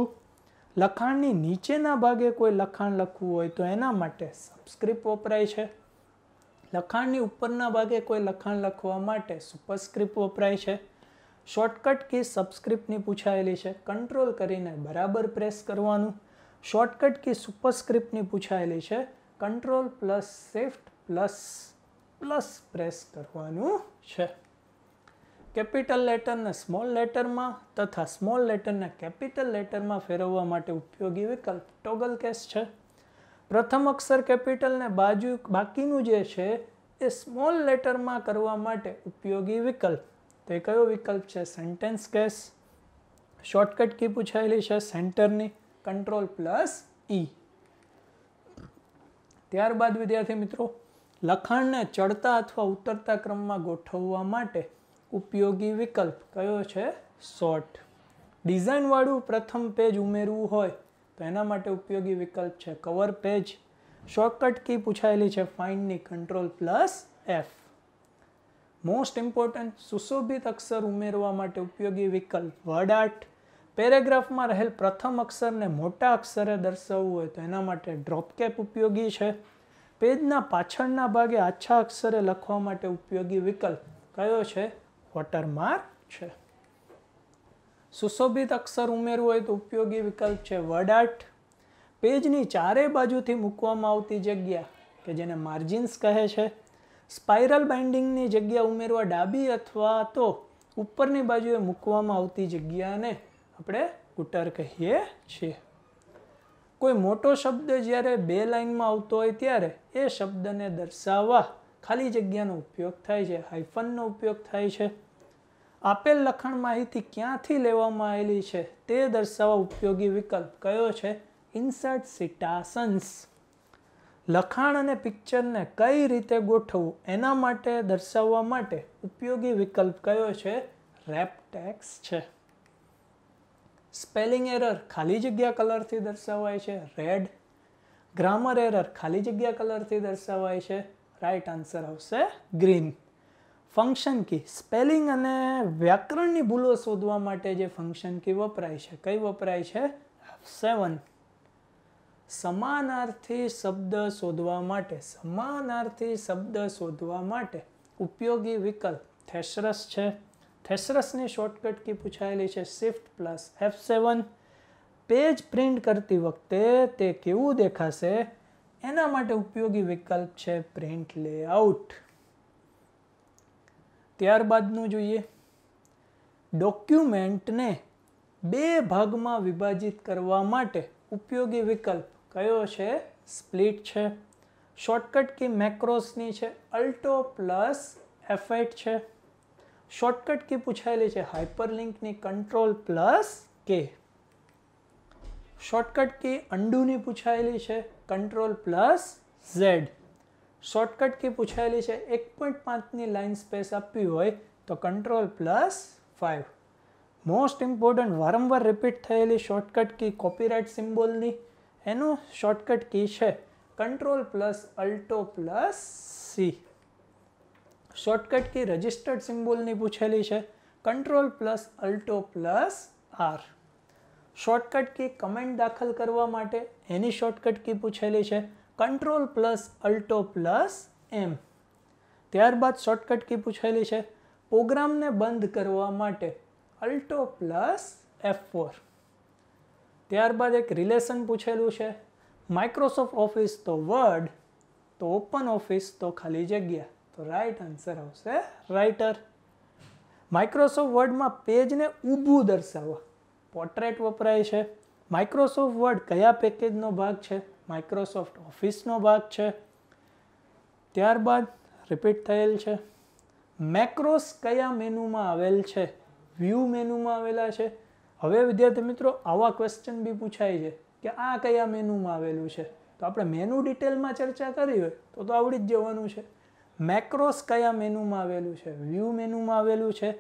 લખાણની નીચેના ભાગે કોઈ લખાણ લખવું હોય તો એના માટે સબસ્ક્રિપ્ટ વપરાય છે લખાણની ઉપરના ભાગે કોઈ લખાણ લખવા માટે સુપરસ્ક્રિપ્ટ વપરાય છે શોર્ટકટ કી સબસ્ક્રિપ્ટની પૂછાયેલી છે કંટ્રોલ કરીને બરાબર પ્રેસ કરવાનું શોર્ટકટ કી સુપરસ્ક્રિપ્ટની પૂછાયેલી છે control plus shift plus plus press કરવાનું છે કેપિટલ લેટરને સ્મોલ લેટરમાં તથા સ્મોલ લેટરને કેપિટલ લેટરમાં ફેરવવા માટે ઉપયોગી વિકલ્પ ટોગલ કેસ છે પ્રથમ અક્ષર કેપિટલને બાજુ બાકીનું જે છે એ સ્મોલ લેટરમાં કરવા માટે ઉપયોગી વિકલ્પ તે કયો વિકલ્પ છે સેન્ટેન્સ કેસ શોર્ટકટ કી પૂછાયેલી છે સેન્ટરની કંટ્રોલ પ્લસ ઈ ત્યારબાદ વિદ્યાર્થી મિત્રો લખાણને ચડતા અથવા ઉતરતા ક્રમમાં ગોઠવવા માટે ઉપયોગી વિકલ્પ કયો છે સોર્ટ ડિઝાઇનવાળું પ્રથમ પેજ ઉમેરવું હોય તો એના માટે ઉપયોગી વિકલ્પ છે કવર પેજ શોર્ટકટ કી પૂછાયેલી છે ફાઇનની control plus F most important સુશોભિત અક્ષર ઉમેરવા માટે ઉપયોગી વિકલ્પ વર્ડ આર્ટ પેરેગ્રાફમાં રહેલ પ્રથમ અક્ષરને મોટા અક્ષરે દર્શાવવું હોય તો એના માટે ડ્રોપ કેપ ઉપયોગી છે પેજના પાછળના ભાગે આછા અક્ષરે લખવા માટે ઉપયોગી વિકલ્પ કયો છે વોટરમાર્ક છે સુશોભિત અક્ષર ઉમેરવું હોય તો ઉપયોગી વિકલ્પ છે વર્ડ આર્ટ પેજની ચારે બાજુથી મૂકવામાં આવતી જગ્યા કે જેને માર્જિન્સ કહે છે સ્પાઇરલ બાઇન્ડિંગની જગ્યા ઉમેરવા ડાબી અથવા તો ઉપરની બાજુએ મૂકવામાં આવતી જગ્યાને આપણે કુટર કહીએ છીએ કોઈ મોટો શબ્દ જ્યારે બે લાઇનમાં આવતો હોય ત્યારે એ શબ્દને દર્શાવવા ખાલી જગ્યાનો ઉપયોગ થાય છે હાઇફનનો ઉપયોગ થાય છે આપેલ લખાણ માહિતી ક્યાંથી લેવામાં આવેલી છે તે દર્શાવવા ઉપયોગી વિકલ્પ કયો છે ઇન્સર્ટ સિટાસન્સ લખાણ અને પિક્ચરને કઈ રીતે ગોઠવવું એના માટે દર્શાવવા માટે ઉપયોગી વિકલ્પ કયો છે રેપટેક્સ છે સ્પેલિંગ એરર ખાલી જગ્યા કલરથી દર્શાવાય છે રેડ ગ્રામર એરર ખાલી જગ્યા કલરથી દર્શાવાય છે રાઈટ આન્સર આવશે ગ્રીન ફંક્શન કી સ્પેલિંગ અને વ્યાકરણની ભૂલો શોધવા માટે જે ફંક્શન કી વપરાય છે કઈ વપરાય છે સેવન સમાનાર્થી શબ્દ શોધવા માટે સમાનાર્થી શબ્દ શોધવા માટે ઉપયોગી વિકલ્પ થેસરસ છે થેસરસની શોર્ટકટ કી પૂછાયેલી છે shift plus F seven page print કરતી વખતે તે કેવું દેખાશે એના માટે ઉપયોગી વિકલ્પ છે પ્રિન્ટ લેઆઉટ ત્યારબાદનું જોઈએ ડોક્યુમેન્ટને બે ભાગમાં વિભાજિત કરવા માટે ઉપયોગી વિકલ્પ કયો છે સ્પ્લિટ છે શોર્ટકટ કી મેક્રોસની છે અલ્ટો પ્લસ એફેટ છે શોર્ટકટ કી પૂછાયેલી છે હાઇપરલિંકની control plus K shortcut key અંડુની પૂછાયેલી છે control plus Z shortcut key પૂછાયેલી છે એક પોઈન્ટ પાંચની લાઇન સ્પેસ આપવી હોય તો control plus five most important વારંવાર રિપીટ થયેલી શોર્ટકટ કી કોપીરાઇટ સિમ્બોલની એનું શોર્ટકટ કી છે control plus alt plus C shortcut key registered સિમ્બોલની પૂછેલી છે control plus alt plus R shortcut key comment દાખલ કરવા માટે એની શોર્ટકટ કી પૂછેલી છે control plus alt plus M ત્યારબાદ શોર્ટકટ કી પૂછેલી છે પ્રોગ્રામને બંધ કરવા માટે અલ્ટો પ્લસ એફ ફોર ત્યારબાદ એક રિલેશન પૂછેલું છે માઇક્રોસોફ્ટ ઓફિસ તો વર્ડ તો ઓપન ઓફિસ તો ખાલી જગ્યા તો રાઈટ આન્સર આવશે રાઇટર માઇક્રોસોફ્ટ વર્ડમાં પેજને ઊભું દર્શાવવા પોર્ટ્રેટ વપરાય છે માઇક્રોસોફ્ટ વર્ડ કયા પેકેજનો ભાગ છે માઇક્રોસોફ્ટ ઓફિસનો ભાગ છે ત્યારબાદ રિપીટ થયેલ છે મેક્રોસ કયા મેનુમાં આવેલ છે વ્યૂ મેનુમાં આવેલા છે હવે વિદ્યાર્થી મિત્રો આવા ક્વેશ્ચન બી પૂછાય છે કે આ કયા મેનુમાં આવેલું છે તો આપણે મેનુ ડિટેલમાં ચર્ચા કરી હોય તો તો આવડી જ જવાનું છે મેક્રોસ કયા મેનુમાં આવેલું છે વ્યૂ મેનુમાં આવેલું છે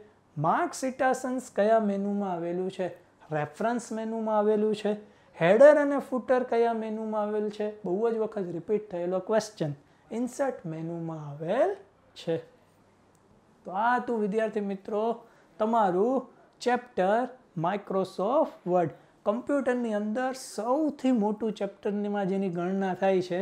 માર્ક સિટાસન્સ કયા મેનુમાં આવેલું છે રેફરન્સ મેનુમાં આવેલું છે હેડર અને ફૂટર કયા મેનુમાં આવેલ છે બહુ જ વખત રિપીટ થયેલો ક્વેશ્ચન ઇન્સર્ટ મેનુમાં આવેલ છે તો આ હતું વિદ્યાર્થી મિત્રો તમારું ચેપ્ટર માઇક્રોસોફ્ટ વર્ડ કમ્પ્યુટરની અંદર સૌથી મોટું ચેપ્ટરમાં જેની ગણના થાય છે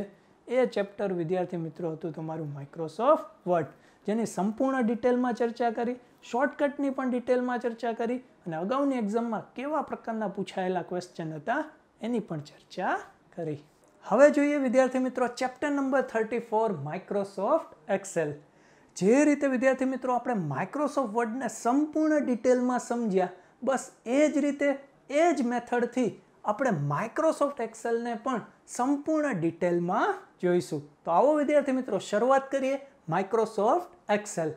એ ચેપ્ટર વિદ્યાર્થી મિત્રો હતું તમારું માઇક્રોસોફ્ટ વર્ડ જેની સંપૂર્ણ ડિટેલમાં ચર્ચા કરી શોર્ટકટની પણ ડિટેલમાં ચર્ચા કરી અને અગાઉની એક્ઝામમાં કેવા પ્રકારના પૂછાયેલા ક્વેશ્ચન હતા એની પણ ચર્ચા કરી હવે જોઈએ વિદ્યાર્થી મિત્રો chapter number thirty four Microsoft Excel જે રીતે વિદ્યાર્થી મિત્રો આપણે માઇક્રોસોફ્ટ વર્ડને સંપૂર્ણ ડિટેલમાં સમજ્યા બસ એ જ રીતે એ જ મેથડથી આપણે માઇક્રોસોફ્ટ એક્સેલને પણ સંપૂર્ણ ડિટેલમાં જોઈશું તો આવો વિદ્યાર્થી મિત્રો શરૂઆત કરીએ માઇક્રોસોફ્ટ એક્સેલ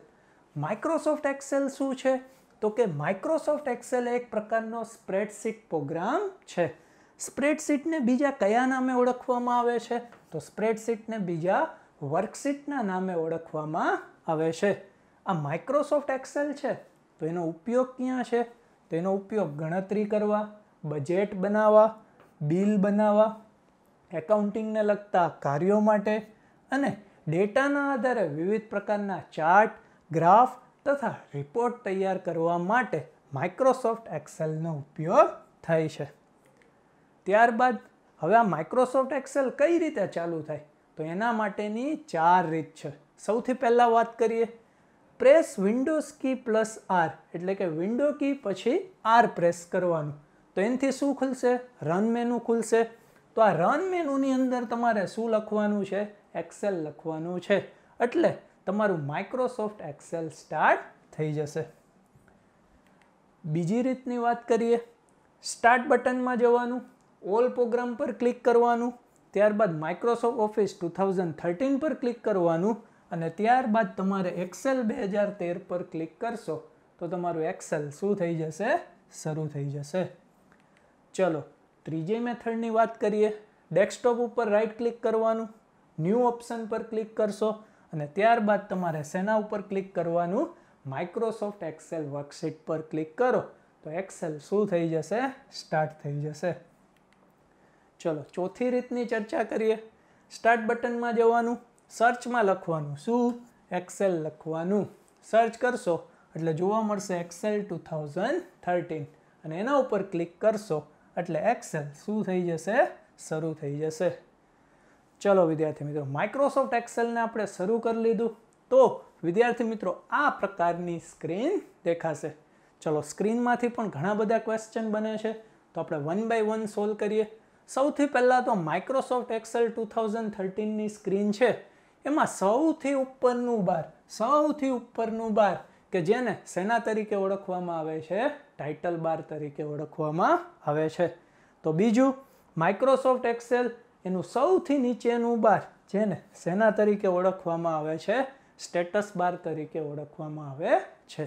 માઇક્રોસોફ્ટ એક્સેલ શું છે તો કે માઇક્રોસોફ્ટ એક્સેલ એક પ્રકારનો સ્પ્રેડશીટ પ્રોગ્રામ છે સ્પ્રેડશીટને બીજા કયા નામે ઓળખવામાં આવે છે તો સ્પ્રેડશીટને બીજા વર્કશીટના નામે ઓળખવામાં આવે છે આ માઇક્રોસોફ્ટ એક્સેલ છે તો એનો ઉપયોગ ક્યાં છે તો એનો ઉપયોગ ગણતરી કરવા બજેટ બનાવવા બિલ બનાવવા એકાઉન્ટિંગને લગતા કાર્યો માટે અને ડેટાના આધારે વિવિધ પ્રકારના ચાર્ટ ગ્રાફ તથા રિપોર્ટ તૈયાર કરવા માટે માઇક્રોસોફ્ટ એક્સેલનો ઉપયોગ થાય છે ત્યારબાદ હવે આ માઇક્રોસોફ્ટ એક્સેલ કઈ રીતે ચાલુ થાય તો એના માટેની ચાર રીત છે સૌથી પહેલાં વાત કરીએ press Windows key plus R એટલે કે વિન્ડો કી પછી આર પ્રેસ કરવાનું તો એનાથી શું ખુલશે રન મેનુ ખુલશે તો આ રન મેનુની અંદર તમારે શું લખવાનું છે એક્સેલ લખવાનું છે એટલે તમારું માઇક્રોસોફ્ટ એક્સેલ સ્ટાર્ટ થઈ જશે બીજી રીતની વાત કરીએ સ્ટાર્ટ બટનમાં જવાનું ઓલ પ્રોગ્રામ પર ક્લિક કરવાનું ત્યારબાદ Microsoft office two thousand thirteen પર ક્લિક કરવાનું અને ત્યારબાદ તમારે એક્સેલ બે હજાર તેર પર ક્લિક કરશો તો તમારું એક્સેલ શું થઈ જશે શરૂ થઈ જશે ચલો ત્રીજી મેથડની વાત કરીએ ડેસ્કટોપ ઉપર રાઇટ ક્લિક કરવાનું ન્યૂ ઓપ્શન પર ક્લિક કરશો અને ત્યારબાદ તમારે શેના ઉપર ક્લિક કરવાનું માઇક્રોસોફ્ટ એક્સેલ વર્કશીટ પર ક્લિક કરો તો એક્સેલ શું થઈ જશે સ્ટાર્ટ થઈ જશે ચલો ચોથી રીતની ચર્ચા કરીએ સ્ટાર્ટ બટનમાં જવાનું સર્ચમાં લખવાનું શું એક્સેલ લખવાનું સર્ચ કરશો એટલે જોવા મળશે એક્સેલ ટુ થાઉઝન્ડ થર્ટીન અને એના ઉપર ક્લિક કરશો એટલે એક્સેલ શું થઈ જશે શરૂ થઈ જશે ચલો વિદ્યાર્થી મિત્રો માઇક્રોસોફ્ટ એક્સેલને આપણે શરૂ કરી લીધું તો વિદ્યાર્થી મિત્રો આ પ્રકારની સ્ક્રીન દેખાશે ચલો સ્ક્રીનમાંથી પણ ઘણા બધા ક્વેશ્ચન બને છે તો આપણે વન બાય વન સોલ્વ કરીએ સૌથી પહેલાં તો માઇક્રોસોફ્ટ એક્સેલ ટુ થાઉઝન્ડ થર્ટીનની સ્ક્રીન છે એમાં સૌથી ઉપરનું બાર સૌથી ઉપરનું બાર કે જેને સેના તરીકે ઓળખવામાં આવે છે ટાઇટલ બાર તરીકે ઓળખવામાં આવે છે તો બીજું માઇક્રોસોફ્ટ એક્સેલ એનું સૌથી નીચેનું બાર જેને સેના તરીકે ઓળખવામાં આવે છે સ્ટેટસ બાર તરીકે ઓળખવામાં આવે છે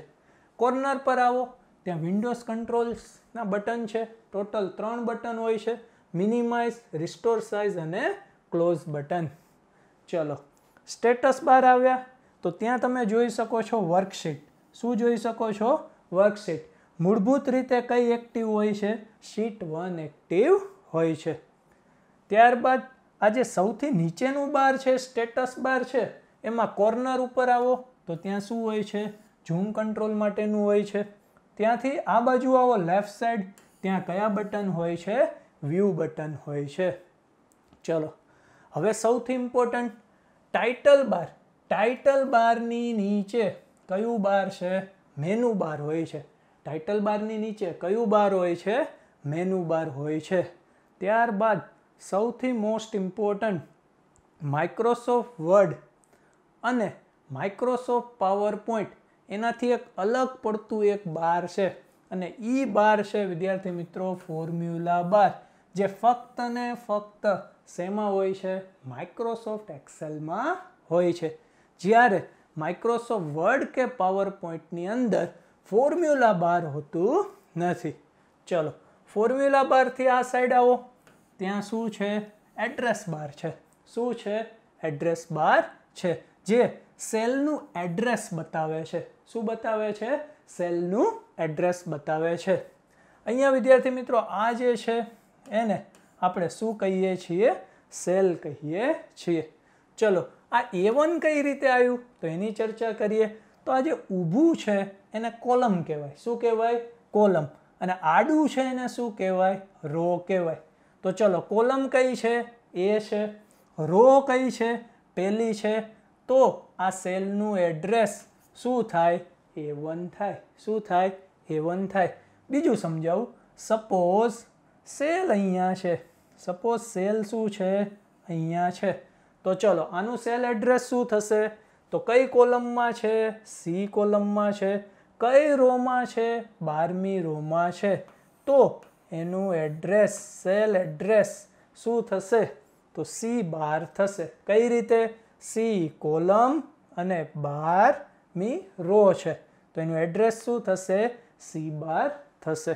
કોર્નર પર આવો ત્યાં વિન્ડોઝ કંટ્રોલ્સના બટન છે ટોટલ ત્રણ બટન હોય છે મિનિમાઇઝ રિસ્ટોર સાઇઝ અને ક્લોઝ બટન ચલો સ્ટેટસ બાર આવ્યા તો ત્યાં તમે જોઈ શકો છો વર્કશીટ શું જોઈ શકો છો વર્કશીટ મૂળભૂત રીતે કઈ એક્ટિવ હોય છે શીટ વન એક્ટિવ હોય છે ત્યારબાદ આ જે સૌથી નીચેનું બાર છે સ્ટેટસ બાર છે એમાં કોર્નર ઉપર આવો તો ત્યાં શું હોય છે ઝૂમ કંટ્રોલ માટેનું હોય છે ત્યાંથી આ બાજુ આવો લેફ્ટ સાઈડ ત્યાં કયા બટન હોય છે વ્યૂ બટન હોય છે ચલો હવે સૌથી ઇમ્પોર્ટન્ટ ટાઇટલ બાર ટાઇટલ બારની નીચે કયું બાર છે મેનુ બાર હોય છે ટાઇટલ બારની નીચે કયું બાર હોય છે મેનુ બાર હોય છે ત્યારબાદ સૌથી મોસ્ટ ઇમ્પોર્ટન્ટ માઇક્રોસોફ્ટ વર્ડ અને માઇક્રોસોફ્ટ પાવર એનાથી એક અલગ પડતું એક બાર છે અને એ બાર છે વિદ્યાર્થી મિત્રો ફોર્મ્યુલા બાર જે ફક્ત ને ફક્ત શેમાં હોય છે માઇક્રોસોફ્ટ એક્સેલમાં હોય છે જ્યારે માઇક્રોસોફ્ટ વર્ડ કે પાવર અંદર ફોર્મ્યુલા બાર હોતું નથી ચલો ફોર્મ્યુલા બારથી આ સાઈડ આવો ત્યાં શું છે એડ્રેસ બાર છે શું છે એડ્રેસ બાર છે જે સેલનું એડ્રેસ બતાવે છે શું બતાવે છે સેલનું એડ્રેસ બતાવે છે અહીંયા વિદ્યાર્થી મિત્રો આ જે છે એને આપણે શું કહીએ છીએ સેલ કહીએ છીએ ચલો આ એ વન કઈ રીતે આવ્યું તો એની ચર્ચા કરીએ તો આ જે ઊભું છે એને કોલમ કહેવાય શું કહેવાય કોલમ અને આડું છે એને શું કહેવાય રો કહેવાય તો ચલો કોલમ કઈ છે એ છે રો કઈ છે પહેલી છે તો આ સેલનું એડ્રેસ શું થાય એ વન થાય શું થાય એ વન થાય બીજું સમજાવું સપોઝ સેલ અહીંયા છે સપોઝ સેલ શું છે અહીંયા છે તો ચલો આનું સેલ એડ્રેસ શું થશે તો કઈ કોલમમાં છે સી કોલમમાં છે કઈ રોમાં છે બારમી રોમાં છે તો એનું એડ્રેસ સેલ એડ્રેસ શું થશે તો સી બાર થશે કઈ રીતે સી કોલમ અને બાર મી રો છે તો એનું એડ્રેસ શું થશે સી બાર થશે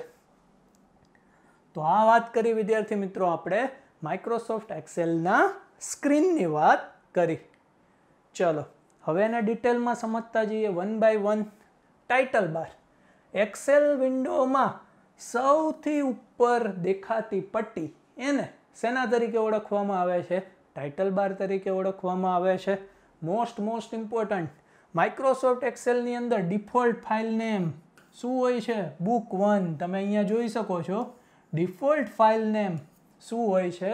તો આ વાત કરી વિદ્યાર્થી મિત્રો આપણે માઇક્રોસોફ્ટ એક્સેલના સ્ક્રીનની વાત કરી ચલો હવે એના ડિટેલમાં સમજતા જઈએ one by one title bar Excel વિન્ડોમાં સૌથી ઉપર દેખાતી પટ્ટી એને સેના તરીકે ઓળખવામાં આવે છે ટાઇટલ બાર તરીકે ઓળખવામાં આવે છે મોસ્ટ મોસ્ટ ઇમ્પોર્ટન્ટ માઇક્રોસોફ્ટ એક્સેલની અંદર ડિફોલ્ટ ફાઇલ નેમ શું હોય છે બુક વન તમે અહીંયા જોઈ શકો છો ડિફોલ્ટ ફાઇલ નેમ શું હોય છે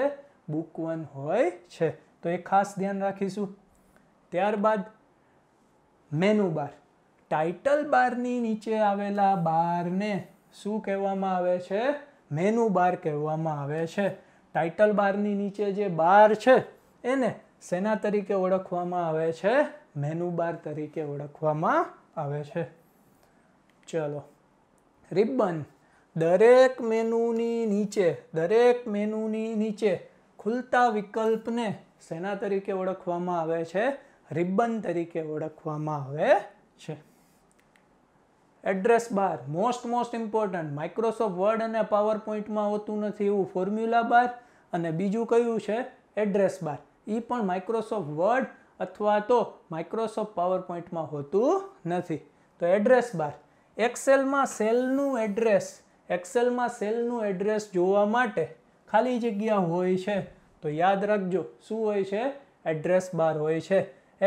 બુક વન હોય છે તો એ ખાસ ધ્યાન રાખીશું ત્યારબાદ મેનુ બાર ટાઇટલ બારની નીચે આવેલા બારને શું કહેવામાં આવે છે મેનુ બાર કહેવામાં આવે છે ટાઇટલ બારની નીચે જે બાર છે એને સેના તરીકે ઓળખવામાં આવે છે મેનુ બાર તરીકે ઓળખવામાં આવે છે ચલો રિબન દરેક મેનુની નીચે દરેક મેનુની નીચે ખુલતા વિકલ્પને સેના તરીકે ઓળખવામાં આવે છે રિબન તરીકે ઓળખવામાં આવે છે address bar most most important Microsoft Word અને પાવર હોતું નથી એવું ફોર્મ્યુલા બાર અને બીજું કયું છે એડ્રેસ બાર એ પણ માઇક્રોસોફ્ટ વર્ડ અથવા તો માઇક્રોસોફ્ટ પાવર હોતું નથી તો એડ્રેસ બાર એક્સેલમાં સેલનું એડ્રેસ એક્સેલમાં સેલનું એડ્રેસ જોવા માટે ખાલી જગ્યા હોય છે તો યાદ રાખજો શું હોય છે એડ્રેસ બાર હોય છે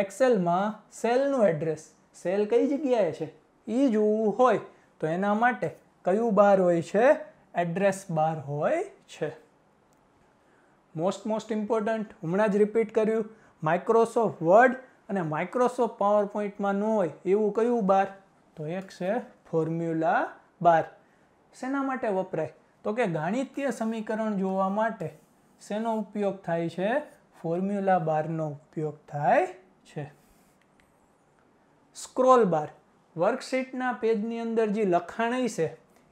એક્સેલમાં સેલનું એડ્રેસ સેલ કઈ જગ્યાએ છે એ જોવું હોય તો એના માટે કયું બાર હોય છે એડ્રેસ બાર હોય છે મોસ્ટ મોસ્ટ ઇમ્પોર્ટન્ટ હમણાં જ રિપીટ કર્યું માઇક્રોસોફ્ટ વર્ડ અને માઇક્રોસોફ્ટ પાવર પોઈન્ટમાં ન હોય એવું કયું બાર તો એક છે ફોર્મ્યુલા બાર શેના માટે વપરાય તો કે ગાણિતીય સમીકરણ જોવા માટે શેનો ઉપયોગ થાય છે ફોર્મ્યુલા બારનો ઉપયોગ થાય છે સ્ક્રોલ બાર વર્કશીટના પેજની અંદર જે લખાણ છે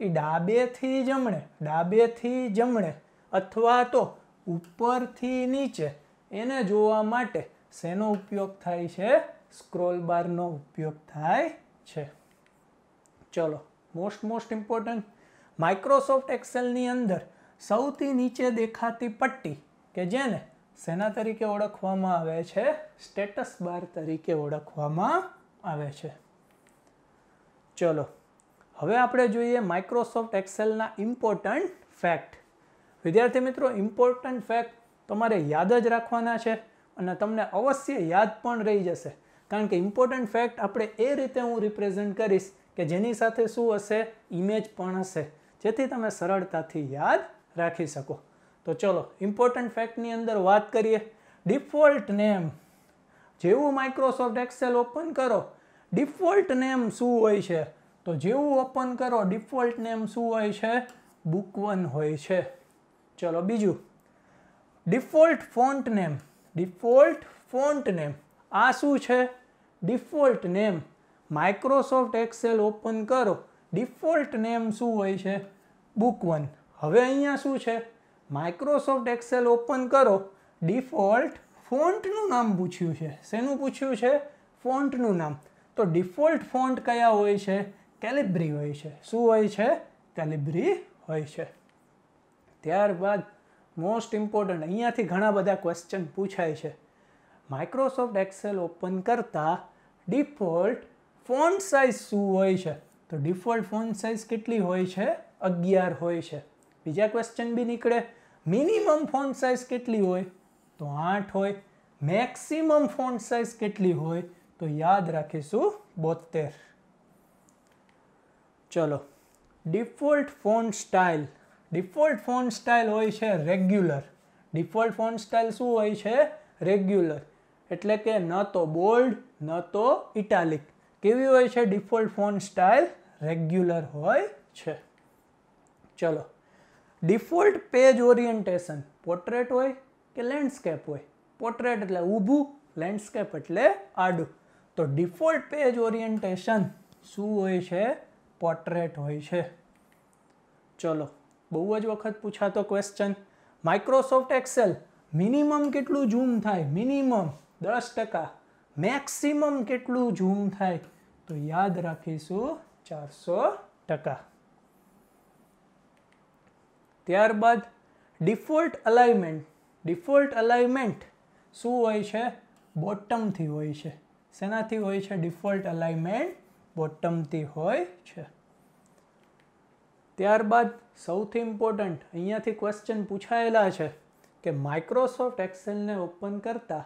એ ડાબેથી જમણે ડાબેથી જમણે અથવા તો ઉપરથી નીચે એને જોવા માટે શેનો ઉપયોગ થાય છે સ્ક્રોલ બારનો ઉપયોગ થાય છે ચલો મોસ્ટ મોસ્ટ ઇમ્પોર્ટન્ટ માઇક્રોસોફ્ટ એક્સેલની અંદર સૌથી નીચે દેખાતી પટ્ટી કે જેને શેના તરીકે ઓળખવામાં આવે છે સ્ટેટસ બાર તરીકે ઓળખવામાં આવે છે ચલો હવે આપણે જોઈએ માઇક્રોસોફ્ટ એક્સેલના ઇમ્પોર્ટન્ટ ફેક્ટ વિદ્યાર્થી મિત્રો ઇમ્પોર્ટન્ટ ફેક્ટ તમારે યાદ જ રાખવાના છે અને તમને અવશ્ય યાદ પણ રહી જશે કારણ કે ઇમ્પોર્ટન્ટ ફેક્ટ આપણે એ રીતે હું રિપ્રેઝન્ટ કરીશ કે જેની સાથે શું હશે ઇમેજ પણ હશે જેથી તમે સરળતાથી યાદ રાખી શકો તો ચલો ઇમ્પોર્ટન્ટ ફેક્ટની અંદર વાત કરીએ ડિફોલ્ટ નેમ જેવું માઇક્રોસોફ્ટ એક્સેલ ઓપન કરો ડિફોલ્ટ નેમ શું હોય છે તો જેવું ઓપન કરો ડિફોલ્ટ નેમ શું હોય છે બુક વન હોય છે ચલો બીજું default font name default font name આ શું છે default name Microsoft Excel open કરો ડિફોલ્ટ નેમ શું હોય છે બુક વન હવે અહીંયા શું છે માઇક્રોસોફ્ટ એક્સેલ ઓપન કરો ડિફોલ્ટ ફોન્ટનું નામ પૂછ્યું છે શેનું પૂછ્યું છે ફોન્ટનું નામ તો ડિફોલ્ટ ફોન્ટ કયા હોય છે કેલિબ્રી હોય છે શું હોય છે કેલિબ્રી હોય છે ત્યારબાદ મોસ્ટ ઇમ્પોર્ટન્ટ અહીંયાથી ઘણા બધા ક્વેશ્ચન પૂછાય છે માઇક્રોસોફ્ટ એક્સેલ ઓપન કરતાં ડિફોલ્ટ ફોન્ટ સાઇઝ શું હોય છે તો ડિફોલ્ટ ફોન્ટ સાઇઝ કેટલી હોય છે અગિયાર હોય છે બીજા ક્વેશ્ચન બી નીકળે મિનિમમ ફોન્ટ સાઇઝ કેટલી હોય તો આઠ હોય મેક્સિમમ ફોન્ટ સાઇઝ કેટલી હોય તો યાદ રાખીશું બોતેર ચલો default font style default font style હોય છે રેગ્યુલર ડિફોલ્ટ ફોન સ્ટાઇલ શું હોય છે રેગ્યુલર એટલે કે ન તો બોલ્ડ ન તો ઇટાલિક કેવી હોય છે ડિફોલ્ટ ફોન સ્ટાઇલ રેગ્યુલર હોય છે ચલો ડિફોલ્ટ પેજ ઓરિએન્ટેશન પોર્ટ્રેટ હોય કે લેન્ડસ્કેપ હોય પોર્ટ્રેટ એટલે ઊભું લેન્ડસ્કેપ એટલે આડું તો ડિફોલ્ટ પેજ ઓરિએન્ટેશન શું હોય છે પોર્ટ્રેટ હોય છે ચલો બહુ જ વખત પૂછાતો ક્વેશ્ચન માઇક્રોસોફ્ટ એક્સેલ મિનિમમ કેટલું ઝૂમ થાય મિનિમમ દસ ટકા મેક્સિમમ કેટલું ઝૂમ થાય તો યાદ રાખીશું ચારસો ટકા ત્યારબાદ ડિફોલ્ટ અલાઇમેન્ટ ડિફોલ્ટ અલાઇમેન્ટ શું હોય છે બોટમથી હોય છે શેનાથી હોય છે ડિફોલ્ટ અલાઇમેન્ટ બોટમથી હોય છે ત્યારબાદ સૌથી ઇમ્પોર્ટન્ટ અહીંયાથી ક્વેશ્ચન પૂછાયેલા છે કે માઇક્રોસોફ્ટ એક્સેલને ઓપન કરતાં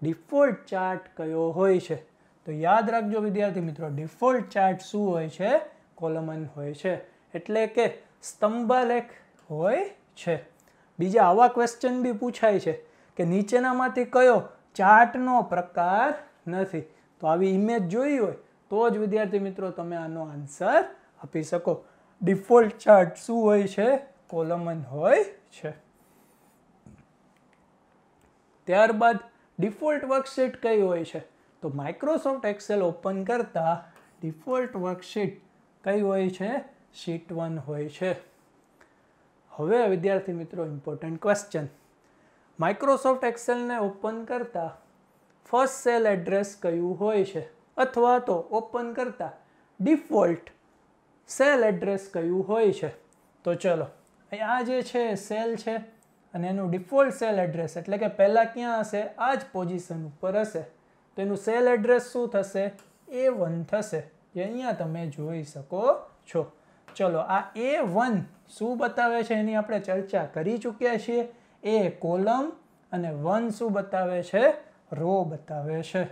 ડિફોલ્ટ ચાર્ટ કયો હોય છે તો યાદ રાખજો વિદ્યાર્થી મિત્રો ડિફોલ્ટ ચાર્ટ શું હોય છે કોલમન હોય છે એટલે કે સ્તંભાલેખ હોય છે બીજા આવા ક્વેશ્ચન બી પૂછાય છે કે નીચેનામાંથી કયો ચાર્ટનો પ્રકાર નથી તો આવી ઇમેજ જોઈ હોય તો જ વિદ્યાર્થી મિત્રો તમે આનો આન્સર આપી શકો ડિફોલ્ટ ચાર્ટ શું હોય છે કોલમન હોય છે ત્યારબાદ ડિફોલ્ટ વર્કશીટ કઈ હોય છે તો માઇક્રોસોફ્ટ એક્સેલ ઓપન કરતાં ડિફોલ્ટ વર્કશીટ કઈ હોય છે શીટ વન હોય છે હવે વિદ્યાર્થી મિત્રો ઇમ્પોર્ટન્ટ ક્વેશ્ચન માઇક્રોસોફ્ટ એક્સેલને ઓપન કરતા ફર્સ્ટ સેલ એડ્રેસ કયું હોય છે અથવા તો ઓપન કરતાં ડિફોલ્ટ સેલ એડ્રેસ કયું હોય છે તો ચલો આ જે છે સેલ છે અને એનું ડિફોલ્ટ સેલ એડ્રેસ એટલે કે પહેલાં ક્યાં હશે આ જ પોઝિશન ઉપર હશે તો એનું સેલ એડ્રેસ શું થશે એ વન થશે જે અહીંયા તમે જોઈ શકો છો ચલો આ એ વન શું બતાવે છે એની આપણે ચર્ચા કરી ચૂક્યા છીએ એ કોલમ અને વન શું બતાવે છે રો બતાવે છે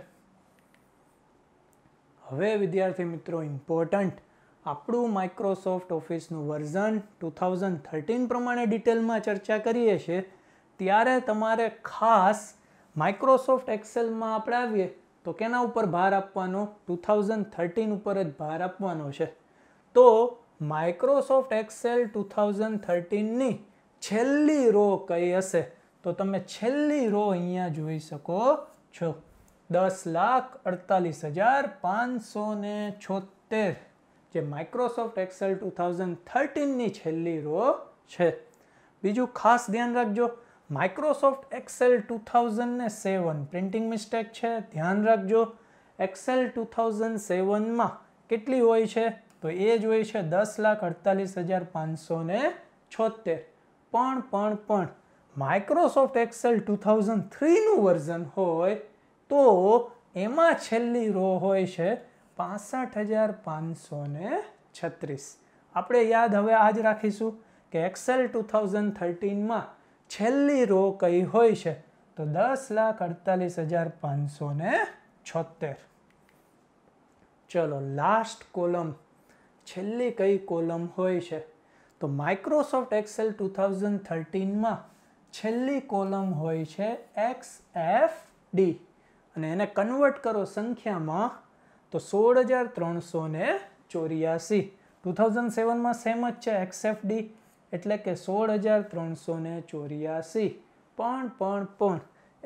હવે વિદ્યાર્થી મિત્રો ઇમ્પોર્ટન્ટ આપણું માઇક્રોસોફ્ટ ઓફિસનું વર્ઝન ટુ થાઉઝન્ડ થર્ટીન પ્રમાણે ડિટેલમાં ચર્ચા કરીએ છીએ ત્યારે તમારે ખાસ માઇક્રોસોફ્ટ એક્સેલમાં આપણે આવીએ તો કેના ઉપર ભાર આપવાનો ટુ થાઉઝન્ડ થર્ટીન ઉપર જ ભાર આપવાનો છે તો માઇક્રોસોફ્ટ એક્સેલ ટુ થાઉઝન્ડ થર્ટીનની છેલ્લી રો કઈ હશે તો તમે છેલ્લી રો અહીંયા જોઈ શકો છો દસ લાખ અડતાલીસ હજાર પાંચસો ને છોતેર જે માઇક્રોસોફ્ટ એક્સેલ ટુ થાઉઝન્ડ થર્ટીનની છેલ્લી રો છે બીજું ખાસ ધ્યાન રાખજો માઇક્રોસોફ્ટ એક્સેલ ટુ થાઉઝન્ડ ને સેવન પ્રિન્ટિંગ મિસ્ટેક છે ધ્યાન રાખજો એક્સેલ ટુ થાઉઝન્ડ સેવનમાં કેટલી હોય છે તો એ જ હોય છે દસ લાખ અડતાલીસ હજાર પાંચસો ને છોતેર પણ પણ પણ માઇક્રોસોફ્ટ એક્સેલ ટુ થાઉઝન્ડ થ્રીનું વર્ઝન હોય તો એમાં છેલ્લી રો હોય છે પાસઠ હજાર પાંચસો ને છત્રીસ આપણે યાદ હવે આ જ રાખીશું કે એક્સેલ ટુ થાઉઝન્ડ થર્ટીનમાં છેલ્લી રો કઈ હોય છે તો દસ લાખ અડતાલીસ હજાર પાંચસો ને છોતેર ચલો લાસ્ટ કોલમ છેલ્લી કઈ કોલમ હોય છે તો માઇક્રોસોફ્ટ એક્સેલ ટુ થાઉઝન્ડ થર્ટીનમાં છેલ્લી કોલમ હોય છે એક્સ એફ ડી અને એને કન્વર્ટ કરો સંખ્યામાં તો સોળ હજાર ત્રણસો ને ચોર્યાસી ટુ થાઉઝન્ડ સેવનમાં સેમ જ છે એક્સ એફ ડી એટલે કે સોળ હજાર ત્રણસો ને ચોર્યાસી પણ પણ પણ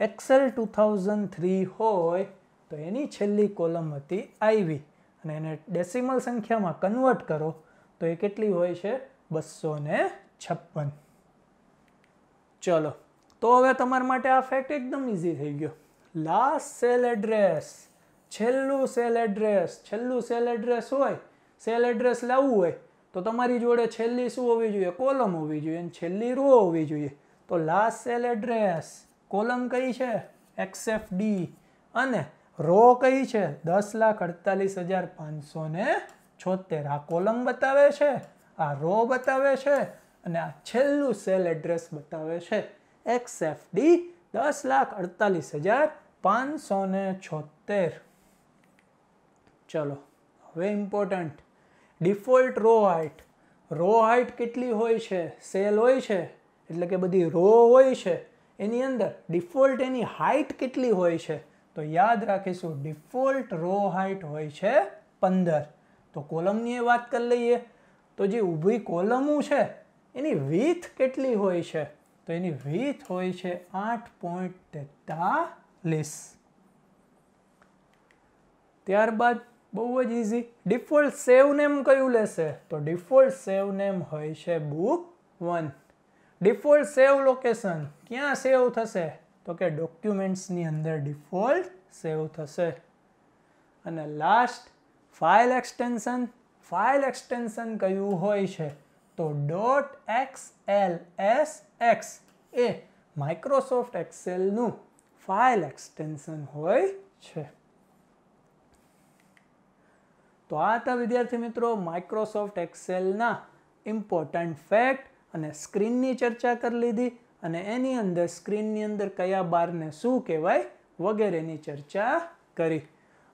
એક્સેલ ટુ થાઉઝન્ડ થ્રી હોય તો એની છેલ્લી કોલમ હતી આઈવી અને એને ડેસિમલ સંખ્યામાં કન્વર્ટ કરો તો એ કેટલી હોય છે બસો ને છપ્પન ચલો તો હવે તમારા માટે આ ફેક્ટ એકદમ ઇઝી થઈ ગયો લાસ્ટ સેલ એડ્રેસ છેલ્લું સેલ એડ્રેસ છેલ્લું સેલ એડ્રેસ હોય સેલ એડ્રેસ લાવવું હોય તો તમારી જોડે છેલ્લી શું હોવી જોઈએ કોલમ હોવી જોઈએ અને છેલ્લી રો હોવી જોઈએ તો લાસ્ટ સેલ એડ્રેસ કોલમ કઈ છે એક્સએફ ડી અને રો કઈ છે દસ લાખ અડતાલીસ હજાર પાંચસો ને છોતેર આ કોલમ બતાવે છે આ રો બતાવે છે અને આ છેલ્લું સેલ એડ્રેસ બતાવે છે એક્સ એફ ડી દસ લાખ અડતાલીસ હજાર પાંચસો ને છોતેર ચલો હવે important default row height row height કેટલી હોય છે સેલ હોય છે એટલે કે બધી રો હોય છે એની અંદર ડિફોલ્ટ એની હાઇટ કેટલી હોય છે તો યાદ રાખીશું ડિફોલ્ટ રો હાઇટ હોય છે પંદર તો કોલમની એ વાત કરી લઈએ તો જે ઊભી કોલમો છે એની વીથ કેટલી હોય છે તો એની વીથ હોય છે આઠ પોઈન્ટ તેતાલીસ ત્યારબાદ બહુ જ ઇઝી ડિફોલ્ટ સેવ નેમ કયું લેશે તો ડિફોલ્ટ સેવ નેમ હોય છે book one default save location ક્યાં સેવ થશે તો કે ડોક્યુમેન્ટ્સની અંદર ડિફોલ્ટ સેવ થશે અને last file extension file extension કયું હોય છે તો dot X L S X એ માઇક્રોસોફ્ટ એક્સેલનું ફાઇલ એક્સટેન્શન હોય છે તો આ હતા વિદ્યાર્થી મિત્રો માઇક્રોસોફ્ટ એક્સેલના ઇમ્પોર્ટન્ટ ફેક્ટ અને સ્ક્રીનની ચર્ચા કરી લીધી અને એની અંદર સ્ક્રીનની અંદર કયા બારને શું કહેવાય વગેરેની ચર્ચા કરી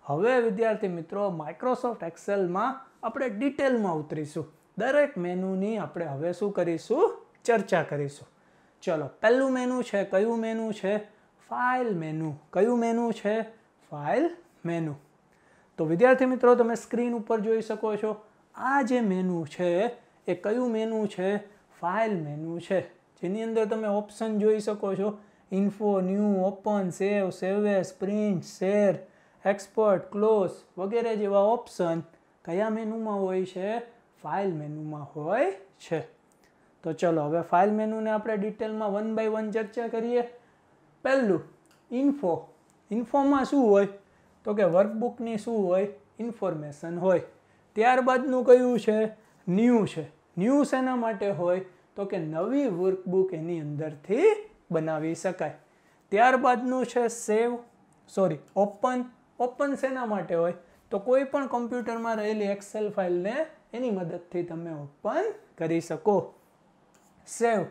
હવે વિદ્યાર્થી મિત્રો માઇક્રોસોફ્ટ એક્સેલમાં આપણે ડિટેલમાં ઉતરીશું દરેક મેનૂની આપણે હવે શું કરીશું ચર્ચા કરીશું ચલો પહેલું મેનુ છે કયું મેનુ છે ફાઇલ મેનુ કયું મેનુ છે ફાઇલ મેનુ તો વિદ્યાર્થી મિત્રો તમે સ્ક્રીન ઉપર જોઈ શકો છો આ જે મેનુ છે એ કયું મેનુ છે ફાઇલ મેનુ છે જેની અંદર તમે ઓપ્શન જોઈ શકો છો info new open save save as print share export close વગેરે જેવા ઓપ્શન કયા મેનુમાં હોય છે ફાઇલ મેનુમાં હોય છે તો ચલો હવે ફાઇલ મેનુને આપણે ડિટેલમાં વન બાય વન ચર્ચા કરીએ પહેલું ઇન્ફો ઇન્ફોમાં શું હોય તો કે વર્કબુકની શું હોય ઇન્ફોર્મેશન હોય ત્યારબાદનું કયું છે ન્યૂ છે ન્યૂ શેના માટે હોય તો કે નવી વર્કબુક એની અંદરથી બનાવી શકાય ત્યારબાદનું છે સેવ સોરી ઓપન ઓપન શેના માટે હોય તો કોઈ પણ કોમ્પ્યુટરમાં રહેલી એક્સેલ ફાઇલને એની મદદથી તમે ઓપન કરી શકો સેવ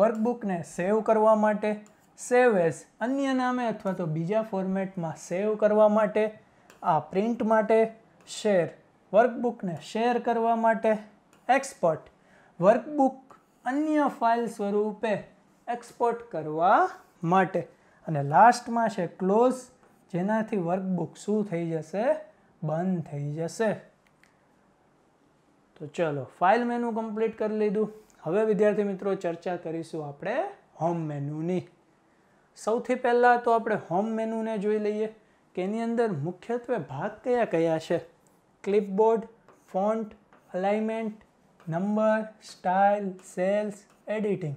વર્કબુકને સેવ કરવા માટે સેવ એઝ અન્ય નામે અથવા તો બીજા ફોર્મેટમાં સેવ કરવા માટે આ પ્રિન્ટ માટે શેર વર્કબુકને શેર કરવા માટે એક્સપોર્ટ વર્કબુક અન્ય ફાઇલ સ્વરૂપે એક્સપોર્ટ કરવા માટે અને લાસ્ટમાં છે ક્લોઝ જેનાથી વર્કબુક શું થઈ જશે બંધ થઈ જશે તો ચલો ફાઇલ મેનુ કમ્પ્લીટ કરી લીધું હવે વિદ્યાર્થી મિત્રો ચર્ચા કરીશું આપણે હોમ મેનુની સૌથી પહેલાં તો આપણે હોમ મેનુને જોઈ લઈએ કે એની અંદર મુખ્યત્વે ભાગ કયા કયા છે clipboard font alignment number style cells editing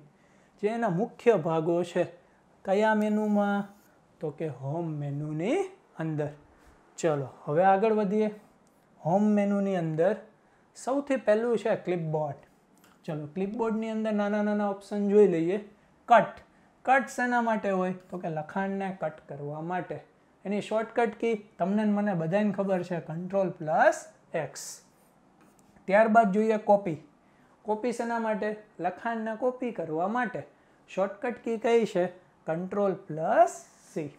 જે એના મુખ્ય ભાગો છે કયા મેનુમાં તો કે હોમ મેનુની અંદર ચલો હવે આગળ વધીએ હોમ મેનુની અંદર સૌથી પહેલું છે ક્લિપબોર્ડ ચલો ક્લિપબોર્ડની અંદર નાના નાના ઓપ્શન જોઈ લઈએ કટ કટ શેના માટે હોય તો કે લખાણને કટ કરવા માટે એની શોર્ટકટ કી તમને મને બધાને ખબર છે કંટ્રોલ પ્લસ એક્સ ત્યારબાદ જોઈએ કોપી કોપી શેના માટે લખાણને કોપી કરવા માટે શોર્ટકટ કી કઈ છે કંટ્રોલ પ્લસ સી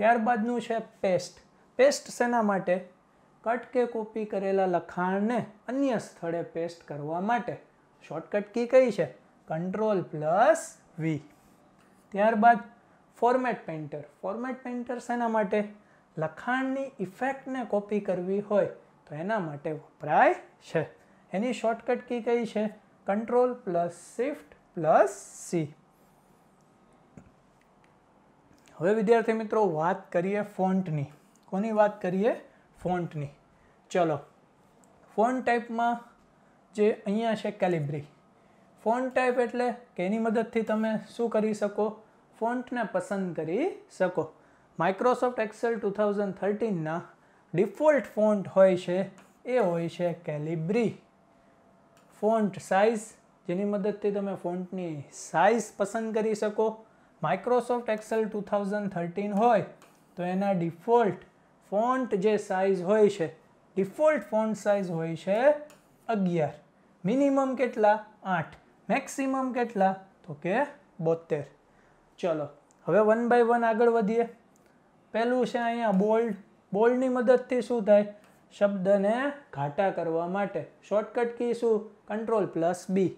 ત્યારબાદનું છે પેસ્ટ પેસ્ટ શેના માટે કટ કે કોપી કરેલા લખાણને અન્ય સ્થળે પેસ્ટ કરવા માટે શોર્ટકટ કી કઈ છે કંટ્રોલ પ્લસ વી ત્યારબાદ ફોર્મેટ પેન્ટર ફોર્મેટ પેઇન્ટર શેના માટે લખાણની ઇફેક્ટને કોપી કરવી હોય તો એના માટે વપરાય છે એની શોર્ટકટ કી કઈ છે control plus shift plus C હવે વિદ્યાર્થી મિત્રો વાત કરીએ ફોન્ટની કોની વાત કરીએ ફોન્ટની ચલો ફોન્ટ ટાઈપમાં જે અહીંયા છે કેલિબ્રી ફોન્ટ ટાઈપ એટલે કે એની મદદથી તમે શું કરી શકો ફોન્ટને પસંદ કરી શકો માઇક્રોસોફ્ટ એક્સેલ ટુ થાઉઝન્ડ થર્ટીનના ડિફોલ્ટ ફોન્ટ હોય છે એ હોય છે કેલિબ્રી ફોન્ટ સાઇઝ જેની મદદથી તમે ફોન્ટની સાઇઝ પસંદ કરી શકો Microsoft Excel two thousand thirteen હોય તો એના ડિફોલ્ટ ફોન્ટ જે સાઇઝ હોય છે ડિફોલ્ટ ફોન્ટ સાઇઝ હોય છે અગિયાર મિનિમમ કેટલા આઠ મેક્સિમમ કેટલા તો કે બોતેર ચલો હવે વન બાય વન આગળ વધીએ પહેલું છે અહીંયા બોલ્ડ બોલ્ડની મદદથી શું થાય શબ્દને ઘાટા કરવા માટે શોર્ટકટ કી શું કંટ્રોલ પ્લસ બી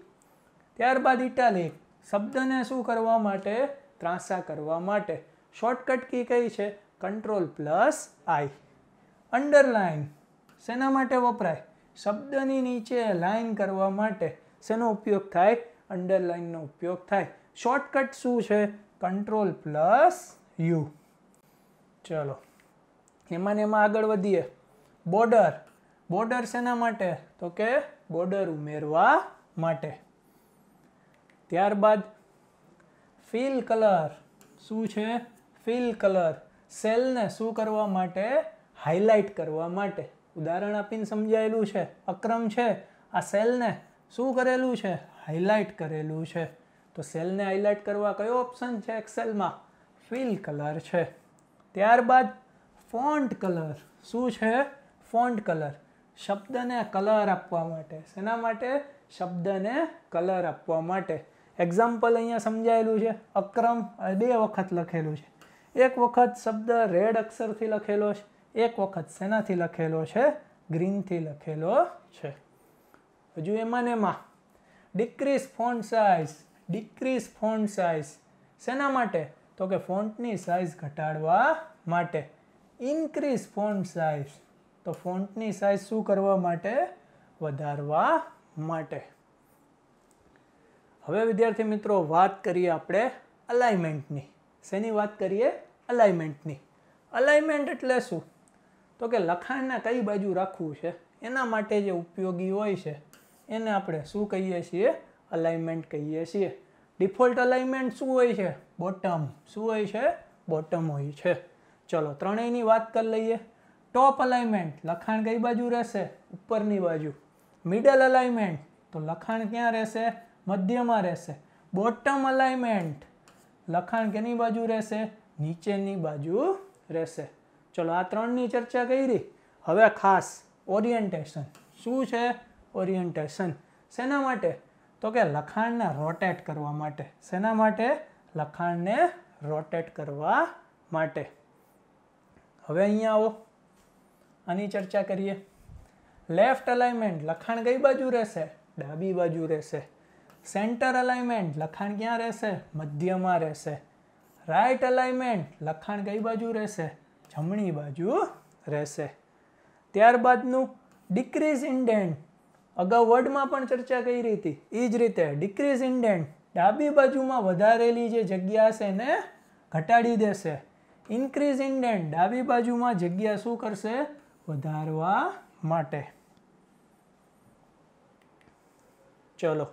ત્યારબાદ ઇટાલિક શબ્દને શું કરવા માટે ત્રાંસા કરવા માટે શોર્ટકટ કી કઈ છે કંટ્રોલ પ્લસ આઈ અંડરલાઇન શેના માટે વપરાય શબ્દની નીચે લાઇન કરવા માટે શેનો ઉપયોગ થાય અંડરલાઇનનો ઉપયોગ થાય શોર્ટકટ શું છે કંટ્રોલ પ્લસ યુ ચલો એમાં ને એમાં આગળ વધીએ બોર્ડર બોર્ડર શેના માટે તો કે બોર્ડર ઉમેરવા માટે ત્યારબાદ ફિલ કલર શું છે ફિલ કલર સેલને શું કરવા માટે હાઇલાઇટ કરવા માટે ઉદાહરણ આપીને સમજાયેલું છે અક્રમ છે આ સેલને શું કરેલું છે હાઈલાઇટ કરેલું છે તો સેલને હાઇલાઇટ કરવા કયો ઓપ્શન છે એક્સેલમાં ફિલ કલર છે ત્યારબાદ ફોન્ટ કલર શું છે ફોન્ટ કલર શબ્દને કલર આપવા માટે શેના માટે શબ્દને કલર આપવા માટે એક્ઝામ્પલ અહીંયા સમજાયેલું છે અક્રમ બે વખત લખેલું છે એક વખત શબ્દ રેડ અક્ષરથી લખેલો છે એક વખત શેનાથી લખેલો છે ગ્રીનથી લખેલો છે હજુ એમાં ને એમાં decrease font size decrease font size શેના માટે તો કે ફોન્ટની સાઇઝ ઘટાડવા માટે ઇન્ક્રીઝ ફોન્ટ સાઇઝ તો ફોન્ટની સાઇઝ શું કરવા માટે વધારવા માટે હવે વિદ્યાર્થી મિત્રો વાત કરીએ આપણે અલાઇમેન્ટની શેની વાત કરીએ અલાઇમેન્ટની અલાઇમેન્ટ એટલે શું તો કે લખાણને કઈ બાજુ રાખવું છે એના માટે જે ઉપયોગી હોય છે એને આપણે શું કહીએ છીએ અલાઇમેન્ટ કહીએ છીએ ડિફોલ્ટ અલાઇમેન્ટ શું હોય છે બોટમ શું હોય છે બોટમ હોય છે ચલો ત્રણેયની વાત કરી લઈએ ટોપ અલાઇમેન્ટ લખાણ કઈ બાજુ રહેશે ઉપરની બાજુ મિડલ અલાઇમેન્ટ તો લખાણ ક્યાં રહેશે મધ્યમાં રહેશે બોટમ અલાઇમેન્ટ લખાણ કેની બાજુ રહેશે નીચેની બાજુ રહેશે ચલો આ ત્રણની ચર્ચા કરી હવે ખાસ ઓરિએન્ટેશન શું છે ઓરિએન્ટેશન શેના માટે તો કે લખાણને રોટેટ કરવા માટે શેના માટે લખાણને રોટેટ કરવા માટે હવે અહીંયા આવો આની ચર્ચા કરીએ લેફ્ટ અલાઇમેન્ટ લખાણ કઈ બાજુ રહેશે ડાબી બાજુ રહેશે સેન્ટર અલાઇમેન્ટ લખાણ ક્યાં રહેશે મધ્યમાં રહેશે રાઇટ અલાઇમેન્ટ લખાણ કઈ બાજુ રહેશે જમણી બાજુ રહેશે ત્યારબાદનું ડિક્રીઝ ઇન્ડેન્ટ અગાઉ વર્ડમાં પણ ચર્ચા કરી હતી એ જ રીતે ડિક્રીઝ ઇન્ડેન્ટ ડાબી બાજુમાં વધારેલી જે જગ્યા છે એને ઘટાડી દેશે ઇન્ક્રીઝ ઇન્ડેન્ટ ડાબી બાજુમાં જગ્યા શું કરશે વધારવા માટે ચલો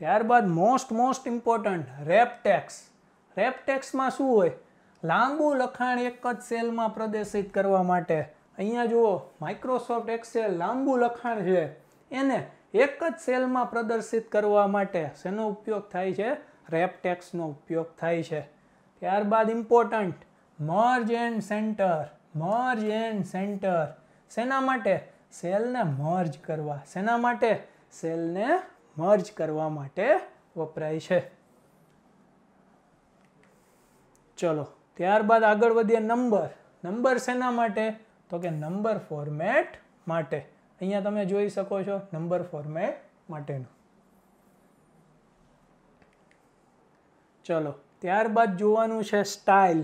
ત્યારબાદ most most important wrap text રેપટેક્સમાં શું હોય લાંબુ લખાણ એક જ સેલમાં પ્રદર્શિત કરવા માટે અહીંયા જુઓ માઇક્રોસોફ્ટ એક્સેલ લાંબુ લખાણ છે એને એક જ સેલમાં પ્રદર્શિત કરવા માટે શેનો ઉપયોગ થાય છે રેપ ટેક્સનો ઉપયોગ થાય છે ત્યારબાદ important merge and centre merge and centre શેના માટે સેલને મર્જ કરવા શેના માટે સેલને મર્જ કરવા માટે વપરાય છે ચલો ત્યારબાદ આગળ વધીએ નંબર નંબર શેના માટે તો કે નંબર ફોર્મેટ માટે અહીંયા તમે જોઈ શકો છો નંબર ફોર્મેટ માટેનું ચલો ત્યારબાદ જોવાનું છે સ્ટાઇલ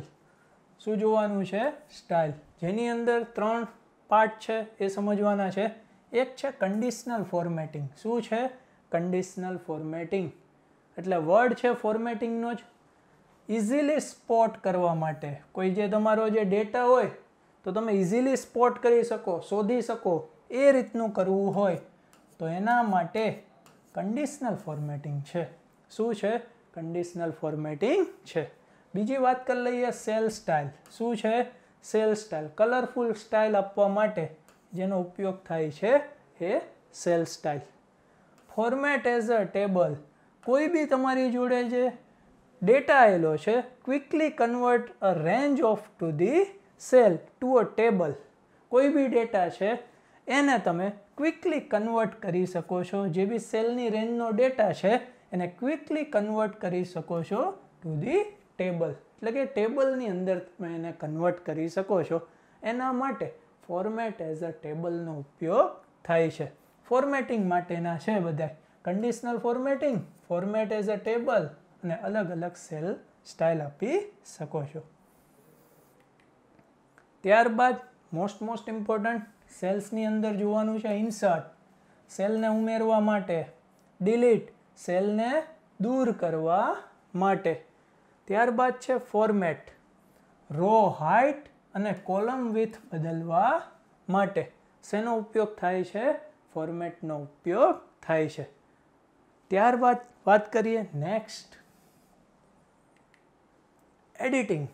શું જોવાનું છે સ્ટાઇલ જેની અંદર ત્રણ પાર્ટ છે એ સમજવાના છે એક છે કન્ડિશનલ ફોર્મેટિંગ શું છે કન્ડિશનલ ફોર્મેટિંગ એટલે વર્ડ છે ફોર્મેટિંગનો જ ઇઝીલી સ્પોટ કરવા માટે કોઈ જે તમારો જે ડેટા હોય તો તમે ઇઝીલી સ્પોટ કરી શકો શોધી શકો એ રીતનું કરવું હોય તો એના માટે કન્ડિશનલ ફોર્મેટિંગ છે શું છે કન્ડિશનલ ફોર્મેટિંગ છે બીજી વાત કરી લઈએ સેલ સ્ટાઇલ શું છે સેલ સ્ટાઇલ કલરફુલ સ્ટાઇલ આપવા માટે જેનો ઉપયોગ થાય છે એ cell style format as a table કોઈ બી તમારી જોડે જે ડેટા આવેલો છે quickly convert a range of to the cell to a table કોઈ બી ડેટા છે એને તમે ક્વિકલી કન્વર્ટ કરી શકો છો જે બી સેલની રેન્જનો ડેટા છે એને ક્વિકલી કન્વર્ટ કરી શકો છો ટુ ધી ટેબલ એટલે કે ટેબલની અંદર તમે એને કન્વર્ટ કરી શકો છો એના માટે ફોર્મેટ એઝ અ ટેબલનો ઉપયોગ થાય છે ફોર્મેટિંગ માટેના છે બધા conditional formatting format as a table અને અલગ અલગ સેલ સ્ટાઇલ આપી શકો છો ત્યારબાદ મોસ્ટ મોસ્ટ ઇમ્પોર્ટન્ટ સેલ્સની અંદર જોવાનું છે ઇન્સર્ટ સેલને ઉમેરવા માટે ડિલીટ સેલને દૂર કરવા માટે ત્યારબાદ છે ફોર્મેટ રો હાઇટ અને કોલમ વિથ બદલવા માટે શેનો ઉપયોગ થાય છે ફોર્મેટનો ઉપયોગ થાય છે ત્યારબાદ વાત કરીએ નેક્સ્ટ એડિટિંગ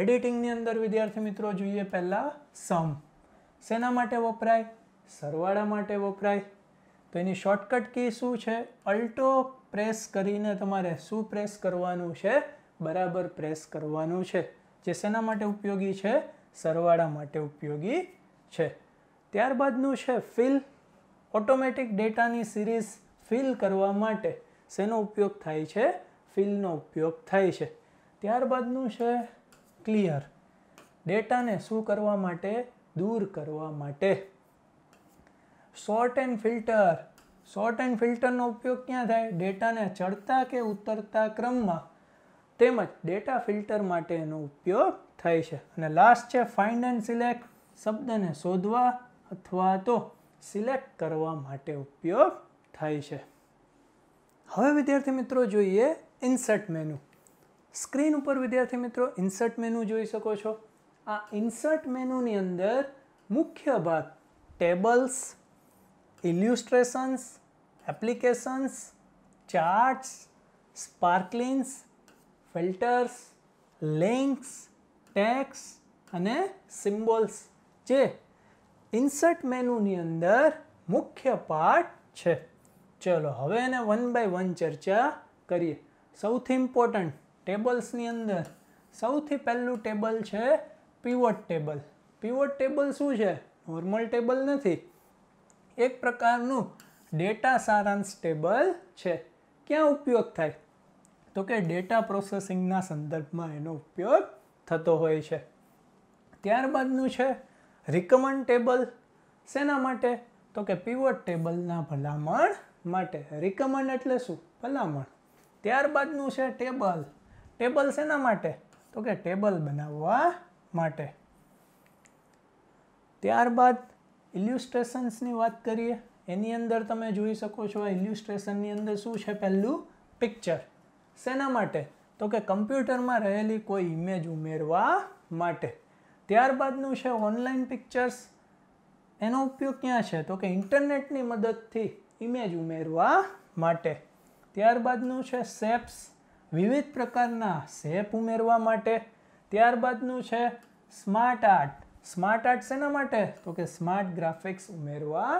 એડિટિંગની અંદર વિદ્યાર્થી મિત્રો જોઈએ પહેલાં સમ શેના માટે વપરાય સરવાળા માટે વપરાય તો એની શોર્ટકટ કી શું છે અલ્ટો પ્રેસ કરીને તમારે શું પ્રેસ કરવાનું છે બરાબર પ્રેસ કરવાનું છે જે શેના માટે ઉપયોગી છે સરવાળા માટે ઉપયોગી છે ત્યારબાદનું છે ફિલ ઓટોમેટિક ડેટાની સિરીઝ ફિલ કરવા માટે શેનો ઉપયોગ થાય છે ફિલનો ઉપયોગ થાય છે ત્યારબાદનું છે ક્લિયર ડેટાને શું કરવા માટે દૂર કરવા માટે sort and filter sort and ફિલ્ટરનો ઉપયોગ ક્યાં થાય ડેટાને ચડતા કે ઉતરતા ક્રમમાં તેમજ ડેટા ફિલ્ટર માટેનો ઉપયોગ થાય છે અને લાસ્ટ છે ફાઇન્ડ એન્ડ સિલેક્ટ શબ્દને શોધવા અથવા તો સિલેક્ટ કરવા માટે ઉપયોગ થાય છે હવે વિદ્યાર્થી મિત્રો જોઈએ ઇન્સર્ટ મેનુ સ્ક્રીન ઉપર વિદ્યાર્થી મિત્રો ઇન્સર્ટ મેનુ જોઈ શકો છો આ ઇન્સર્ટ મેનુની અંદર મુખ્ય ભાગ tables illustrations applications charts sparklines filters links text અને સિમ્બોલ્સ જે ઇન્સર્ટ મેનુની અંદર મુખ્ય પાર્ટ છે ચલો હવે એને વન બાય વન ચર્ચા કરીએ સૌથી ઇમ્પોર્ટન્ટ ટેબલ્સની અંદર સૌથી પહેલું ટેબલ છે પીવોટ ટેબલ પીવોટ ટેબલ શું છે નોર્મલ ટેબલ નથી એક પ્રકારનું ડેટા સારાંશ ટેબલ છે ક્યાં ઉપયોગ થાય તો કે ડેટા પ્રોસેસિંગના સંદર્ભમાં એનો ઉપયોગ થતો હોય છે ત્યારબાદનું છે રિકમન્ડ ટેબલ શેના માટે તો કે પીવોટ ટેબલના ભલામણ માટે રિકમન્ડ એટલે શું ભલામણ ત્યારબાદનું છે ટેબલ ટેબલ શેના માટે તો કે ટેબલ બનાવવા માટે ત્યારબાદ ઇલ્યુસ્ટ્રેશન્સની વાત કરીએ એની અંદર તમે જોઈ શકો છો આ ઇલ્યુસ્ટ્રેશનની અંદર શું છે પહેલું પિક્ચર શેના માટે તો કે કમ્પ્યુટરમાં રહેલી કોઈ ઇમેજ ઉમેરવા માટે ત્યારબાદનું છે ઓનલાઈન પિક્ચર્સ એનો ઉપયોગ ક્યાં છે તો કે ઇન્ટરનેટની મદદથી ઇમેજ ઉમેરવા માટે ત્યારબાદનું છે સેપ્સ વિવિધ પ્રકારના સેપ ઉમેરવા માટે ત્યારબાદનું છે સ્માર્ટ આર્ટ સ્માર્ટ આર્ટ શેના માટે તો કે સ્માર્ટ ગ્રાફિક્સ ઉમેરવા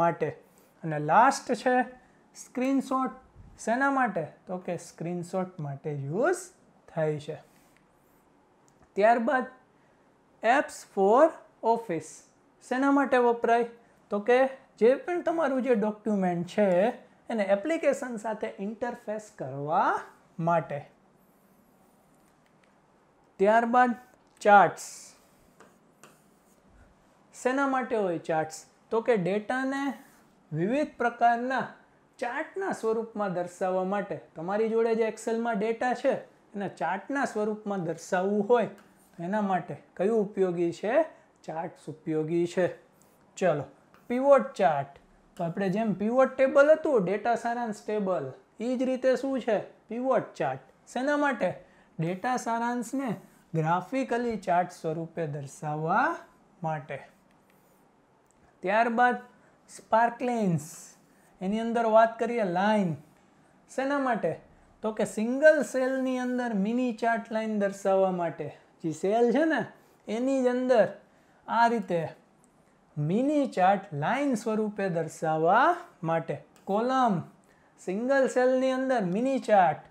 માટે અને લાસ્ટ છે સ્ક્રીનશોટ શેના માટે તો કે સ્ક્રીનશોટ માટે યુઝ થાય છે ત્યારબાદ એપ્સ ફોર ઓફિસ શેના માટે વપરાય તો કે જે પણ તમારું જે ડોક્યુમેન્ટ છે એને એપ્લિકેશન સાથે ઇન્ટરફેસ કરવા માટે ત્યારબાદ ચાર્ટ્સ શેના માટે હોય ચાર્ટ્સ તો કે ડેટાને વિવિધ પ્રકારના ચાર્ટના સ્વરૂપમાં દર્શાવવા માટે તમારી જોડે જે એક્સેલમાં ડેટા છે એને ચાર્ટના સ્વરૂપમાં દર્શાવવું હોય એના માટે કયું ઉપયોગી છે ચાર્ટ્સ ઉપયોગી છે ચલો પીવોટ ચાર્ટ તો આપણે જેમ પીવોટ ટેબલ હતું ડેટા સારાંશ ટેબલ એ જ રીતે શું છે પીવોટ ચાર્ટ શેના માટે ડેટા સારાંશને ગ્રાફિકલી ચાર્ટ સ્વરૂપે દર્શાવવા માટે ત્યારબાદ સ્પાર્કલેન્સ એની અંદર વાત કરીએ લાઇન શેના માટે તો કે સિંગલ સેલની અંદર મિની ચાર્ટ લાઇન દર્શાવવા માટે જે સેલ છે ને એની જ અંદર આ રીતે મિની ચાર્ટ લાઇન સ્વરૂપે દર્શાવવા માટે કોલમ સિંગલ સેલની અંદર મિની ચાર્ટ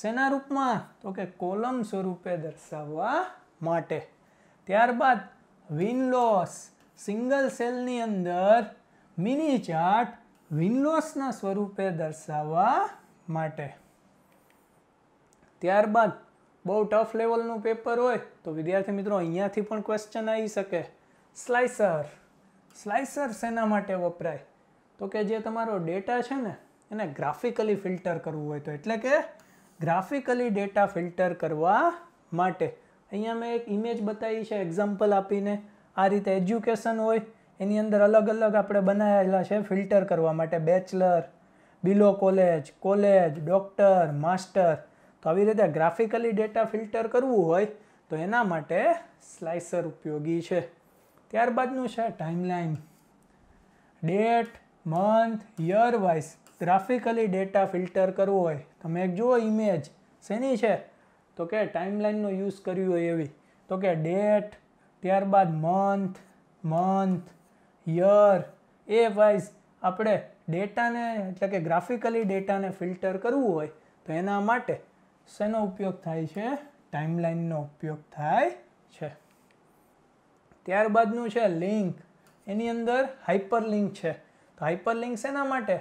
શેના રૂપમાં તો કે કોલમ સ્વરૂપે દર્શાવવા માટે ત્યારબાદ વિન લોસ સિંગલ સેલની અંદર મિની ચાર્ટ વિન સ્વરૂપે દર્શાવવા માટે ત્યારબાદ બહુ ટફ લેવલનું પેપર હોય તો વિદ્યાર્થી મિત્રો અહીંયાથી પણ ક્વેશ્ચન આવી શકે સ્લાઇસર સ્લાઇસર શેના માટે વપરાય તો કે જે તમારો ડેટા છે ને એને ગ્રાફિકલી ફિલ્ટર કરવું હોય તો એટલે કે ગ્રાફિકલી ડેટા ફિલ્ટર કરવા માટે અહીંયા મેં એક ઇમેજ બતાવી છે એક્ઝામ્પલ આપીને આ રીતે એજ્યુકેશન હોય એની અંદર અલગ અલગ આપણે બનાવેલા છે ફિલ્ટર કરવા માટે bachelor below college college doctor master તો આવી રીતે ગ્રાફિકલી ડેટા ફિલ્ટર કરવું હોય તો એના માટે સ્લાઇસર ઉપયોગી છે ત્યારબાદનું છે timeline date month year wise graphically data filter કરવો હોય તમે એક જુઓ ઇમેજ શેની છે તો કે ટાઈમલાઇનનો યુઝ કર્યું હોય એવી તો કે ડેટ ત્યારબાદ મંથ મંથ યર એ વાઇઝ આપણે ડેટાને એટલે કે ગ્રાફિકલી ડેટાને ફિલ્ટર કરવું હોય તો એના માટે શેનો ઉપયોગ થાય છે ટાઈમલાઇનનો ઉપયોગ થાય છે ત્યારબાદનું છે લિંક એની અંદર હાઇપરલિંક છે તો હાઇપરલિંક શેના માટે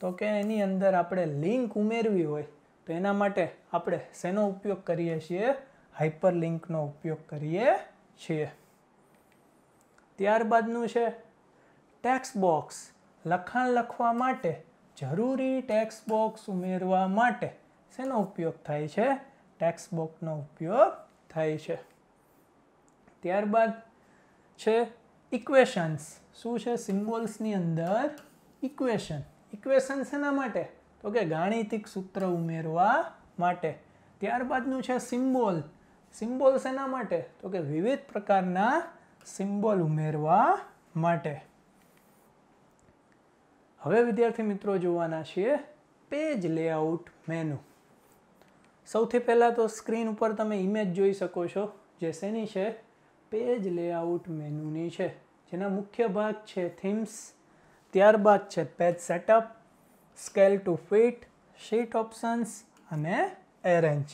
તો કે એની અંદર આપણે લિંક ઉમેરવી હોય તો એના માટે આપણે શેનો ઉપયોગ કરીએ છીએ હાઇપર ઉપયોગ કરીએ છીએ ત્યારબાદનું છે ટેક્સ બોક્સ લખાણ લખવા માટે જરૂરી ટેક્સ બોક્સ ઉમેરવા માટે શેનો ઉપયોગ થાય છે ટેક્સ બોક્સનો ઉપયોગ થાય છે ત્યારબાદ છે ઇક્વેશન્સ શું છે સિમ્બોલ્સની અંદર ઇક્વેશન ઇક્વેશન શેના માટે તો કે ગાણિતિક સૂત્ર ઉમેરવા માટે ત્યારબાદનું છે સિમ્બોલ સિમ્બોલ શેના માટે તો કે વિવિધ પ્રકારના સિમ્બોલ ઉમેરવા માટે હવે વિદ્યાર્થી મિત્રો જોવાના છીએ પેજ લેઆઉટ મેનુ સૌથી પહેલાં તો સ્ક્રીન ઉપર તમે ઇમેજ જોઈ શકો છો જે શેની છે પેજ લેઆઉટ મેનુની છે જેના મુખ્ય ભાગ છે થીમ્સ ત્યારબાદ છે page setup scale to fit sheet options અને એરેન્જ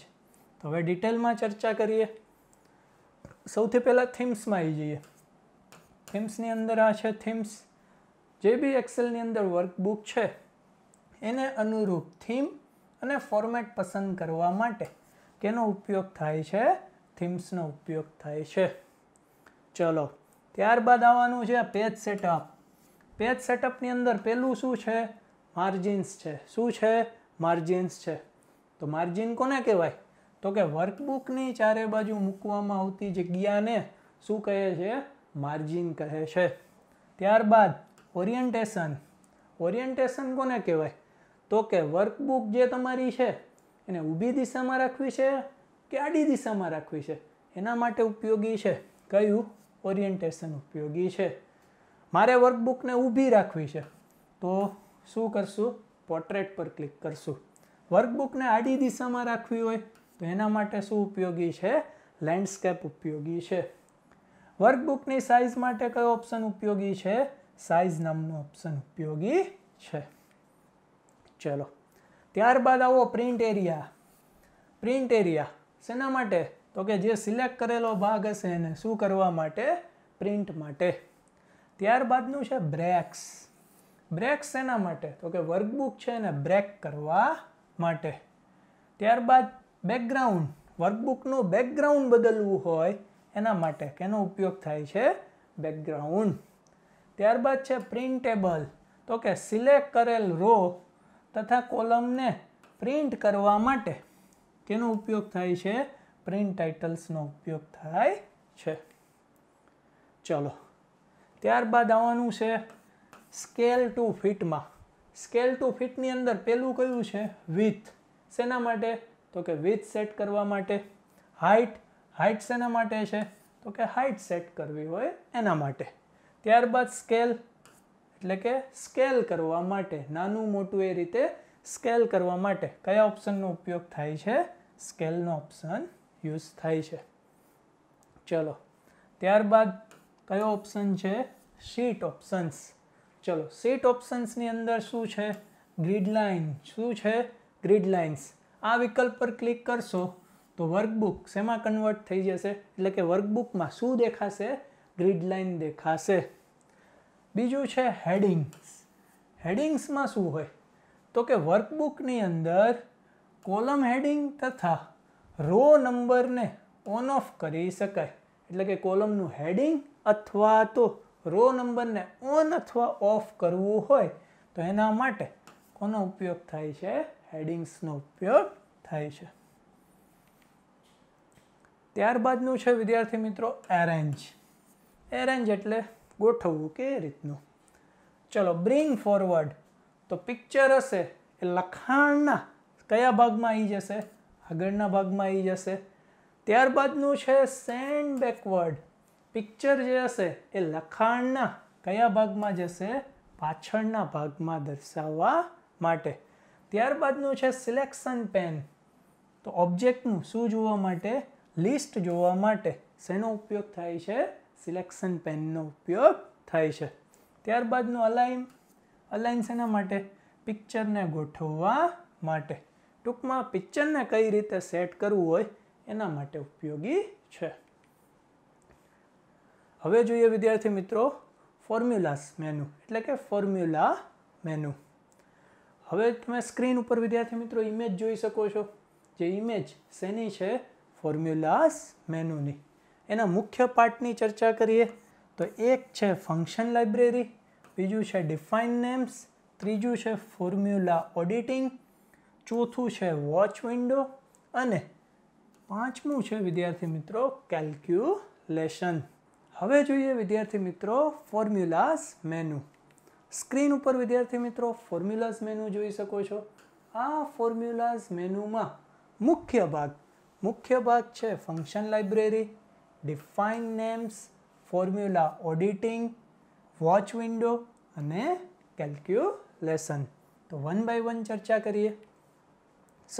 તો હવે ડિટેલમાં ચર્ચા કરીએ સૌથી પહેલાં થીમ્સમાં આવી જઈએ થીમ્સની અંદર આ છે થીમ્સ જે બી એક્સેલની અંદર વર્કબુક છે એને અનુરૂપ થીમ અને ફોર્મેટ પસંદ કરવા માટે કેનો ઉપયોગ થાય છે થીમ્સનો ઉપયોગ થાય છે ચલો ત્યારબાદ આવવાનું છે પેજ સેટઅપ પેજ સેટઅપની અંદર પહેલું શું છે માર્જિન્સ છે શું છે માર્જિન્સ છે તો માર્જિન કોને કહેવાય તો કે વર્કબુકની ચારે બાજુ મૂકવામાં આવતી જગ્યાને શું કહે છે માર્જિન કહે છે ત્યારબાદ ઓરિયન્ટેશન ઓરિયન્ટેશન કોને કહેવાય તો કે વર્કબુક જે તમારી છે એને ઊભી દિશામાં રાખવી છે કે આડી દિશામાં રાખવી છે એના માટે ઉપયોગી છે કયું ઓરિયન્ટેશન ઉપયોગી છે મારે વર્કબુકને ઊભી રાખવી છે તો શું કરશું પોર્ટ્રેટ પર ક્લિક કરશું વર્કબુકને આડી દિશામાં રાખવી હોય તો એના માટે શું ઉપયોગી છે લેન્ડસ્કેપ ઉપયોગી છે વર્કબુકની સાઇઝ માટે કયો ઓપ્શન ઉપયોગી છે સાઇઝ નામનો ઓપ્શન ઉપયોગી છે ચલો ત્યારબાદ આવો પ્રિન્ટ એરિયા પ્રિન્ટ એરિયા શેના માટે તો કે જે સિલેક્ટ કરેલો ભાગ હશે એને શું કરવા માટે પ્રિન્ટ માટે ત્યારબાદનું છે બ્રેક્સ બ્રેક્સ એના માટે તો કે વર્કબુક છે એને બ્રેક કરવા માટે ત્યારબાદ બેકગ્રાઉન્ડ વર્કબુકનું બેકગ્રાઉન્ડ બદલવું હોય એના માટે કેનો ઉપયોગ થાય છે બેકગ્રાઉન્ડ ત્યારબાદ છે પ્રિન્ટેબલ તો કે સિલેક્ટ કરેલ રો તથા કોલમને પ્રિન્ટ કરવા માટે કેનો ઉપયોગ થાય છે પ્રિન્ટ ટાઇટલ્સનો ઉપયોગ થાય છે ચલો ત્યારબાદ આવવાનું છે સ્કેલ ટુ ફિટમાં સ્કેલ ટુ ફિટની અંદર પહેલું કયું છે વિથ શેના માટે તો કે વિથ સેટ કરવા માટે હાઇટ હાઇટ શેના માટે છે તો કે હાઇટ સેટ કરવી હોય એના માટે ત્યારબાદ સ્કેલ એટલે કે સ્કેલ કરવા માટે નાનું મોટું એ રીતે સ્કેલ કરવા માટે કયા ઓપ્શનનો ઉપયોગ થાય છે સ્કેલનો ઓપ્શન યુઝ થાય છે ચલો ત્યારબાદ કયો ઓપ્શન છે સીટ ઓપ્શન્સ ચલો સીટ ઓપ્શન્સની અંદર શું છે ગ્રીડ લાઇન શું છે ગ્રીડ લાઇન્સ આ વિકલ્પ પર ક્લિક કરશો તો વર્કબુક શેમાં કન્વર્ટ થઈ જશે એટલે કે વર્કબુકમાં શું દેખાશે ગ્રીડ લાઇન દેખાશે બીજું છે હેડિંગ્સ હેડિંગ્સમાં શું હોય તો કે વર્કબુકની અંદર કોલમ હેડિંગ તથા રો નંબરને ઓન ઓફ કરી શકાય એટલે કે કોલમનું હેડિંગ અથવા તો રો નંબરને ઓન અથવા ઓફ કરવું હોય તો એના માટે કોનો ઉપયોગ થાય છે હેડિંગ્સનો ઉપયોગ થાય છે ત્યારબાદનું છે વિદ્યાર્થી મિત્રો એરેન્જ એરેન્જ એટલે ગોઠવવું કે રીતનું ચલો બ્રિંગ ફોરવર્ડ તો પિક્ચર હશે એ લખાણના કયા ભાગમાં આવી જશે આગળના ભાગમાં આવી જશે ત્યારબાદનું છે સેન્ડ બેકવર્ડ પિક્ચર જે હશે એ લખાણના કયા ભાગમાં જશે પાછળના ભાગમાં દર્શાવવા માટે ત્યારબાદનું છે સિલેક્શન પેન તો ઓબ્જેક્ટનું શું જોવા માટે લિસ્ટ જોવા માટે શેનો ઉપયોગ થાય છે સિલેક્શન પેનનો ઉપયોગ થાય છે ત્યારબાદનું અલાઇન અલાઇન શેના માટે પિક્ચરને ગોઠવવા માટે ટૂંકમાં પિક્ચરને કઈ રીતે સેટ કરવું હોય એના માટે ઉપયોગી છે હવે જોઈએ વિદ્યાર્થી મિત્રો ફોર્મ્યુલાસ મેનુ એટલે કે ફોર્મ્યુલા મેનુ હવે તમે સ્ક્રીન ઉપર વિદ્યાર્થી મિત્રો ઇમેજ જોઈ શકો છો જે ઇમેજ શેની છે ફોર્મ્યુલાસ મેનુની એના મુખ્ય પાર્ટની ચર્ચા કરીએ તો એક છે ફંક્શન લાઇબ્રેરી બીજું છે ડિફાઇન નેમ્સ ત્રીજું છે ફોર્મ્યુલા ઓડિટિંગ ચોથું છે વોચ વિન્ડો અને પાંચમું છે વિદ્યાર્થી મિત્રો કેલ્ક્યુલેશન હવે જોઈએ વિદ્યાર્થી મિત્રો ફોર્મ્યુલાસ મેનુ સ્ક્રીન ઉપર વિદ્યાર્થી મિત્રો ફોર્મ્યુલાસ મેનુ જોઈ શકો છો આ ફોર્મ્યુલાસ મેનુમાં મુખ્ય ભાગ મુખ્ય ભાગ છે function library define names formula auditing watch window અને કેલ્ક્યુલેશન તો વન બાય વન ચર્ચા કરીએ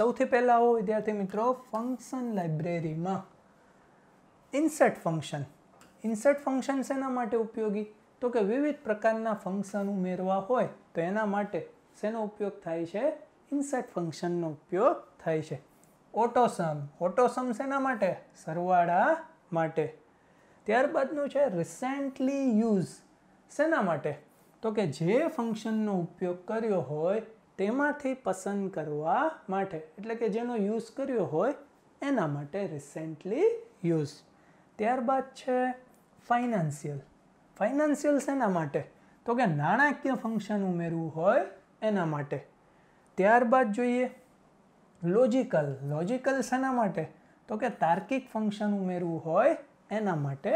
સૌથી પહેલાં આવો વિદ્યાર્થી મિત્રો ફંક્શન લાઇબ્રેરીમાં ઇન્સર્ટ ફંક્શન ઇન્સર્ટ ફંક્શન શેના માટે ઉપયોગી તો કે વિવિધ પ્રકારના ફંક્શન ઉમેરવા હોય તો એના માટે શેનો ઉપયોગ થાય છે ઇન્સર્ટ ફંક્શનનો ઉપયોગ થાય છે ઓટોસમ ઓટોસમ શેના માટે સરવાળા માટે ત્યારબાદનું છે રિસેન્ટલી યુઝ શેના માટે તો કે જે ફંક્શનનો ઉપયોગ કર્યો હોય તેમાંથી પસંદ કરવા માટે એટલે કે જેનો યુઝ કર્યો હોય એના માટે રિસેન્ટલી યુઝ ત્યારબાદ છે ફાઇનાન્સિયલ ફાઇનાન્સિયલ શેના માટે તો કે નાણાકીય ફંક્શન ઉમેરવું હોય એના માટે ત્યારબાદ જોઈએ લોજિકલ લોજિકલ શેના માટે તો કે તાર્કિક ફંક્શન ઉમેરવું હોય એના માટે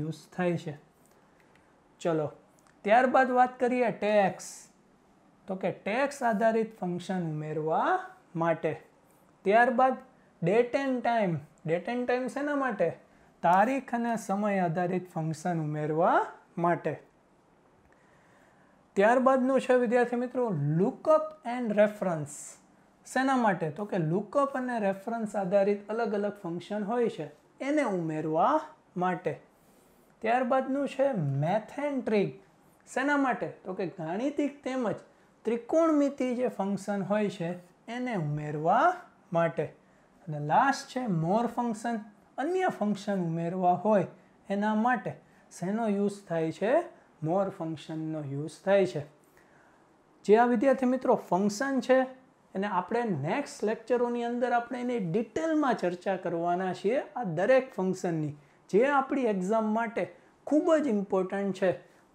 યુઝ થાય છે ચલો ત્યારબાદ વાત કરીએ ટેક્સ તો કે ટેક્સ આધારિત ફંક્શન ઉમેરવા માટે ત્યારબાદ date and time date and time શેના માટે તારીખ અને સમય આધારિત ફંક્શન ઉમેરવા માટે ત્યારબાદનું છે વિદ્યાર્થી મિત્રો લુકઅપ એન્ડ રેફરન્સ શેના માટે તો કે લુકઅપ અને રેફરન્સ આધારિત અલગ અલગ ફંક્શન હોય છે એને ઉમેરવા માટે ત્યારબાદનું છે મેથ એન્ડ ટ્રિક શેના માટે તો કે ગાણિતિક તેમજ ત્રિકોણમિતિ જે ફંક્શન હોય છે એને ઉમેરવા માટે અને લાસ્ટ છે મોર ફંક્શન અન્ય ફંક્શન ઉમેરવા હોય એના માટે શેનો યુઝ થાય છે મોર ફંક્શનનો યુઝ થાય છે જે આ વિદ્યાર્થી મિત્રો ફંક્શન છે એને આપણે નેક્સ્ટ લેક્ચરોની અંદર આપણે એની ડિટેલમાં ચર્ચા કરવાના છીએ આ દરેક ફંક્શનની જે આપણી એક્ઝામ માટે ખૂબ જ ઇમ્પોર્ટન્ટ છે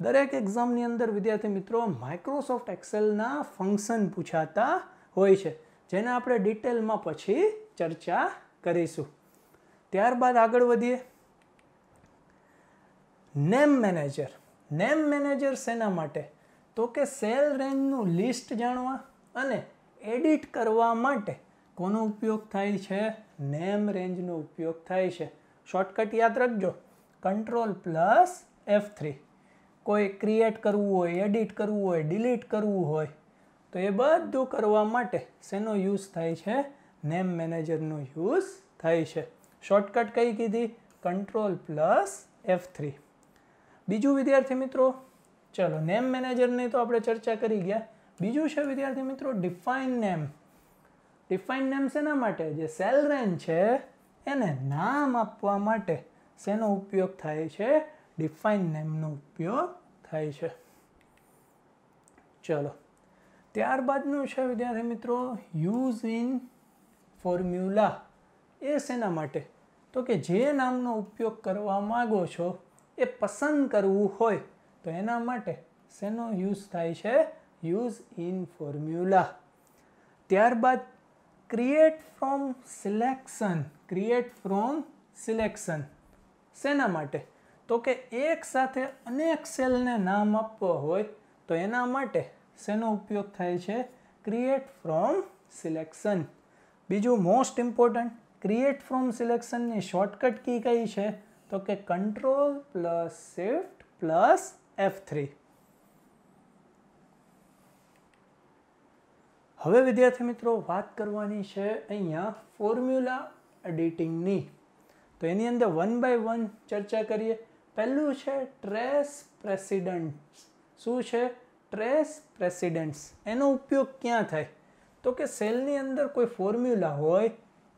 દરેક એક્ઝામની અંદર વિદ્યાર્થી મિત્રો માઇક્રોસોફ્ટ એક્સેલના ફંક્શન પૂછાતા હોય છે જેને આપણે ડિટેલમાં પછી ચર્ચા કરીશું ત્યારબાદ આગળ વધીએ નેમ મેનેજર નેમ મેનેજર શેના માટે તો કે સેલ રેન્જનું લિસ્ટ જાણવા અને એડિટ કરવા માટે કોનો ઉપયોગ થાય છે નેમ રેન્જનો ઉપયોગ થાય છે શોર્ટકટ યાદ રાખજો કંટ્રોલ પ્લસ એફ થ્રી કોઈ ક્રિએટ કરવું હોય એડિટ કરવું હોય ડિલીટ કરવું હોય તો એ બધું કરવા માટે શેનો યુઝ થાય છે નેમ મેનેજરનો યુઝ થાય છે શોર્ટકટ કઈ કીધી કંટ્રોલ પ્લસ એફ થ્રી બીજું વિદ્યાર્થી મિત્રો ચલો નેમ મેનેજરની તો આપણે ચર્ચા કરી ગયા બીજું છે વિદ્યાર્થી મિત્રો ડિફાઇન નેમ ડિફાઇન નેમ શેના માટે જે સેલ રેન્જ છે એને નામ આપવા માટે શેનો ઉપયોગ થાય છે ડિફાઇન નેમનો ઉપયોગ થાય છે ચલો ત્યારબાદનું છે વિદ્યાર્થી મિત્રો યુઝ ઇન ફોર્મ્યુલા એ શેના માટે તો કે જે નામનો ઉપયોગ કરવા માગો છો એ પસંદ કરવું હોય તો એના માટે શેનો યુઝ થાય છે યુઝ ઇન ફોર્મ્યુલા ત્યારબાદ create from selection create from selection શેના માટે તો કે એક સાથે અનેક સેલને નામ આપવો હોય તો એના માટે શેનો ઉપયોગ થાય છે ક્રિએટ ફ્રોમ સિલેક્શન બીજું મોસ્ટ ઇમ્પોર્ટન્ટ ક્રિએટ ફ્રોમ સિલેક્શનની શોર્ટકટ કી કઈ છે તો કે control plus shift plus F three હવે વિદ્યાર્થી મિત્રો વાત કરવાની છે અહીંયા ફોર્મ્યુલા એડિટિંગની તો એની અંદર વન બાય વન ચર્ચા કરીએ પહેલું છે ટ્રેસ પ્રેસિડન્ટ્સ શું છે ટ્રેસ પ્રેસિડન્ટ્સ એનો ઉપયોગ ક્યાં થાય તો કે સેલની અંદર કોઈ ફોર્મ્યુલા હોય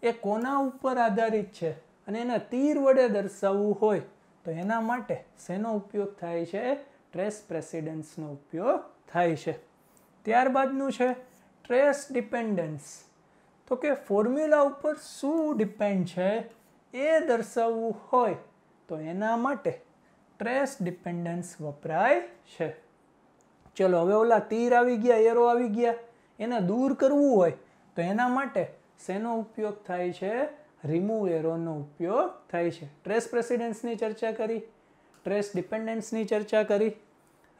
એ કોના ઉપર આધારિત છે અને એના તીર વડે દર્શાવવું હોય તો એના માટે શેનો ઉપયોગ થાય છે ટ્રેસ પ્રેસિડેન્સનો ઉપયોગ થાય છે ત્યારબાદનું છે ટ્રેસ ડિપેન્ડન્સ તો કે ફોર્મ્યુલા ઉપર શું ડિપેન્ડ છે એ દર્શાવવું હોય તો એના માટે ટ્રેસ ડિપેન્ડન્સ વપરાય છે ચલો હવે ઓલા તીર આવી ગયા એરો આવી ગયા એને દૂર કરવું હોય તો એના માટે શેનો ઉપયોગ થાય છે રિમુવેરોનો ઉપયોગ થાય છે ટ્રેસ પ્રેસિડેન્સની ચર્ચા કરી ટ્રેસ ડિપેન્ડન્સની ચર્ચા કરી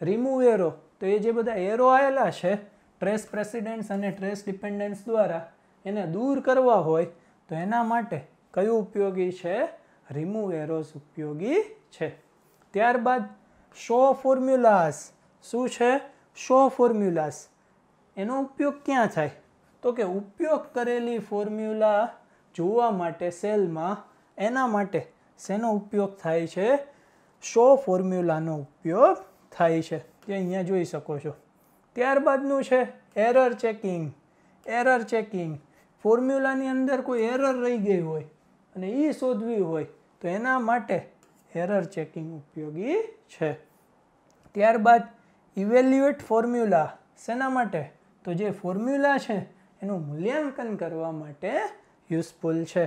રિમુવેરો તો એ જે બધા એરો આવેલા છે ટ્રેસ પ્રેસિડેન્સ અને ટ્રેસ ડિપેન્ડન્સ દ્વારા એને દૂર કરવા હોય તો એના માટે કયું ઉપયોગી છે રિમૂવ એરોસ ઉપયોગી છે ત્યારબાદ શો ફોર્મ્યુલાસ શું છે શો ફોર્મ્યુલાસ એનો ઉપયોગ ક્યાં થાય તો કે ઉપયોગ કરેલી ફોર્મ્યુલા જોવા માટે સેલમાં એના માટે શેનો ઉપયોગ થાય છે શો ફોર્મ્યુલાનો ઉપયોગ થાય છે જે અહીંયા જોઈ શકો છો ત્યારબાદનું છે એરર ચેકિંગ એરર ચેકિંગ ફોર્મ્યુલાની અંદર કોઈ એરર રહી ગઈ હોય અને એ શોધવી હોય તો એના માટે એરર ચેકિંગ ઉપયોગી છે ત્યારબાદ ઇવેલ્યુએટ ફોર્મ્યુલા શેના માટે તો જે ફોર્મ્યુલા છે એનું મૂલ્યાંકન કરવા માટે યુઝફુલ છે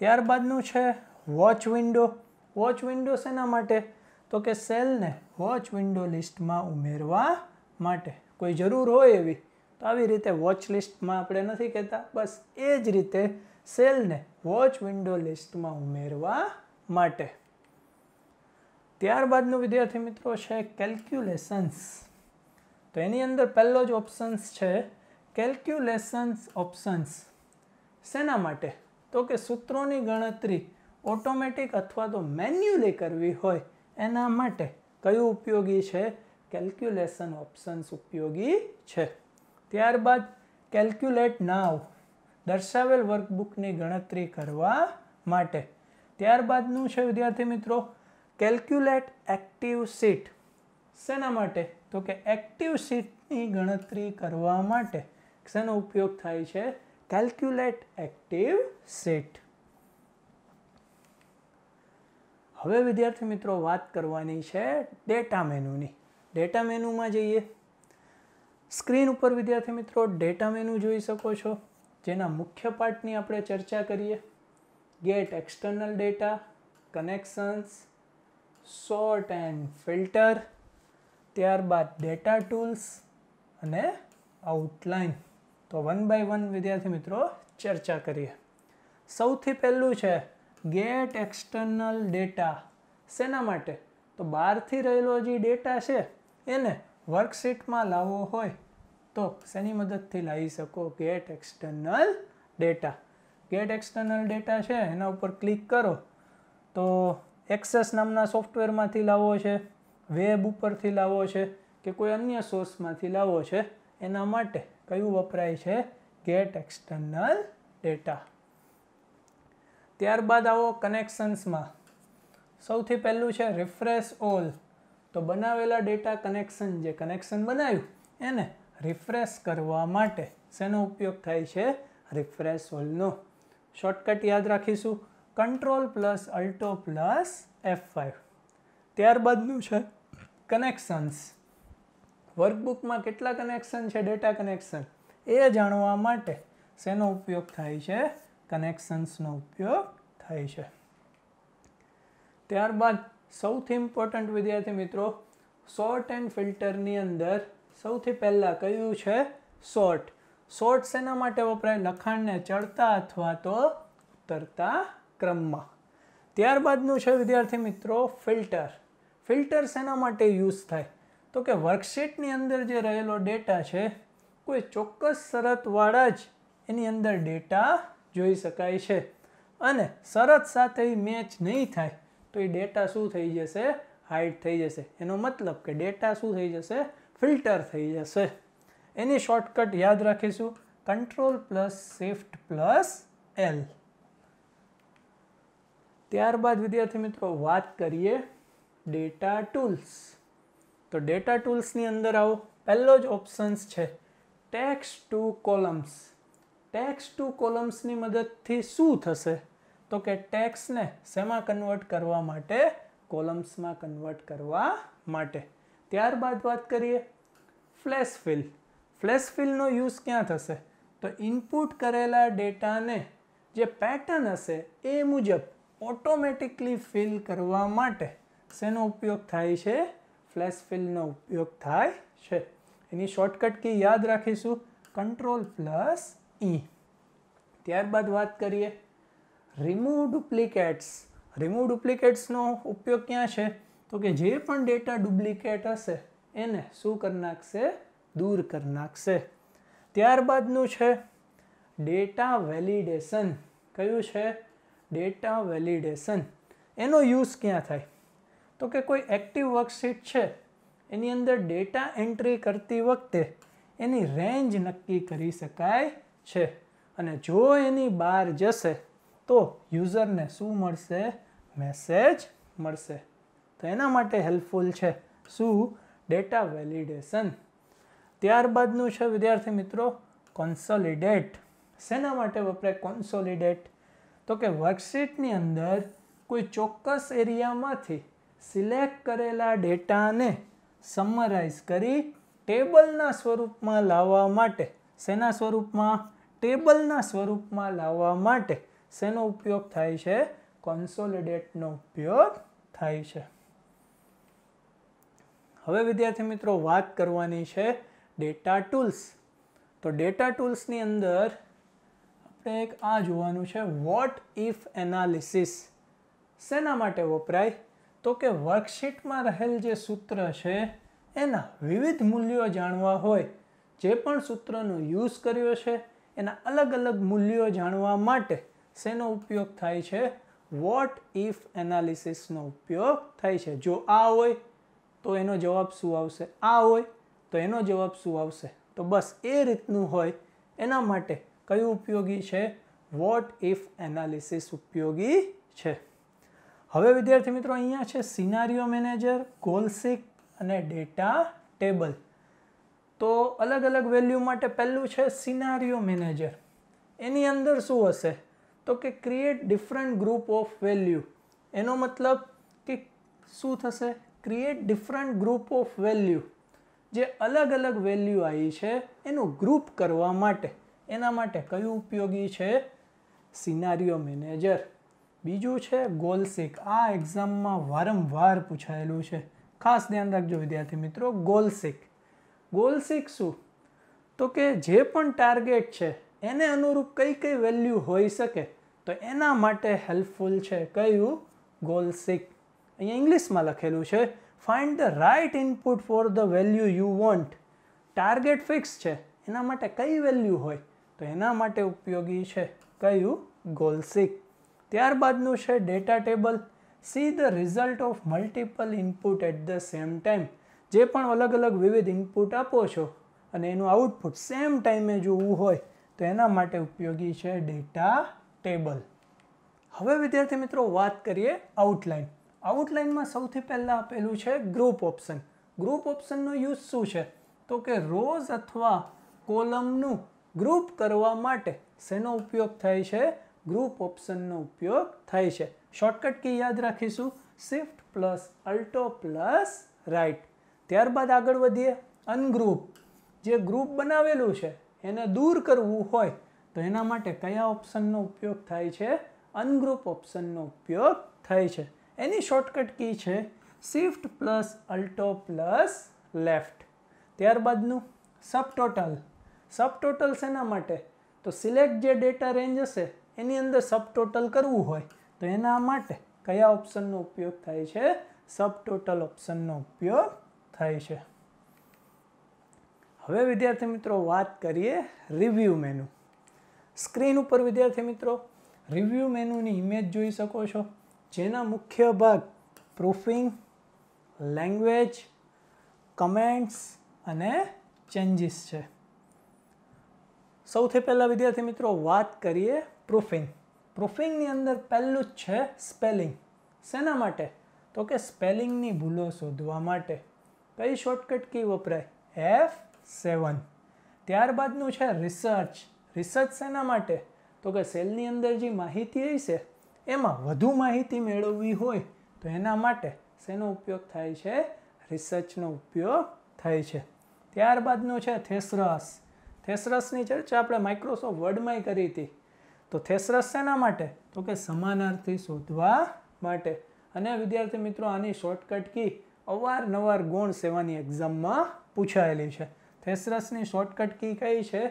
ત્યારબાદનું છે વોચ વિન્ડો વોચ વિન્ડો શેના માટે તો કે સેલને વોચ વિન્ડો લિસ્ટમાં ઉમેરવા માટે કોઈ જરૂર હોય એવી તો આવી રીતે વોચ લિસ્ટમાં આપણે નથી કહેતા બસ એ જ રીતે સેલને વોચ વિન્ડો લિસ્ટમાં ઉમેરવા માટે ત્યારબાદનું વિદ્યાર્થી મિત્રો છે કેલ્ક્યુલેશન્સ તો એની અંદર પહેલો જ ઓપ્શન્સ છે કેલ્ક્યુલેશન્સ ઓપ્શન્સ શેના માટે તો કે સૂત્રોની ગણતરી ઓટોમેટિક અથવા તો મેન્યુલી કરવી હોય એના માટે કયું ઉપયોગી છે કેલ્ક્યુલેશન ઓપ્શન્સ ઉપયોગી છે ત્યારબાદ કેલ્ક્યુલેટ નાવ દર્શાવેલ વર્કબુકની ગણતરી કરવા માટે ત્યારબાદનું છે વિદ્યાર્થી મિત્રો કેલ્ક્યુલેટ એક્ટિવ સીટ શેના માટે તો કે એક્ટિવ સીટની ગણતરી કરવા માટે શેનો ઉપયોગ થાય છે કેલ્ક્યુલેટ એક્ટિવ સેટ હવે વિદ્યાર્થી મિત્રો વાત કરવાની છે ડેટા મેનુની ડેટા મેનુમાં જઈએ સ્ક્રીન ઉપર વિદ્યાર્થી મિત્રો ડેટા મેનુ જોઈ શકો છો જેના મુખ્ય પાર્ટની આપણે ચર્ચા કરીએ get external data connections sort and filter ત્યારબાદ ડેટા ટૂલ્સ અને આઉટલાઇન તો વન બાય વન વિદ્યાર્થી મિત્રો ચર્ચા કરીએ સૌથી પહેલું છે ગેટ એક્સટર્નલ ડેટા શેના માટે તો બહારથી રહેલો જે ડેટા છે એને વર્કશીટમાં લાવવો હોય તો શેની મદદથી લાવી શકો get external data get external data છે એના ઉપર ક્લિક કરો તો એક્સેસ નામના સોફ્ટવેરમાંથી લાવવો છે વેબ ઉપરથી લાવવો છે કે કોઈ અન્ય સોર્સમાંથી લાવવો છે એના માટે કયું વપરાય છે ગેટ એક્સટર્નલ ડેટા ત્યારબાદ આવો કનેક્શન્સમાં સૌથી પહેલું છે રિફ્રેશ ઓલ તો બનાવેલા ડેટા કનેક્શન જે કનેક્શન બનાવ્યું એને રિફ્રેશ કરવા માટે શેનો ઉપયોગ થાય છે રિફ્રેશ ઓલનો શોર્ટકટ યાદ રાખીશું control plus alt plus F five ત્યારબાદનું છે કનેક્શન્સ વર્કબુકમાં કેટલા કનેક્શન છે ડેટા કનેક્શન એ જાણવા માટે શેનો ઉપયોગ થાય છે કનેક્શન્સનો ઉપયોગ થાય છે ત્યારબાદ સૌથી ઇમ્પોર્ટન્ટ વિદ્યાર્થી મિત્રો શોર્ટ એન્ડ ફિલ્ટરની અંદર સૌથી પહેલાં કયું છે શોર્ટ શોર્ટ શેના માટે વપરાય લખાણને ચડતા અથવા તો ઉતરતા ક્રમમાં ત્યારબાદનું છે વિદ્યાર્થી મિત્રો ફિલ્ટર ફિલ્ટર શેના માટે યુઝ થાય તો કે વર્કશીટની અંદર જે રહેલો ડેટા છે કોઈ ચોક્કસ શરતવાળા જ એની અંદર ડેટા જોઈ શકાય છે અને શરત સાથે મેચ નહીં થાય તો એ ડેટા શું થઈ જશે હાઇડ થઈ જશે એનો મતલબ કે ડેટા શું થઈ જશે ફિલ્ટર થઈ જશે એની શોર્ટકટ યાદ રાખીશું control plus shift plus L ત્યારબાદ વિદ્યાર્થી મિત્રો વાત કરીએ ડેટા ટૂલ્સ તો ડેટા ટૂલ્સની અંદર આવો પહેલો જ ઓપ્શન્સ છે text to columns text to કોલમ્સની મદદથી શું થશે તો કે ટેક્સને શેમાં કન્વર્ટ કરવા માટે કોલમ્સમાં કન્વર્ટ કરવા માટે ત્યારબાદ વાત કરીએ ફ્લેશ ફિલ ફ્લેશ ફિલનો યુઝ ક્યાં થશે તો ઇનપુટ કરેલા ડેટાને જે પેટર્ન હશે એ મુજબ ઓટોમેટિકલી ફિલ કરવા માટે શેનો ઉપયોગ થાય છે ફ્લેશ ફિલનો ઉપયોગ થાય છે એની શોર્ટકટ કી યાદ રાખીશું કંટ્રોલ પ્લસ ઈ ત્યારબાદ વાત કરીએ રિમૂવ ડુપ્લિકેટ્સ રિમૂવ ડુપ્લિકેટ્સનો ઉપયોગ ક્યાં છે તો કે જે પણ ડેટા ડુપ્લિકેટ હશે એને શું કરી નાખશે દૂર કરી નાખશે ત્યારબાદનું છે ડેટા વેલિડેશન કયું છે ડેટા વેલિડેશન એનો યુઝ ક્યાં થાય તો કે કોઈ એક્ટિવ વર્કશીટ છે એની અંદર ડેટા એન્ટ્રી કરતી વખતે એની રેન્જ નક્કી કરી શકાય છે અને જો એની બહાર જશે તો યુઝરને શું મળશે મેસેજ મળશે તો એના માટે હેલ્પફુલ છે શું ડેટા વેલિડેશન ત્યારબાદનું છે વિદ્યાર્થી મિત્રો કોન્સોલિડેટ શેના માટે વપરાય કોન્સોલિડેટ તો કે વર્કશીટની અંદર કોઈ ચોક્કસ એરિયામાંથી સિલેક્ટ કરેલા ડેટાને સમરાઇઝ કરી ટેબલના સ્વરૂપમાં લાવવા માટે શેના સ્વરૂપમાં ટેબલના સ્વરૂપમાં લાવવા માટે શેનો ઉપયોગ થાય છે કોન્સોલિડેટનો ઉપયોગ થાય છે હવે વિદ્યાર્થી મિત્રો વાત કરવાની છે ડેટા ટૂલ્સ તો ડેટા ટૂલ્સની અંદર આપણે એક આ જોવાનું છે વોટ ઇફ એનાલિસિસ શેના માટે વપરાય તો કે વર્કશીટમાં રહેલ જે સૂત્ર છે એના વિવિધ મૂલ્યો જાણવા હોય જે પણ સૂત્રનો યુઝ કર્યો છે એના અલગ અલગ મૂલ્યો જાણવા માટે શેનો ઉપયોગ થાય છે વોટ ઇફ એનાલિસિસનો ઉપયોગ થાય છે જો આ હોય તો એનો જવાબ શું આવશે આ હોય તો એનો જવાબ શું આવશે તો બસ એ રીતનું હોય એના માટે કયું ઉપયોગી છે વોટ ઇફ એનાલિસિસ ઉપયોગી છે હવે વિદ્યાર્થી મિત્રો અહીંયા છે સિનારીઓ મેનેજર ગોલસિક અને ડેટા ટેબલ તો અલગ અલગ વેલ્યુ માટે પહેલું છે સિનારીઓ મેનેજર એની અંદર શું હશે તો કે create different group of value એનો મતલબ કે શું થશે create different group of value જે અલગ અલગ વેલ્યુ આવી છે એનું ગ્રુપ કરવા માટે એના માટે કયું ઉપયોગી છે સિનારીઓ મેનેજર બીજું છે ગોલ સિક આ એક્ઝામમાં વારંવાર પૂછાયેલું છે ખાસ ધ્યાન રાખજો વિદ્યાર્થી મિત્રો ગોલ સિક ગોલ સિક શું તો કે જે પણ ટાર્ગેટ છે એને અનુરૂપ કઈ કઈ વેલ્યુ હોઈ શકે તો એના માટે હેલ્પફુલ છે કયું ગોલ સિક અહીંયા ઇંગ્લિશમાં લખેલું છે find the right input for the value you want target fix છે એના માટે કઈ વેલ્યુ હોય તો એના માટે ઉપયોગી છે કયું ગોલ સિક ત્યારબાદનું છે data table see the result of multiple input at the same time જે પણ અલગ અલગ વિવિધ ઇનપુટ આપો છો અને એનું આઉટપુટ સેમ ટાઈમે જોવું હોય તો એના માટે ઉપયોગી છે ડેટા ટેબલ હવે વિદ્યાર્થી મિત્રો વાત કરીએ આઉટલાઇન આઉટલાઇનમાં સૌથી પહેલાં આપેલું છે ગ્રુપ ઓપ્શન ગ્રુપ ઓપ્શનનો યુઝ શું છે તો કે રોઝ અથવા કોલમનું ગ્રુપ કરવા માટે શેનો ઉપયોગ થાય છે ગ્રુપ ઓપ્શનનો ઉપયોગ થાય છે શોર્ટકટ કી યાદ રાખીશું shift plus alt plus right ત્યારબાદ આગળ વધીએ અનગ્રુપ જે ગ્રુપ બનાવેલું છે એને દૂર કરવું હોય તો એના માટે કયા ઓપ્શનનો ઉપયોગ થાય છે અનગ્રુપ ઓપ્શનનો ઉપયોગ થાય છે એની શોર્ટકટ કી છે shift plus alt plus left ત્યારબાદનું સબ ટોટલ સબ ટોટલ શેના માટે તો સિલેક્ટ જે ડેટા રેન્જ હશે એની અંદર સબ ટોટલ કરવું હોય તો એના માટે કયા ઓપ્શનનો ઉપયોગ થાય છે સબ ટોટલ ઓપ્શનનો ઉપયોગ થાય છે હવે વિદ્યાર્થી મિત્રો વાત કરીએ રિવ્યૂ મેનુ સ્ક્રીન ઉપર વિદ્યાર્થી મિત્રો રિવ્યૂ મેનુની ઇમેજ જોઈ શકો છો જેના મુખ્ય ભાગ પ્રૂફિંગ લેંગ્વેજ કમેન્ટ્સ અને ચેન્જીસ છે સૌથી પહેલાં વિદ્યાર્થી મિત્રો વાત કરીએ પ્રૂફિંગ પ્રૂફિંગની અંદર પહેલું જ છે સ્પેલિંગ શેના માટે તો કે સ્પેલિંગની ભૂલો શોધવા માટે કઈ શોર્ટકટ કી વપરાય એફ સેવન ત્યારબાદનું છે રિસર્ચ રિસર્ચ શેના માટે તો કે સેલની અંદર જે માહિતી હશે એમાં વધુ માહિતી મેળવવી હોય તો એના માટે શેનો ઉપયોગ થાય છે રિસર્ચનો ઉપયોગ થાય છે ત્યારબાદનું છે થેસરસ થેસરસની ચર્ચા આપણે માઇક્રોસોફ્ટ વર્ડમાંય કરી હતી તો થેસરસ શેના માટે તો કે સમાનાર્થી શોધવા માટે અને વિદ્યાર્થી મિત્રો આની શોર્ટકટ કી અવારનવાર ગુણ સેવાની એક્ઝામમાં પૂછાયેલી છે થેસરસની શોર્ટકટ કી કઈ છે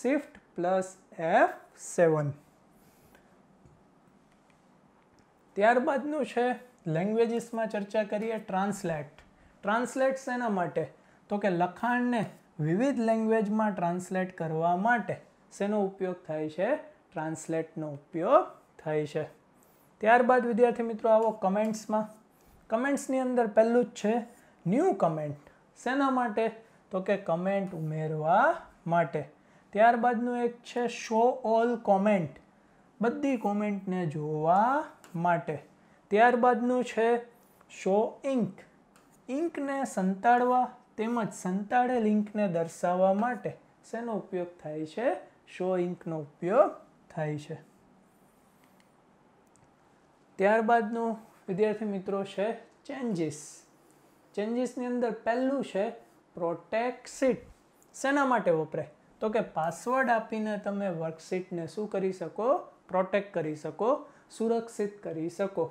શિફ્ટ પ્લસ એફ સેવન ત્યારબાદનું છે લેંગ્વેજીસમાં ચર્ચા કરીએ ટ્રાન્સલેટ ટ્રાન્સલેટ શેના માટે તો કે લખાણને વિવિધ લેંગ્વેજમાં ટ્રાન્સલેટ કરવા માટે શેનો ઉપયોગ થાય છે ટ્રાન્સલેટનો ઉપયોગ થાય છે ત્યારબાદ વિદ્યાર્થી મિત્રો આવો કમેન્ટ્સમાં કમેન્ટ્સની અંદર પહેલું જ છે ન્યૂ કમેન્ટ શેના માટે તો કે કમેન્ટ ઉમેરવા માટે ત્યારબાદનું એક છે શો ઓલ કોમેન્ટ બધી કોમેન્ટને જોવા માટે ત્યારબાદનું છે શો ઇન્ક ઇન્કને સંતાડવા તેમજ સંતાડેલ ઇન્કને દર્શાવવા માટે શેનો ઉપયોગ થાય છે શો ઇન્કનો ઉપયોગ થાય છે ત્યારબાદનું વિદ્યાર્થી મિત્રો છે ચેન્જીસ ચેન્જીસની અંદર પહેલું છે પ્રોટેક્સિટ શેના માટે વપરાય તો કે પાસવર્ડ આપીને તમે વર્કશીટને શું કરી શકો પ્રોટેક્ટ કરી શકો સુરક્ષિત કરી શકો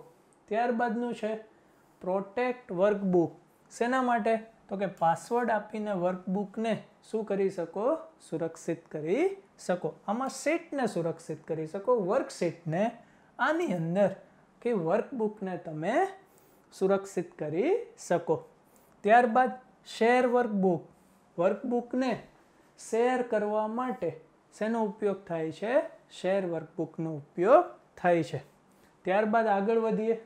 ત્યારબાદનું છે પ્રોટેક્ટ વર્કબુક શેના માટે તો કે પાસવર્ડ આપીને વર્કબુકને શું કરી શકો સુરક્ષિત કરી શકો આમાં સેટને સુરક્ષિત કરી શકો વર્કશીટને આની અંદર કે વર્કબુકને તમે સુરક્ષિત કરી શકો ત્યારબાદ શેર વર્કબુક વર્કબુકને શેર કરવા માટે શેનો ઉપયોગ થાય છે શેર વર્કબુકનો ઉપયોગ થાય છે ત્યારબાદ આગળ વધીએ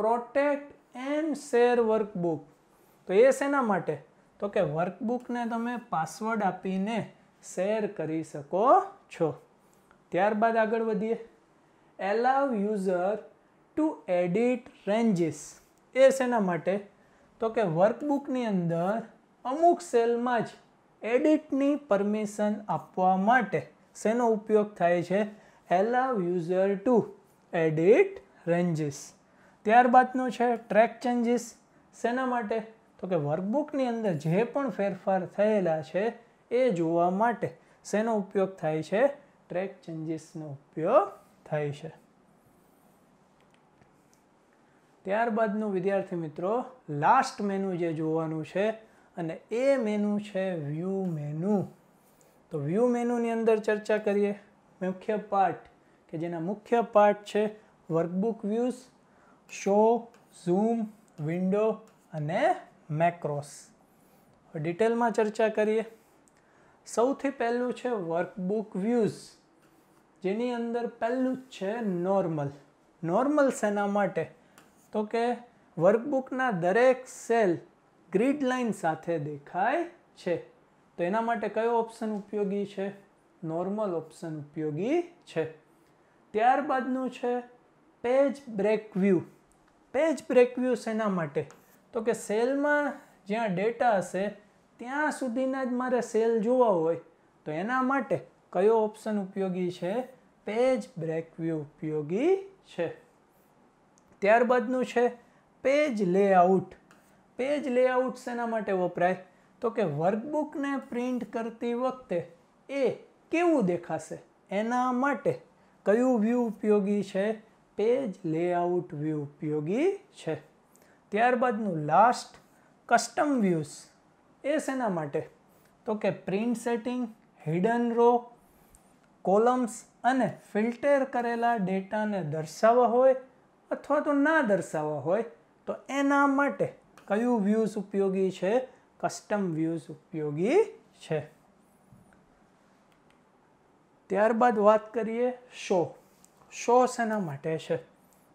પ્રોટેક્ટ એન્ડ શેર વર્કબુક તો એ શેના માટે તો કે વર્કબુકને તમે પાસવર્ડ આપીને શેર કરી શકો છો ત્યારબાદ આગળ વધીએ allow user to edit ranges એ શેના માટે તો કે વર્કબુકની અંદર અમુક સેલમાં જ એડિટની પરમિશન આપવા માટે શેનો ઉપયોગ થાય છે allow user to edit ranges ત્યારબાદનો છે ટ્રેક ચેન્જીસ શેના માટે તો કે વર્કબુકની અંદર જે પણ ફેરફાર થયેલા છે એ જોવા માટે શેનો ઉપયોગ થાય છે ટ્રેક ચેન્જીસનો ઉપયોગ થાય છે ત્યારબાદનું વિદ્યાર્થી મિત્રો લાસ્ટ મેનુ જે જોવાનું છે અને એ મેનુ છે વ્યૂ મેનુ તો વ્યૂ મેનુની અંદર ચર્ચા કરીએ મુખ્ય પાર્ટ કે જેના મુખ્ય પાર્ટ છે workbook views show zoom window અને મેક્રોસ ડિટેલમાં ચર્ચા કરીએ સૌથી પહેલું છે વર્કબુક વ્યૂઝ જેની અંદર પહેલું જ છે નોર્મલ નોર્મલ શેના માટે તો કે વર્કબુકના દરેક સેલ ગ્રીડ લાઇન સાથે દેખાય છે તો એના માટે કયો ઓપ્શન ઉપયોગી છે નોર્મલ ઓપ્શન ઉપયોગી છે ત્યારબાદનું છે page break view page break view શેના માટે તો કે સેલમાં જ્યાં ડેટા હશે ત્યાં સુધીના જ મારે સેલ જોવા હોય તો એના માટે કયો ઓપ્શન ઉપયોગી છે પેજ બ્રેક વ્યૂ ઉપયોગી છે ત્યારબાદનું છે પેજ લેઆઉટ પેજ લેઆઉટ શેના માટે વપરાય તો કે વર્કબુકને પ્રિન્ટ કરતી વખતે એ કેવું દેખાશે એના માટે કયું વ્યૂ ઉપયોગી છે પેજ લેઆઉટ વ્યૂ ઉપયોગી છે ત્યારબાદનું લાસ્ટ કસ્ટમ વ્યૂઝ એ શેના માટે તો કે print setting hidden row columns અને ફિલ્ટર કરેલા ડેટાને દર્શાવવા હોય અથવા તો ના દર્શાવવા હોય તો એના માટે કયું વ્યૂઝ ઉપયોગી છે કસ્ટમ વ્યૂઝ ઉપયોગી છે ત્યારબાદ વાત કરીએ શો શો શેના માટે છે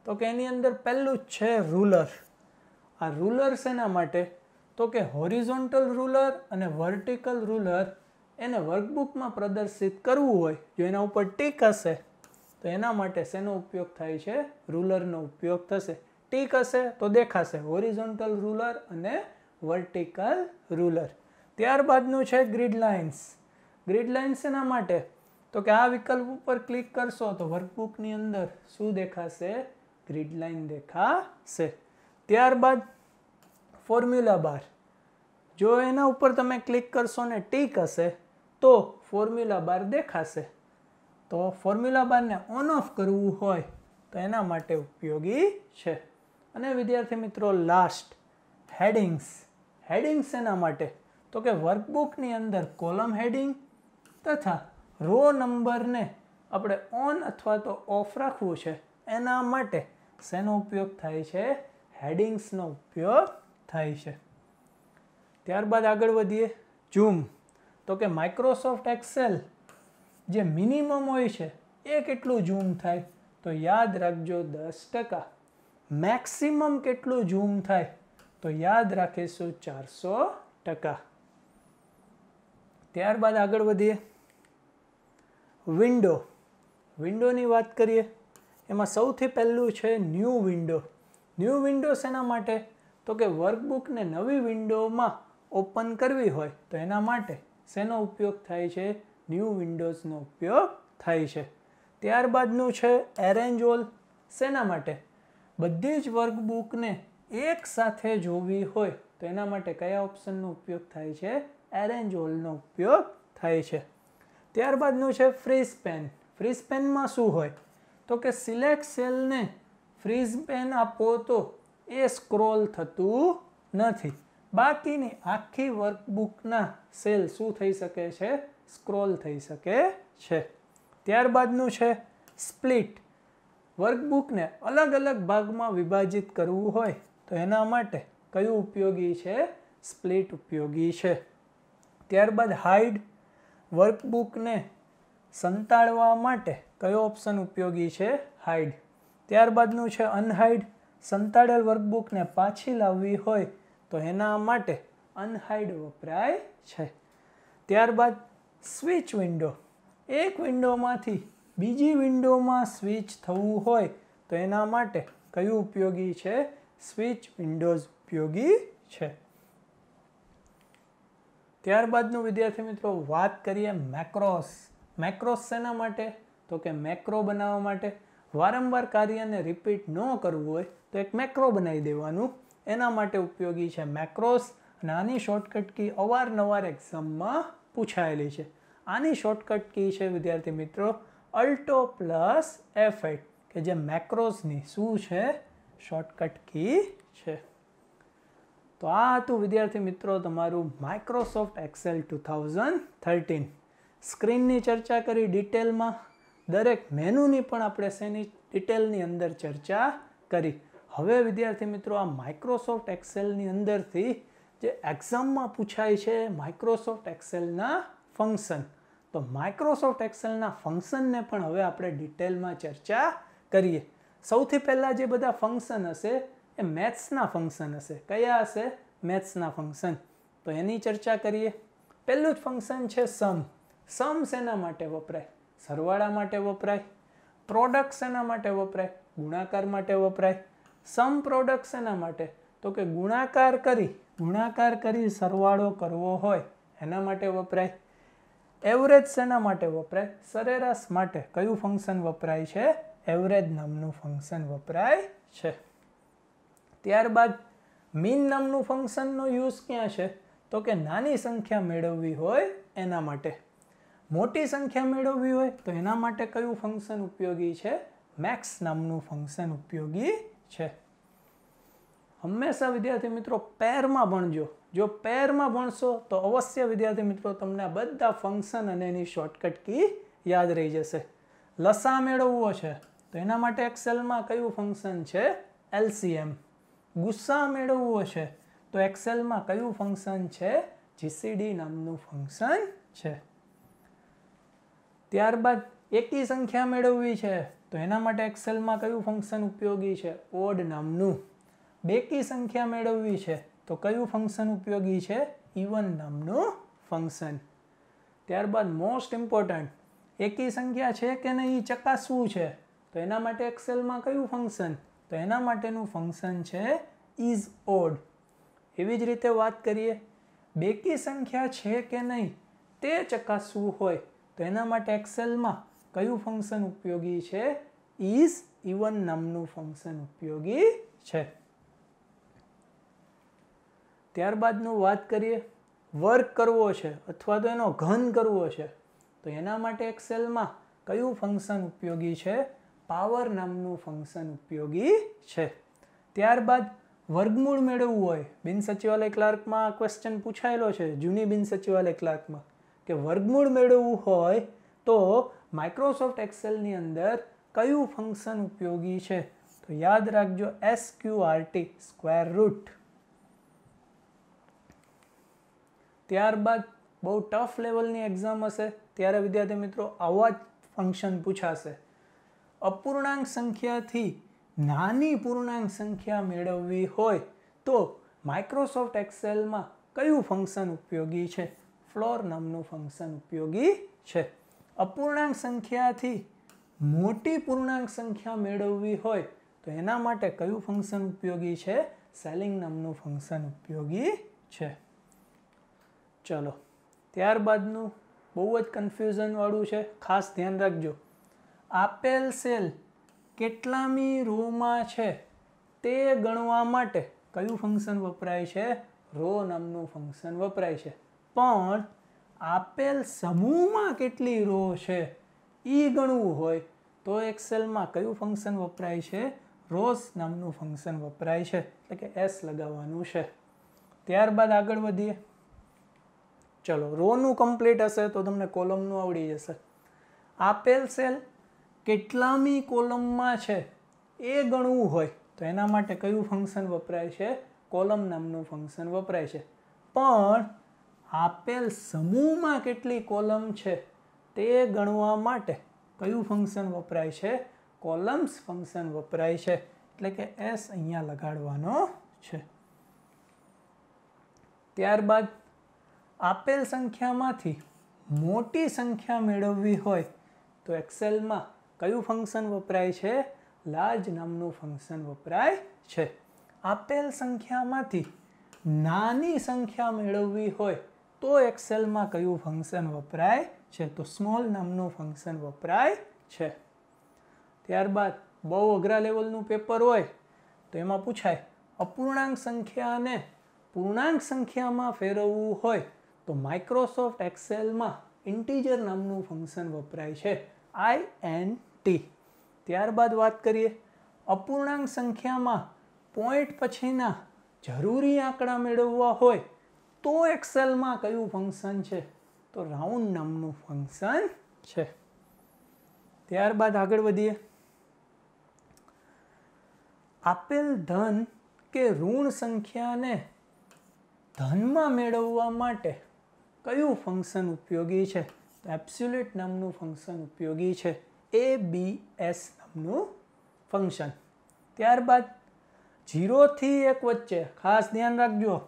તો કે એની અંદર પહેલું જ છે રૂલર આ રૂલર શેના માટે તો કે હોરિઝોન્ટલ રૂલર અને વર્ટિકલ રૂલર એને વર્કબુકમાં પ્રદર્શિત કરવું હોય જો એના ઉપર ટીક હશે તો એના માટે શેનો ઉપયોગ થાય છે રૂલરનો ઉપયોગ થશે ટીક હશે તો દેખાશે હોરિઝોન્ટલ રૂલર અને વર્ટિકલ રૂલર ત્યારબાદનું છે ગ્રીડ લાઇન્સ ગ્રીડ લાઇન્સ એના માટે તો કે આ વિકલ્પ ઉપર ક્લિક કરશો તો વર્કબુકની અંદર શું દેખાશે ગ્રીડ લાઇન દેખાશે ત્યારબાદ ફોર્મ્યુલા બાર જો એના ઉપર તમે ક્લિક કરશો ને ટીક હશે તો ફોર્મ્યુલા બાર દેખાશે તો ફોર્મ્યુલા બારને ઓન ઓફ કરવું હોય તો એના માટે ઉપયોગી છે અને વિદ્યાર્થી મિત્રો લાસ્ટ હેડિંગ્સ હેડિંગ્સ એના માટે તો કે વર્કબુકની અંદર કોલમ હેડિંગ તથા રો નંબરને આપણે ઓન અથવા તો ઓફ રાખવું છે એના માટે શેનો ઉપયોગ થાય છે હેડિંગ્સનો ઉપયોગ થાય છે ત્યારબાદ આગળ વધીએ ઝૂમ તો કે માઇક્રોસોફ્ટ એક્સેલ જે મિનિમમ હોય છે એ કેટલું ઝૂમ થાય તો યાદ રાખજો દસ ટકા મેક્સિમમ કેટલું ઝૂમ થાય તો યાદ રાખીશું ચારસો ટકા ત્યારબાદ આગળ વધીએ વિન્ડો વિન્ડોની વાત કરીએ એમાં સૌથી પહેલું છે ન્યૂ વિન્ડો ન્યૂ વિન્ડો શેના માટે તો કે વર્કબુકને નવી વિન્ડોમાં ઓપન કરવી હોય તો એના માટે શેનો ઉપયોગ થાય છે ન્યૂ વિન્ડોઝનો ઉપયોગ થાય છે ત્યારબાદનું છે એરેન્જ ઓલ શેના માટે બધી જ વર્કબુકને એક સાથે જોવી હોય તો એના માટે કયા ઓપ્શનનો ઉપયોગ થાય છે એરેન્જ ઓલનો ઉપયોગ થાય છે ત્યારબાદનું છે ફ્રી પેન ફ્રી પેનમાં શું હોય તો કે સિલેક્ટ સેલને ફ્રીઝ પેન આપો તો એ સ્ક્રોલ થતું નથી બાકીની આખી વર્કબુકના સેલ શું થઈ શકે છે સ્ક્રોલ થઈ શકે છે ત્યારબાદનું છે સ્પ્લિટ વર્કબુકને અલગ અલગ ભાગમાં વિભાજિત કરવું હોય તો એના માટે કયું ઉપયોગી છે સ્પ્લિટ ઉપયોગી છે ત્યારબાદ હાઇડ વર્કબુકને સંતાડવા માટે કયો ઓપ્શન ઉપયોગી છે હાઇડ ત્યારબાદનું છે અનહાઈડ સંતાડેલ વર્કબુકને પાછી લાવવી હોય તો એના માટે અનહાઈડ વપરાય છે ત્યારબાદ સ્વિચ વિન્ડો એક વિન્ડોમાંથી બીજી વિન્ડોમાં સ્વિચ થવું હોય તો એના માટે કયું ઉપયોગી છે સ્વિચ વિન્ડોઝ ઉપયોગી છે ત્યારબાદનું વિદ્યાર્થી મિત્રો વાત કરીએ મેક્રોસ મેક્રોસ શેના માટે તો કે મેક્રો બનાવવા માટે વારંવાર કાર્યને રિપીટ ન કરવું હોય તો એક મેક્રો બનાવી દેવાનું એના માટે ઉપયોગી છે મેક્રોસ અને આની શોર્ટકટ કી અવારનવાર એક્ઝામમાં પૂછાયેલી છે આની શોર્ટકટ કી છે વિદ્યાર્થી મિત્રો અલ્ટો પ્લસ એફ કે જે મેક્રોસની શું છે શોર્ટકટ કી છે તો આ હતું વિદ્યાર્થી મિત્રો તમારું Microsoft Excel two thousand thirteen સ્ક્રીનની ચર્ચા કરી ડિટેલમાં દરેક મેનુની પણ આપણે શેની ડિટેલની અંદર ચર્ચા કરી હવે વિદ્યાર્થી મિત્રો આ માઇક્રોસોફ્ટ એક્સેલની અંદરથી જે એક્ઝામમાં પૂછાય છે માઇક્રોસોફ્ટ એક્સેલના ફંક્શન તો માઇક્રોસોફ્ટ એક્સેલના ફંક્શનને પણ હવે આપણે ડિટેલમાં ચર્ચા કરીએ સૌથી પહેલાં જે બધા ફંક્શન હશે એ મેથ્સના ફંક્શન હશે કયા હશે મેથ્સના ફંક્શન તો એની ચર્ચા કરીએ પહેલું જ ફંક્શન છે સમ સમ શેના માટે વપરાય સરવાળા માટે વપરાય પ્રોડક્ટ શેના માટે વપરાય ગુણાકાર માટે વપરાય સમ પ્રોડક્ટ શેના માટે તો કે ગુણાકાર કરી ગુણાકાર કરી સરવાળો કરવો હોય એના માટે વપરાય એવરેજ શેના માટે વપરાય સરેરાશ માટે કયું ફંક્શન વપરાય છે એવરેજ નામનું ફંક્શન વપરાય છે ત્યારબાદ મીન નામનું ફંક્શનનો યુઝ ક્યાં છે તો કે નાની સંખ્યા મેળવવી હોય એના માટે મોટી સંખ્યા મેળવવી હોય તો એના માટે કયું ફંક્શન ઉપયોગી છે મેક્સ નામનું ફંક્શન ઉપયોગી છે હંમેશા વિદ્યાર્થી મિત્રો પેરમાં ભણજો જો પેરમાં ભણશો તો અવશ્ય વિદ્યાર્થી મિત્રો તમને બધા ફંક્શન અને એની શોર્ટકટ કી યાદ રહી જશે લસા મેળવવો છે તો એના માટે એક્સેલમાં કયું ફંક્શન છે એલસીએમ ગુસ્સા મેળવવો છે તો એક્સેલમાં કયું ફંક્શન છે જીસીડી નામનું ફંક્શન છે ત્યારબાદ એકી સંખ્યા મેળવવી છે તો એના માટે એક્સેલમાં કયું ફંક્શન ઉપયોગી છે ઓડ નામનું બેકી સંખ્યા મેળવવી છે તો કયું ફંક્શન ઉપયોગી છે ઇવન નામનું ફંક્શન ત્યારબાદ મોસ્ટ ઇમ્પોર્ટન્ટ એકી સંખ્યા છે કે નહીં એ ચકાસવું છે તો એના માટે એક્સેલમાં કયું ફંક્શન તો એના માટેનું ફંક્શન છે ઇઝ ઓડ એવી જ રીતે વાત કરીએ બેકી સંખ્યા છે કે નહીં તે ચકાસવું હોય તો એના માટે એક્સેલમાં કયું ફંક્શન ઉપયોગી છે ઇઝ ઇવન નામનું ફંક્શન ઉપયોગી છે ત્યારબાદનું વાત કરીએ વર્ક કરવો છે અથવા તો એનો ઘન કરવો છે તો એના માટે એક્સેલમાં કયું ફંક્શન ઉપયોગી છે પાવર નામનું ફંક્શન ઉપયોગી છે ત્યારબાદ વર્ગમૂળ મેળવવું હોય બિન સચિવાલય ક્લાર્કમાં ક્વેશ્ચન પૂછાયેલો છે જૂની બિન સચિવાલય ક્લાર્કમાં કે વર્ગમૂળ મેળવવું હોય તો માઇક્રોસોફ્ટ એક્સેલની અંદર કયું ફંક્શન ઉપયોગી છે તો યાદ રાખજો એસ ક્યુઆરટી સ્ક્વેર રૂટ ત્યારબાદ બહુ ટફ લેવલની એક્ઝામ હશે ત્યારે વિદ્યાર્થી મિત્રો આવા જ ફંક્શન પૂછાશે અપૂર્ણાંક સંખ્યાથી નાની પૂર્ણાંક સંખ્યા મેળવવી હોય તો માઇક્રોસોફ્ટ એક્સેલમાં કયું ફંક્શન ઉપયોગી છે ફ્લોર નામનું ફંક્શન ઉપયોગી છે અપૂર્ણાંક સંખ્યાથી મોટી પૂર્ણાંક સંખ્યા મેળવવી હોય તો એના માટે કયું ફંક્શન ઉપયોગી છે સેલિંગ નામનું ફંક્શન ઉપયોગી છે ચલો ત્યારબાદનું બહુ જ કન્ફ્યુઝનવાળું છે ખાસ ધ્યાન રાખજો આપેલ સેલ કેટલામી રોમાં છે તે ગણવા માટે કયું ફંક્શન વપરાય છે રો નામનું ફંક્શન વપરાય છે પણ આપેલ સમૂહમાં કેટલી રો છે એ ગણવું હોય તો એક્સેલમાં કયું ફંક્શન વપરાય છે રોસ નામનું ફંક્શન વપરાય છે એટલે કે એસ લગાવવાનું છે ત્યારબાદ આગળ વધીએ ચલો રોનું કમ્પ્લીટ હશે તો તમને કોલમનું આવડી જશે આપેલ સેલ કેટલામી કોલમમાં છે એ ગણવું હોય તો એના માટે કયું ફંક્શન વપરાય છે કોલમ નામનું ફંક્શન વપરાય છે પણ આપેલ સમૂહમાં કેટલી કોલમ છે તે ગણવા માટે કયું ફંક્શન વપરાય છે કોલમ્સ ફંક્શન વપરાય છે એટલે કે એસ અહીંયા લગાડવાનો છે ત્યારબાદ આપેલ સંખ્યામાંથી મોટી સંખ્યા મેળવવી હોય તો એક્સેલમાં કયું ફંક્શન વપરાય છે લાર્જ નામનું ફંક્શન વપરાય છે આપેલ સંખ્યામાંથી નાની સંખ્યા મેળવવી હોય તો એક્સેલમાં કયું ફંક્શન વપરાય છે તો સ્મોલ નામનું ફંક્શન વપરાય છે ત્યારબાદ બહુ અઘરા લેવલનું પેપર હોય તો એમાં પૂછાય અપૂર્ણાંક સંખ્યાને પૂર્ણાંક સંખ્યામાં ફેરવવું હોય તો માઇક્રોસોફ્ટ એક્સેલમાં ઇન્ટીજર નામનું ફંક્શન વપરાય છે આઈ એન ટી ત્યારબાદ વાત કરીએ અપૂર્ણાંક સંખ્યામાં પોઈન્ટ પછીના જરૂરી આંકડા મેળવવા હોય તો એક્સેલમાં કયું ફંક્શન છે તો રાઉન્ડ નામનું ફંક્શન છે ત્યારબાદ આગળ વધીએ આપેલ ધન કે ઋણ સંખ્યાને ધનમાં મેળવવા માટે કયું ફંક્શન ઉપયોગી છે તો એપ્સ્યુલેટ નામનું ફંક્શન ઉપયોગી છે એ બી એસ નામનું ફંક્શન ત્યારબાદ જીરોથી એક વચ્ચે ખાસ ધ્યાન રાખજો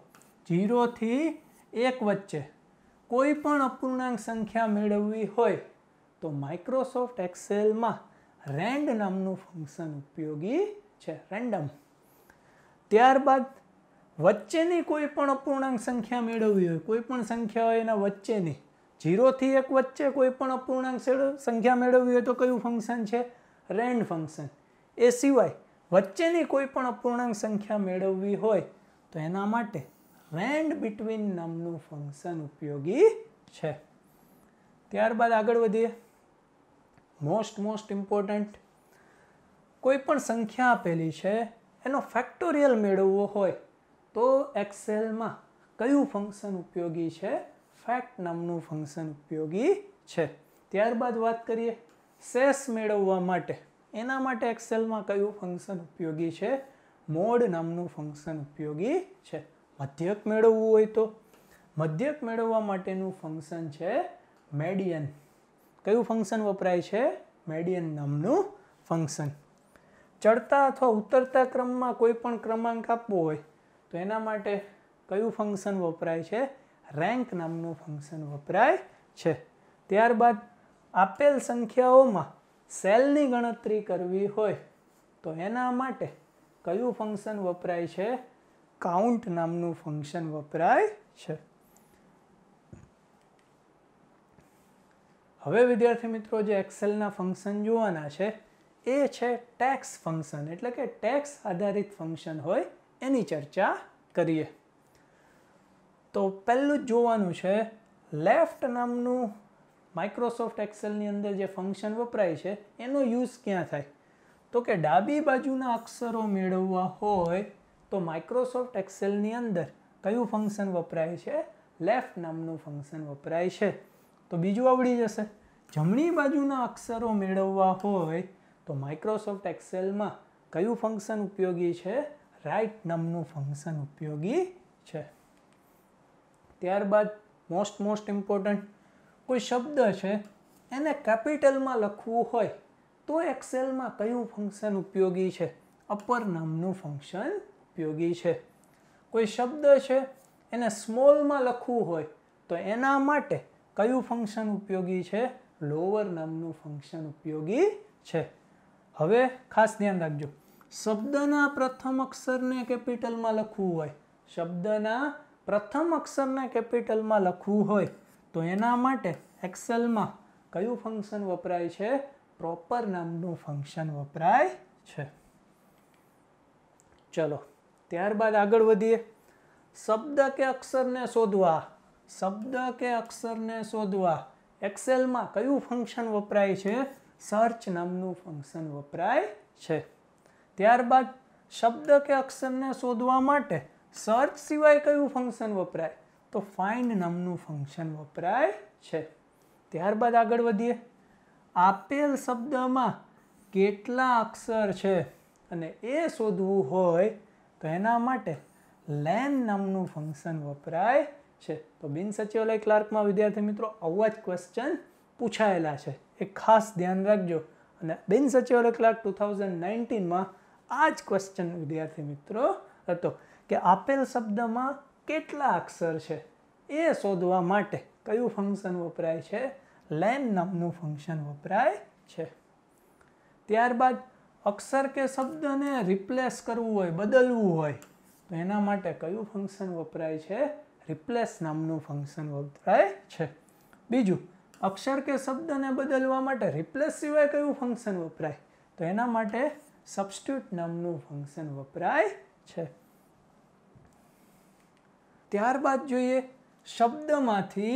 જીરોથી એક વચ્ચે કોઈ પણ અપૂર્ણાંક સંખ્યા મેળવવી હોય તો માઇક્રોસોફ્ટ એક્સેલમાં રેન્ડ નામનું ફંક્શન ઉપયોગી છે રેન્ડમ ત્યારબાદ વચ્ચેની કોઈ પણ અપૂર્ણાંક સંખ્યા મેળવવી હોય કોઈ પણ સંખ્યા હોય એના વચ્ચેની જીરોથી એક વચ્ચે કોઈ પણ અપૂર્ણાંક સંખ્યા મેળવવી હોય તો કયું ફંક્શન છે રેન્ડ ફંક્શન એ સિવાય વચ્ચેની કોઈ પણ અપૂર્ણાંક સંખ્યા મેળવવી હોય તો એના માટે રેન્ડ બિટવીન નામનું ફંક્શન ઉપયોગી છે ત્યારબાદ આગળ વધીએ મોસ્ટ મોસ્ટ ઇમ્પોર્ટન્ટ કોઈ પણ સંખ્યા આપેલી છે એનો ફેક્ટોરિયલ મેળવવો હોય તો એક્સેલમાં કયું ફંક્શન ઉપયોગી છે ફેક્ટ નામનું ફંક્શન ઉપયોગી છે ત્યારબાદ વાત કરીએ સેસ મેળવવા માટે એના માટે એક્સેલમાં કયું ફંક્શન ઉપયોગી છે મોડ નામનું ફંક્શન ઉપયોગી છે મધ્યક મેળવવું હોય તો મધ્યક મેળવવા માટેનું ફંક્શન છે મેડિયન કયું ફંક્શન વપરાય છે મેડિયન નામનું ફંક્શન ચડતા અથવા ઉતરતા ક્રમમાં કોઈ પણ ક્રમાંક આપવો હોય તો એના માટે કયું ફંક્શન વપરાય છે રેન્ક નામનું ફંક્શન વપરાય છે ત્યારબાદ આપેલ સંખ્યાઓમાં સેલની ગણતરી કરવી હોય તો એના માટે કયું ફંક્શન વપરાય છે કાઉન્ટ નામનું ફંક્શન વપરાય છે હવે વિદ્યાર્થી મિત્રો જે એક્સેલના ફંક્શન જોવાના છે એ છે ટેક્સ ફંક્શન એટલે કે ટેક્સ આધારિત ફંક્શન હોય એની ચર્ચા કરીએ તો પહેલું જ જોવાનું છે લેફ્ટ નામનું માઇક્રોસોફ્ટ એક્સેલની અંદર જે ફંક્શન વપરાય છે એનો યુઝ ક્યાં થાય તો કે ડાબી બાજુના અક્ષરો મેળવવા હોય તો માઇક્રોસોફ્ટ એક્સેલની અંદર કયું ફંક્શન વપરાય છે લેફ્ટ નામનું ફંક્શન વપરાય છે તો બીજું આવડી જશે જમણી બાજુના અક્ષરો મેળવવા હોય તો માઇક્રોસોફ્ટ એક્સેલમાં કયું ફંક્શન ઉપયોગી છે રાઇટ નામનું ફંક્શન ઉપયોગી છે ત્યારબાદ મોસ્ટ મોસ્ટ ઇમ્પોર્ટન્ટ કોઈ શબ્દ છે એને કેપિટલમાં લખવું હોય તો એક્સેલમાં કયું ફંક્શન ઉપયોગી છે અપર નામનું ફંક્શન ઉપયોગી છે કોઈ શબ્દ છે એને સ્મોલમાં લખવું હોય તો એના માટે કયું ફંક્શન ઉપયોગી છે લોવર નામનું ફંક્શન ઉપયોગી છે હવે ખાસ ધ્યાન રાખજો શબ્દના પ્રથમ અક્ષરને કેપિટલમાં લખવું હોય શબ્દના પ્રથમ અક્ષરને કેપિટલમાં લખવું હોય તો એના માટે એક્સેલમાં કયું ફંક્શન વપરાય છે પ્રોપર નામનું ફંક્શન વપરાય છે ચલો ત્યારબાદ આગળ વધીએ શબ્દ કે અક્ષરને શોધવા શબ્દ કે અક્ષરને શોધવા એક્સેલમાં કયું ફંક્શન વપરાય છે સર્ચ નામનું ફંક્શન વપરાય છે ત્યારબાદ શબ્દ કે અક્ષરને શોધવા માટે સર્ચ સિવાય કયું ફંક્શન વપરાય તો ફાઇન નામનું ફંક્શન વપરાય છે ત્યારબાદ આગળ વધીએ આપેલ શબ્દમાં કેટલા અક્ષર છે અને એ શોધવું હોય તો એના માટે લેન નામનું ફંક્શન વપરાય છે તો બિન સચિવાલય ક્લાર્કમાં વિદ્યાર્થી મિત્રો આવા જ ક્વેશ્ચન પૂછાયેલા છે એ ખાસ ધ્યાન રાખજો અને બિન સચિવાલય ક્લાર્ક ટુ થાઉઝન્ડ નાઇન્ટીનમાં આ જ ક્વેશ્ચન વિદ્યાર્થી મિત્રો હતો કે આપેલ શબ્દમાં કેટલા અક્ષર છે એ શોધવા માટે કયું ફંક્શન વપરાય છે લેન નામનું ફંક્શન વપરાય છે ત્યારબાદ અક્ષર કે શબ્દને રિપ્લેસ કરવું હોય બદલવું હોય તો એના માટે કયું ફંક્શન વપરાય છે રિપ્લેસ નામનું ફંક્શન વપરાય છે બીજું અક્ષર કે શબ્દને બદલવા માટે રિપ્લેસ સિવાય કયું ફંક્શન વપરાય તો એના માટે સબસ્ટ્યુટ નામનું ફંક્શન વપરાય છે ત્યારબાદ જોઈએ શબ્દમાંથી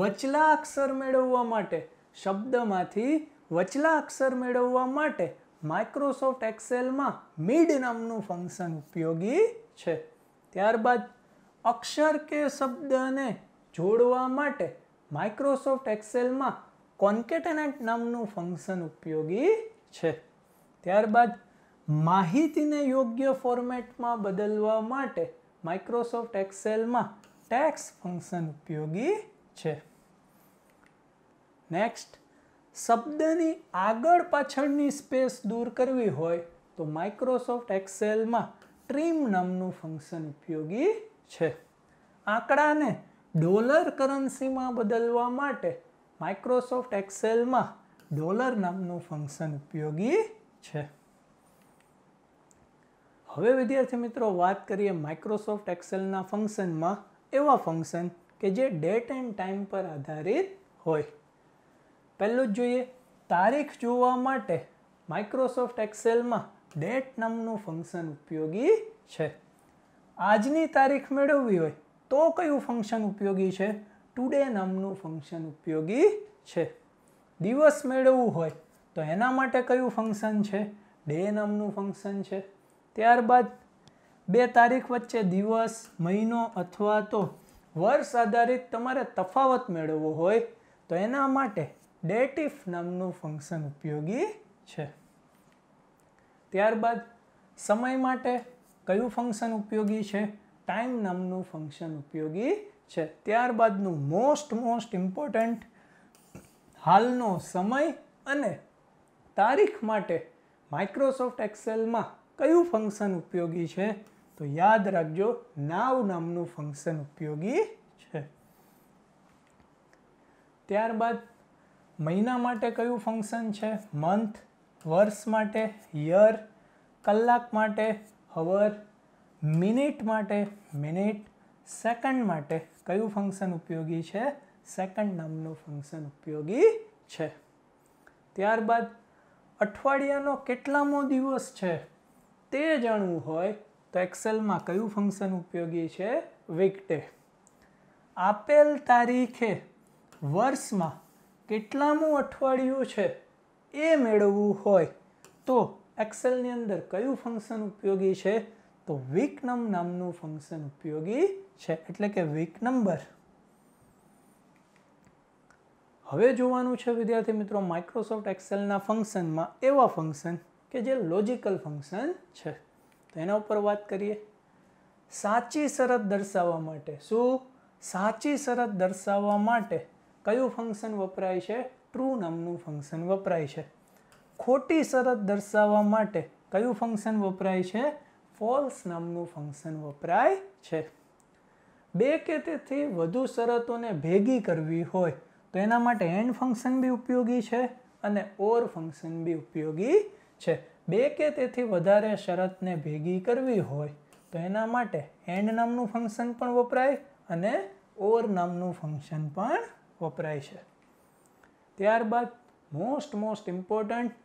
વચલા અક્ષર મેળવવા માટે શબ્દમાંથી વચલા અક્ષર મેળવવા માટે માઇક્રોસોફ્ટ એક્સેલમાં મિડ નામનું ફંક્શન ઉપયોગી છે ત્યારબાદ અક્ષર કે શબ્દને જોડવા માટે માઇક્રોસોફ્ટ એક્સેલમાં કોન્કેટનેટ નામનું ફંક્શન ઉપયોગી છે ત્યારબાદ માહિતીને યોગ્ય ફોર્મેટમાં બદલવા માટે માઇક્રોસોફ્ટ એક્સેલમાં ટેક્સ ફંક્શન ઉપયોગી છે નેક્સ્ટ શબ્દની આગળ પાછળની સ્પેસ દૂર કરવી હોય તો માઇક્રોસોફ્ટ એક્સેલમાં ટ્રીમ નામનું ફંક્શન ઉપયોગી છે આંકડાને ડોલર કરન્સીમાં બદલવા માટે માઇક્રોસોફ્ટ એક્સેલમાં ડોલર નામનું ફંક્શન ઉપયોગી છે હવે વિદ્યાર્થી મિત્રો વાત કરીએ માઇક્રોસોફ્ટ એક્સેલના ફંક્શનમાં એવા ફંક્શન કે જે ડેટ એન્ડ ટાઈમ પર આધારિત હોય પહેલું જ જોઈએ તારીખ જોવા માટે માઇક્રોસોફ્ટ એક્સેલમાં ડેટ નામનું ફંક્શન ઉપયોગી છે આજની તારીખ મેળવવી હોય તો કયું ફંક્શન ઉપયોગી છે ટુડે નામનું ફંક્શન ઉપયોગી છે દિવસ મેળવવું હોય તો એના માટે કયું ફંક્શન છે ડે નામનું ફંક્શન છે ત્યારબાદ બે તારીખ વચ્ચે દિવસ મહિનો અથવા તો વર્ષ આધારિત તમારે તફાવત મેળવવો હોય તો એના માટે ડેટ ઇફ નામનું ફંક્શન ઉપયોગી છે ત્યારબાદ સમય માટે કયું ફંક્શન ઉપયોગી છે ટાઈમ નામનું ફંક્શન ઉપયોગી છે ત્યારબાદનું મોસ્ટ મોસ્ટ ઇમ્પોર્ટન્ટ હાલનો સમય અને તારીખ માટે માઇક્રોસોફ્ટ એક્સેલમાં કયું ફંક્શન ઉપયોગી છે તો યાદ રાખજો નાવ નામનું ફંક્શન ઉપયોગી છે ત્યારબાદ મહિના માટે કયું ફંક્શન છે મંથ વર્ષ માટે યર કલાક માટે હવર મિનિટ માટે મિનિટ સેકન્ડ માટે કયું ફંક્શન ઉપયોગી છે સેકન્ડ નામનું ફંક્શન ઉપયોગી છે ત્યારબાદ અઠવાડિયાનો કેટલામો દિવસ છે તે જાણવું હોય તો એક્સેલમાં કયું ફંક્શન ઉપયોગી છે વીકડે આપેલ તારીખે વર્ષમાં કેટલામું અઠવાડિયું છે એ મેળવવું હોય તો એક્સેલની અંદર કયું ફંક્શન ઉપયોગી છે તો વિકનમ નામનું ફંક્શન ઉપયોગી છે એટલે કે વીક નંબર હવે જોવાનું છે વિદ્યાર્થી મિત્રો માઇક્રોસોફ્ટ એક્સેલના ફંક્શનમાં એવા ફંક્શન કે જે લોજિકલ ફંક્શન છે તો એના ઉપર વાત કરીએ સાચી શરત દર્શાવવા માટે શું સાચી શરત દર્શાવવા માટે કયું ફંક્શન વપરાય છે ટ્રુ નામનું ફંક્શન વપરાય છે ખોટી શરત દર્શાવવા માટે કયું ફંક્શન વપરાય છે ફોલ્સ નામનું ફંક્શન વપરાય છે બે કે તેથી વધુ શરતોને ભેગી કરવી હોય તો એના માટે એન્ડ ફંક્શન બી ઉપયોગી છે અને ઓર ફંક્શન બી ઉપયોગી છે બે કે તેથી વધારે શરતને ભેગી કરવી હોય તો એના માટે એન્ડ નામનું ફંક્શન પણ વપરાય અને ઓર નામનું ફંક્શન પણ વપરાય છે ત્યારબાદ મોસ્ટ મોસ્ટ ઇમ્પોર્ટન્ટ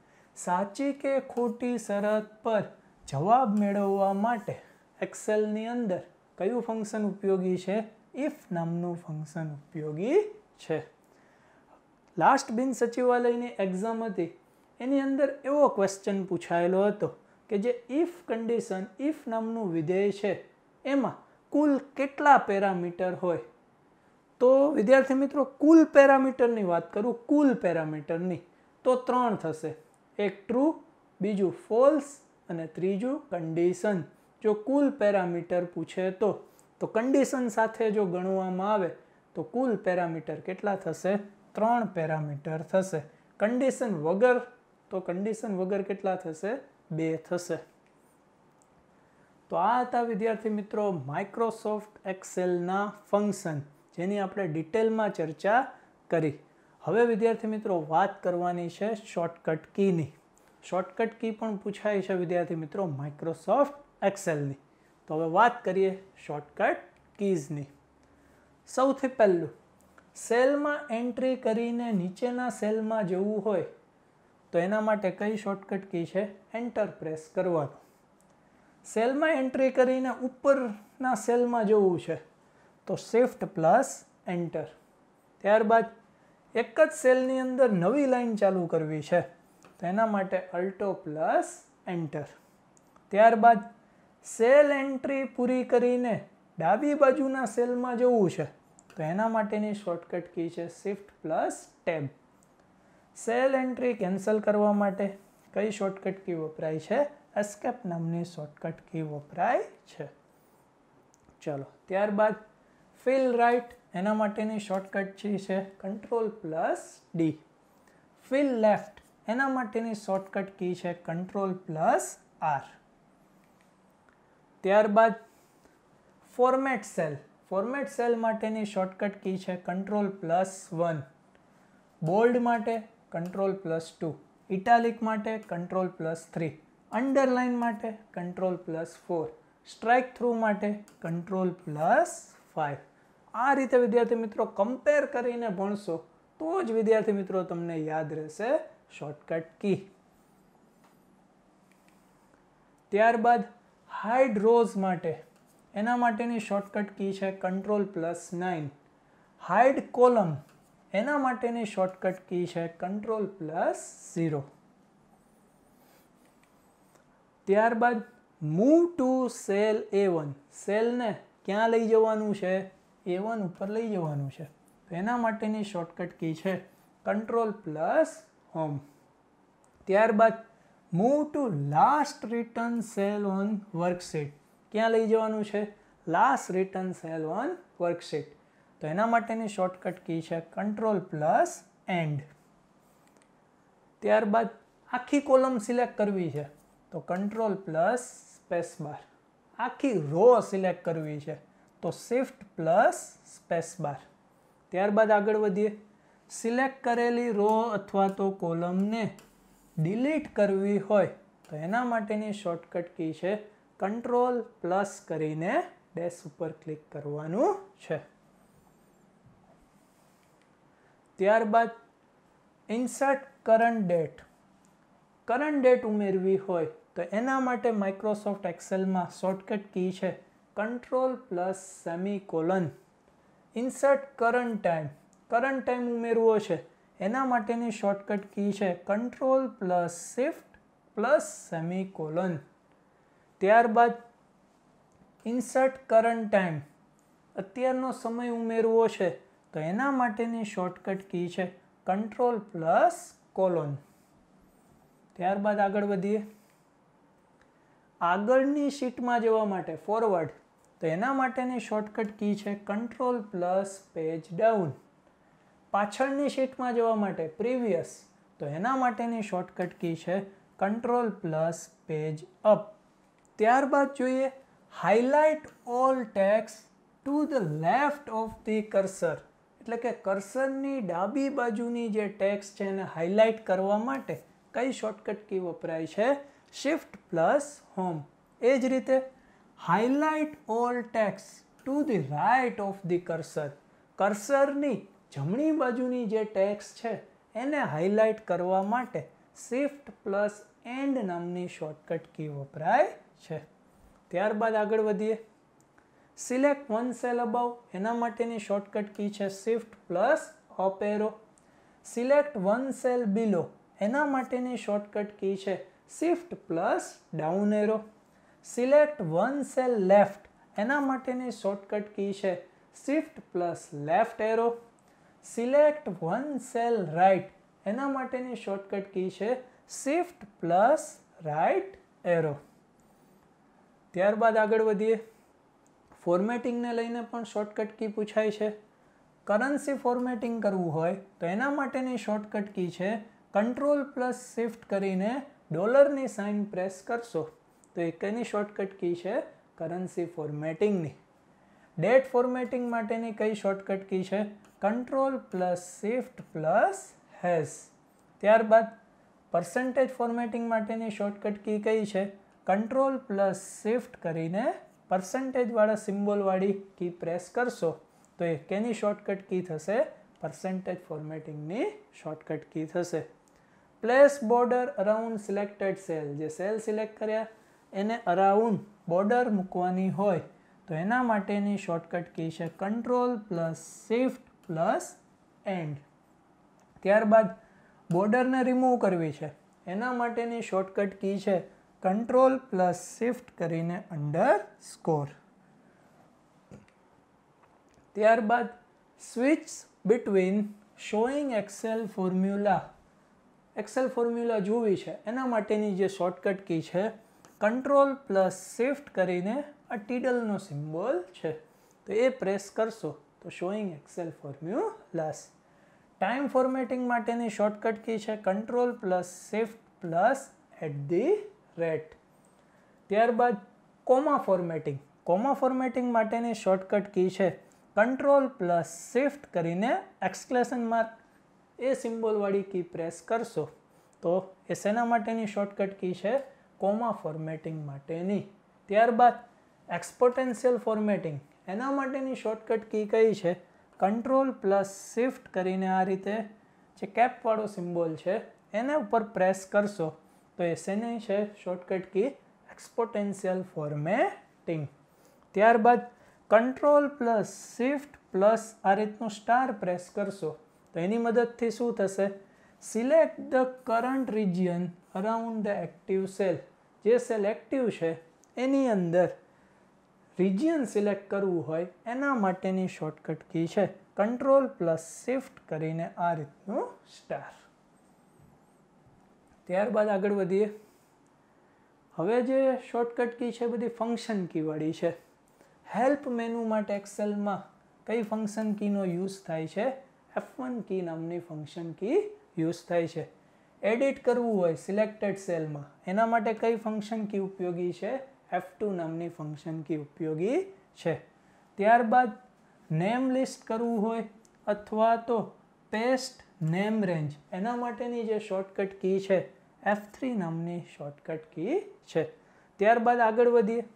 સાચી કે ખોટી શરત પર જવાબ મેળવવા માટે એક્સેલની અંદર કયું ફંક્શન ઉપયોગી છે ઇફ નામનું ફંક્શન ઉપયોગી છે લાસ્ટ બિન સચિવાલયની એક્ઝામ હતી એની અંદર એવો ક્વેશ્ચન પૂછાયેલો હતો કે જે ઇફ કન્ડિશન ઇફ નામનું વિધેય છે એમાં કુલ કેટલા પેરામીટર હોય તો વિદ્યાર્થી મિત્રો કુલ પેરામીટરની વાત કરું કુલ પેરામીટરની તો ત્રણ થશે એક ટ્રુ બીજું ફોલ્સ અને ત્રીજું કન્ડિશન જો કુલ પેરામીટર પૂછે તો તો કન્ડિશન સાથે જો ગણવામાં આવે તો કુલ પેરામીટર કેટલા થશે ત્રણ પેરામીટર થશે કન્ડિશન વગર તો કન્ડિશન વગર કેટલા થશે બે થશે તો આ હતા વિદ્યાર્થી મિત્રો માઇક્રોસોફ્ટ એક્સેલના ફંક્શન જેની આપણે ડિટેલમાં ચર્ચા કરી હવે વિદ્યાર્થી મિત્રો વાત કરવાની છે શોર્ટકટ કીની શોર્ટકટ કી પણ પૂછાય છે વિદ્યાર્થી મિત્રો માઇક્રોસોફ્ટ એક્સેલની તો હવે વાત કરીએ શોર્ટકટ કીઝની સૌથી પહેલું સેલમાં એન્ટ્રી કરીને નીચેના સેલમાં જવું હોય તો એના માટે કઈ શોર્ટકટ કી છે એન્ટર પ્રેસ કરવાનું સેલમાં એન્ટ્રી કરીને ઉપરના સેલમાં જવું છે તો શિફ્ટ પ્લસ એન્ટર ત્યારબાદ એક જ સેલની અંદર નવી લાઇન ચાલુ કરવી છે તો એના માટે અલ્ટો પ્લસ એન્ટર ત્યારબાદ સેલ એન્ટ્રી પૂરી કરીને ડાબી બાજુના સેલમાં જવું છે તો એના માટેની શોર્ટકટ કી છે shift plus tab cell entry cancel કરવા માટે કઈ શોર્ટકટ કી વપરાય છે એસ્કેપ નામની શોર્ટકટ કી વપરાય છે ચલો ત્યારબાદ ફિલ રાઇટ એના માટેની શોર્ટકટ કી છે control plus D fill left એના માટેની શોર્ટકટ કી છે કંટ્રોલ પ્લસ આર ત્યારબાદ ફોર્મેટ સેલ ફોર્મેટ સેલ માટેની શોર્ટકટ કી છે કંટ્રોલ પ્લસ વન બોલ્ડ માટે કંટ્રોલ પ્લસ ટુ ઇટાલિક માટે કંટ્રોલ પ્લસ થ્રી અંડરલાઇન માટે control plus four strikethrough માટે કંટ્રોલ પ્લસ ફાઇવ આ રીતે વિદ્યાર્થી મિત્રો કમ્પેર કરીને ભણશો તો જ વિદ્યાર્થી મિત્રો તમને યાદ રહેશે શોર્ટકટ કી ત્યારબાદ હાઇડ રોઝ માટે એના માટેની શોર્ટકટ કી છે control plus nine hide column એના માટેની શોર્ટકટ કી છે કંટ્રોલ પ્લસ ઝીરો ત્યારબાદ move to cell A one સેલને ક્યાં લઈ જવાનું છે એ વન ઉપર લઈ જવાનું છે તો એના માટેની શોર્ટકટ કી છે કંટ્રોલ પ્લસ હોમ ત્યારબાદ move to last return cell on worksheet ક્યાં લઈ જવાનું છે last return cell on worksheet તો એના માટેની શોર્ટકટ કી છે કંટ્રોલ પ્લસ એન્ડ ત્યારબાદ આખી કોલમ સિલેક્ટ કરવી છે તો કંટ્રોલ પ્લસ સ્પેસ બાર આખી રો સિલેક્ટ કરવી છે તો શિફ્ટ પ્લસ સ્પેસ બાર ત્યારબાદ આગળ વધીએ સિલેક્ટ કરેલી રો અથવા તો કોલમને ડિલીટ કરવી હોય તો એના માટેની શોર્ટકટ કી છે કંટ્રોલ પ્લસ કરીને ડેશ ઉપર ક્લિક કરવાનું છે ત્યારબાદ insert current date current date ઉમેરવી હોય તો એના માટે માઇક્રોસોફ્ટ એક્સેલમાં શોર્ટકટ કી છે control plus colon insert current time current time ઉમેરવો છે એના માટેની શોર્ટકટ કી છે control plus shift plus colon ત્યારબાદ ઇન્સર્ટ કરંટ ટાઈમ અત્યારનો સમય ઉમેરવો છે તો એના માટેની શોર્ટકટ કી છે કંટ્રોલ પ્લસ કોલોન ત્યારબાદ આગળ વધીએ આગળની શીટમાં જવા માટે ફોરવર્ડ તો એના માટેની શોર્ટકટ કી છે કંટ્રોલ પ્લસ પેજ ડાઉન પાછળની શીટમાં જવા માટે પ્રીવિયસ તો એના માટેની શોર્ટકટ કી છે કંટ્રોલ પ્લસ પેજ અપ ત્યારબાદ જોઈએ highlight all text to the left of the cursor એટલે કે કર્સરની ડાબી બાજુની જે ટેક્સ છે એને હાઇલાઇટ કરવા માટે કઈ શોર્ટકટ કી વપરાય છે શિફ્ટ પ્લસ હોમ એ જ રીતે highlight all text to the right of the cursor કર્સરની જમણી બાજુની જે ટેક્સ છે એને હાઇલાઇટ કરવા માટે શિફ્ટ પ્લસ એન્ડ નામની શોર્ટકટ કી વપરાય છે ત્યારબાદ આગળ વધીએ સિલેક્ટ વન સેલ અબાઉ એના માટેની શોર્ટકટ કી છે shift plus up arrow select one cell below એના માટેની શોર્ટકટ કી છે shift plus down arrow select one cell left એના માટેની શોર્ટકટ કી છે shift plus left arrow select one cell right એના માટેની શોર્ટકટ કી છે શિફ્ટ પ્લસ રાઇટ એરો ત્યારબાદ આગળ વધીએ ફોર્મેટિંગને લઈને પણ શોર્ટકટ કી પૂછાય છે કરન્સી ફોર્મેટિંગ કરવું હોય તો એના માટેની શોર્ટકટ કી છે કંટ્રોલ પ્લસ શિફ્ટ કરીને ડોલરની સાઇન પ્રેસ કરશો તો એકની શોર્ટકટ કી છે કરન્સી ફોર્મેટિંગની ડેટ ફોર્મેટિંગ માટેની કઈ શોર્ટકટ કી છે control plus shift plus hash ત્યારબાદ પર્સન્ટેજ ફોર્મેટિંગ માટેની શોર્ટકટ કી કઈ છે કંટ્રોલ પ્લસ શિફ્ટ કરીને પર્સન્ટેજવાળા સિમ્બોલવાળી કી પ્રેસ કરશો તો એ કેની શોર્ટકટ કી થશે પર્સન્ટેજ ફોર્મેટિંગની શોર્ટકટ કી થશે place border around selected cell જે સેલ સિલેક્ટ કર્યા એને અરાઉન્ડ બોર્ડર મૂકવાની હોય તો એના માટેની શોર્ટકટ કી છે control plus shift plus and ત્યારબાદ બોર્ડરને રિમૂવ કરવી છે એના માટેની શોર્ટકટ કી છે કંટ્રોલ પ્લસ શિફ્ટ કરીને અંડર સ્કોર ત્યારબાદ switch between showing Excel formula Excel formula જોવી છે એના માટેની જે શોર્ટકટ કી છે કંટ્રોલ પ્લસ શિફ્ટ કરીને આ ટીડલનો સિમ્બોલ છે તો એ પ્રેસ કરશો તો showing Excel formulas time formatting માટેની શોર્ટકટ કી છે control plus shift plus at the rate ત્યારબાદ કોમા ફોર્મેટિંગ કોમા ફોર્મેટિંગ માટેની શોર્ટકટ કી છે કંટ્રોલ પ્લસ શિફ્ટ કરીને એક્સક્લેશન માર્ક એ સિમ્બોલવાળી કી પ્રેસ કરશો તો એ શેના માટેની શોર્ટકટ કી છે કોમા ફોર્મેટિંગ માટેની ત્યારબાદ એક્સપોટેન્શિયલ ફોર્મેટિંગ એના માટેની શોર્ટકટ કી કઈ છે કંટ્રોલ પ્લસ શિફ્ટ કરીને આ રીતે જે કેપવાળો સિમ્બોલ છે એના ઉપર પ્રેસ કરશો તો એ શેની છે શોર્ટકટ કી એક્સપોટેન્શિયલ ફોર્મેટિંગ ત્યારબાદ કંટ્રોલ પ્લસ શિફ્ટ પ્લસ આ રીતનું સ્ટાર પ્રેસ કરશો તો એની મદદથી શું થશે select the current region around the active cell જે સિલેક્ટિવ છે એની અંદર રિજિયન સિલેક્ટ કરવું હોય એના માટેની શોર્ટકટ કી છે કંટ્રોલ પ્લસ શિફ્ટ કરીને આ રીતનું સ્ટાર ત્યારબાદ આગળ વધીએ હવે જે શોર્ટકટ કી છે બધી ફંક્શન કીવાળી છે હેલ્પ મેનુ માટે એક્સેલમાં કઈ ફંક્શન કીનો યુઝ થાય છે એફ વન કી નામની ફંક્શન કી યુઝ થાય છે એડિટ કરવું હોય સિલેક્ટેડ સેલમાં એના માટે કઈ ફંક્શન કી ઉપયોગી છે એફ નામની ફંક્શન કી ઉપયોગી છે ત્યારબાદ નેમ લિસ્ટ કરવું હોય અથવા તો પેસ્ટ નેમ રેન્જ એના માટેની જે શોર્ટકટ કી છે એફ થ્રી નામની શોર્ટકટ કી છે ત્યારબાદ આગળ વધીએ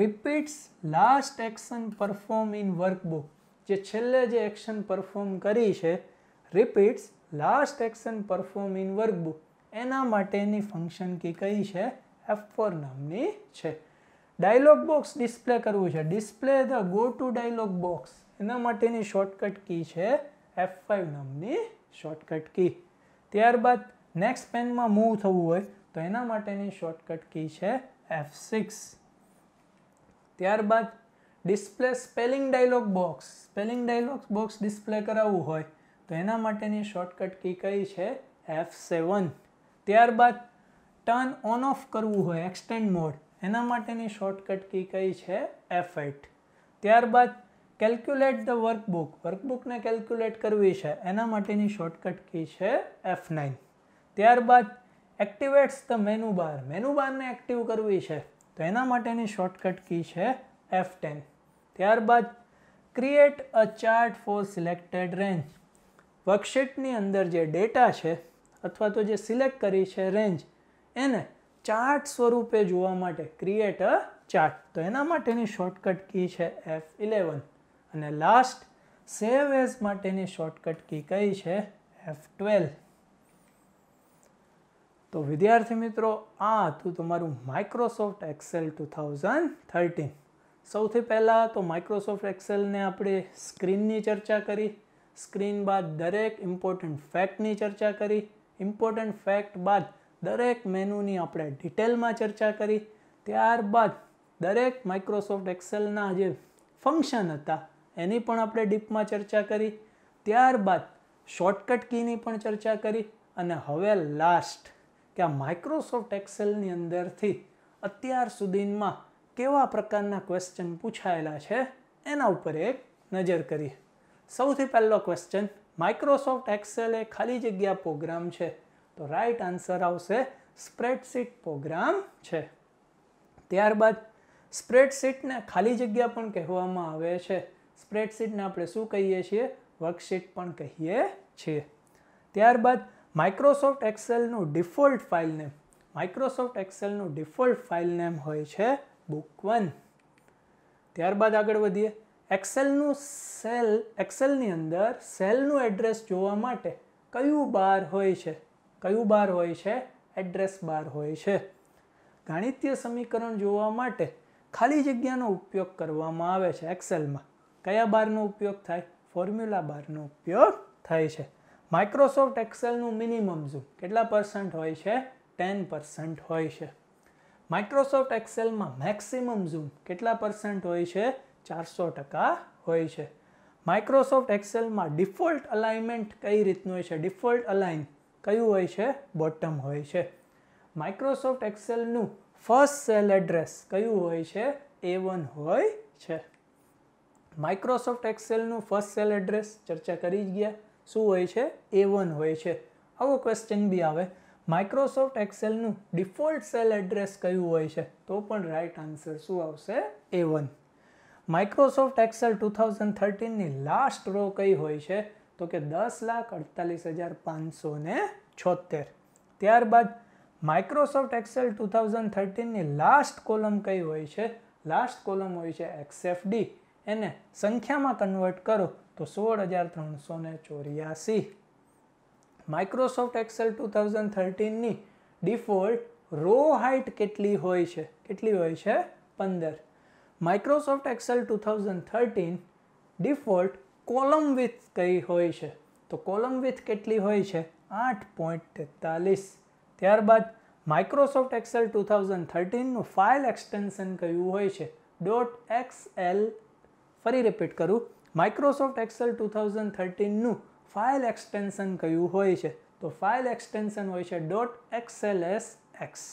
repeats last action perform in workbook જે છેલ્લે જે એક્શન પરફોર્મ કરી છે repeats last action perform in workbook એના માટેની ફંક્શન કી કઈ છે એફ ફોર નામની છે ડાયલોગ બોક્સ ડિસ્પ્લે કરવું છે display the go to dialog box એના માટેની શોર્ટકટ કી છે એફ ફાઇવ નામની શોર્ટકટ કી ત્યારબાદ નેક્સ્ટ પેનમાં મૂવ થવું હોય તો એના માટેની શોર્ટકટ કી છે એફ સિક્સ ત્યારબાદ display spelling dialog box spelling dialog box display કરાવવું હોય તો એના માટેની શોર્ટકટ કી કઈ છે એફ સેવન ત્યારબાદ ટર્ન ઓન ઓફ કરવું હોય એક્સટેન્ડ મોડ એના માટેની શોર્ટકટ કી કઈ છે એફ એટ ત્યારબાદ કેલ્ક્યુલેટ ધ વર્કબુક વર્કબુકને કેલ્ક્યુલેટ કરવી છે એના માટેની શોર્ટકટ કી છે એફ નાઇન ત્યારબાદ activates the menu bar menu બારને એક્ટિવ કરવી છે તો એના માટેની શોર્ટકટ કી છે એફ ટેન ત્યારબાદ create a chart for selected range વર્કશીટની અંદર જે ડેટા છે અથવા તો જે સિલેક્ટ કરી છે રેન્જ એને ચાર્ટ સ્વરૂપે જોવા માટે ક્રિએટ અ ચાર્ટ તો એના માટેની શોર્ટકટ કી છે એફ ઇલેવન અને લાસ્ટ સેવ એઝ માટેની શોર્ટકટ કી કઈ છે એફ ટ્વેલ્વ તો વિદ્યાર્થી મિત્રો આ હતું તમારું Microsoft Excel two thousand thirteen સૌથી પહેલાં તો માઇક્રોસોફ્ટ એક્સેલને આપણે સ્ક્રીનની ચર્ચા કરી સ્ક્રીન બાદ દરેક ઇમ્પોર્ટન્ટ ફેક્ટની ચર્ચા કરી ઇમ્પોર્ટન્ટ ફેક્ટ બાદ દરેક મેનુની આપણે ડિટેલમાં ચર્ચા કરી ત્યારબાદ દરેક માઇક્રોસોફ્ટ એક્સેલના જે ફંક્શન હતા એની પણ આપણે ડીપમાં ચર્ચા કરી ત્યારબાદ શોર્ટકટ કીની પણ ચર્ચા કરી અને હવે લાસ્ટ કે આ માઇક્રોસોફ્ટ એક્સેલની અંદરથી અત્યાર સુધીમાં કેવા પ્રકારના ક્વેશ્ચન પૂછાયેલા છે એના ઉપર એક નજર કરીએ સૌથી પહેલો ક્વેશ્ચન માઇક્રોસોફ્ટ એક્સેલ એ ખાલી જગ્યા પ્રોગ્રામ છે તો રાઈટ આન્સર આવશે સ્પ્રેડશીટ પ્રોગ્રામ છે ત્યારબાદ સ્પ્રેડશીટને ખાલી જગ્યા પણ કહેવામાં આવે છે સ્પ્રેડશીટને આપણે શું કહીએ છીએ વર્કશીટ પણ કહીએ છીએ ત્યારબાદ માઇક્રોસોફ્ટ એક્સેલનું ડિફોલ્ટ ફાઇલ નેમ માઇક્રોસોફ્ટ એક્સેલનું ડિફોલ્ટ ફાઇલ નેમ હોય છે બુક વન ત્યારબાદ આગળ વધીએ એક્સેલનું સેલ એક્સેલની અંદર સેલનું એડ્રેસ જોવા માટે કયું બાર હોય છે કયું બાર હોય છે એડ્રેસ બાર હોય છે ગાણિત્ય સમીકરણ જોવા માટે ખાલી જગ્યાનો ઉપયોગ કરવામાં આવે છે એક્સેલમાં કયા બારનો ઉપયોગ થાય ફોર્મ્યુલા બારનો ઉપયોગ થાય છે માઇક્રોસોફ્ટ એક્સેલનું મિનિમમ ઝૂમ કેટલા પર્સન્ટ હોય છે ટેન પર્સન્ટ હોય છે માઇક્રોસોફ્ટ એક્સેલમાં મેક્સિમમ ઝૂમ કેટલા પર્સન્ટ હોય છે ચારસો ટકા હોય છે માઇક્રોસોફ્ટ એક્સેલમાં ડિફોલ્ટ અલાઇનમેન્ટ કઈ રીતનું હોય છે ડિફોલ્ટ અલાઇન કયું હોય છે બોટમ હોય છે માઇક્રોસોફ્ટ એક્સેલનું ફર્સ્ટ સેલ એડ્રેસ કયું હોય છે એ વન હોય છે માઇક્રોસોફ્ટ એક્સેલનું ફર્સ્ટ સેલ એડ્રેસ ચર્ચા કરી જ ગયા શું હોય છે એ વન હોય છે આવો ક્વેશ્ચન બી આવે માઇક્રોસોફ્ટ એક્સેલનું ડિફોલ્ટ સેલ એડ્રેસ કયું હોય છે તો પણ રાઈટ આન્સર શું આવશે A one Microsoft Excel two thousand થર્ટીનની લાસ્ટ રો કઈ હોય છે તો કે દસ લાખ અડતાલીસ હજાર પાંચસો ને છોતેર ત્યારબાદ માઇક્રોસોફ્ટ એક્સેલ ટુ થાઉઝન્ડ થર્ટીનની લાસ્ટ કોલમ કઈ હોય છે લાસ્ટ કોલમ હોય છે એક્સએફડી એને સંખ્યામાં કન્વર્ટ કરો તો સોળ હજાર ત્રણસો ને ચોર્યાસી માઇક્રોસોફ્ટ એક્સેલ ટુ થાઉઝન્ડ થર્ટીનની ડિફોલ્ટ રો હાઇટ કેટલી હોય છે કેટલી હોય છે પંદર Microsoft Excel two thousand thirteen default column width કઈ હોય છે તો કોલમ વિથ કેટલી હોય છે આઠ પોઈન્ટ તેતાલીસ ત્યારબાદ માઇક્રોસોફ્ટ એક્સેલ ટુ થાઉઝન્ડ થર્ટીનનું ફાઇલ એક્સટેન્શન કયું હોય છે ડોટ એક્સ એલ ફરી રિપીટ કરું માઇક્રોસોફ્ટ એક્સેલ ટુ થાઉઝન્ડ થર્ટીનનું ફાઇલ એક્સટેન્શન કયું હોય છે તો ફાઇલ એક્સટેન્શન હોય છે ડોટ એક્સએલ એસ એક્સ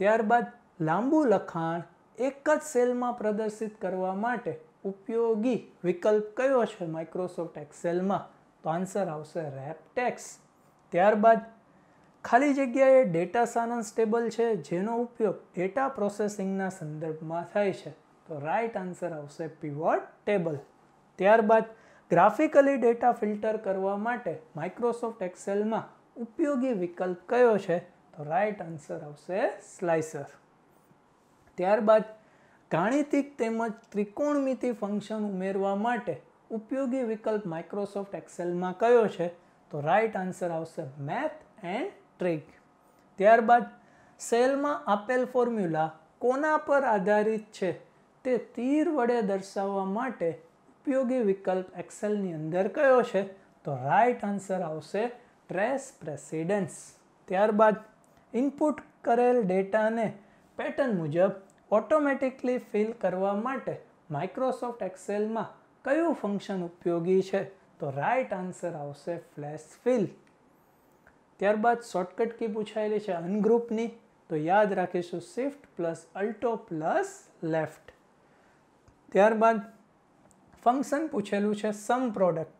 ત્યારબાદ લાંબુ લખાણ એક જ સેલમાં પ્રદર્શિત કરવા માટે ઉપયોગી વિકલ્પ કયો છે માઇક્રોસોફ્ટ એક્સેલમાં તો આન્સર આવશે રેપ ટેક્સ ત્યારબાદ ખાલી જગ્યાએ ડેટા સારાંશ ટેબલ છે જેનો ઉપયોગ ડેટા પ્રોસેસિંગના સંદર્ભમાં થાય છે તો રાઇટ આન્સર આવશે પીવોટ ટેબલ ત્યારબાદ ગ્રાફિકલી ડેટા ફિલ્ટર કરવા માટે માઇક્રોસોફ્ટ એક્સેલમાં ઉપયોગી વિકલ્પ કયો છે તો રાઇટ આન્સર આવશે સ્લાઇસર ત્યારબાદ ગાણિતિક તેમજ ત્રિકોણમિતિ ફંક્શન ઉમેરવા માટે ઉપયોગી વિકલ્પ માઇક્રોસોફ્ટ એક્સેલમાં કયો છે તો રાઈટ આન્સર આવશે મેથ એન્ડ ટ્રીક ત્યારબાદ સેલમાં આપેલ ફોર્મ્યુલા કોના પર આધારિત છે તે તીર વડે દર્શાવવા માટે ઉપયોગી વિકલ્પ એક્સેલની અંદર કયો છે તો રાઈટ આન્સર આવશે ટ્રેસ પ્રેસિડન્સ ત્યારબાદ ઇનપુટ કરેલ ડેટાને પેટર્ન મુજબ ઓટોમેટિકલી ફિલ કરવા માટે માઇક્રોસોફ્ટ એક્સેલમાં કયું ફંક્શન ઉપયોગી છે તો રાઇટ આન્સર આવશે ફ્લેશ ફિલ ત્યારબાદ શોર્ટકટ કી પૂછાયેલી છે અનગ્રુપની તો યાદ રાખીશું shift plus alt plus left ત્યારબાદ ફંક્શન પૂછેલું છે સમ પ્રોડક્ટ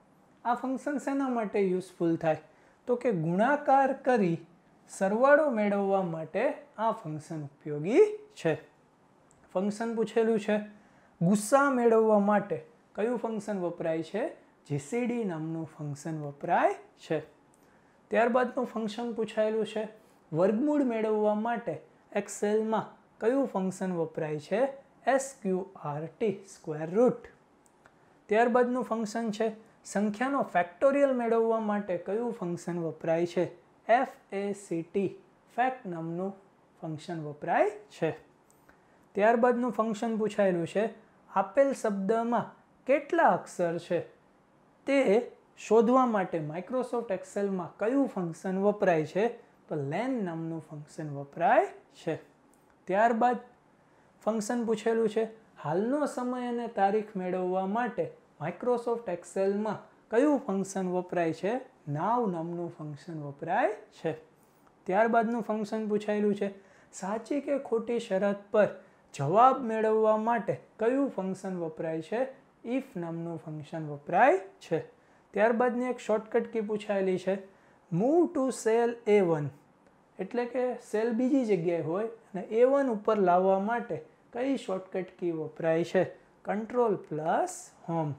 આ ફંક્શન શેના માટે યુઝફુલ થાય તો કે ગુણાકાર કરી સરવાળો મેળવવા માટે આ ફંક્શન ઉપયોગી છે ફંક્શન પૂછેલું છે ગુસ્સા મેળવવા માટે કયું ફંક્શન વપરાય છે જીસીડી નામનું ફંક્શન વપરાય છે ત્યારબાદનું ફંક્શન પૂછાયેલું છે વર્ગમૂળ મેળવવા માટે એક્સેલમાં કયું ફંક્શન વપરાય છે S Q R T square root ત્યારબાદનું ફંક્શન છે સંખ્યાનો ફેક્ટોરિયલ મેળવવા માટે કયું ફંક્શન વપરાય છે F A C T fact નામનું ફંક્શન વપરાય છે ત્યારબાદનું ફંક્શન પૂછાયેલું છે આપેલ શબ્દમાં કેટલા અક્ષર છે તે શોધવા માટે માઇક્રોસોફ્ટ એક્સેલમાં કયું ફંક્શન વપરાય છે તો લેન નામનું ફંક્શન વપરાય છે ત્યારબાદ ફંક્શન પૂછેલું છે હાલનો સમય અને તારીખ મેળવવા માટે માઇક્રોસોફ્ટ એક્સેલમાં કયું ફંક્શન વપરાય છે નાવ નામનું ફંક્શન વપરાય છે ત્યારબાદનું ફંક્શન પૂછાયેલું છે સાચી કે ખોટી શરત પર જવાબ મેળવવા માટે કયું ફંક્શન વપરાય છે ઇફ નામનું ફંક્શન વપરાય છે ત્યારબાદની એક શોર્ટકટ કી પૂછાયેલી છે move to cell A one એટલે કે સેલ બીજી જગ્યાએ હોય અને એ વન ઉપર લાવવા માટે કઈ શોર્ટકટ કી વપરાય છે કંટ્રોલ પ્લસ હોમ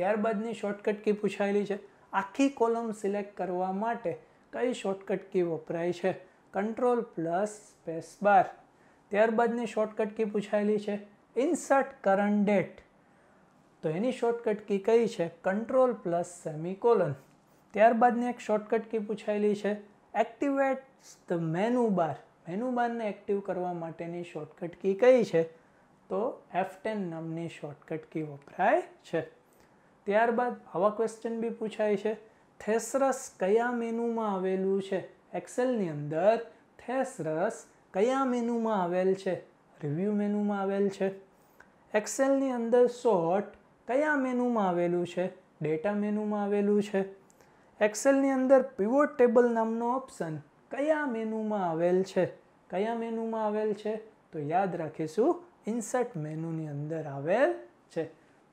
ત્યારબાદની શોર્ટકટ કી પૂછાયેલી છે આખી કોલમ સિલેક્ટ કરવા માટે કઈ શોર્ટકટ કી વપરાય છે કંટ્રોલ પ્લસ સ્પેસ બાર ત્યારબાદની શોર્ટકટ કી પૂછાયેલી છે ઇન્સર્ટ કરંટ ડેટ તો એની શોર્ટકટ કી કઈ છે કંટ્રોલ પ્લસ સેમિકોલન ત્યારબાદની એક શોર્ટકટ કી પૂછાયેલી છે activate the menu bar menu બારને એક્ટિવ કરવા માટેની શોર્ટકટ કી કઈ છે તો એફ ટેન નામની શોર્ટકટ કી વપરાય છે ત્યારબાદ આવા ક્વેશ્ચન બી પૂછાય છે થેસરસ કયા મેનુમાં આવેલું છે એક્સેલની અંદર થેસરસ કયા મેનુમાં આવેલ છે રિવ્યૂ મેનુમાં આવેલ છે એક્સેલની અંદર સોર્ટ કયા મેનુમાં આવેલું છે ડેટા મેનુમાં આવેલું છે એક્સેલની અંદર પીવોટ ટેબલ નામનો ઓપ્શન કયા મેનુમાં આવેલ છે કયા મેનુમાં આવેલ છે તો યાદ રાખીશું ઇન્સર્ટ મેનુની અંદર આવેલ છે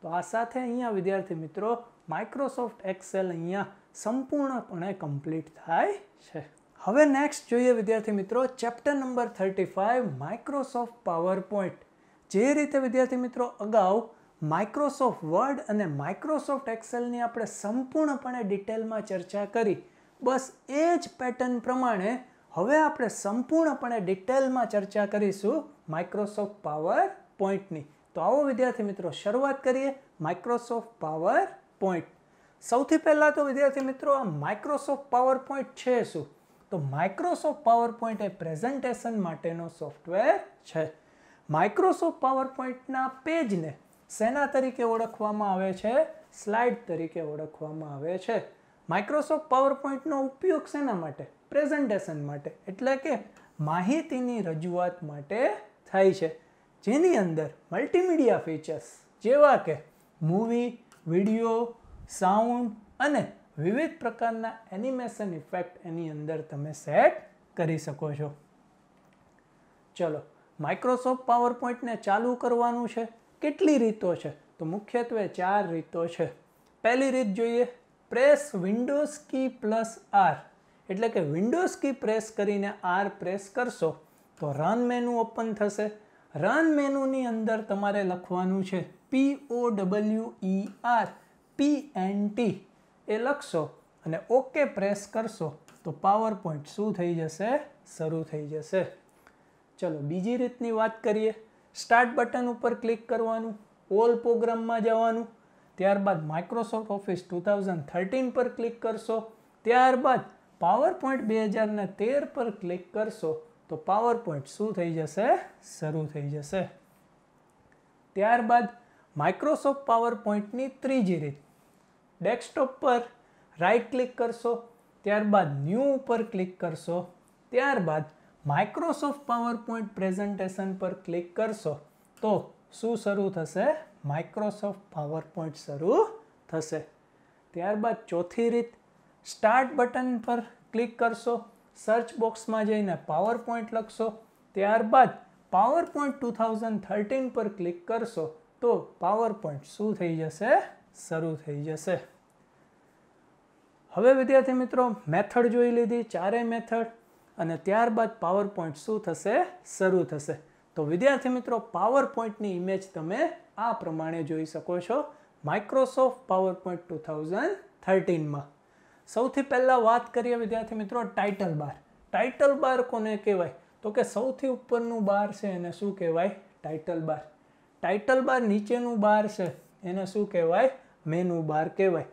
તો આ સાથે અહીંયા વિદ્યાર્થી મિત્રો માઇક્રોસોફ્ટ એક્સેલ અહીંયા સંપૂર્ણપણે કમ્પ્લીટ થાય છે હવે નેક્સ્ટ જોઈએ વિદ્યાર્થી મિત્રો chapter number thirty five Microsoft power point જે રીતે વિદ્યાર્થી મિત્રો અગાઉ માઇક્રોસોફ્ટ વર્ડ અને માઇક્રોસોફ્ટ એક્સેલની આપણે સંપૂર્ણપણે ડિટેલમાં ચર્ચા કરી બસ એ જ પેટર્ન પ્રમાણે હવે આપણે સંપૂર્ણપણે ડિટેલમાં ચર્ચા કરીશું માઇક્રોસોફ્ટ પાવર પોઈન્ટની તો આવો વિદ્યાર્થી મિત્રો શરૂઆત કરીએ માઇક્રોસોફ્ટ પાવર પોઈન્ટ સૌથી પહેલાં તો વિદ્યાર્થી મિત્રો આ માઇક્રોસોફ્ટ પાવર પોઈન્ટ છે શું તો માઇક્રોસોફ્ટ પાવરપોઈન્ટ એ પ્રેઝન્ટેશન માટેનો સોફ્ટવેર છે માઇક્રોસોફ્ટ પાવરપોઈન્ટના પેજને શેના તરીકે ઓળખવામાં આવે છે સ્લાઇડ તરીકે ઓળખવામાં આવે છે માઇક્રોસોફ્ટ પાવરપોઈન્ટનો ઉપયોગ શેના માટે પ્રેઝન્ટેશન માટે એટલે કે માહિતીની રજૂઆત માટે થાય છે જેની અંદર મલ્ટીમીડિયા ફીચર્સ જેવા કે મૂવી વિડીયો સાઉન્ડ અને વિવિધ પ્રકારના એનિમેશન ઇફેક્ટ એની અંદર તમે સેટ કરી શકો છો ચલો માઇક્રોસોફ્ટ પાવર ચાલુ કરવાનું છે કેટલી રીતો છે તો મુખ્યત્વે ચાર રીતો છે પહેલી રીત જોઈએ press Windows key plus R એટલે કે વિન્ડોઝ કી પ્રેસ કરીને આર પ્રેસ કરશો તો રન મેનુ ઓપન થશે રન મેનુની અંદર તમારે લખવાનું છે P O W E R P N T A લખશો અને ઓકે પ્રેસ કરશો તો પાવર પોઈન્ટ શું થઈ જશે શરૂ થઈ જશે ચલો બીજી રીતની વાત કરીએ સ્ટાર્ટ બટન ઉપર ક્લિક કરવાનું ઓલ પ્રોગ્રામમાં જવાનું ત્યારબાદ Microsoft office two thousand thirteen પર ક્લિક કરશો ત્યારબાદ પાવર પોઈન્ટ બે હજારને તેર પર ક્લિક કરશો તો પાવર પોઈન્ટ શું થઈ જશે શરૂ થઈ જશે ત્યારબાદ માઇક્રોસોફ્ટ પાવર પોઈન્ટની ત્રીજી રીત ડેસ્કટોપ પર રાઈટ ક્લિક કરશો ત્યારબાદ ન્યૂ ઉપર ક્લિક કરશો ત્યારબાદ માઇક્રોસોફ્ટ પાવરપોઈન્ટ પ્રેઝન્ટેશન પર ક્લિક કરશો તો શું શરૂ થશે માઇક્રોસોફ્ટ પાવરપોઈન્ટ શરૂ થશે ત્યારબાદ ચોથી રીત સ્ટાર્ટ બટન પર ક્લિક કરશો સર્ચ બોક્સમાં જઈને પાવરપોઈન્ટ લખશો ત્યારબાદ પાવરપોઈન્ટ ટુ થાઉઝન્ડ થર્ટીન પર ક્લિક કરશો તો પાવરપોઈન્ટ શું થઈ જશે શરૂ થઈ જશે હવે વિદ્યાર્થી મિત્રો મેથડ જોઈ લીધી ચારેય મેથડ અને ત્યારબાદ પાવર પોઈન્ટ શું થશે શરૂ થશે તો વિદ્યાર્થી મિત્રો પાવર પોઈન્ટની ઇમેજ તમે આ પ્રમાણે જોઈ શકો છો Microsoft power point two thousand થર્ટીનમાં સૌથી પહેલાં વાત કરીએ વિદ્યાર્થી મિત્રો ટાઇટલ બાર ટાઇટલ બાર કોને કહેવાય તો કે સૌથી ઉપરનું બાર છે એને શું કહેવાય ટાઇટલ બાર ટાઇટલ બાર નીચેનું બાર છે એને શું કહેવાય મેનું બાર કહેવાય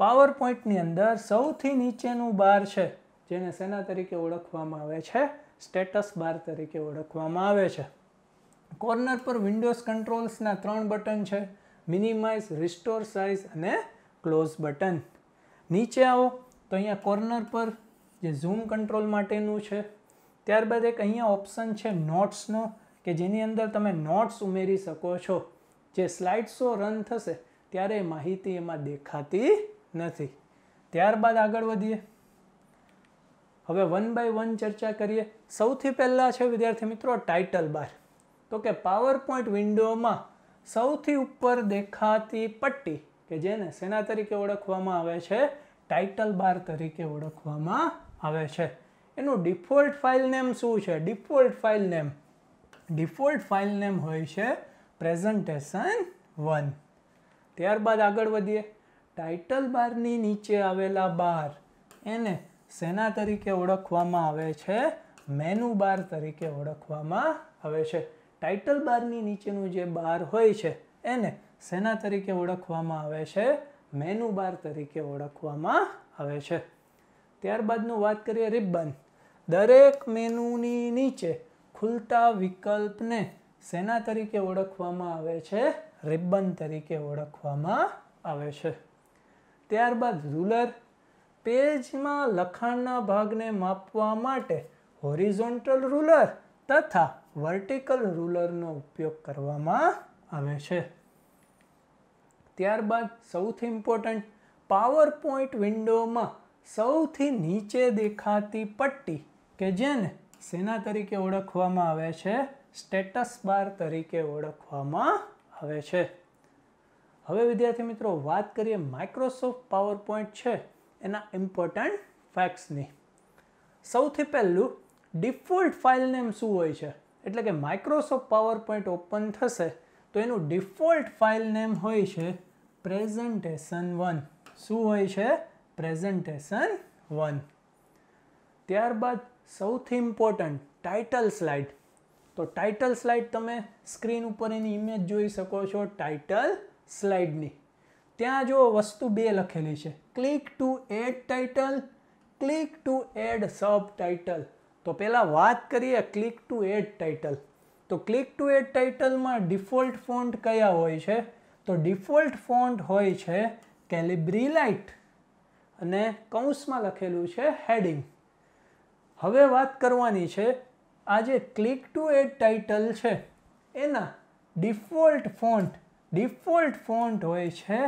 પાવર પોઈન્ટની અંદર સૌથી નીચેનું બાર છે જેને સેના તરીકે ઓળખવામાં આવે છે સ્ટેટસ બાર તરીકે ઓળખવામાં આવે છે કોર્નર પર વિન્ડોઝ કંટ્રોલ્સના ત્રણ બટન છે મિનિમાઇઝ રિસ્ટોર સાઇઝ અને ક્લોઝ બટન નીચે આવો તો અહીંયા કોર્નર પર જે ઝૂમ કંટ્રોલ માટેનું છે ત્યારબાદ એક અહીંયા ઓપ્શન છે નોટ્સનો કે જેની અંદર તમે નોટ્સ ઉમેરી શકો છો જે સ્લાઇડ શો રન થશે ત્યારે માહિતી એમાં દેખાતી નથી ત્યારબાદ આગળ વધીએ હવે વન બાય વન ચર્ચા કરીએ સૌથી પહેલાં છે વિદ્યાર્થી મિત્રો ટાઇટલ બાર તો કે પાવર પોઈન્ટ વિન્ડોમાં સૌથી ઉપર દેખાતી પટ્ટી કે જેને સેના તરીકે ઓળખવામાં આવે છે ટાઇટલ બાર તરીકે ઓળખવામાં આવે છે એનું ડિફોલ્ટ ફાઇલ નેમ શું છે default file name default file name હોય છે પ્રેઝન્ટેશન વન ત્યારબાદ આગળ વધીએ ટાઇટલ બારની નીચે આવેલા બાર એને સેના તરીકે ઓળખવામાં આવે છે મેનુ બાર તરીકે ઓળખવામાં આવે છે ટાઇટલ બારની નીચેનું જે બાર હોય છે એને સેના તરીકે ઓળખવામાં આવે છે મેનુ બાર તરીકે ઓળખવામાં આવે છે ત્યારબાદનું વાત કરીએ રિબન દરેક મેનુની નીચે ખુલતા વિકલ્પને સેના તરીકે ઓળખવામાં આવે છે રિબન તરીકે ઓળખવામાં આવે છે ત્યારબાદ રૂલર પેજમાં લખાણના ભાગને માપવા માટે હોરિઝોન્ટલ રૂલર તથા વર્ટિકલ રૂલરનો ઉપયોગ કરવામાં આવે છે ત્યારબાદ સૌથી ઇમ્પોર્ટન્ટ પાવર પોઈન્ટ વિન્ડોમાં સૌથી નીચે દેખાતી પટ્ટી કે જેને સેના તરીકે ઓળખવામાં આવે છે સ્ટેટસ બાર તરીકે ઓળખવામાં આવે છે હવે વિદ્યાર્થી મિત્રો વાત કરીએ માઇક્રોસોફ્ટ પાવર પોઈન્ટ છે એના ઇમ્પોર્ટન્ટ ફેક્ટ્સની સૌથી પહેલું ડિફોલ્ટ ફાઇલ નેમ શું હોય છે એટલે કે માઇક્રોસોફ્ટ પાવર પોઈન્ટ ઓપન થશે તો એનું ડિફોલ્ટ ફાઇલ નેમ હોય છે પ્રેઝન્ટેશન વન શું હોય છે પ્રેઝન્ટેશન વન ત્યારબાદ સૌથી ઇમ્પોર્ટન્ટ ટાઇટલ સ્લાઇડ તો ટાઇટલ સ્લાઇડ તમે સ્ક્રીન ઉપર એની ઇમેજ જોઈ શકો છો ટાઇટલ સ્લાઇડની ત્યાં જો વસ્તુ બે લખેલી છે click to add title click to add sub title તો પહેલાં વાત કરીએ ક્લિક ટુ એડ ટાઇટલ તો ક્લિક ટુ એડ ટાઇટલમાં ડિફોલ્ટ ફોન્ટ કયા હોય છે તો ડિફોલ્ટ ફોન્ટ હોય છે કેલિબ્રી લાઇટ અને કૌંસમાં લખેલું છે હેડિંગ હવે વાત કરવાની છે આ જે ક્લિક ટુ એડ ટાઇટલ છે એના ડિફોલ્ટ ફોન્ટ ડિફોલ્ટ ફોન્ટ હોય છે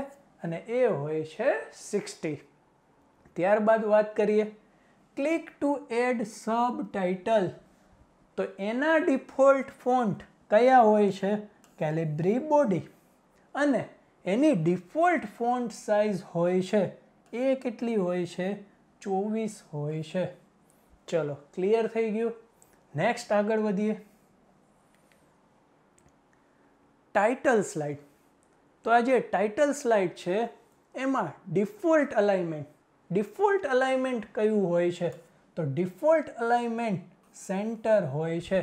અને એ હોય છે સિક્સટી ત્યારબાદ વાત કરીએ click to add sub title તો એના ડિફોલ્ટ ફોન્ટ કયા હોય છે કેલિબ્રી બોડી અને એની ડિફોલ્ટ ફોન્ટ સાઇઝ હોય છે એ કેટલી હોય છે ચોવીસ હોય છે ચલો ક્લિયર થઈ ગયું નેક્સ્ટ આગળ વધીએ ટાઇટલ સ્લાઇડ તો આ જે ટાઇટલ સ્લાઇડ છે એમાં ડિફોલ્ટ અલાઇમેન્ટ ડિફોલ્ટ અલાઇમેન્ટ કયું હોય છે તો ડિફોલ્ટ અલાઇમેન્ટ સેન્ટર હોય છે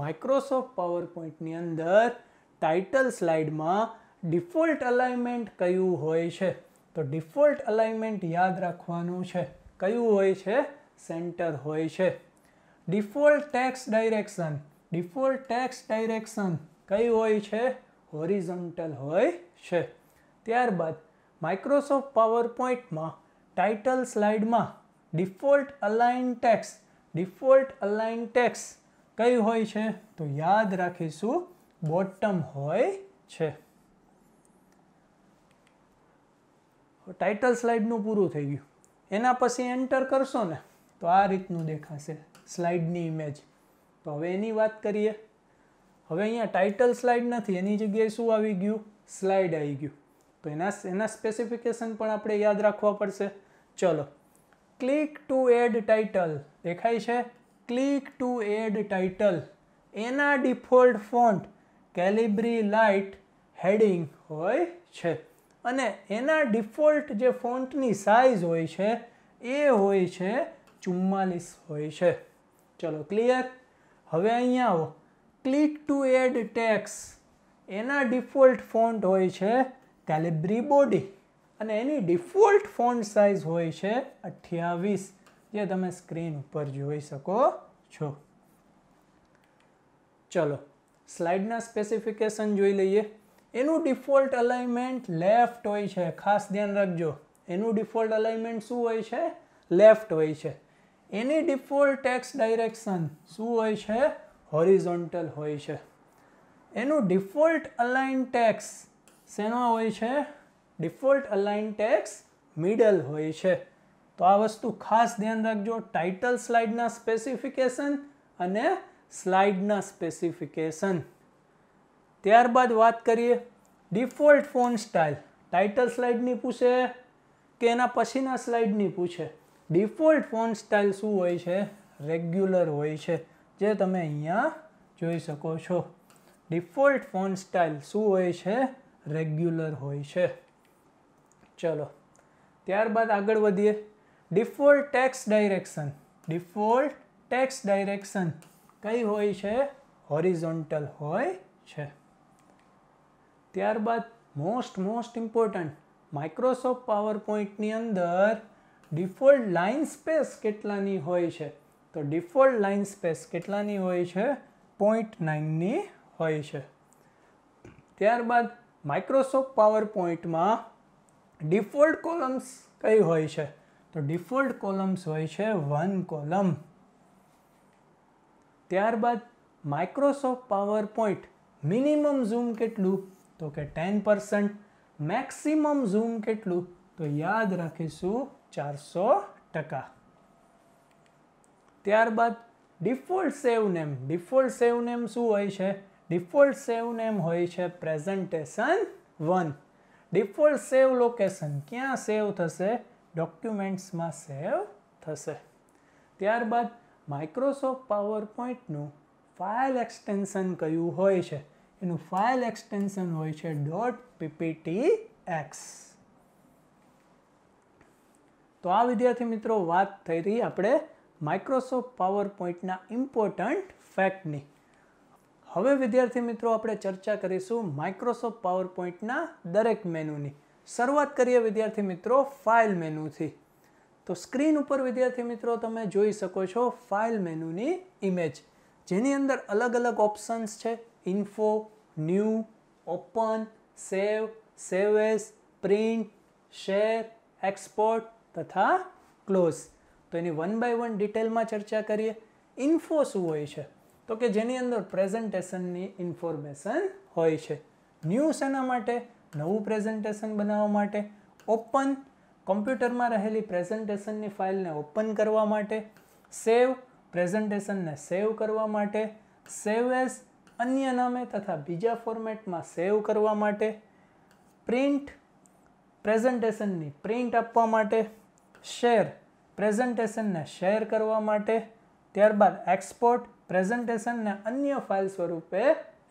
માઇક્રોસોફ્ટ પાવરપોઈન્ટની અંદર ટાઇટલ સ્લાઇડમાં ડિફોલ્ટ અલાઇમેન્ટ કયું હોય છે તો ડિફોલ્ટ અલાઇમેન્ટ યાદ રાખવાનું છે કયું હોય છે સેન્ટર હોય છે default text direction default text direction કઈ હોય છે હોરિઝોન્ટલ હોય છે ત્યારબાદ માઇક્રોસોફ્ટ પાવરપોઈન્ટમાં ટાઇટલ સ્લાઇડમાં default align text default align text કઈ હોય છે તો યાદ રાખીશું બોટમ હોય છે ટાઇટલ સ્લાઇડનું પૂરું થઈ ગયું એના પછી એન્ટર કરશો ને તો આ રીતનું દેખાશે સ્લાઇડની ઇમેજ તો હવે એની વાત કરીએ હવે અહીંયા ટાઇટલ સ્લાઇડ નથી એની જગ્યાએ શું આવી ગયું સ્લાઇડ આવી ગયું તો એના એના સ્પેસિફિકેશન પણ આપણે યાદ રાખવા પડશે ચલો ક્લિક ટુ એડ ટાઇટલ દેખાય છે ક્લિક ટુ એડ ટાઇટલ એના default font Calibri light heading હોય છે અને એના ડિફોલ્ટ જે ફોન્ટની સાઇઝ હોય છે એ હોય છે ચુમ્માલીસ હોય છે ચલો ક્લિયર હવે અહીંયા આવો ક્લિક ટુ એડ ટેક્સ એના ડિફોલ્ટ ફોન્ટ હોય છે કેલિબ્રી બોડી અને એની ડિફોલ્ટ ફોન્ટ સાઇઝ હોય છે અઠ્યાવીસ જે તમે સ્ક્રીન ઉપર જોઈ શકો છો ચલો સ્લાઇડના સ્પેસિફિકેશન જોઈ લઈએ એનું ડિફોલ્ટ અલાઇનમેન્ટ લેફ્ટ હોય છે ખાસ ધ્યાન રાખજો એનું ડિફોલ્ટ અલાઇમેન્ટ શું હોય છે લેફ્ટ હોય છે એની ડિફોલ્ટ ટેક્સ ડાયરેક્શન શું હોય છે હોરિઝોન્ટલ હોય છે એનું ડિફોલ્ટ અલાઇન ટેક્સ શેનો હોય છે ડિફોલ્ટ અલાઇન ટેક્સ મિડલ હોય છે તો આ વસ્તુ ખાસ ધ્યાન રાખજો ટાઇટલ સ્લાઇડના સ્પેસિફિકેશન અને સ્લાઇડના સ્પેસિફિકેશન ત્યારબાદ વાત કરીએ ડિફોલ્ટ ફોન સ્ટાઇલ ટાઇટલ સ્લાઇડની પૂછે કે એના પછીના સ્લાઇડની પૂછે ડિફોલ્ટ ફોન સ્ટાઇલ શું હોય છે રેગ્યુલર હોય છે જે તમે અહીંયા જોઈ શકો છો ડિફોલ્ટ ફોન સ્ટાઇલ શું હોય છે રેગ્યુલર હોય છે ચલો ત્યારબાદ આગળ વધીએ default text direction default text direction કઈ હોય છે હોરિઝોન્ટલ હોય છે ત્યારબાદ most most important Microsoft power પોઈન્ટની અંદર ડિફોલ્ટ લાઇન સ્પેસ કેટલાની હોય છે તો ડિફોલ્ટ લાઇન સ્પેસ કેટલાની હોય છે પોઈન્ટ નાઇનની હોય છે ત્યારબાદ માઇક્રોસોફ્ટ પાવર પોઈન્ટમાં ડિફોલ્ટ કોલમ્સ કઈ હોય છે તો ડિફોલ્ટ કોલમ્સ હોય છે વન કોલમ ત્યારબાદ Microsoft power point minimum zoom કેટલું તો કે ટેન પર્સન્ટ મેક્સિમમ ઝૂમ કેટલું તો યાદ રાખીશું ચારસો ટકા ત્યારબાદ default save name default save name શું હોય છે ડિફોલ્ટ સેવ નેમ હોય છે presentation one default save location ક્યાં સેવ થશે ડોક્યુમેન્ટ્સમાં સેવ થશે ત્યારબાદ માઇક્રોસોફ્ટ પાવરપોઈન્ટનું ફાઇલ એક્સટેન્શન કયું હોય છે એનું ફાઇલ એક્સટેન્શન હોય છે ડોટ પીપીટી એક્સ તો આ વિદ્યાર્થી મિત્રો વાત થઈ રહી આપણે માઇક્રોસોફ્ટ પાવરપોઈન્ટના ઇમ્પોર્ટન્ટ ફેક્ટની હવે વિદ્યાર્થી મિત્રો આપણે ચર્ચા કરીશું માઇક્રોસોફ્ટ પાવરપોઈન્ટના દરેક મેનુની શરૂઆત કરીએ વિદ્યાર્થી મિત્રો ફાઇલ મેનુથી તો સ્ક્રીન ઉપર વિદ્યાર્થી મિત્રો તમે જોઈ શકો છો ફાઇલ મેનુની ઇમેજ જેની અંદર અલગ અલગ ઓપ્શન્સ છે info new open save save print share export તથા ક્લોઝ તો એની વન બાય વન ડિટેલમાં ચર્ચા કરીએ ઇન્ફો શું હોય છે તો કે જેની અંદર પ્રેઝન્ટેશનની ઇન્ફોર્મેશન હોય છે ન્યૂ શેના માટે નવું પ્રેઝન્ટેશન બનાવવા માટે ઓપન કોમ્પ્યુટરમાં રહેલી પ્રેઝન્ટેશનની ફાઇલને ઓપન કરવા માટે સેવ પ્રેઝન્ટેશનને સેવ કરવા માટે સેવ એઝ અન્ય નામે તથા બીજા ફોર્મેટમાં સેવ કરવા માટે પ્રિન્ટ પ્રેઝન્ટેશનની પ્રિન્ટ આપવા માટે શેર પ્રેઝન્ટેશનને શેર કરવા માટે ત્યારબાદ એક્સપોર્ટ પ્રેઝન્ટેશનને અન્ય ફાઇલ સ્વરૂપે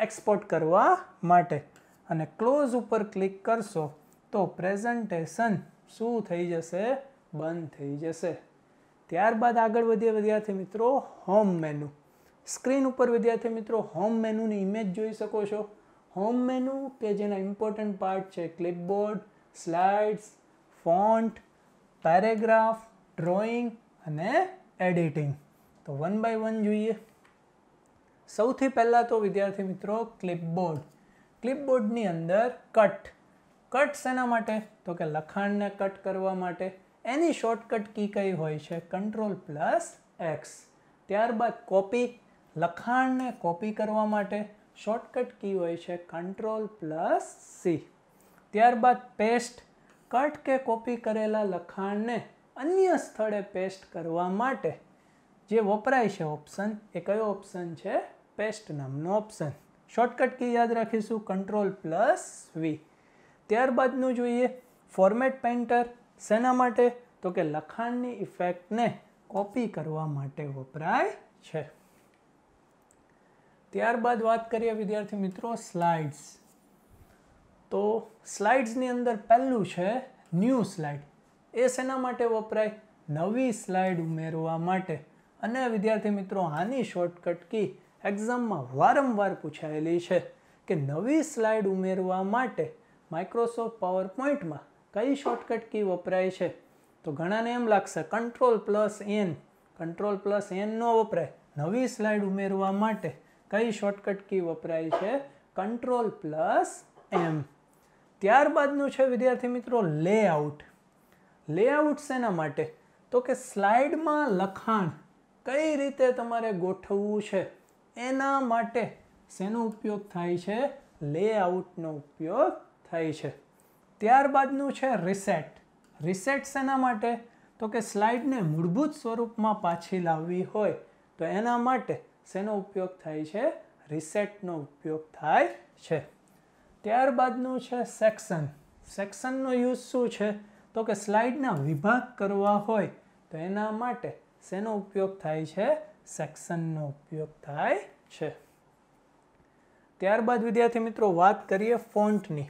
એક્સપોર્ટ કરવા માટે અને ક્લોઝ ઉપર ક્લિક કરશો તો પ્રેઝન્ટેશન શું થઈ જશે બંધ થઈ જશે ત્યારબાદ આગળ વધીએ વિદ્યાર્થી મિત્રો હોમ મેનુ સ્ક્રીન ઉપર વિદ્યાર્થી મિત્રો હોમ મેનુની ઇમેજ જોઈ શકો છો હોમ મેનુ કે જેના ઇમ્પોર્ટન્ટ પાર્ટ છે clipboard slides font paragraph drawing અને એડિટિંગ તો વન બાય વન જોઈએ સૌથી પહેલાં તો વિદ્યાર્થી મિત્રો ક્લિપબોર્ડ ક્લિપબોર્ડની અંદર કટ કટ શેના માટે તો કે લખાણને કટ કરવા માટે એની શોર્ટકટ કી કઈ હોય છે કંટ્રોલ પ્લસ એક્સ ત્યારબાદ કોપી લખાણને કોપી કરવા માટે શોર્ટકટ કી હોય છે કંટ્રોલ પ્લસ સી ત્યારબાદ પેસ્ટ કટ કે કોપી કરેલા લખાણને અન્ય સ્થળે પેસ્ટ કરવા માટે જે વપરાય છે ઓપ્શન એ કયો ઓપ્શન છે પેસ્ટ નામનો ઓપ્શન શોર્ટકટ કી યાદ રાખીશું કંટ્રોલ પ્લસ વી ત્યારબાદનું જોઈએ ફોર્મેટ પેન્ટર શેના માટે તો કે લખાણની ઇફેક્ટને કોપી કરવા માટે વપરાય છે ત્યારબાદ વાત કરીએ વિદ્યાર્થી મિત્રો સ્લાઇડ્સ તો સ્લાઇડ્સની અંદર પહેલું છે ન્યૂ સ્લાઇડ એ શેના માટે વપરાય નવી સ્લાઇડ ઉમેરવા માટે અને વિદ્યાર્થી મિત્રો આની શોર્ટકટ કી એક્ઝામમાં વારંવાર પૂછાયેલી છે કે નવી સ્લાઇડ ઉમેરવા માટે માઇક્રોસોફ્ટ પાવર પોઈન્ટમાં કઈ શોર્ટકટ કી વપરાય છે તો ઘણાને એમ લાગશે control plus N control plus N ન વપરાય નવી સ્લાઇડ ઉમેરવા માટે કઈ શોર્ટકટ કી વપરાય છે કંટ્રોલ પ્લસ એમ ત્યારબાદનું છે વિદ્યાર્થી મિત્રો લેઆઉટ લેઆઉટ શેના માટે તો કે સ્લાઇડમાં લખાણ કઈ રીતે તમારે ગોઠવવું છે એના માટે શેનો ઉપયોગ થાય છે લેઆઉટનો ઉપયોગ થાય છે ત્યારબાદનું છે રિસેટ રિસેટ શેના માટે તો કે સ્લાઇડને મૂળભૂત સ્વરૂપમાં પાછી લાવવી હોય તો એના માટે શેનો ઉપયોગ થાય છે રિસેટનો ઉપયોગ થાય છે ત્યારબાદનું છે સેક્શન સેક્શનનો યુઝ શું છે તો કે સ્લાઇડના વિભાગ કરવા હોય તો એના માટે શેનો ઉપયોગ થાય છે સેક્શનનો ઉપયોગ થાય છે ત્યારબાદ વિદ્યાર્થી મિત્રો વાત કરીએ ફોન્ટની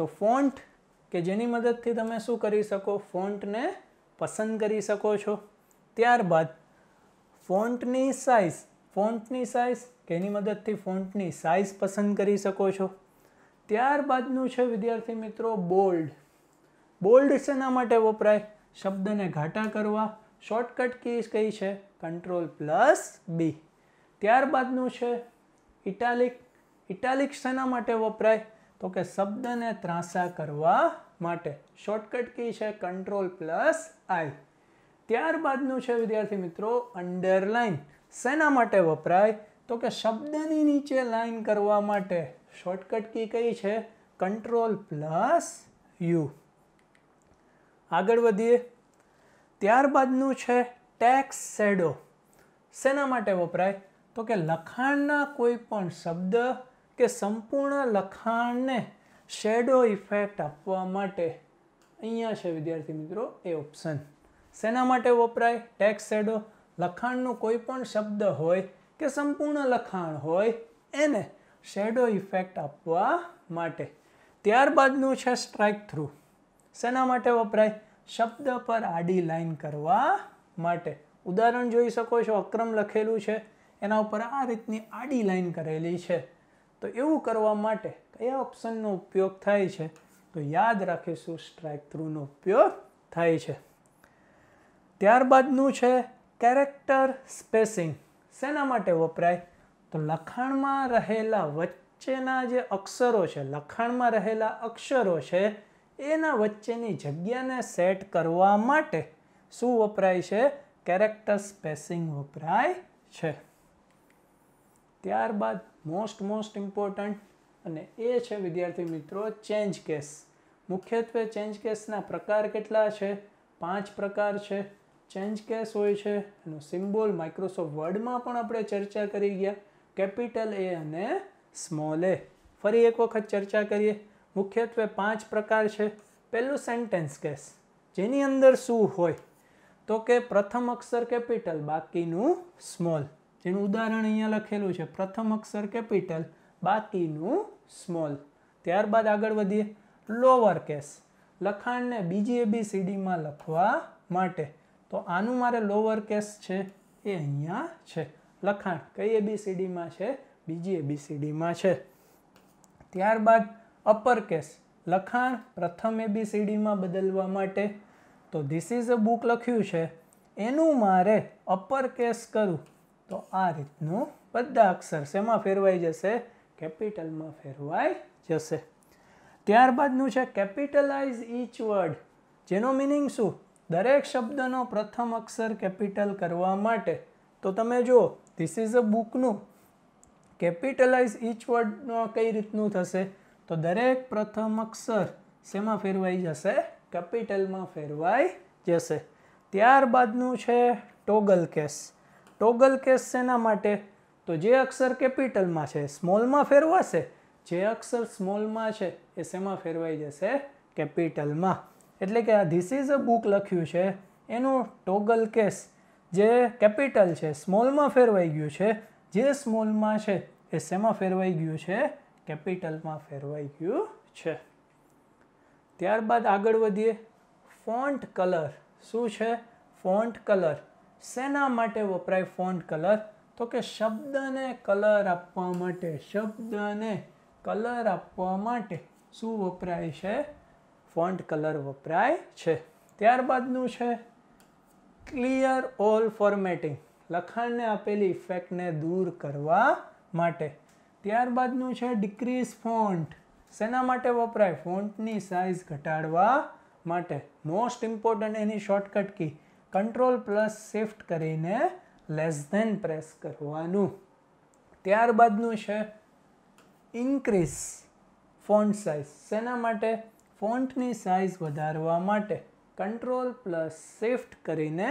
તો ફોન્ટ કે જેની મદદથી તમે શું કરી શકો ફોન્ટને પસંદ કરી શકો છો ત્યારબાદ ફોન્ટની સાઇઝ ફોન્ટની સાઇઝ કે એની મદદથી ફોન્ટની સાઇઝ પસંદ કરી શકો છો ત્યારબાદનું છે વિદ્યાર્થી મિત્રો બોલ્ડ બોલ્ડ શેના માટે વપરાય શબ્દને ઘાટા કરવા શોર્ટકટ કી કઈ છે કંટ્રોલ પ્લસ બી ત્યારબાદનું છે ઇટાલિક ઇટાલિક શેના માટે વપરાય તો કે શબ્દને ત્રાસા કરવા માટે શોર્ટકટ કી છે કંટ્રોલ પ્લસ આઈ ત્યારબાદનું છે વિદ્યાર્થી મિત્રો અંડરલાઇન શેના માટે વપરાય તો કે શબ્દની નીચે લાઇન કરવા માટે શોર્ટકટ કી કઈ છે કંટ્રોલ પ્લસ યુ આગળ વધીએ ત્યારબાદનું છે ટેક્સ શેડો શેના માટે વપરાય તો કે લખાણના કોઈ પણ શબ્દ કે સંપૂર્ણ લખાણને શેડો ઇફેક્ટ આપવા માટે અહીંયા છે વિદ્યાર્થી મિત્રો એ ઓપ્શન શેના માટે વપરાય ટેક્સ શેડો લખાણનું કોઈ પણ શબ્દ હોય કે સંપૂર્ણ લખાણ હોય એને શેડો ઇફેક્ટ આપવા માટે ત્યારબાદનું છે સ્ટ્રાઇક થ્રુ શેના માટે વપરાય શબ્દ પર આડી લાઈન કરવા માટે ઉદાહરણ જોઈ શકો છો અક્રમ લખેલું છે એના ઉપર આ રીતની આડી લાઈન કરેલી છે તો એવું કરવા માટે કયા ઓપ્શનનો ઉપયોગ થાય છે તો યાદ રાખીશું સ્ટ્રાઇક થ્રુનો ઉપયોગ થાય છે ત્યારબાદનું છે કેરેક્ટર સ્પેસિંગ શેના માટે વપરાય તો લખાણમાં રહેલા વચ્ચેના જે અક્ષરો છે લખાણમાં રહેલા અક્ષરો છે એના વચ્ચેની જગ્યાને સેટ કરવા માટે શું વપરાય છે કેરેક્ટર સ્પેસિંગ વપરાય છે ત્યારબાદ મોસ્ટ મોસ્ટ ઇમ્પોર્ટન્ટ અને એ છે વિદ્યાર્થી મિત્રો ચેન્જ કેસ મુખ્યત્વે ચેન્જ કેસના પ્રકાર કેટલા છે પાંચ પ્રકાર છે ચેન્જ કેસ હોય છે એનું સિમ્બોલ માઇક્રોસોફ્ટ વર્ડમાં પણ આપણે ચર્ચા કરી ગયા કેપિટલ એ અને સ્મોલ એ ફરી એક વખત ચર્ચા કરીએ મુખ્યત્વે પાંચ પ્રકાર છે પહેલું સેન્ટેન્સ કેસ જેની અંદર શું હોય તો કે પ્રથમ અક્ષર કેપિટલ બાકીનું સ્મોલ જેનું ઉદાહરણ અહીંયા લખેલું છે પ્રથમ અક્ષર કેપિટલ બાકીનું સ્મોલ ત્યારબાદ આગળ વધીએ લોવર કેસ લખાણને બીજી એબી સીડીમાં લખવા માટે તો આનું મારે લોવર કેસ છે એ અહીંયા છે લખાણ કઈ એબી સીડીમાં છે બીજી એબી સીડીમાં છે ત્યારબાદ અપર કેસ લખાણ પ્રથમ એબી સીડીમાં બદલવા માટે તો ધીસ ઇઝ અ બુક લખ્યું છે એનું મારે અપર કેસ કરું તો આ રીતનું બધા અક્ષર શેમાં ફેરવાઈ જશે કેપિટલમાં ફેરવાઈ જશે ત્યારબાદનું છે કેપિટલાઇઝ ઈચ વર્ડ જેનો મિનિંગ શું દરેક શબ્દનો પ્રથમ અક્ષર કેપિટલ કરવા માટે તો તમે જુઓ ધીસ ઇઝ અ બુકનું કેપિટલાઇઝ ઈચ વર્ડનો કઈ રીતનું થશે તો દરેક પ્રથમ અક્ષર શેમાં ફેરવાઈ જશે કેપિટલમાં ફેરવાઈ જશે ત્યારબાદનું છે ટોગલ કેસ ટોગલ કેસ શેના માટે તો જે અક્ષર કેપિટલમાં છે સ્મોલમાં ફેરવાશે જે અક્ષર સ્મોલમાં છે એ શેમાં ફેરવાઈ જશે કેપિટલમાં એટલે કે આ ધીસ ઇઝ અ બુક લખ્યું છે એનું ટોગલ કેસ જે કેપિટલ છે સ્મોલમાં ફેરવાઈ ગયું છે જે સ્મોલમાં છે એ શેમાં ફેરવાઈ ગયું છે કેપિટલમાં ફેરવાઈ ગયું છે ત્યારબાદ આગળ વધીએ ફોન્ટ કલર શું છે ફોન્ટ કલર શેના માટે વપરાય ફોન્ટ કલર તો કે શબ્દને કલર આપવા માટે શબ્દને કલર આપવા માટે શું વપરાય છે ફોન્ટ કલર વપરાય છે ત્યારબાદનું છે ક્લિયર ઓલ ફોર્મેટિંગ લખાણને આપેલી ઇફેક્ટને દૂર કરવા માટે ત્યારબાદનું છે ડિક્રીઝ ફોન્ટ શેના માટે વપરાય ફોન્ટની સાઇઝ ઘટાડવા માટે મોસ્ટ ઇમ્પોર્ટન્ટ એની shortcut key control plus shift કરીને લેસ ધેન પ્રેસ કરવાનું ત્યારબાદનું છે ઇન્ક્રીઝ ફોન્ટ સાઇઝ શેના માટે ફોન્ટની સાઇઝ વધારવા માટે કંટ્રોલ પ્લસ શિફ્ટ કરીને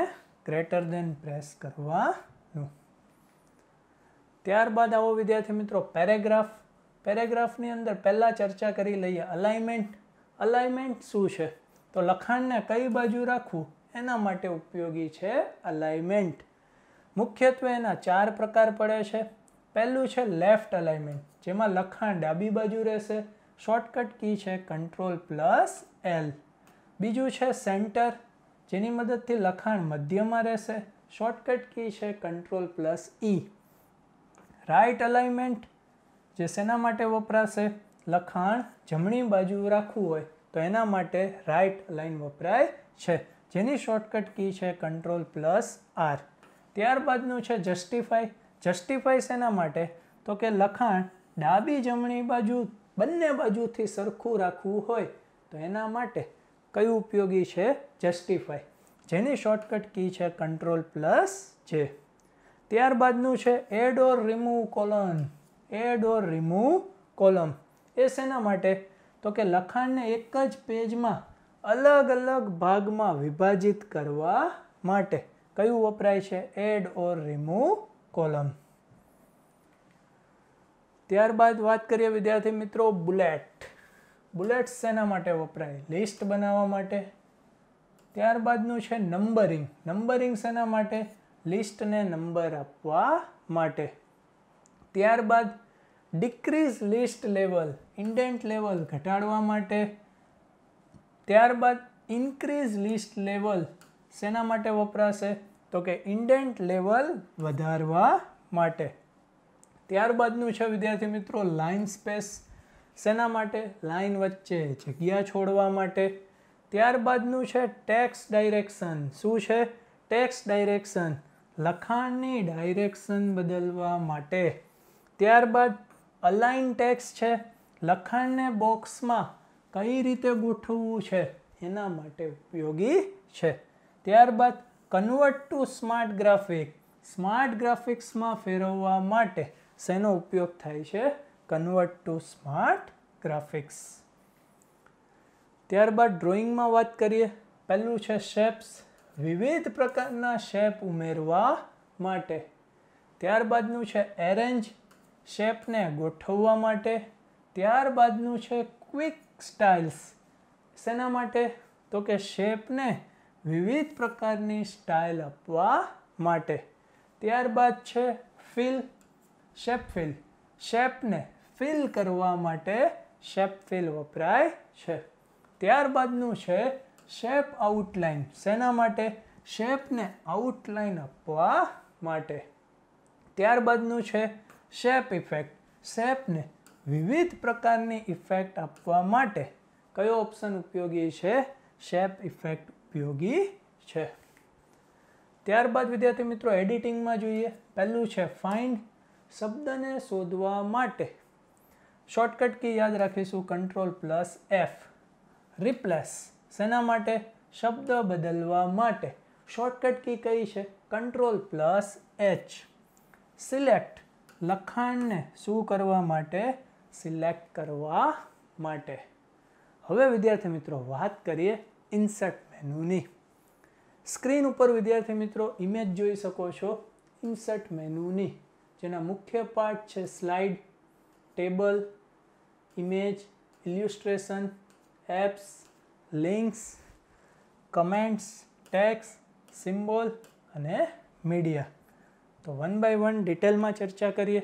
ગ્રેટર દેન પ્રેસ કરવાનું ત્યારબાદ આવો વિદ્યાર્થી મિત્રો પેરેગ્રાફ પેરેગ્રાફની અંદર પહેલાં ચર્ચા કરી લઈએ અલાઇમેન્ટ અલાઇમેન્ટ શું છે તો લખાણને કઈ બાજુ રાખવું એના માટે ઉપયોગી છે અલાઇમેન્ટ મુખ્યત્વે એના ચાર પ્રકાર પડે છે પહેલું છે લેફ્ટ અલાઇમેન્ટ જેમાં લખાણ ડાબી બાજુ રહેશે શોર્ટકટ કી છે કંટ્રોલ પ્લસ એલ બીજું છે સેન્ટર જેની મદદથી લખાણ મધ્યમાં રહેશે શોર્ટકટ કી છે control plus E right alignment જે શેના માટે વપરાશે લખાણ જમણી બાજુ રાખવું હોય તો એના માટે રાઈટ લાઇન વપરાય છે જેની શોર્ટકટ કી છે કંટ્રોલ પ્લસ આર ત્યારબાદનું છે જસ્ટિફાઈ જસ્ટિફાઈ શેના માટે તો કે લખાણ ડાબી જમણી બાજુ બંને બાજુથી સરખું રાખવું હોય તો એના માટે કયું ઉપયોગી છે જસ્ટિફાઈ જેની શોર્ટકટ કી છે કંટ્રોલ પ્લસ જે ત્યારબાદનું છે add or remove colon add or remove column એ શેના માટે તો કે લખાણને એક જ પેજમાં અલગ અલગ ભાગમાં વિભાજિત કરવા માટે કયું વપરાય છે એડ ઓર રિમૂવ કોલમ ત્યારબાદ વાત કરીએ વિદ્યાર્થી મિત્રો બુલેટ બુલેટ શેના માટે વપરાય લિસ્ટ બનાવવા માટે ત્યારબાદનું છે નંબરિંગ નંબરિંગ શેના માટે લિસ્ટને નંબર આપવા માટે ત્યારબાદ decrease list level indent level ઘટાડવા માટે ત્યારબાદ ઇન્ક્રીઝ લિસ્ટ લેવલ શેના માટે વપરાશે તો કે ઇન્ડેન્ટ લેવલ વધારવા માટે ત્યારબાદનું છે વિદ્યાર્થી મિત્રો લાઇન સ્પેસ શેના માટે લાઇન વચ્ચે જગ્યા છોડવા માટે ત્યારબાદનું છે ટેક્સ ડાયરેક્શન શું છે ટેક્સ ડાયરેક્શન લખાણની ડાયરેક્શન બદલવા માટે ત્યારબાદ અલાઇન ટેક્સ છે લખાણને બોક્સમાં કઈ રીતે ગોઠવવું છે એના માટે ઉપયોગી છે ત્યારબાદ convert to smart graphic smart ગ્રાફિક્સમાં ફેરવવા માટે શેનો ઉપયોગ થાય છે કન્વર્ટ ટુ સ્માર્ટ ગ્રાફિક્સ ત્યારબાદ ડ્રોઈંગમાં વાત કરીએ પહેલું છે શેપ્સ વિવિધ પ્રકારના શેપ ઉમેરવા માટે ત્યારબાદનું છે એરેન્જ શેપને ગોઠવવા માટે ત્યારબાદનું છે ક્વિક સ્ટાઇલ્સ શેના માટે તો કે શેપને વિવિધ પ્રકારની સ્ટાઇલ આપવા માટે ત્યારબાદ છે ફિલ શેપ ફિલ શેપને ફિલ કરવા માટે શેપ ફિલ વપરાય છે ત્યારબાદનું છે શેપ આઉટલાઇન શેના માટે શેપને આઉટલાઇન આપવા માટે ત્યારબાદનું છે શેપ ઇફેક્ટ શેપને વિવિધ પ્રકારની ઇફેક્ટ આપવા માટે કયો ઓપ્શન ઉપયોગી છે શેપ ઇફેક્ટ ઉપયોગી છે ત્યારબાદ વિદ્યાર્થી મિત્રો એડિટિંગમાં જોઈએ પહેલું છે ફાઇન્ડ શબ્દને શોધવા માટે શોર્ટકટ કી યાદ રાખીશું કંટ્રોલ પ્લસ એફ રિપ્લેસ શેના માટે શબ્દ બદલવા માટે શોર્ટકટ કી કઈ છે કંટ્રોલ પ્લસ એચ સિલેક્ટ લખાણને શું કરવા માટે સિલેક્ટ કરવા માટે હવે વિદ્યાર્થી મિત્રો વાત કરીએ ઇન્સર્ટ મેનૂની સ્ક્રીન ઉપર વિદ્યાર્થી મિત્રો ઇમેજ જોઈ શકો છો ઇન્સર્ટ મેનૂની જેના મુખ્ય પાર્ટ છે slide table image illustration apps links comments text symbol અને મીડિયા તો વન બાય વન ડિટેલમાં ચર્ચા કરીએ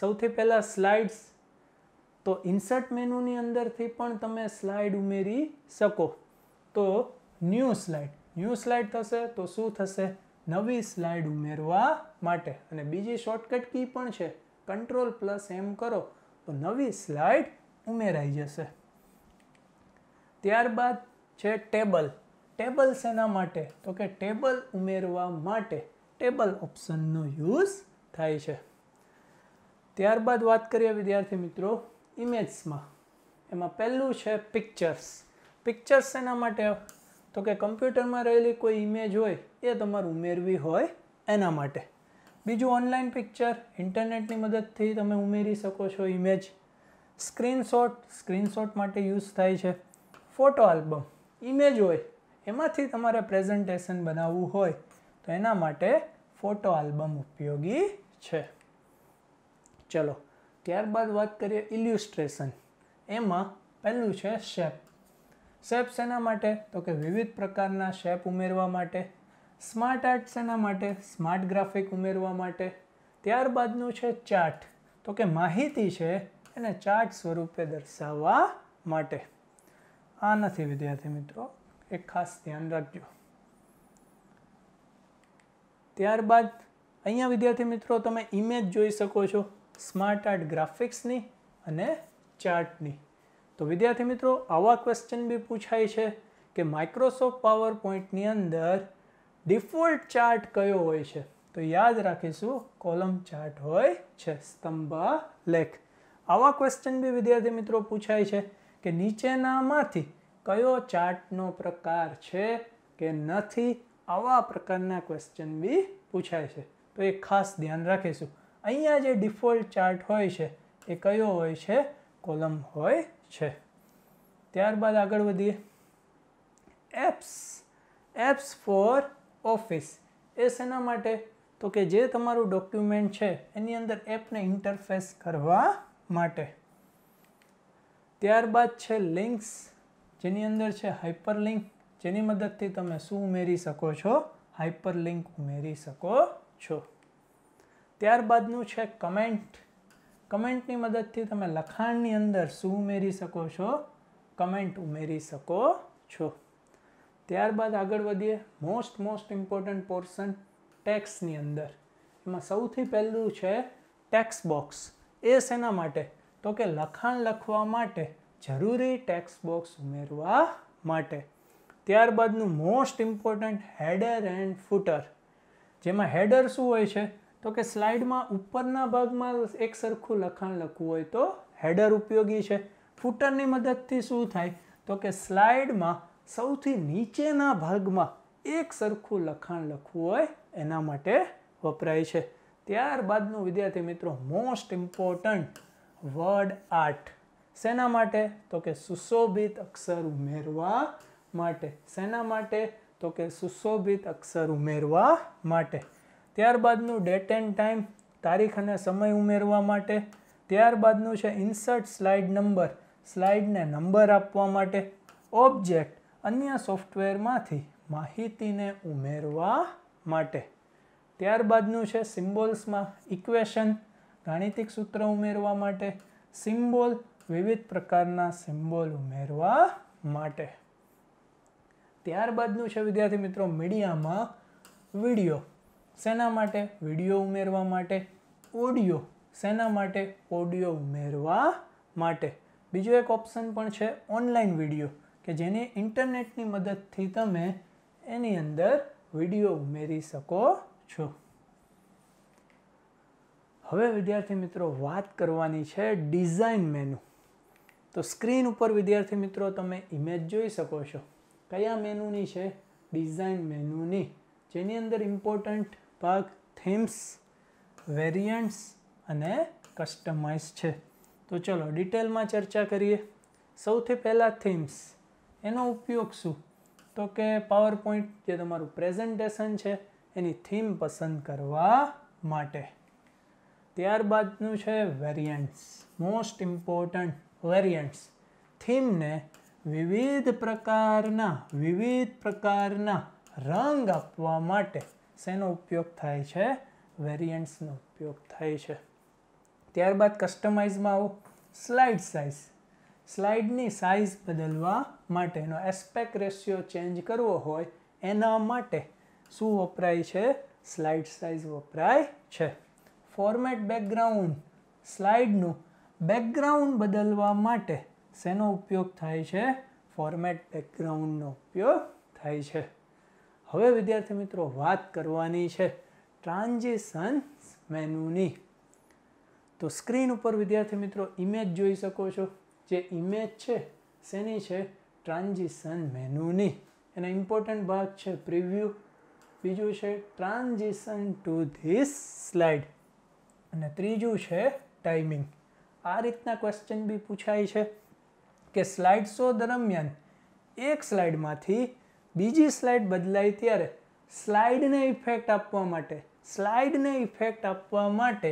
સૌથી પહેલાં સ્લાઇડ્સ તો ઇન્સર્ટ મેનુની અંદરથી પણ તમે સ્લાઇડ ઉમેરી શકો તો ન્યૂ સ્લાઇડ ન્યૂ સ્લાઇડ થશે તો શું થશે નવી સ્લાઇડ ઉમેરવા માટે અને બીજી શોર્ટકટ કી પણ છે કંટ્રોલ પ્લસ એમ કરો તો નવી સ્લાઇડ ઉમેરાઈ જશે ત્યારબાદ છે ટેબલ ટેબલ શેના માટે તો કે ટેબલ ઉમેરવા માટે ટેબલ ઓપ્શનનો યુઝ થાય છે ત્યારબાદ વાત કરીએ વિદ્યાર્થી મિત્રો ઇમેજમાં એમાં પહેલું છે પિક્ચર્સ પિક્ચર્સ એના માટે તો કે કમ્પ્યુટરમાં રહેલી કોઈ ઇમેજ હોય એ તમારે ઉમેરવી હોય એના માટે બીજું ઓનલાઈન પિક્ચર ઇન્ટરનેટની મદદથી તમે ઉમેરી શકો છો ઇમેજ સ્ક્રીનશોટ સ્ક્રીનશોટ માટે યુઝ થાય છે ફોટો આલ્બમ ઇમેજ હોય એમાંથી તમારે પ્રેઝન્ટેશન બનાવવું હોય તો એના માટે ફોટો આલ્બમ ઉપયોગી છે ચલો ત્યારબાદ વાત કરીએ ઇલ્યુસ્ટ્રેશન એમાં પહેલું છે શેપ શેપ શેના માટે તો કે વિવિધ પ્રકારના શેપ ઉમેરવા માટે સ્માર્ટ આર્ટ શેના માટે સ્માર્ટ ગ્રાફિક ઉમેરવા માટે ત્યારબાદનું છે ચાર્ટ તો કે માહિતી છે એને ચાર્ટ સ્વરૂપે દર્શાવવા માટે આ નથી વિદ્યાર્થી મિત્રો એ ખાસ ધ્યાન રાખજો ત્યારબાદ અહીંયા વિદ્યાર્થી મિત્રો તમે ઇમેજ જોઈ શકો છો સ્માર્ટ આર્ટ ગ્રાફિક્સની અને ચાર્ટની તો વિદ્યાર્થી મિત્રો આવા ક્વેશ્ચન બી પૂછાય છે કે માઇક્રોસોફ્ટ પાવર પોઈન્ટની અંદર ડિફોલ્ટ ચાર્ટ કયો હોય છે તો યાદ રાખીશું કોલમ ચાર્ટ હોય છે સ્તંભા લેખ આવા ક્વેશ્ચન બી વિદ્યાર્થી મિત્રો પૂછાય છે કે નીચેનામાંથી કયો ચાર્ટનો પ્રકાર છે કે નથી આવા પ્રકારના ક્વેશ્ચન બી પૂછાય છે તો એ ખાસ ધ્યાન રાખીશું અહીંયા જે ડિફોલ્ટ ચાર્ટ હોય છે એ કયો હોય છે કોલમ હોય છે ત્યારબાદ આગળ વધીએ એપ્સ એપ્સ ફોર ઓફિસ એ શેના માટે તો કે જે તમારું ડોક્યુમેન્ટ છે એની અંદર એપને ઇન્ટરફેસ કરવા માટે ત્યારબાદ છે લિંક્સ જેની અંદર છે હાઇપરલિંક જેની મદદથી તમે શું ઉમેરી શકો છો હાઇપરલિંક ઉમેરી શકો છો ત્યારબાદનું છે કમેન્ટ કમેન્ટની મદદથી તમે લખાણની અંદર શું ઉમેરી શકો છો કમેન્ટ ઉમેરી શકો છો ત્યારબાદ આગળ વધીએ મોસ્ટ મોસ્ટ ઇમ્પોર્ટન્ટ પોર્શન ટેક્સની અંદર એમાં સૌથી પહેલું છે ટેક્સ બોક્સ એ શેના માટે તો કે લખાણ લખવા માટે જરૂરી ટેક્સ બોક્સ ઉમેરવા માટે ત્યારબાદનું most important header and footer જેમાં હેડર શું હોય છે તો કે સ્લાઇડમાં ઉપરના ભાગમાં એક સરખું લખાણ લખવું હોય તો હેડર ઉપયોગી છે ફૂટરની મદદથી શું થાય તો કે સ્લાઇડમાં સૌથી નીચેના ભાગમાં એક સરખું લખાણ લખવું હોય એના માટે વપરાય છે ત્યારબાદનું વિદ્યાર્થી મિત્રો મોસ્ટ ઇમ્પોર્ટન્ટ વર્ડ આર્ટ શેના માટે તો કે સુશોભિત અક્ષર ઉમેરવા માટે શેના માટે તો કે સુશોભિત અક્ષર ઉમેરવા માટે ત્યારબાદનું ડેટ એન્ડ ટાઈમ તારીખ અને સમય ઉમેરવા માટે ત્યારબાદનું છે ઇન્સર્ટ સ્લાઇડ નંબર સ્લાઇડને નંબર આપવા માટે ઓબ્જેક્ટ અન્ય સોફ્ટવેરમાંથી માહિતીને ઉમેરવા માટે ત્યારબાદનું છે સિમ્બોલ્સમાં ઇક્વેશન ગાણિતિક સૂત્ર ઉમેરવા માટે સિમ્બોલ વિવિધ પ્રકારના સિમ્બોલ ઉમેરવા માટે ત્યારબાદનું છે વિદ્યાર્થી મિત્રો મીડિયામાં વિડીયો શેના માટે વિડીયો ઉમેરવા માટે ઓડિયો શેના માટે ઓડિયો ઉમેરવા માટે બીજો એક ઓપ્શન પણ છે ઓનલાઈન વિડીયો કે જેને ઇન્ટરનેટની મદદથી તમે એની અંદર વિડીયો ઉમેરી શકો છો હવે વિદ્યાર્થી મિત્રો વાત કરવાની છે ડિઝાઇન મેનુ તો સ્ક્રીન ઉપર વિદ્યાર્થી મિત્રો તમે ઇમેજ જોઈ શકો છો કયા મેનુની છે ડિઝાઇન મેનુની જેની અંદર ઇમ્પોર્ટન્ટ ભાગ થીમ્સ વેરિયન્ટ્સ અને કસ્ટમાઇઝ છે તો ચલો ડિટેલમાં ચર્ચા કરીએ સૌથી પહેલાં થીમ્સ એનો ઉપયોગ શું તો કે પાવર પોઈન્ટ જે તમારું પ્રેઝન્ટેશન છે એની થીમ પસંદ કરવા માટે ત્યારબાદનું છે વેરિયન્ટ્સ મોસ્ટ ઇમ્પોર્ટન્ટ વેરિયન્ટ્સ થીમને વિવિધ પ્રકારના વિવિધ પ્રકારના રંગ આપવા માટે શેનો ઉપયોગ થાય છે વેરિયન્ટ્સનો ઉપયોગ થાય છે ત્યારબાદ કસ્ટમાઇઝમાં આવો સ્લાઇડ સાઇઝ સ્લાઇડની સાઇઝ બદલવા માટેનો એસ્પેક્ટ રેશિયો ચેન્જ કરવો હોય એના માટે શું વપરાય છે સ્લાઇડ સાઇઝ વપરાય છે ફોર્મેટ બેકગ્રાઉન્ડ સ્લાઇડનું બેકગ્રાઉન્ડ બદલવા માટે શેનો ઉપયોગ થાય છે ફોર્મેટ બેકગ્રાઉન્ડનો ઉપયોગ થાય છે હવે વિદ્યાર્થી મિત્રો વાત કરવાની છે ટ્રાન્ઝિશન્સ મેનુની તો સ્ક્રીન ઉપર વિદ્યાર્થી મિત્રો ઇમેજ જોઈ શકો છો જે ઇમેજ છે શેની છે ટ્રાન્ઝિશન મેનુની એનો ઇમ્પોર્ટન્ટ ભાગ છે પ્રિવ્યૂ બીજું છે ટ્રાન્ઝિશન ટુ ધીસ સ્લાઇડ અને ત્રીજું છે ટાઈમિંગ આ રીતના ક્વેશ્ચન બી પૂછાય છે કે સ્લાઇડ શો દરમિયાન એક સ્લાઇડમાંથી બીજી સ્લાઇડ બદલાય ત્યારે સ્લાઇડને ઇફેક્ટ આપવા માટે સ્લાઇડને ઇફેક્ટ આપવા માટે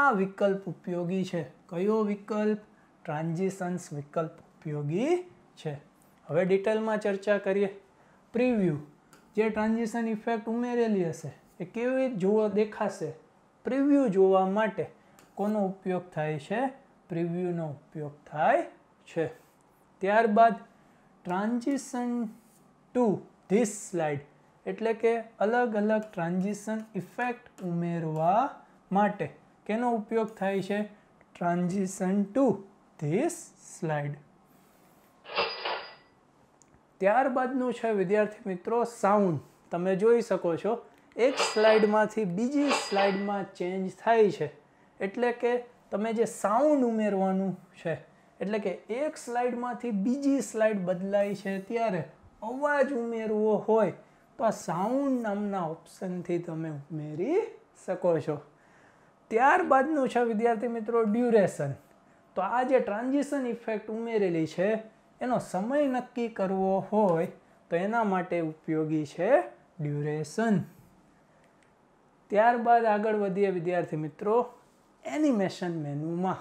આ વિકલ્પ ઉપયોગી છે કયો વિકલ્પ ટ્રાન્ઝિશન્સ વિકલ્પ ઉપયોગી છે હવે ડિટેલમાં ચર્ચા કરીએ પ્રિવ્યૂ જે ટ્રાન્ઝિશન ઇફેક્ટ ઉમેરેલી હશે એ કેવી જોવો દેખાશે પ્રિવ્યૂ જોવા માટે કોનો ઉપયોગ થાય છે પ્રિવ્યૂનો ઉપયોગ થાય છે ત્યારબાદ ટ્રાન્ઝિશન ટુ ધીસ સ્લાઇડ એટલે કે અલગ અલગ ટ્રાન્ઝિશન ઇફેક્ટ ઉમેરવા માટે કેનો ઉપયોગ થાય છે ટ્રાન્ઝિશન ટુ ધીસ સ્લાઇડ ત્યારબાદનું છે વિદ્યાર્થી મિત્રો સાઉન્ડ તમે જોઈ શકો છો એક સ્લાઇડમાંથી બીજી સ્લાઇડમાં ચેન્જ થાય છે એટલે કે તમે જે સાઉન્ડ ઉમેરવાનું છે એટલે કે એક સ્લાઇડમાંથી બીજી સ્લાઇડ બદલાય છે ત્યારે અવાજ ઉમેરવો હોય તો આ સાઉન્ડ નામના ઓપ્શનથી તમે ઉમેરી શકો છો ત્યારબાદનું છે વિદ્યાર્થી મિત્રો ડ્યુરેશન તો આ જે ટ્રાન્ઝિશન ઇફેક્ટ ઉમેરેલી છે એનો સમય નક્કી કરવો હોય તો એના માટે ઉપયોગી છે ડ્યુરેશન ત્યારબાદ આગળ વધીએ વિદ્યાર્થી મિત્રો એનિમેશન મેનુમાં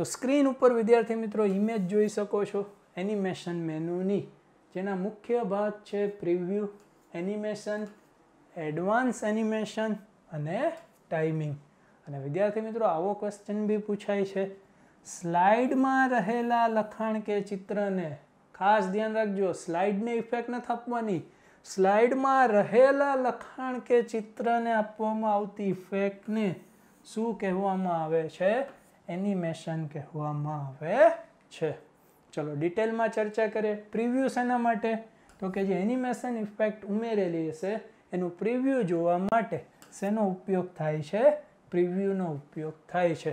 તો સ્ક્રીન ઉપર વિદ્યાર્થી મિત્રો ઇમેજ જોઈ શકો છો એનિમેશન મેનુની જેના મુખ્ય ભાગ છે પ્રિવ્યૂ એનિમેશન એડવાન્સ એનિમેશન અને ટાઈમિંગ અને વિદ્યાર્થી મિત્રો આવો ક્વેશ્ચન બી પૂછાય છે સ્લાઇડમાં રહેલા લખાણ કે ચિત્રને ખાસ ધ્યાન રાખજો સ્લાઇડને ઇફેક્ટ નથી આપવાની સ્લાઇડમાં રહેલા લખાણ કે ચિત્રને આપવામાં આવતી ઇફેક્ટને શું કહેવામાં આવે છે એનિમેશન કહેવામાં આવે છે ચલો ડિટેલમાં ચર્ચા કરીએ પ્રિવ્યુ શેના માટે તો કે જે એનિમેશન ઇફેક્ટ ઉમેરેલી હશે એનું પ્રિવ્યુ જોવા માટે શેનો ઉપયોગ થાય છે પ્રિવ્યુનો ઉપયોગ થાય છે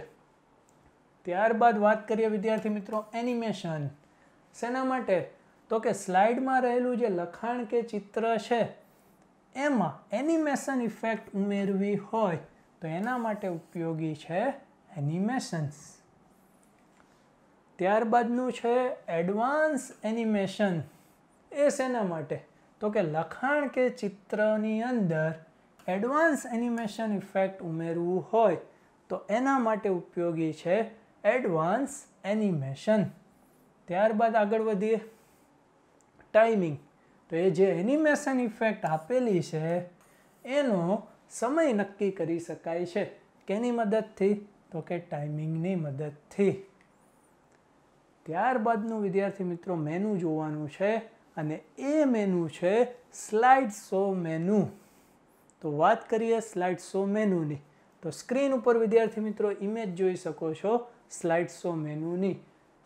ત્યારબાદ વાત કરીએ વિદ્યાર્થી મિત્રો એનિમેશન શેના માટે તો કે સ્લાઇડમાં રહેલું જે લખાણ કે ચિત્ર છે એમાં એનિમેશન ઇફેક્ટ ઉમેરવી હોય તો એના માટે ઉપયોગી છે એનિમેશન્સ ત્યારબાદનું છે એડવાન્સ એનિમેશન એ શેના માટે તો કે લખાણ કે ચિત્રની અંદર એડવાન્સ એનિમેશન ઇફેક્ટ ઉમેરવું હોય તો એના માટે ઉપયોગી છે એડવાન્સ એનિમેશન ત્યારબાદ આગળ વધીએ ટાઈમિંગ તો એ જે એનિમેશન ઇફેક્ટ આપેલી છે એનો સમય નક્કી કરી શકાય છે કેની મદદથી તો કે ટાઈમિંગની મદદથી ત્યારબાદનું વિદ્યાર્થી મિત્રો મેનુ જોવાનું છે અને એ મેનુ છે સ્લાઇડ શો મેનુ તો વાત કરીએ સ્લાઇડ શો મેનુની તો સ્ક્રીન ઉપર વિદ્યાર્થી મિત્રો ઇમેજ જોઈ શકો છો સ્લાઇડ શો મેનુની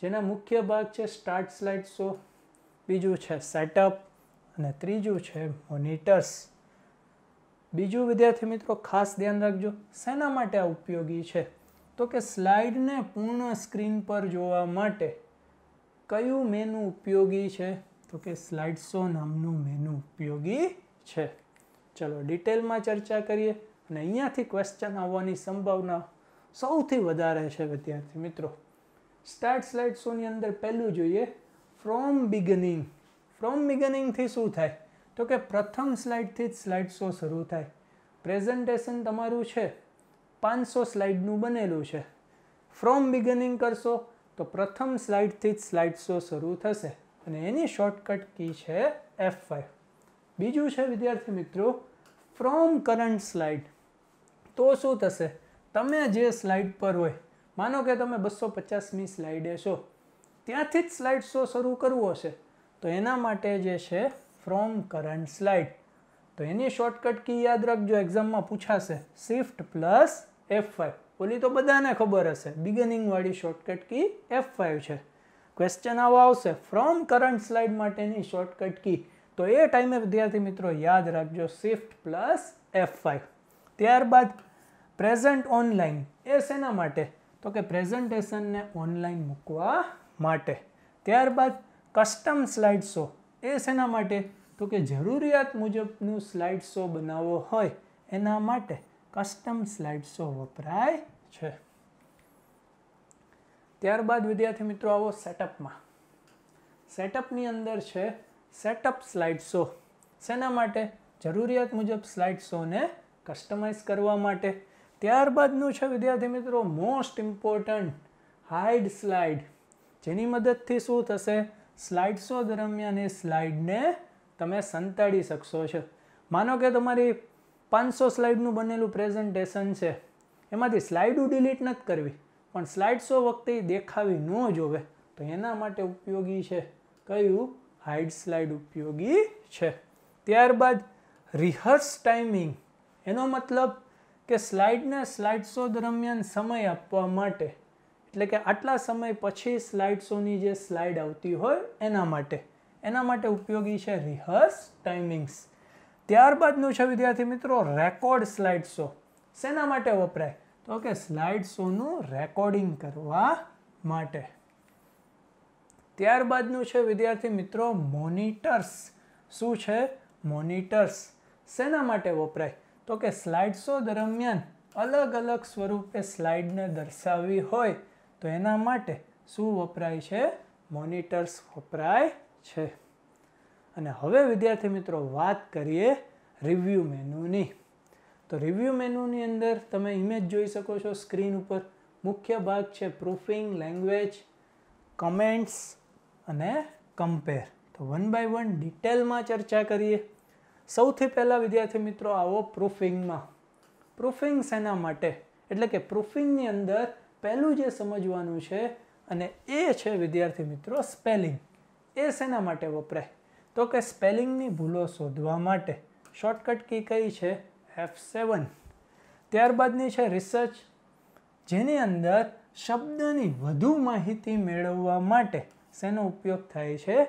જેના મુખ્ય ભાગ છે સ્ટાર્ટ સ્લાઇડ શો બીજું છે સેટઅપ અને ત્રીજું છે મોનિટર્સ બીજું વિદ્યાર્થી મિત્રો ખાસ ધ્યાન રાખજો શેના માટે આ ઉપયોગી છે તો કે સ્લાઇડને પૂર્ણ સ્ક્રીન પર જોવા માટે કયું મેનુ ઉપયોગી છે તો કે સ્લાઇડ શો નામનું મેનુ ઉપયોગી છે ચલો ડિટેલમાં ચર્ચા કરીએ અને અહીંયાથી ક્વેશ્ચન આવવાની સંભાવના સૌથી વધારે છે વિદ્યાર્થી મિત્રો સ્ટાર્ટ સ્લાઇડ શોની અંદર પહેલું જોઈએ ફ્રોમ બિગનિંગ ફ્રોમ બિગનિંગથી શું થાય તો કે પ્રથમ સ્લાઇડથી જ સ્લાઇડ શો શરૂ થાય પ્રેઝન્ટેશન તમારું છે પાંચસો સ્લાઇડનું બનેલું છે ફ્રોમ બિગનિંગ કરશો તો પ્રથમ સ્લાઇડથી જ સ્લાઇડ શો શરૂ થશે અને એની શોર્ટકટ કી છે એફ ફાઇવ બીજું છે વિદ્યાર્થી મિત્રો ફ્રોમ કરંટ સ્લાઇડ તો શું થશે તમે જે સ્લાઇડ પર હોય માનો કે તમે બસો પચાસમી સ્લાઇડે છો ત્યાંથી જ સ્લાઇડ શો શરૂ કરવો છે તો એના માટે જે છે ફ્રોમ કરંટ સ્લાઇડ તો એની શોર્ટકટ કી યાદ રાખજો એક્ઝામમાં પૂછાશે શિફ્ટ પ્લસ એફ ફાઇવ ઓલી તો બધાને ખબર હશે બિગનિંગવાળી શોર્ટકટ કી એફ ફાઇવ છે ક્વેશ્ચન આવો આવશે ફ્રોમ કરંટ સ્લાઇડ માટેની શોર્ટકટ કી તો એ ટાઈમે વિદ્યાર્થી મિત્રો યાદ રાખજો શિફ્ટ પ્લસ એફ ફાઇવ ત્યારબાદ પ્રેઝન્ટ ઓનલાઈન એ શેના માટે તો કે પ્રેઝન્ટેશનને ઓનલાઈન મૂકવા માટે ત્યારબાદ કસ્ટમ સ્લાઇડ શો એ શેના માટે તો કે જરૂરિયાત મુજબનું સ્લાઇડ શો બનાવવો હોય એના માટે કસ્ટમ સ્લાઇડ્સો વપરાય છે ત્યારબાદ વિદ્યાર્થી મિત્રો આવો સેટઅપમાં સેટઅપની અંદર છે સેટઅપ સ્લાઇડ્સો શેના માટે જરૂરિયાત મુજબ સ્લાઇડ્સોને કસ્ટમાઇઝ કરવા માટે ત્યારબાદનું છે વિદ્યાર્થી મિત્રો મોસ્ટ ઇમ્પોર્ટન્ટ હાઇડ સ્લાઇડ જેની મદદથી શું થશે સ્લાઇડ્સો દરમિયાન એ સ્લાઇડને તમે સંતાડી શકશો છો માનો કે તમારી પાંચસો સ્લાઇડનું બનેલું પ્રેઝન્ટેશન છે એમાંથી સ્લાઇડું ડિલીટ નથી કરવી પણ સ્લાઇડ શો વખતે દેખાવી ન જોવે તો એના માટે ઉપયોગી છે કયું હાઇડ સ્લાઇડ ઉપયોગી છે ત્યારબાદ રિહર્સ ટાઈમિંગ એનો મતલબ કે સ્લાઇડને સ્લાઇડ શો દરમિયાન સમય આપવા માટે એટલે કે આટલા સમય પછી સ્લાઇડ શોની જે સ્લાઇડ આવતી હોય એના માટે એના માટે ઉપયોગી છે રિહર્સ ટાઈમિંગ્સ ત્યારબાદનું છે વિદ્યાર્થી મિત્રો રેકોર્ડ સ્લાઇડ શો શેના માટે વપરાય તો કે સ્લાઇડ શોનું રેકોર્ડિંગ કરવા માટે ત્યારબાદનું છે વિદ્યાર્થી મિત્રો મોનિટર્સ શું છે મોનિટર્સ શેના માટે વપરાય તો કે સ્લાઇડ શો દરમિયાન અલગ અલગ સ્વરૂપે સ્લાઇડને દર્શાવવી હોય તો એના માટે શું વપરાય છે મોનિટર્સ વપરાય છે અને હવે વિદ્યાર્થી મિત્રો વાત કરીએ રિવ્યૂ મેનુની તો રિવ્યૂ મેનુની અંદર તમે ઇમેજ જોઈ શકો છો સ્ક્રીન ઉપર મુખ્ય ભાગ છે પ્રૂફિંગ લેંગ્વેજ કમેન્ટ્સ અને કમ્પેર તો વન બાય વન ડિટેલમાં ચર્ચા કરીએ સૌથી પહેલાં વિદ્યાર્થી મિત્રો આવો પ્રૂફિંગમાં પ્રૂફિંગ શેના માટે એટલે કે પ્રૂફિંગની અંદર પહેલું જે સમજવાનું છે અને એ છે વિદ્યાર્થી મિત્રો સ્પેલિંગ એ શેના માટે વપરાય તો કે સ્પેલિંગની ભૂલો શોધવા માટે શોર્ટકટ કી કઈ છે એફ સેવન ત્યારબાદની છે રિસર્ચ જેની અંદર શબ્દની વધુ માહિતી મેળવવા માટે શેનો ઉપયોગ થાય છે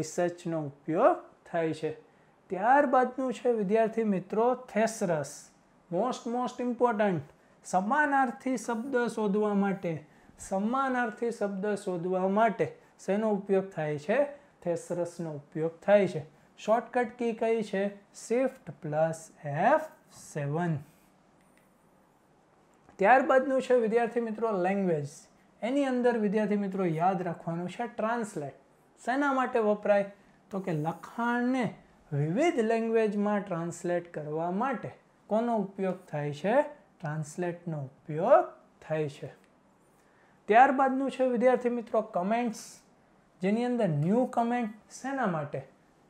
રિસર્ચનો ઉપયોગ થાય છે ત્યારબાદનું છે વિદ્યાર્થી મિત્રો થેસરસ મોસ્ટ મોસ્ટ ઇમ્પોર્ટન્ટ સમાનાર્થી શબ્દ શોધવા માટે સમાનાર્થી શબ્દ શોધવા માટે શેનો ઉપયોગ થાય છે થેસરસનો ઉપયોગ થાય છે શોર્ટકટ કી કઈ છે શિફ્ટ પ્લસ એફ સેવન ત્યારબાદનું છે વિદ્યાર્થી મિત્રો લેંગ્વેજ એની અંદર વિદ્યાર્થી મિત્રો યાદ રાખવાનું છે ટ્રાન્સલેટ શેના માટે વપરાય તો કે લખાણને વિવિધ લેંગ્વેજમાં ટ્રાન્સલેટ કરવા માટે કોનો ઉપયોગ થાય છે ટ્રાન્સલેટનો ઉપયોગ થાય છે ત્યારબાદનું છે વિદ્યાર્થી મિત્રો કમેન્ટ્સ જેની અંદર ન્યૂ કમેન્ટ શેના માટે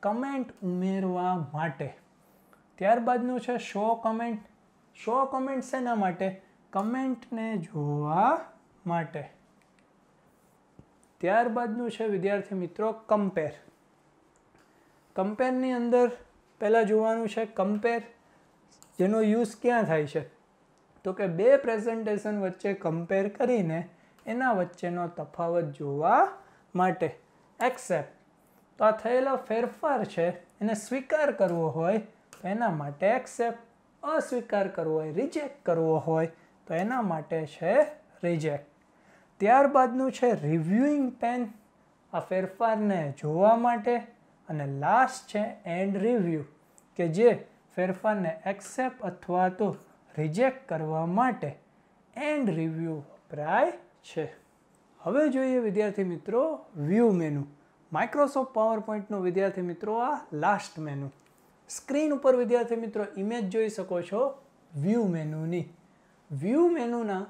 કમેન્ટ ઉમેરવા માટે ત્યારબાદનું છે શો કમેન્ટ શો કમેન્ટ શેના માટે કમેન્ટને જોવા માટે ત્યારબાદનું છે વિદ્યાર્થી મિત્રો કમ્પેર કમ્પેરની અંદર પહેલાં જોવાનું છે કમ્પેર જેનો યુઝ ક્યાં થાય છે તો કે બે પ્રેઝન્ટેશન વચ્ચે કમ્પેર કરીને એના વચ્ચેનો તફાવત જોવા માટે એક્સેપ્ટ તો આ થયેલો ફેરફાર છે એને સ્વીકાર કરવો હોય તો એના માટે એક્સેપ્ટ અસ્વીકાર કરવો હોય રિજેક્ટ કરવો હોય તો એના માટે છે રિજેક્ટ ત્યારબાદનું છે રિવ્યુઇંગ પેન આ ફેરફારને જોવા માટે અને લાસ્ટ છે એન્ડ રિવ્યૂ કે જે ફેરફારને એક્સેપ્ટ અથવા તો રિજેક્ટ કરવા માટે એન્ડ રિવ્યૂ વપરાય છે હવે જોઈએ વિદ્યાર્થી મિત્રો વ્યૂ મેનુ માઇક્રોસોફ્ટ પાવરપોઈન્ટનું વિદ્યાર્થી મિત્રો આ લાસ્ટ મેનુ સ્ક્રીન ઉપર વિદ્યાર્થી મિત્રો ઇમેજ જોઈ શકો છો વ્યૂ મેનુની વ્યૂ મેનુના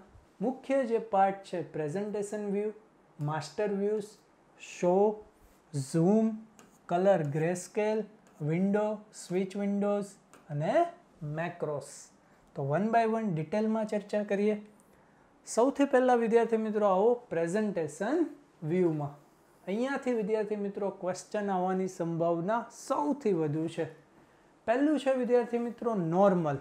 મુખ્ય જે પાર્ટ છે presentation view master views show zoom colour greyscale window switch windows અને મેક્રોસ તો વન બાય વન ડિટેલમાં ચર્ચા કરીએ સૌથી પહેલાં વિદ્યાર્થી મિત્રો આવો પ્રેઝન્ટેશન વ્યૂમાં અહીંયાથી વિદ્યાર્થી મિત્રો ક્વેશ્ચન આવવાની સંભાવના સૌથી વધુ છે પહેલું છે વિદ્યાર્થી મિત્રો નોર્મલ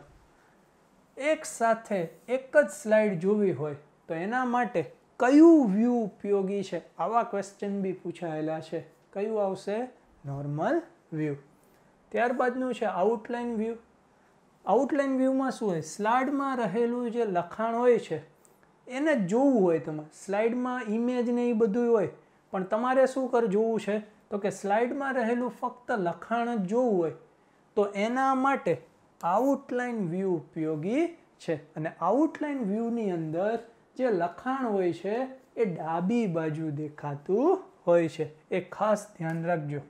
એક સાથે એક જ સ્લાઇડ જોવી હોય તો એના માટે કયું વ્યૂ ઉપયોગી છે આવા ક્વેશ્ચન બી પૂછાયેલા છે કયું આવશે નોર્મલ વ્યૂ ત્યારબાદનું છે આઉટલાઇન વ્યૂ આઉટલાઇન વ્યૂમાં શું હોય સ્લાઇડમાં રહેલું જે લખાણ હોય છે એને જોવું હોય તમારે સ્લાઇડમાં ઇમેજ ને એ બધું હોય પણ તમારે શું કર જોવું છે તો કે સ્લાઇડમાં રહેલું ફક્ત લખાણ જ જોવું હોય તો એના માટે આઉટલાઇન વ્યૂ ઉપયોગી છે અને આઉટલાઇન વ્યૂની અંદર જે લખાણ હોય છે એ ડાબી બાજુ દેખાતું હોય છે એ ખાસ ધ્યાન રાખજો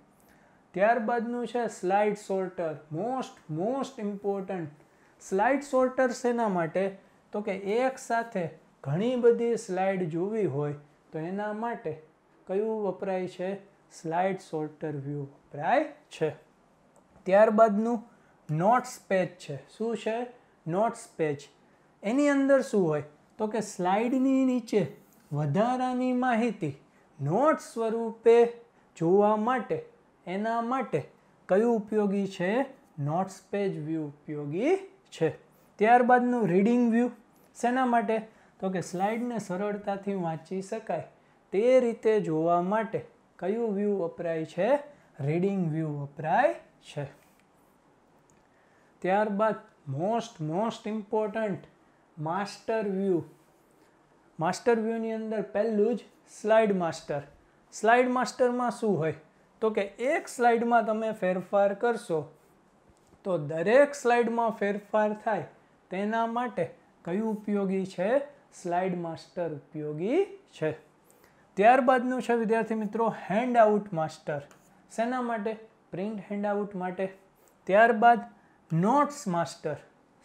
ત્યારબાદનું છે slide sorter most most important slide sorter શેના માટે તો કે એક સાથે ઘણી બધી સ્લાઇડ જોવી હોય તો એના માટે કયું વપરાય છે સ્લાઇડ સોર્ટર વ્યૂ વપરાય છે ત્યારબાદનું નોટ્સ પેજ છે શું છે નોટ્સ પેજ એની અંદર શું હોય તો કે સ્લાઇડની નીચે વધારાની માહિતી નોટ સ્વરૂપે જોવા માટે એના માટે કયું ઉપયોગી છે નોટ્સ પેજ વ્યૂ ઉપયોગી છે ત્યારબાદનું રીડિંગ વ્યૂ શેના માટે તો કે સ્લાઇડને સરળતાથી વાંચી શકાય તે રીતે જોવા માટે કયું વ્યૂ વપરાય છે રીડિંગ વ્યૂ વપરાય છે ત્યારબાદ most most important master view master વ્યૂની અંદર પહેલું જ સ્લાઇડ માસ્ટર સ્લાઇડ માસ્ટરમાં શું હોય તો કે એક સ્લાઇડમાં તમે ફેરફાર કરશો તો દરેક સ્લાઇડમાં ફેરફાર થાય તેના માટે કયું ઉપયોગી છે સ્લાઇડ માસ્ટર ઉપયોગી છે ત્યારબાદનું છે વિદ્યાર્થી મિત્રો હેન્ડઆઉટ માસ્ટર શેના માટે પ્રિન્ટ હેન્ડઆઉટ માટે ત્યારબાદ નોટ્સ માસ્ટર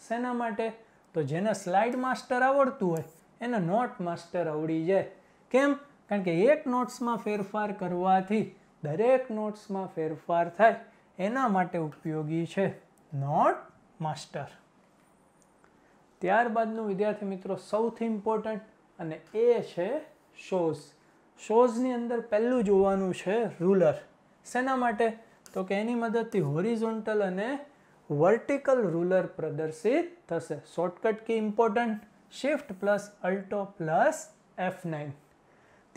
શેના માટે તો જેને સ્લાઇડ માસ્ટર આવડતું હોય એને નોટ માસ્ટર આવડી જાય કેમ કારણ કે એક નોટ્સમાં ફેરફાર કરવાથી દરેક નોટ્સમાં ફેરફાર થાય એના માટે ઉપયોગી છે નોટ માસ્ટર ત્યારબાદનું વિદ્યાર્થી મિત્રો સૌથી ઇમ્પોર્ટન્ટ અને એ છે શોઝ શોઝની અંદર પહેલું જોવાનું છે રૂલર શેના માટે તો કે એની મદદથી હોરિઝોન્ટલ અને વર્ટિકલ રૂલર પ્રદર્શિત થશે shortcut key important shift plus alt plus F nine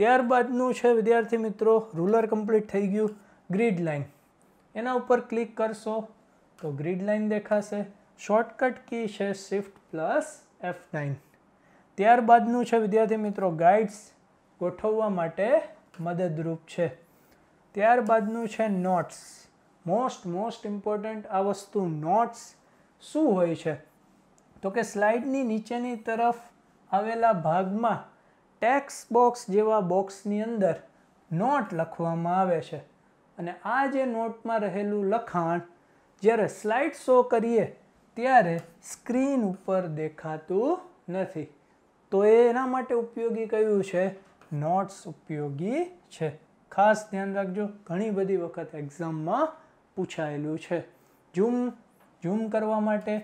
ત્યારબાદનું છે વિદ્યાર્થી મિત્રો રૂલર કમ્પ્લીટ થઈ ગયું ગ્રીડ લાઇન એના ઉપર ક્લિક કરશો તો ગ્રીડ લાઇન દેખાશે શોર્ટકટ કી છે શિફ્ટ પ્લસ એફ નાઇન ત્યારબાદનું છે વિદ્યાર્થી મિત્રો ગાઇડ્સ ગોઠવવા માટે મદદરૂપ છે ત્યારબાદનું છે નોટ્સ મોસ્ટ મોસ્ટ ઇમ્પોર્ટન્ટ આ વસ્તુ નોટ્સ શું હોય છે તો કે સ્લાઇડની નીચેની તરફ આવેલા ભાગમાં ટેક્સ બોક્સ જેવા બોક્સની અંદર નોટ લખવામાં આવે છે અને આ જે નોટમાં રહેલું લખાણ જ્યારે સ્લાઇડ શો કરીએ ત્યારે સ્ક્રીન ઉપર દેખાતું નથી તો એ એના માટે ઉપયોગી કયું છે નોટ્સ ઉપયોગી છે ખાસ ધ્યાન રાખજો ઘણી બધી વખત એક્ઝામમાં પૂછાયેલું છે ઝૂમ ઝૂમ કરવા માટે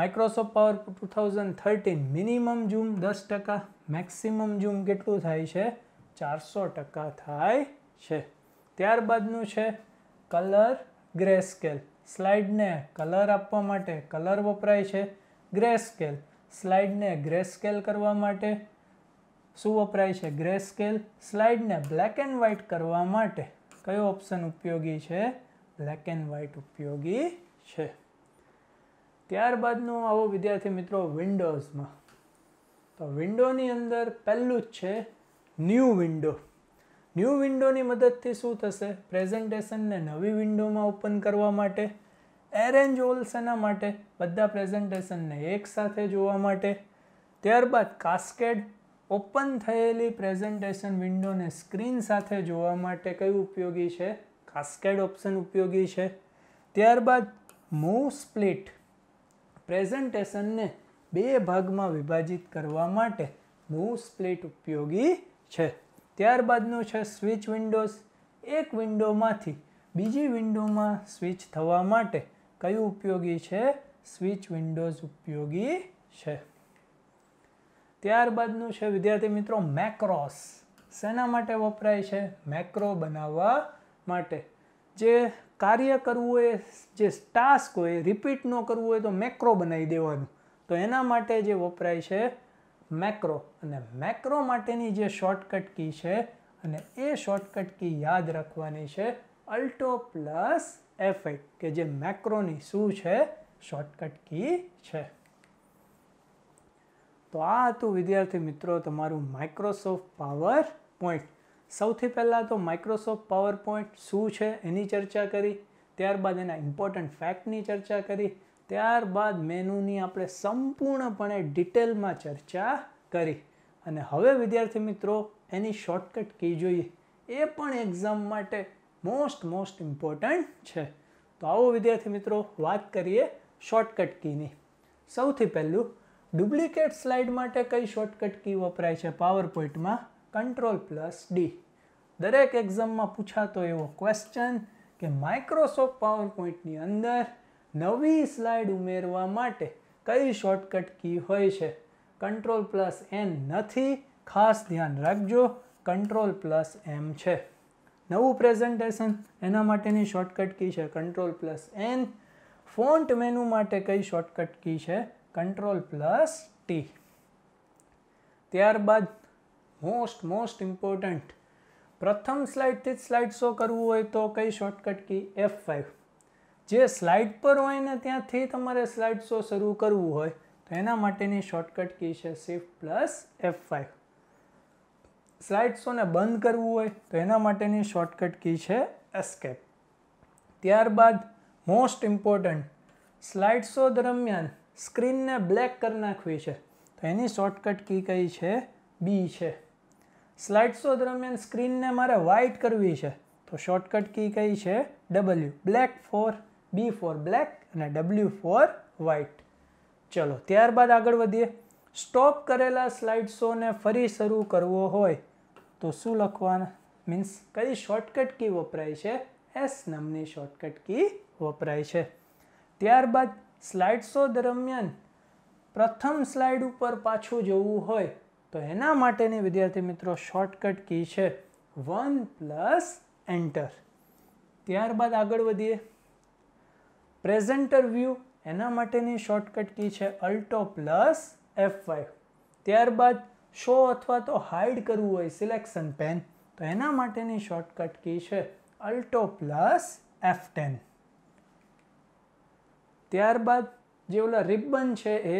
Microsoft power two thousand thirteen minimum zoom દસ ટકા મેક્સિમમ ઝૂમ કેટલું થાય છે ચારસો ટકા થાય છે ત્યારબાદનું છે કલર ગ્રે સ્કેલ સ્લાઇડને કલર આપવા માટે કલર વપરાય છે ગ્રે સ્કેલ સ્લાઇડને ગ્રે સ્કેલ કરવા માટે શું વપરાય છે ગ્રે સ્કેલ સ્લાઇડને બ્લેક એન્ડ વ્હાઇટ કરવા માટે કયો ઓપ્શન ઉપયોગી છે બ્લેક એન્ડ વ્હાઇટ ઉપયોગી છે ત્યારબાદનું આવો વિદ્યાર્થી મિત્રો વિન્ડોઝમાં તો વિન્ડોની અંદર પહેલું જ છે ન્યૂ વિન્ડો ન્યૂ વિન્ડોની મદદથી શું થશે પ્રેઝન્ટેશનને નવી વિન્ડોમાં ઓપન કરવા માટે એરેન્જ ઓલ માટે બધા પ્રેઝન્ટેશનને એક સાથે જોવા માટે ત્યારબાદ કાસ્કેડ ઓપન થયેલી પ્રેઝન્ટેશન વિન્ડોને સ્ક્રીન સાથે જોવા માટે કયું ઉપયોગી છે કાસ્કેડ ઓપ્શન ઉપયોગી છે ત્યારબાદ મૂવ સ્પ્લિટ પ્રેઝન્ટેશનને બે ભાગમાં વિભાજિત કરવા માટે મૂવ સ્પ્લિટ ઉપયોગી છે ત્યારબાદનું છે સ્વિચ વિન્ડોઝ એક વિન્ડોમાંથી બીજી વિન્ડોમાં સ્વિચ થવા માટે કયું ઉપયોગી છે સ્વિચ વિન્ડોઝ ઉપયોગી છે ત્યારબાદનું છે વિદ્યાર્થી મિત્રો મેક્રોસ શેના માટે વપરાય છે મેક્રો બનાવવા માટે જે કાર્ય કરવું હોય જે ટાસ્ક હોય રિપીટ ન કરવું હોય તો મેક્રો બનાવી દેવાનું તો એના માટે જે વપરાય છે મેક્રો અને મેક્રો માટેની જે શોર્ટકટ કી છે અને એ શોર્ટકટ કી યાદ રાખવાની છે અલ્ટો પ્લસ એફ કે જે મેક્રોની શું છે શોર્ટકટ કી છે તો આ હતું વિદ્યાર્થી મિત્રો તમારું માઇક્રોસોફ્ટ પાવર પોઈન્ટ સૌથી પહેલાં તો માઇક્રોસોફ્ટ પાવર પોઈન્ટ શું છે એની ચર્ચા કરી ત્યારબાદ એના ઇમ્પોર્ટન્ટ ફેક્ટની ચર્ચા કરી ત્યારબાદ મેનુની આપણે સંપૂર્ણપણે ડિટેલમાં ચર્ચા કરી અને હવે વિદ્યાર્થી મિત્રો એની શોર્ટકટ કી જોઈએ એ પણ એક્ઝામ માટે મોસ્ટ મોસ્ટ ઇમ્પોર્ટન્ટ છે તો આવો વિદ્યાર્થી મિત્રો વાત કરીએ શોર્ટકટ કીની સૌથી પહેલું ડુપ્લિકેટ સ્લાઇડ માટે કઈ શોર્ટકટ કી વપરાય છે પાવર પોઈન્ટમાં કંટ્રોલ પ્લસ ડી દરેક એક્ઝામમાં પૂછાતો એવો ક્વેશ્ચન કે માઇક્રોસોફ્ટ પાવર પોઈન્ટની અંદર નવી સ્લાઇડ ઉમેરવા માટે કઈ શોર્ટકટ કી હોય છે કંટ્રોલ પ્લસ એન નથી ખાસ ધ્યાન રાખજો કંટ્રોલ પ્લસ એમ છે નવું પ્રેઝન્ટેશન એના માટેની શોર્ટકટ કી છે control plus N font menu માટે કઈ શોર્ટકટ કી છે કંટ્રોલ પ્લસ ટી ત્યારબાદ મોસ્ટ મોસ્ટ ઇમ્પોર્ટન્ટ પ્રથમ સ્લાઇડથી જ સ્લાઇડ શો કરવું હોય તો કઈ શોર્ટકટ કી એફ ફાઇવ જે સ્લાઇડ પર હોય ને ત્યાંથી તમારે સ્લાઇડ શો શરૂ કરવું હોય તો એના માટેની શોર્ટકટ કી છે shift plus F five slide શોને બંધ કરવું હોય તો એના માટેની શોર્ટકટ કી છે એસ્કેપ ત્યારબાદ મોસ્ટ ઇમ્પોર્ટન્ટ સ્લાઇડ શો દરમિયાન સ્ક્રીનને બ્લેક કરી નાખવી છે તો એની શોર્ટકટ કી કઈ છે બી છે સ્લાઇડ શો દરમિયાન સ્ક્રીનને મારે વ્હાઇટ કરવી છે તો શોર્ટકટ કી કઈ છે W black for B for black અને ડબલ્યુ ફોર વ્હાઇટ ચલો ત્યારબાદ આગળ વધીએ સ્ટોપ કરેલા સ્લાઇડ શોને ફરી શરૂ કરવો હોય તો શું લખવાના મીન્સ કઈ શોર્ટકટ કી વપરાય છે એસ નામની શોર્ટકટ કી વપરાય છે ત્યારબાદ સ્લાઇડ શો દરમિયાન પ્રથમ સ્લાઇડ ઉપર પાછું જવું હોય તો એના માટેની વિદ્યાર્થી મિત્રો શોર્ટકટ કી છે વન પ્લસ એન્ટર ત્યારબાદ આગળ વધીએ પ્રેઝન્ટર વ્યૂ એના માટેની શોર્ટકટ કી છે અલ્ટો પ્લસ એફ ફાઇવ ત્યારબાદ શો અથવા તો હાઇડ કરવું હોય સિલેક્શન પેન તો એના માટેની શોર્ટકટ કી છે અલ્ટો પ્લસ એફ ટેન ત્યારબાદ જે ઓલા રિબન છે એ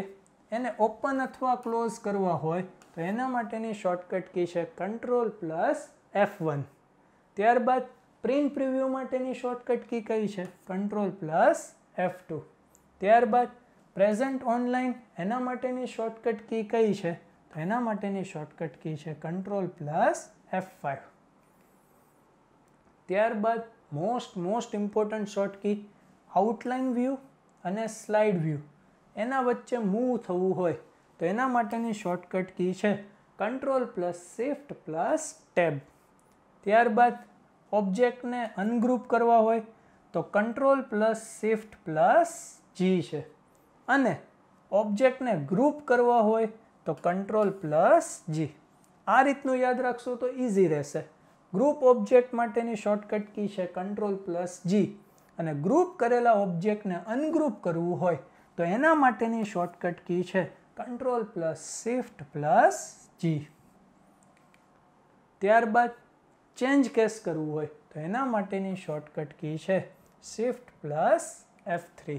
એને ઓપન અથવા ક્લોઝ કરવા હોય તો એના માટેની શોર્ટકટ કી છે કંટ્રોલ પ્લસ એફ વન ત્યારબાદ પ્રિન્ટ પ્રિવ્યૂ માટેની શોર્ટકટ કી કઈ છે કંટ્રોલ પ્લસ એફ ટુ ત્યારબાદ પ્રેઝન્ટ ઓનલાઈન એના માટેની શોર્ટકટ કી કઈ છે તો એના માટેની શોર્ટકટ કી છે કંટ્રોલ પ્લસ એફ ફાઇવ ત્યારબાદ most most important short key outline view અને સ્લાઇડ વ્યૂ એના વચ્ચે મૂવ થવું હોય તો એના માટેની શોર્ટકટ કી છે control plus shift plus tab ત્યારબાદ ઓબ્જેક્ટને અનગ્રુપ કરવા હોય તો control plus shift plus G છે અને ઓબ્જેક્ટને ગ્રુપ કરવા હોય તો કંટ્રોલ પ્લસ જી આ રીતનું યાદ રાખશો તો ઇઝી રહેશે ગ્રુપ ઓબ્જેક્ટ માટેની શોર્ટકટ કી છે કંટ્રોલ પ્લસ જી અને ગ્રુપ કરેલા ઓબ્જેક્ટને અનગ્રુપ કરવું હોય તો એના માટેની શોર્ટકટ કી છે control plus shift plus G ત્યારબાદ ચેન્જ કેસ કરવું હોય તો એના માટેની શોર્ટકટ કી છે શિફ્ટ પ્લસ એફ થ્રી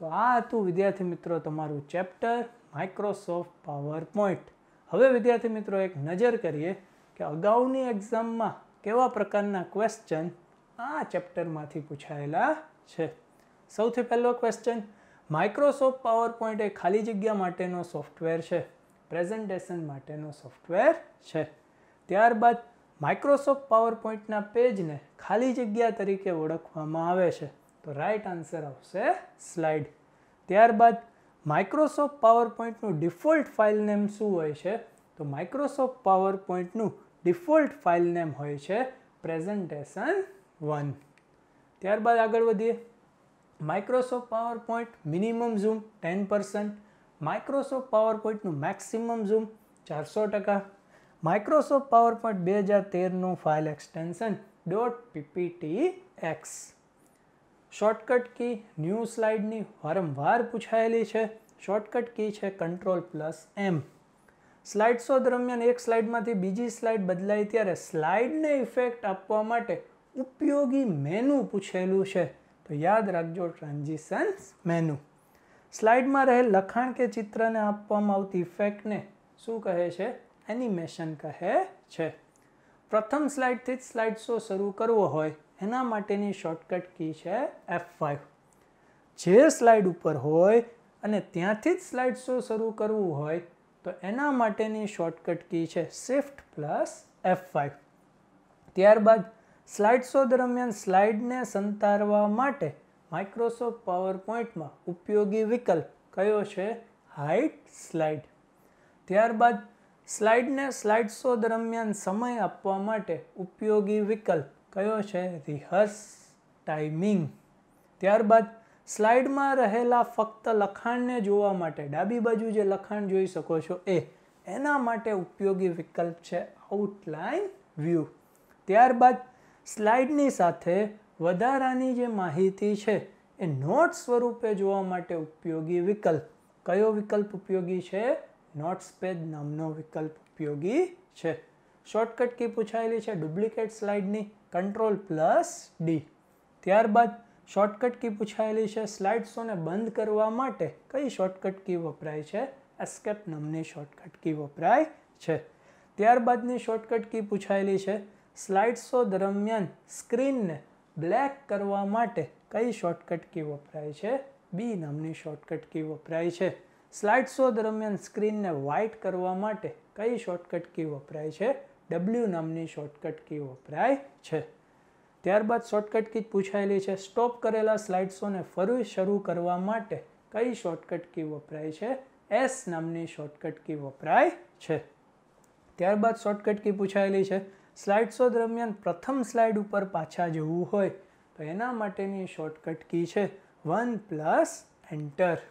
તો આ હતું વિદ્યાર્થી મિત્રો તમારું ચેપ્ટર માઇક્રોસોફ્ટ પાવર પોઈન્ટ હવે વિદ્યાર્થી મિત્રો એક નજર કરીએ કે અગાઉની એક્ઝામમાં કેવા પ્રકારના ક્વેશ્ચન આ ચેપ્ટરમાંથી પૂછાયેલા છે સૌથી પહેલો ક્વેશ્ચન માઇક્રોસોફ્ટ પાવર પોઈન્ટ એ ખાલી જગ્યા માટેનો સોફ્ટવેર છે પ્રેઝન્ટેશન માટેનો સોફ્ટવેર છે ત્યારબાદ માઇક્રોસોફ્ટ પાવરપોઈન્ટના પેજને ખાલી જગ્યા તરીકે ઓળખવામાં આવે છે તો રાઈટ આન્સર આવશે સ્લાઇડ ત્યારબાદ માઇક્રોસોફ્ટ પાવરપોઈન્ટનું ડિફોલ્ટ ફાઇલ નેમ શું હોય છે તો માઇક્રોસોફ્ટ પાવરપોઈન્ટનું ડિફોલ્ટ ફાઇલ નેમ હોય છે પ્રેઝન્ટેશન વન ત્યારબાદ આગળ વધીએ Microsoft PowerPoint minimum zoom ten percent Microsoft પાવરપોઈન્ટનું મેક્સિમમ ઝૂમ ચારસો ટકા માઇક્રોસોફ્ટ પાવર પોઈન્ટ બે હજાર તેરનું file extension dot PPT X shortcut key new સ્લાઇડની વારંવાર પૂછાયેલી છે શોર્ટકટ કી છે control plus M slide show દરમિયાન એક સ્લાઇડમાંથી બીજી સ્લાઇડ બદલાય ત્યારે સ્લાઇડને ઇફેક્ટ આપવા માટે ઉપયોગી મેનુ પૂછેલું છે તો યાદ રાખજો ટ્રાન્ઝિશન્સ મેનુ સ્લાઇડમાં રહેલ લખાણ કે ચિત્રને આપવામાં આવતી ઇફેક્ટને શું કહે છે એનિમેશન કહે છે પ્રથમ સ્લાઇડથી જ સ્લાઇડ શો શરૂ કરવો હોય એના માટેની શોર્ટકટ કી છે એફ જે સ્લાઇડ ઉપર હોય અને ત્યાંથી જ સ્લાઇડ શો શરૂ કરવું હોય તો એના માટેની શોર્ટકટ કી છે શિફ્ટ પ્લસ એફ ત્યારબાદ સ્લાઇડ શો દરમિયાન સ્લાઇડને સંતારવા માટે માઇક્રોસોફ્ટ પાવર પાવરપોઈન્ટમાં ઉપયોગી વિકલ્પ કયો છે હાઇટ સ્લાઇડ ત્યારબાદ સ્લાઇડને સ્લાઇડ શો દરમિયાન સમય આપવા માટે ઉપયોગી વિકલ્પ કયો છે રિહર્સ ટાઈમિંગ ત્યારબાદ સ્લાઇડમાં રહેલા ફક્ત લખાણને જોવા માટે ડાબી બાજુ જે લખાણ જોઈ શકો છો એ એના માટે ઉપયોગી વિકલ્પ છે આઉટલાઇન વ્યૂ ત્યારબાદ સ્લાઇડની સાથે વધારાની જે માહિતી છે એ નોટ સ્વરૂપે જોવા માટે ઉપયોગી વિકલ્પ કયો વિકલ્પ ઉપયોગી છે નોટસ્પેડ નામનો વિકલ્પ ઉપયોગી છે શોર્ટકટ કી પૂછાયેલી છે ડુપ્લિકેટ સ્લાઇડની કંટ્રોલ પ્લસ ડી ત્યારબાદ શોર્ટકટ કી પૂછાયેલી છે સ્લાઇડ્સોને બંધ કરવા માટે કઈ શોર્ટકટ કી વપરાય છે એસ્કેપ નામની શોર્ટકટ કી વપરાય છે ત્યારબાદની શોર્ટકટ કી પૂછાયેલી છે સ્લાઇડ્સો દરમિયાન સ્ક્રીનને બ્લેક કરવા માટે કઈ શોર્ટકટ કી વપરાય છે બી નામની શોર્ટકટ કી વપરાય છે સ્લાઇડ શો દરમિયાન સ્ક્રીનને વ્હાઇટ કરવા માટે કઈ શોર્ટકટ કી વપરાય છે ડબલ્યુ નામની શોર્ટકટ કી વપરાય છે ત્યારબાદ શોર્ટકટ કી પૂછાયેલી છે સ્ટોપ કરેલા સ્લાઇડ શોને ફરી શરૂ કરવા માટે કઈ શોર્ટકટ કી વપરાય છે એસ નામની શોર્ટકટ કી વપરાય છે ત્યારબાદ શોર્ટકટ કી પૂછાયેલી છે સ્લાઇડ શો દરમિયાન પ્રથમ સ્લાઇડ ઉપર પાછા જવું હોય તો એના માટેની શોર્ટકટ કી છે વન પ્લસ એન્ટર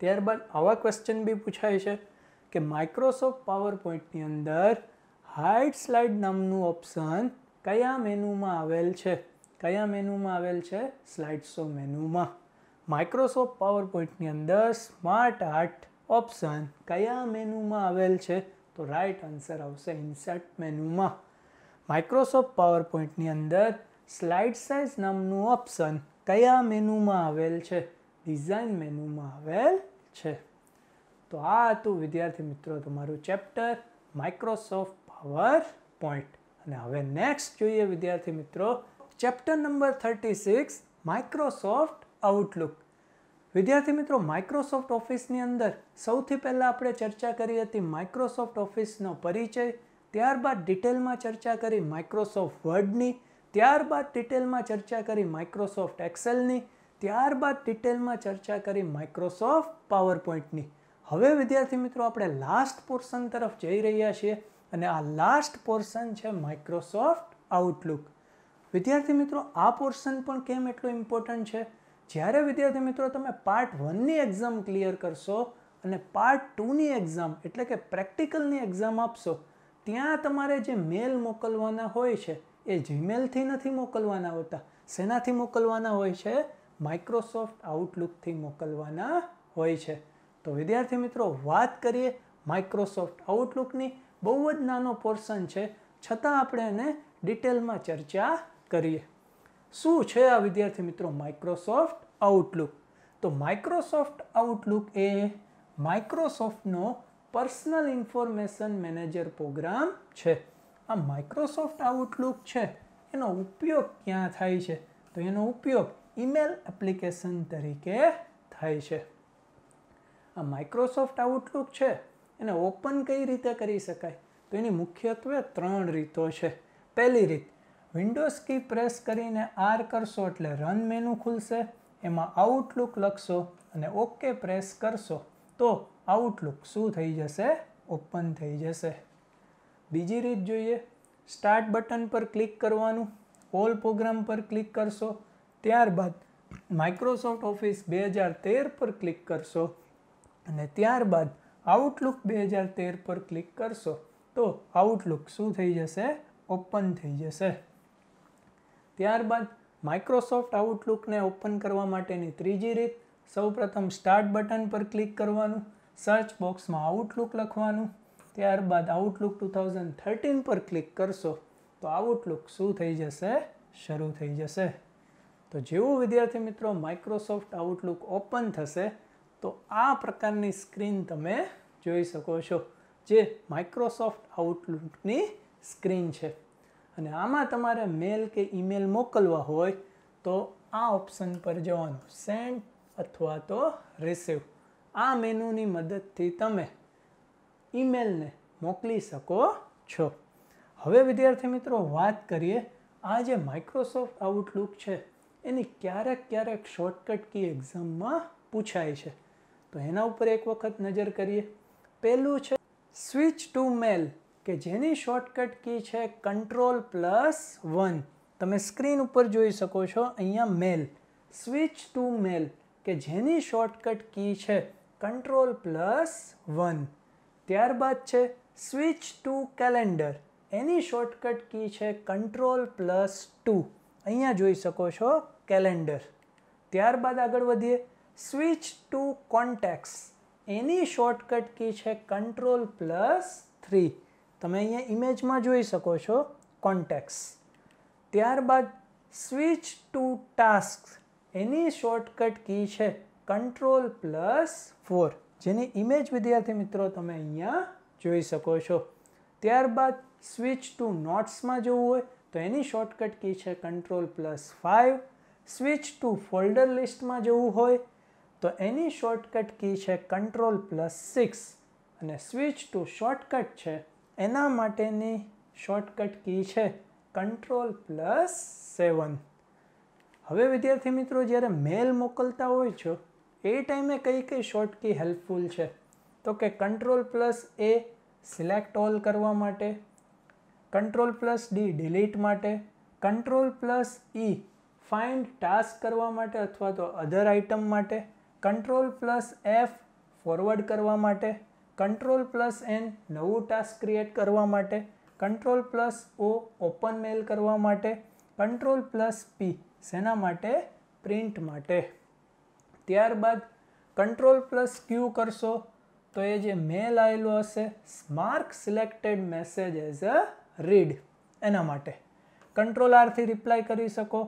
ત્યારબાદ આવા ક્વેશ્ચન બી પૂછાય છે કે માઇક્રોસોફ્ટ પાવર પોઈન્ટની અંદર હાઇટ સ્લાઇડ નામનું ઓપ્શન કયા મેનુમાં આવેલ છે કયા મેનુમાં આવેલ છે સ્લાઇડ શો મેનુમાં માઇક્રોસોફ્ટ પાવર પોઈન્ટની અંદર સ્માર્ટ આર્ટ ઓપ્શન કયા મેનુમાં આવેલ છે તો રાઇટ આન્સર આવશે ઇન્સર્ટ મેનુમાં માઇક્રોસોફ્ટ પાવર પોઈન્ટની અંદર સ્લાઇડ સાઇઝ નામનું ઓપ્શન કયા મેનુમાં આવેલ છે डिज़ाइन मेनू માં આવેલ છે તો આ હતું વિદ્યાર્થી મિત્રો તમારું ચેપ્ટર માઈક્રોસોફ્ટ પાવર પોઈન્ટ અને હવે નેક્સ્ટ જોઈએ વિદ્યાર્થી મિત્રો ચેપ્ટર નંબર 36 માઈક્રોસોફ્ટ આઉટલુક વિદ્યાર્થી મિત્રો માઈક્રોસોફ્ટ ઓફિસ ની અંદર સૌથી પહેલા આપણે ચર્ચા કરી હતી માઈક્રોસોફ્ટ ઓફિસ નો પરિચય ત્યારબાદ ડિટેલ માં ચર્ચા કરી માઈક્રોસોફ્ટ વર્ડ ની ત્યારબાદ ડિટેલ માં ચર્ચા કરી માઈક્રોસોફ્ટ એક્સેલ ની ત્યારબાદ ડિટેલમાં ચર્ચા કરી માઇક્રોસોફ્ટ પાવર હવે વિદ્યાર્થી મિત્રો આપણે લાસ્ટ પોર્શન તરફ જઈ રહ્યા છીએ અને આ લાસ્ટ પોર્શન છે માઇક્રોસોફ્ટ આઉટલુક વિદ્યાર્થી મિત્રો આ પોર્શન પણ કેમ એટલું ઇમ્પોર્ટન્ટ છે જ્યારે વિદ્યાર્થી મિત્રો તમે પાર્ટ વનની એક્ઝામ ક્લિયર કરશો અને પાર્ટ ટુની એક્ઝામ એટલે કે પ્રેક્ટિકલની એક્ઝામ આપશો ત્યાં તમારે જે મેલ મોકલવાના હોય છે એ જીમેલથી નથી મોકલવાના હોતા શેનાથી મોકલવાના હોય છે માઇક્રોસોફ્ટ આઉટલુકથી મોકલવાના હોય છે તો વિદ્યાર્થી મિત્રો વાત કરીએ માઇક્રોસોફ્ટ આઉટલુકની બહુ જ નાનો પોર્શન છે છતાં આપણે એને ડિટેલમાં ચર્ચા કરીએ શું છે આ વિદ્યાર્થી મિત્રો માઇક્રોસોફ્ટ આઉટલુક તો માઇક્રોસોફ્ટ આઉટલુક એ માઇક્રોસોફ્ટનો પર્સનલ ઇન્ફોર્મેશન મેનેજર પ્રોગ્રામ છે આ માઇક્રોસોફ્ટ આઉટલુક છે એનો ઉપયોગ ક્યાં થાય છે તો એનો ઉપયોગ ઈમેલ એપ્લિકેશન તરીકે થાય છે આ માઇક્રોસોફ્ટ આઉટલુક છે એને ઓપન કઈ રીતે કરી શકાય તો એની મુખ્યત્વે ત્રણ રીતો છે પહેલી રીત વિન્ડોઝ કી પ્રેસ કરીને આર કરશો એટલે રન મેનુ ખુલશે એમાં આઉટલુક લખશો અને ઓકે પ્રેસ કરશો તો આઉટલુક શું થઈ જશે ઓપન થઈ જશે બીજી રીત જોઈએ સ્ટાર્ટ બટન પર ક્લિક કરવાનું ઓલ પ્રોગ્રામ પર ક્લિક કરશો ત્યારબાદ માઇક્રોસોફ્ટ ઓફિસ બે હજાર તેર પર ક્લિક કરશો અને ત્યારબાદ આઉટલુક બે હજાર તેર પર ક્લિક કરશો તો આઉટલુક શું થઈ જશે ઓપન થઈ જશે ત્યારબાદ માઇક્રોસોફ્ટ આઉટલુકને ઓપન કરવા માટેની ત્રીજી રીત સૌપ્રથમ સ્ટાર્ટ બટન પર ક્લિક કરવાનું સર્ચ બોક્સમાં આઉટલુક લખવાનું ત્યારબાદ આઉટલુક ટુ થાઉઝન્ડ થર્ટીન પર ક્લિક કરશો તો આઉટલુક શું થઈ જશે શરૂ થઈ જશે તો જેવું વિદ્યાર્થી મિત્રો માઇક્રોસોફ્ટ આઉટલુક ઓપન થશે તો આ પ્રકારની સ્ક્રીન તમે જોઈ શકો છો જે માઇક્રોસોફ્ટ આઉટલુકની સ્ક્રીન છે અને આમાં તમારે મેલ કે ઈમેલ મોકલવા હોય તો આ ઓપ્શન પર જવાનું સેન્ડ અથવા તો રિસીવ આ મેનુની મદદથી તમે ઈમેલને મોકલી શકો છો હવે વિદ્યાર્થી મિત્રો વાત કરીએ આ જે માઇક્રોસોફ્ટ આઉટલુક છે એની ક્યારેક ક્યારેક શોર્ટકટ કી એક્ઝામમાં પૂછાય છે તો એના ઉપર એક વખત નજર કરીએ પહેલું છે સ્વિચ ટુ મેલ કે જેની શોર્ટકટ કી છે કંટ્રોલ પ્લસ વન તમે સ્ક્રીન ઉપર જોઈ શકો છો અહીંયા મેલ સ્વિચ ટુ મેલ કે જેની શોર્ટકટ કી છે કંટ્રોલ પ્લસ વન ત્યારબાદ છે સ્વિચ ટુ કેલેન્ડર એની શોર્ટકટ કી છે કંટ્રોલ પ્લસ ટુ અહીંયા જોઈ શકો છો કેલેન્ડર ત્યારબાદ આગળ વધીએ સ્વિચ ટુ કોન્ટેક્ટ્સ એની શોર્ટકટ કી છે કંટ્રોલ પ્લસ થ્રી તમે અહીંયા ઇમેજમાં જોઈ શકો છો કોન્ટેક્ટ્સ ત્યારબાદ સ્વિચ ટુ ટાસ્ક એની શોર્ટકટ કી છે કંટ્રોલ પ્લસ ફોર જેની ઇમેજ વિદ્યાર્થી મિત્રો તમે અહીંયા જોઈ શકો છો ત્યારબાદ સ્વિચ ટુ નોટ્સમાં જવું હોય તો એની શોર્ટકટ કી છે control plus five switch to folder લિસ્ટમાં જવું હોય તો એની શોર્ટકટ કી છે કંટ્રોલ પ્લસ સિક્સ અને સ્વિચ ટુ શોર્ટકટ છે એના માટેની શોર્ટકટ કી છે કંટ્રોલ પ્લસ સેવન હવે વિદ્યાર્થી મિત્રો જ્યારે મેલ મોકલતા હોય છો એ ટાઈમે કઈ કઈ શોર્ટ કી હેલ્પફુલ છે તો કે control plus A select all કરવા માટે કંટ્રોલ પ્લસ ડી ડિલીટ માટે control plus E find task કરવા માટે અથવા તો અધર આઇટમ માટે કંટ્રોલ પ્લસ એફ ફોરવર્ડ કરવા માટે કંટ્રોલ પ્લસ એન નવું ટાસ્ક ક્રિએટ કરવા માટે control plus O open mail કરવા માટે કંટ્રોલ પ્લસ પી શેના માટે પ્રિન્ટ માટે ત્યારબાદ કંટ્રોલ પ્લસ ક્યુ કરશો તો એ જે મેલ આવેલો હશે mark selected message as a read એના માટે કંટ્રોલ આરથી રિપ્લાય કરી શકો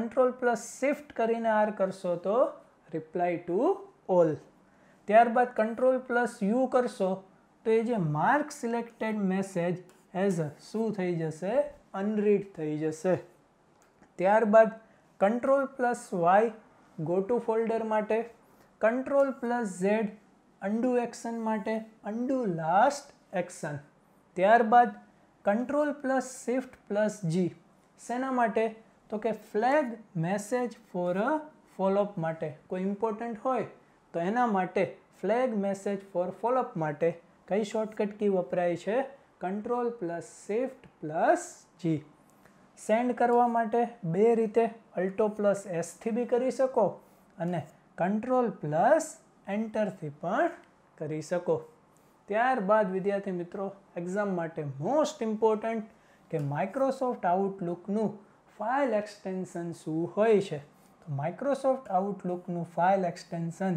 કંટ્રોલ પ્લસ શિફ્ટ કરીને આર કરશો તો રિપ્લાય ટુ ઓલ ત્યારબાદ કંટ્રોલ પ્લસ યુ કરશો તો એ જે માર્ક સિલેક્ટેડ મેસેજ એઝ શું થઈ જશે અનરીડ થઈ જશે ત્યારબાદ control plus Y go to folder માટે control plus Z undo action માટે અન્ડુ લાસ્ટ એક્શન ત્યારબાદ control plus shift plus G શેના માટે તો કે flag message for a follow up માટે કોઈ ઇમ્પોર્ટન્ટ હોય તો એના માટે ફ્લેગ મેસેજ ફોર ફોલોઅપ માટે કઈ શોર્ટકટ કી વપરાય છે control plus shift plus G send કરવા માટે બે રીતે અલ્ટો પ્લસ એસથી બી કરી શકો અને કંટ્રોલ પ્લસ એન્ટરથી પણ કરી શકો ત્યારબાદ વિદ્યાર્થી મિત્રો એક્ઝામ માટે મોસ્ટ ઇમ્પોર્ટન્ટ કે માઇક્રોસોફ્ટ આઉટલુકનું ફાઇલ એક્સટેન્શન શું હોય છે તો માઇક્રોસોફ્ટ આઉટલુકનું ફાઇલ એક્સટેન્શન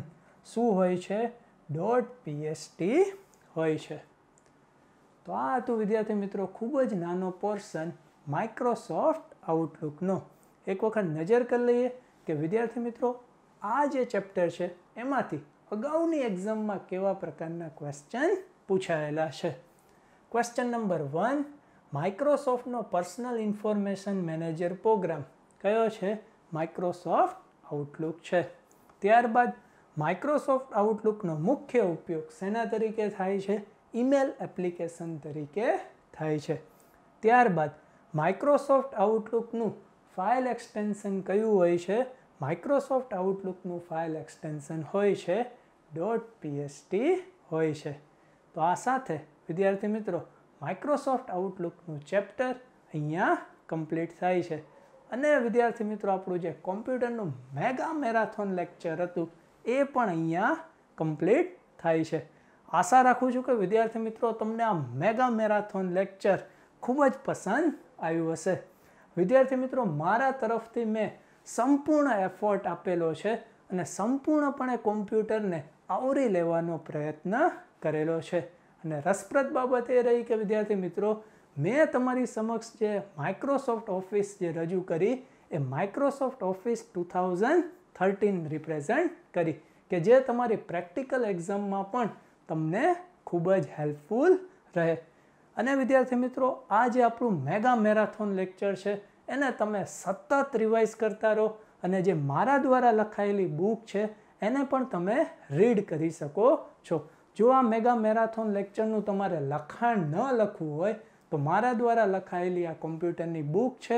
શું હોય છે ડોટ પીએસટી હોય છે તો આ હતું વિદ્યાર્થી મિત્રો ખૂબ જ નાનો પોર્શન માઇક્રોસોફ્ટ આઉટલુકનો એક વખત નજર કરી લઈએ કે વિદ્યાર્થી મિત્રો આ જે ચેપ્ટર છે એમાંથી અગાઉની એક્ઝામમાં કેવા પ્રકારના ક્વેશ્ચન પૂછાયેલા છે ક્વેશ્ચન નંબર વન માઇક્રોસોફ્ટનો પર્સનલ ઇન્ફોર્મેશન મેનેજર પ્રોગ્રામ કયો છે માઇક્રોસોફ્ટ આઉટલુક છે ત્યારબાદ માઇક્રોસોફ્ટ આઉટલુકનો મુખ્ય ઉપયોગ શેના તરીકે થાય છે ઇમેલ એપ્લિકેશન તરીકે થાય છે ત્યારબાદ માઇક્રોસોફ્ટ આઉટલુકનું ફાઇલ એક્સટેન્શન કયું હોય છે માઇક્રોસોફ્ટ આઉટલુકનું ફાઇલ એક્સટેન્શન હોય છે ડોટ પીએસટી હોય છે તો આ સાથે વિદ્યાર્થી મિત્રો માઇક્રોસોફ્ટ આઉટલુકનું ચેપ્ટર અહીંયા કમ્પ્લીટ થાય છે અને વિદ્યાર્થી મિત્રો આપણું જે કોમ્પ્યુટરનું મેગા મેરાથોન લેક્ચર હતું એ પણ અહીંયા કમ્પ્લીટ થાય છે આશા રાખું છું કે વિદ્યાર્થી મિત્રો તમને આ મેગા મેરાથોન લેક્ચર ખૂબ જ પસંદ આવ્યું હશે વિદ્યાર્થી મિત્રો મારા તરફથી મેં સંપૂર્ણ એફર્ટ આપેલો છે અને સંપૂર્ણપણે કોમ્પ્યુટરને આવરી લેવાનો પ્રયત્ન કરેલો છે અને રસપ્રદ બાબત એ રહી કે વિદ્યાર્થી મિત્રો મેં તમારી સમક્ષ જે માઇક્રોસોફ્ટ ઓફિસ જે રજૂ કરી એ Microsoft office two thousand thirteen represent કરી કે જે તમારી પ્રેક્ટિકલ એક્ઝામમાં પણ તમને ખૂબ જ હેલ્પફુલ રહે અને વિદ્યાર્થી મિત્રો આ જે આપણું મેગા મેરાથોન લેક્ચર છે એને તમે સતત રિવાઇઝ કરતા રહો અને જે મારા દ્વારા લખાયેલી બુક છે એને પણ તમે રીડ કરી શકો છો જો આ મેગા મેરાથોન લેક્ચરનું તમારે લખાણ ન લખવું હોય તો મારા દ્વારા લખાયેલી આ કોમ્પ્યુટરની બુક છે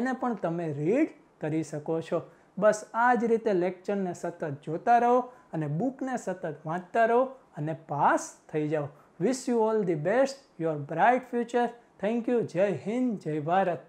એને પણ તમે રીડ કરી શકો છો બસ આ જ રીતે લેક્ચરને સતત જોતા રહો અને બુકને સતત વાંચતા રહો અને પાસ થઈ જાઓ wish you all the best your bright future thank you જય હિન્દ જય ભારત